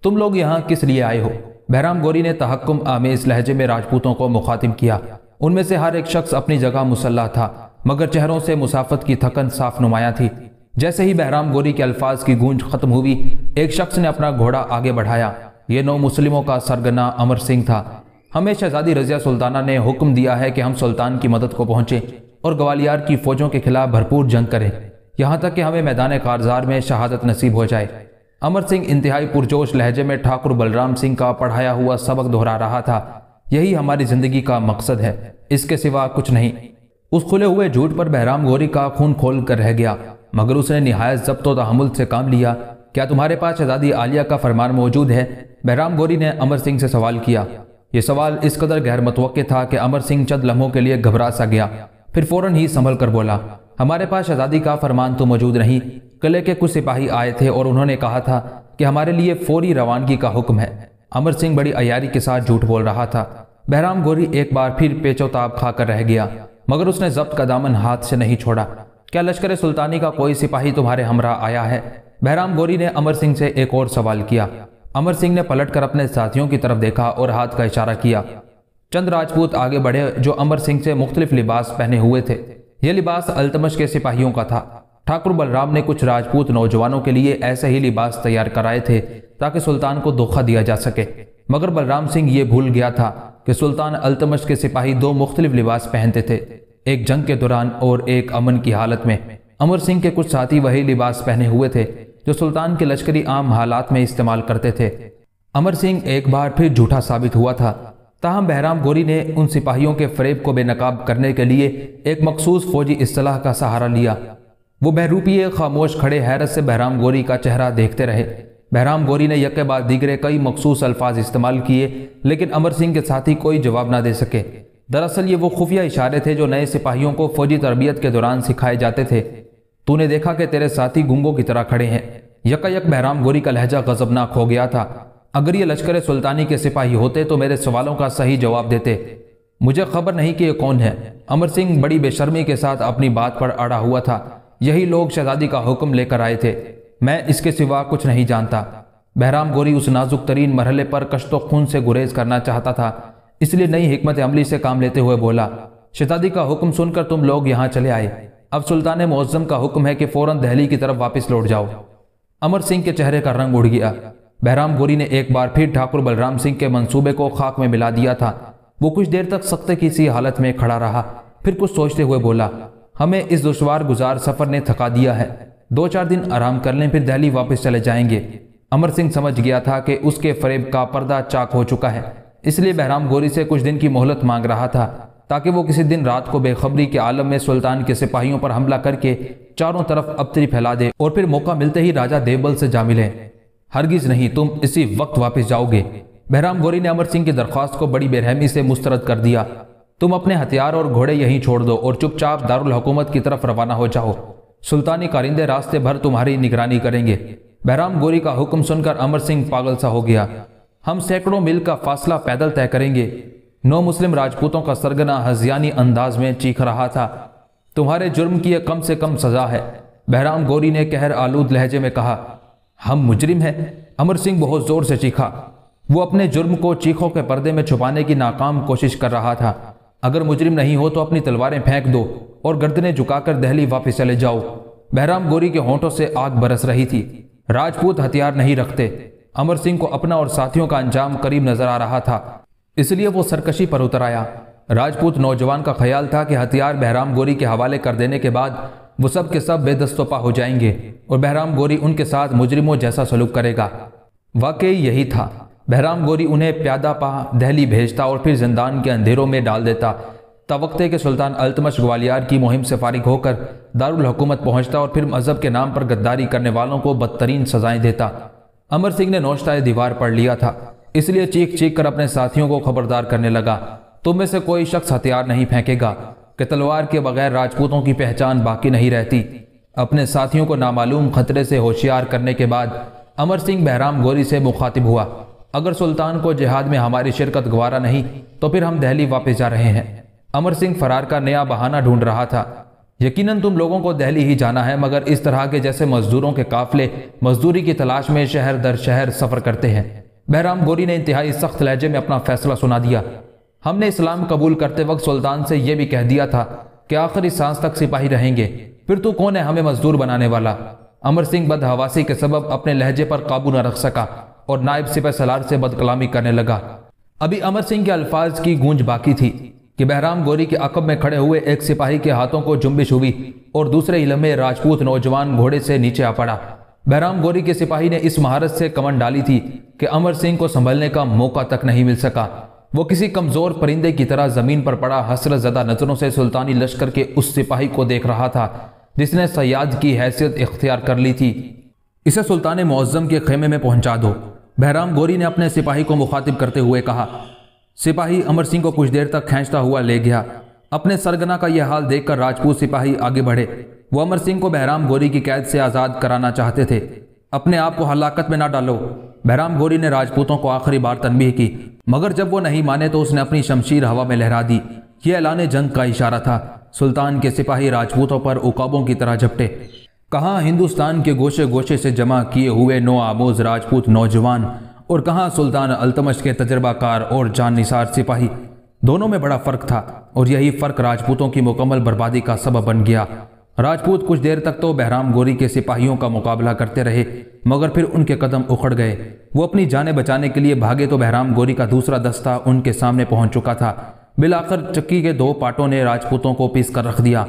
Speaker 1: तुम लोग यहाँ किस लिए आए हो बहराम गोरी ने तहक्म आमेज लहजे में राजपूतों को मुखातिब किया उनमें से हर एक शख्स अपनी जगह मुसल्ला था मगर चेहरों से मुसाफत की थकन साफ नुमाया थी जैसे ही बहराम गोरी के अल्फाज की गूंज खत्म हुई एक शख्स ने अपना घोड़ा आगे बढ़ाया ये नौ मुस्लिमों का सरगना अमर सिंह था हमें शहजादी रजिया सुल्ताना ने हुक्म दिया है कि हम सुल्तान की मदद को पहुंचे और ग्वालियर की फौजों के खिलाफ भरपूर जंग करें यहाँ तक कि हमें मैदान कारजार में शहादत नसीब हो जाए अमर सिंह इंतहाई पुरजोश लहजे में ठाकुर बलराम सिंह का पढ़ाया हुआ सबक दोहरा रहा था यही हमारी जिंदगी का मकसद है इसके सिवा कुछ नहीं उस खुले हुए झूठ पर बहराम गोरी का खून खोल कर रह गया मगर उसने नहायत जब्त तहमुल से काम लिया क्या तुम्हारे पास आजादी आलिया का फरमान मौजूद है बहराम गोरी ने अमर सिंह से सवाल किया यह सवाल इस कदर गैर मतवक़ था कि अमर सिंह चंद लम्हों के लिए घबरा सा गया फिर फौरन ही संभल कर बोला हमारे पास आज़ादी का फरमान तो मौजूद नहीं किले के कुछ सिपाही आए थे और उन्होंने कहा था कि हमारे लिए फौरी रवानगी का हुक्म है अमर सिंह बड़ी अयारी के साथ झूठ बोल रहा था बहराम गोरी एक बार फिर पेचोताब खाकर रह गया मगर उसने जब्त का दामन हाथ से नहीं छोड़ा क्या लश्कर सुल्तानी का कोई सिपाही तुम्हारे हमरा आया है बहराम गोरी ने अमर सिंह से एक और सवाल किया अमर सिंह ने पलटकर अपने साथियों की तरफ देखा और हाथ का इशारा किया चंद राजपूत आगे बढ़े जो अमर सिंह से मुख्तलिफ लिबास पहने हुए थे यह लिबास अल्तमश के सिपाहियों का था ठाकुर बलराम ने कुछ राजपूत नौजवानों के लिए ऐसे ही लिबास तैयार कराए थे ताकि सुल्तान को धोखा दिया जा सके मगर बलराम सिंह ये भूल गया था कि सुल्तान अल्तमश के सिपाही दो मुख्तलिफ लिबास पहनते थे एक जंग के दौरान और एक अमन की हालत में अमर सिंह के कुछ साथी वही लिबास पहने हुए थे जो सुल्तान के लश्करी आम हालात में इस्तेमाल करते थे अमर सिंह एक बार फिर झूठा साबित हुआ था ताहम बहराम गोरी ने उन सिपाहियों के फरेब को बेनकाब करने के लिए एक मखसूस फौजी असलाह का सहारा लिया वो बहरूपीय खामोश खड़े हैरत से बहराम गोरी का चेहरा देखते रहे बहराम गोरी ने यके बाद दीगरे कई मखसूस अल्फाज इस्तेमाल किए लेकिन अमर सिंह के साथी कोई जवाब ना दे सके दरअसल ये वो खुफिया इशारे थे जो नए सिपाहियों को फौजी तरबियत के दौरान सिखाए जाते थे तूने देखा कि तेरे साथी गुंगों की तरह खड़े हैं यकायक बहराम गोरी का लहजा गजबनाक हो गया था अगर ये लश्कर सुल्तानी के सिपाही होते तो मेरे सवालों का सही जवाब देते मुझे खबर नहीं कि ये कौन है अमर सिंह बड़ी बेशर्मी के साथ अपनी बात पर अड़ा हुआ था यही लोग शहजादी का हुक्म लेकर आए थे मैं इसके सिवा कुछ नहीं जानता बहराम गोरी उस नाजुक तरीन मरहले पर कश्तो खून से गुरेज करना चाहता था इसलिए नई हमत अमली से काम लेते हुए बोला शहजादी का हुक्म सुनकर तुम लोग यहाँ चले आए अब सुल्तान मुआज़म का हुक्म है कि फ़ौरन दहली की तरफ वापस लौट जाओ अमर सिंह के चेहरे का रंग उड़ गया बहराम गोरी ने एक बार फिर ठाकुर बलराम सिंह के मंसूबे को खाक में मिला दिया था वो कुछ देर तक सख्ते किसी हालत में खड़ा रहा फिर कुछ सोचते हुए बोला हमें इस दुशवार गुजार सफ़र ने थका दिया है दो चार दिन आराम कर लें फिर दिल्ली वापस चले जाएंगे अमर सिंह समझ गया था कि उसके फरेब का पर्दा चाक हो चुका है इसलिए बहराम गोरी से कुछ दिन की मोहलत मांग रहा था ताकि वो किसी दिन रात को बेखबरी के आलम में सुल्तान के सिपाहियों पर हमला करके चारों तरफ अबतरी फैला दे और फिर मौका मिलते ही राजा देवबल से जा मिले हरगिज नहीं तुम इसी वक्त वापस जाओगे बहराम गोरी ने अमर सिंह की दरख्वास्त को बड़ी बेरहमी से मुस्तरद कर दिया तुम अपने हथियार और घोड़े यहीं छोड़ दो और चुपचाप दारुल हुकूमत की तरफ रवाना हो जाओ सुल्तानी कारिंदे रास्ते भर तुम्हारी निगरानी करेंगे बहराम गोरी का हुक्म सुनकर अमर सिंह पागल सा हो गया हम सैकड़ों मील का फासला पैदल तय करेंगे नौ मुस्लिम राजपूतों का सरगना हजियानी अंदाज में चीख रहा था तुम्हारे जुर्म की यह कम से कम सजा है बहराम गोरी ने कहर आलूद लहजे में कहा हम मुजरिम हैं अमर सिंह बहुत जोर से चीखा वो अपने जुर्म को चीखों के पर्दे में छुपाने की नाकाम कोशिश कर रहा था अगर मुजरिम नहीं हो तो अपनी तलवारें फेंक दो और गर्दने झुकाकर दहली वापस चले जाओ बहराम गोरी के होंठों से आग बरस रही थी राजपूत हथियार नहीं रखते अमर सिंह को अपना और साथियों का अंजाम करीब नजर आ रहा था इसलिए वो सरकशी पर उतर आया राजपूत नौजवान का ख्याल था कि हथियार बहराम गोरी के हवाले कर देने के बाद वो सब के सब बेदस्तोपा हो जाएंगे और बहराम गोरी उनके साथ मुजरिमों जैसा सलूक करेगा वाकई यही था बहराम गोरी उन्हें प्यादा पा दहली भेजता और फिर जिंदान के अंधेरों में डाल देता तवक्ते के सुल्तान अल्तमश ग्वालियर की मुहिम से फारिग होकर दारुल हुकूमत पहुंचता और फिर मज़हब के नाम पर गद्दारी करने वालों को बदतरीन सजाएं देता अमर सिंह ने नौशताए दीवार पढ़ लिया था इसलिए चीख चीख कर अपने साथियों को खबरदार करने लगा तुम में से कोई शख्स हथियार नहीं फेंकेगा कि तलवार के बगैर राजपूतों की पहचान बाकी नहीं रहती अपने साथियों को नामालूम खतरे से होशियार करने के बाद अमर सिंह बहराम गोरी से मुखातिब हुआ अगर सुल्तान को जिहाद में हमारी शिरकत गवारा नहीं तो फिर हम दहली वापस जा रहे हैं अमर सिंह फरार का नया बहाना ढूंढ रहा था यकीनन तुम लोगों को दहली ही जाना है मगर इस तरह के जैसे मजदूरों के काफले मजदूरी की तलाश में शहर दर शहर सफ़र करते हैं बहराम गोरी ने इंतहाई सख्त लहजे में अपना फैसला सुना दिया हमने इस्लाम कबूल करते वक्त सुल्तान से यह भी कह दिया था कि आखिरी सांस तक सिपाही रहेंगे फिर तो कौन है हमें मजदूर बनाने वाला अमर सिंह बदहवासी के सबब अपने लहजे पर काबू न रख सका और नायब सिपह सलार से बदकलामी करने लगा अभी अमर सिंह के अल्फाज की गूंज बाकी थी कि बहराम गोरी के अकब में खड़े हुए एक सिपाही के हाथों को जुम्बिश हुई और दूसरे ही लम्हे राजपूत नौजवान घोड़े से नीचे आ पड़ा बहराम गोरी के सिपाही ने इस महारत से कमन डाली थी कि अमर सिंह को संभलने का मौका तक नहीं मिल सका वो किसी कमज़ोर परिंदे की तरह ज़मीन पर पड़ा हसरत ज़दा नज़रों से सुल्तानी लश्कर के उस सिपाही को देख रहा था जिसने सयाद की हैसियत इख्तियार कर ली थी इसे सुल्तान मुआज़म के खेमे में पहुंचा दो बहराम गोरी ने अपने सिपाही को मुखातिब करते हुए कहा सिपाही अमर सिंह को कुछ देर तक खींचता हुआ ले गया अपने सरगना का यह हाल देखकर राजपूत सिपाही आगे बढ़े वो अमर सिंह को बहराम गोरी की कैद से आज़ाद कराना चाहते थे अपने आप को हलाकत में ना डालो बहराम गोरी ने राजपूतों को आखिरी बार तनबीह की मगर जब वो नहीं माने तो उसने अपनी शमशीर हवा में लहरा दी ये ऐलान जंग का इशारा था सुल्तान के सिपाही राजपूतों पर उकाबों की तरह झपटे कहाँ हिंदुस्तान के गोशे गोशे से जमा किए हुए नो आमोज राजपूत नौजवान और कहाँ सुल्तान अल्तमश के तजर्बाकार और जान निसार सिपाही दोनों में बड़ा फ़र्क था और यही फ़र्क राजपूतों की मुकम्मल बर्बादी का सबब बन गया राजपूत कुछ देर तक तो बहराम गोरी के सिपाहियों का मुकाबला करते रहे मगर फिर उनके कदम उखड़ गए वो अपनी जान बचाने के लिए भागे तो बहराम गोरी का दूसरा दस्ता उनके सामने पहुंच चुका था बिलाकर चक्की के दो पाटों ने राजपूतों को पीस कर रख दिया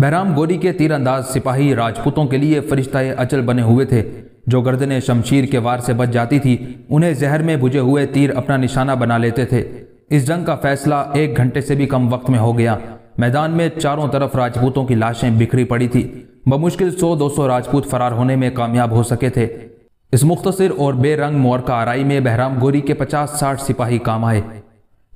Speaker 1: बहराम गोरी के तीरंदाज सिपाही राजपूतों के लिए फरिश्ता अचल बने हुए थे जो गर्दने शमशीर के वार से बच जाती थी उन्हें जहर में बुझे हुए तीर अपना निशाना बना लेते थे इस जंग का फैसला एक घंटे से भी कम वक्त में हो गया मैदान में चारों तरफ राजपूतों की लाशें बिखरी पड़ी थी बमुश्किल सौ दो सौ राजपूत फरार होने में कामयाब हो सके थे इस मुख्तर और बेरंग मोर का आरई में बहराम गोरी के पचास साठ सिपाही काम आए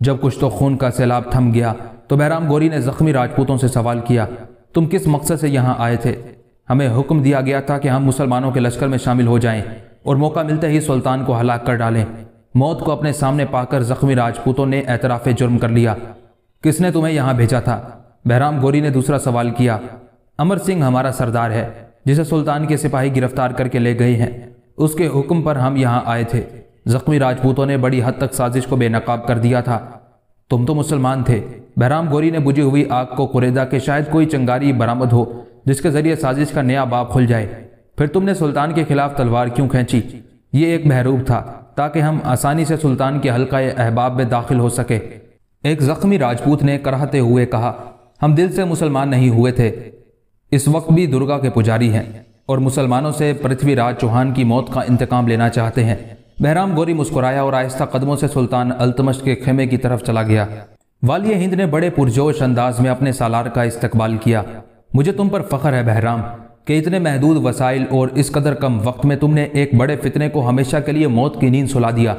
Speaker 1: जब कुछ तो खून का सैलाब थम गया तो बहराम गोरी ने जख्मी राजपूतों से सवाल किया तुम किस मकसद से यहाँ आए थे हमें हुक्म दिया गया था कि हम मुसलमानों के लश्कर में शामिल हो जाएं और मौका मिलते ही सुल्तान को हलाक कर डालें मौत को अपने सामने पाकर जख्मी राजपूतों ने एतराफ़ जुर्म कर लिया किसने तुम्हें यहाँ भेजा था बहराम गोरी ने दूसरा सवाल किया अमर सिंह हमारा सरदार है जिसे सुल्तान के सिपाही गिरफ्तार करके ले गए हैं उसके हुक्म पर हम यहाँ आए थे जख्मी राजपूतों ने बड़ी हद तक साजिश को बेनकाब कर दिया था तुम तो मुसलमान थे बहराम गोरी ने बुझी हुई आग को कुरेदा के शायद कोई चंगारी बरामद हो जिसके जरिए साजिश का नया बाप खुल जाए फिर तुमने सुल्तान के खिलाफ तलवार क्यों खींची ये एक महरूब था ताकि हम आसानी से सुल्तान के हल्का अहबाब में दाखिल हो सके एक ज़ख्मी राजपूत ने कराहते हुए कहा हम दिल से मुसलमान नहीं हुए थे इस वक्त भी दुर्गा के पुजारी हैं और मुसलमानों से पृथ्वीराज चौहान की मौत का इंतकाम लेना चाहते हैं बहराम गोरी मुस्कुराया और आहिस्ता कदमों से सुल्तान अल्तमश के खेमे की तरफ चला गया वालिया हिंद ने बड़े पुरजोश अंदाज में अपने सालार का इस्तकबाल किया मुझे तुम पर फ़ख्र है बहराम कि इतने महदूद वसाइल और इस कदर कम वक्त में तुमने एक बड़े फितने को हमेशा के लिए मौत की नींद सुला दिया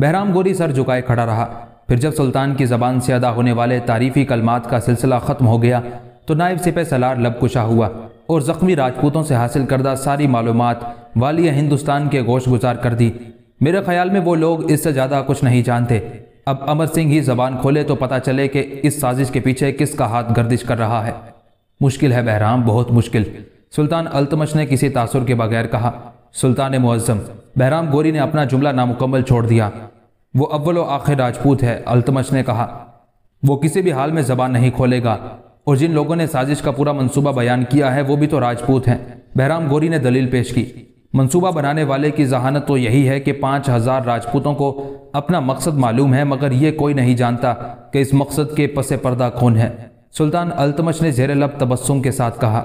Speaker 1: बहराम गोरी सर झुकाए खड़ा रहा फिर जब सुल्तान की ज़बान से अदा होने वाले तारीफ़ी कलमात का सिलसिला ख़त्म हो गया तो नायब सिपह सलार लबकुशा हुआ और ज़ख्मी राजपूतों से हासिल करदा सारी मालूम वालिया हिंदुस्तान के गोश गुजार कर दी मेरे ख्याल में वो लोग इससे ज़्यादा कुछ नहीं जानते अब अमर सिंह ही जबान खोले तो पता चले कि इस साजिश के पीछे किसका हाथ गर्दिश कर रहा है मुश्किल है बहराम बहुत मुश्किल सुल्तान अल्तमश ने किसी तासुर के बगैर कहा सुल्तान मुअज़म बहराम गोरी ने अपना जुमला नामुकम्मल छोड़ दिया वो अव्वल व आखिर राजपूत है अल्तमश ने कहा वो किसी भी हाल में जबान नहीं खोलेगा और जिन लोगों ने साजिश का पूरा मंसूबा बयान किया है वो भी तो राजपूत हैं बहराम गोरी ने दलील पेश की मंसूबा बनाने वाले की जहानत तो यही है कि पाँच हज़ार राजपूतों को अपना मकसद मालूम है मगर ये कोई नहीं जानता कि इस मकसद के पसे पर्दा कौन है सुल्तान अल्तमश ने जेर लब तबस्सुम के साथ कहा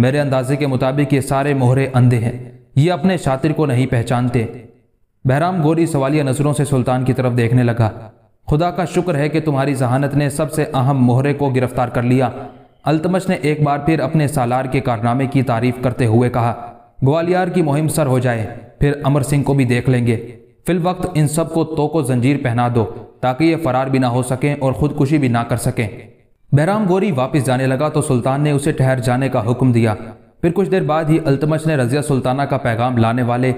Speaker 1: मेरे अंदाजे के मुताबिक ये सारे मोहरे अंधे हैं ये अपने शातिर को नहीं पहचानते बहराम गोरी सवालिया नज़रों से सुल्तान की तरफ देखने लगा खुदा का शुक्र है कि तुम्हारी जहानत ने सबसे अहम मोहरे को गिरफ्तार कर लिया अल्तमश ने एक बार फिर अपने सालार के कारनामे की तारीफ करते हुए कहा ग्वालियर की मुहिम सर हो जाए फिर अमर सिंह को भी देख लेंगे फिल वक्त इन सब को तो को जंजीर पहना दो ताकि ये फरार भी ना हो सकें और खुदकुशी भी ना कर सकें बहराम गोरी वापस जाने लगा तो सुल्तान ने उसे ठहर जाने का हुक्म दिया फिर कुछ देर बाद ही अल्तमश ने रजिया सुल्ताना का पैगाम लाने वाले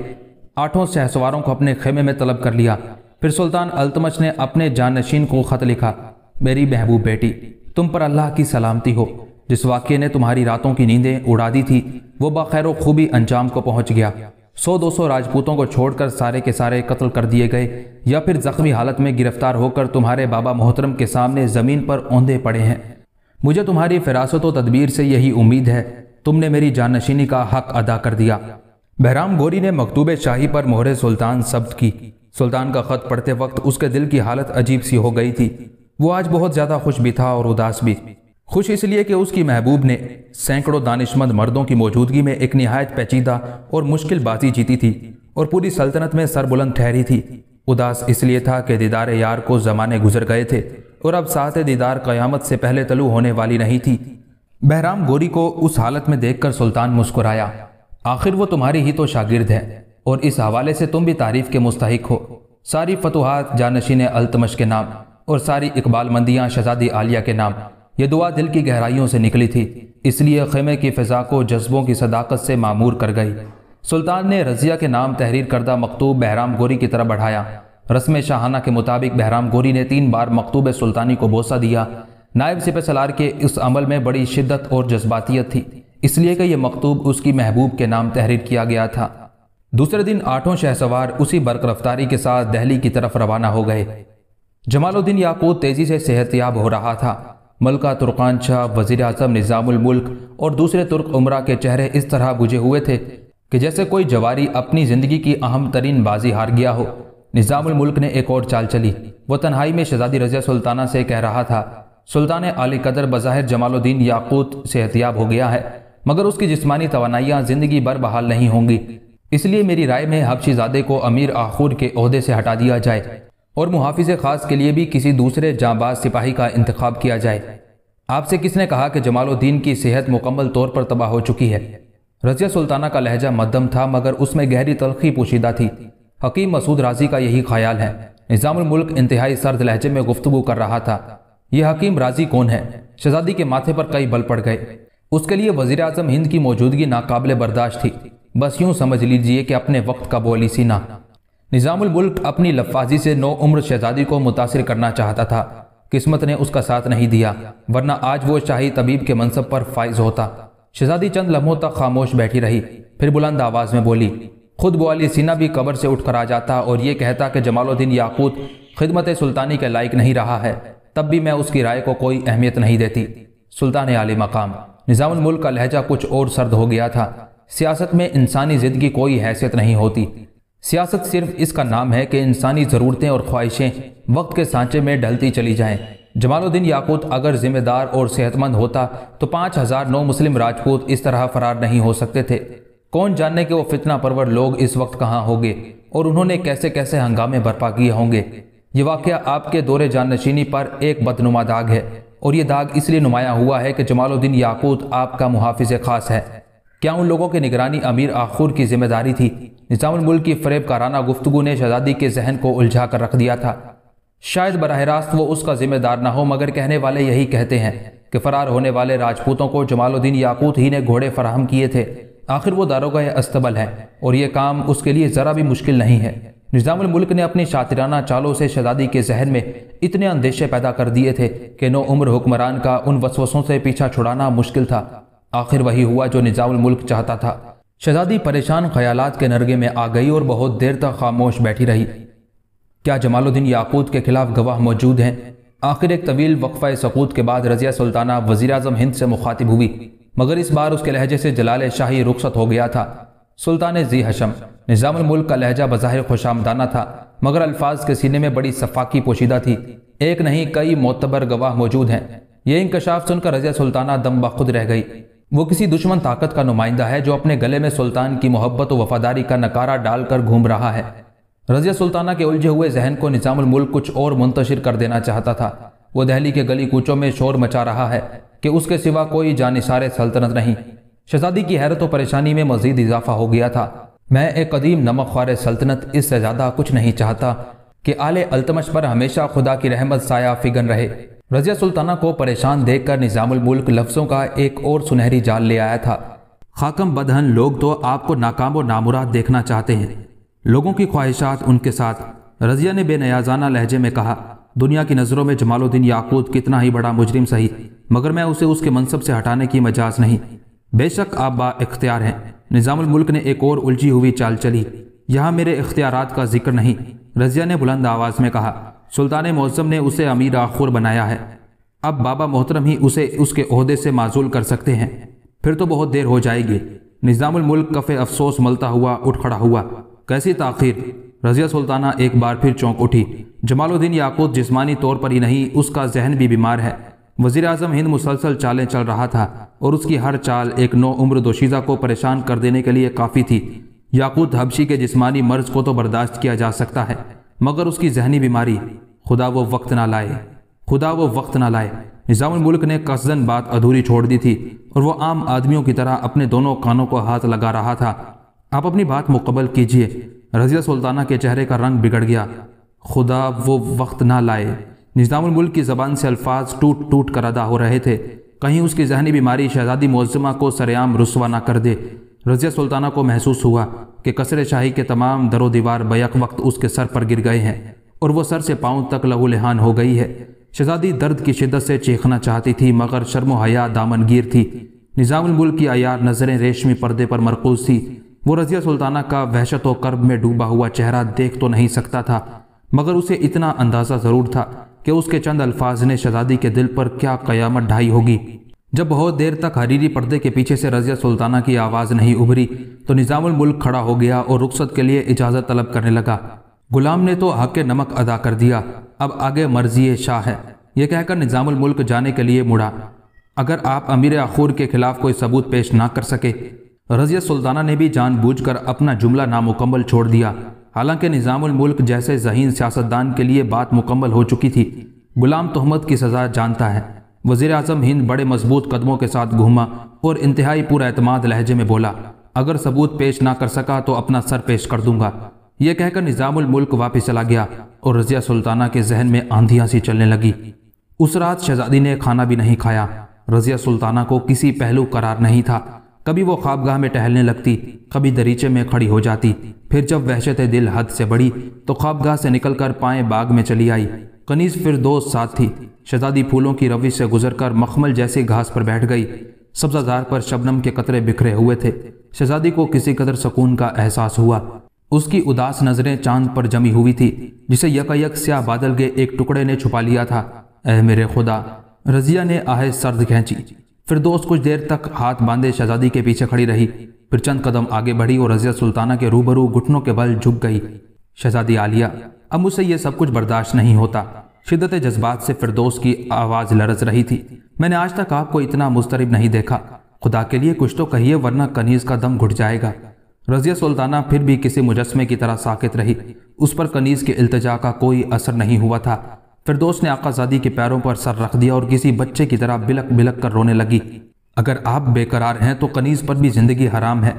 Speaker 1: आठों सहसवारों को अपने खेमे में तलब कर लिया फिर सुल्तान अल्तमश ने अपने जानशीन को खत लिखा मेरी महबूब बेटी तुम पर अल्लाह की सलामती हो जिस वाक्य ने तुम्हारी रातों की नींदें उड़ा दी थी वो बखैर खूबी अंजाम को पहुंच गया सौ दो सौ राजपूतों को छोड़कर सारे के सारे कत्ल कर दिए गए या फिर जख्मी हालत में गिरफ्तार होकर तुम्हारे बाबा मोहतरम के सामने ज़मीन पर औंधे पड़े हैं मुझे तुम्हारी फिरासत व तदबीर से यही उम्मीद है तुमने मेरी जानशीनी का हक अदा कर दिया बहराम गोरी ने मकतूब शाही पर मोहरे सुल्तान सब्त की सुल्तान का ख़त पढ़ते वक्त उसके दिल की हालत अजीब सी हो गई थी वो आज बहुत ज़्यादा खुश भी था और उदास भी खुश इसलिए कि उसकी महबूब ने सैकड़ों दानिशमंद मर्दों की मौजूदगी में एक नहायत पेचीदा और मुश्किल बाजी जीती थी और पूरी सल्तनत में सरबुलंद ठहरी थी उदास इसलिए था कि दीदार यार को ज़माने गुजर गए थे और अब सात दीदार क़यामत से पहले तलु होने वाली नहीं थी बहराम गोरी को उस हालत में देखकर सुल्तान मुस्कुराया आखिर वो तुम्हारी ही तो शागिर्द है और इस हवाले से तुम भी तारीफ के मुस्तक हो सारी फतुहात जानशीन अल्तमश के नाम और सारी इकबाल मंदियाँ शहजादी आलिया के नाम यह दुआ दिल की गहराइयों से निकली थी इसलिए खेमे की फ़िज़ा को जज्बों की सदाकत से मामूर कर गई सुल्तान ने रज़िया के नाम तहरीर करदा मकतूब बहराम गोरी की तरह बढ़ाया रस्म शाहाना के मुताबिक बहराम गोरी ने तीन बार मकतूब सुल्तानी को बोसा दिया नायब सिपह सलार के इस अमल में बड़ी शिद्दत और जज्बातियत थी इसलिए कि यह मकतूब उसकी महबूब के नाम तहरीर किया गया था दूसरे दिन आठों शहसवार उसी बर्क रफ्तारी के साथ दहली की तरफ रवाना हो गए जमालुद्दीन याकूत तेजी से सेहतयाब हो रहा था मलका तुर्कान शाह वजीर अजम निज़ामुलमल्क और दूसरे तुर्क उमरा के चेहरे इस तरह बुझे हुए थे कि जैसे कोई जवारी अपनी ज़िंदगी की अहम तरीन बाजी हार गया हो निज़ामुलमल्क ने एक और चाल चली वो तनहाई में शहजादी रजिया सुल्ताना से कह रहा था सुल्तान अली कदर बज़ाहिर जमालुद्दीन याकूत से एहतियाब हो गया है मगर उसकी जिसमानी तोानाइयाँ ज़िंदगी भर बहाल नहीं होंगी इसलिए मेरी राय में हबशीजादे को अमीर आखूर के अहदे से हटा दिया जाए और मुहाफिज ख़ास के लिए भी किसी दूसरे जाँबाज सिपाही का इंतखब किया जाए आपसे किसने कहा कि जमालुद्दीन की सेहत मुकम्मल तौर पर तबाह हो चुकी है रजिया सुल्ताना का लहजा मद्दम था मगर उसमें गहरी तलखी पोशीदा थी हकीम मसूद राजी का यही ख्याल है निज़ामुल्क इंतहाई सर्द लहजे में गुफ्तु कर रहा था यह हकीम राजी कौन है शहजादी के माथे पर कई बल पड़ गए उसके लिए वजीर अजम हिंद की मौजूदगी नाकबले बर्दाश्त थी बस यूं समझ लीजिए कि अपने वक्त का बोली सीना मुल्क अपनी लफाजी से नौ उम्र शहजादी को मुतासर करना चाहता था किस्मत ने उसका साथ नहीं दिया वरना आज वो शाही तबीब के मनसब पर फाइज होता शहजादी चंद लम्हों तक खामोश बैठी रही फिर बुलंद आवाज़ में बोली खुद बोली सीना भी कबर से उठकर आ जाता और ये कहता कि जमालुद्दीन याकूत खिदमत सुल्तानी के लायक नहीं रहा है तब भी मैं उसकी राय को कोई अहमियत नहीं देती सुल्तान आली मकाम मुल्क का लहजा कुछ और सर्द हो गया था सियासत में इंसानी जिंदगी कोई हैसियत नहीं होती सियासत सिर्फ इसका नाम है कि इंसानी ज़रूरतें और ख्वाहिशें वक्त के सांचे में ढलती चली जाएं। जमालुद्दीन याकूत अगर जिम्मेदार और सेहतमंद होता तो पाँच हज़ार नौ मुस्लिम राजपूत इस तरह फरार नहीं हो सकते थे कौन जानने के वो फितना परवर लोग इस वक्त कहाँ होंगे और उन्होंने कैसे कैसे हंगामे बर्पा किए होंगे ये वाक्य आपके दौरे जानशीनी पर एक बदनुमा दाग है और ये दाग इसलिए नुमाया हुआ है कि जमालुद्दीन याकूत आपका मुहाफ़ ख़ास है क्या उन लोगों की निगरानी अमीर आखूर की जिम्मेदारी थी मुल्क की फरेब काराना गुफ्तु ने शहजादी के जहन को उलझा कर रख दिया था शायद बरह रास्त वो उसका जिम्मेदार ना हो मगर कहने वाले यही कहते हैं कि फरार होने वाले राजपूतों को जमालुद्दीन याकूत ही ने घोड़े फराहम किए थे आखिर वो दारोगा अस्तबल हैं और ये काम उसके लिए ज़रा भी मुश्किल नहीं है मुल्क ने अपनी शातिराना चालों से शहजादी के जहन में इतने अंदेशे पैदा कर दिए थे कि नो उम्र हुक्मरान का उन वसवसों से पीछा छुड़ाना मुश्किल था आखिर वही हुआ जो मुल्क चाहता था शहजादी परेशान ख्यालात के नरगे में आ गई और बहुत देर तक खामोश बैठी रही क्या जमालुद्दीन याकूत के खिलाफ गवाह मौजूद हैं आखिर एक तवील वक्फा सकूत के बाद रज़िया सुल्ताना वजी अजम हिंद से मुखातिब हुई मगर इस बार उसके लहजे से जलाल शाही रुखसत हो गया था सुल्तान जी हशम मुल्क का लहजा बज़ाहिर खुशामदाना था मगर अल्फाज के सीने में बड़ी सफाकी पोशीदा थी एक नहीं कई मोतबर गवाह मौजूद हैं यह इंकशाफ सुनकर रजिया सुल्ताना दम बखुद रह गई वो किसी दुश्मन ताकत का नुमाइंदा है जो अपने गले में सुल्तान की मोहब्बत और वफादारी का नकारा डालकर घूम रहा है रजिया सुल्ताना के उलझे हुए जहन को निज़ामुल मुल्क कुछ और मुंतशिर कर देना चाहता था वो दहली के गली कूचों में शोर मचा रहा है कि उसके सिवा कोई जानिसार सल्तनत नहीं शहजादी की हैरत और परेशानी में मजीद इजाफा हो गया था मैं एक कदीम नमक ख्वार सल्तनत इससे ज़्यादा कुछ नहीं चाहता कि आले अल्तमश पर हमेशा खुदा की रहमत साया फिगन रहे रजिया सुल्ताना को परेशान देखकर निज़ामुल मुल्क लफ्ज़ों का एक और सुनहरी जाल ले आया था खाकम बदहन लोग तो आपको नाकाम व नामुराद देखना चाहते हैं लोगों की ख्वाहिशात उनके साथ रजिया ने बेनयाजाना लहजे में कहा दुनिया की नज़रों में जमालुद्दीन याकूत कितना ही बड़ा मुजरिम सही मगर मैं उसे उसके मनसब से हटाने की मजाज नहीं बेशक आप बा इख्तियार हैं निज़ामुल मुल्क ने एक और उलझी हुई चाल चली यहाँ मेरे इख्तियार का जिक्र नहीं रजिया ने बुलंद आवाज़ में कहा सुल्तान मौसम ने उसे अमीर आखुर बनाया है अब बाबा मोहतरम ही उसे उसके अहदे से माजूल कर सकते हैं फिर तो बहुत देर हो जाएगी निज़ामुल्क कफ़े अफसोस मलता हुआ उठ खड़ा हुआ कैसी ताखिर रज़िया सुल्ताना एक बार फिर चौंक उठी जमालुद्दीन याकूत जिस्मानी तौर पर ही नहीं उसका जहन भी बीमार है वजीर अजम हिंद मुसलसल चालें चल रहा था और उसकी हर चाल एक नौ उम्र दोशीज़ा को परेशान कर देने के लिए काफ़ी थी याकूत हबशी के जिस्मानी मर्ज को तो बर्दाश्त किया जा सकता है मगर उसकी जहनी बीमारी खुदा वो वक्त ना लाए खुदा वो वक्त ना लाए मुल्क ने कसदन बात अधूरी छोड़ दी थी और वह आम आदमियों की तरह अपने दोनों कानों को हाथ लगा रहा था आप अपनी बात मुकबल कीजिए रजिया सुल्ताना के चेहरे का रंग बिगड़ गया खुदा वो वक्त ना लाए मुल्क की ज़बान से अल्फाज टूट टूट कर अदा हो रहे थे कहीं उसकी जहनी बीमारी शहजादी मौजमा को सरेआम रसवा ना कर दे रजिया सुल्ताना को महसूस हुआ कि कसर शाही के तमाम दरो दीवार बैक वक्त उसके सर पर गिर गए हैं और वह सर से पाँव तक लहूलहान हो गई है शहजादी दर्द की शिदत से चीखना चाहती थी मगर शर्मो हया दामनगीर थी निज़ामुल्क की अयार नज़रें रेशमी पर्दे पर मरकूज थी वो रजिया सुल्ताना का वहशत व कर्ब में डूबा हुआ चेहरा देख तो नहीं सकता था मगर उसे इतना अंदाज़ा ज़रूर था कि उसके चंद अल्फाज ने शहजादी के दिल पर क्या कयामत ढाई होगी जब बहुत देर तक हरीरी पर्दे के पीछे से रजिया सुल्ताना की आवाज़ नहीं उभरी तो निज़ामुल मुल्क खड़ा हो गया और रुख्सत के लिए इजाज़त तलब करने लगा गुलाम ने तो हक नमक अदा कर दिया अब आगे मर्जी शाह है कह कहकर निज़ामुल मुल्क जाने के लिए मुड़ा अगर आप अमीर अखूर के खिलाफ कोई सबूत पेश ना कर सके रजिया सुल्ताना ने भी जानबूझकर अपना जुमला नामुकम्मल छोड़ दिया हालांकि निज़ामुल मुल्क जैसे जहीन सियासतदान के लिए बात मुकम्मल हो चुकी थी गुलाम तहमद की सज़ा जानता है वजीर अजम हिंद बड़े मजबूत कदमों के साथ घूमा और इंतहाई पूरा अतमाद लहजे में बोला अगर सबूत पेश ना कर सका तो अपना सर पेश कर दूंगा यह कहकर निज़ामुल मुल्क वापस चला गया और रजिया सुल्ताना के जहन में आंधियां सी चलने लगी उस रात शहजादी ने खाना भी नहीं खाया रजिया सुल्ताना को किसी पहलू करार नहीं था कभी वो ख्वाबगाह में टहलने लगती कभी दरीचे में खड़ी हो जाती फिर जब वहशत दिल हद से बढ़ी तो ख्वाबगाह से निकलकर पाए बाग में चली आई कनीज फिर दोस्त साथ थी शहजादी फूलों की रविश से गुजरकर मखमल जैसी घास पर बैठ गई सब्जादार पर शबनम के कतरे बिखरे हुए थे शहजादी को किसी कदर सुकून का एहसास हुआ उसकी उदास नजरें चांद पर जमी हुई थी जिसे यकायक स्या बादल के एक टुकड़े ने छुपा लिया था अह मेरे खुदा रजिया ने आह सर्द खींची फिर दोस्त कुछ देर तक हाथ बांधे शहजादी के पीछे खड़ी रही फिर चंद कदम आगे बढ़ी और रजिया सुल्ताना के रूबरू घुटनों के बल झुक गई शहजादी आलिया अब मुझसे यह सब कुछ बर्दाश्त नहीं होता शिदत जज्बात से फिरदोस की आवाज़ लरज रही थी मैंने आज तक आपको इतना मुस्तरब नहीं देखा खुदा के लिए कुछ तो कहिए वरना कनीज़ का दम घुट जाएगा रजिया सुल्ताना फिर भी किसी मुजस्मे की तरह साकित रही उस पर कनीज़ के अल्तजा का कोई असर नहीं हुआ था फिरदोस ने आकाजादी के पैरों पर सर रख दिया और किसी बच्चे की तरह बिलक बिलक कर रोने लगी अगर आप बेकरार हैं तो कनीज़ पर भी ज़िंदगी हराम है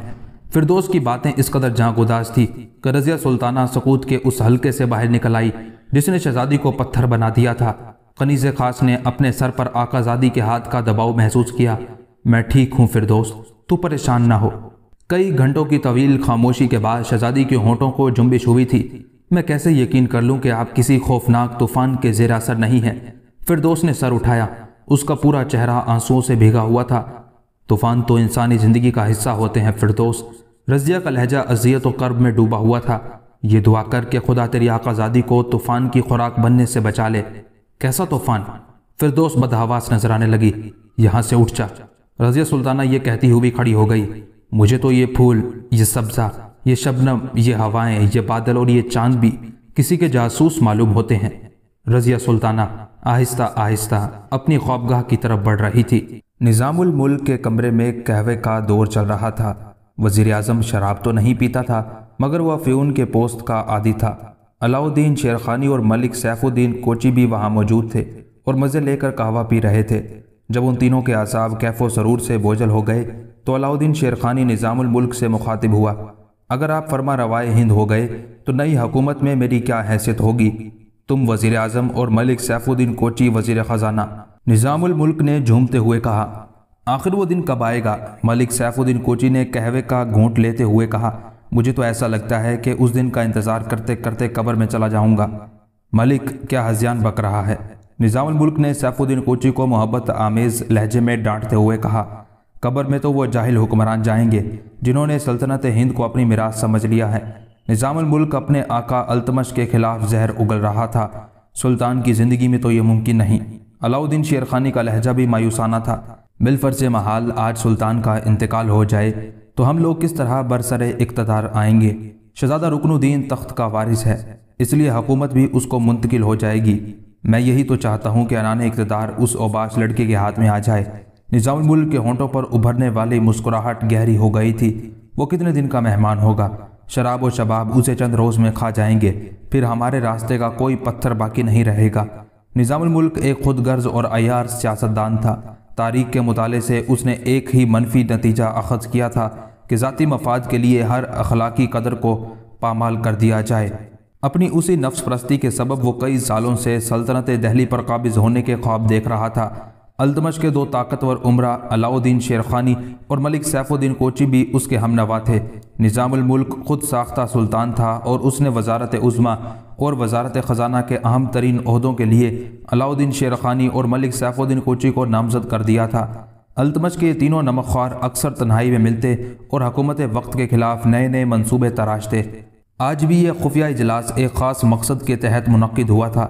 Speaker 1: फिरदोस की बातें इस कदर जागोदाज थी करजिया सुल्ताना सकूत के उस हल्के से बाहर निकल आई जिसने शहजादी को पत्थर बना दिया था कनीज खास ने अपने सर पर आकाजादी के हाथ का दबाव महसूस किया मैं ठीक हूँ दोस्त तू परेशान ना हो कई घंटों की तवील खामोशी के बाद शहजादी के होठों को जुम्बिश हुई थी मैं कैसे यकीन कर लूँ कि आप किसी खौफनाक तूफान के जेर असर नहीं हैं फिर दोस्त ने सर उठाया उसका पूरा चेहरा आंसुओं से भीगा हुआ था तूफ़ान तो इंसानी ज़िंदगी का हिस्सा होते हैं फिरदोस रजिया का लहजा अजियत व कर्ब में डूबा हुआ था ये दुआ कर के खुदा तेरी आकाजादी को तूफ़ान की खुराक बनने से बचा ले कैसा तूफ़ान फिरदोस बदहवास नजर आने लगी यहाँ से उठ जा रजिया सुल्ताना ये कहती हुई खड़ी हो गई मुझे तो ये फूल ये सब्ज़ा ये शबनम ये हवाएं ये बादल और ये चांद भी किसी के जासूस मालूम होते हैं रजिया सुल्ताना आहिस्ता आहिस्ता अपनी ख्वाबगाह की तरफ बढ़ रही थी निज़ामुल मुल्क के कमरे में कहवे का दौर चल रहा था वजीर अजम शराब तो नहीं पीता था मगर वह फ्यून के पोस्ट का आदि था अलाउद्दीन शेरखानी और मलिक सैफुद्दीन कोची भी वहाँ मौजूद थे और मज़े लेकर कहवा पी रहे थे जब उन तीनों के आसाब कैफो सरूर से बोझल हो गए तो अलाउद्दीन शेरखानी निज़ामुल मुल्क से मुखातिब हुआ अगर आप फरमा रवाए हिंद हो गए तो नई हुकूमत में मेरी क्या हैसियत होगी तुम वजीर अजम और मलिक सैफुद्दीन कोची वजीर ख़जाना निज़ामुल मुल्क ने झूमते हुए कहा आखिर वो दिन कब आएगा मलिक सैफुद्दीन कोची ने कहवे का घूंट लेते हुए कहा मुझे तो ऐसा लगता है कि उस दिन का इंतज़ार करते करते कब्र में चला जाऊंगा मलिक क्या हजियान बक रहा है निज़ामुल मुल्क ने सैफुद्दीन कोची को मोहब्बत आमेज़ लहजे में डांटते हुए कहा कब्र में तो वह जाहिल हुक्मरान जाएंगे जिन्होंने सल्तनत हिंद को अपनी मिराज समझ लिया है निज़ामुल मुल्क अपने आका अल्तमश के खिलाफ जहर उगल रहा था सुल्तान की ज़िंदगी में तो ये मुमकिन नहीं अलाउद्दीन शेरखानी का लहजा भी मायूसाना था बिलफर्ज महाल आज सुल्तान का इंतकाल हो जाए तो हम लोग किस तरह बरसर इकतदार आएंगे शहजादा रुकनुद्दीन तख्त का वारिस है इसलिए हुकूमत भी उसको मुंतकिल हो जाएगी मैं यही तो चाहता हूँ कि अनान इकतदार उस ओबाश लड़के के हाथ में आ जाए निज़ामुल के होंटों पर उभरने वाली मुस्कुराहट गहरी हो गई थी वो कितने दिन का मेहमान होगा शराब और शबाब उसे चंद रोज़ में खा जाएंगे फिर हमारे रास्ते का कोई पत्थर बाकी नहीं रहेगा मुल्क एक खुद गर्ज और अयार सियासतदान था तारीख के मुताले से उसने एक ही मनफी नतीजा अखज़ किया था कि ज़ाती मफाद के लिए हर अखलाकी कदर को पामाल कर दिया जाए अपनी उसी नफ्स परस्ती के सबब वो कई सालों से सल्तनत दहली पर काबिज होने के ख्वाब देख रहा था अल्तमश के दो ताकतवर उमरा अलाउद्दीन शेरखानी और मलिक सैफुद्दीन कोची भी उसके हमनवा थे निज़ामुल्क खुद साख्ता सुल्तान था और उसने वजारत उज़मा और वजारत ख़जाना के अहम तरीन अहदों के लिए अलाउद्दीन शेरखानी और मलिक सैफुद्दीन कोची को नामजद कर दिया था अल्तमश के तीनों तीनों नमकखार अक्सर तन्हाई में मिलते और हकूमत वक्त के ख़िलाफ़ नए नए मनसूबे तराशते आज भी यह खुफिया इजलास एक ख़ास मकसद के तहत मनद हुआ था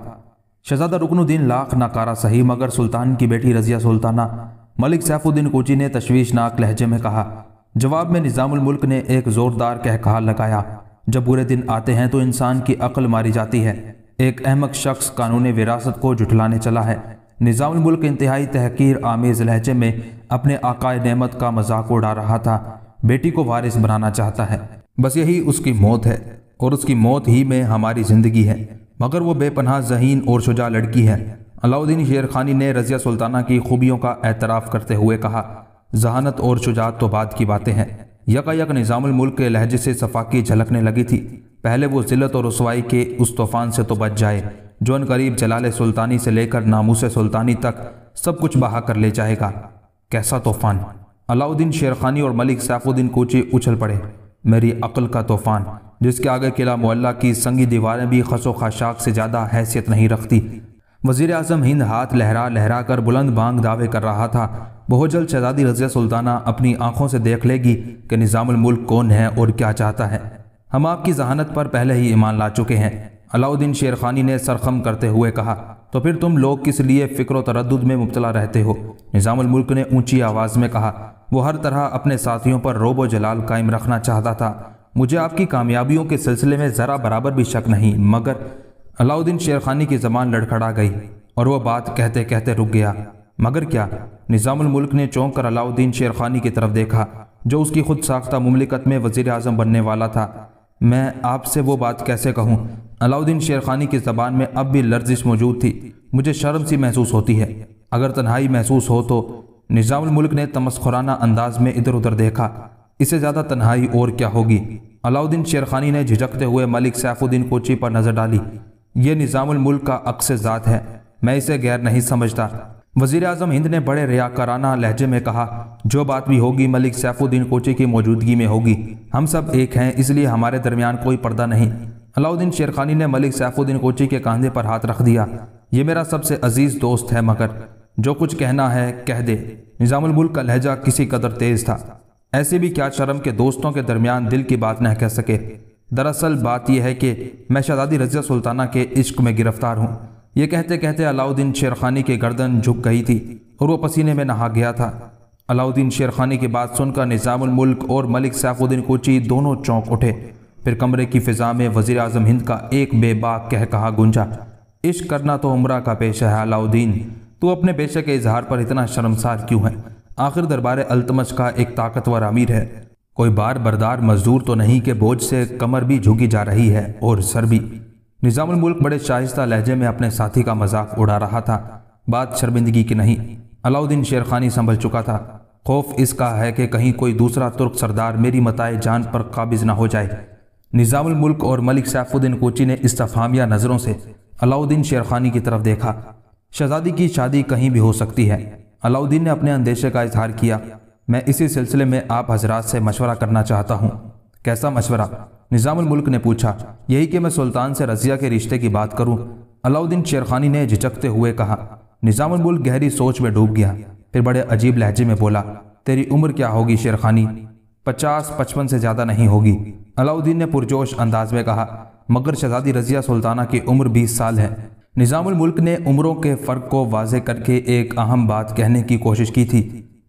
Speaker 1: शहजादा रुकनुद्दीन लाख नाकारा सही मगर सुल्तान की बेटी रजिया सुल्ताना मलिक सैफुद्दीन कोची ने तशवीशनाक लहजे में कहा जवाब में निज़ामुल मुल्क ने एक ज़ोरदार कह कहा लगाया जब बुरे दिन आते हैं तो इंसान की अकल मारी जाती है एक अहमक शख्स कानून विरासत को जुटलाने चला है निज़ामुल मुल्क इंतहाई तहकीर आमेज़ लहजे में अपने आकाय नमत का मजाक उड़ा रहा था बेटी को वारिस बनाना चाहता है बस यही उसकी मौत है और उसकी मौत ही में हमारी ज़िंदगी है मगर वो बेपनाह जहीन और शुजा लड़की है अलाउद्दीन शेर खानी ने रज़िया सुल्ताना की खूबियों का एतराफ़ करते हुए कहा जहानत और शुजात तो बाद की बातें हैं यकायक मुल्क के लहजे से सफाकी झलकने लगी थी पहले वो जिलत और रसवाई के उस तूफ़ान से तो बच जाए जोन करीब जलाल सुल्तानी से लेकर नामूस सुल्तानी तक सब कुछ बहा कर ले जाएगा कैसा तूफ़ान अलाउद्दीन शेरखानी और मलिक सैफुद्दीन कोची उछल पड़े मेरी अक्ल का तूफ़ान जिसके आगे किला मोल्ला की संगी दीवारें भी खसो खाशाक से ज़्यादा हैसियत नहीं रखती वजीर अजम हिंद हाथ लहरा लहरा कर बुलंद बांग दावे कर रहा था बहुत जल्द शहजादी रजिया सुल्ताना अपनी आंखों से देख लेगी कि मुल्क कौन है और क्या चाहता है हम आपकी जहानत पर पहले ही ईमान ला चुके हैं अलाउद्दीन शेर खानी ने सरखम करते हुए कहा तो फिर तुम लोग किस लिए फ़िक्र तरद में मुबतला रहते हो निज़ामुल्क ने ऊंची आवाज़ में कहा वो हर तरह अपने साथियों पर रोबो जलाल कायम रखना चाहता था मुझे आपकी कामयाबियों के सिलसिले में ज़रा बराबर भी शक नहीं मगर अलाउद्दीन शेरखानी की ज़बान लड़खड़ा गई और वह बात कहते कहते रुक गया मगर क्या निज़ामुल्क ने चौंक कर अलाउद्दीन शेरखानी की तरफ देखा जो उसकी खुद साख्ता ममलिकत में वजीर अजम बनने वाला था मैं आपसे वो बात कैसे कहूँ अलाउद्दीन शेरखानी की जबान में अब भी लर्जिश मौजूद थी मुझे शर्म सी महसूस होती है अगर तन्हाई महसूस हो तो मुल्क ने तमस्खुराना अंदाज में इधर उधर देखा इससे ज़्यादा तन्हाई और क्या होगी अलाउद्दीन शेरखानी ने झिझकते हुए मलिक सैफुद्दीन कोची पर नज़र डाली ये मुल्क का अक्स ज़ात है मैं इसे गैर नहीं समझता वजीर अजम हिंद ने बड़े रियाकाराना लहजे में कहा जो बात भी होगी मलिक सैफुद्दीन कोची की मौजूदगी में होगी हम सब एक हैं इसलिए हमारे दरमियान कोई पर्दा नहीं अलाउद्दीन शेरखानी ने मलिक सैफुद्दीन कोची के कंधे पर हाथ रख दिया ये मेरा सबसे अजीज दोस्त है मगर जो कुछ कहना है कह दे मुल्क का लहजा किसी कदर तेज था ऐसे भी क्या शर्म के दोस्तों के दरमियान दिल की बात न कह सके दरअसल बात यह है कि मैं शहजादी रजिया सुल्ताना के इश्क में गिरफ्तार हूँ ये कहते कहते अलाउद्दीन शेरखानी की गर्दन झुक गई थी और वो पसीने में नहा गया था अलाउद्दीन शेरखानी की बात सुनकर मुल्क और मलिक सैफुद्दीन कोची दोनों चौंक उठे फिर कमरे की फ़िज़ा में वज़ी अजम हिंद का एक बेबाक कह कहा गुंजा इश्क करना तो उम्र का पेशा है अलाउद्दीन तू अपने पेशे के इजहार पर इतना शर्मसार क्यों है आखिर दरबार अल्तमश का एक ताकतवर अमीर है कोई बार बरदार मजदूर तो नहीं के बोझ से कमर भी झुकी जा रही है और सर भी निज़ामुल मुल्क बड़े शाइस्ता लहजे में अपने साथी का मजाक उड़ा रहा था बात शर्मिंदगी की नहीं अलाउद्दीन शेरखानी संभल चुका था खौफ इसका है कि कहीं कोई दूसरा तुर्क सरदार मेरी मताए जान पर काबिज ना हो जाए निज़ामुल मुल्क और मलिक सैफुद्दीन कोची ने इस्तफामिया नज़रों से अलाउद्दीन शेरखानी की तरफ देखा शहजादी की शादी कहीं भी हो सकती है अलाउद्दीन ने अपने अंदेशे का इजहार किया मैं इसी सिलसिले में आप हजरात से मशवरा करना चाहता हूँ कैसा मशवरा निज़ामुल मुल्क ने पूछा यही कि मैं सुल्तान से रजिया के रिश्ते की बात करूँ अलाउद्दीन शेरखानी ने झिझकते हुए कहा निज़ामुल मुल्क गहरी सोच में डूब गया फिर बड़े अजीब लहजे में बोला तेरी उम्र क्या होगी शेरखानी पचास पचपन से ज़्यादा नहीं होगी अलाउद्दीन ने पुरजोश अंदाज में कहा मगर शहजादी रजिया सुल्ताना की उम्र बीस साल है निज़ामुल मुल्क ने उम्रों के फ़र्क को वाजे करके एक अहम बात कहने की कोशिश की थी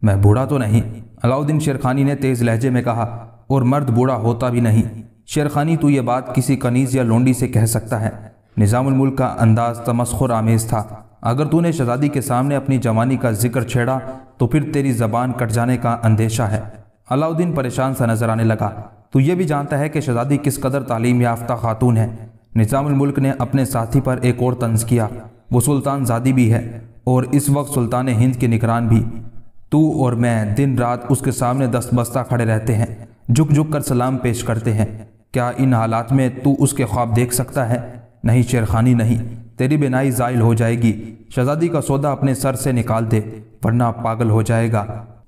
Speaker 1: मैं बूढ़ा तो नहीं अलाउद्दीन शेरखानी ने तेज़ लहजे में कहा और मर्द बूढ़ा होता भी नहीं शेरखानी तो ये बात किसी कनीज़ या लोंडी से कह सकता है निज़ामुल मुल्क का अंदाज़ तमस्खुर आमेज़ था अगर तूने शहजादी के सामने अपनी जवानी का जिक्र छेड़ा तो फिर तेरी जबान कट जाने का अंदेशा है अलाउद्दीन परेशान सा नजर आने लगा तो ये भी जानता है कि शहजादी किस कदर तालीम याफ्ता खातून है निज़ामुल्क ने अपने साथी पर एक और तंज किया वो सुल्तान जादी भी है और इस वक्त सुल्तान हिंद के निगरान भी तू और मैं दिन रात उसके सामने दस्त बस्ता खड़े रहते हैं झुक झुक कर सलाम पेश करते हैं क्या इन हालात में तू उसके ख्वाब देख सकता है नहीं शेरखानी नहीं तेरी बिनाई जायल हो जाएगी शहजादी का सौदा अपने सर से निकाल दे वरना पागल हो जाएगा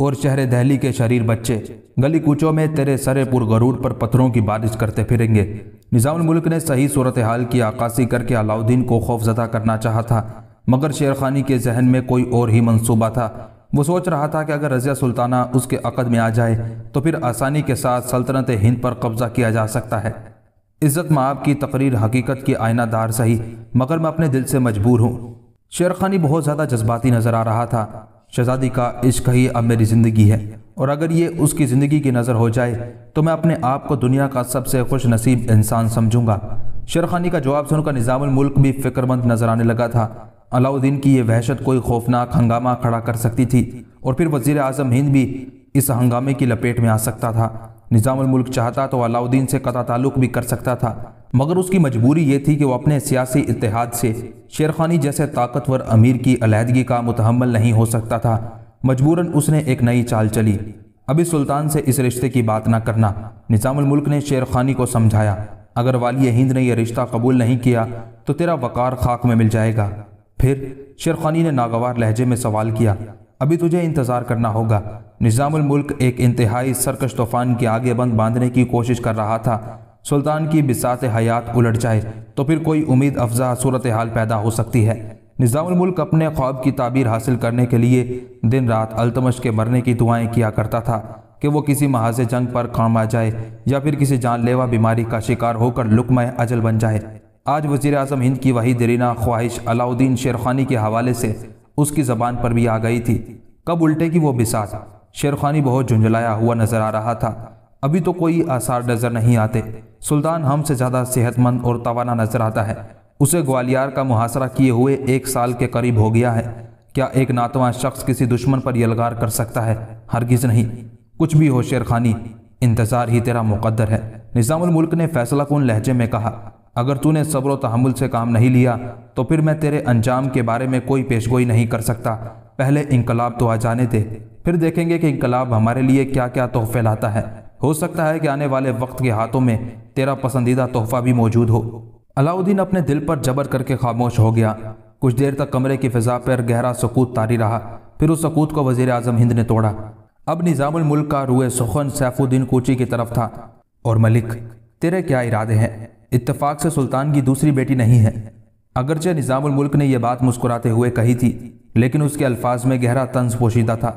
Speaker 1: और शहर दहली के शरीर बच्चे गली कूचों में तेरे सरे पुरगरूर पर पत्थरों की बारिश करते फिरेंगे निजामुल मुल्क ने सही सूरत हाल की आकाशी करके अलाउद्दीन को खौफ जदा करना चाहा था मगर शेर खानी के जहन में कोई और ही मंसूबा था वो सोच रहा था कि अगर रज़िया सुल्ताना उसके अकद में आ जाए तो फिर आसानी के साथ सल्तनत हिंद पर कब्ज़ा किया जा सकता है इज़्ज़त माब की तकरीर हकीकत की आयनादार सही मगर मैं अपने दिल से मजबूर हूँ शेर खानी बहुत ज़्यादा जज्बाती नज़र आ रहा था शहज़ादी का इश्क ही अब मेरी ज़िंदगी है और अगर ये उसकी ज़िंदगी की नज़र हो जाए तो मैं अपने आप को दुनिया का सबसे खुश नसीब इंसान समझूंगा शेरखानी का जवाब सुनकर निज़ामुल मुल्क भी फ़िक्रमंद नज़र आने लगा था अलाउद्दीन की यह वहशत कोई खौफनाक हंगामा खड़ा कर सकती थी और फिर वजीर अजम हिंद भी इस हंगामे की लपेट में आ सकता था निज़ामुल मुल्क चाहता तो अलाउद्दीन से कता ताल्लुक़ भी कर सकता था मगर उसकी मजबूरी ये थी कि वह अपने सियासी इतिहाद से शेरखानी जैसे ताकतवर अमीर की अलीहदगी का मुतहमल नहीं हो सकता था मजबूरन उसने एक नई चाल चली अभी सुल्तान से इस रिश्ते की बात ना करना मुल्क ने शेरखानी को समझाया अगर वाली हिंद ने यह रिश्ता कबूल नहीं किया तो तेरा वकार खाक में मिल जाएगा फिर शेरखानी ने नागवार लहजे में सवाल किया अभी तुझे इंतज़ार करना होगा मुल्क एक इंतहाई सरकश तूफ़ान के आगे बंद बांधने की कोशिश कर रहा था सुल्तान की बिसात हयात उलट जाए तो फिर कोई उम्मीद अफजा सूरत हाल पैदा हो सकती है मुल्क अपने ख्वाब की ताबीर हासिल करने के लिए दिन रात अल्तमश के मरने की दुआएं किया करता था कि वो किसी महाज जंग पर काम आ जाए या फिर किसी जानलेवा बीमारी का शिकार होकर लुकमय अजल बन जाए आज वजीर अजम हिंद की वही दरीना ख्वाहिश अलाउद्दीन शेरखानी के हवाले से उसकी ज़बान पर भी आ गई थी कब उल्टेगी वो बिसात शेरखानी बहुत झुंझलाया हुआ नजर आ रहा था अभी तो कोई आसार नज़र नहीं आते सुल्तान हमसे ज़्यादा सेहतमंद और तवाना नज़र आता है उसे ग्वालियर का मुहासरा किए हुए एक साल के करीब हो गया है क्या एक नातवा शख्स किसी दुश्मन पर यलगार कर सकता है हरगिज़ नहीं कुछ भी हो शेर खानी इंतज़ार ही तेरा मुकद्दर है निज़ामुल मुल्क ने फैसला कन लहजे में कहा अगर तूने सब्र तहमुल से काम नहीं लिया तो फिर मैं तेरे अंजाम के बारे में कोई पेशगोई नहीं कर सकता पहले इनकलाब तो आ जाने दे फिर देखेंगे कि इनकलाब हमारे लिए क्या क्या तोहफे लाता है हो सकता है कि आने वाले वक्त के हाथों में तेरा पसंदीदा तोहफा भी मौजूद हो अलाउद्दीन अपने दिल पर जबर करके खामोश हो गया कुछ देर तक कमरे की फिजा पर गहरा सकूत तारी रहा फिर उस सकूत को वजीर अजम हिंद ने तोड़ा अब निज़ामुल मुल्क का रुए सुखन सैफुद्दीन कोची की तरफ था और मलिक तेरे क्या इरादे हैं इतफाक से सुल्तान की दूसरी बेटी नहीं है अगरचे निज़ामुल मुल्क ने यह बात मुस्कुराते हुए कही थी लेकिन उसके अल्फाज में गहरा तंज पोशीदा था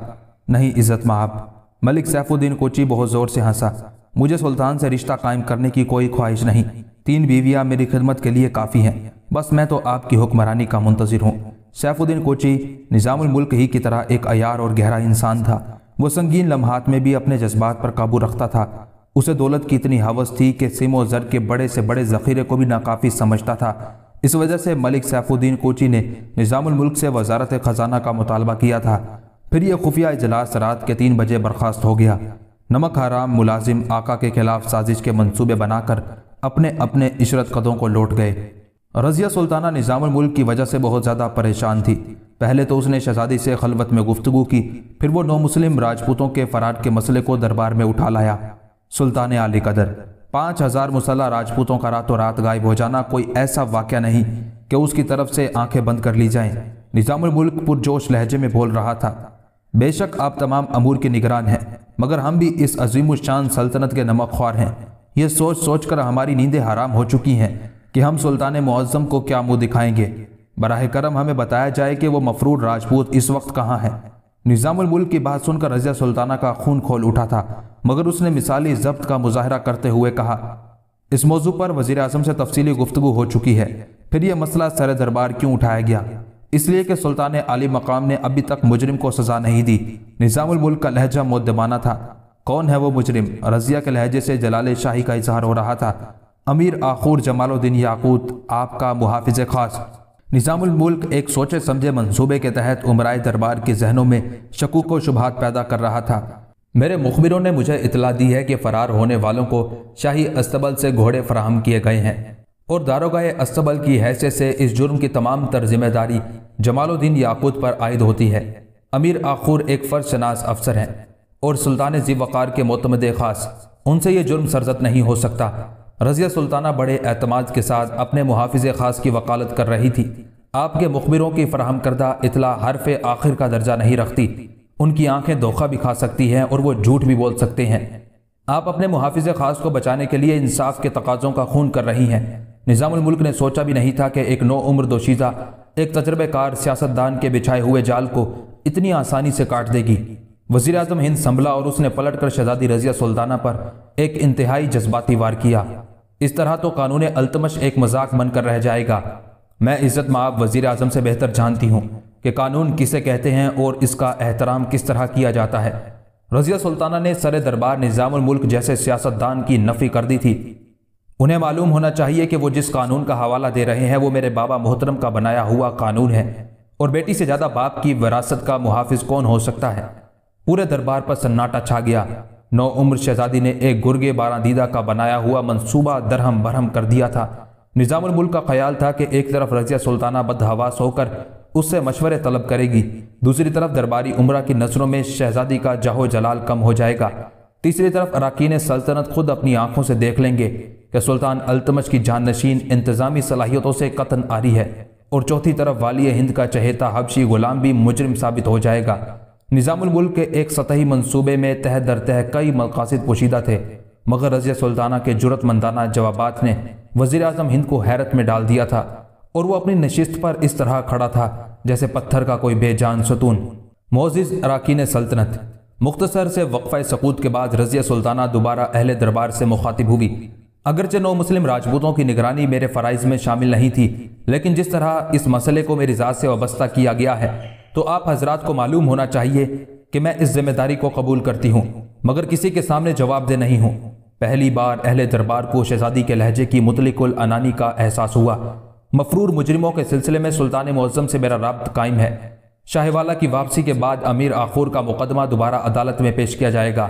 Speaker 1: नहीं इज़्ज़त माप मलिक सैफुद्दीन कोची बहुत ज़ोर से हंसा मुझे सुल्तान से रिश्ता कायम करने की कोई ख्वाहिश नहीं तीन बीवियाँ मेरी खिदमत के लिए काफ़ी हैं बस मैं तो आपकी हुक्मरानी का मुंतज़र हूँ सैफुद्दीन कोची निज़ामुल्क ही की तरह एक अयार और गहरा इंसान था वो संगीन लम्हात में भी अपने जज्बात पर काबू रखता था उसे दौलत की इतनी हवस थी कि सिमो जर के बड़े से बड़े ज़ख़ीरे को भी नाकाफ़ी समझता था इस वजह से मलिक सैफुद्दीन कोची ने निज़ामुल्क से वजारत ख़जाना का मुतालबा किया था फिर यह खुफिया इजलास रात के तीन बजे बर्खास्त हो गया नमक हराम मुलाजिम आका के खिलाफ साजिश के मंसूबे बनाकर अपने अपने इशरत कदों को लौट गए रजिया सुल्ताना मुल्क की वजह से बहुत ज़्यादा परेशान थी पहले तो उसने शहजादी से खलबत में गुफ्तु की फिर वो नौ मुस्लिम राजपूतों के फरार के मसले को दरबार में उठा लाया सुल्तान आली कदर पाँच हज़ार मुसल्ह राजपूतों का रातों रात गायब हो जाना कोई ऐसा वाक़ नहीं कि उसकी तरफ से आंखें बंद कर ली जाएं। निज़ामुल्क पुरजोश लहजे में बोल रहा था बेशक आप तमाम अमूर के निगरान हैं मगर हम भी इस अजीम शान सल्तनत के नमक ख्वार हैं यह सोच सोच कर हमारी नींदें हराम हो चुकी हैं कि हम सुल्तान मुआज़म को क्या मुँह दिखाएंगे बरह करम हमें बताया जाए कि वह मफरूर राजपूत इस वक्त कहाँ हैं निज़ामुल्क की बात सुनकर रजिया सुल्ताना का खून खोल उठा था मगर उसने मिसाली जब्त का मुजाहरा करते हुए कहा इस मौजू पर वजीर अजम से तफसीली गुफ्तु हो चुकी है फिर यह मसला सर दरबार क्यों उठाया गया इसलिए कि सुल्तान अली मकाम ने अभी तक मुजरिम को सजा नहीं दी मुल्क का लहजा मुद्दमाना था कौन है वो मुजरिम रजिया के लहजे से जलाल शाही का इजहार हो रहा था अमीर आखूर जमालुद्दीन याकूत आपका मुहाफ़ खास मुल्क एक सोचे समझे मंसूबे के तहत उमराए दरबार के जहनों में शकूक व शुभात पैदा कर रहा था मेरे मुखबिरों ने मुझे इतला दी है कि फ़रार होने वालों को शाही अस्तबल से घोड़े फराहम किए गए हैं और दारोगा अस्तबल की हैसियत से इस जुर्म की तमाम तर जिम्मेदारी जमालुद्दीन याकूत पर आयद होती है अमीर आखूर एक फ़र्ज शनास अफसर हैं और सुल्तान जी वक़ार के मोतमद ख़ास उनसे ये जुर्म सरजत नहीं हो सकता रज़िया सुल्ताना बड़े अतमाद के साथ अपने मुहाफ़ ख़ास की वकालत कर रही थी आपके मुखबिरों की फराहम करदा इतला हरफ आखिर का दर्जा नहीं रखती उनकी आंखें धोखा भी खा सकती हैं और वो झूठ भी बोल सकते हैं आप अपने मुहाफ़ ख़ास को बचाने के लिए इंसाफ के तकाज़ों का खून कर रही हैं मुल्क ने सोचा भी नहीं था कि एक नौ उम्र दोशीज़ा एक तजर्बेकार सियासतदान के बिछाए हुए जाल को इतनी आसानी से काट देगी वजीर अजम हिंद संभला और उसने पलट कर शहजादी रजिया सुल्ताना पर एक इंतहाई जज्बाती वार किया इस तरह तो कानून अल्तमश एक मजाक बनकर रह जाएगा मैं इज़्ज़त माब वजीर अजम से बेहतर जानती हूँ कि कानून किसे कहते हैं और इसका एहतराम किस तरह किया जाता है रजिया सुल्ताना ने सर दरबार मुल्क जैसे सियासतदान की नफ़ी कर दी थी उन्हें मालूम होना चाहिए कि वो जिस कानून का हवाला दे रहे हैं वो मेरे बाबा मोहतरम का बनाया हुआ कानून है और बेटी से ज़्यादा बाप की विरासत का मुहाफिज कौन हो सकता है पूरे दरबार पर सन्नाटा छा गया नौ उम्र शहजादी ने एक गुर्गे दीदा का बनाया हुआ मनसूबा दरहम बरहम कर दिया था निज़ामुल का ख्याल था कि एक तरफ रजिया सुल्ताना बदहवास होकर उससे मशवरे तलब करेगी दूसरी तरफ दरबारी उम्र की नसरों में शहजादी का जाहो जलाल कम हो जाएगा तीसरी तरफ अरकान सल्तनत खुद अपनी आंखों से देख लेंगे कि सुल्तान अल्तमश की जानशीन इंतज़ामी सलाहियतों से कतन आ रही है और चौथी तरफ वाली हिंद का चहेता हबशी गुलाम भी मुजरम साबित हो जाएगा निज़ामुल्क के एक सतही मनसूबे में तह दर तह कई मकासद पोशीदा थे मगर रजिया सुल्ताना के जरूरतमंदाना जवाब ने वजी अजम हिंद को हैरत में डाल दिया था और वह अपनी नशस्त पर इस तरह खड़ा था जैसे पत्थर का कोई बेजान सतून मोजिज़ अरकान सल्तनत मुख्तसर से वक्फ़ सकूत के बाद रजिया सुल्ताना दोबारा अहल दरबार से मुखातिब हुई अगरचे नौ मुस्लिम राजपूतों की निगरानी मेरे फ़राइज में शामिल नहीं थी लेकिन जिस तरह इस मसले को मेरी ज़ात से वाबस्ता किया गया है तो आप हजरात को मालूम होना चाहिए कि मैं इस जिम्मेदारी को कबूल करती हूँ मगर किसी के सामने जवाब दे नहीं हूँ पहली बार अहल दरबार को शहजादी के लहजे की मुतलिकुल अनानी का एहसास हुआ मफरूर मुजरमों के सिलसिले में सुल्तान मौज़म से मेरा रबत कायम है शाहवाला की वापसी के बाद अमीर आखूर का मुकदमा दोबारा अदालत में पेश किया जाएगा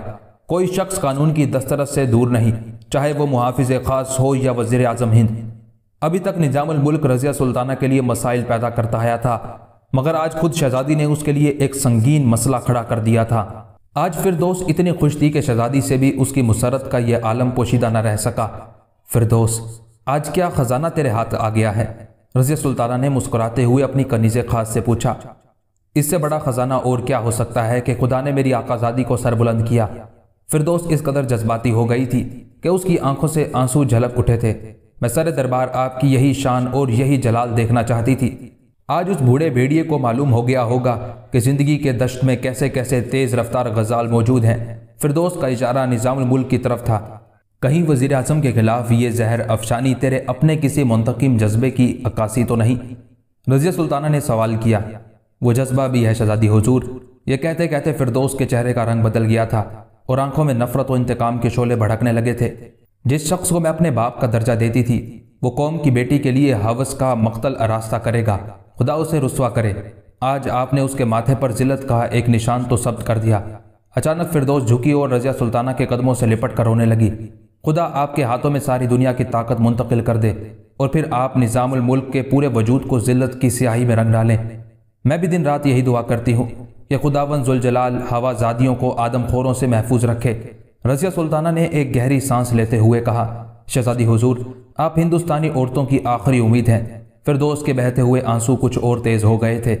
Speaker 1: कोई शख्स कानून की दस्तरस से दूर नहीं चाहे वो मुहाफिज खास हो या वजीर अजम हिंद अभी तक मुल्क रज़िया सुल्ताना के लिए मसाइल पैदा करता आया था मगर आज खुद शहजादी ने उसके लिए एक संगीन मसला खड़ा कर दिया था आज फिर दोस्त इतनी खुश थी कि शहजादी से भी उसकी मुसरत का यह आलम पोशीदा न रह सका फिर दोस्त आज क्या ख़जाना तेरे हाथ आ गया है रज़िया सुल्ताना ने मुस्कुराते हुए अपनी कनीज़ खास से पूछा इससे बड़ा ख़जाना और क्या हो सकता है कि खुदा ने मेरी आकाजादी को सरबुलंद किया दोस्त इस कदर जज्बाती हो गई थी कि उसकी आंखों से आंसू झलक उठे थे मैं सर दरबार आपकी यही शान और यही जलाल देखना चाहती थी आज उस बूढ़े भेड़िए को मालूम हो गया होगा कि ज़िंदगी के दश्त में कैसे कैसे तेज़ रफ्तार गजाल मौजूद हैं दोस्त का इशारा निज़ाम मुल्क की तरफ था कहीं वजीर अजम के खिलाफ ये जहर अफशानी तेरे अपने किसी मुंतकम जज्बे की अक्कासी तो नहीं रजिया सुल्ताना ने सवाल किया वो जज्बा भी है शहजादी हजूर ये कहते कहते फिरदोस के चेहरे का रंग बदल गया था और आंखों में नफरत और इंतकाम के शोले भड़कने लगे थे जिस शख्स को मैं अपने बाप का दर्जा देती थी वो कौम की बेटी के लिए हवस का मख्तल आरास्ता करेगा खुदा उसे रसुआ करे आज आपने उसके माथे पर जिलत का एक निशान तो सब्त कर दिया अचानक फिरदोस झुकी और रजिया सुल्ताना के कदमों से लिपट कर रोने लगी खुदा आपके हाथों में सारी दुनिया की ताकत मुंतकिल कर दे और फिर आप निज़ामुल मुल्क के पूरे वजूद को जिल्लत की स्याही में रंग डालें मैं भी दिन रात यही दुआ करती हूँ कि खुदावन जुलजलाल हवाजादियों को आदमखोरों से महफूज रखे रजिया सुल्ताना ने एक गहरी सांस लेते हुए कहा शहजादी हुजूर आप हिंदुस्तानी औरतों की आखिरी उम्मीद हैं दोस्त के बहते हुए आंसू कुछ और तेज हो गए थे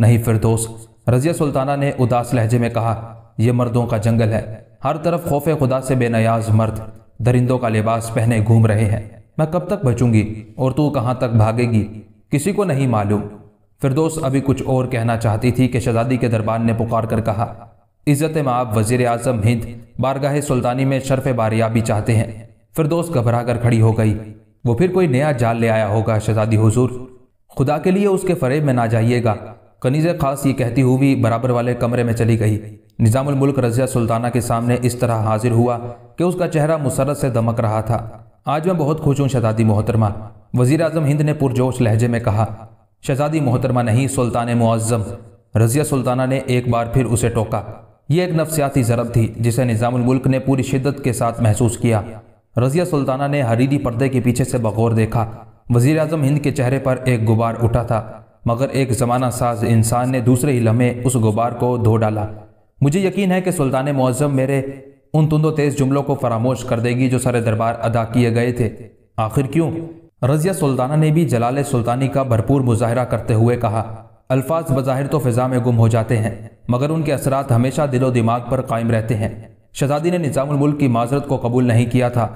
Speaker 1: नहीं फिर दोस्त रजिया सुल्ताना ने उदास लहजे में कहा यह मर्दों का जंगल है हर तरफ खौफ खुदा से बेनयाज मर्द दरिंदों का लिबास पहने घूम रहे हैं मैं कब तक बचूंगी और तू कहाँ तक भागेगी किसी को नहीं मालूम फिरदोस अभी कुछ और कहना चाहती थी कि शहजादी के दरबार ने पुकार कर कहा इज़्ज़त आप वजीर आजम हिंद बारगाह सुल्तानी में शर्फ बारियाबी चाहते हैं फिरदोस घबरा कर खड़ी हो गई वो फिर कोई नया जाल ले आया होगा शहजादी हजूर खुदा के लिए उसके फरेब में ना जाइएगा कनीज़ खास ये कहती हुई बराबर वाले कमरे में चली गई निज़ामुल मुल्क रजिया सुल्ताना के सामने इस तरह हाजिर हुआ कि उसका चेहरा मुसरत से दमक रहा था आज मैं बहुत खुश हूँ शहजादी मोहतरमा वजीर अजम हिंद ने पुरजोश लहजे में कहा शहजादी मोहतरमा नहीं सुल्तान मुआज़म रज़िया सुल्ताना ने एक बार फिर उसे टोका ये एक नफसियाती ज़रब थी जिसे निज़ामुल्क ने पूरी शिद्दत के साथ महसूस किया रज़िया सुल्ताना ने हरीदी पर्दे के पीछे से बगौर देखा वजीर अजम हिंद के चेहरे पर एक गुबार उठा था मगर एक ज़माना साज इंसान ने दूसरे ही लम्हे उस गुबार को धो डाला मुझे यकीन है कि सुल्तान मुआज़म मेरे उन तुंदो तेज़ जुमलों को फरामोश कर देगी जो सारे दरबार अदा किए गए थे आखिर क्यों रजिया सुल्ताना ने भी जलाल सुल्तानी का भरपूर मुजाहरा करते हुए कहा अल्फाज बज़ाहिर तो फ़िज़ा में गुम हो जाते हैं मगर उनके असरात हमेशा दिलो दिमाग पर कायम रहते हैं शहजादी ने निज़ामुल्क की माजरत को कबूल नहीं किया था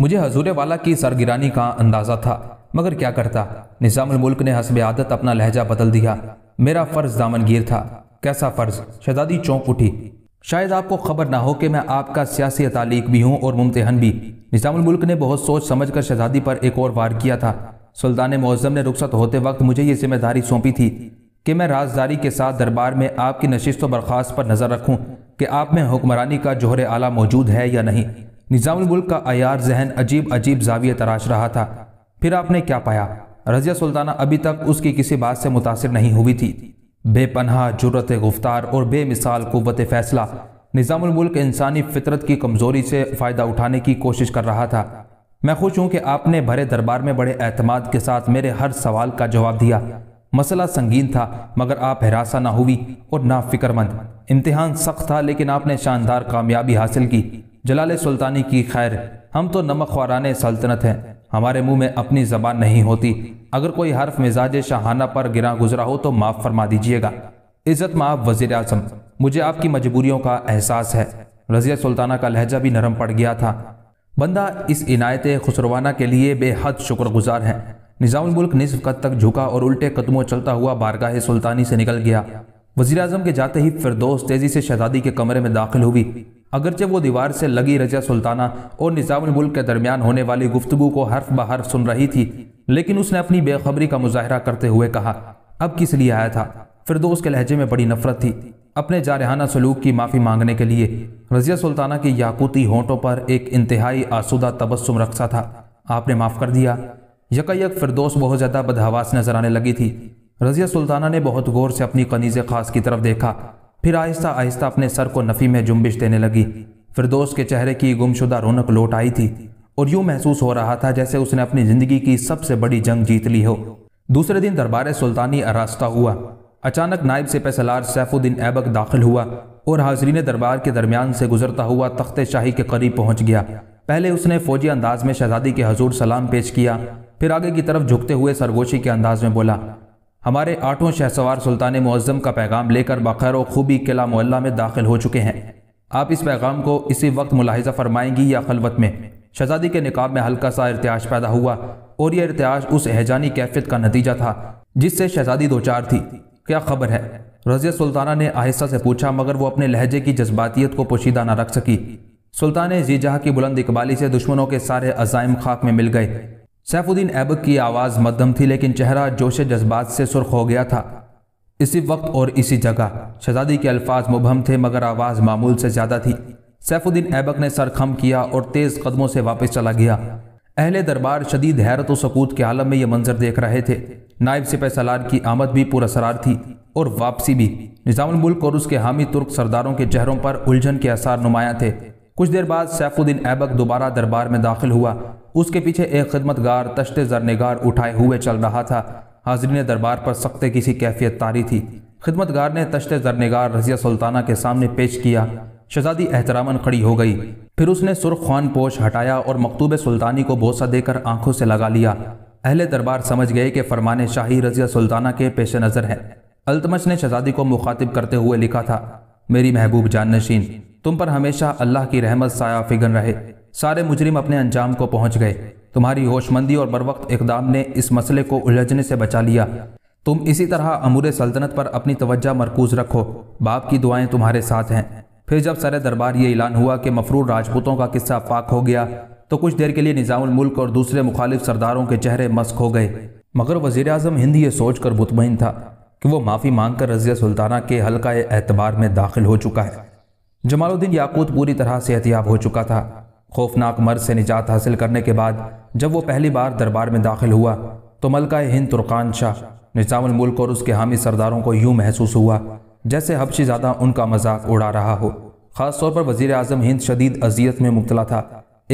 Speaker 1: मुझे हजूर वाला की सरगिरानी का अंदाज़ा था मगर क्या करता निज़ामुल्क ने हसब आदत अपना लहजा बदल दिया मेरा फ़र्ज़ दामनगीर था कैसा फ़र्ज शहजादी चौंक उठी शायद आपको खबर ना हो कि मैं आपका सियासी तालीक भी हूँ और मुमतहन भी निज़ामुल मुल्क ने बहुत सोच समझ कर शहजादी पर एक और वार किया था सुल्तान मौजम ने रुखसत होते वक्त मुझे ये जिम्मेदारी सौंपी थी कि मैं राजदारी के साथ दरबार में आपकी नशिस्त व बर्खास्त पर नज़र रखूँ कि आप में हुक्मरानी का जोहर आला मौजूद है या नहीं निज़ामुल मुल्क का अयार जहन अजीब अजीब जाविया तराश रहा था फिर आपने क्या पाया रजिया सुल्ताना अभी तक उसकी किसी बात से मुतासर नहीं हुई थी बेपनहा जरूरत गुफ्तार और बेमिसाल कुत फैसला निज़ामुलमुल्क इंसानी फितरत की कमज़ोरी से फ़ायदा उठाने की कोशिश कर रहा था मैं खुश हूँ कि आपने भरे दरबार में बड़े अहतमाद के साथ मेरे हर सवाल का जवाब दिया मसला संगीन था मगर आप हरासा ना हुई और ना फिक्रमंद इम्तहान सख्त था लेकिन आपने शानदार कामयाबी हासिल की जलाल सुल्तानी की खैर हम तो नमक खारान सल्तनत हैं हमारे मुंह में अपनी ज़बान नहीं होती अगर कोई हर्फ मिजाज शाहाना पर गिरा गुजरा हो तो माफ़ फरमा दीजिएगा इज़्ज़त माफ वजीर आजम मुझे आपकी मजबूरियों का एहसास है रज़िया सुल्ताना का लहजा भी नरम पड़ गया था बंदा इस इनायत खुसरवाना के लिए बेहद शुक्रगुजार है मुल्क निसफ कद तक झुका और उल्टे कदमों चलता हुआ बारगाह सुल्तानी से निकल गया वजीर अजम के जाते ही फिरदोस तेज़ी से शहजादी के कमरे में दाखिल हुई अगरचे वो दीवार से लगी रजा सुल्ताना और निज़ामुल मुल्क के दरमियान होने वाली गुफ्तु को हर्फ ब हर्फ सुन रही थी लेकिन उसने अपनी बेखबरी का मुजाहरा करते हुए कहा अब किस लिए आया था फिरदोस के लहजे में बड़ी नफरत थी अपने जारहाना सलूक की माफ़ी मांगने के लिए रजिया सुल्ताना की याकूती होंठों पर एक इंतहाई आसुदा तबस्सुम रखा था आपने माफ़ कर दिया यकायक फिरदोस बहुत ज़्यादा बदहवास नजर आने लगी थी रजिया सुल्ताना ने बहुत गौर से अपनी कनीज़ खास की तरफ देखा फिर आहिस्ता आहिस्ता अपने सर को नफ़ी में जुम्बिश देने लगी फिर दोस्त के चेहरे की गुमशुदा रौनक लौट आई थी और यूँ महसूस हो रहा था जैसे उसने अपनी ज़िंदगी की सबसे बड़ी जंग जीत ली हो दूसरे दिन दरबार सुल्तानी अरास्ता हुआ अचानक नायब से पैसलार सैफुद्दीन ऐबक दाखिल हुआ और हाजरीन दरबार के दरमियान से गुजरता हुआ तख्त शाही के करीब पहुंच गया पहले उसने फौजी अंदाज में शहजादी के हजूर सलाम पेश किया फिर आगे की तरफ झुकते हुए सरगोशी के अंदाज में बोला हमारे आठों शहसवार सुल्तान मुआज़म का पैगाम लेकर बखैर खूबी किला मोहल्ला में दाखिल हो चुके हैं आप इस पैगाम को इसी वक्त मुलाहिजा फरमाएंगी या खलवत में शहजादी के निकाब में हल्का सा इर्त्याज पैदा हुआ और यह इरतियाज उस हैजानी कैफियत का नतीजा था जिससे शहजादी दो चार थी क्या खबर है रजिया सुल्ताना ने आहिस्ता से पूछा मगर वो अपने लहजे की जज्बातियत को पोशीदा न रख सकी सुल्तान जहाँ की बुलंद इकबाली से दुश्मनों के सारे अजाइम खाक में मिल गए सैफुद्दीन ऐबक की आवाज़ मध्यम थी लेकिन चेहरा जोश जज्बात से सुर्ख हो गया था इसी वक्त और इसी जगह शहजादी के अल्फाज मुबहम थे मगर आवाज़ मामूल से ज़्यादा थी सैफुद्दीन ऐबक ने सर खम किया और तेज़ कदमों से वापस चला गया अहले दरबार शदीद हैरत व सकूत के आलम में यह मंजर देख रहे थे नायब सिपह सलार की आमद भी पुरसरार थी और वापसी भी मुल्क और उसके हामी तुर्क सरदारों के चेहरों पर उलझन के आसार नुमाया थे कुछ देर बाद सैफुद्दीन ऐबक दोबारा दरबार में दाखिल हुआ उसके पीछे एक खिदमतगार तश्त जरनेगार उठाए हुए चल रहा था हाजरी ने दरबार पर सख्त किसी कैफियत तारी थी खिदमतगार ने तश्त जरनेगार रजिया सुल्ताना के सामने पेश किया शहजादी एहतरामन खड़ी हो गई फिर उसने सुर्ख खान पोश हटाया और मकतूब सुल्तानी को बोसा देकर आंखों से लगा लिया अहले दरबार समझ गए कि फरमान शाही रजिया सुल्ताना के पेश नज़र हैं अल्तमश ने शहजादी को मुखातिब करते हुए लिखा था मेरी महबूब नशीन तुम पर हमेशा अल्लाह की रहमत साया फिगन रहे सारे मुजरिम अपने अंजाम को पहुंच गए तुम्हारी होशमंदी और बरवक्त इकदाम ने इस मसले को उलझने से बचा लिया तुम इसी तरह अमूर सल्तनत पर अपनी तवज्जा मरकूज रखो बाप की दुआएं तुम्हारे साथ हैं फिर जब सर दरबार ये ऐलान हुआ कि मफरूर राजपूतों का किस्सा फाक हो गया तो कुछ देर के लिए निज़ामुल मुल्क और दूसरे मुखालिफ सरदारों के चेहरे मस्क हो गए मगर वजीर अजम हिंद ये सोच कर मुतमिन था कि वो माफ़ी मांग कर रजिया सुल्ताना के हल्का एतबार में दाखिल हो चुका है जमालुद्दीन याकूत पूरी तरह से एहतियाब हो चुका था खौफनाक मर्ज से निजात हासिल करने के बाद जब वो पहली बार दरबार में दाखिल हुआ तो मलका हिंद तुर्कान शाह मुल्क और उसके हामी सरदारों को यूं महसूस हुआ जैसे हबशी ज़्यादा उनका मजाक उड़ा रहा हो ख़ास तौर पर वजीर अजम हिंद शदीद अजियत में मुबतला था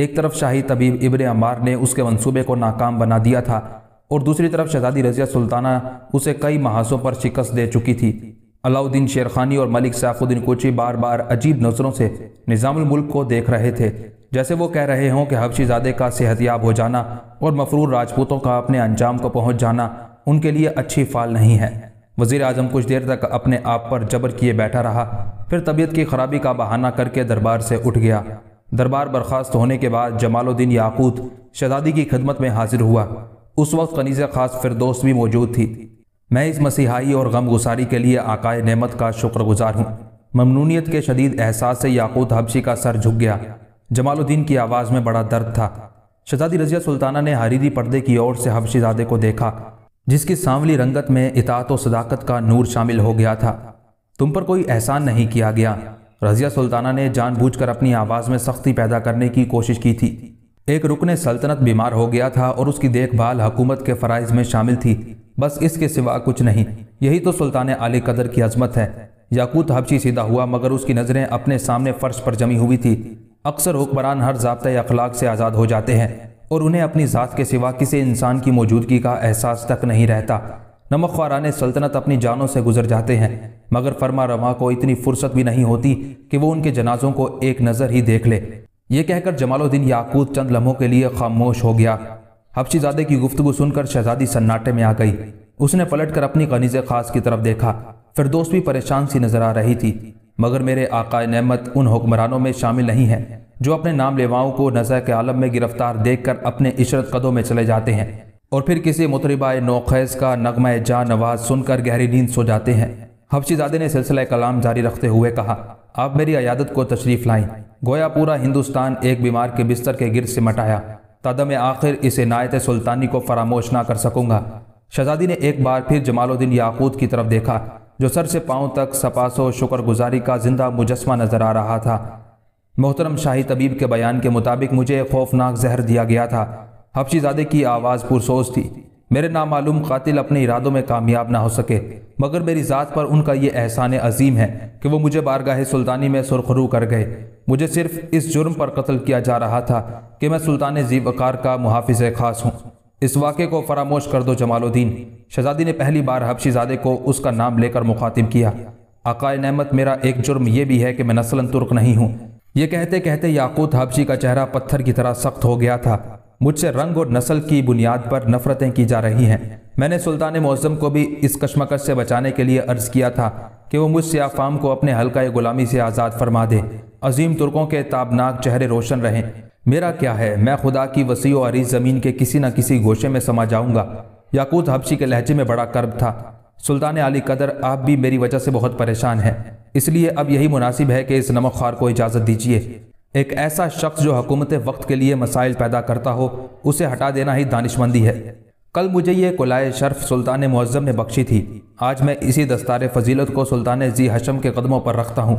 Speaker 1: एक तरफ शाही तबीब इब्र अमार ने उसके मनसूबे को नाकाम बना दिया था और दूसरी तरफ शहजादी रजिया सुल्ताना उसे कई महासों पर शिकस्त दे चुकी थी अलाउद्दीन शेरखानी और मलिक सैफुद्दीन कोची बार बार अजीब नज़रों से मुल्क को देख रहे थे जैसे वो कह रहे हों कि हबशीजादे का सेहतियाब हो जाना और मफरूर राजपूतों का अपने अंजाम को पहुंच जाना उनके लिए अच्छी फाल नहीं है वजीर आजम कुछ देर तक अपने आप पर जबर किए बैठा रहा फिर तबीयत की खराबी का बहाना करके दरबार से उठ गया दरबार बर्खास्त होने के बाद जमालुद्दीन याकूत शहजादी की खिदमत में हाजिर हुआ उस वक्त कनीज़ खास फिरदोस भी मौजूद थी मैं इस मसीहाई और गम गुसारी के लिए आकाए नेमत का शुक्रगुजार हूँ ममनूनीत के शदीद एहसास से याकूत हबशी का सर झुक गया जमालुद्दीन की आवाज़ में बड़ा दर्द था शहजादी रजिया सुल्ताना ने हरीरी पर्दे की ओर से हबशीजादे को देखा जिसकी सांवली रंगत में इतात व सदाकत का नूर शामिल हो गया था तुम पर कोई एहसान नहीं किया गया रजिया सुल्ताना ने जानबूझकर अपनी आवाज़ में सख्ती पैदा करने की कोशिश की थी एक रुकन सल्तनत बीमार हो गया था और उसकी देखभाल हुकूमत के फ़रज़ में शामिल थी बस इसके सिवा कुछ नहीं यही तो सुल्तान अली कदर की अजमत है याकूत हबशी सीधा हुआ मगर उसकी नज़रें अपने सामने फ़र्श पर जमी हुई थी अक्सर हुक्मरान हर जबते अखलाक से आज़ाद हो जाते हैं और उन्हें अपनी ज़ात के सिवा किसी इंसान की मौजूदगी का एहसास तक नहीं रहता नमक खारान सल्तनत अपनी जानों से गुजर जाते हैं मगर फरमा रमा को इतनी फुर्सत भी नहीं होती कि वो उनके जनाजों को एक नज़र ही देख ले ये कहकर जमालुद्दीन याकूत चंद लम्हों के लिए खामोश हो गया हफ्शीजादे की गुफ्तु सुनकर शहजादी सन्नाटे में आ गई उसने पलट कर अपनी गनीज खास की तरफ देखा दोस्त भी परेशान सी नजर आ रही थी मगर मेरे आकाए नमत उन हुक्मरानों में शामिल नहीं हैं जो अपने नाम लेवाओं को नजर के आलम में गिरफ्तार देख कर अपने इशरत कदों में चले जाते हैं और फिर किसी मुतरबा नौखैज़ का नगमा जा नवाज सुनकर गहरी नींद सो जाते हैं हफशीजादे ने सिलसिला कलाम जारी रखते हुए कहा आप मेरी अयादत को तशरीफ़ लाएं गोया पूरा हिंदुस्तान एक बीमार के बिस्तर के गिर से मटाया तदम आखिर इस नायत सुल्तानी को फरामोश ना कर सकूंगा शहजादी ने एक बार फिर जमालुद्दीन याकूत की तरफ देखा जो सर से पाँव तक सपासो शुक्रगुजारी का जिंदा मुजस्मा नज़र आ रहा था मोहतरम शाही तबीब के बयान के मुताबिक मुझे खौफनाक जहर दिया गया था हफ्शीजादे की आवाज़ पुरसोस थी मेरे नामालूम कातिल अपने इरादों में कामयाब ना हो सके मगर मेरी ज़ात पर उनका ये एहसान अजीम है कि वो मुझे बारगाह सुल्तानी में सुरखरू कर गए मुझे सिर्फ इस जुर्म पर कत्ल किया जा रहा था कि मैं सुल्तान जीवकार का मुहाफ़ खास हूँ इस वाक़े को फरामोश कर दो जमालुद्दीन शहजादी ने पहली बार हबशीजादे को उसका नाम लेकर मुखातिब किया अकाय नहमत मेरा एक जुर्म यह भी है कि मैं नस्लन तुर्क नहीं हूँ ये कहते कहते याकूत हबशी का चेहरा पत्थर की तरह सख्त हो गया था मुझसे रंग और नस्ल की बुनियाद पर नफरतें की जा रही हैं मैंने सुल्तान मौजम को भी इस कशमकश से बचाने के लिए अर्ज़ किया था कि वो मुझ सियाफाम को अपने हल्का गुलामी से आज़ाद फरमा दे अजीम तुर्कों के ताबनाक चेहरे रोशन रहें मेरा क्या है मैं खुदा की वसी और अरीज ज़मीन के किसी न किसी गोशे में समा जाऊंगा याकूत हबशी के लहजे में बड़ा कर्ब था सुल्तान अली कदर आप भी मेरी वजह से बहुत परेशान हैं इसलिए अब यही मुनासिब है कि इस नमक खार को इजाज़त दीजिए एक ऐसा शख्स जो हकूमत वक्त के लिए मसाइल पैदा करता हो उसे हटा देना ही दानिशमंदी है कल मुझे ये कोलाए शर्फ सुल्तान मज़म ने बख्शी थी आज मैं इसी दस्तार फजीलत को सुल्तान जी हशम के कदमों पर रखता हूँ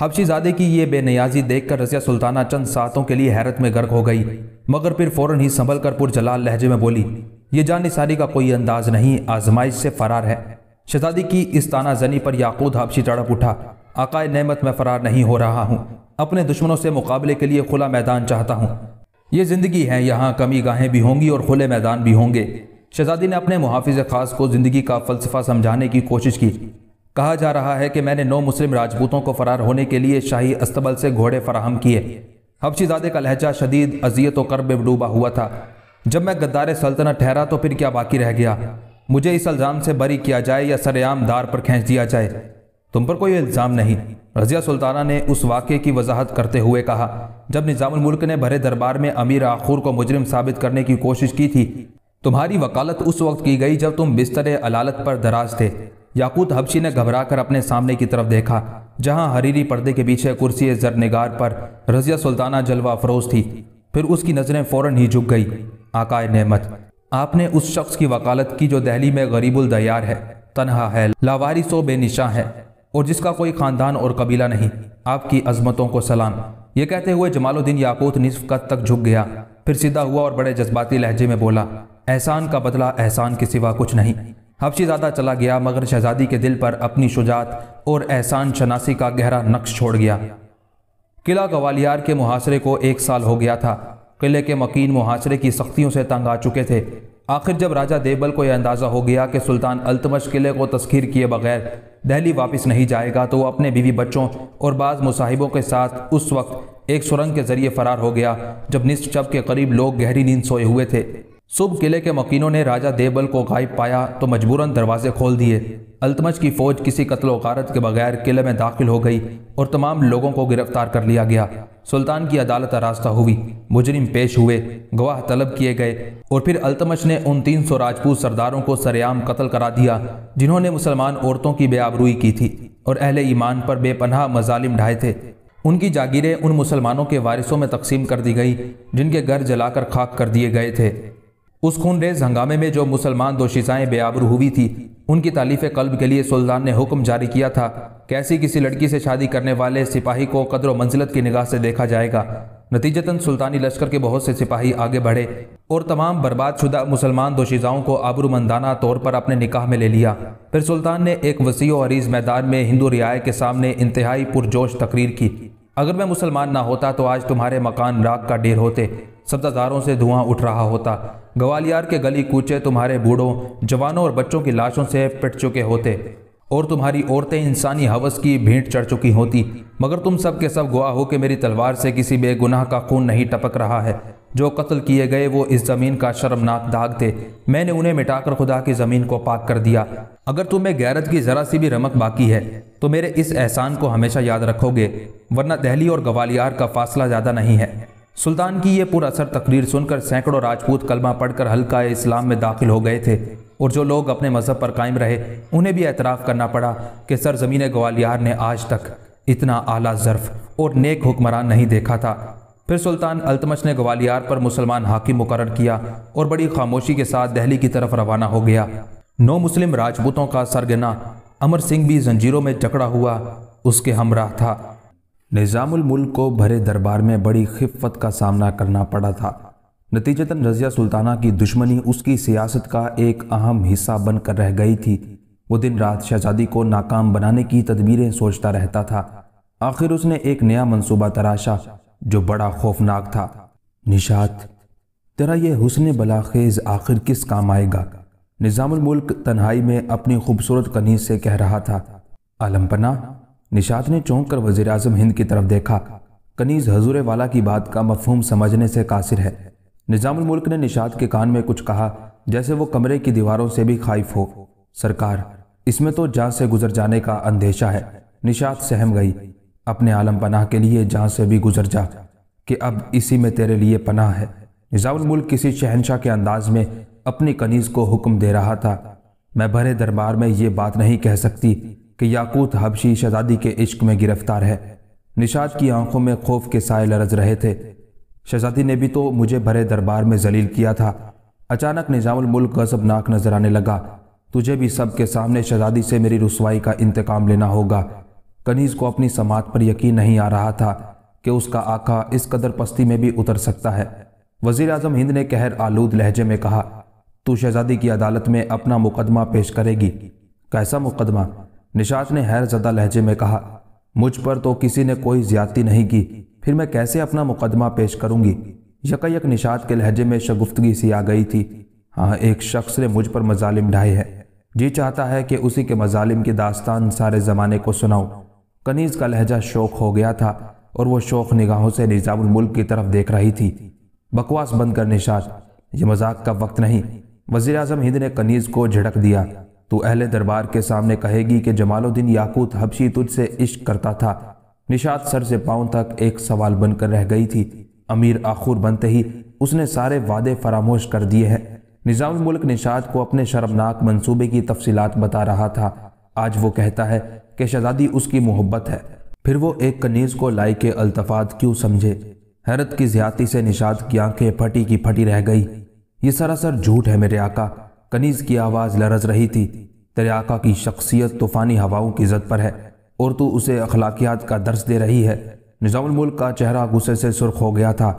Speaker 1: हबशीजादे की ये बेनियाजी देखकर रजिया सुल्ताना चंद सातों के लिए हैरत में गर्क हो गई मगर फिर फौरन ही संभल कर पुरजलाल लहजे में बोली ये जानिसारी का कोई अंदाज नहीं आजमाइश से फरार है शहजादी की इस ताना जनी पर याकूद हबशी तड़प उठा अकाय नेमत में फरार नहीं हो रहा हूँ अपने दुश्मनों से मुकाबले के लिए खुला मैदान चाहता हूँ ये ज़िंदगी है यहाँ कमी गाहें भी होंगी और खुले मैदान भी होंगे शहजादी ने अपने मुहाफिज खास को ज़िंदगी का फ़लसफ़ा समझाने की कोशिश की कहा जा रहा है कि मैंने नौ मुस्लिम राजपूतों को फरार होने के लिए शाही अस्तबल से घोड़े फराहम किए हबशीजादे का लहजा शदीद अजियत और कर्ब में डूबा हुआ था जब मैं गद्दार सल्तनत ठहरा तो फिर क्या बाकी रह गया मुझे इस अल्ज़ाम से बरी किया जाए या सरेआम दार पर खींच दिया जाए तुम पर कोई इल्ज़ाम नहीं रजिया सुल्ताना ने उस वाक़े की वजाहत करते हुए कहा जब मुल्क ने भरे दरबार में अमीर आखूर को मुजरिम साबित करने की कोशिश की थी तुम्हारी वकालत उस वक्त की गई जब तुम बिस्तर अलालत पर दराज थे याकूत हबशी ने घबराकर अपने सामने की तरफ देखा जहां हरीरी पर्दे के पीछे कुर्सी जरनिगार पर रजिया सुल्ताना जलवा अफरोज थी फिर उसकी नज़रें फ़ौरन ही झुक गई आकाय नेमत आपने उस शख्स की वकालत की जो दहली में गरीबुल दयार है तनहा है लावारी बे बेनिशा है और जिसका कोई ख़ानदान और कबीला नहीं आपकी अजमतों को सलाम ये कहते हुए जमालुद्दीन याकूत निसफ कद तक झुक गया फिर सीधा हुआ और बड़े जज्बाती लहजे में बोला एहसान का बदला एहसान के सिवा कुछ नहीं ज़्यादा चला गया मगर शहज़ादी के दिल पर अपनी शुजात और एहसान शनासी का गहरा नक्श छोड़ गया किला गवालियार के मुहासरे को एक साल हो गया था किले के मकीन मुहासरे की सख्तियों से तंग आ चुके थे आखिर जब राजा देबल को यह अंदाज़ा हो गया कि सुल्तान अल्तमश किले को तस्खीर किए बगैर दहली वापस नहीं जाएगा तो वह अपने बीवी बच्चों और बाज़ मुसाहिबों के साथ उस वक्त एक सुरंग के ज़रिए फ़रार हो गया जब निसफ शब के करीब लोग गहरी नींद सोए हुए थे सुबह किले के मकीनों ने राजा देबल को गायब पाया तो मजबूरन दरवाजे खोल दिए अल्तमज की फौज किसी कत्ल वारत के बगैर किले में दाखिल हो गई और तमाम लोगों को गिरफ्तार कर लिया गया सुल्तान की अदालत रास्ता हुई मुजरिम पेश हुए गवाह तलब किए गए और फिर अल्तमश ने उन तीन सौ राजपूत सरदारों को सरेआम कत्ल करा दिया जिन्होंने मुसलमान औरतों की बेआबरूई की थी और अहले ईमान पर बेपनाह मजालिम ढाए थे उनकी जागीरें उन मुसलमानों के वारिसों में तकसीम कर दी गई जिनके घर जलाकर खाक कर दिए गए थे उस खूनरेज हंगामे में जो मुसलमान दोशीसाएँ बेआबरू हुई थी उनकी तालीफ कल्ब के लिए सुल्तान ने हुक्म जारी किया था कैसी किसी लड़की से शादी करने वाले सिपाही को कदर मंजिलत की निगाह से देखा जाएगा नतीजतन सुल्तानी लश्कर के बहुत से सिपाही आगे बढ़े और तमाम बर्बाद शुदा मुसलमान दोशीजाओं को आबरूमंदाना तौर पर अपने निकाह में ले लिया फिर सुल्तान ने एक वसी हरीज मैदान में हिंदू रियाय के सामने इंतहाई पुरजोश तकरीर की अगर मैं मुसलमान ना होता तो आज तुम्हारे मकान राग का ढेर होते सब्जादारों से धुआं उठ रहा होता ग्वालियर के गली कूचे तुम्हारे बूढ़ों जवानों और बच्चों की लाशों से पिट चुके होते और तुम्हारी औरतें इंसानी हवस की भेंट चढ़ चुकी होती मगर तुम सब के सब गुआ हो कि मेरी तलवार से किसी बेगुनाह का खून नहीं टपक रहा है जो कत्ल किए गए वो इस ज़मीन का शर्मनाक दाग थे मैंने उन्हें मिटाकर खुदा की ज़मीन को पाक कर दिया अगर तुम्हें गैरत की ज़रा सी भी रमक बाकी है तो मेरे इस एहसान को हमेशा याद रखोगे वरना दहली और ग्वालियर का फासला ज़्यादा नहीं है सुल्तान की ये असर तकरीर सुनकर सैकड़ों राजपूत कलमा पढ़कर हल्का इस्लाम में दाखिल हो गए थे और जो लोग अपने मज़हब पर कायम रहे उन्हें भी एतराफ़ करना पड़ा कि सरजमीन ग्वालियर ने आज तक इतना आला ज़र्फ और नेक हुक्मरान नहीं देखा था फिर सुल्तान अल्तमश ने ग्वालियर पर मुसलमान हाकिम मुकर किया और बड़ी खामोशी के साथ दहली की तरफ रवाना हो गया नौ मुस्लिम राजपूतों का सरगना अमर सिंह भी जंजीरों में जकड़ा हुआ उसके हमराह था निज़ामुल मुल्क को भरे दरबार में बड़ी खिफत का सामना करना पड़ा था नतीजतन रजिया सुल्ताना की दुश्मनी उसकी सियासत का एक अहम हिस्सा बनकर रह गई थी वो दिन रात शहजादी को नाकाम बनाने की तदबीरें सोचता रहता था आखिर उसने एक नया मंसूबा तराशा जो बड़ा खौफनाक था निशात तेरा यह हुसन बलाखेज आखिर किस काम आएगा निज़ामुल मुल्क तन्हाई में अपनी खूबसूरत कनीज से कह रहा था आलमपना निशाद ने चौंक कर वजीर आजम हिंद की तरफ देखा कनीज हजूरे वाला की बात का मफहूम समझने से कासिर है निज़ामुल मुल्क ने निशाद के कान में कुछ कहा जैसे वो कमरे की दीवारों से भी खाइफ हो सरकार इसमें तो जहाँ से गुजर जाने का अंदेशा है निशात सहम गई अपने आलम पनाह के लिए जहाँ से भी गुजर जा कि अब इसी में तेरे लिए पनाह है निज़ामुल मुल्क किसी शहनशाह के अंदाज में अपनी कनीज़ को हुक्म दे रहा था मैं भरे दरबार में ये बात नहीं कह सकती कि याकूत हबशी शहजादी के इश्क में गिरफ्तार है निषाद की आंखों में खौफ के साय लरज रहे थे शहजादी ने भी तो मुझे भरे दरबार में जलील किया था अचानक निजामुल मुल्क गजबनाक नजर आने लगा तुझे भी सबके सामने शहजादी से मेरी रसवाई का इंतकाम लेना होगा कनीज को अपनी समात पर यकीन नहीं आ रहा था कि उसका आका इस कदर पस्ती में भी उतर सकता है वजीर अजम हिंद ने कहर आलूद लहजे में कहा तू शहजादी की अदालत में अपना मुकदमा पेश करेगी कैसा मुकदमा निशात ने हैरजदा लहजे में कहा मुझ पर तो किसी ने कोई ज्यादती नहीं की फिर मैं कैसे अपना मुकदमा पेश करूंगी यकयक निशात के लहजे में शगुफ्तगी सी आ गई थी हाँ एक शख्स ने मुझ पर मजालिम ढाए हैं जी चाहता है कि उसी के मजालिम की दास्तान सारे ज़माने को सुनाऊं कनीज का लहजा शौक हो गया था और वो शोक निगाहों से मुल्क की तरफ देख रही थी बकवास बंद कर निशात ये मजाक का वक्त नहीं वजीर अजम हिंद ने कनीज को झिड़क दिया तो अहले दरबार के सामने कहेगी कि जमालुद्दीन याकूत हबशी तुझसे इश्क करता था निशाद सर से पाँव तक एक सवाल बनकर रह गई थी अमीर आखूर बनते ही उसने सारे वादे फरामोश कर दिए हैं निज़ाम मुल्क निशात को अपने शर्मनाक मंसूबे की तफसीलात बता रहा था आज वो कहता है कि शहजादी उसकी मोहब्बत है फिर वो एक कनीज़ को लाई के अल्तफात क्यों समझे हैरत की ज्यादा से निशाद की आंखें फटी की फटी रह गई ये सरासर झूठ है मेरे आका कनीज की आवाज़ लरज रही थी तेरे आका की शख्सियत तूफ़ानी हवाओं की जद पर है और तू उसे अखलाकियात का दर्ज दे रही है मुल्क का चेहरा गुस्से से सुर्ख हो गया था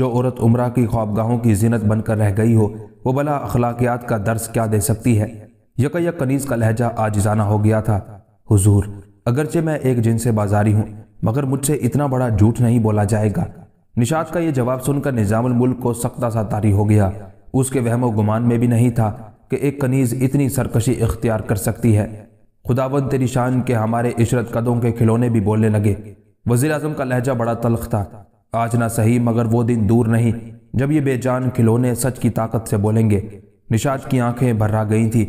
Speaker 1: जो औरत उम्र की ख्वाबगाहों की जीनत बनकर रह गई हो वो भला अखलाकियात का दर्ज क्या दे सकती है यका यक कनीज़ का लहजा जाना हो गया था हुजूर अगरचे मैं एक जिन से बाजारी हूँ मगर मुझसे इतना बड़ा झूठ नहीं बोला जाएगा निषाद का यह जवाब सुनकर मुल्क को सख्ता सा तारी हो गया उसके वहम गुमान में भी नहीं था कि एक कनीज़ इतनी सरकशी इख्तियार कर सकती है खुदावंद तेरी शान के हमारे इशरत कदों के खिलौने भी बोलने लगे वजीर अजम का लहजा बड़ा तलख था आज ना सही मगर वो दिन दूर नहीं जब ये बेजान खिलौने सच की ताकत से बोलेंगे निशाद की आंखें भर्रा गई थी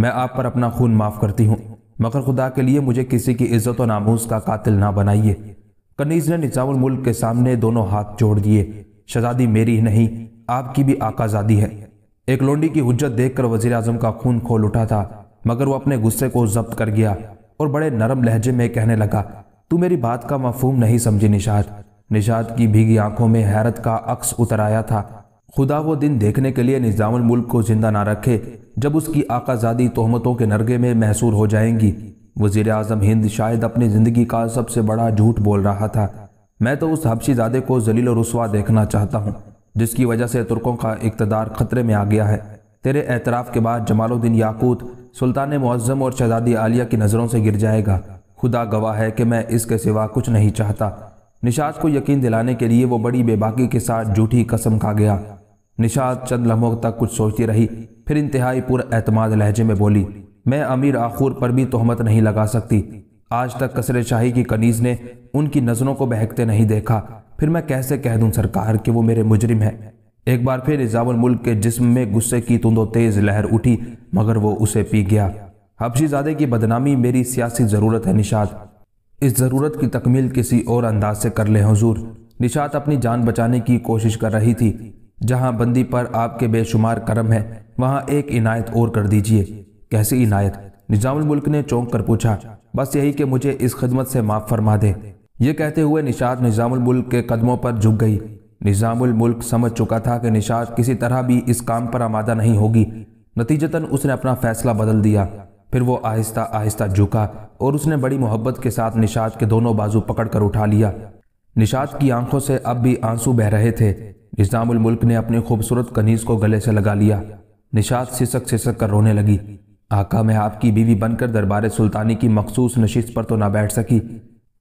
Speaker 1: मैं आप पर अपना खून माफ़ करती हूँ मगर खुदा के लिए मुझे किसी की इज्जत और नामूस का कातिल ना बनाइए कनीज ने निज़ामुल मुल्क के सामने दोनों हाथ जोड़ दिए शहजादी मेरी नहीं आपकी भी आकाजादी है एक लोंडी की हुज्जत देखकर वजीर आजम का खून खोल उठा था मगर वो अपने गुस्से को जब्त कर गया और बड़े नरम लहजे में कहने लगा तू मेरी बात का मफहूम नहीं समझी निषाद निषाद की भीगी आंखों में हैरत का अक्स उतर आया था खुदा वो दिन देखने के लिए निज़ामुल मुल्क को जिंदा ना रखे जब उसकी आकाजादी तोहमतों के नरगे में महसूर हो जाएंगी वजीर आजम हिंद शायद अपनी ज़िंदगी का सबसे बड़ा झूठ बोल रहा था मैं तो उस हबशीजादे को जलील रसवा देखना चाहता हूँ जिसकी वजह से तुर्कों का इकतदार खतरे में आ गया है तेरे एतराफ़ के बाद जमालुद्दीन याकूत सुल्तान मुआज़म और शहजादी आलिया की नज़रों से गिर जाएगा खुदा गवाह है कि मैं इसके सिवा कुछ नहीं चाहता निशाद को यकीन दिलाने के लिए वो बड़ी बेबाकी के साथ झूठी कसम खा गया निशाद चंद लम्हों तक कुछ सोचती रही फिर इंतहाई पुरमाद एतमाद लहजे में बोली मैं अमीर आखूर पर भी तोहमत नहीं लगा सकती आज तक कसरे शाही की कनीज़ ने उनकी नज़रों को बहकते नहीं देखा फिर मैं कैसे कह दूं सरकार कि वो मेरे मुजरिम है एक बार फिर निज़ामुल मुल्क के जिस्म में गुस्से की तुंदो तेज़ लहर उठी मगर वो उसे पी गया हबशीजादे की बदनामी मेरी सियासी ज़रूरत है निशाद इस ज़रूरत की तकमील किसी और अंदाज से कर ले हजूर निशाद अपनी जान बचाने की कोशिश कर रही थी जहाँ बंदी पर आपके बेशुमार करम है वहाँ एक इनायत और कर दीजिए कैसी इनायत निज़ामुल मुल्क ने चौंक कर पूछा बस यही कि मुझे इस खदमत से माफ़ फरमा दे ये कहते हुए निजामुल मुल्क के कदमों पर झुक गई मुल्क समझ चुका था कि निशाद किसी तरह भी इस काम पर आमादा नहीं होगी नतीजतन उसने अपना फैसला बदल दिया फिर वो आहिस्ता आहिस्ता झुका और उसने बड़ी मोहब्बत के साथ निशाद के दोनों बाजू पकड़कर उठा लिया निशाद की आंखों से अब भी आंसू बह रहे थे मुल्क ने अपनी खूबसूरत कनीज को गले से लगा लिया निशाद सिसक सिसक कर रोने लगी आका मैं आपकी बीवी बनकर दरबार सुल्तानी की मखसूस नशीत पर तो ना बैठ सकी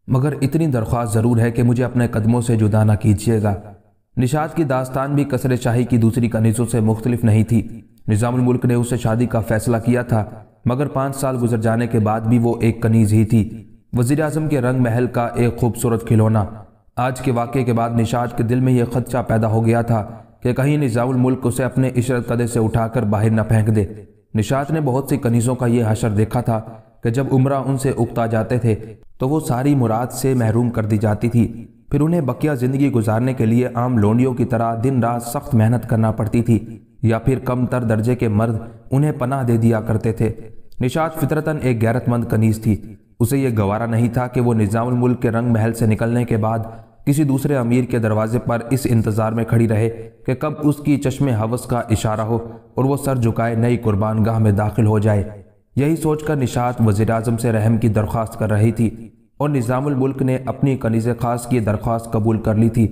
Speaker 1: मगर इतनी दरख्वास्त ज़रूर है कि मुझे अपने कदमों से जुदा ना कीजिएगा निषाद की दास्तान भी कसर शाही की दूसरी कनीज़ों से मुख्तलिफ नहीं थी मुल्क ने उससे शादी का फैसला किया था मगर पाँच साल गुजर जाने के बाद भी वो एक कनीज़ ही थी वजीर अजम के रंग महल का एक खूबसूरत खिलौना आज के वाक़े के बाद निषाद के दिल में यह खदशा पैदा हो गया था कि कहीं मुल्क उसे अपने इशरत कदे से उठाकर बाहर न फेंक दे निषाद ने बहुत सी कनीज़ों का यह हशर देखा था कि जब उम्र उनसे उगता जाते थे तो वो सारी मुराद से महरूम कर दी जाती थी फिर उन्हें बकिया ज़िंदगी गुजारने के लिए आम लोंडियों की तरह दिन रात सख्त मेहनत करना पड़ती थी या फिर कम तर दर्जे के मर्द उन्हें पनाह दे दिया करते थे निशाद फितरतन एक गैरतमंद कनीज थी उसे यह गवारा नहीं था कि वो मुल्क के रंग महल से निकलने के बाद किसी दूसरे अमीर के दरवाजे पर इस इंतज़ार में खड़ी रहे कि कब उसकी चश्मे हवस का इशारा हो और वो सर झुकाए नई कुर्बानगाह में दाखिल हो जाए यही सोचकर निशात वजीर अजम से रहम की दरख्वास्त कर रही थी और मुल्क ने अपनी कनीज़ खास की दरख्वास्त कबूल कर ली थी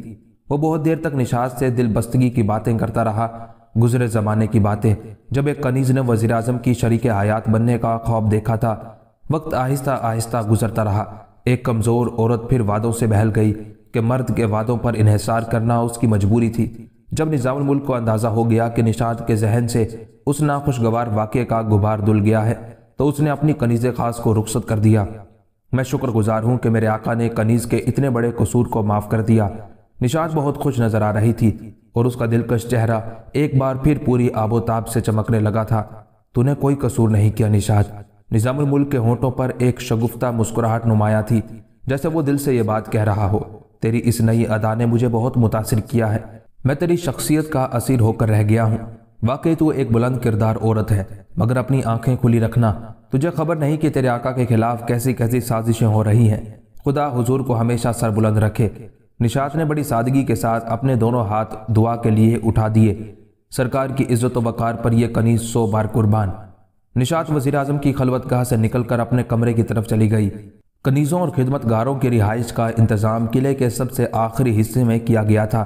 Speaker 1: वो बहुत देर तक निशात से दिलबस्तगी की बातें करता रहा गुजरे ज़माने की बातें जब एक कनीज़ ने वज़ी अजम की शरीक हयात बनने का खौफ देखा था वक्त आहिस्ता आहिस्ता गुजरता रहा एक कमज़ोर औरत फिर वादों से बहल गई कि मर्द के वादों पर इहसार करना उसकी मजबूरी थी जब मुल्क को अंदाज़ा हो गया कि निशाद के जहन से उस नाखुशगवार वाक़े का गुबार धुल गया है तो उसने अपनी कनीज़ ख़ास को रुखसत कर दिया मैं शुक्रगुजार हूँ कि मेरे आका ने कनीज़ के इतने बड़े कसूर को माफ़ कर दिया निशाद बहुत खुश नज़र आ रही थी और उसका दिलकश चेहरा एक बार फिर पूरी आबोताब से चमकने लगा था तूने कोई कसूर नहीं किया निज़ामुल मुल्क के होंठों पर एक शगुफ्ता मुस्कुराहट नुमाया थी जैसे वो दिल से ये बात कह रहा हो तेरी इस नई अदा ने मुझे बहुत मुतासर किया है मैं तेरी शख्सियत का असीर होकर रह गया हूँ वाकई तू एक बुलंद किरदार औरत है मगर अपनी आंखें खुली रखना तुझे खबर नहीं कि तेरे आका के खिलाफ कैसी कैसी साजिशें हो रही हैं खुदा हुजूर को हमेशा सरबुलंद रखे निशात ने बड़ी सादगी के साथ अपने दोनों हाथ दुआ के लिए उठा दिए सरकार की इज्जत वकार पर यह कनीज सौ बार कुर्बान निशात वजीर अजम की खलवत गाह से निकलकर अपने कमरे की तरफ चली गई कनीज़ों और खिदमत गारों की रिहाइश का इंतज़ाम किले के सबसे आखिरी हिस्से में किया गया था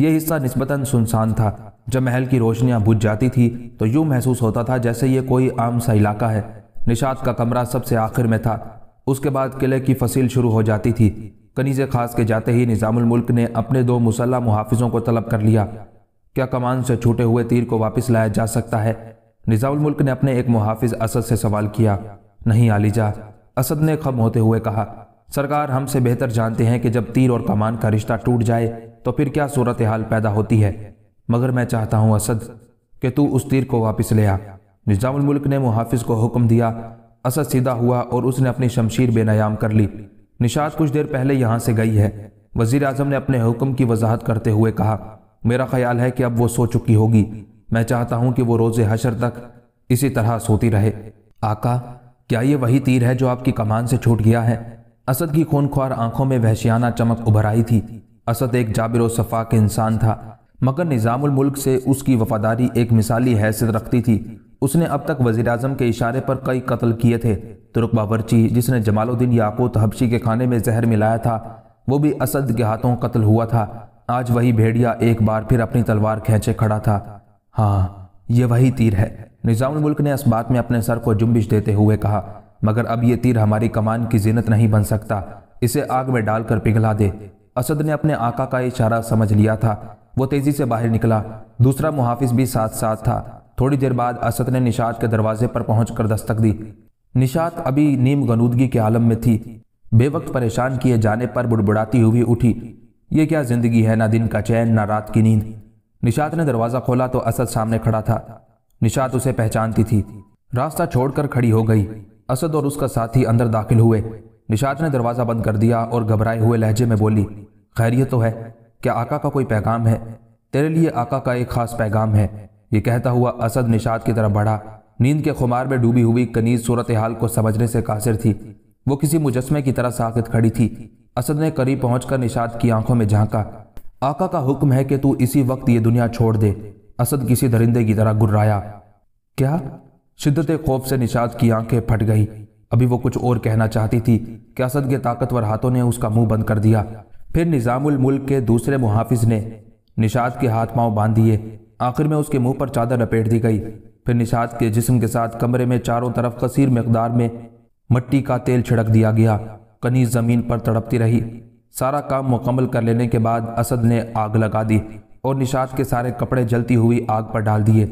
Speaker 1: यह हिस्सा नस्बता सुनसान था जब महल की रोशनियाँ बुझ जाती थी तो यूँ महसूस होता था जैसे ये कोई आम सा इलाका है निशात का कमरा सबसे आखिर में था उसके बाद किले की फसील शुरू हो जाती थी कनीज़ खास के जाते ही मुल्क ने अपने दो मुसल्ह मुहाफिजों को तलब कर लिया क्या कमान से छूटे हुए तीर को वापस लाया जा सकता है मुल्क ने अपने एक मुहाफिज असद से सवाल किया नहीं आलिजा असद ने खम होते हुए कहा सरकार हमसे बेहतर जानते हैं कि जब तीर और कमान का रिश्ता टूट जाए तो फिर क्या सूरत हाल पैदा होती है मगर मैं चाहता हूँ असद कि तू उस तीर को वापस ले आ निजामुल मुल्क ने मुहाफिज को हुक्म दिया असद सीधा हुआ और उसने अपनी शमशीर बेनयाम कर ली निशाद कुछ देर पहले यहाँ से गई है वजीर अजम ने अपने हुक्म की वजाहत करते हुए कहा मेरा ख्याल है कि अब वो सो चुकी होगी मैं चाहता हूँ कि वो रोज़ हशर तक इसी तरह सोती रहे आका क्या ये वही तीर है जो आपकी कमान से छूट गया है असद की खूनख्वार आंखों में वहशियाना चमक उभर आई थी असद एक जाबिर सफ़ा के इंसान था मगर निज़ामुल मुल्क से उसकी वफादारी एक मिसाली हैसियत रखती थी उसने अब तक वजीर अजम के इशारे पर कई कत्ल किए थे तुर्क बावरची जिसने जमालुद्दीन याकूत हबशी के खाने में जहर मिलाया था वो भी असद के हाथों कत्ल हुआ था आज वही भेड़िया एक बार फिर अपनी तलवार खींचे खड़ा था हाँ ये वही तीर है निज़ामुल मुल्क ने इस बात में अपने सर को जुम्बिश देते हुए कहा मगर अब ये तीर हमारी कमान की जीनत नहीं बन सकता इसे आग में डालकर पिघला दे असद ने अपने आका का इशारा समझ लिया था वो तेजी से बाहर निकला दूसरा मुहाफिज भी साथ साथ था थोड़ी देर बाद असद ने निशात के दरवाजे पर पहुंचकर दस्तक दी निशात अभी नीम गनूदगी के आलम में थी बेवक्त परेशान किए जाने पर बुड़बुड़ाती हुई उठी ये क्या जिंदगी है ना दिन का चैन ना रात की नींद निशात ने दरवाज़ा खोला तो असद सामने खड़ा था निशात उसे पहचानती थी रास्ता छोड़कर खड़ी हो गई असद और उसका साथी अंदर दाखिल हुए निशाद ने दरवाज़ा बंद कर दिया और घबराए हुए लहजे में बोली खैरियत तो है क्या आका का कोई पैगाम है तेरे लिए आका का एक ख़ास पैगाम है ये कहता हुआ असद निशाद की तरफ बढ़ा नींद के खुमार में डूबी हुई कनीज सूरत हाल को समझने से कासिर थी वो किसी मुजस्मे की तरह साकित खड़ी थी असद ने करीब पहुंचकर निशाद की आंखों में झांका आका का हुक्म है कि तू इसी वक्त ये दुनिया छोड़ दे असद किसी दरिंदे की तरह गुर्राया क्या शिद्दत खौफ से निशाद की आंखें फट गई अभी वो कुछ और कहना चाहती थी कि असद के ताकतवर हाथों ने उसका मुंह बंद कर दिया फिर निज़ामुल मुल्क के दूसरे मुहाफिज ने निषाद के हाथ पांव बांध दिए आखिर में उसके मुंह पर चादर लपेट दी गई फिर निषाद के जिस्म के साथ कमरे में चारों तरफ कसीर मकदार में मट्टी का तेल छिड़क दिया गया कनीज ज़मीन पर तड़पती रही सारा काम मुकम्मल कर लेने के बाद असद ने आग लगा दी और निषाद के सारे कपड़े जलती हुई आग पर डाल दिए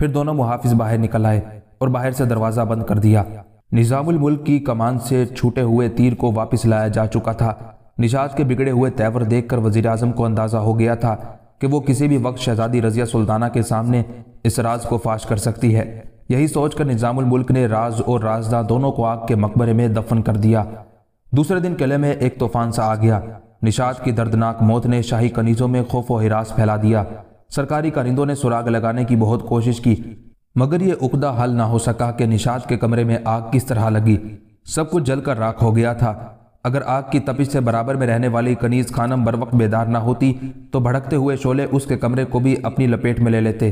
Speaker 1: फिर दोनों मुहाफिज बाहर निकल आए और बाहर से दरवाज़ा बंद कर दिया निज़ामुल मुल्क की कमान से छूटे हुए तीर को वापस लाया जा चुका था निजात के बिगड़े हुए तेवर देखकर वजीर अजम को अंदाज़ा हो गया था कि वो किसी भी वक्त शहजादी रजिया सुल्ताना के सामने इस राज को फाश कर सकती है यही सोचकर निज़ामुल मुल्क ने राज और राजदा दोनों को आग के मकबरे में दफन कर दिया दूसरे दिन किले में एक तूफान सा आ गया निषाद की दर्दनाक मौत ने शाही कनीजों में खौफ व हिरास फैला दिया सरकारी कारिंदों ने सुराग लगाने की बहुत कोशिश की मगर ये उकदा हल ना हो सका कि निषाद के कमरे में आग किस तरह लगी सब कुछ जलकर राख हो गया था अगर आग की तपिश से बराबर में रहने वाली कनीज खानम बर वक्त बेदार ना होती तो भड़कते हुए शोले उसके कमरे को भी अपनी लपेट में ले लेते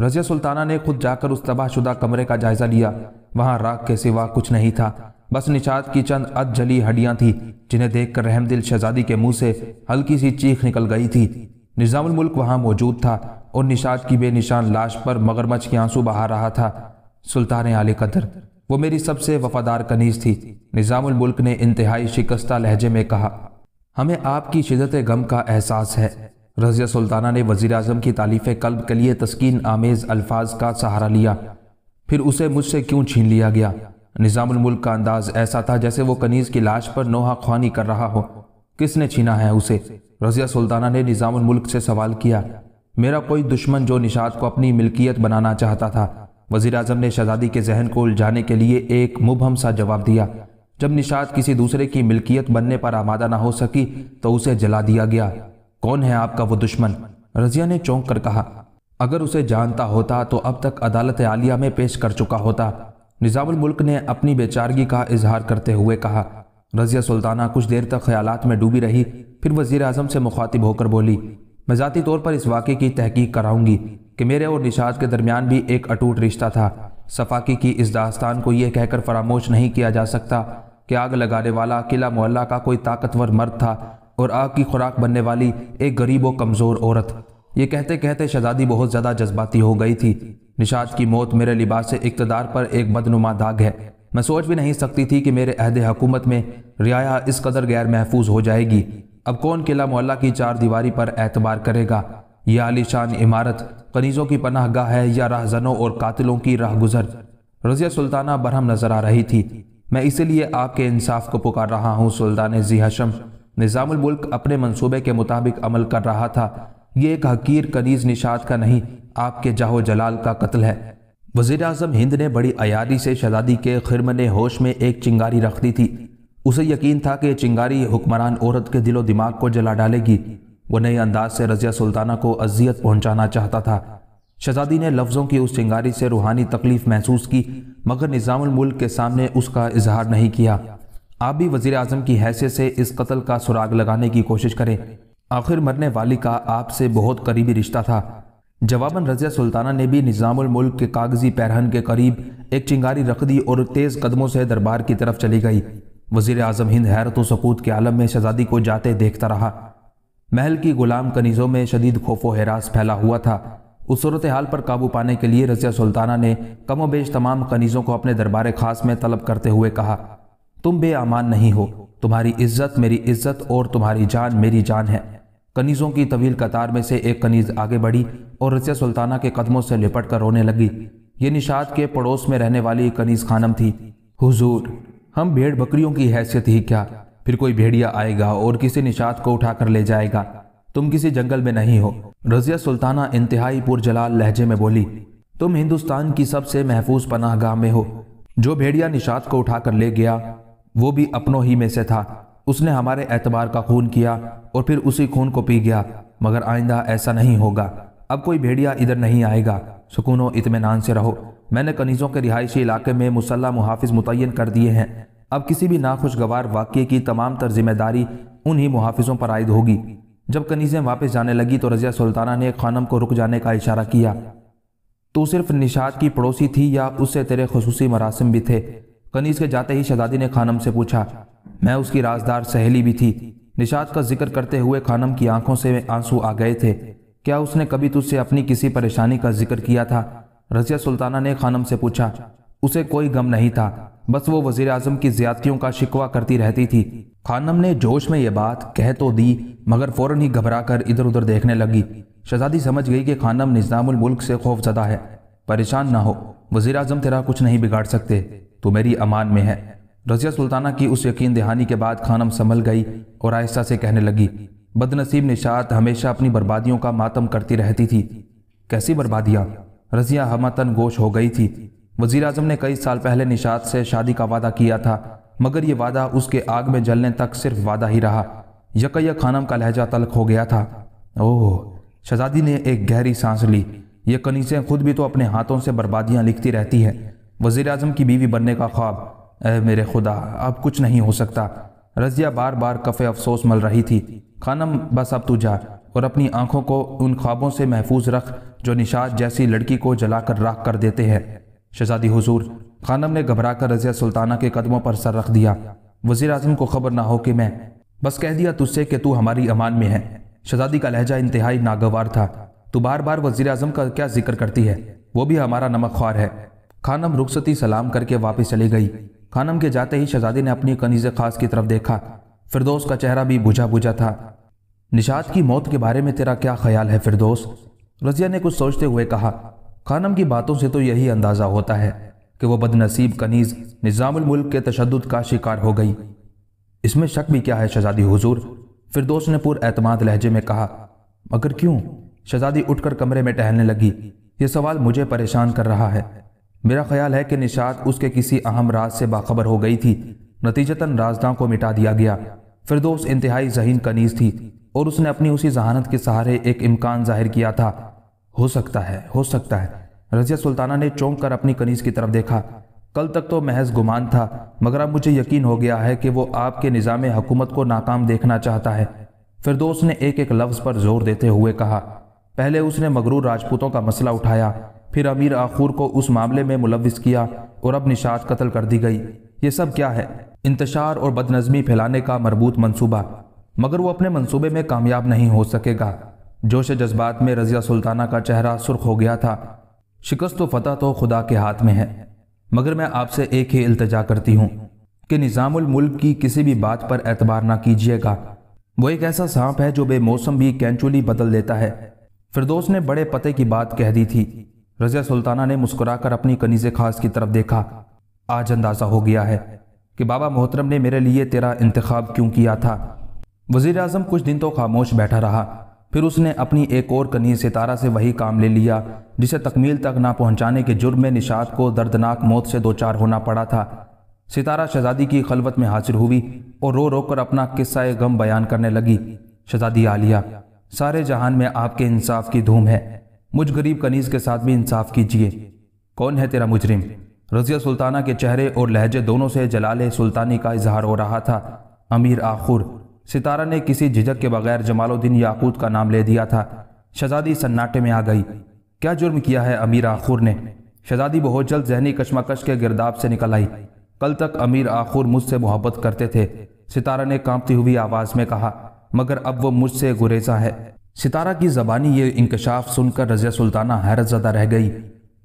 Speaker 1: रजिया सुल्ताना ने खुद जाकर उस तबाहशुदा कमरे का जायजा लिया वहां राख के सिवा कुछ नहीं था बस निषाद की चंद अध जली हड्डियां थी जिन्हें देखकर रहमदिल शहजादी के मुंह से हल्की सी चीख निकल गई थी निज़ामुल मुल्क वहां मौजूद था और निषाद की बेनिशान लाश पर मगरमच्छ के आंसू बहा रहा था सुल्तान आले कदर वो मेरी सबसे वफादार कनीज थी निज़ामुल मुल्क ने इंतहाई शिकस्ता लहजे में कहा हमें आपकी शिदत गम का एहसास है रजिया सुल्ताना ने वजीर अजम की तालीफ कल्ब के लिए तस्किन आमेज़ अल्फाज का सहारा लिया फिर उसे मुझसे क्यों छीन लिया गया निज़ामुल मुल्क का अंदाज ऐसा था जैसे वो कनीज़ की लाश पर नोहा खानी कर रहा हो किसने छीना है उसे रजिया सुल्ताना ने निज़ामुल मुल्क से सवाल किया मेरा कोई दुश्मन जो निषाद को अपनी मिल्कियत बनाना चाहता था वजीर अजम ने शहजादी के जहन को उलझाने के लिए एक मुबहम सा जवाब दिया जब निषाद किसी दूसरे की मिल्कियत बनने पर आमादा ना हो सकी तो उसे जला दिया गया कौन है आपका वो दुश्मन रजिया ने चौंक कर कहा अगर उसे जानता होता तो अब तक अदालत आलिया में पेश कर चुका होता निज़ामुल मुल्क ने अपनी बेचारगी का इजहार करते हुए कहा रजिया सुल्ताना कुछ देर तक ख्यालात में डूबी रही फिर वजीर अजम से मुखातिब होकर बोली मैं ज़ाती तौर पर इस वाक़े की तहकीक कराऊंगी कि मेरे और निशात के दरमियान भी एक अटूट रिश्ता था सफाकी की इस दास्तान को यह कहकर फरामोश नहीं किया जा सकता कि आग लगाने वाला किला मोहल्ला का कोई ताकतवर मर्द था और आग की खुराक बनने वाली एक गरीब व कमज़ोर औरत ये कहते कहते शहजादी बहुत ज़्यादा जज्बाती हो गई थी निशात की मौत मेरे लिबास इकतदार पर एक बदनुमा दाग है मैं सोच भी नहीं सकती थी कि मेरे अहद हकूमत में रियाया इस कदर गैर महफूज हो जाएगी अब कौन किला मोहल्ला की चार दीवारी पर एतबार करेगा यह आलिशान इमारत कनीज़ों की पनाहगाह है या राहजनों और कातिलों की राह गुजर रजिया सुल्ताना बरहम नजर आ रही थी मैं इसीलिए आपके इंसाफ को पुकार रहा हूँ सुल्तान जी हशम निज़ामुल मुल्क अपने मंसूबे के मुताबिक अमल कर रहा था ये एक हकीर कनीज निशाद का नहीं आपके जाहो जलाल का कत्ल है वजीर अजम हिंद ने बड़ी अयारी से शहजादी के खिरमन होश में एक चिंगारी रख दी थी उसे यकीन था कि चिंगारी हुक्मरान औरत के दिलो दिमाग को जला डालेगी वो नए अंदाज से रजिया सुल्ताना को अजियत पहुंचाना चाहता था शहजादी ने लफ्ज़ों की उस चिंगारी से रूहानी तकलीफ महसूस की मगर मुल्क के सामने उसका इजहार नहीं किया आप भी वजीर अजम की हैसियत से इस कत्ल का सुराग लगाने की कोशिश करें आखिर मरने वाली का आपसे बहुत करीबी रिश्ता था जवाबन रजिया सुल्ताना ने भी मुल्क के कागजी पैरहन के करीब एक चिंगारी रख दी और तेज़ कदमों से दरबार की तरफ चली गई वजीर अजम हिंद हैरत व सकूत के आलम में शहजादी को जाते देखता रहा महल की गुलाम कनीज़ों में शदीद खौफो हरास फैला हुआ था उस सूरत हाल पर काबू पाने के लिए रजिया सुल्ताना ने कमो बेश तमाम कनीज़ों को अपने दरबार खास में तलब करते हुए कहा तुम बेअमान नहीं हो तुम्हारी इज्जत मेरी इज्जत और तुम्हारी जान मेरी जान है कनीज़ों की तवील कतार में से एक कनीज़ आगे बढ़ी और रजिया सुल्ताना के कदमों से लिपट कर रोने लगी ये निषाद के पड़ोस में रहने वाली कनीज़ खानम थी हुजूर हम भेड़ बकरियों की हैसियत ही क्या फिर कोई भेड़िया आएगा और किसी निषाद को उठाकर ले जाएगा तुम किसी जंगल में नहीं हो रजिया सुल्ताना इंतहाई पुरजलाल लहजे में बोली तुम हिंदुस्तान की सबसे महफूज पनाहगाह में हो जो भेड़िया निषाद को उठाकर ले गया वो भी अपनों ही में से था उसने हमारे एतबार का खून किया और फिर उसी खून को पी गया मगर आइंदा ऐसा नहीं होगा अब कोई भेड़िया इधर नहीं आएगा सुकून इतमान से रहो मैंने कनीज़ों के रिहायशी इलाके में मुसल्ह मुहाफिज मुतन कर दिए हैं अब किसी भी नाखुशगवार वाक्य की तमाम तर जिम्मेदारी उन्हीं मुहाफिजों पर आयद होगी जब कनीज़ें वापस जाने लगी तो रज़िया सुल्ताना ने खानम को रुक जाने का इशारा किया तो सिर्फ निशाद की पड़ोसी थी या उससे तेरे खसूसी मरासम भी थे कनीज़ के जाते ही शदादी ने खानम से पूछा मैं उसकी राजदार सहेली भी थी निशाद का जिक्र करते हुए खानम की आंखों से आंसू आ गए थे क्या उसने कभी तुझसे अपनी किसी परेशानी का जिक्र किया था रजिया सुल्ताना ने खानम से पूछा उसे कोई गम नहीं था बस वो वजीर अजम की ज्यादतियों का शिकवा करती रहती थी खानम ने जोश में यह बात कह तो दी मगर फौरन ही घबरा कर इधर उधर देखने लगी शहजादी समझ गई कि खानम निज़ामुल मुल्क से खौफजदा है परेशान ना हो वजीर अजम तेरा कुछ नहीं बिगाड़ सकते तो मेरी अमान में है रजिया सुल्ताना की उस यकीन दहानी के बाद खानम संभल गई और आहिस्ता से कहने लगी बदनसीब निशात हमेशा अपनी बर्बादियों का मातम करती रहती थी कैसी बर्बादियाँ रज़िया हमतन गोश हो गई थी वज़ी अजम ने कई साल पहले निषाद से शादी का वादा किया था मगर ये वादा उसके आग में जलने तक सिर्फ वादा ही रहा यकैया खानम का लहजा तलख हो गया था ओह शहजादी ने एक गहरी सांस ली ये कनीसें खुद भी तो अपने हाथों से बर्बादियाँ लिखती रहती हैं वज़ी अजम की बीवी बनने का ख्वाब अः मेरे खुदा अब कुछ नहीं हो सकता रजिया बार बार कफ़े अफसोस मल रही थी खानम बस अब तू जा और अपनी आंखों को उन ख्वाबों से महफूज रख जो निशाद जैसी लड़की को जलाकर राख कर देते हैं शहजादी हुजूर खानम ने घबरा कर रजिया सुल्ताना के कदमों पर सर रख दिया वजी अजम को खबर ना हो कि मैं बस कह दिया तुझसे कि तू हमारी अमान में है शहजादी का लहजा इंतहाई नागवार था तू बार बार वजीर अजम का क्या जिक्र करती है वो भी हमारा नमक ख्वार है खानम रुखसती सलाम करके वापस चली गई खानम के जाते ही शहजादी ने अपनी कनीज खास की तरफ देखा फिरदोस का चेहरा भी बुझा बुझा था निशाद की मौत के बारे में तेरा क्या ख्याल है फिरदोस रजिया ने कुछ सोचते हुए कहा खानम की बातों से तो यही अंदाज़ा होता है कि वह बदनसीब कनीज़ मुल्क के तशद का शिकार हो गई इसमें शक भी क्या है शहजादी हुजूर दोस्त ने पुर एतमाद लहजे में कहा मगर क्यों शहजादी उठकर कमरे में टहलने लगी ये सवाल मुझे परेशान कर रहा है मेरा ख्याल है कि निशाद उसके किसी अहम राज से बाखबर हो गई थी नतीजतन राजदा को मिटा दिया गया फिर दोस्त इंतहाई जहीन कनीज थी और उसने अपनी उसी जहानत के सहारे एक इम्कान जाहिर किया था हो सकता है हो सकता है रजिया सुल्ताना ने चौंक कर अपनी कनीज की तरफ देखा कल तक तो महज गुमान था मगर अब मुझे यकीन हो गया है कि वो आपके निज़ाम हुकूमत को नाकाम देखना चाहता है फिर दोस्त ने एक एक लफ्ज़ पर जोर देते हुए कहा पहले उसने मगरूर राजपूतों का मसला उठाया फिर अमीर आखूर को उस मामले में मुलविस किया और अब निशात कत्ल कर दी गई ये सब क्या है इंतशार और बदनज़मी फैलाने का मरबूत मनसूबा मगर वो अपने मंसूबे में कामयाब नहीं हो सकेगा जोश जज्बात में रजिया सुल्ताना का चेहरा सुर्ख हो गया था शिकस्त तो फतह तो खुदा के हाथ में है मगर मैं आपसे एक ही अल्तजा करती हूँ कि निज़ामुल मुल्क की किसी भी बात पर एतबार ना कीजिएगा वो एक ऐसा सांप है जो बेमौसम भी कैंचुली बदल देता है फिरदोस ने बड़े पते की बात कह दी थी रजिया सुल्ताना ने मुस्कुराकर अपनी कनीज़ खास की तरफ देखा आज अंदाज़ा हो गया है कि बाबा मोहतरम ने मेरे लिए तेरा इंतखब क्यों किया था वजीर अजम कुछ दिन तो खामोश बैठा रहा फिर उसने अपनी एक और कनी सितारा से वही काम ले लिया जिसे तकमील तक ना पहुंचाने के जुर्म में निशात को दर्दनाक मौत से दो चार होना पड़ा था सितारा शहजादी की खलबत में हाजिर हुई और रो रो कर अपना किस्सा गम बयान करने लगी शहजादी आलिया सारे जहान में आपके इंसाफ की धूम है मुझ गरीब कनीज के साथ भी इंसाफ कीजिए कौन है तेरा मुजरिम रजिया सुल्ताना के चेहरे और लहजे दोनों से जलाल सुल्तानी का इजहार हो रहा था अमीर आखुर सितारा ने किसी झिझक के बगैर जमालुद्दीन याकूत का नाम ले दिया था शहजादी सन्नाटे में आ गई क्या जुर्म किया है अमीर आखूर ने शहजादी बहुत जल्द जहनी कशमकश के गिरदाब से निकल आई कल तक अमीर आखूर मुझसे मोहब्बत करते थे सितारा ने कांपती हुई आवाज़ में कहा मगर अब वो मुझसे गुरेजा है सितारा की जबानी ये इंकशाफ सुनकर रजिया सुल्ताना हैरत जदा रह गई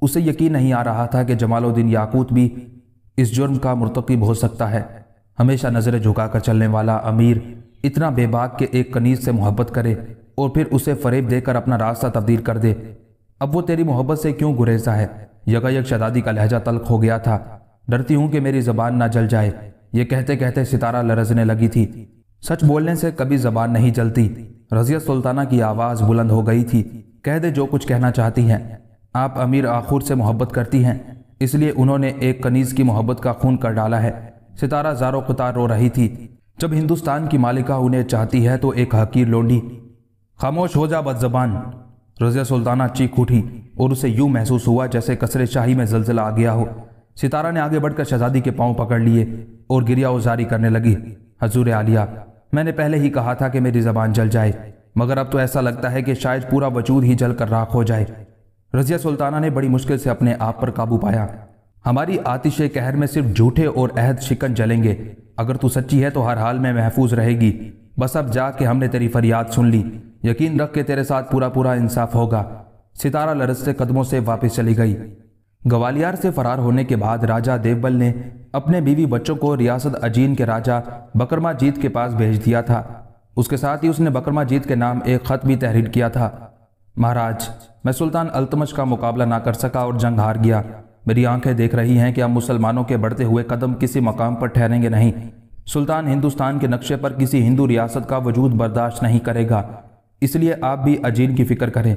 Speaker 1: उसे यकीन नहीं आ रहा था कि जमालुद्दीन याकूत भी इस जुर्म का मरतकब हो सकता है हमेशा नज़रें झुकाकर चलने वाला अमीर इतना बेबाक के एक कनीज से मोहब्बत करे और फिर उसे फरेब देकर अपना रास्ता तब्दील कर दे अब वो तेरी मोहब्बत से क्यों गुरेजा है यकायक शदादी का लहजा तलख हो गया था डरती हूँ कि मेरी जबान ना जल जाए ये कहते कहते सितारा लरजने लगी थी सच बोलने से कभी जबान नहीं जलती रजिया सुल्ताना की आवाज़ बुलंद हो गई थी कह दे जो कुछ कहना चाहती हैं आप अमीर आखूर से मोहब्बत करती हैं इसलिए उन्होंने एक कनीज़ की मोहब्बत का खून कर डाला है सितारा जारो कतार रो रही थी जब हिंदुस्तान की मालिका उन्हें चाहती है तो एक हकीर लोंडी खामोश हो जा बदजबान रजिया सुल्ताना चीख उठी और उसे यूं महसूस हुआ जैसे कसरे शाही में जलजिला आ गया हो सितारा ने आगे बढ़कर शहजादी के पांव पकड़ लिए और गिरिया उजारी करने लगी हजूर आलिया मैंने पहले ही कहा था कि मेरी जबान जल जाए मगर अब तो ऐसा लगता है कि शायद पूरा वजूद ही जल कर राख हो जाए रजिया सुल्ताना ने बड़ी मुश्किल से अपने आप पर काबू पाया हमारी आतिश कहर में सिर्फ झूठे और अहद शिकन जलेंगे अगर तू सच्ची है तो हर हाल में महफूज रहेगी बस अब जाके हमने तेरी फरियाद सुन ली यकीन रख के तेरे साथ पूरा पूरा इंसाफ होगा सितारा लरसते कदमों से वापस चली गई ग्वालियर से फरार होने के बाद राजा देवबल ने अपने बीवी बच्चों को रियासत अजीन के राजा बकरमा जीत के पास भेज दिया था उसके साथ ही उसने बकरमा जीत के नाम एक ख़त भी तहरीर किया था महाराज मैं सुल्तान अल्तमश का मुकाबला ना कर सका और जंग हार गया मेरी आंखें देख रही हैं कि अब मुसलमानों के बढ़ते हुए कदम किसी मकाम पर ठहरेंगे नहीं सुल्तान हिंदुस्तान के नक्शे पर किसी हिंदू रियासत का वजूद बर्दाश्त नहीं करेगा इसलिए आप भी अजीन की फ़िक्र करें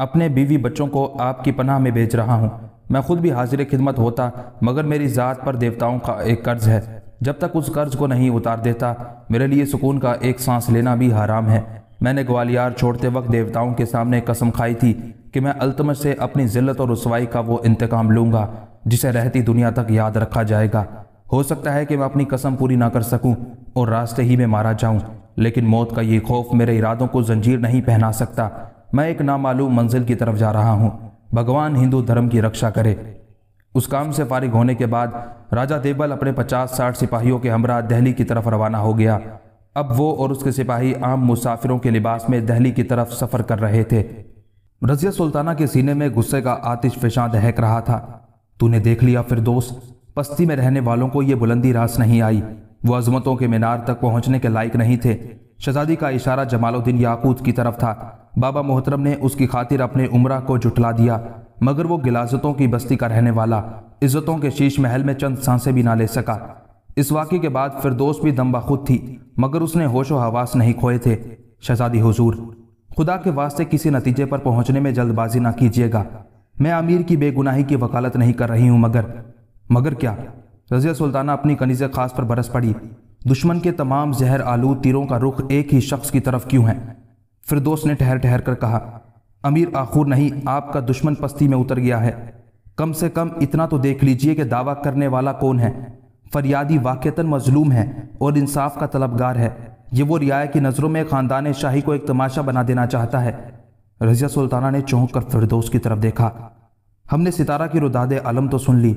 Speaker 1: अपने बीवी बच्चों को आपकी पनाह में भेज रहा हूँ मैं खुद भी हाजिर खिदमत होता मगर मेरी ज़ात पर देवताओं का एक कर्ज है जब तक उस कर्ज को नहीं उतार देता मेरे लिए सुकून का एक सांस लेना भी हराम है मैंने ग्वालियर छोड़ते वक्त देवताओं के सामने कसम खाई थी कि मैं अल्तम से अपनी जिल्लत और रसवाई का वो इंतकाम लूँगा जिसे रहती दुनिया तक याद रखा जाएगा हो सकता है कि मैं अपनी कसम पूरी ना कर सकूं और रास्ते ही में मारा जाऊं लेकिन मौत का ये खौफ मेरे इरादों को जंजीर नहीं पहना सकता मैं एक नामालूम मंजिल की तरफ जा रहा हूं भगवान हिंदू धर्म की रक्षा करे उस काम से फारिग होने के बाद राजा देबल अपने पचास साठ सिपाहियों के हमरा दहली की तरफ रवाना हो गया अब वो और उसके सिपाही आम मुसाफिरों के लिबास में दहली की तरफ सफ़र कर रहे थे रजिया सुल्ताना के सीने में गुस्से का आतिश फिशा दहक रहा था तूने देख लिया फिर दोस्त पस्ती में रहने वालों को यह बुलंदी रास नहीं आई वो अजमतों के मीनार तक पहुंचने के लायक नहीं थे शहजादी का इशारा जमालुद्दीन याकूत की तरफ था बाबा मोहतरम ने उसकी खातिर अपने उमरा को जुटला दिया मगर वो गिलाजतों की बस्ती का रहने वाला इज्जतों के शीश महल में चंद सांसें भी ना ले सका इस वाक्य के बाद फिरदोस भी दम्बा खुद थी मगर उसने होशो हवास नहीं खोए थे शहजादी हुजूर खुदा के वास्ते किसी नतीजे पर पहुंचने में जल्दबाजी ना कीजिएगा मैं अमीर की बेगुनाही की वकालत नहीं कर रही हूं मगर मगर क्या रजिया सुल्ताना अपनी कनीज़ खास पर बरस पड़ी दुश्मन के तमाम जहर आलू तीरों का रुख एक ही शख्स की तरफ क्यों है फिरदोस ने ठहर ठहर कर कहा अमीर आखूर नहीं आपका दुश्मन पस्ती में उतर गया है कम से कम इतना तो देख लीजिए कि दावा करने वाला कौन है फरियादी वाक़ता मजलूम है और इंसाफ का तलबगार है ये वो रियाया की नज़रों में ख़ानदान शाही को एक तमाशा बना देना चाहता है रजिया सुल्ताना ने चौंक कर फिरदोस की तरफ देखा हमने सितारा की रुदाद आलम तो सुन ली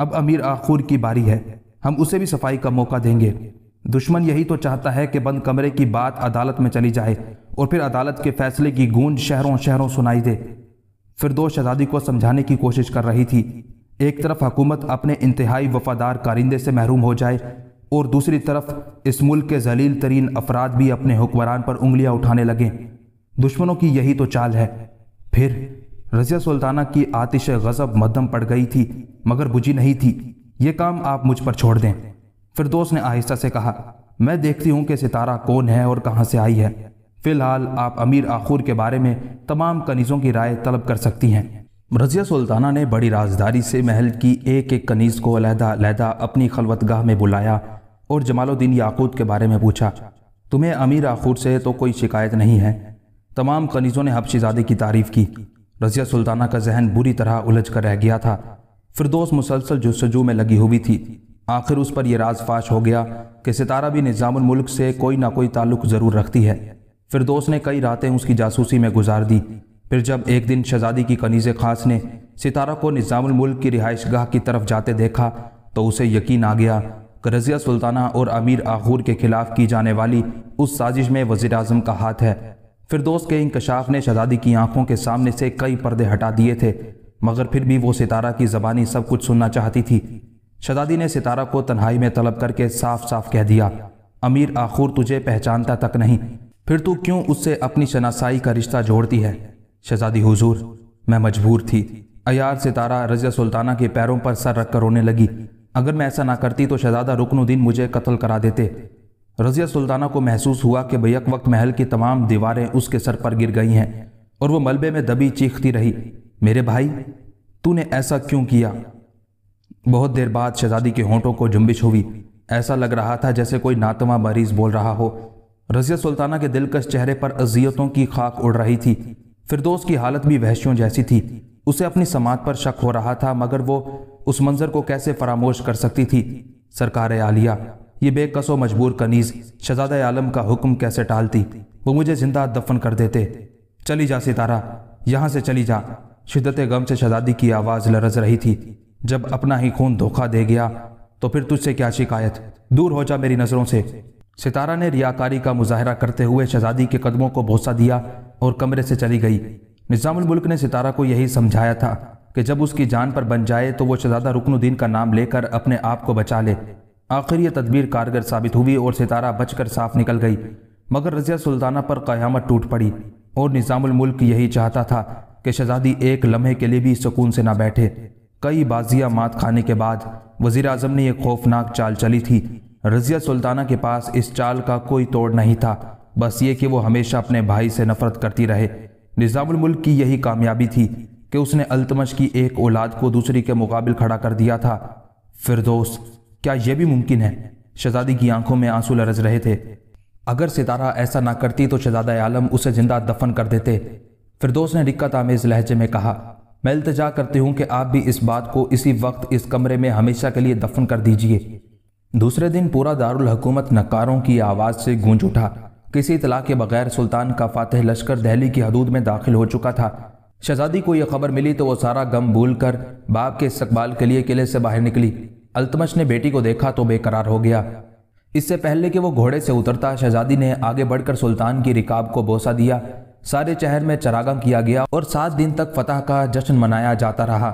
Speaker 1: अब अमीर आखूर की बारी है हम उसे भी सफाई का मौका देंगे दुश्मन यही तो चाहता है कि बंद कमरे की बात अदालत में चली जाए और फिर अदालत के फैसले की गूंज शहरों शहरों सुनाई दे फिरदोस शहजादी को समझाने की कोशिश कर रही थी एक तरफ हुकूमत अपने इंतहाई वफादार कारिंदे से महरूम हो जाए और दूसरी तरफ इस मुल्क के जलील तरीन अफराद भी अपने हुक्मरान पर उंगलियां उठाने लगे दुश्मनों की यही तो चाल है फिर रजिया सुल्ताना की आतिश गज़ब मदम पड़ गई थी मगर बुझी नहीं थी ये काम आप मुझ पर छोड़ दें फिर दोस्त ने आहिस्ता से कहा मैं देखती हूँ कि सितारा कौन है और कहाँ से आई है फ़िलहाल आप अमीर आखूर के बारे में तमाम कनीज़ों की राय तलब कर सकती हैं रजिया सुल्ताना ने बड़ी राजदारी से महल की एक एक कनीज़ को अलहदा अलहदा अपनी खलवतगाह में बुलाया और जमालुद्दीन याकूत के बारे में पूछा तुम्हें अमीर आखूर से तो कोई शिकायत नहीं है तमाम कनीज़ों ने हबशीजादे की तारीफ़ की रज़िया सुल्ताना का जहन बुरी तरह उलझ कर रह गया था फिरदोस मुसलसल जस्तजू में लगी हुई थी आखिर उस पर यह राज फाश हो गया कि सितारा भी निज़ामुल्क से कोई ना कोई ताल्लुक ज़रूर रखती है फिरदोस ने कई रातें उसकी जासूसी में गुजार दी फिर जब एक दिन शहजादी की कनीज़ खास ने सितारा को निज़ामुल्क की रिहाइश गाह की तरफ जाते देखा तो उसे यकीन आ गया करजिया सुल्ताना और अमीर आखूर के खिलाफ की जाने वाली उस साजिश में वज़ी अजम का हाथ है फिरदोस के इंकशाफ ने शहजादी की आंखों के सामने से कई पर्दे हटा दिए थे मगर फिर भी वो सितारा की ज़बानी सब कुछ सुनना चाहती थी शहजादी ने सितारा को तन्हाई में तलब करके साफ साफ कह दिया अमीर आखूर तुझे पहचानता तक नहीं फिर तू क्यों उससे अपनी शनासाई का रिश्ता जोड़ती है शहजादी हुजूर मैं मजबूर थी अयार सितारा रजिया सुल्ताना के पैरों पर सर रखकर रोने लगी अगर मैं ऐसा ना करती तो शहजादा रुकनुद्दीन मुझे कत्ल करा देते रजिया सुल्ताना को महसूस हुआ कि बैक वक्त महल की तमाम दीवारें उसके सर पर गिर गई हैं और वो मलबे में दबी चीखती रही मेरे भाई तूने ऐसा क्यों किया बहुत देर बाद शहजादी के होंठों को जुम्बिश हुई ऐसा लग रहा था जैसे कोई नातवा मरीज बोल रहा हो रजिया सुल्ताना के दिलकश चेहरे पर अजियतों की खाक उड़ रही थी फिरदोस की हालत भी वहशियों जैसी थी उसे अपनी समात पर शक हो रहा था मगर वो उस मंजर को कैसे फरामोश कर सकती थी सरकार आलिया ये बेकसो मजबूर कनीज शहजाद आलम का हुक्म कैसे टालती वो मुझे जिंदा दफन कर देते चली जा सितारा यहाँ से चली जा शिदत गम से शहजादी की आवाज़ लरज रही थी जब अपना ही खून धोखा दे गया तो फिर तुझसे क्या शिकायत दूर हो जा मेरी नज़रों से सितारा ने रियाकारी का मुजाहरा करते हुए शहजादी के कदमों को भोसा दिया और कमरे से चली गई निज़ामुल मुल्क ने सितारा को यही समझाया था कि जब उसकी जान पर बन जाए तो वो शहजादा रुकनुद्दीन का नाम लेकर अपने आप को बचा ले आखिर यह तदबीर कारगर साबित हुई और सितारा बचकर साफ निकल गई मगर रजिया सुल्ताना पर क़यामत टूट पड़ी और निज़ामुल्क यही चाहता था कि शहजादी एक लम्हे के लिए भी सुकून से ना बैठे कई बाजिया मात खाने के बाद वजीर अजम ने एक खौफनाक चाल चली थी रजिया सुल्ताना के पास इस चाल का कोई तोड़ नहीं था बस ये कि वो हमेशा अपने भाई से नफरत करती रहे निज़ामुल्क की यही कामयाबी थी कि उसने अल्तमश की एक औलाद को दूसरी के मुकाबले खड़ा कर दिया था फिरदोस क्या यह भी मुमकिन है शहजादी की आंखों में आंसू लरज रहे थे अगर सितारा ऐसा ना करती तो शहजादा आलम उसे जिंदा दफन कर देते फिरदोस ने रिक्कत आमेज लहजे में कहा मैं इल्तजा करती हूँ कि आप भी इस बात को इसी वक्त इस कमरे में हमेशा के लिए दफन कर दीजिए दूसरे दिन पूरा दारुल हकूमत नकारों की आवाज़ से गूंज उठा किसी इतला के बगैर सुल्तान का फातह लश्कर दहली की हदूद में दाखिल हो चुका था शहजादी को यह खबर मिली तो वो सारा गम भूल कर बाप के इस्तकबाल के लिए किले से बाहर निकली अल्तमश ने बेटी को देखा तो बेकरार हो गया इससे पहले कि वो घोड़े से उतरता शहजादी ने आगे बढ़कर सुल्तान की रिकाब को बोसा दिया सारे शहर में चरागम किया गया और सात दिन तक फतह का जश्न मनाया जाता रहा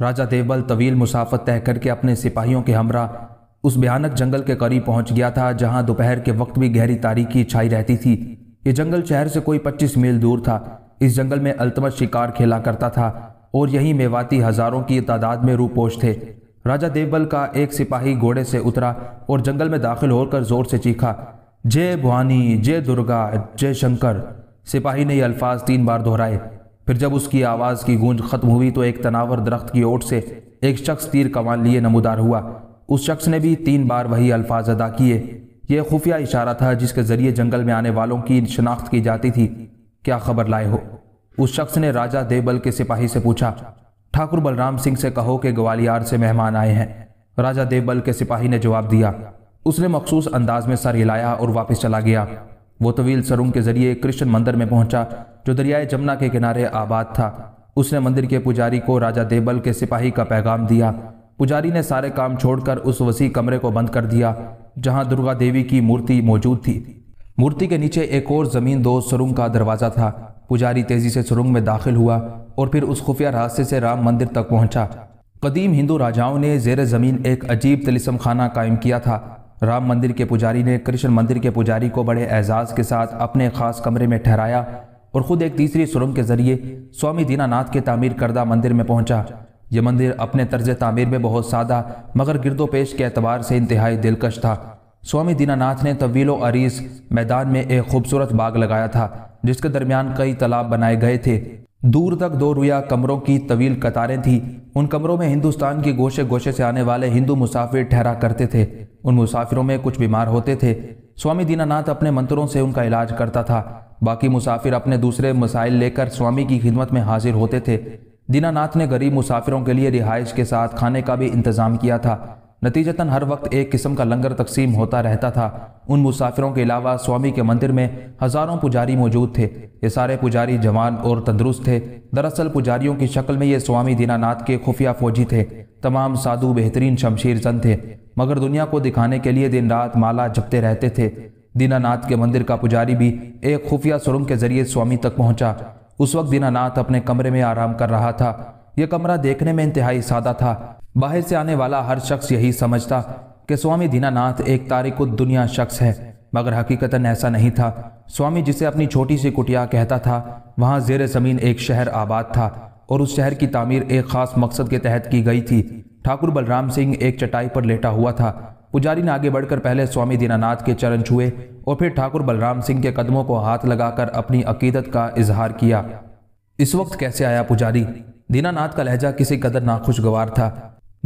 Speaker 1: राजा देवबल तवील मुसाफत तय करके अपने सिपाहियों के हमरा उस भयानक जंगल के करीब पहुंच गया था जहां दोपहर के वक्त भी गहरी तारीखी छाई रहती थी ये जंगल शहर से कोई 25 मील दूर था इस जंगल में अल्तमत शिकार खेला करता था और यही मेवाती हजारों की तादाद में रूपोश थे राजा देवबल का एक सिपाही घोड़े से उतरा और जंगल में दाखिल होकर जोर से चीखा जय भवानी जय दुर्गा जय शंकर सिपाही ने ये अल्फाज तीन बार दोहराए फिर जब उसकी आवाज़ की गूंज खत्म हुई तो एक तनावर दरख्त की ओट से एक शख्स तीर कमान लिए नमोदार हुआ उस शख्स ने भी तीन बार वही अल्फाज अदा किए यह खुफिया इशारा था जिसके ज़रिए जंगल में आने वालों की शनाख्त की जाती थी क्या खबर लाए हो उस शख्स ने राजा देवबल के सिपाही से पूछा ठाकुर बलराम सिंह से कहो कि ग्वालियर से मेहमान आए हैं राजा देवबल के सिपाही ने जवाब दिया उसने मखसूस अंदाज में सर हिलाया और वापस चला गया वो तवील सरुंग के जरिए कृष्ण मंदिर में पहुंचा जो दरियाए जमुना के किनारे आबाद था उसने मंदिर के पुजारी को राजा देवबल के सिपाही का पैगाम दिया पुजारी ने सारे काम छोड़कर उस वसी कमरे को बंद कर दिया जहां दुर्गा देवी की मूर्ति मौजूद थी मूर्ति के नीचे एक और ज़मीन दो सुरंग का दरवाज़ा था पुजारी तेज़ी से सुरंग में दाखिल हुआ और फिर उस खुफिया रास्ते से राम मंदिर तक पहुंचा। कदीम हिंदू राजाओं ने जेर ज़मीन एक अजीब तलिसम खाना कायम किया था राम मंदिर के पुजारी ने कृष्ण मंदिर के पुजारी को बड़े एजाज़ के साथ अपने ख़ास कमरे में ठहराया और ख़ुद एक तीसरी सुरंग के ज़रिए स्वामी दीनानाथ के तामीर करदा मंदिर में पहुँचा यह मंदिर अपने तर्ज तामीर में बहुत सादा मगर गिरदोपेश के अतबार से इंतहाई दिलकश था स्वामी दीनानाथ ने तवीलो अरीस मैदान में एक खूबसूरत बाग लगाया था जिसके दरमियान कई तालाब बनाए गए थे दूर तक दो रुया कमरों की तवील कतारें थीं उन कमरों में हिंदुस्तान के गोशे गोशे से आने वाले हिंदू मुसाफिर ठहरा करते थे उन मुसाफिरों में कुछ बीमार होते थे स्वामी दीनानाथ अपने मंत्रों से उनका इलाज करता था बाकी मुसाफिर अपने दूसरे मसाइल लेकर स्वामी की खिदमत में हाजिर होते थे दीनानाथ ने गरीब मुसाफिरों के लिए रिहाइश के साथ खाने का भी इंतज़ाम किया था नतीजतन हर वक्त एक किस्म का लंगर तकसीम होता रहता था उन मुसाफिरों के अलावा स्वामी के मंदिर में हज़ारों पुजारी मौजूद थे ये सारे पुजारी जवान और तंदरुस्त थे दरअसल पुजारियों की शक्ल में ये स्वामी दीनानाथ के खुफिया फौजी थे तमाम साधु बेहतरीन शमशीर जन थे मगर दुनिया को दिखाने के लिए दिन रात माला जपते रहते थे दीनानाथ के मंदिर का पुजारी भी एक खुफिया सुरंग के जरिए स्वामी तक पहुंचा उस वक्त दीनानाथ अपने कमरे में आराम कर रहा था यह कमरा देखने में इंतहाई सादा था बाहर से आने वाला हर शख्स यही समझता कि स्वामी दीनानाथ एक तारीख दुनिया शख्स है मगर हकीकतन ऐसा नहीं था स्वामी जिसे अपनी छोटी सी कुटिया कहता था वहाँ जेर ज़मीन एक शहर आबाद था और उस शहर की तामीर एक ख़ास मकसद के तहत की गई थी ठाकुर बलराम सिंह एक चटाई पर लेटा हुआ था पुजारी ने आगे बढ़कर पहले स्वामी दीनानाथ के चरण छुए और फिर ठाकुर बलराम सिंह के कदमों को हाथ लगाकर अपनी अकीदत का इजहार किया इस वक्त कैसे आया पुजारी दीनानाथ का लहजा किसी कदर नाखुशगवार था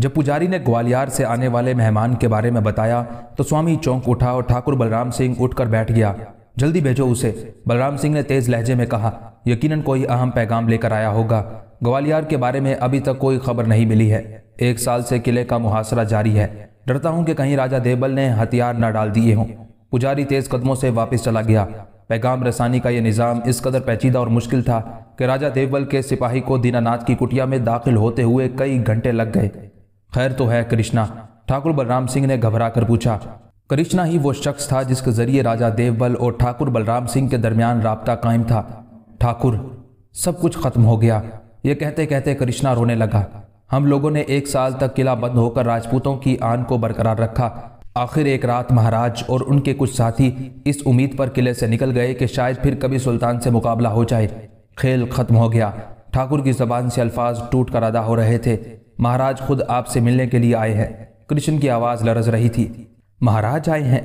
Speaker 1: जब पुजारी ने ग्वालियर से आने वाले मेहमान के बारे में बताया तो स्वामी चौंक उठा और ठाकुर बलराम सिंह उठकर बैठ गया जल्दी भेजो उसे बलराम सिंह ने तेज लहजे में कहा यकीनन कोई अहम पैगाम लेकर आया होगा ग्वालियर के बारे में अभी तक कोई खबर नहीं मिली है एक साल से किले का मुहासरा जारी है डरता हूं कि कहीं राजा देवबल ने हथियार न डाल दिए हों पुजारी तेज कदमों से वापस चला गया पैगाम रसानी का यह निज़ाम इस कदर पेचीदा और मुश्किल था कि राजा देवबल के सिपाही को दीनानाथ की कुटिया में दाखिल होते हुए कई घंटे लग गए खैर तो है कृष्णा ठाकुर बलराम सिंह ने घबरा कर पूछा कृष्णा ही वो शख्स था जिसके जरिए राजा देवबल और ठाकुर बलराम सिंह के दरमियान रबता कायम था ठाकुर सब कुछ खत्म हो गया ये कहते कहते कृष्णा रोने लगा हम लोगों ने एक साल तक किला बंद होकर राजपूतों की आन को बरकरार रखा आखिर एक रात महाराज और उनके कुछ साथी इस उम्मीद पर किले से निकल गए कि शायद फिर कभी सुल्तान से मुकाबला हो जाए खेल ख़त्म हो गया ठाकुर की ज़बान से अल्फाज टूट कर अदा हो रहे थे महाराज खुद आपसे मिलने के लिए आए हैं कृष्ण की आवाज़ लरज रही थी महाराज आए हैं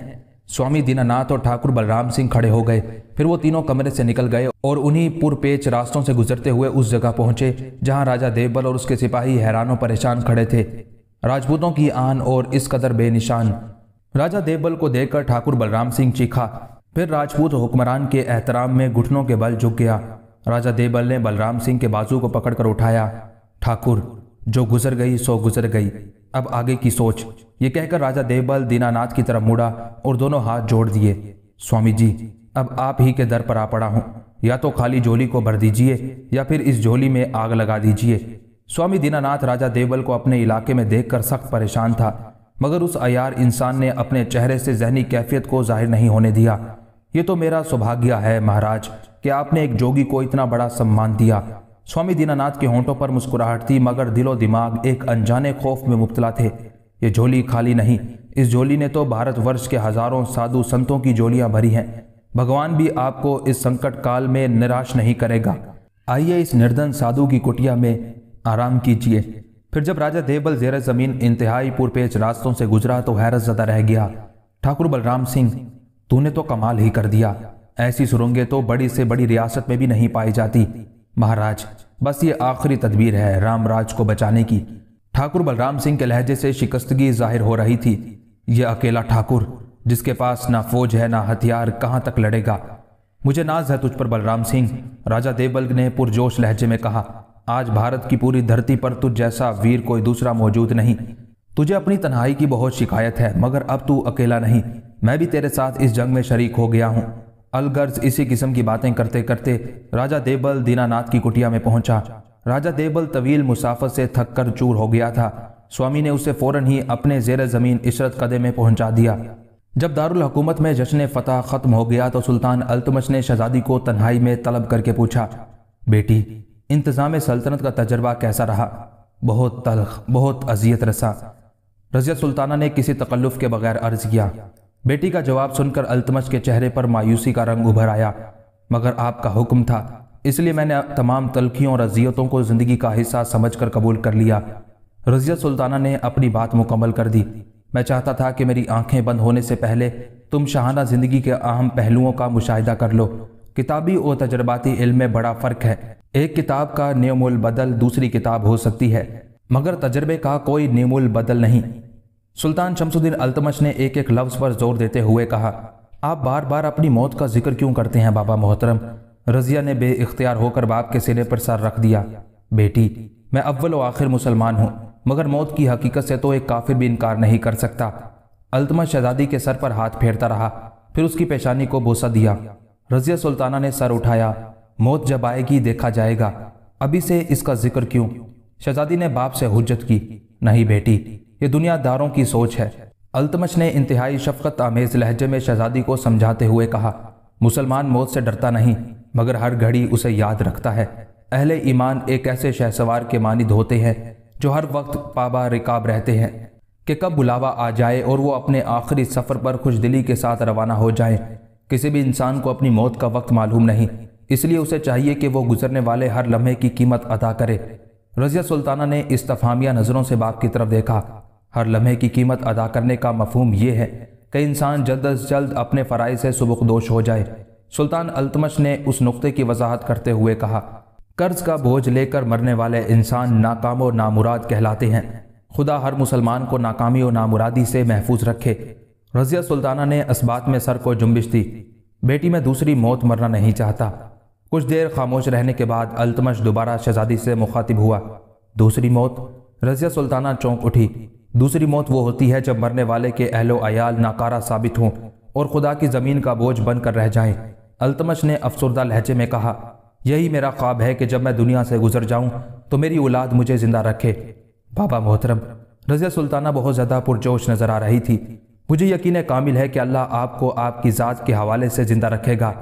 Speaker 1: स्वामी दीनानाथ और ठाकुर बलराम सिंह खड़े हो गए फिर वो तीनों कमरे से निकल गए और उन्हीं पुरपेच रास्तों से गुजरते हुए उस जगह पहुंचे जहां राजा देवबल और उसके सिपाही हैरानों परेशान खड़े थे राजपूतों की आन और इस कदर बेनिशान राजा देवबल को देखकर ठाकुर बलराम सिंह चीखा फिर राजपूत हुक्मरान के एहतराम में घुटनों के बल झुक गया राजा देवबल ने बलराम सिंह के बाजू को पकड़कर उठाया ठाकुर जो गुजर गई सो गुजर गई अब आगे की सोच ये कहकर राजा देवबल दीनानाथ की तरफ मुड़ा और दोनों हाथ जोड़ दिए स्वामी जी अब आप ही के दर पर आ पड़ा हूँ या तो खाली झोली को भर दीजिए या फिर इस झोली में आग लगा दीजिए स्वामी दीनानाथ राजा देवबल को अपने इलाके में देखकर सख्त परेशान था मगर उस अयार इंसान ने अपने चेहरे से जहनी कैफियत को जाहिर नहीं होने दिया ये तो मेरा सौभाग्य है महाराज कि आपने एक जोगी को इतना बड़ा सम्मान दिया स्वामी दीनानाथ के होंठों पर मुस्कुराहट थी मगर दिलो दिमाग एक अनजाने खौफ में मुबतला थे ये झोली खाली नहीं इस झोली ने तो भारतवर्ष के हजारों साधु संतों की झोलियां भरी हैं भगवान भी आपको इस संकट काल में निराश नहीं करेगा आइए इस निर्धन साधु की कुटिया में आराम कीजिए फिर जब राजा देवबल जेर ज़मीन इंतहाई पुरपेच रास्तों से गुजरा तो हैरत ज़दा रह गया ठाकुर बलराम सिंह तूने तो कमाल ही कर दिया ऐसी सुरंगें तो बड़ी से बड़ी रियासत में भी नहीं पाई जाती महाराज बस ये आखिरी तदबीर है रामराज को बचाने की ठाकुर बलराम सिंह के लहजे से शिकस्तगी जाहिर हो रही थी यह अकेला ठाकुर जिसके पास ना फौज है ना हथियार कहाँ तक लड़ेगा मुझे नाज है तुझ पर बलराम सिंह राजा देवबल ने पुरजोश लहजे में कहा आज भारत की पूरी धरती पर तुझ जैसा वीर कोई दूसरा मौजूद नहीं तुझे अपनी तन्हाई की बहुत शिकायत है मगर अब तू अकेला नहीं मैं भी तेरे साथ इस जंग में शरीक हो गया हूँ अलगर्ज इसी किस्म की बातें करते करते राजा देवबल दीनानाथ की कुटिया में पहुंचा राजा देवबल तवील मुसाफत से थक कर चूर हो गया था स्वामी ने उसे फौरन ही अपने जेर ज़मीन इशरत कदे में पहुंचा दिया जब दारुल हकूमत में जश्न फतह ख़त्म हो गया तो सुल्तान अल्तमश ने शहजादी को तन्हाई में तलब करके पूछा बेटी इंतज़ाम सल्तनत का तजर्बा कैसा रहा बहुत तलख बहुत अजियत रसा रजिया सुल्ताना ने किसी तकल्लुफ़ के बगैर अर्ज़ किया बेटी का जवाब सुनकर अल्तमश के चेहरे पर मायूसी का रंग उभर आया मगर आपका हुक्म था इसलिए मैंने तमाम तलखियों और अजियतों को ज़िंदगी का हिस्सा समझ कर कबूल कर लिया रजिया सुल्ताना ने अपनी बात मुकम्मल कर दी मैं चाहता था कि मेरी आंखें बंद होने से पहले तुम शाहाना ज़िंदगी के अहम पहलुओं का मुशाह कर लो किताबी और तजर्बाती इल्म में बड़ा फ़र्क है एक किताब का नियमुल बदल दूसरी किताब हो सकती है मगर तजर्बे का कोई नियमुल बदल नहीं सुल्तान शमसुद्दीन अल्तमश ने एक एक लफ्ज़ पर जोर देते हुए कहा आप बार बार अपनी मौत का जिक्र क्यों करते हैं बाबा मोहतरम रजिया ने बे होकर बाप के सिरे पर सर रख दिया बेटी मैं अव्वल व आखिर मुसलमान हूँ मगर मौत की हकीकत से तो एक काफिर भी इनकार नहीं कर सकता अल्तमश शहजादी के सर पर हाथ फेरता रहा फिर उसकी पेशानी को बोसा दिया रजिया सुल्ताना ने सर उठाया मौत जब आएगी देखा जाएगा अभी से इसका जिक्र क्यों शहजादी ने बाप से हुज्जत की नहीं बेटी ये दुनियादारों की सोच है अल्तमश ने इंतहाई शफकत आमेज लहजे में शहजादी को समझाते हुए कहा मुसलमान मौत से डरता नहीं मगर हर घड़ी उसे याद रखता है अहले ईमान एक ऐसे शहसवार के मानिद होते हैं जो हर वक्त पाबा रिकाब रहते हैं कि कब बुलावा आ जाए और वो अपने आखिरी सफ़र पर खुश दिली के साथ रवाना हो जाए किसी भी इंसान को अपनी मौत का वक्त मालूम नहीं इसलिए उसे चाहिए कि वो गुजरने वाले हर लम्हे की कीमत अदा करे रजिया सुल्ताना ने इस्तफामिया नज़रों से बाप की तरफ देखा हर लम्हे की कीमत अदा करने का मफहम यह है कि इंसान जल्द अज जल्द अपने फ़राइज से सबकदोश हो जाए सुल्तान अल्तमश ने उस नुक़े की वजाहत करते हुए कहा कर्ज का बोझ लेकर मरने वाले इंसान नाकाम और नामुराद कहलाते हैं खुदा हर मुसलमान को नाकामी और नामुरादी से महफूज रखे रजिया सुल्ताना ने इस बात में सर को जुम्बिश दी बेटी मैं दूसरी मौत मरना नहीं चाहता कुछ देर खामोश रहने के बाद अल्तमश दोबारा शहजादी से मुखातिब हुआ दूसरी मौत रजिया सुल्ताना चौंक उठी दूसरी मौत वो होती है जब मरने वाले के अहलो अयाल नाकारा साबित हों और खुदा की ज़मीन का बोझ बनकर रह जाएं। अल्तमश ने अफसरदा लहजे में कहा यही मेरा ख्वाब है कि जब मैं दुनिया से गुजर जाऊं तो मेरी औलाद मुझे ज़िंदा रखे बाबा मोहतरम रजिया सुल्ताना बहुत ज़्यादा पुरजोश नज़र आ रही थी मुझे यकीन कामिल है कि अल्लाह आपको आपकी ज़ात के हवाले से ज़िंदा रखेगा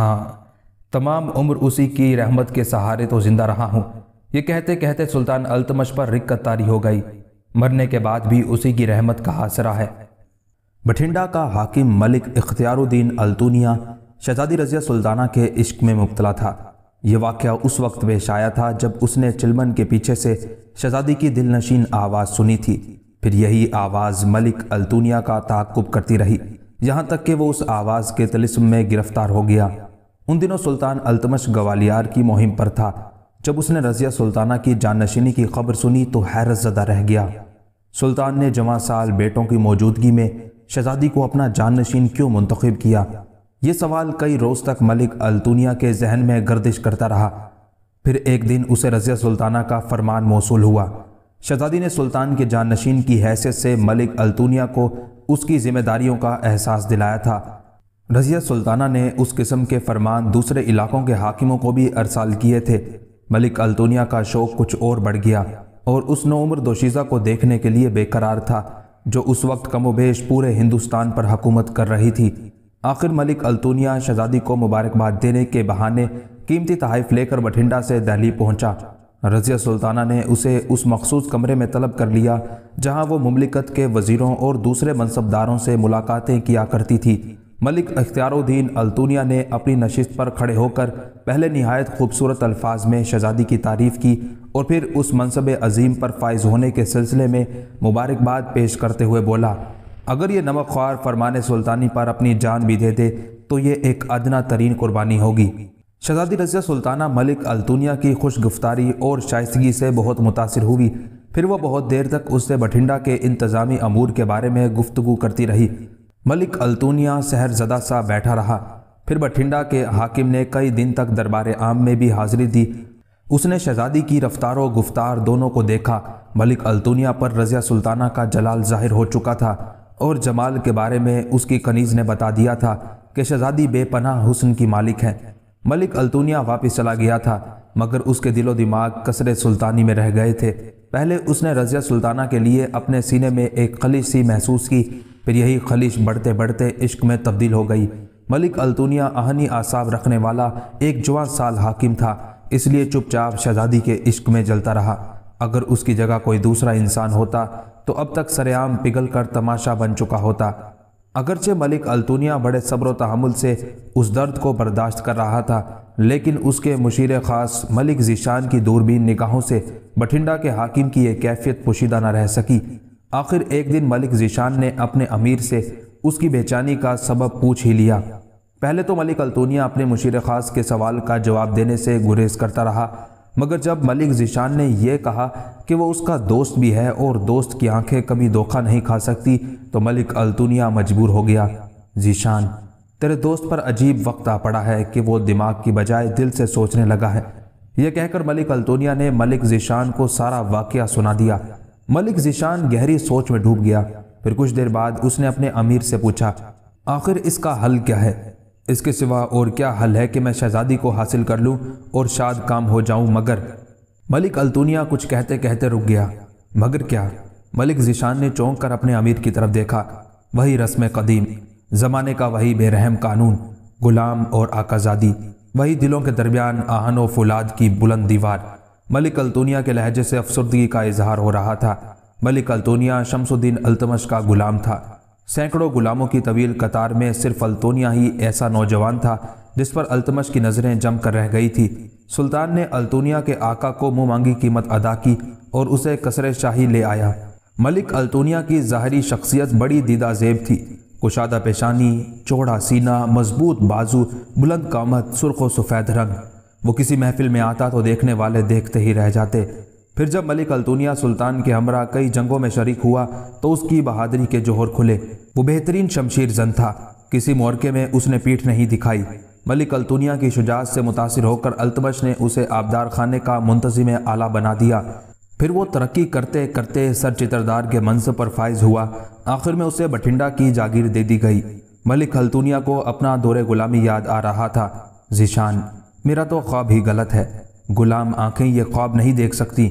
Speaker 1: हाँ तमाम उम्र उसी की रहमत के सहारे तो जिंदा रहा हूँ ये कहते कहते सुल्तान अल्तमश पर रिक्कत तारी हो गई मरने के बाद भी उसी की रहमत का आसरा है बठिंडा का हाकिम मलिक इख्तियारुद्दीन अल्तूनिया शहजादी रजिया सुल्ताना के इश्क में मुबतला था ये वाक़ उस वक्त में शाया था जब उसने चिलमन के पीछे से शहजादी की दिलनशीन आवाज़ सुनी थी फिर यही आवाज़ मलिक अल्तूनिया का ताकुब करती रही यहाँ तक कि वो उस आवाज़ के तलिस्म में गिरफ्तार हो गया उन दिनों सुल्तान अल्तमश गवालियार की मुहिम पर था जब उसने रज़िया सुल्ताना की जाननशीनी की खबर सुनी तो हैरत ज़दा रह गया सुल्तान ने जमा साल बेटों की मौजूदगी में शहजादी को अपना जाननशीन क्यों मुंतखब किया ये सवाल कई रोज़ तक मलिक अल्तुनिया के जहन में गर्दिश करता रहा फिर एक दिन उसे रज़िया सुल्ताना का फरमान मौसू हुआ शहजादी ने सुल्तान के जाननशीन की हैसियत से मलिक अल्तुनिया को उसकी ज़िम्मेदारियों का एहसास दिलाया था रजिया सुल्ताना ने उस किस्म के फरमान दूसरे इलाकों के हाकिमों को भी अरसाल किए थे मलिक अल्तुनिया का शौक कुछ और बढ़ गया और उस नौम्र दोशीज़ा को देखने के लिए बेकरार था जो उस वक्त कमोबेश पूरे हिंदुस्तान पर हकूमत कर रही थी आखिर मलिक अल्तुनिया शहजादी को मुबारकबाद देने के बहाने कीमती तहफ़ लेकर बठिंडा से दहली पहुंचा। रजिया सुल्ताना ने उसे उस मखसूस कमरे में तलब कर लिया जहां वो ममलिकत के वज़ीरों और दूसरे मनसबदारों से मुलाकातें किया करती थी मलिक अख्तियारुद्दीन अल्तुनिया ने अपनी नशिस्त पर खड़े होकर पहले नहायत खूबसूरत अल्फाज में शहजादी की तारीफ़ की और फिर उस मनसब अजीम पर फाइज होने के सिलसिले में मुबारकबाद पेश करते हुए बोला अगर ये नमक ख्वार फरमान सुल्तानी पर अपनी जान भी दे दे तो ये एक अदना तरीन कुर्बानी होगी शहजादी रजिया सुल्ताना मलिक अल्तुनिया की खुश और शाइस्तगी से बहुत मुतासर हुई फिर वह बहुत देर तक उससे बठिंडा के इंतज़ामी अमूर के बारे में गुफ्तु करती रही मलिक अल्तूनिया शहरजदा सा बैठा रहा फिर बठिंडा के हाकिम ने कई दिन तक दरबार आम में भी हाजिरी दी उसने शहजादी की रफ्तार और गुफ्तार दोनों को देखा मलिक अल्तूनिया पर रज़िया सुल्ताना का जलाल जाहिर हो चुका था और जमाल के बारे में उसकी कनीज़ ने बता दिया था कि शहजादी बेपनाह हुसन की मालिक हैं मलिक अल्तूनिया वापस चला गया था मगर उसके दिलो दिमाग कसर सुल्तानी में रह गए थे पहले उसने रज़िया सुल्ताना के लिए अपने सीने में एक खली सी महसूस की फिर यही खलिश बढ़ते बढ़ते इश्क में तब्दील हो गई मलिक अल्तुनिया आहनी आसाब रखने वाला एक जवान साल हाकिम था इसलिए चुपचाप शहजादी के इश्क में जलता रहा अगर उसकी जगह कोई दूसरा इंसान होता तो अब तक सरेआम पिघल कर तमाशा बन चुका होता अगरचे मलिक अल्तुनिया बड़े सब्र तहमुल से उस दर्द को बर्दाश्त कर रहा था लेकिन उसके मुशीर ख़ास मलिक जीशान की दूरबीन निगाहों से बठिंडा के हाकिम की यह कैफियत पोशीदा न रह सकी आखिर एक दिन मलिक जीशान ने अपने अमीर से उसकी बेचैनी का सबब पूछ ही लिया पहले तो मलिक अल्तोनिया अपने मुशीर खास के सवाल का जवाब देने से गुरेज करता रहा मगर जब मलिक जीशान ने यह कहा कि वो उसका दोस्त भी है और दोस्त की आंखें कभी धोखा नहीं खा सकती तो मलिक अल्तुनिया मजबूर हो गया जीशान तेरे दोस्त पर अजीब वक्त आ पड़ा है कि वो दिमाग की बजाय दिल से सोचने लगा है यह कहकर मलिक अल्तोनिया ने मलिक जीशान को सारा वाक्य सुना दिया मलिक जिशान गहरी सोच में डूब गया फिर कुछ देर बाद उसने अपने अमीर से पूछा आखिर इसका हल क्या है इसके सिवा और क्या हल है कि मैं शहजादी को हासिल कर लूँ और शाद काम हो जाऊं मगर मलिक अल्तुनिया कुछ कहते कहते रुक गया मगर क्या मलिक जिशान ने चौंक कर अपने अमीर की तरफ देखा वही रस्म कदीम ज़माने का वही बेरहम कानून गुलाम और आकाजादी वही दिलों के दरमियान आहन व फुलाद की बुलंद दीवार मलिक अल्तूनिया के लहजे से अफसरदगी का इजहार हो रहा था मलिक अल्तूनिया शमसुद्दीन अल्तमश का गुलाम था सैकड़ों गुलामों की तवील कतार में सिर्फ अल्तूनिया ही ऐसा नौजवान था जिस पर अल्तमश की नज़रें जम कर रह गई थी सुल्तान ने अल्तूनिया के आका को मुँह मांगी कीमत अदा की और उसे कसर शाही ले आया मलिक अल्तूनिया की ज़ाहरी शख्सियत बड़ी दीदा जेब थी कुशादा पेशानी चौड़ा सीना मजबूत बाजू बुलंद कामत सुर्ख व सफ़ेद रंग वो किसी महफिल में आता तो देखने वाले देखते ही रह जाते फिर जब मलिक अल्तुनिया सुल्तान के हमरा कई जंगों में शरीक हुआ तो उसकी बहादुरी के जोहर खुले वो बेहतरीन शमशीर जन था किसी मोरके में उसने पीठ नहीं दिखाई मलिक अल्तुनिया की शुजात से मुतासर होकर अल्तमश ने उसे आबदार खाने का मुंतजिम आला बना दिया फिर वो तरक्की करते करते सर चित्रदार के मनसब पर फायज हुआ आखिर में उसे बठिंडा की जागीर दे दी गई मलिक अल्तुनिया को अपना दौरे गुलामी याद आ रहा था जिशान मेरा तो ख्वाब ही गलत है गुलाम आंखें ये ख्वाब नहीं देख सकती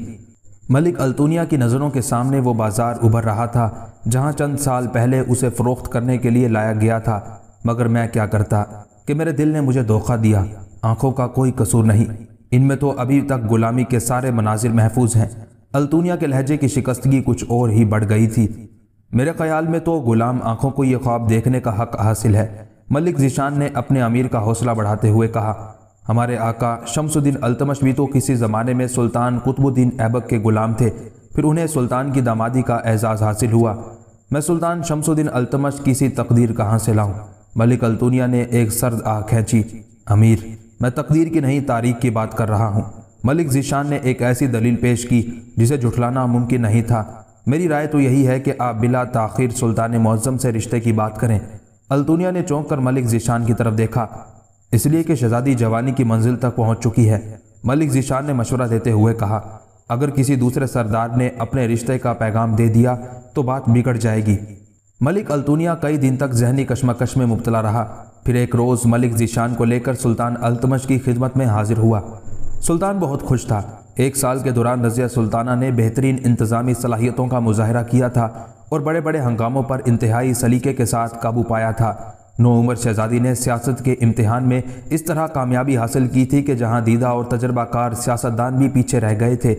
Speaker 1: मलिक अल्तुनिया की नज़रों के सामने वो बाज़ार उभर रहा था जहाँ चंद साल पहले उसे फ़रोख्त करने के लिए लाया गया था मगर मैं क्या करता कि मेरे दिल ने मुझे धोखा दिया आंखों का कोई कसूर नहीं इनमें तो अभी तक गुलामी के सारे मनाजिर महफूज हैं अल्तुनिया के लहजे की शिकस्तगी कुछ और ही बढ़ गई थी मेरे ख्याल में तो गुलाम आंखों को ये ख्वाब देखने का हक हासिल है मलिक जिशान ने अपने अमीर का हौसला बढ़ाते हुए कहा हमारे आका शमसुद्दीन अल्तमश भी तो किसी ज़माने में सुल्तान कुतुबुद्दीन ऐबक के ग़ुलाम थे फिर उन्हें सुल्तान की दामादी का एज़ाज़ हासिल हुआ मैं सुल्तान शमसुद्दीन अल्तमश की सी तकदीर कहाँ से लाऊं मलिक अल्तुनिया ने एक सर्द आह खींची अमीर मैं तकदीर की नहीं तारीख की बात कर रहा हूँ मलिक जीशान ने एक ऐसी दलील पेश की जिसे जुठलाना मुमकिन नहीं था मेरी राय तो यही है कि आप बिला ताखिर सुल्तान मौज़म से रिश्ते की बात करें अल्तुनिया ने चौंक कर मलिक जिशान की तरफ देखा इसलिए कि शहजादी जवानी की मंजिल तक पहुंच चुकी है मलिक जीशान ने मशवरा देते हुए कहा अगर किसी दूसरे सरदार ने अपने रिश्ते का पैगाम दे दिया तो बात बिगड़ जाएगी मलिक अल्तुनिया कई दिन तक जहनी कश्मकश में मुबतला रहा फिर एक रोज़ मलिक जीशान को लेकर सुल्तान अल्तमश की खिदमत में हाजिर हुआ सुल्तान बहुत खुश था एक साल के दौरान रज़िया सुल्ताना ने बेहतरीन इंतज़ामी सलाहियतों का मुजाहरा किया था और बड़े बड़े हंगामों पर इंतहाई सलीके के साथ काबू पाया था उमर शहजादी ने सियासत के इम्तहान में इस तरह कामयाबी हासिल की थी कि जहाँ दीदा और तजर्बाकार सियासतदान भी पीछे रह गए थे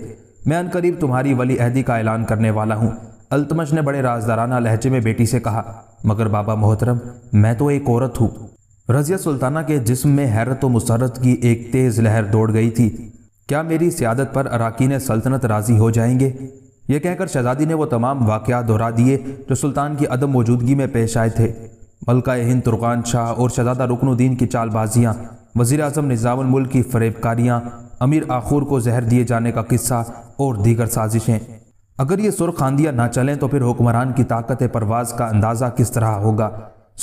Speaker 1: मैं अनकरीब तुम्हारी वली अहदी का ऐलान करने वाला हूँ अल्तमश ने बड़े राजदाराना लहजे में बेटी से कहा मगर बाबा मोहतरम मैं तो एक औरत हूँ रजिया सुल्ताना के जिस्म में हैरत व मुसरत की एक तेज़ लहर दौड़ गई थी क्या मेरी सियादत पर अराकीन सल्तनत राज़ी हो जाएंगे यह कहकर शहजादी ने वो तमाम वाक़ दोहरा दिए जो सुल्तान की अदम मौजूदगी में पेश आए थे मलका हिंद तुर्कान शाह और शहजादा रुकनुद्दीन की चालबाजियाँ वजी अजम निज़ाम की फरेबकारियाँ अमीर आखूर को जहर दिए जाने का किस्सा और दीगर साजिशें अगर ये सुर खानदियाँ ना चलें तो फिर हुक्मरान की ताकत परवाज का अंदाज़ा किस तरह होगा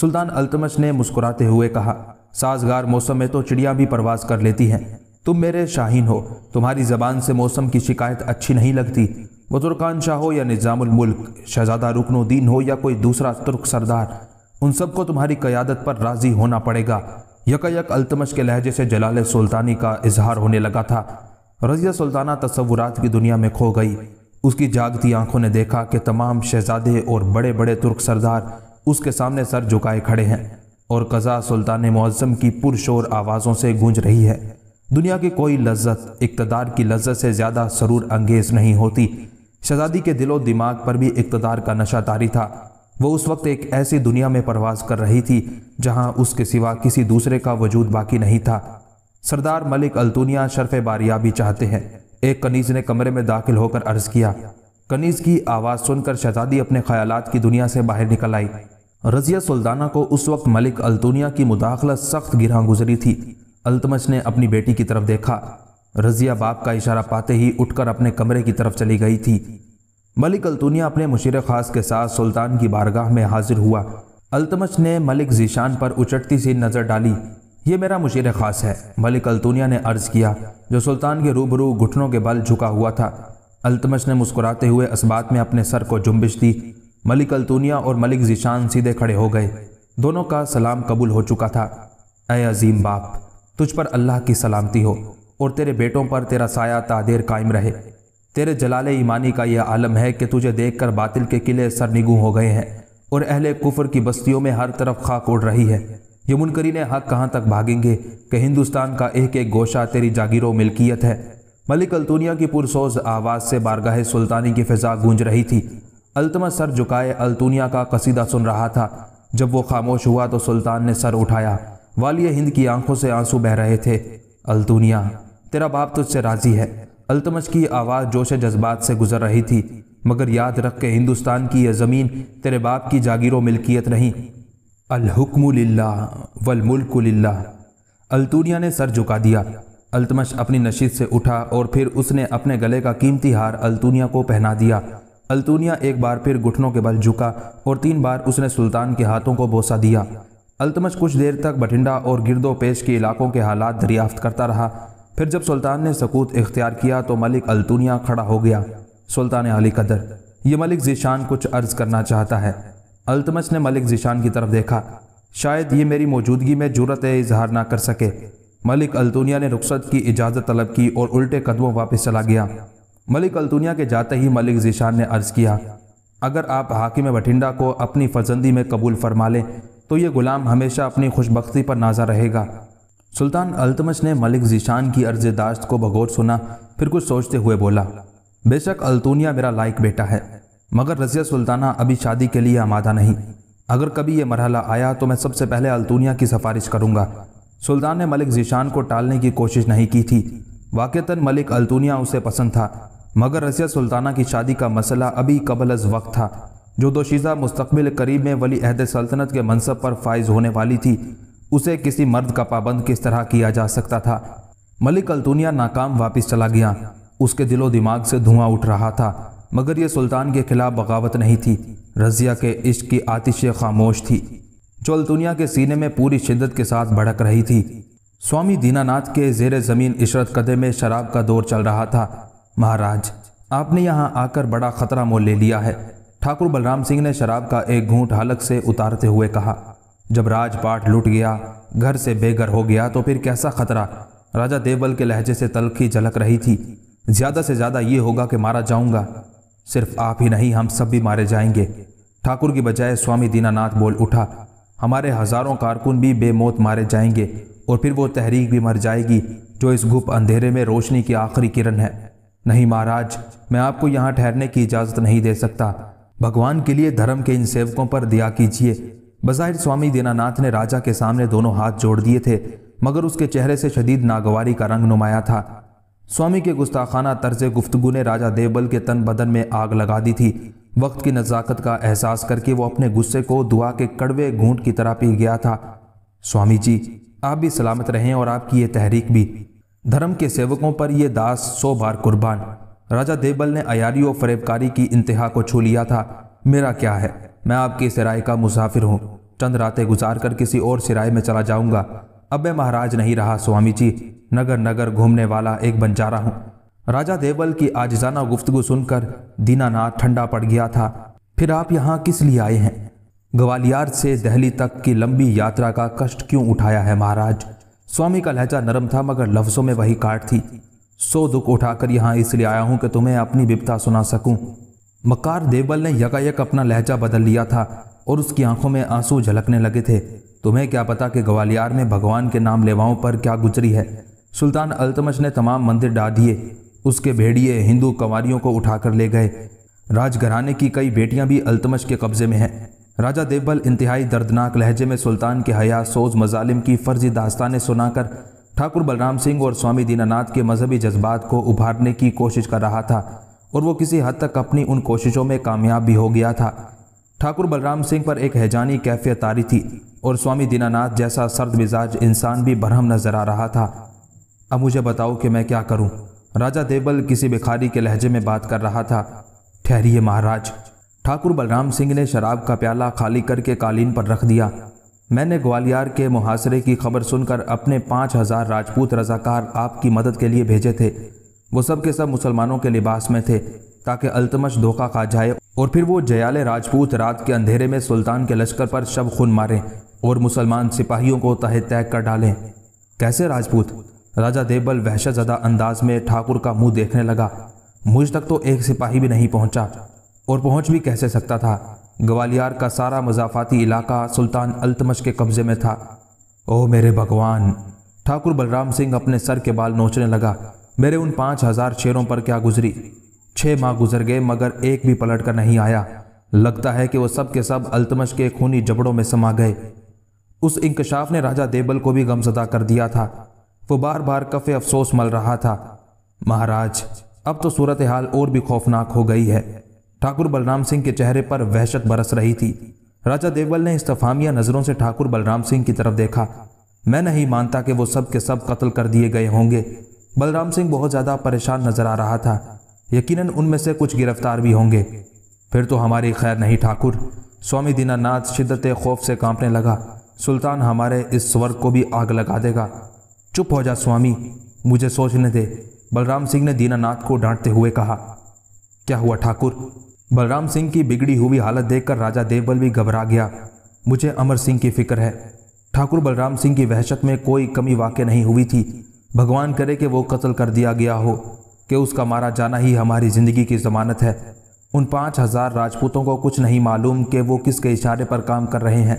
Speaker 1: सुल्तान अल्तमश ने मुस्कुराते हुए कहा साजगार मौसम में तो चिड़िया भी परवाज कर लेती हैं तुम मेरे शाहीन हो तुम्हारी ज़बान से मौसम की शिकायत अच्छी नहीं लगती वजुर्कान तुर्कान शाह हो या निजाम शहजादा रुकनुद्दीन हो या कोई दूसरा तुर्क सरदार उन सबको तुम्हारी क़यादत पर राज़ी होना पड़ेगा यकायक अल्तमश के लहजे से जलाल सुल्तानी का इजहार होने लगा था रजिया सुल्ताना तस्वुरात की दुनिया में खो गई उसकी जागती आंखों ने देखा कि तमाम शहजादे और बड़े बड़े तुर्क सरदार उसके सामने सर झुकाए खड़े हैं और कज़ा सुल्तान मुआज़म की पुरशोर आवाज़ों से गूंज रही है दुनिया की कोई लज्जत इकतदार की लज्जत से ज़्यादा सरूर अंगेज़ नहीं होती शहजादी के दिलो दिमाग पर भी इकतदार का नशा तारी था वो उस वक्त एक ऐसी दुनिया में प्रवास कर रही थी जहां उसके सिवा किसी दूसरे का वजूद बाकी नहीं था सरदार मलिक अल्तुनिया शरफ भी चाहते हैं एक कनीज ने कमरे में दाखिल होकर अर्ज किया कनीज की आवाज़ सुनकर शहजादी अपने ख्याल की दुनिया से बाहर निकल आई रजिया सुल्ताना को उस वक्त मलिक अल्तुनिया की मुदाखलत सख्त गिरा गुजरी थी अल्तमच ने अपनी बेटी की तरफ देखा रजिया बाप का इशारा पाते ही उठकर अपने कमरे की तरफ चली गई थी मलिक अल्तुनिया अपने मुशीर खास के साथ सुल्तान की बारगाह में हाजिर हुआ अल्तमश ने मलिक जीशान पर उचटती सी नज़र डाली ये मेरा मुशीर खास है मलिक अल्तुनिया ने अर्ज़ किया जो सुल्तान के रूबरू घुटनों के बल झुका हुआ था अल्तमश ने मुस्कुराते हुए इस्बात में अपने सर को जुम्बिश दी मलिक अल्तुनिया और मलिक जीशान सीधे खड़े हो गए दोनों का सलाम कबूल हो चुका था अय अजीम बाप तुझ पर अल्लाह की सलामती हो और तेरे बेटों पर तेरा साया तादेर कायम रहे तेरे जलाल ईमानी का यह आलम है कि तुझे देखकर बातिल के किले सरनिगू हो गए हैं और अहले कुफर की बस्तियों में हर तरफ खाक उड़ रही है ये मुनकरी ने हक कहाँ तक भागेंगे कि हिंदुस्तान का एक एक गोशा तेरी जागीरों मिल्कियत है मलिक अल्तूनिया की पुरसोज आवाज़ से बारगाह सुल्तानी की फिजा गूंज रही थी अल्तमा सर झुकाए अल्तूनिया का कसीदा सुन रहा था जब वो खामोश हुआ तो सुल्तान ने सर उठाया वालिया हिंद की आंखों से आंसू बह रहे थे अल्तूनिया तेरा बाप तुझसे राजी है अल्तमश की आवाज़ जोश जज्बात से गुजर रही थी मगर याद रख के हिंदुस्तान की यह ज़मीन तेरे बाप की जागीरों मिल्कियत नहीं अलहुक्म लिल्ला वलमुल्क लिल्ला अल्तूनिया ने सर झुका दिया अल्तमश अपनी नशीत से उठा और फिर उसने अपने गले का कीमती हार अल्तूनिया को पहना दिया अल्तूनिया एक बार फिर घुटनों के बल झुका और तीन बार उसने सुल्तान के हाथों को बोसा दिया अल्तमश कुछ देर तक बठिंडा और गिरदो पेश के इलाकों के हालात दरियाफ्त करता रहा फिर जब सुल्तान ने सकूत इख्तियार किया तो मलिक अल्तुनिया खड़ा हो गया सुल्तान अली कदर ये मलिक जीशान कुछ अर्ज करना चाहता है अल्तमश ने मलिक जीशान की तरफ देखा शायद ये मेरी मौजूदगी में जरूरत इजहार ना कर सके मलिक अल्तुनिया ने रुख्सत की इजाज़त तलब की और उल्टे कदमों वापस चला गया मलिक अल्तुनिया के जाते ही मलिक जीशान ने अर्ज़ किया अगर आप हाकिम बठिंडा को अपनी फजंदी में कबूल फरमा लें तो ये ग़ुलाम हमेशा अपनी खुशबख्ती पर नाजा रहेगा सुल्तान अल्तमश ने मलिक जीशान की अर्जदाश्त को भगौर सुना फिर कुछ सोचते हुए बोला बेशक अल्तूनिया मेरा लायक बेटा है मगर रजिया सुल्ताना अभी शादी के लिए आमादा नहीं अगर कभी यह मरहला आया तो मैं सबसे पहले अल्तूनिया की सिफारिश करूंगा सुल्तान ने मलिक जीशान को टालने की कोशिश नहीं की थी वाक़ता मलिक अल्तूनिया उसे पसंद था मगर रसिया सुल्ताना की शादी का मसला अभी कबल अज वक्त था जो दोशीज़ा मुस्तबिल करीब में वली अहद सल्तनत के मनसब पर फाइज होने वाली थी उसे किसी मर्द का पाबंद किस तरह किया जा सकता था मलिक अल्तुनिया नाकाम वापस चला गया उसके दिलो दिमाग से धुआं उठ रहा था मगर यह सुल्तान के खिलाफ बगावत नहीं थी रजिया के इश्क की आतिश खामोश थी जो अल्तुनिया के सीने में पूरी शिद्दत के साथ भड़क रही थी स्वामी दीनानाथ के जेर ज़मीन इशरत कदे में शराब का दौर चल रहा था महाराज आपने यहाँ आकर बड़ा खतरा मोल ले लिया है ठाकुर बलराम सिंह ने शराब का एक घूंट हलक से उतारते हुए कहा जब राजपाट लूट गया घर से बेघर हो गया तो फिर कैसा खतरा राजा देवबल के लहजे से तलखी झलक रही थी ज्यादा से ज्यादा ये होगा कि मारा जाऊंगा सिर्फ आप ही नहीं हम सब भी मारे जाएंगे ठाकुर की बजाय स्वामी दीनानाथ बोल उठा हमारे हजारों कारकुन भी बेमौत मारे जाएंगे और फिर वो तहरीक भी मर जाएगी जो इस गुप अंधेरे में रोशनी की आखिरी किरण है नहीं महाराज मैं आपको यहाँ ठहरने की इजाज़त नहीं दे सकता भगवान के लिए धर्म के इन सेवकों पर दिया कीजिए बज़ाहिर स्वामी दीनानाथ ने राजा के सामने दोनों हाथ जोड़ दिए थे मगर उसके चेहरे से शदीद नागवारी का रंग नुमाया था स्वामी के गुस्ताखाना तर्ज गुफ्तगु ने राजा देवबल के तन बदन में आग लगा दी थी वक्त की नज़ाकत का एहसास करके वो अपने गुस्से को दुआ के कड़वे घूंट की तरह पी गया था स्वामी जी आप भी सलामत रहें और आपकी ये तहरीक भी धर्म के सेवकों पर यह दास सौ बार कुर्बान राजा देवबल ने अयारी और फरेबकारी की इंतहा को छू लिया था मेरा क्या है मैं आपकी सिराय का मुसाफिर हूँ चंद रातें गुजार कर किसी और सिराय में चला जाऊंगा अब मैं महाराज नहीं रहा स्वामी जी नगर नगर घूमने वाला एक बंजारा हूँ राजा देवल की आजाना गुफ्तगु सुनकर दीनानाथ ठंडा पड़ गया था फिर आप यहाँ किस लिए आए हैं ग्वालियर से दहली तक की लंबी यात्रा का कष्ट क्यों उठाया है महाराज स्वामी का लहजा नरम था मगर लफ्जों में वही काट थी सो दुख उठाकर यहाँ इसलिए आया हूँ कि तुम्हें अपनी विपता सुना सकूँ मकार देवबल ने यकायक अपना लहजा बदल लिया था और उसकी आंखों में आंसू झलकने लगे थे तुम्हें क्या पता कि ग्वालियर में भगवान के नाम लेवाओं पर क्या गुजरी है सुल्तान अल्तमश ने तमाम मंदिर डा दिए उसके भेड़िए हिंदू कंवरियों को उठाकर ले गए राजघराने की कई बेटियां भी अल्तमश के कब्जे में हैं राजा देवबल इंतहाई दर्दनाक लहजे में सुल्तान के हया सोज मजालिम की फर्जी दास्तानें सुनाकर ठाकुर बलराम सिंह और स्वामी दीनानाथ के मजहबी जज्बात को उभारने की कोशिश कर रहा था और वो किसी हद तक अपनी उन कोशिशों में कामयाब भी हो गया था ठाकुर बलराम सिंह पर एक हैजानी कैफियत आ रही थी और स्वामी दीनानाथ जैसा सर्द मिजाज इंसान भी बरहम नजर आ रहा था अब मुझे बताओ कि मैं क्या करूं? राजा देवल किसी भिखारी के लहजे में बात कर रहा था ठहरिए महाराज ठाकुर बलराम सिंह ने शराब का प्याला खाली करके कालीन पर रख दिया मैंने ग्वालियर के मुहासरे की खबर सुनकर अपने पाँच हजार राजपूत रजाकार आपकी मदद के लिए भेजे थे वो सब के सब मुसलमानों के लिबास में थे ताकि अल्तमश धोखा खा जाए और फिर वो जयाले राजपूत रात के अंधेरे में सुल्तान के लश्कर पर शब खून मारें और मुसलमान सिपाहियों को तह तय कर डालें कैसे राजपूत राजा देवबल वहशतजदा अंदाज में ठाकुर का मुंह देखने लगा मुझ तक तो एक सिपाही भी नहीं पहुंचा और पहुंच भी कैसे सकता था ग्वालियर का सारा मजाफाती इलाका सुल्तान अल्तमश के कब्जे में था ओ मेरे भगवान ठाकुर बलराम सिंह अपने सर के बाल नोचने लगा मेरे उन पांच हजार शेरों पर क्या गुजरी छह माह गुजर गए मगर एक भी पलट कर नहीं आया लगता है कि वह सब के सब अल्तमश के खूनी जबड़ों में समा गए उस इंकशाफ ने राजा देबल को भी गमजदा कर दिया था वो बार बार कफे अफसोस मल रहा था महाराज अब तो सूरत हाल और भी खौफनाक हो गई है ठाकुर बलराम सिंह के चेहरे पर वहशत बरस रही थी राजा देवल ने इस्तफामिया नज़रों से ठाकुर बलराम सिंह की तरफ देखा मैं नहीं मानता कि वो सब के सब कत्ल कर दिए गए होंगे बलराम सिंह बहुत ज़्यादा परेशान नजर आ रहा था यकीनन उनमें से कुछ गिरफ्तार भी होंगे फिर तो हमारी खैर नहीं ठाकुर स्वामी दीनानाथ शिद्दत खौफ से कांपने लगा सुल्तान हमारे इस स्वर्ग को भी आग लगा देगा चुप हो जा स्वामी मुझे सोचने दे बलराम सिंह ने दीनानाथ को डांटते हुए कहा क्या हुआ ठाकुर बलराम सिंह की बिगड़ी हुई हालत देखकर राजा देवबल भी घबरा गया मुझे अमर सिंह की फिक्र है ठाकुर बलराम सिंह की वहशत में कोई कमी वाक़ नहीं हुई थी भगवान करे कि वो कत्ल कर दिया गया हो कि उसका मारा जाना ही हमारी ज़िंदगी की ज़मानत है उन पाँच हज़ार राजपूतों को कुछ नहीं मालूम कि वो किसके इशारे पर काम कर रहे हैं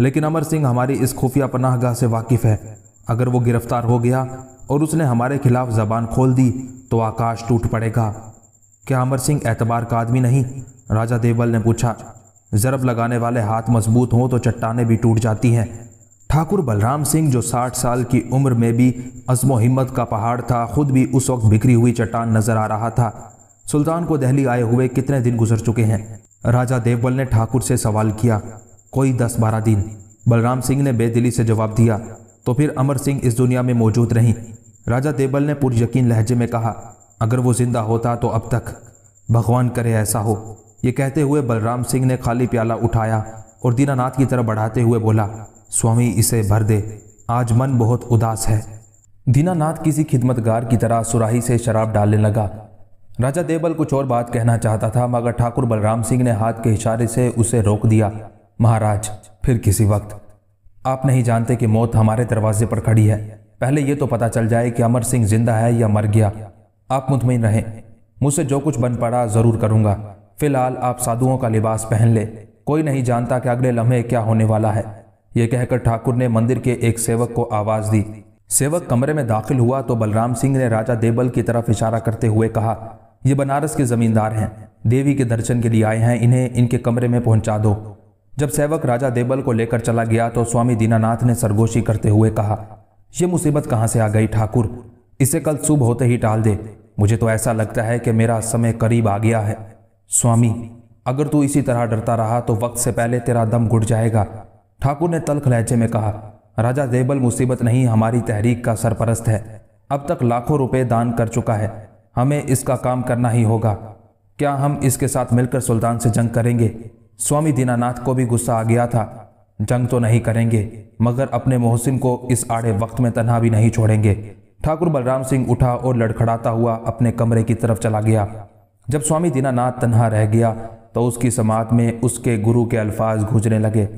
Speaker 1: लेकिन अमर सिंह हमारी इस खुफिया पनाहगाह से वाकिफ़ है अगर वो गिरफ्तार हो गया और उसने हमारे खिलाफ जबान खोल दी तो आकाश टूट पड़ेगा क्या अमर सिंह एतबार का आदमी नहीं राजा देवल ने पूछा ज़रब लगाने वाले हाथ मजबूत हों तो चट्टाने भी टूट जाती हैं ठाकुर बलराम सिंह जो 60 साल की उम्र में भी अज़मो हिम्मत का पहाड़ था खुद भी उस वक्त बिखरी हुई चट्टान नजर आ रहा था सुल्तान को दहली आए हुए कितने दिन गुजर चुके हैं राजा देवबल ने ठाकुर से सवाल किया कोई दस बारह दिन बलराम सिंह ने बेदिली से जवाब दिया तो फिर अमर सिंह इस दुनिया में मौजूद रहीं राजा देवबल ने पुरयकीन लहजे में कहा अगर वो जिंदा होता तो अब तक भगवान करे ऐसा हो ये कहते हुए बलराम सिंह ने खाली प्याला उठाया और दीनानाथ की तरफ बढ़ाते हुए बोला स्वामी इसे भर दे आज मन बहुत उदास है दीनानाथ किसी खिदमतगार की तरह सुराही से शराब डालने लगा राजा देवल कुछ और बात कहना चाहता था मगर ठाकुर बलराम सिंह ने हाथ के इशारे से उसे रोक दिया महाराज फिर किसी वक्त आप नहीं जानते कि मौत हमारे दरवाजे पर खड़ी है पहले यह तो पता चल जाए कि अमर सिंह जिंदा है या मर गया आप मुतमिन रहें मुझसे जो कुछ बन पड़ा ज़रूर करूंगा फिलहाल आप साधुओं का लिबास पहन ले कोई नहीं जानता कि अगले लम्हे क्या होने वाला है यह कहकर ठाकुर ने मंदिर के एक सेवक को आवाज दी सेवक कमरे में दाखिल हुआ तो बलराम सिंह ने राजा देबल की तरफ इशारा करते हुए कहा यह बनारस के जमींदार हैं देवी के दर्शन के लिए आए हैं इन्हें इनके कमरे में पहुंचा दो जब सेवक राजा देबल को लेकर चला गया तो स्वामी दीनानाथ ने सरगोशी करते हुए कहा यह मुसीबत कहाँ से आ गई ठाकुर इसे कल सुबह होते ही टाल दे मुझे तो ऐसा लगता है कि मेरा समय करीब आ गया है स्वामी अगर तू इसी तरह डरता रहा तो वक्त से पहले तेरा दम घुट जाएगा ठाकुर ने तलख लहजे में कहा राजा देबल मुसीबत नहीं हमारी तहरीक का सरपरस्त है अब तक लाखों रुपए दान कर चुका है हमें इसका काम करना ही होगा क्या हम इसके साथ मिलकर सुल्तान से जंग करेंगे स्वामी दीनानाथ को भी गुस्सा आ गया था जंग तो नहीं करेंगे मगर अपने मोहसिन को इस आड़े वक्त में तनहा भी नहीं छोड़ेंगे ठाकुर बलराम सिंह उठा और लड़खड़ाता हुआ अपने कमरे की तरफ चला गया जब स्वामी दीनानाथ तनहा रह गया तो उसकी समात में उसके गुरु के अल्फाज गूंजने लगे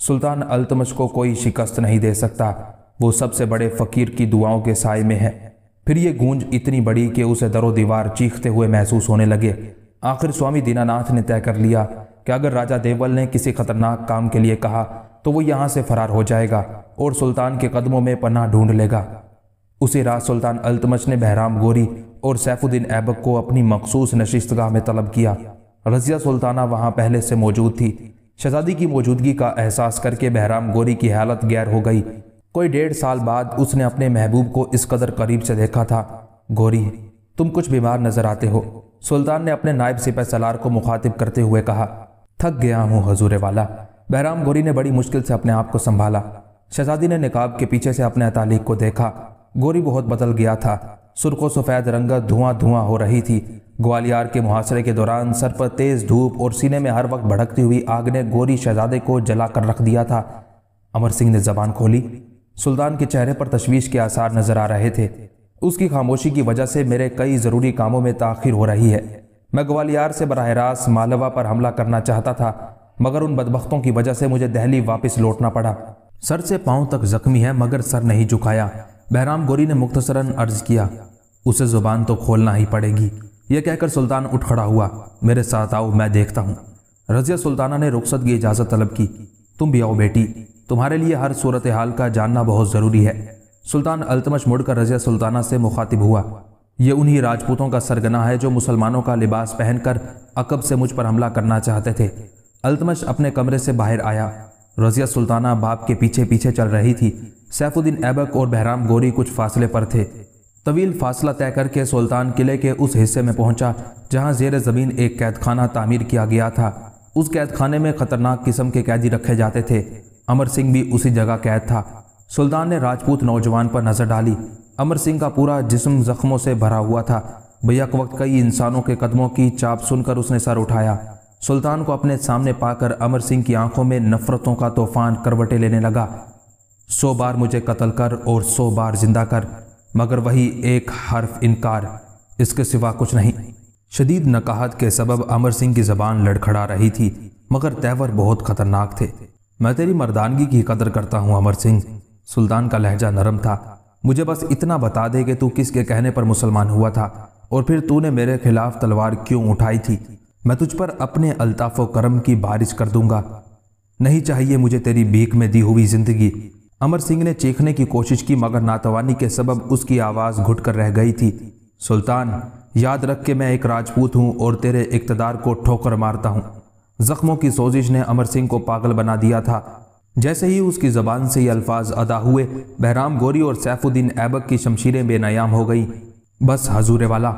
Speaker 1: सुल्तान अल्तमश को कोई शिकस्त नहीं दे सकता वो सबसे बड़े फकीर की दुआओं के साय में है फिर ये गूंज इतनी बड़ी कि उसे दरो दीवार चीखते हुए महसूस होने लगे आखिर स्वामी दीनानाथ ने तय कर लिया कि अगर राजा देवल ने किसी खतरनाक काम के लिए कहा तो वो यहाँ से फरार हो जाएगा और सुल्तान के कदमों में पन्ना ढूंढ लेगा उसी रात सुल्तान अल्तमश ने बहराम गोरी और सैफुद्दीन ऐबक को अपनी मखसूस नशिस्तगाह में तलब किया रजिया सुल्ताना वहाँ पहले से मौजूद थी शहजादी की मौजूदगी का एहसास करके बहराम गोरी की हालत गैर हो गई कोई डेढ़ साल बाद उसने अपने महबूब को इस कदर करीब से देखा था गोरी तुम कुछ बीमार नजर आते हो सुल्तान ने अपने नायब सिपह सलार को मुखातिब करते हुए कहा थक गया हूँ हजूरे वाला बहराम गोरी ने बड़ी मुश्किल से अपने आप को संभाला शहजादी ने निकाब के पीछे से अपने अतालिक को देखा गोरी बहुत बदल गया था सुरखो सफ़ेद रंगत धुआं धुआं हो रही थी ग्वालियर के मुहासरे के दौरान सर पर तेज़ धूप और सीने में हर वक्त भड़कती हुई आग ने गोरी शहजादे को जलाकर रख दिया था अमर सिंह ने जबान खोली सुल्तान के चेहरे पर तशवीश के आसार नज़र आ रहे थे उसकी खामोशी की वजह से मेरे कई ज़रूरी कामों में ताखिर हो रही है मैं ग्वालियर से बरह रास्त मालवा पर हमला करना चाहता था मगर उन बदबख्तों की वजह से मुझे दहली वापस लौटना पड़ा सर से पाँव तक जख्मी है मगर सर नहीं झुकाया बहराम गोरी ने मुख्तसरन अर्ज किया उसे ज़ुबान तो खोलना ही पड़ेगी यह कहकर सुल्तान उठ खड़ा हुआ मेरे साथ आओ मैं देखता हूँ रजिया सुल्ताना ने रुखसत की इजाज़त तलब की तुम भी आओ बेटी तुम्हारे लिए हर सूरत हाल का जानना बहुत ज़रूरी है सुल्तान अल्तमश मुड़कर रजिया सुल्ताना से मुखातिब हुआ ये उन्हीं राजपूतों का सरगना है जो मुसलमानों का लिबास पहनकर अकब से मुझ पर हमला करना चाहते थे अल्तमश अपने कमरे से बाहर आया रजिया सुल्ताना बाप के पीछे पीछे चल रही थी सैफुद्दीन ऐबक और बहराम गोरी कुछ फासले पर थे तवील फासला तय करके सुल्तान किले के उस हिस्से में पहुंचा जहां जेर ज़मीन एक कैद खाना तामीर किया गया था उस कैद खाने में खतरनाक किस्म के कैदी रखे जाते थे अमर सिंह भी उसी जगह कैद था सुल्तान ने राजपूत नौजवान पर नज़र डाली अमर सिंह का पूरा जिस्म जख्मों से भरा हुआ था बैक वक्त कई इंसानों के कदमों की चाप सुनकर उसने सर उठाया सुल्तान को अपने सामने पाकर अमर सिंह की आंखों में नफरतों का तूफान करवटे लेने लगा सौ बार मुझे कत्ल कर और सौ बार जिंदा कर मगर वही एक हर्फ इनकार इसके सिवा कुछ नहीं शदीद नकाहत के सबब अमर सिंह की जबान लड़खड़ा रही थी मगर तेवर बहुत खतरनाक थे मैं तेरी मर्दानगी की कदर करता हूँ अमर सिंह सुल्तान का लहजा नरम था मुझे बस इतना बता दे कि तू किसके कहने पर मुसलमान हुआ था और फिर तूने मेरे खिलाफ तलवार क्यों उठाई थी मैं तुझ पर अपने अल्ताफ़ करम की बारिश कर दूंगा नहीं चाहिए मुझे तेरी बीक में दी हुई जिंदगी अमर सिंह ने चीखने की कोशिश की मगर नातवानी के सबब उसकी आवाज़ घुट कर रह गई थी सुल्तान याद रख के मैं एक राजपूत हूँ और तेरे इकतदार को ठोकर मारता हूँ जख्मों की सोजिश ने अमर सिंह को पागल बना दिया था जैसे ही उसकी ज़बान से ये अल्फाज अदा हुए बहराम गोरी और सैफुद्दीन ऐबक की शमशीरें बेनयाम हो गई बस हजूर वाला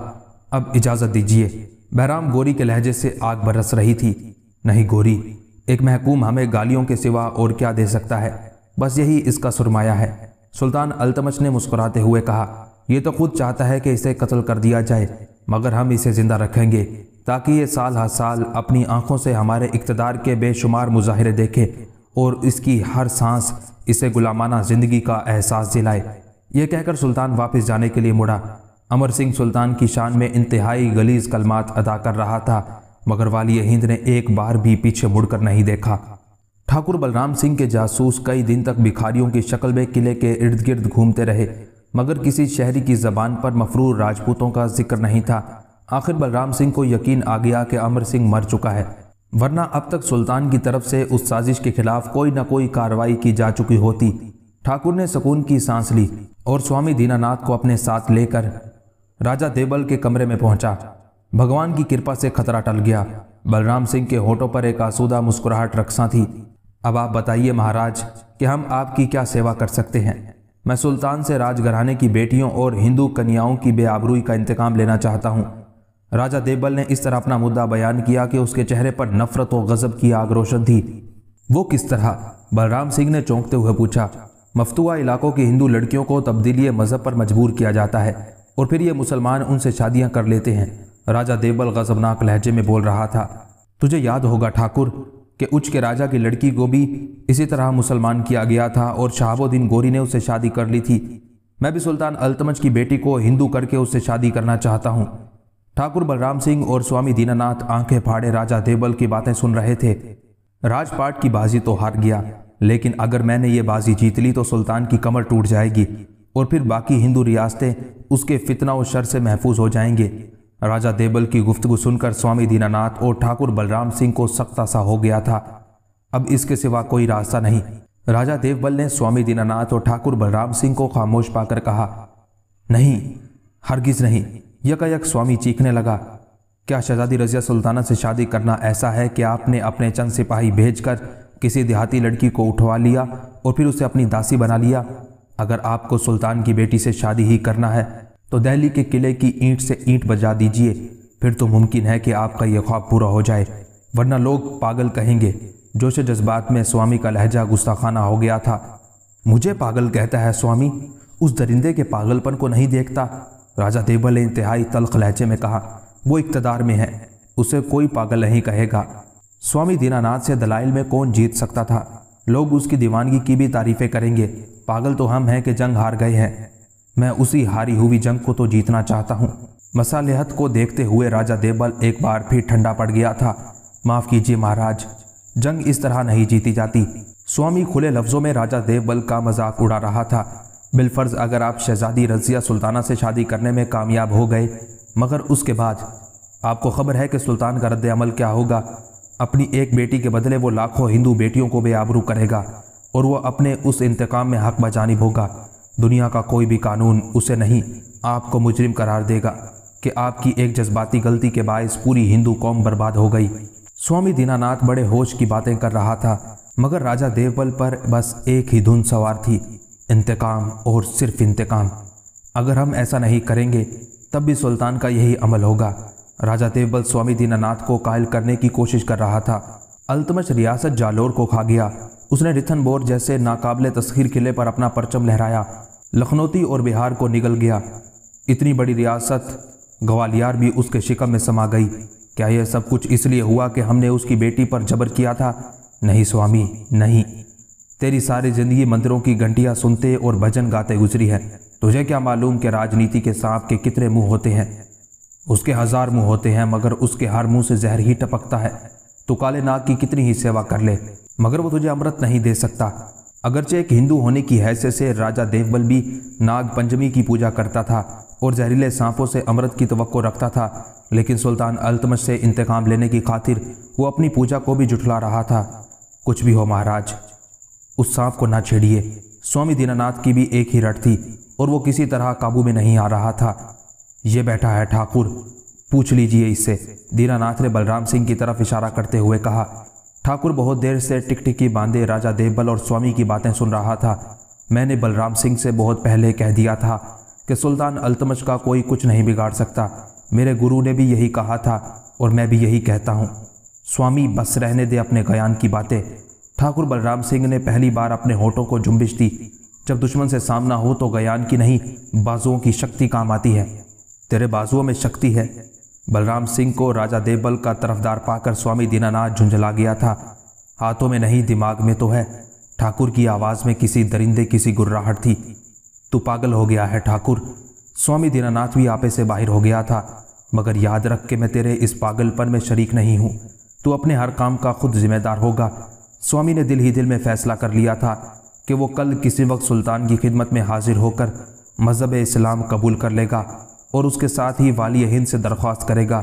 Speaker 1: अब इजाज़त दीजिए बहराम गोरी के लहजे से आग बरस रही थी नहीं गोरी एक महकूम हमें गालियों के सिवा और क्या दे सकता है बस यही इसका सुरमाया है सुल्तान अल्तमच ने मुस्कुराते हुए कहा यह तो खुद चाहता है कि इसे कत्ल कर दिया जाए मगर हम इसे ज़िंदा रखेंगे ताकि ये साल हर साल अपनी आंखों से हमारे इकतदार के बेशुमार मुजाहरे देखे और इसकी हर सांस इसे गुलामाना ज़िंदगी का एहसास दिलाए यह कहकर सुल्तान वापस जाने के लिए मुड़ा अमर सिंह सुल्तान की शान में इंतहाई गलीज कलमात अदा कर रहा था मगर वाली हिंद ने एक बार भी पीछे मुड़कर नहीं देखा ठाकुर बलराम सिंह के जासूस कई दिन तक भिखारियों की शक्ल में किले के इर्द गिर्द घूमते रहे मगर किसी शहरी की जबान पर मफरूर राजपूतों का जिक्र नहीं था आखिर बलराम सिंह को यकीन आ गया कि अमर सिंह मर चुका है वरना अब तक सुल्तान की तरफ से उस साजिश के खिलाफ कोई न कोई कार्रवाई की जा चुकी होती ठाकुर ने सुकून की सांस ली और स्वामी दीनानाथ को अपने साथ लेकर राजा देबल के कमरे में पहुंचा भगवान की कृपा से खतरा टल गया बलराम सिंह के होठों पर एक आसूदा मुस्कुराहट रक्षा थी अब आप बताइए महाराज कि हम आपकी क्या सेवा कर सकते हैं मैं सुल्तान से राजघराने की बेटियों और हिंदू कन्याओं की बेआबरूई का इंतकाम लेना चाहता हूँ राजा देवबल ने इस तरह अपना मुद्दा बयान किया कि उसके चेहरे पर नफरत और गजब की आग रोशन थी वो किस तरह बलराम सिंह ने चौंकते हुए पूछा मफतुआ इलाकों की हिंदू लड़कियों को तब्दीली मज़हब पर मजबूर किया जाता है और फिर ये मुसलमान उनसे शादियां कर लेते हैं राजा देवबल गजबनाक लहजे में बोल रहा था तुझे याद होगा ठाकुर कि उच्च के राजा की लड़की को भी इसी तरह मुसलमान किया गया था और शहाबुद्दीन गोरी ने उससे शादी कर ली थी मैं भी सुल्तान अल्तमज की बेटी को हिंदू करके उससे शादी करना चाहता हूँ ठाकुर बलराम सिंह और स्वामी दीनानाथ आंखें फाड़े राजा देवल की बातें सुन रहे थे राजपाट की बाजी तो हार गया लेकिन अगर मैंने ये बाजी जीत ली तो सुल्तान की कमर टूट जाएगी और फिर बाकी हिंदू रियासतें उसके फितना और शर से महफूज हो जाएंगे राजा देबल की गुफ्तगु सुनकर स्वामी दीनानाथ और ठाकुर बलराम सिंह को सख्ता सा हो गया था अब इसके सिवा कोई रास्ता नहीं राजा देवबल ने स्वामी दीनानाथ और ठाकुर बलराम सिंह को खामोश पाकर कहा नहीं हरगिज नहीं यकायक स्वामी चीखने लगा क्या शहजादी रजिया सुल्ताना से शादी करना ऐसा है कि आपने अपने चंद सिपाही भेजकर किसी देहाती लड़की को उठवा लिया और फिर उसे अपनी दासी बना लिया अगर आपको सुल्तान की बेटी से शादी ही करना है तो दहली के किले की ईंट से ईंट बजा दीजिए फिर तो मुमकिन है कि आपका यह ख्वाब पूरा हो जाए वरना लोग पागल कहेंगे जोश जज्बात में स्वामी का लहजा गुस्ताखाना हो गया था मुझे पागल कहता है स्वामी उस दरिंदे के पागलपन को नहीं देखता राजा देवल ने इंतहाई तलख लहजे में कहा वो इकतदार में है उसे कोई पागल नहीं कहेगा स्वामी दीनानाथ से दलाइल में कौन जीत सकता था लोग उसकी दीवानगी की भी तारीफ़ें करेंगे पागल तो हम हैं कि जंग हार गए हैं मैं उसी हारी हुई जंग को तो जीतना चाहता हूँ मसालेहत को देखते हुए राजा देवबल एक बार फिर ठंडा पड़ गया था माफ़ कीजिए महाराज जंग इस तरह नहीं जीती जाती स्वामी खुले लफ्ज़ों में राजा देवबल का मजाक उड़ा रहा था बिलफर्ज अगर आप शहजादी रजिया सुल्ताना से शादी करने में कामयाब हो गए मगर उसके बाद आपको खबर है कि सुल्तान का रद्द अमल क्या होगा अपनी एक बेटी के बदले वो लाखों हिंदू बेटियों को बेआबरू करेगा और वह अपने उस इंतकाम में हक बजानिब होगा दुनिया का कोई भी कानून उसे नहीं आपको मुजरिम करार देगा कि आपकी एक जज्बाती गलती के बायस पूरी हिंदू कौम बर्बाद हो गई स्वामी दीनानाथ बड़े होश की बातें कर रहा था मगर राजा देवबल पर बस एक ही धुन सवार थी इंतकाम और सिर्फ इंतकाम अगर हम ऐसा नहीं करेंगे तब भी सुल्तान का यही अमल होगा राजा देवबल स्वामी दीनानाथ को कायल करने की कोशिश कर रहा था अल्तमश रियासत जालोर को खा गया उसने रिथन बोर जैसे नाकाबले तस्खीर किले पर अपना परचम लहराया लखनौती और बिहार को निगल गया इतनी बड़ी रियासत ग्वालियर भी उसके शिकम में समा गई क्या यह सब कुछ इसलिए हुआ कि हमने उसकी बेटी पर जबर किया था नहीं स्वामी नहीं तेरी सारी जिंदगी मंदिरों की घंटियाँ सुनते और भजन गाते गुजरी है तुझे क्या मालूम कि राजनीति के सांप के कितने मुंह होते हैं उसके हजार मुंह होते हैं मगर उसके हर मुंह से जहर ही टपकता है तो काले नाग की कितनी ही सेवा कर ले मगर वो तुझे अमृत नहीं दे सकता अगरचे एक हिंदू होने की हैसियत से राजा देवबल भी नाग पंचमी की पूजा करता था और जहरीले सांपों से अमृत की तो रखता था लेकिन सुल्तान अल्तमश से इंतकाम लेने की खातिर वो अपनी पूजा को भी जुटला रहा था कुछ भी हो महाराज उस सांप को ना छेड़िए स्वामी दीनानाथ की भी एक ही रट थी और वो किसी तरह काबू में नहीं आ रहा था ये बैठा है ठाकुर पूछ लीजिए इससे दीनानाथ ने बलराम सिंह की तरफ इशारा करते हुए कहा ठाकुर बहुत देर से टिकटिकी बांधे राजा देवबल और स्वामी की बातें सुन रहा था मैंने बलराम सिंह से बहुत पहले कह दिया था कि सुल्तान अल्तमश का कोई कुछ नहीं बिगाड़ सकता मेरे गुरु ने भी यही कहा था और मैं भी यही कहता हूँ स्वामी बस रहने दे अपने गयान की बातें ठाकुर बलराम सिंह ने पहली बार अपने होठों को जुम्बिश दी जब दुश्मन से सामना हो तो गयान की नहीं बाजुओं की शक्ति काम आती है तेरे बाजुओं में शक्ति है बलराम सिंह को राजा देवबल का तरफदार पाकर स्वामी दीनानाथ झुंझला गया था हाथों में नहीं दिमाग में तो है ठाकुर की आवाज में किसी दरिंदे किसी गुर्राहट थी तू पागल हो गया है ठाकुर स्वामी दीनानाथ भी आपे से बाहर हो गया था मगर याद रख के मैं तेरे इस पागलपन में शरीक नहीं हूँ तू अपने हर काम का खुद जिम्मेदार होगा स्वामी ने दिल ही दिल में फैसला कर लिया था कि वो कल किसी वक्त सुल्तान की खिदमत में हाजिर होकर मज़हब इस्लाम कबूल कर लेगा और उसके साथ ही वाली हिंद से दरख्वास्त करेगा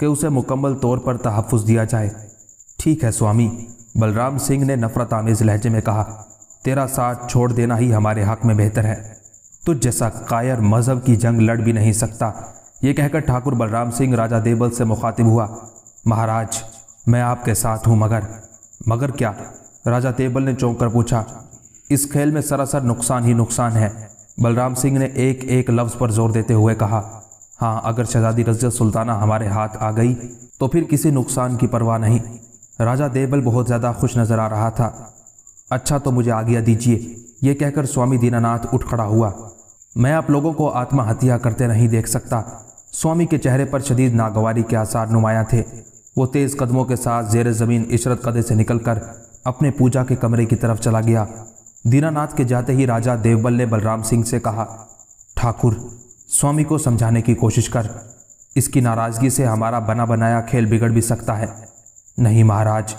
Speaker 1: कि उसे मुकम्मल तौर पर तहफ़ दिया जाए ठीक है स्वामी बलराम सिंह ने नफरत आमेज लहजे में कहा तेरा साथ छोड़ देना ही हमारे हक में बेहतर है तुझ तो जैसा कायर मजहब की जंग लड़ भी नहीं सकता ये कहकर ठाकुर बलराम सिंह राजा देवल से मुखातिब हुआ महाराज मैं आपके साथ हूँ मगर मगर क्या राजा देवल ने चौंक कर पूछा इस खेल में सरासर नुकसान ही नुकसान है बलराम सिंह ने एक एक लफ्ज़ पर जोर देते हुए कहा हाँ अगर शहजादी रजत सुल्ताना हमारे हाथ आ गई तो फिर किसी नुकसान की परवाह नहीं राजा देवल बहुत ज़्यादा खुश नज़र आ रहा था अच्छा तो मुझे आज्ञा दीजिए ये कहकर स्वामी दीनानाथ उठ खड़ा हुआ मैं आप लोगों को आत्महत्या करते नहीं देख सकता स्वामी के चेहरे पर शदीद नागवारी के आसार नुमाया थे वो तेज़ कदमों के साथ जेर ज़मीन इशरत कदे से निकलकर अपने पूजा के कमरे की तरफ चला गया दीनानाथ के जाते ही राजा देवबल ने बलराम सिंह से कहा ठाकुर स्वामी को समझाने की कोशिश कर इसकी नाराज़गी से हमारा बना बनाया खेल बिगड़ भी सकता है नहीं महाराज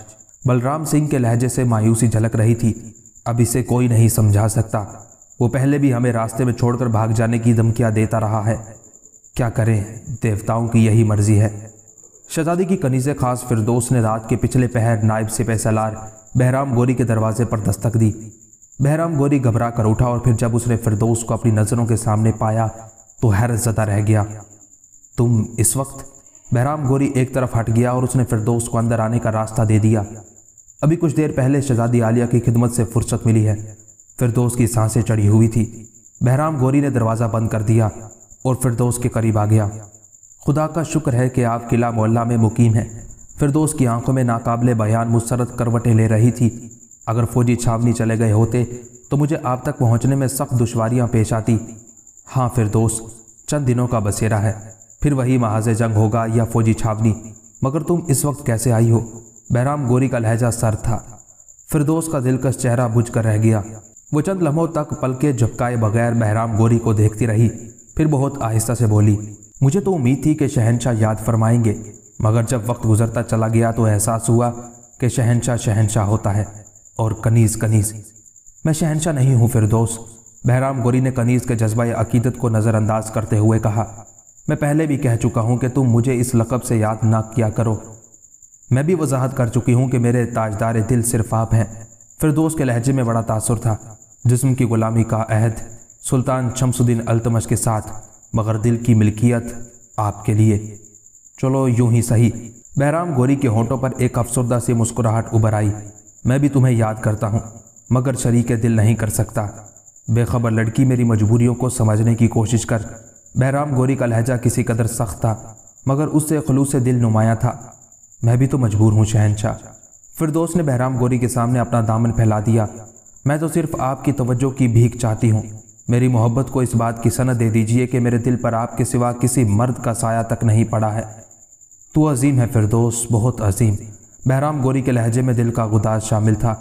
Speaker 1: बलराम सिंह के लहजे से मायूसी झलक रही थी अब इसे कोई नहीं समझा सकता वो पहले भी हमें रास्ते में छोड़कर भाग जाने की धमकियाँ देता रहा है क्या करें देवताओं की यही मर्जी है शहजादी की कनीज़ खास फिरदोस ने रात के पिछले पहर नायब से पैसालार बहराम गोरी के दरवाजे पर दस्तक दी बहराम गोरी घबरा कर उठा और फिर जब उसने फिरदौस को अपनी नज़रों के सामने पाया तो हैरत ज़दा रह गया तुम इस वक्त बहराम गोरी एक तरफ हट गया और उसने फिरदौस को अंदर आने का रास्ता दे दिया अभी कुछ देर पहले शहजादी आलिया की खिदमत से फुर्सत मिली है दोस्त की सांसें चढ़ी हुई थी बहराम गोरी ने दरवाज़ा बंद कर दिया और दोस्त के करीब आ गया खुदा का शुक्र है कि आप किला मोहल्ला में मुकीम हैं दोस्त की आंखों में नाकाबले बयान मुसरत करवटें ले रही थी अगर फौजी छावनी चले गए होते तो मुझे आप तक पहुंचने में सख्त दुश्वारियां पेश आती हाँ फिर दोस्त चंद दिनों का बसेरा है फिर वही महाज जंग होगा या फौजी छावनी मगर तुम इस वक्त कैसे आई हो बहराम गोरी का लहजा सर था फिर दोस्त का दिलकश चेहरा बुझ कर रह गया वो चंद लम्हों तक पलके झपकाए बगैर बहराम गोरी को देखती रही फिर बहुत आहिस्ता से बोली मुझे तो उम्मीद थी कि शहनशाह याद फरमाएंगे मगर जब वक्त गुजरता चला गया तो एहसास हुआ कि शहनशाह शहनशाह होता है और कनीज़ कनीज़ मैं शहनशाह नहीं हूँ फिरदोस बहराम गोरी ने कनीज़ के जज्बा अकीदत को नज़रअंदाज करते हुए कहा मैं पहले भी कह चुका हूँ कि तुम मुझे इस लकब से याद ना किया करो मैं भी वजाहत कर चुकी हूँ कि मेरे ताजदार दिल सिर्फ आप हैं फिरदोस के लहजे में बड़ा तासर था जिसम की ग़ुलामी का अहद सुल्तान शमसुद्दीन अल्तमश के साथ मगर दिल की मिल्कियत आपके लिए चलो यूं ही सही बहराम गोरी के होंठों पर एक अफसरदा सी मुस्कुराहट उभर आई मैं भी तुम्हें याद करता हूँ मगर शरीक दिल नहीं कर सकता बेखबर लड़की मेरी मजबूरियों को समझने की कोशिश कर बहराम गोरी का लहजा किसी कदर सख्त था मगर उससे खलूस दिल नुमाया था मैं भी तो मजबूर हूँ शहनशाह फिर दोस्त ने बहराम गोरी के सामने अपना दामन फैला दिया मैं तो सिर्फ आपकी तवज्जो की भीख चाहती हूँ मेरी मोहब्बत को इस बात की सनत दे दीजिए कि मेरे दिल पर आपके सिवा किसी मर्द का साया तक नहीं पड़ा है तो अजीम है फिरदोस बहुत अजीम बहराम गोरी के लहजे में दिल का गुदाज शामिल था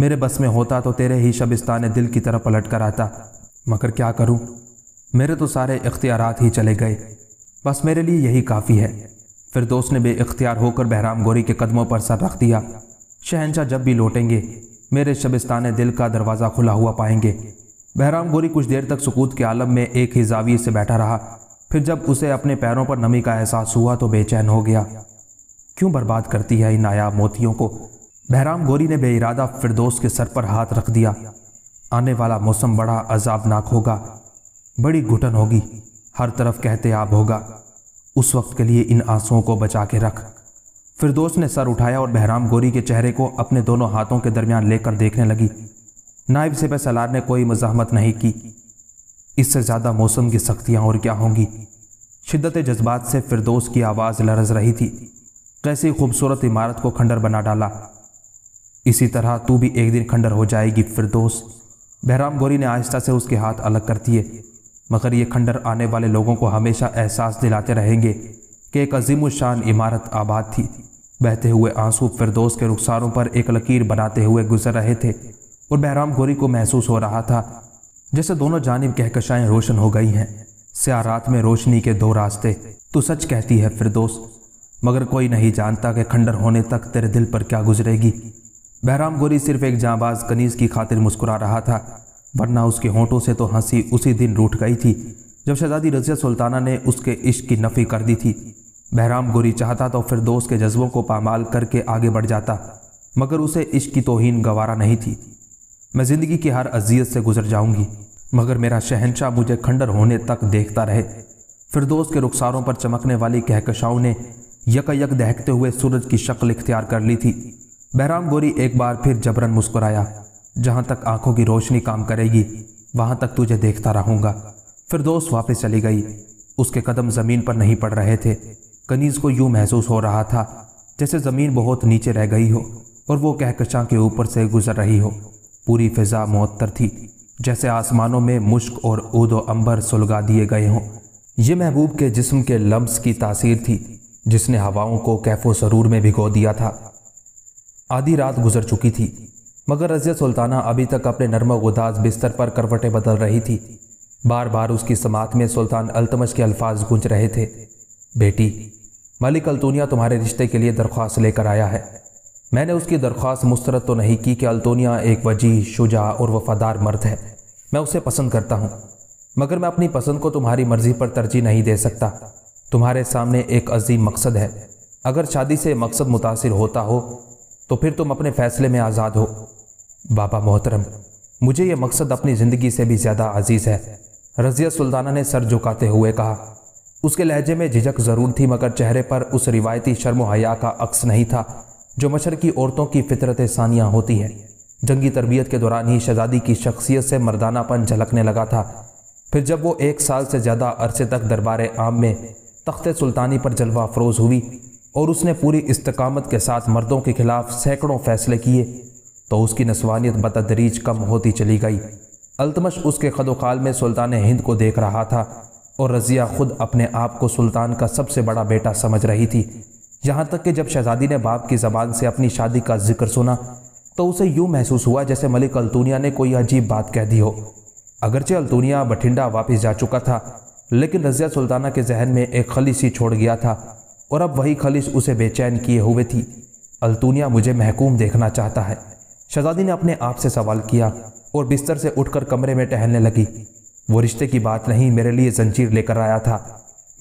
Speaker 1: मेरे बस में होता तो तेरे ही शबिस्तान दिल की तरफ पलट कर आता मगर क्या करूं मेरे तो सारे इख्तियार ही चले गए बस मेरे लिए यही काफ़ी है फिर दोस्त ने बेख्तियार होकर बहराम गोरी के कदमों पर सर रख दिया शहनशाह जब भी लौटेंगे मेरे शबिस्तान दिल का दरवाज़ा खुला हुआ पाएंगे बहराम गोरी कुछ देर तक सुकूत के आलम में एक ही जाविये से बैठा रहा फिर जब उसे अपने पैरों पर नमी का एहसास हुआ तो बेचैन हो गया क्यों बर्बाद करती है इन नायाब मोतियों को बहराम गोरी ने बेइरादा फिरदोस के सर पर हाथ रख दिया आने वाला मौसम बड़ा अजाबनाक होगा बड़ी घुटन होगी हर तरफ कहते आब होगा उस वक्त के लिए इन आंसुओं को बचा के रख फिरदोस ने सर उठाया और बहराम गोरी के चेहरे को अपने दोनों हाथों के दरमियान लेकर देखने लगी नायब सिपह सलार ने कोई मजामत नहीं की इससे ज़्यादा मौसम की सख्तियाँ और क्या होंगी शिद्दत जज्बात से फिरदोस की आवाज़ लरज रही थी कैसे खूबसूरत इमारत को खंडर बना डाला इसी तरह तू भी एक दिन खंडर हो जाएगी फिरदोस बहराम गोरी ने आहिस्ता से उसके हाथ अलग कर दिए मगर ये खंडर आने वाले लोगों को हमेशा एहसास दिलाते रहेंगे कि एक अजीम शान इमारत आबाद थी बहते हुए आंसू फिरदोस के रुखसारों पर एक लकीर बनाते हुए गुजर रहे थे और बहराम गोरी को महसूस हो रहा था जैसे दोनों जानब कहकशाएं रोशन हो गई हैं स्या रात में रोशनी के दो रास्ते तो सच कहती है फिरदोस मगर कोई नहीं जानता कि खंडर होने तक तेरे दिल पर क्या गुजरेगी बहराम गोरी सिर्फ एक जाबाज कनीज की खातिर मुस्कुरा रहा था वरना उसके होंठों से तो हंसी उसी दिन रूठ गई थी जब शहजादी रजिया सुल्ताना ने उसके इश्क की नफ़ी कर दी थी बहराम गोरी चाहता तो फिर दोस्त के जज्बों को पामाल करके आगे बढ़ जाता मगर उसे इश्क की तोहन गवारा नहीं थी मैं ज़िंदगी की हर अजियत से गुजर जाऊंगी मगर मेरा शहनशाह मुझे खंडर होने तक देखता रहे फिर दोस्त के रुखसारों पर चमकने वाली कहकशाओं ने यकायक दहकते हुए सूरज की शक्ल इख्तियार कर ली थी बहराम गोरी एक बार फिर जबरन मुस्कुराया जहाँ तक आंखों की रोशनी काम करेगी वहां तक तुझे देखता रहूँगा फिर दोस्त वापस चली गई उसके कदम ज़मीन पर नहीं पड़ रहे थे कनीज को यूं महसूस हो रहा था जैसे ज़मीन बहुत नीचे रह गई हो और वो कहकशां के ऊपर से गुजर रही हो पूरी फिजा मुअत्तर थी जैसे आसमानों में मुश्क और ऊदो अंबर सुलगा दिए गए हों ये महबूब के जिस्म के लम्स की तासीर थी जिसने हवाओं को कैफो सरूर में भिगो दिया था आधी रात गुजर चुकी थी मगर रजिया सुल्ताना अभी तक अपने नर्म उदास बिस्तर पर करवटें बदल रही थी बार बार उसकी समात में सुल्तान अल्तमश के अल्फाज गूंज रहे थे बेटी मलिक अल्तोनिया तुम्हारे रिश्ते के लिए दरख्वास्त लेकर आया है मैंने उसकी दरख्वास्त मुस्तरद तो नहीं की कि अल्तोनिया एक वजी शुजा और वफादार मर्द है मैं उसे पसंद करता हूँ मगर मैं अपनी पसंद को तुम्हारी मर्जी पर तरजीह नहीं दे सकता तुम्हारे सामने एक अजीम मकसद है अगर शादी से मकसद मुतासर होता हो तो फिर तुम अपने फैसले में आज़ाद हो बाबा मोहतरम मुझे यह मकसद अपनी ज़िंदगी से भी ज़्यादा अजीज़ है रजिया सुल्ताना ने सर झुकाते हुए कहा उसके लहजे में झिझक ज़रूर थी मगर चेहरे पर उस रिवायती शर्म हया का अक्स नहीं था जो मशर की औरतों की फितरत सानियाँ होती हैं जंगी तरबियत के दौरान ही शहजादी की शख्सियत से मर्दानापन झलकने लगा था फिर जब वो एक साल से ज़्यादा अरसे तक दरबार आम में तख्त सुल्तानी पर जलवा अफरोज हुई और उसने पूरी इस्तकामत के साथ मर्दों के खिलाफ सैकड़ों फैसले किए तो उसकी नस्वानियत बतदरीज कम होती चली गई अल्तमश उसके खदोखाल में सुल्तान हिंद को देख रहा था और रज़िया खुद अपने आप को सुल्तान का सबसे बड़ा बेटा समझ रही थी यहाँ तक कि जब शहजादी ने बाप की ज़बान से अपनी शादी का जिक्र सुना तो उसे यूँ महसूस हुआ जैसे मलिक अल्तूनिया ने कोई अजीब बात कह दी हो अगरचे अल्तूनिया बठिंडा वापस जा चुका था लेकिन रजिया सुल्ताना के जहन में एक खलिश ही छोड़ गया था और अब वही खलिस उसे बेचैन किए हुए थी अलतूनिया मुझे महकूम देखना चाहता है शहजादी ने अपने आप से सवाल किया और बिस्तर से उठकर कमरे में टहलने लगी वो रिश्ते की बात नहीं मेरे लिए जंजीर लेकर आया था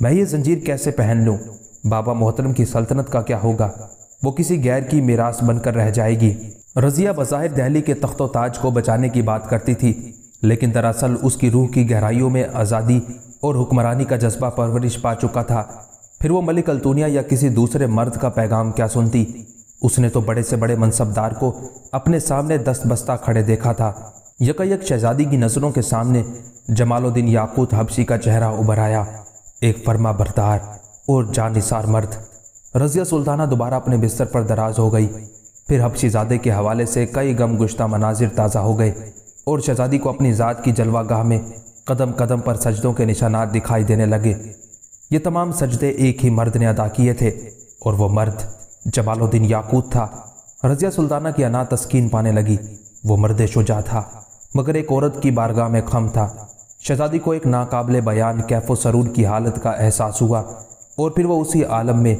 Speaker 1: मैं ये जंजीर कैसे पहन लूँ बाबा मोहतरम की सल्तनत का क्या होगा वो किसी गैर की मीरास बनकर रह जाएगी रजिया बज़ाहिर दहली के तख्तो ताज को बचाने की बात करती थी लेकिन दरअसल उसकी रूह की गहराइयों में आज़ादी और हुक्मरानी का जज्बा परवरिश पा चुका था फिर वो मलिक अल्तूनिया या किसी दूसरे मर्द का पैगाम क्या सुनती उसने तो बड़े से बड़े मनसबदार को अपने सामने दस्त बस्ता खड़े देखा था यकायक शहजादी की नज़रों के सामने जमालुद्दीन याकूत हबशी का चेहरा उभर आया एक फर्मा बरदार और जानिसार मर्द रजिया सुल्ताना दोबारा अपने बिस्तर पर दराज हो गई फिर हबशीजादे के हवाले से कई गम गुश्ता मनाजिर ताज़ा हो गए और शहजादी को अपनी ज़ात की जलवागाह में कदम कदम पर सजदों के निशानात दिखाई देने लगे ये तमाम सजदे एक ही मर्द ने अदा किए थे और वो मर्द जमालुद्दीन याकूत था रजिया सुल्ताना की अना तस्कीन पाने लगी वो मर्द शुजा था मगर एक औरत की बारगाह में खम था शहजादी को एक नाकाबले बयान कैफो सरूर की हालत का एहसास हुआ और फिर वह उसी आलम में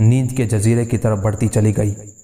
Speaker 1: नींद के जजीरे की तरफ बढ़ती चली गई